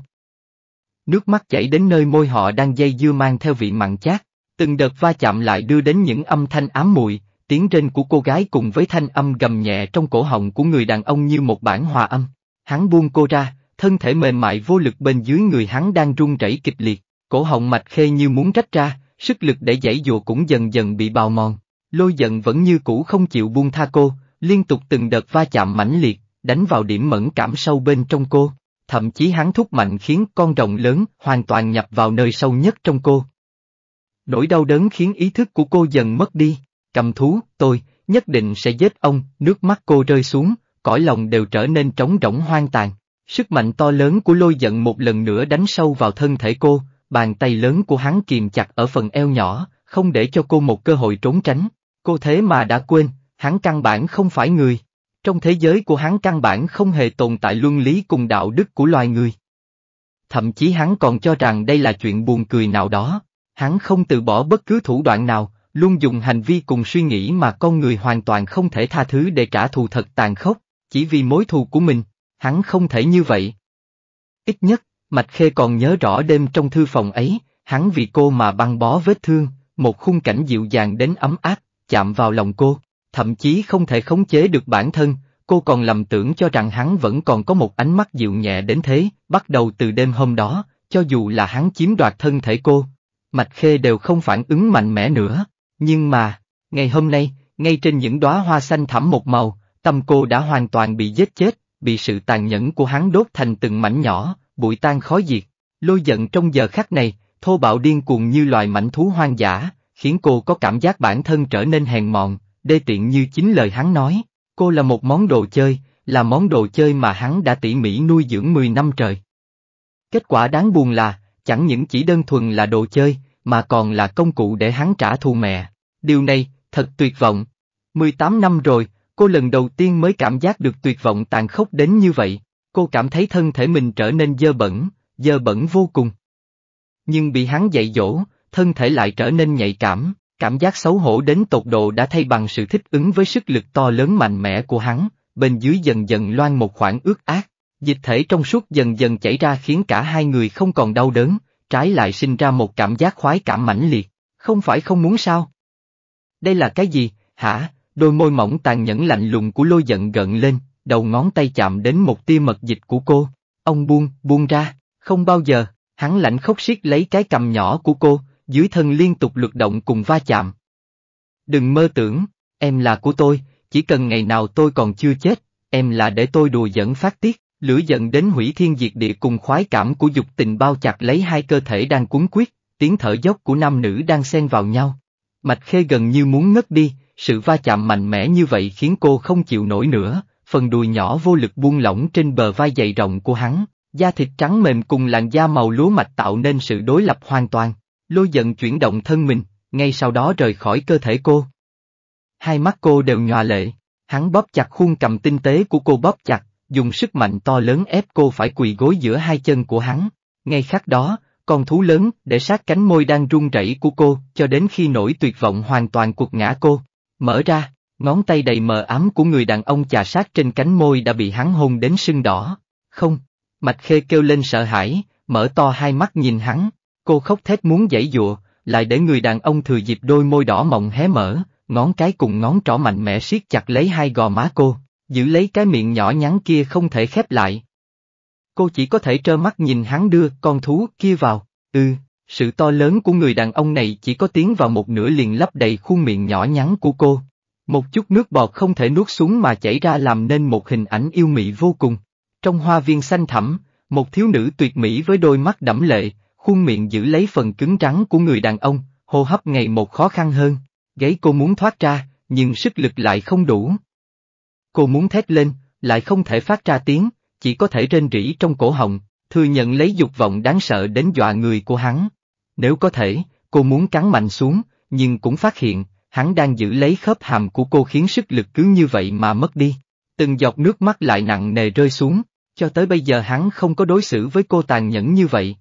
nước mắt chảy đến nơi môi họ đang dây dưa mang theo vị mặn chát, từng đợt va chạm lại đưa đến những âm thanh ám muội, tiếng rên của cô gái cùng với thanh âm gầm nhẹ trong cổ họng của người đàn ông như một bản hòa âm. Hắn buông cô ra, thân thể mềm mại vô lực bên dưới người hắn đang run rẩy kịch liệt, cổ họng mạch khê như muốn rách ra, sức lực để giải dùa cũng dần dần bị bào mòn. Lôi giận vẫn như cũ không chịu buông tha cô, liên tục từng đợt va chạm mãnh liệt, đánh vào điểm mẫn cảm sâu bên trong cô thậm chí hắn thúc mạnh khiến con rồng lớn hoàn toàn nhập vào nơi sâu nhất trong cô. Nỗi đau đớn khiến ý thức của cô dần mất đi, cầm thú, tôi, nhất định sẽ giết ông, nước mắt cô rơi xuống, cõi lòng đều trở nên trống rỗng hoang tàn. Sức mạnh to lớn của lôi giận một lần nữa đánh sâu vào thân thể cô, bàn tay lớn của hắn kìm chặt ở phần eo nhỏ, không để cho cô một cơ hội trốn tránh. Cô thế mà đã quên, hắn căn bản không phải người. Trong thế giới của hắn căn bản không hề tồn tại luân lý cùng đạo đức của loài người. Thậm chí hắn còn cho rằng đây là chuyện buồn cười nào đó, hắn không từ bỏ bất cứ thủ đoạn nào, luôn dùng hành vi cùng suy nghĩ mà con người hoàn toàn không thể tha thứ để trả thù thật tàn khốc, chỉ vì mối thù của mình, hắn không thể như vậy. Ít nhất, Mạch Khê còn nhớ rõ đêm trong thư phòng ấy, hắn vì cô mà băng bó vết thương, một khung cảnh dịu dàng đến ấm áp, chạm vào lòng cô thậm chí không thể khống chế được bản thân, cô còn lầm tưởng cho rằng hắn vẫn còn có một ánh mắt dịu nhẹ đến thế, bắt đầu từ đêm hôm đó, cho dù là hắn chiếm đoạt thân thể cô, Mạch Khê đều không phản ứng mạnh mẽ nữa. Nhưng mà, ngày hôm nay, ngay trên những đóa hoa xanh thẳm một màu, tâm cô đã hoàn toàn bị giết chết, bị sự tàn nhẫn của hắn đốt thành từng mảnh nhỏ, bụi tan khói diệt. Lôi giận trong giờ khắc này, thô bạo điên cuồng như loài mảnh thú hoang dã, khiến cô có cảm giác bản thân trở nên hèn mọn, đê tiện như chính lời hắn nói, cô là một món đồ chơi, là món đồ chơi mà hắn đã tỉ mỉ nuôi dưỡng 10 năm trời. Kết quả đáng buồn là, chẳng những chỉ đơn thuần là đồ chơi, mà còn là công cụ để hắn trả thù mẹ. Điều này, thật tuyệt vọng. 18 năm rồi, cô lần đầu tiên mới cảm giác được tuyệt vọng tàn khốc đến như vậy. Cô cảm thấy thân thể mình trở nên dơ bẩn, dơ bẩn vô cùng. Nhưng bị hắn dạy dỗ, thân thể lại trở nên nhạy cảm, Cảm giác xấu hổ đến tột độ đã thay bằng sự thích ứng với sức lực to lớn mạnh mẽ của hắn, bên dưới dần dần loan một khoảng ướt ác. Dịch thể trong suốt dần dần chảy ra khiến cả hai người không còn đau đớn, trái lại sinh ra một cảm giác khoái cảm mãnh liệt, không phải không muốn sao? Đây là cái gì, hả? Đôi môi mỏng tàn nhẫn lạnh lùng của lôi giận gợn lên, đầu ngón tay chạm đến một tia mật dịch của cô. Ông buông, buông ra, không bao giờ, hắn lạnh khóc siết lấy cái cầm nhỏ của cô, dưới thân liên tục luật động cùng va chạm. Đừng mơ tưởng, em là của tôi, chỉ cần ngày nào tôi còn chưa chết, em là để tôi đùa giỡn phát tiết, lửa giận đến hủy thiên diệt địa cùng khoái cảm của dục tình bao chặt lấy hai cơ thể đang cuốn quyết, tiếng thở dốc của nam nữ đang xen vào nhau. Mạch khê gần như muốn ngất đi, sự va chạm mạnh mẽ như vậy khiến cô không chịu nổi nữa, phần đùi nhỏ vô lực buông lỏng trên bờ vai dày rộng của hắn, da thịt trắng mềm cùng làn da màu lúa mạch tạo nên sự đối lập hoàn toàn lôi giận chuyển động thân mình, ngay sau đó rời khỏi cơ thể cô. Hai mắt cô đều nhòa lệ, hắn bóp chặt khuôn cầm tinh tế của cô bóp chặt, dùng sức mạnh to lớn ép cô phải quỳ gối giữa hai chân của hắn. Ngay khắc đó, con thú lớn để sát cánh môi đang run rẩy của cô cho đến khi nổi tuyệt vọng hoàn toàn quật ngã cô. Mở ra, ngón tay đầy mờ ám của người đàn ông chà sát trên cánh môi đã bị hắn hôn đến sưng đỏ. Không, Mạch Khê kêu lên sợ hãi, mở to hai mắt nhìn hắn, Cô khóc thét muốn dãy dụa, lại để người đàn ông thừa dịp đôi môi đỏ mọng hé mở, ngón cái cùng ngón trỏ mạnh mẽ siết chặt lấy hai gò má cô, giữ lấy cái miệng nhỏ nhắn kia không thể khép lại. Cô chỉ có thể trơ mắt nhìn hắn đưa con thú kia vào, ư, ừ, sự to lớn của người đàn ông này chỉ có tiếng vào một nửa liền lấp đầy khuôn miệng nhỏ nhắn của cô. Một chút nước bọt không thể nuốt xuống mà chảy ra làm nên một hình ảnh yêu mị vô cùng. Trong hoa viên xanh thẳm, một thiếu nữ tuyệt mỹ với đôi mắt đẫm lệ, khuôn miệng giữ lấy phần cứng trắng của người đàn ông, hô hấp ngày một khó khăn hơn. Gáy cô muốn thoát ra, nhưng sức lực lại không đủ. Cô muốn thét lên, lại không thể phát ra tiếng, chỉ có thể rên rỉ trong cổ họng, thừa nhận lấy dục vọng đáng sợ đến dọa người của hắn. Nếu có thể, cô muốn cắn mạnh xuống, nhưng cũng phát hiện, hắn đang giữ lấy khớp hàm của cô khiến sức lực cứ như vậy mà mất đi. Từng giọt nước mắt lại nặng nề rơi xuống, cho tới bây giờ hắn không có đối xử với cô tàn nhẫn như vậy.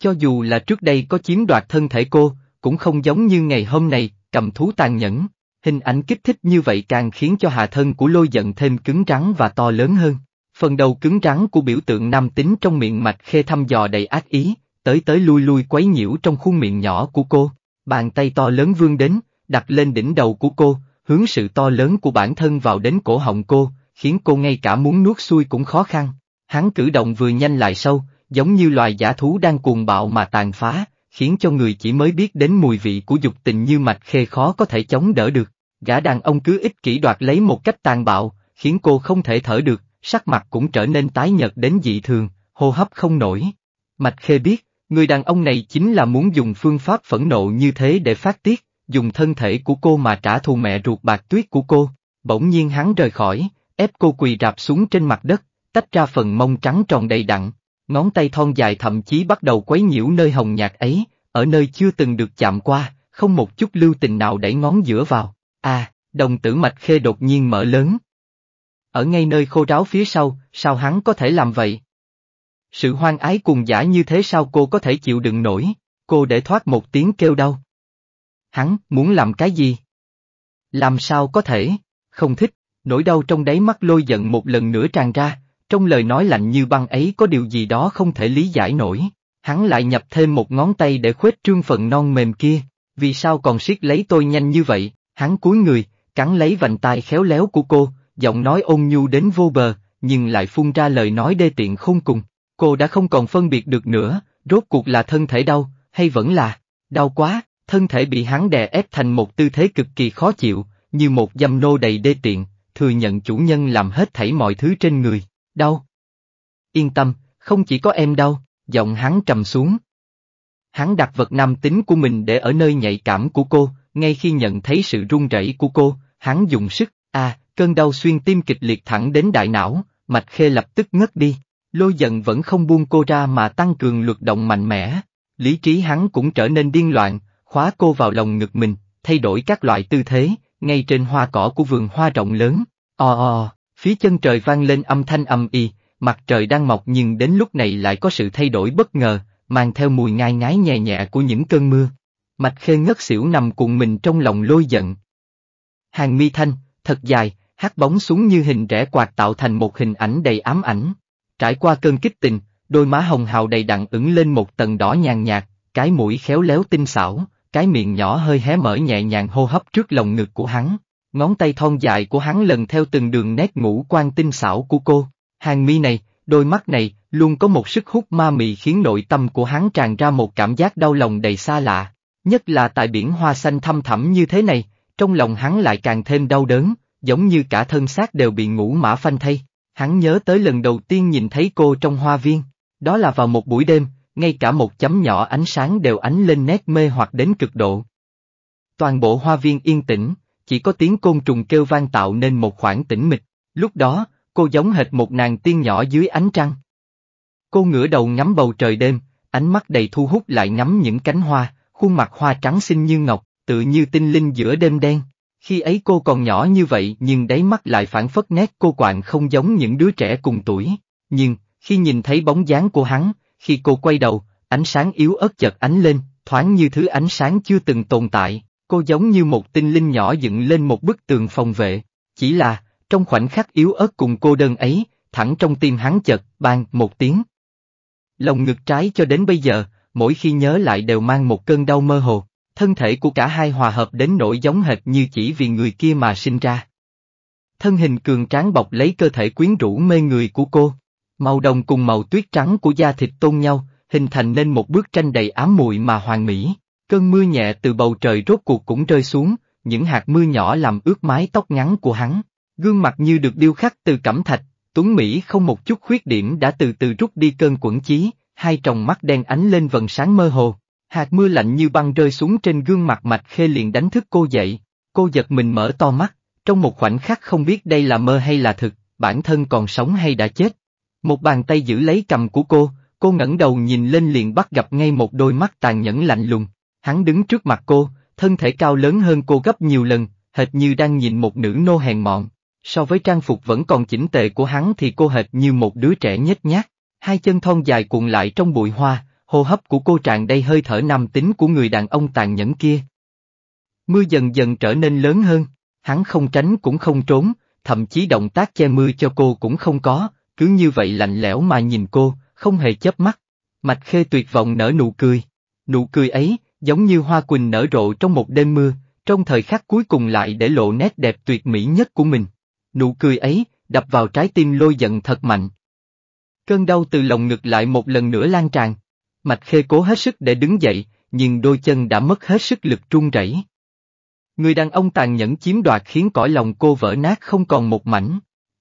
Cho dù là trước đây có chiếm đoạt thân thể cô, cũng không giống như ngày hôm nay, cầm thú tàn nhẫn. Hình ảnh kích thích như vậy càng khiến cho hạ thân của lôi giận thêm cứng rắn và to lớn hơn. Phần đầu cứng rắn của biểu tượng nam tính trong miệng mạch khê thăm dò đầy ác ý, tới tới lui lui quấy nhiễu trong khuôn miệng nhỏ của cô. Bàn tay to lớn vươn đến, đặt lên đỉnh đầu của cô, hướng sự to lớn của bản thân vào đến cổ họng cô, khiến cô ngay cả muốn nuốt xuôi cũng khó khăn. Hắn cử động vừa nhanh lại sâu, giống như loài giả thú đang cuồng bạo mà tàn phá, khiến cho người chỉ mới biết đến mùi vị của dục tình như mạch khê khó có thể chống đỡ được. Gã đàn ông cứ ích kỷ đoạt lấy một cách tàn bạo, khiến cô không thể thở được, sắc mặt cũng trở nên tái nhợt đến dị thường, hô hấp không nổi. Mạch khê biết, người đàn ông này chính là muốn dùng phương pháp phẫn nộ như thế để phát tiết, dùng thân thể của cô mà trả thù mẹ ruột bạc tuyết của cô. Bỗng nhiên hắn rời khỏi, ép cô quỳ rạp xuống trên mặt đất, tách ra phần mông trắng tròn đầy đặn, Ngón tay thon dài thậm chí bắt đầu quấy nhiễu nơi hồng nhạt ấy, ở nơi chưa từng được chạm qua, không một chút lưu tình nào đẩy ngón giữa vào. a à, đồng tử mạch khê đột nhiên mở lớn. Ở ngay nơi khô ráo phía sau, sao hắn có thể làm vậy? Sự hoang ái cùng giả như thế sao cô có thể chịu đựng nổi, cô để thoát một tiếng kêu đau. Hắn muốn làm cái gì? Làm sao có thể, không thích, nỗi đau trong đáy mắt lôi giận một lần nữa tràn ra, trong lời nói lạnh như băng ấy có điều gì đó không thể lý giải nổi, hắn lại nhập thêm một ngón tay để khuếch trương phần non mềm kia, vì sao còn siết lấy tôi nhanh như vậy, hắn cúi người, cắn lấy vành tai khéo léo của cô, giọng nói ôn nhu đến vô bờ, nhưng lại phun ra lời nói đê tiện không cùng, cô đã không còn phân biệt được nữa, rốt cuộc là thân thể đau, hay vẫn là, đau quá, thân thể bị hắn đè ép thành một tư thế cực kỳ khó chịu, như một dâm nô đầy đê tiện, thừa nhận chủ nhân làm hết thảy mọi thứ trên người, Đâu? Yên tâm, không chỉ có em đâu, giọng hắn trầm xuống. Hắn đặt vật nam tính của mình để ở nơi nhạy cảm của cô, ngay khi nhận thấy sự run rẩy của cô, hắn dùng sức, a cơn đau xuyên tim kịch liệt thẳng đến đại não, mạch khê lập tức ngất đi. Lôi dần vẫn không buông cô ra mà tăng cường luật động mạnh mẽ, lý trí hắn cũng trở nên điên loạn, khóa cô vào lòng ngực mình, thay đổi các loại tư thế, ngay trên hoa cỏ của vườn hoa rộng lớn. o o Phía chân trời vang lên âm thanh âm y, mặt trời đang mọc nhưng đến lúc này lại có sự thay đổi bất ngờ, mang theo mùi ngai ngái nhẹ nhẹ của những cơn mưa. Mạch khê ngất xỉu nằm cuộn mình trong lòng lôi giận. Hàng mi thanh, thật dài, hát bóng xuống như hình rẽ quạt tạo thành một hình ảnh đầy ám ảnh. Trải qua cơn kích tình, đôi má hồng hào đầy đặn ửng lên một tầng đỏ nhàn nhạt, cái mũi khéo léo tinh xảo, cái miệng nhỏ hơi hé mở nhẹ nhàng hô hấp trước lồng ngực của hắn. Ngón tay thon dài của hắn lần theo từng đường nét ngũ quan tinh xảo của cô, hàng mi này, đôi mắt này, luôn có một sức hút ma mị khiến nội tâm của hắn tràn ra một cảm giác đau lòng đầy xa lạ, nhất là tại biển hoa xanh thăm thẳm như thế này, trong lòng hắn lại càng thêm đau đớn, giống như cả thân xác đều bị ngủ mã phanh thay. Hắn nhớ tới lần đầu tiên nhìn thấy cô trong hoa viên, đó là vào một buổi đêm, ngay cả một chấm nhỏ ánh sáng đều ánh lên nét mê hoặc đến cực độ. Toàn bộ hoa viên yên tĩnh, chỉ có tiếng côn trùng kêu vang tạo nên một khoảng tĩnh mịch, lúc đó, cô giống hệt một nàng tiên nhỏ dưới ánh trăng. Cô ngửa đầu ngắm bầu trời đêm, ánh mắt đầy thu hút lại ngắm những cánh hoa, khuôn mặt hoa trắng xinh như ngọc, tự như tinh linh giữa đêm đen. Khi ấy cô còn nhỏ như vậy nhưng đáy mắt lại phản phất nét cô quạng không giống những đứa trẻ cùng tuổi. Nhưng, khi nhìn thấy bóng dáng của hắn, khi cô quay đầu, ánh sáng yếu ớt chợt ánh lên, thoáng như thứ ánh sáng chưa từng tồn tại, cô giống như một tinh linh nhỏ dựng lên một bức tường phòng vệ, chỉ là, trong khoảnh khắc yếu ớt cùng cô đơn ấy, thẳng trong tim hắn chợt, bang, một tiếng. Lòng ngực trái cho đến bây giờ, mỗi khi nhớ lại đều mang một cơn đau mơ hồ, thân thể của cả hai hòa hợp đến nỗi giống hệt như chỉ vì người kia mà sinh ra. Thân hình cường tráng bọc lấy cơ thể quyến rũ mê người của cô, màu đồng cùng màu tuyết trắng của da thịt tôn nhau, hình thành nên một bức tranh đầy ám muội mà hoàn mỹ. Cơn mưa nhẹ từ bầu trời rốt cuộc cũng rơi xuống, những hạt mưa nhỏ làm ướt mái tóc ngắn của hắn. Gương mặt như được điêu khắc từ cẩm thạch, Tuấn Mỹ không một chút khuyết điểm đã từ từ rút đi cơn quẩn chí, hai tròng mắt đen ánh lên vần sáng mơ hồ. Hạt mưa lạnh như băng rơi xuống trên gương mặt mạch khê liền đánh thức cô dậy, cô giật mình mở to mắt, trong một khoảnh khắc không biết đây là mơ hay là thực, bản thân còn sống hay đã chết. Một bàn tay giữ lấy cầm của cô, cô ngẩng đầu nhìn lên liền bắt gặp ngay một đôi mắt tàn nhẫn lạnh lùng, Hắn đứng trước mặt cô, thân thể cao lớn hơn cô gấp nhiều lần, hệt như đang nhìn một nữ nô hèn mọn. So với trang phục vẫn còn chỉnh tề của hắn thì cô hệt như một đứa trẻ nhếch nhác, hai chân thon dài cuộn lại trong bụi hoa, hô hấp của cô tràn đầy hơi thở nam tính của người đàn ông tàn nhẫn kia. Mưa dần dần trở nên lớn hơn, hắn không tránh cũng không trốn, thậm chí động tác che mưa cho cô cũng không có, cứ như vậy lạnh lẽo mà nhìn cô, không hề chớp mắt. Mạch Khê tuyệt vọng nở nụ cười. Nụ cười ấy, giống như hoa quỳnh nở rộ trong một đêm mưa, trong thời khắc cuối cùng lại để lộ nét đẹp tuyệt mỹ nhất của mình. Nụ cười ấy, đập vào trái tim lôi giận thật mạnh. Cơn đau từ lòng ngực lại một lần nữa lan tràn. Mạch khê cố hết sức để đứng dậy, nhưng đôi chân đã mất hết sức lực trung rẩy. Người đàn ông tàn nhẫn chiếm đoạt khiến cõi lòng cô vỡ nát không còn một mảnh.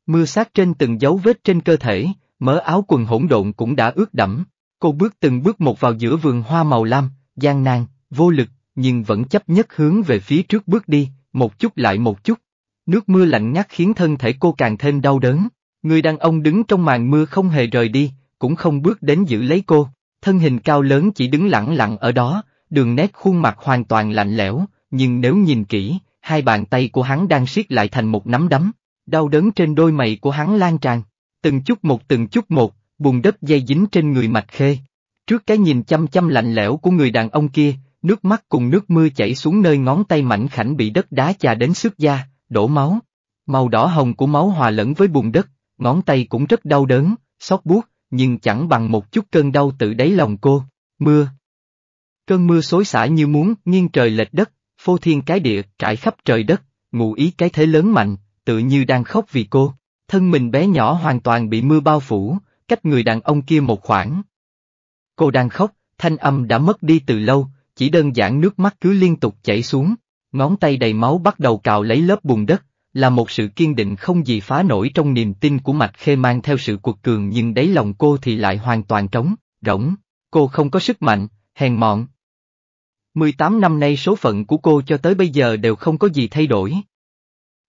Mưa sát trên từng dấu vết trên cơ thể, mớ áo quần hỗn độn cũng đã ướt đẫm. Cô bước từng bước một vào giữa vườn hoa màu lam, gian nan, vô lực, nhưng vẫn chấp nhất hướng về phía trước bước đi, một chút lại một chút. Nước mưa lạnh ngắt khiến thân thể cô càng thêm đau đớn. Người đàn ông đứng trong màn mưa không hề rời đi, cũng không bước đến giữ lấy cô. Thân hình cao lớn chỉ đứng lặng lặng ở đó, đường nét khuôn mặt hoàn toàn lạnh lẽo, nhưng nếu nhìn kỹ, hai bàn tay của hắn đang siết lại thành một nắm đấm. Đau đớn trên đôi mày của hắn lan tràn, từng chút một từng chút một, bùn đất dây dính trên người mạch khê, Trước cái nhìn chăm chăm lạnh lẽo của người đàn ông kia, nước mắt cùng nước mưa chảy xuống nơi ngón tay mảnh khảnh bị đất đá chà đến sức da, đổ máu. Màu đỏ hồng của máu hòa lẫn với bùn đất, ngón tay cũng rất đau đớn, xót buốt, nhưng chẳng bằng một chút cơn đau tự đáy lòng cô. Mưa. Cơn mưa xối xả như muốn nghiêng trời lệch đất, phô thiên cái địa trải khắp trời đất, ngụ ý cái thế lớn mạnh, tự như đang khóc vì cô. Thân mình bé nhỏ hoàn toàn bị mưa bao phủ, cách người đàn ông kia một khoảng, Cô đang khóc, thanh âm đã mất đi từ lâu, chỉ đơn giản nước mắt cứ liên tục chảy xuống, ngón tay đầy máu bắt đầu cào lấy lớp bùn đất, là một sự kiên định không gì phá nổi trong niềm tin của Mạch Khê mang theo sự cuột cường nhưng đáy lòng cô thì lại hoàn toàn trống, rỗng, cô không có sức mạnh, hèn mọn. 18 năm nay số phận của cô cho tới bây giờ đều không có gì thay đổi.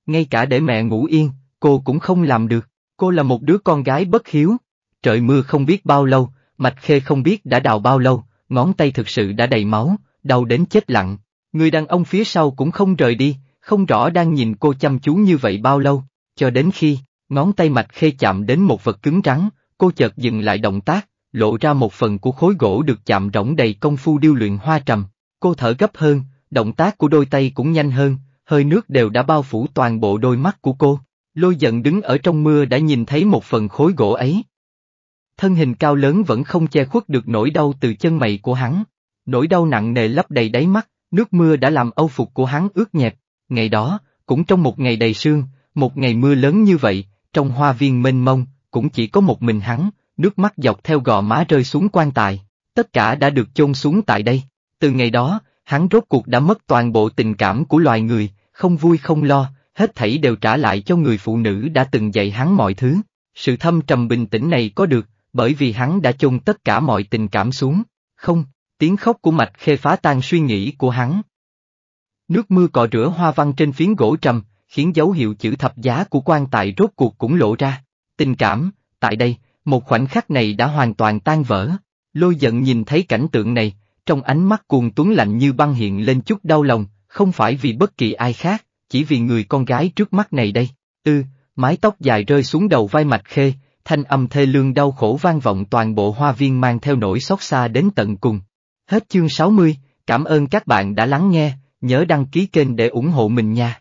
Ngay cả để mẹ ngủ yên, cô cũng không làm được, cô là một đứa con gái bất hiếu. Trời mưa không biết bao lâu, Mạch Khê không biết đã đào bao lâu, ngón tay thực sự đã đầy máu, đau đến chết lặng. Người đàn ông phía sau cũng không rời đi, không rõ đang nhìn cô chăm chú như vậy bao lâu, cho đến khi, ngón tay Mạch Khê chạm đến một vật cứng trắng, cô chợt dừng lại động tác, lộ ra một phần của khối gỗ được chạm rỗng đầy công phu điêu luyện hoa trầm. Cô thở gấp hơn, động tác của đôi tay cũng nhanh hơn, hơi nước đều đã bao phủ toàn bộ đôi mắt của cô. Lôi giận đứng ở trong mưa đã nhìn thấy một phần khối gỗ ấy, thân hình cao lớn vẫn không che khuất được nỗi đau từ chân mày của hắn. Nỗi đau nặng nề lấp đầy đáy mắt, nước mưa đã làm âu phục của hắn ướt nhẹp. Ngày đó, cũng trong một ngày đầy sương, một ngày mưa lớn như vậy, trong hoa viên mênh mông, cũng chỉ có một mình hắn, nước mắt dọc theo gò má rơi xuống quan tài. Tất cả đã được chôn xuống tại đây. Từ ngày đó, hắn rốt cuộc đã mất toàn bộ tình cảm của loài người, không vui không lo, hết thảy đều trả lại cho người phụ nữ đã từng dạy hắn mọi thứ. Sự thâm trầm bình tĩnh này có được, bởi vì hắn đã chôn tất cả mọi tình cảm xuống, không, tiếng khóc của Mạch Khê phá tan suy nghĩ của hắn. Nước mưa cọ rửa hoa văn trên phiến gỗ trầm, khiến dấu hiệu chữ thập giá của quan tài rốt cuộc cũng lộ ra, tình cảm, tại đây, một khoảnh khắc này đã hoàn toàn tan vỡ, lôi giận nhìn thấy cảnh tượng này, trong ánh mắt cuồng tuấn lạnh như băng hiện lên chút đau lòng, không phải vì bất kỳ ai khác, chỉ vì người con gái trước mắt này đây. Ư, mái tóc dài rơi xuống đầu vai mạch khê, thanh âm thê lương đau khổ vang vọng toàn bộ hoa viên mang theo nỗi xót xa đến tận cùng. Hết chương 60, cảm ơn các bạn đã lắng nghe, nhớ đăng ký kênh để ủng hộ mình nha.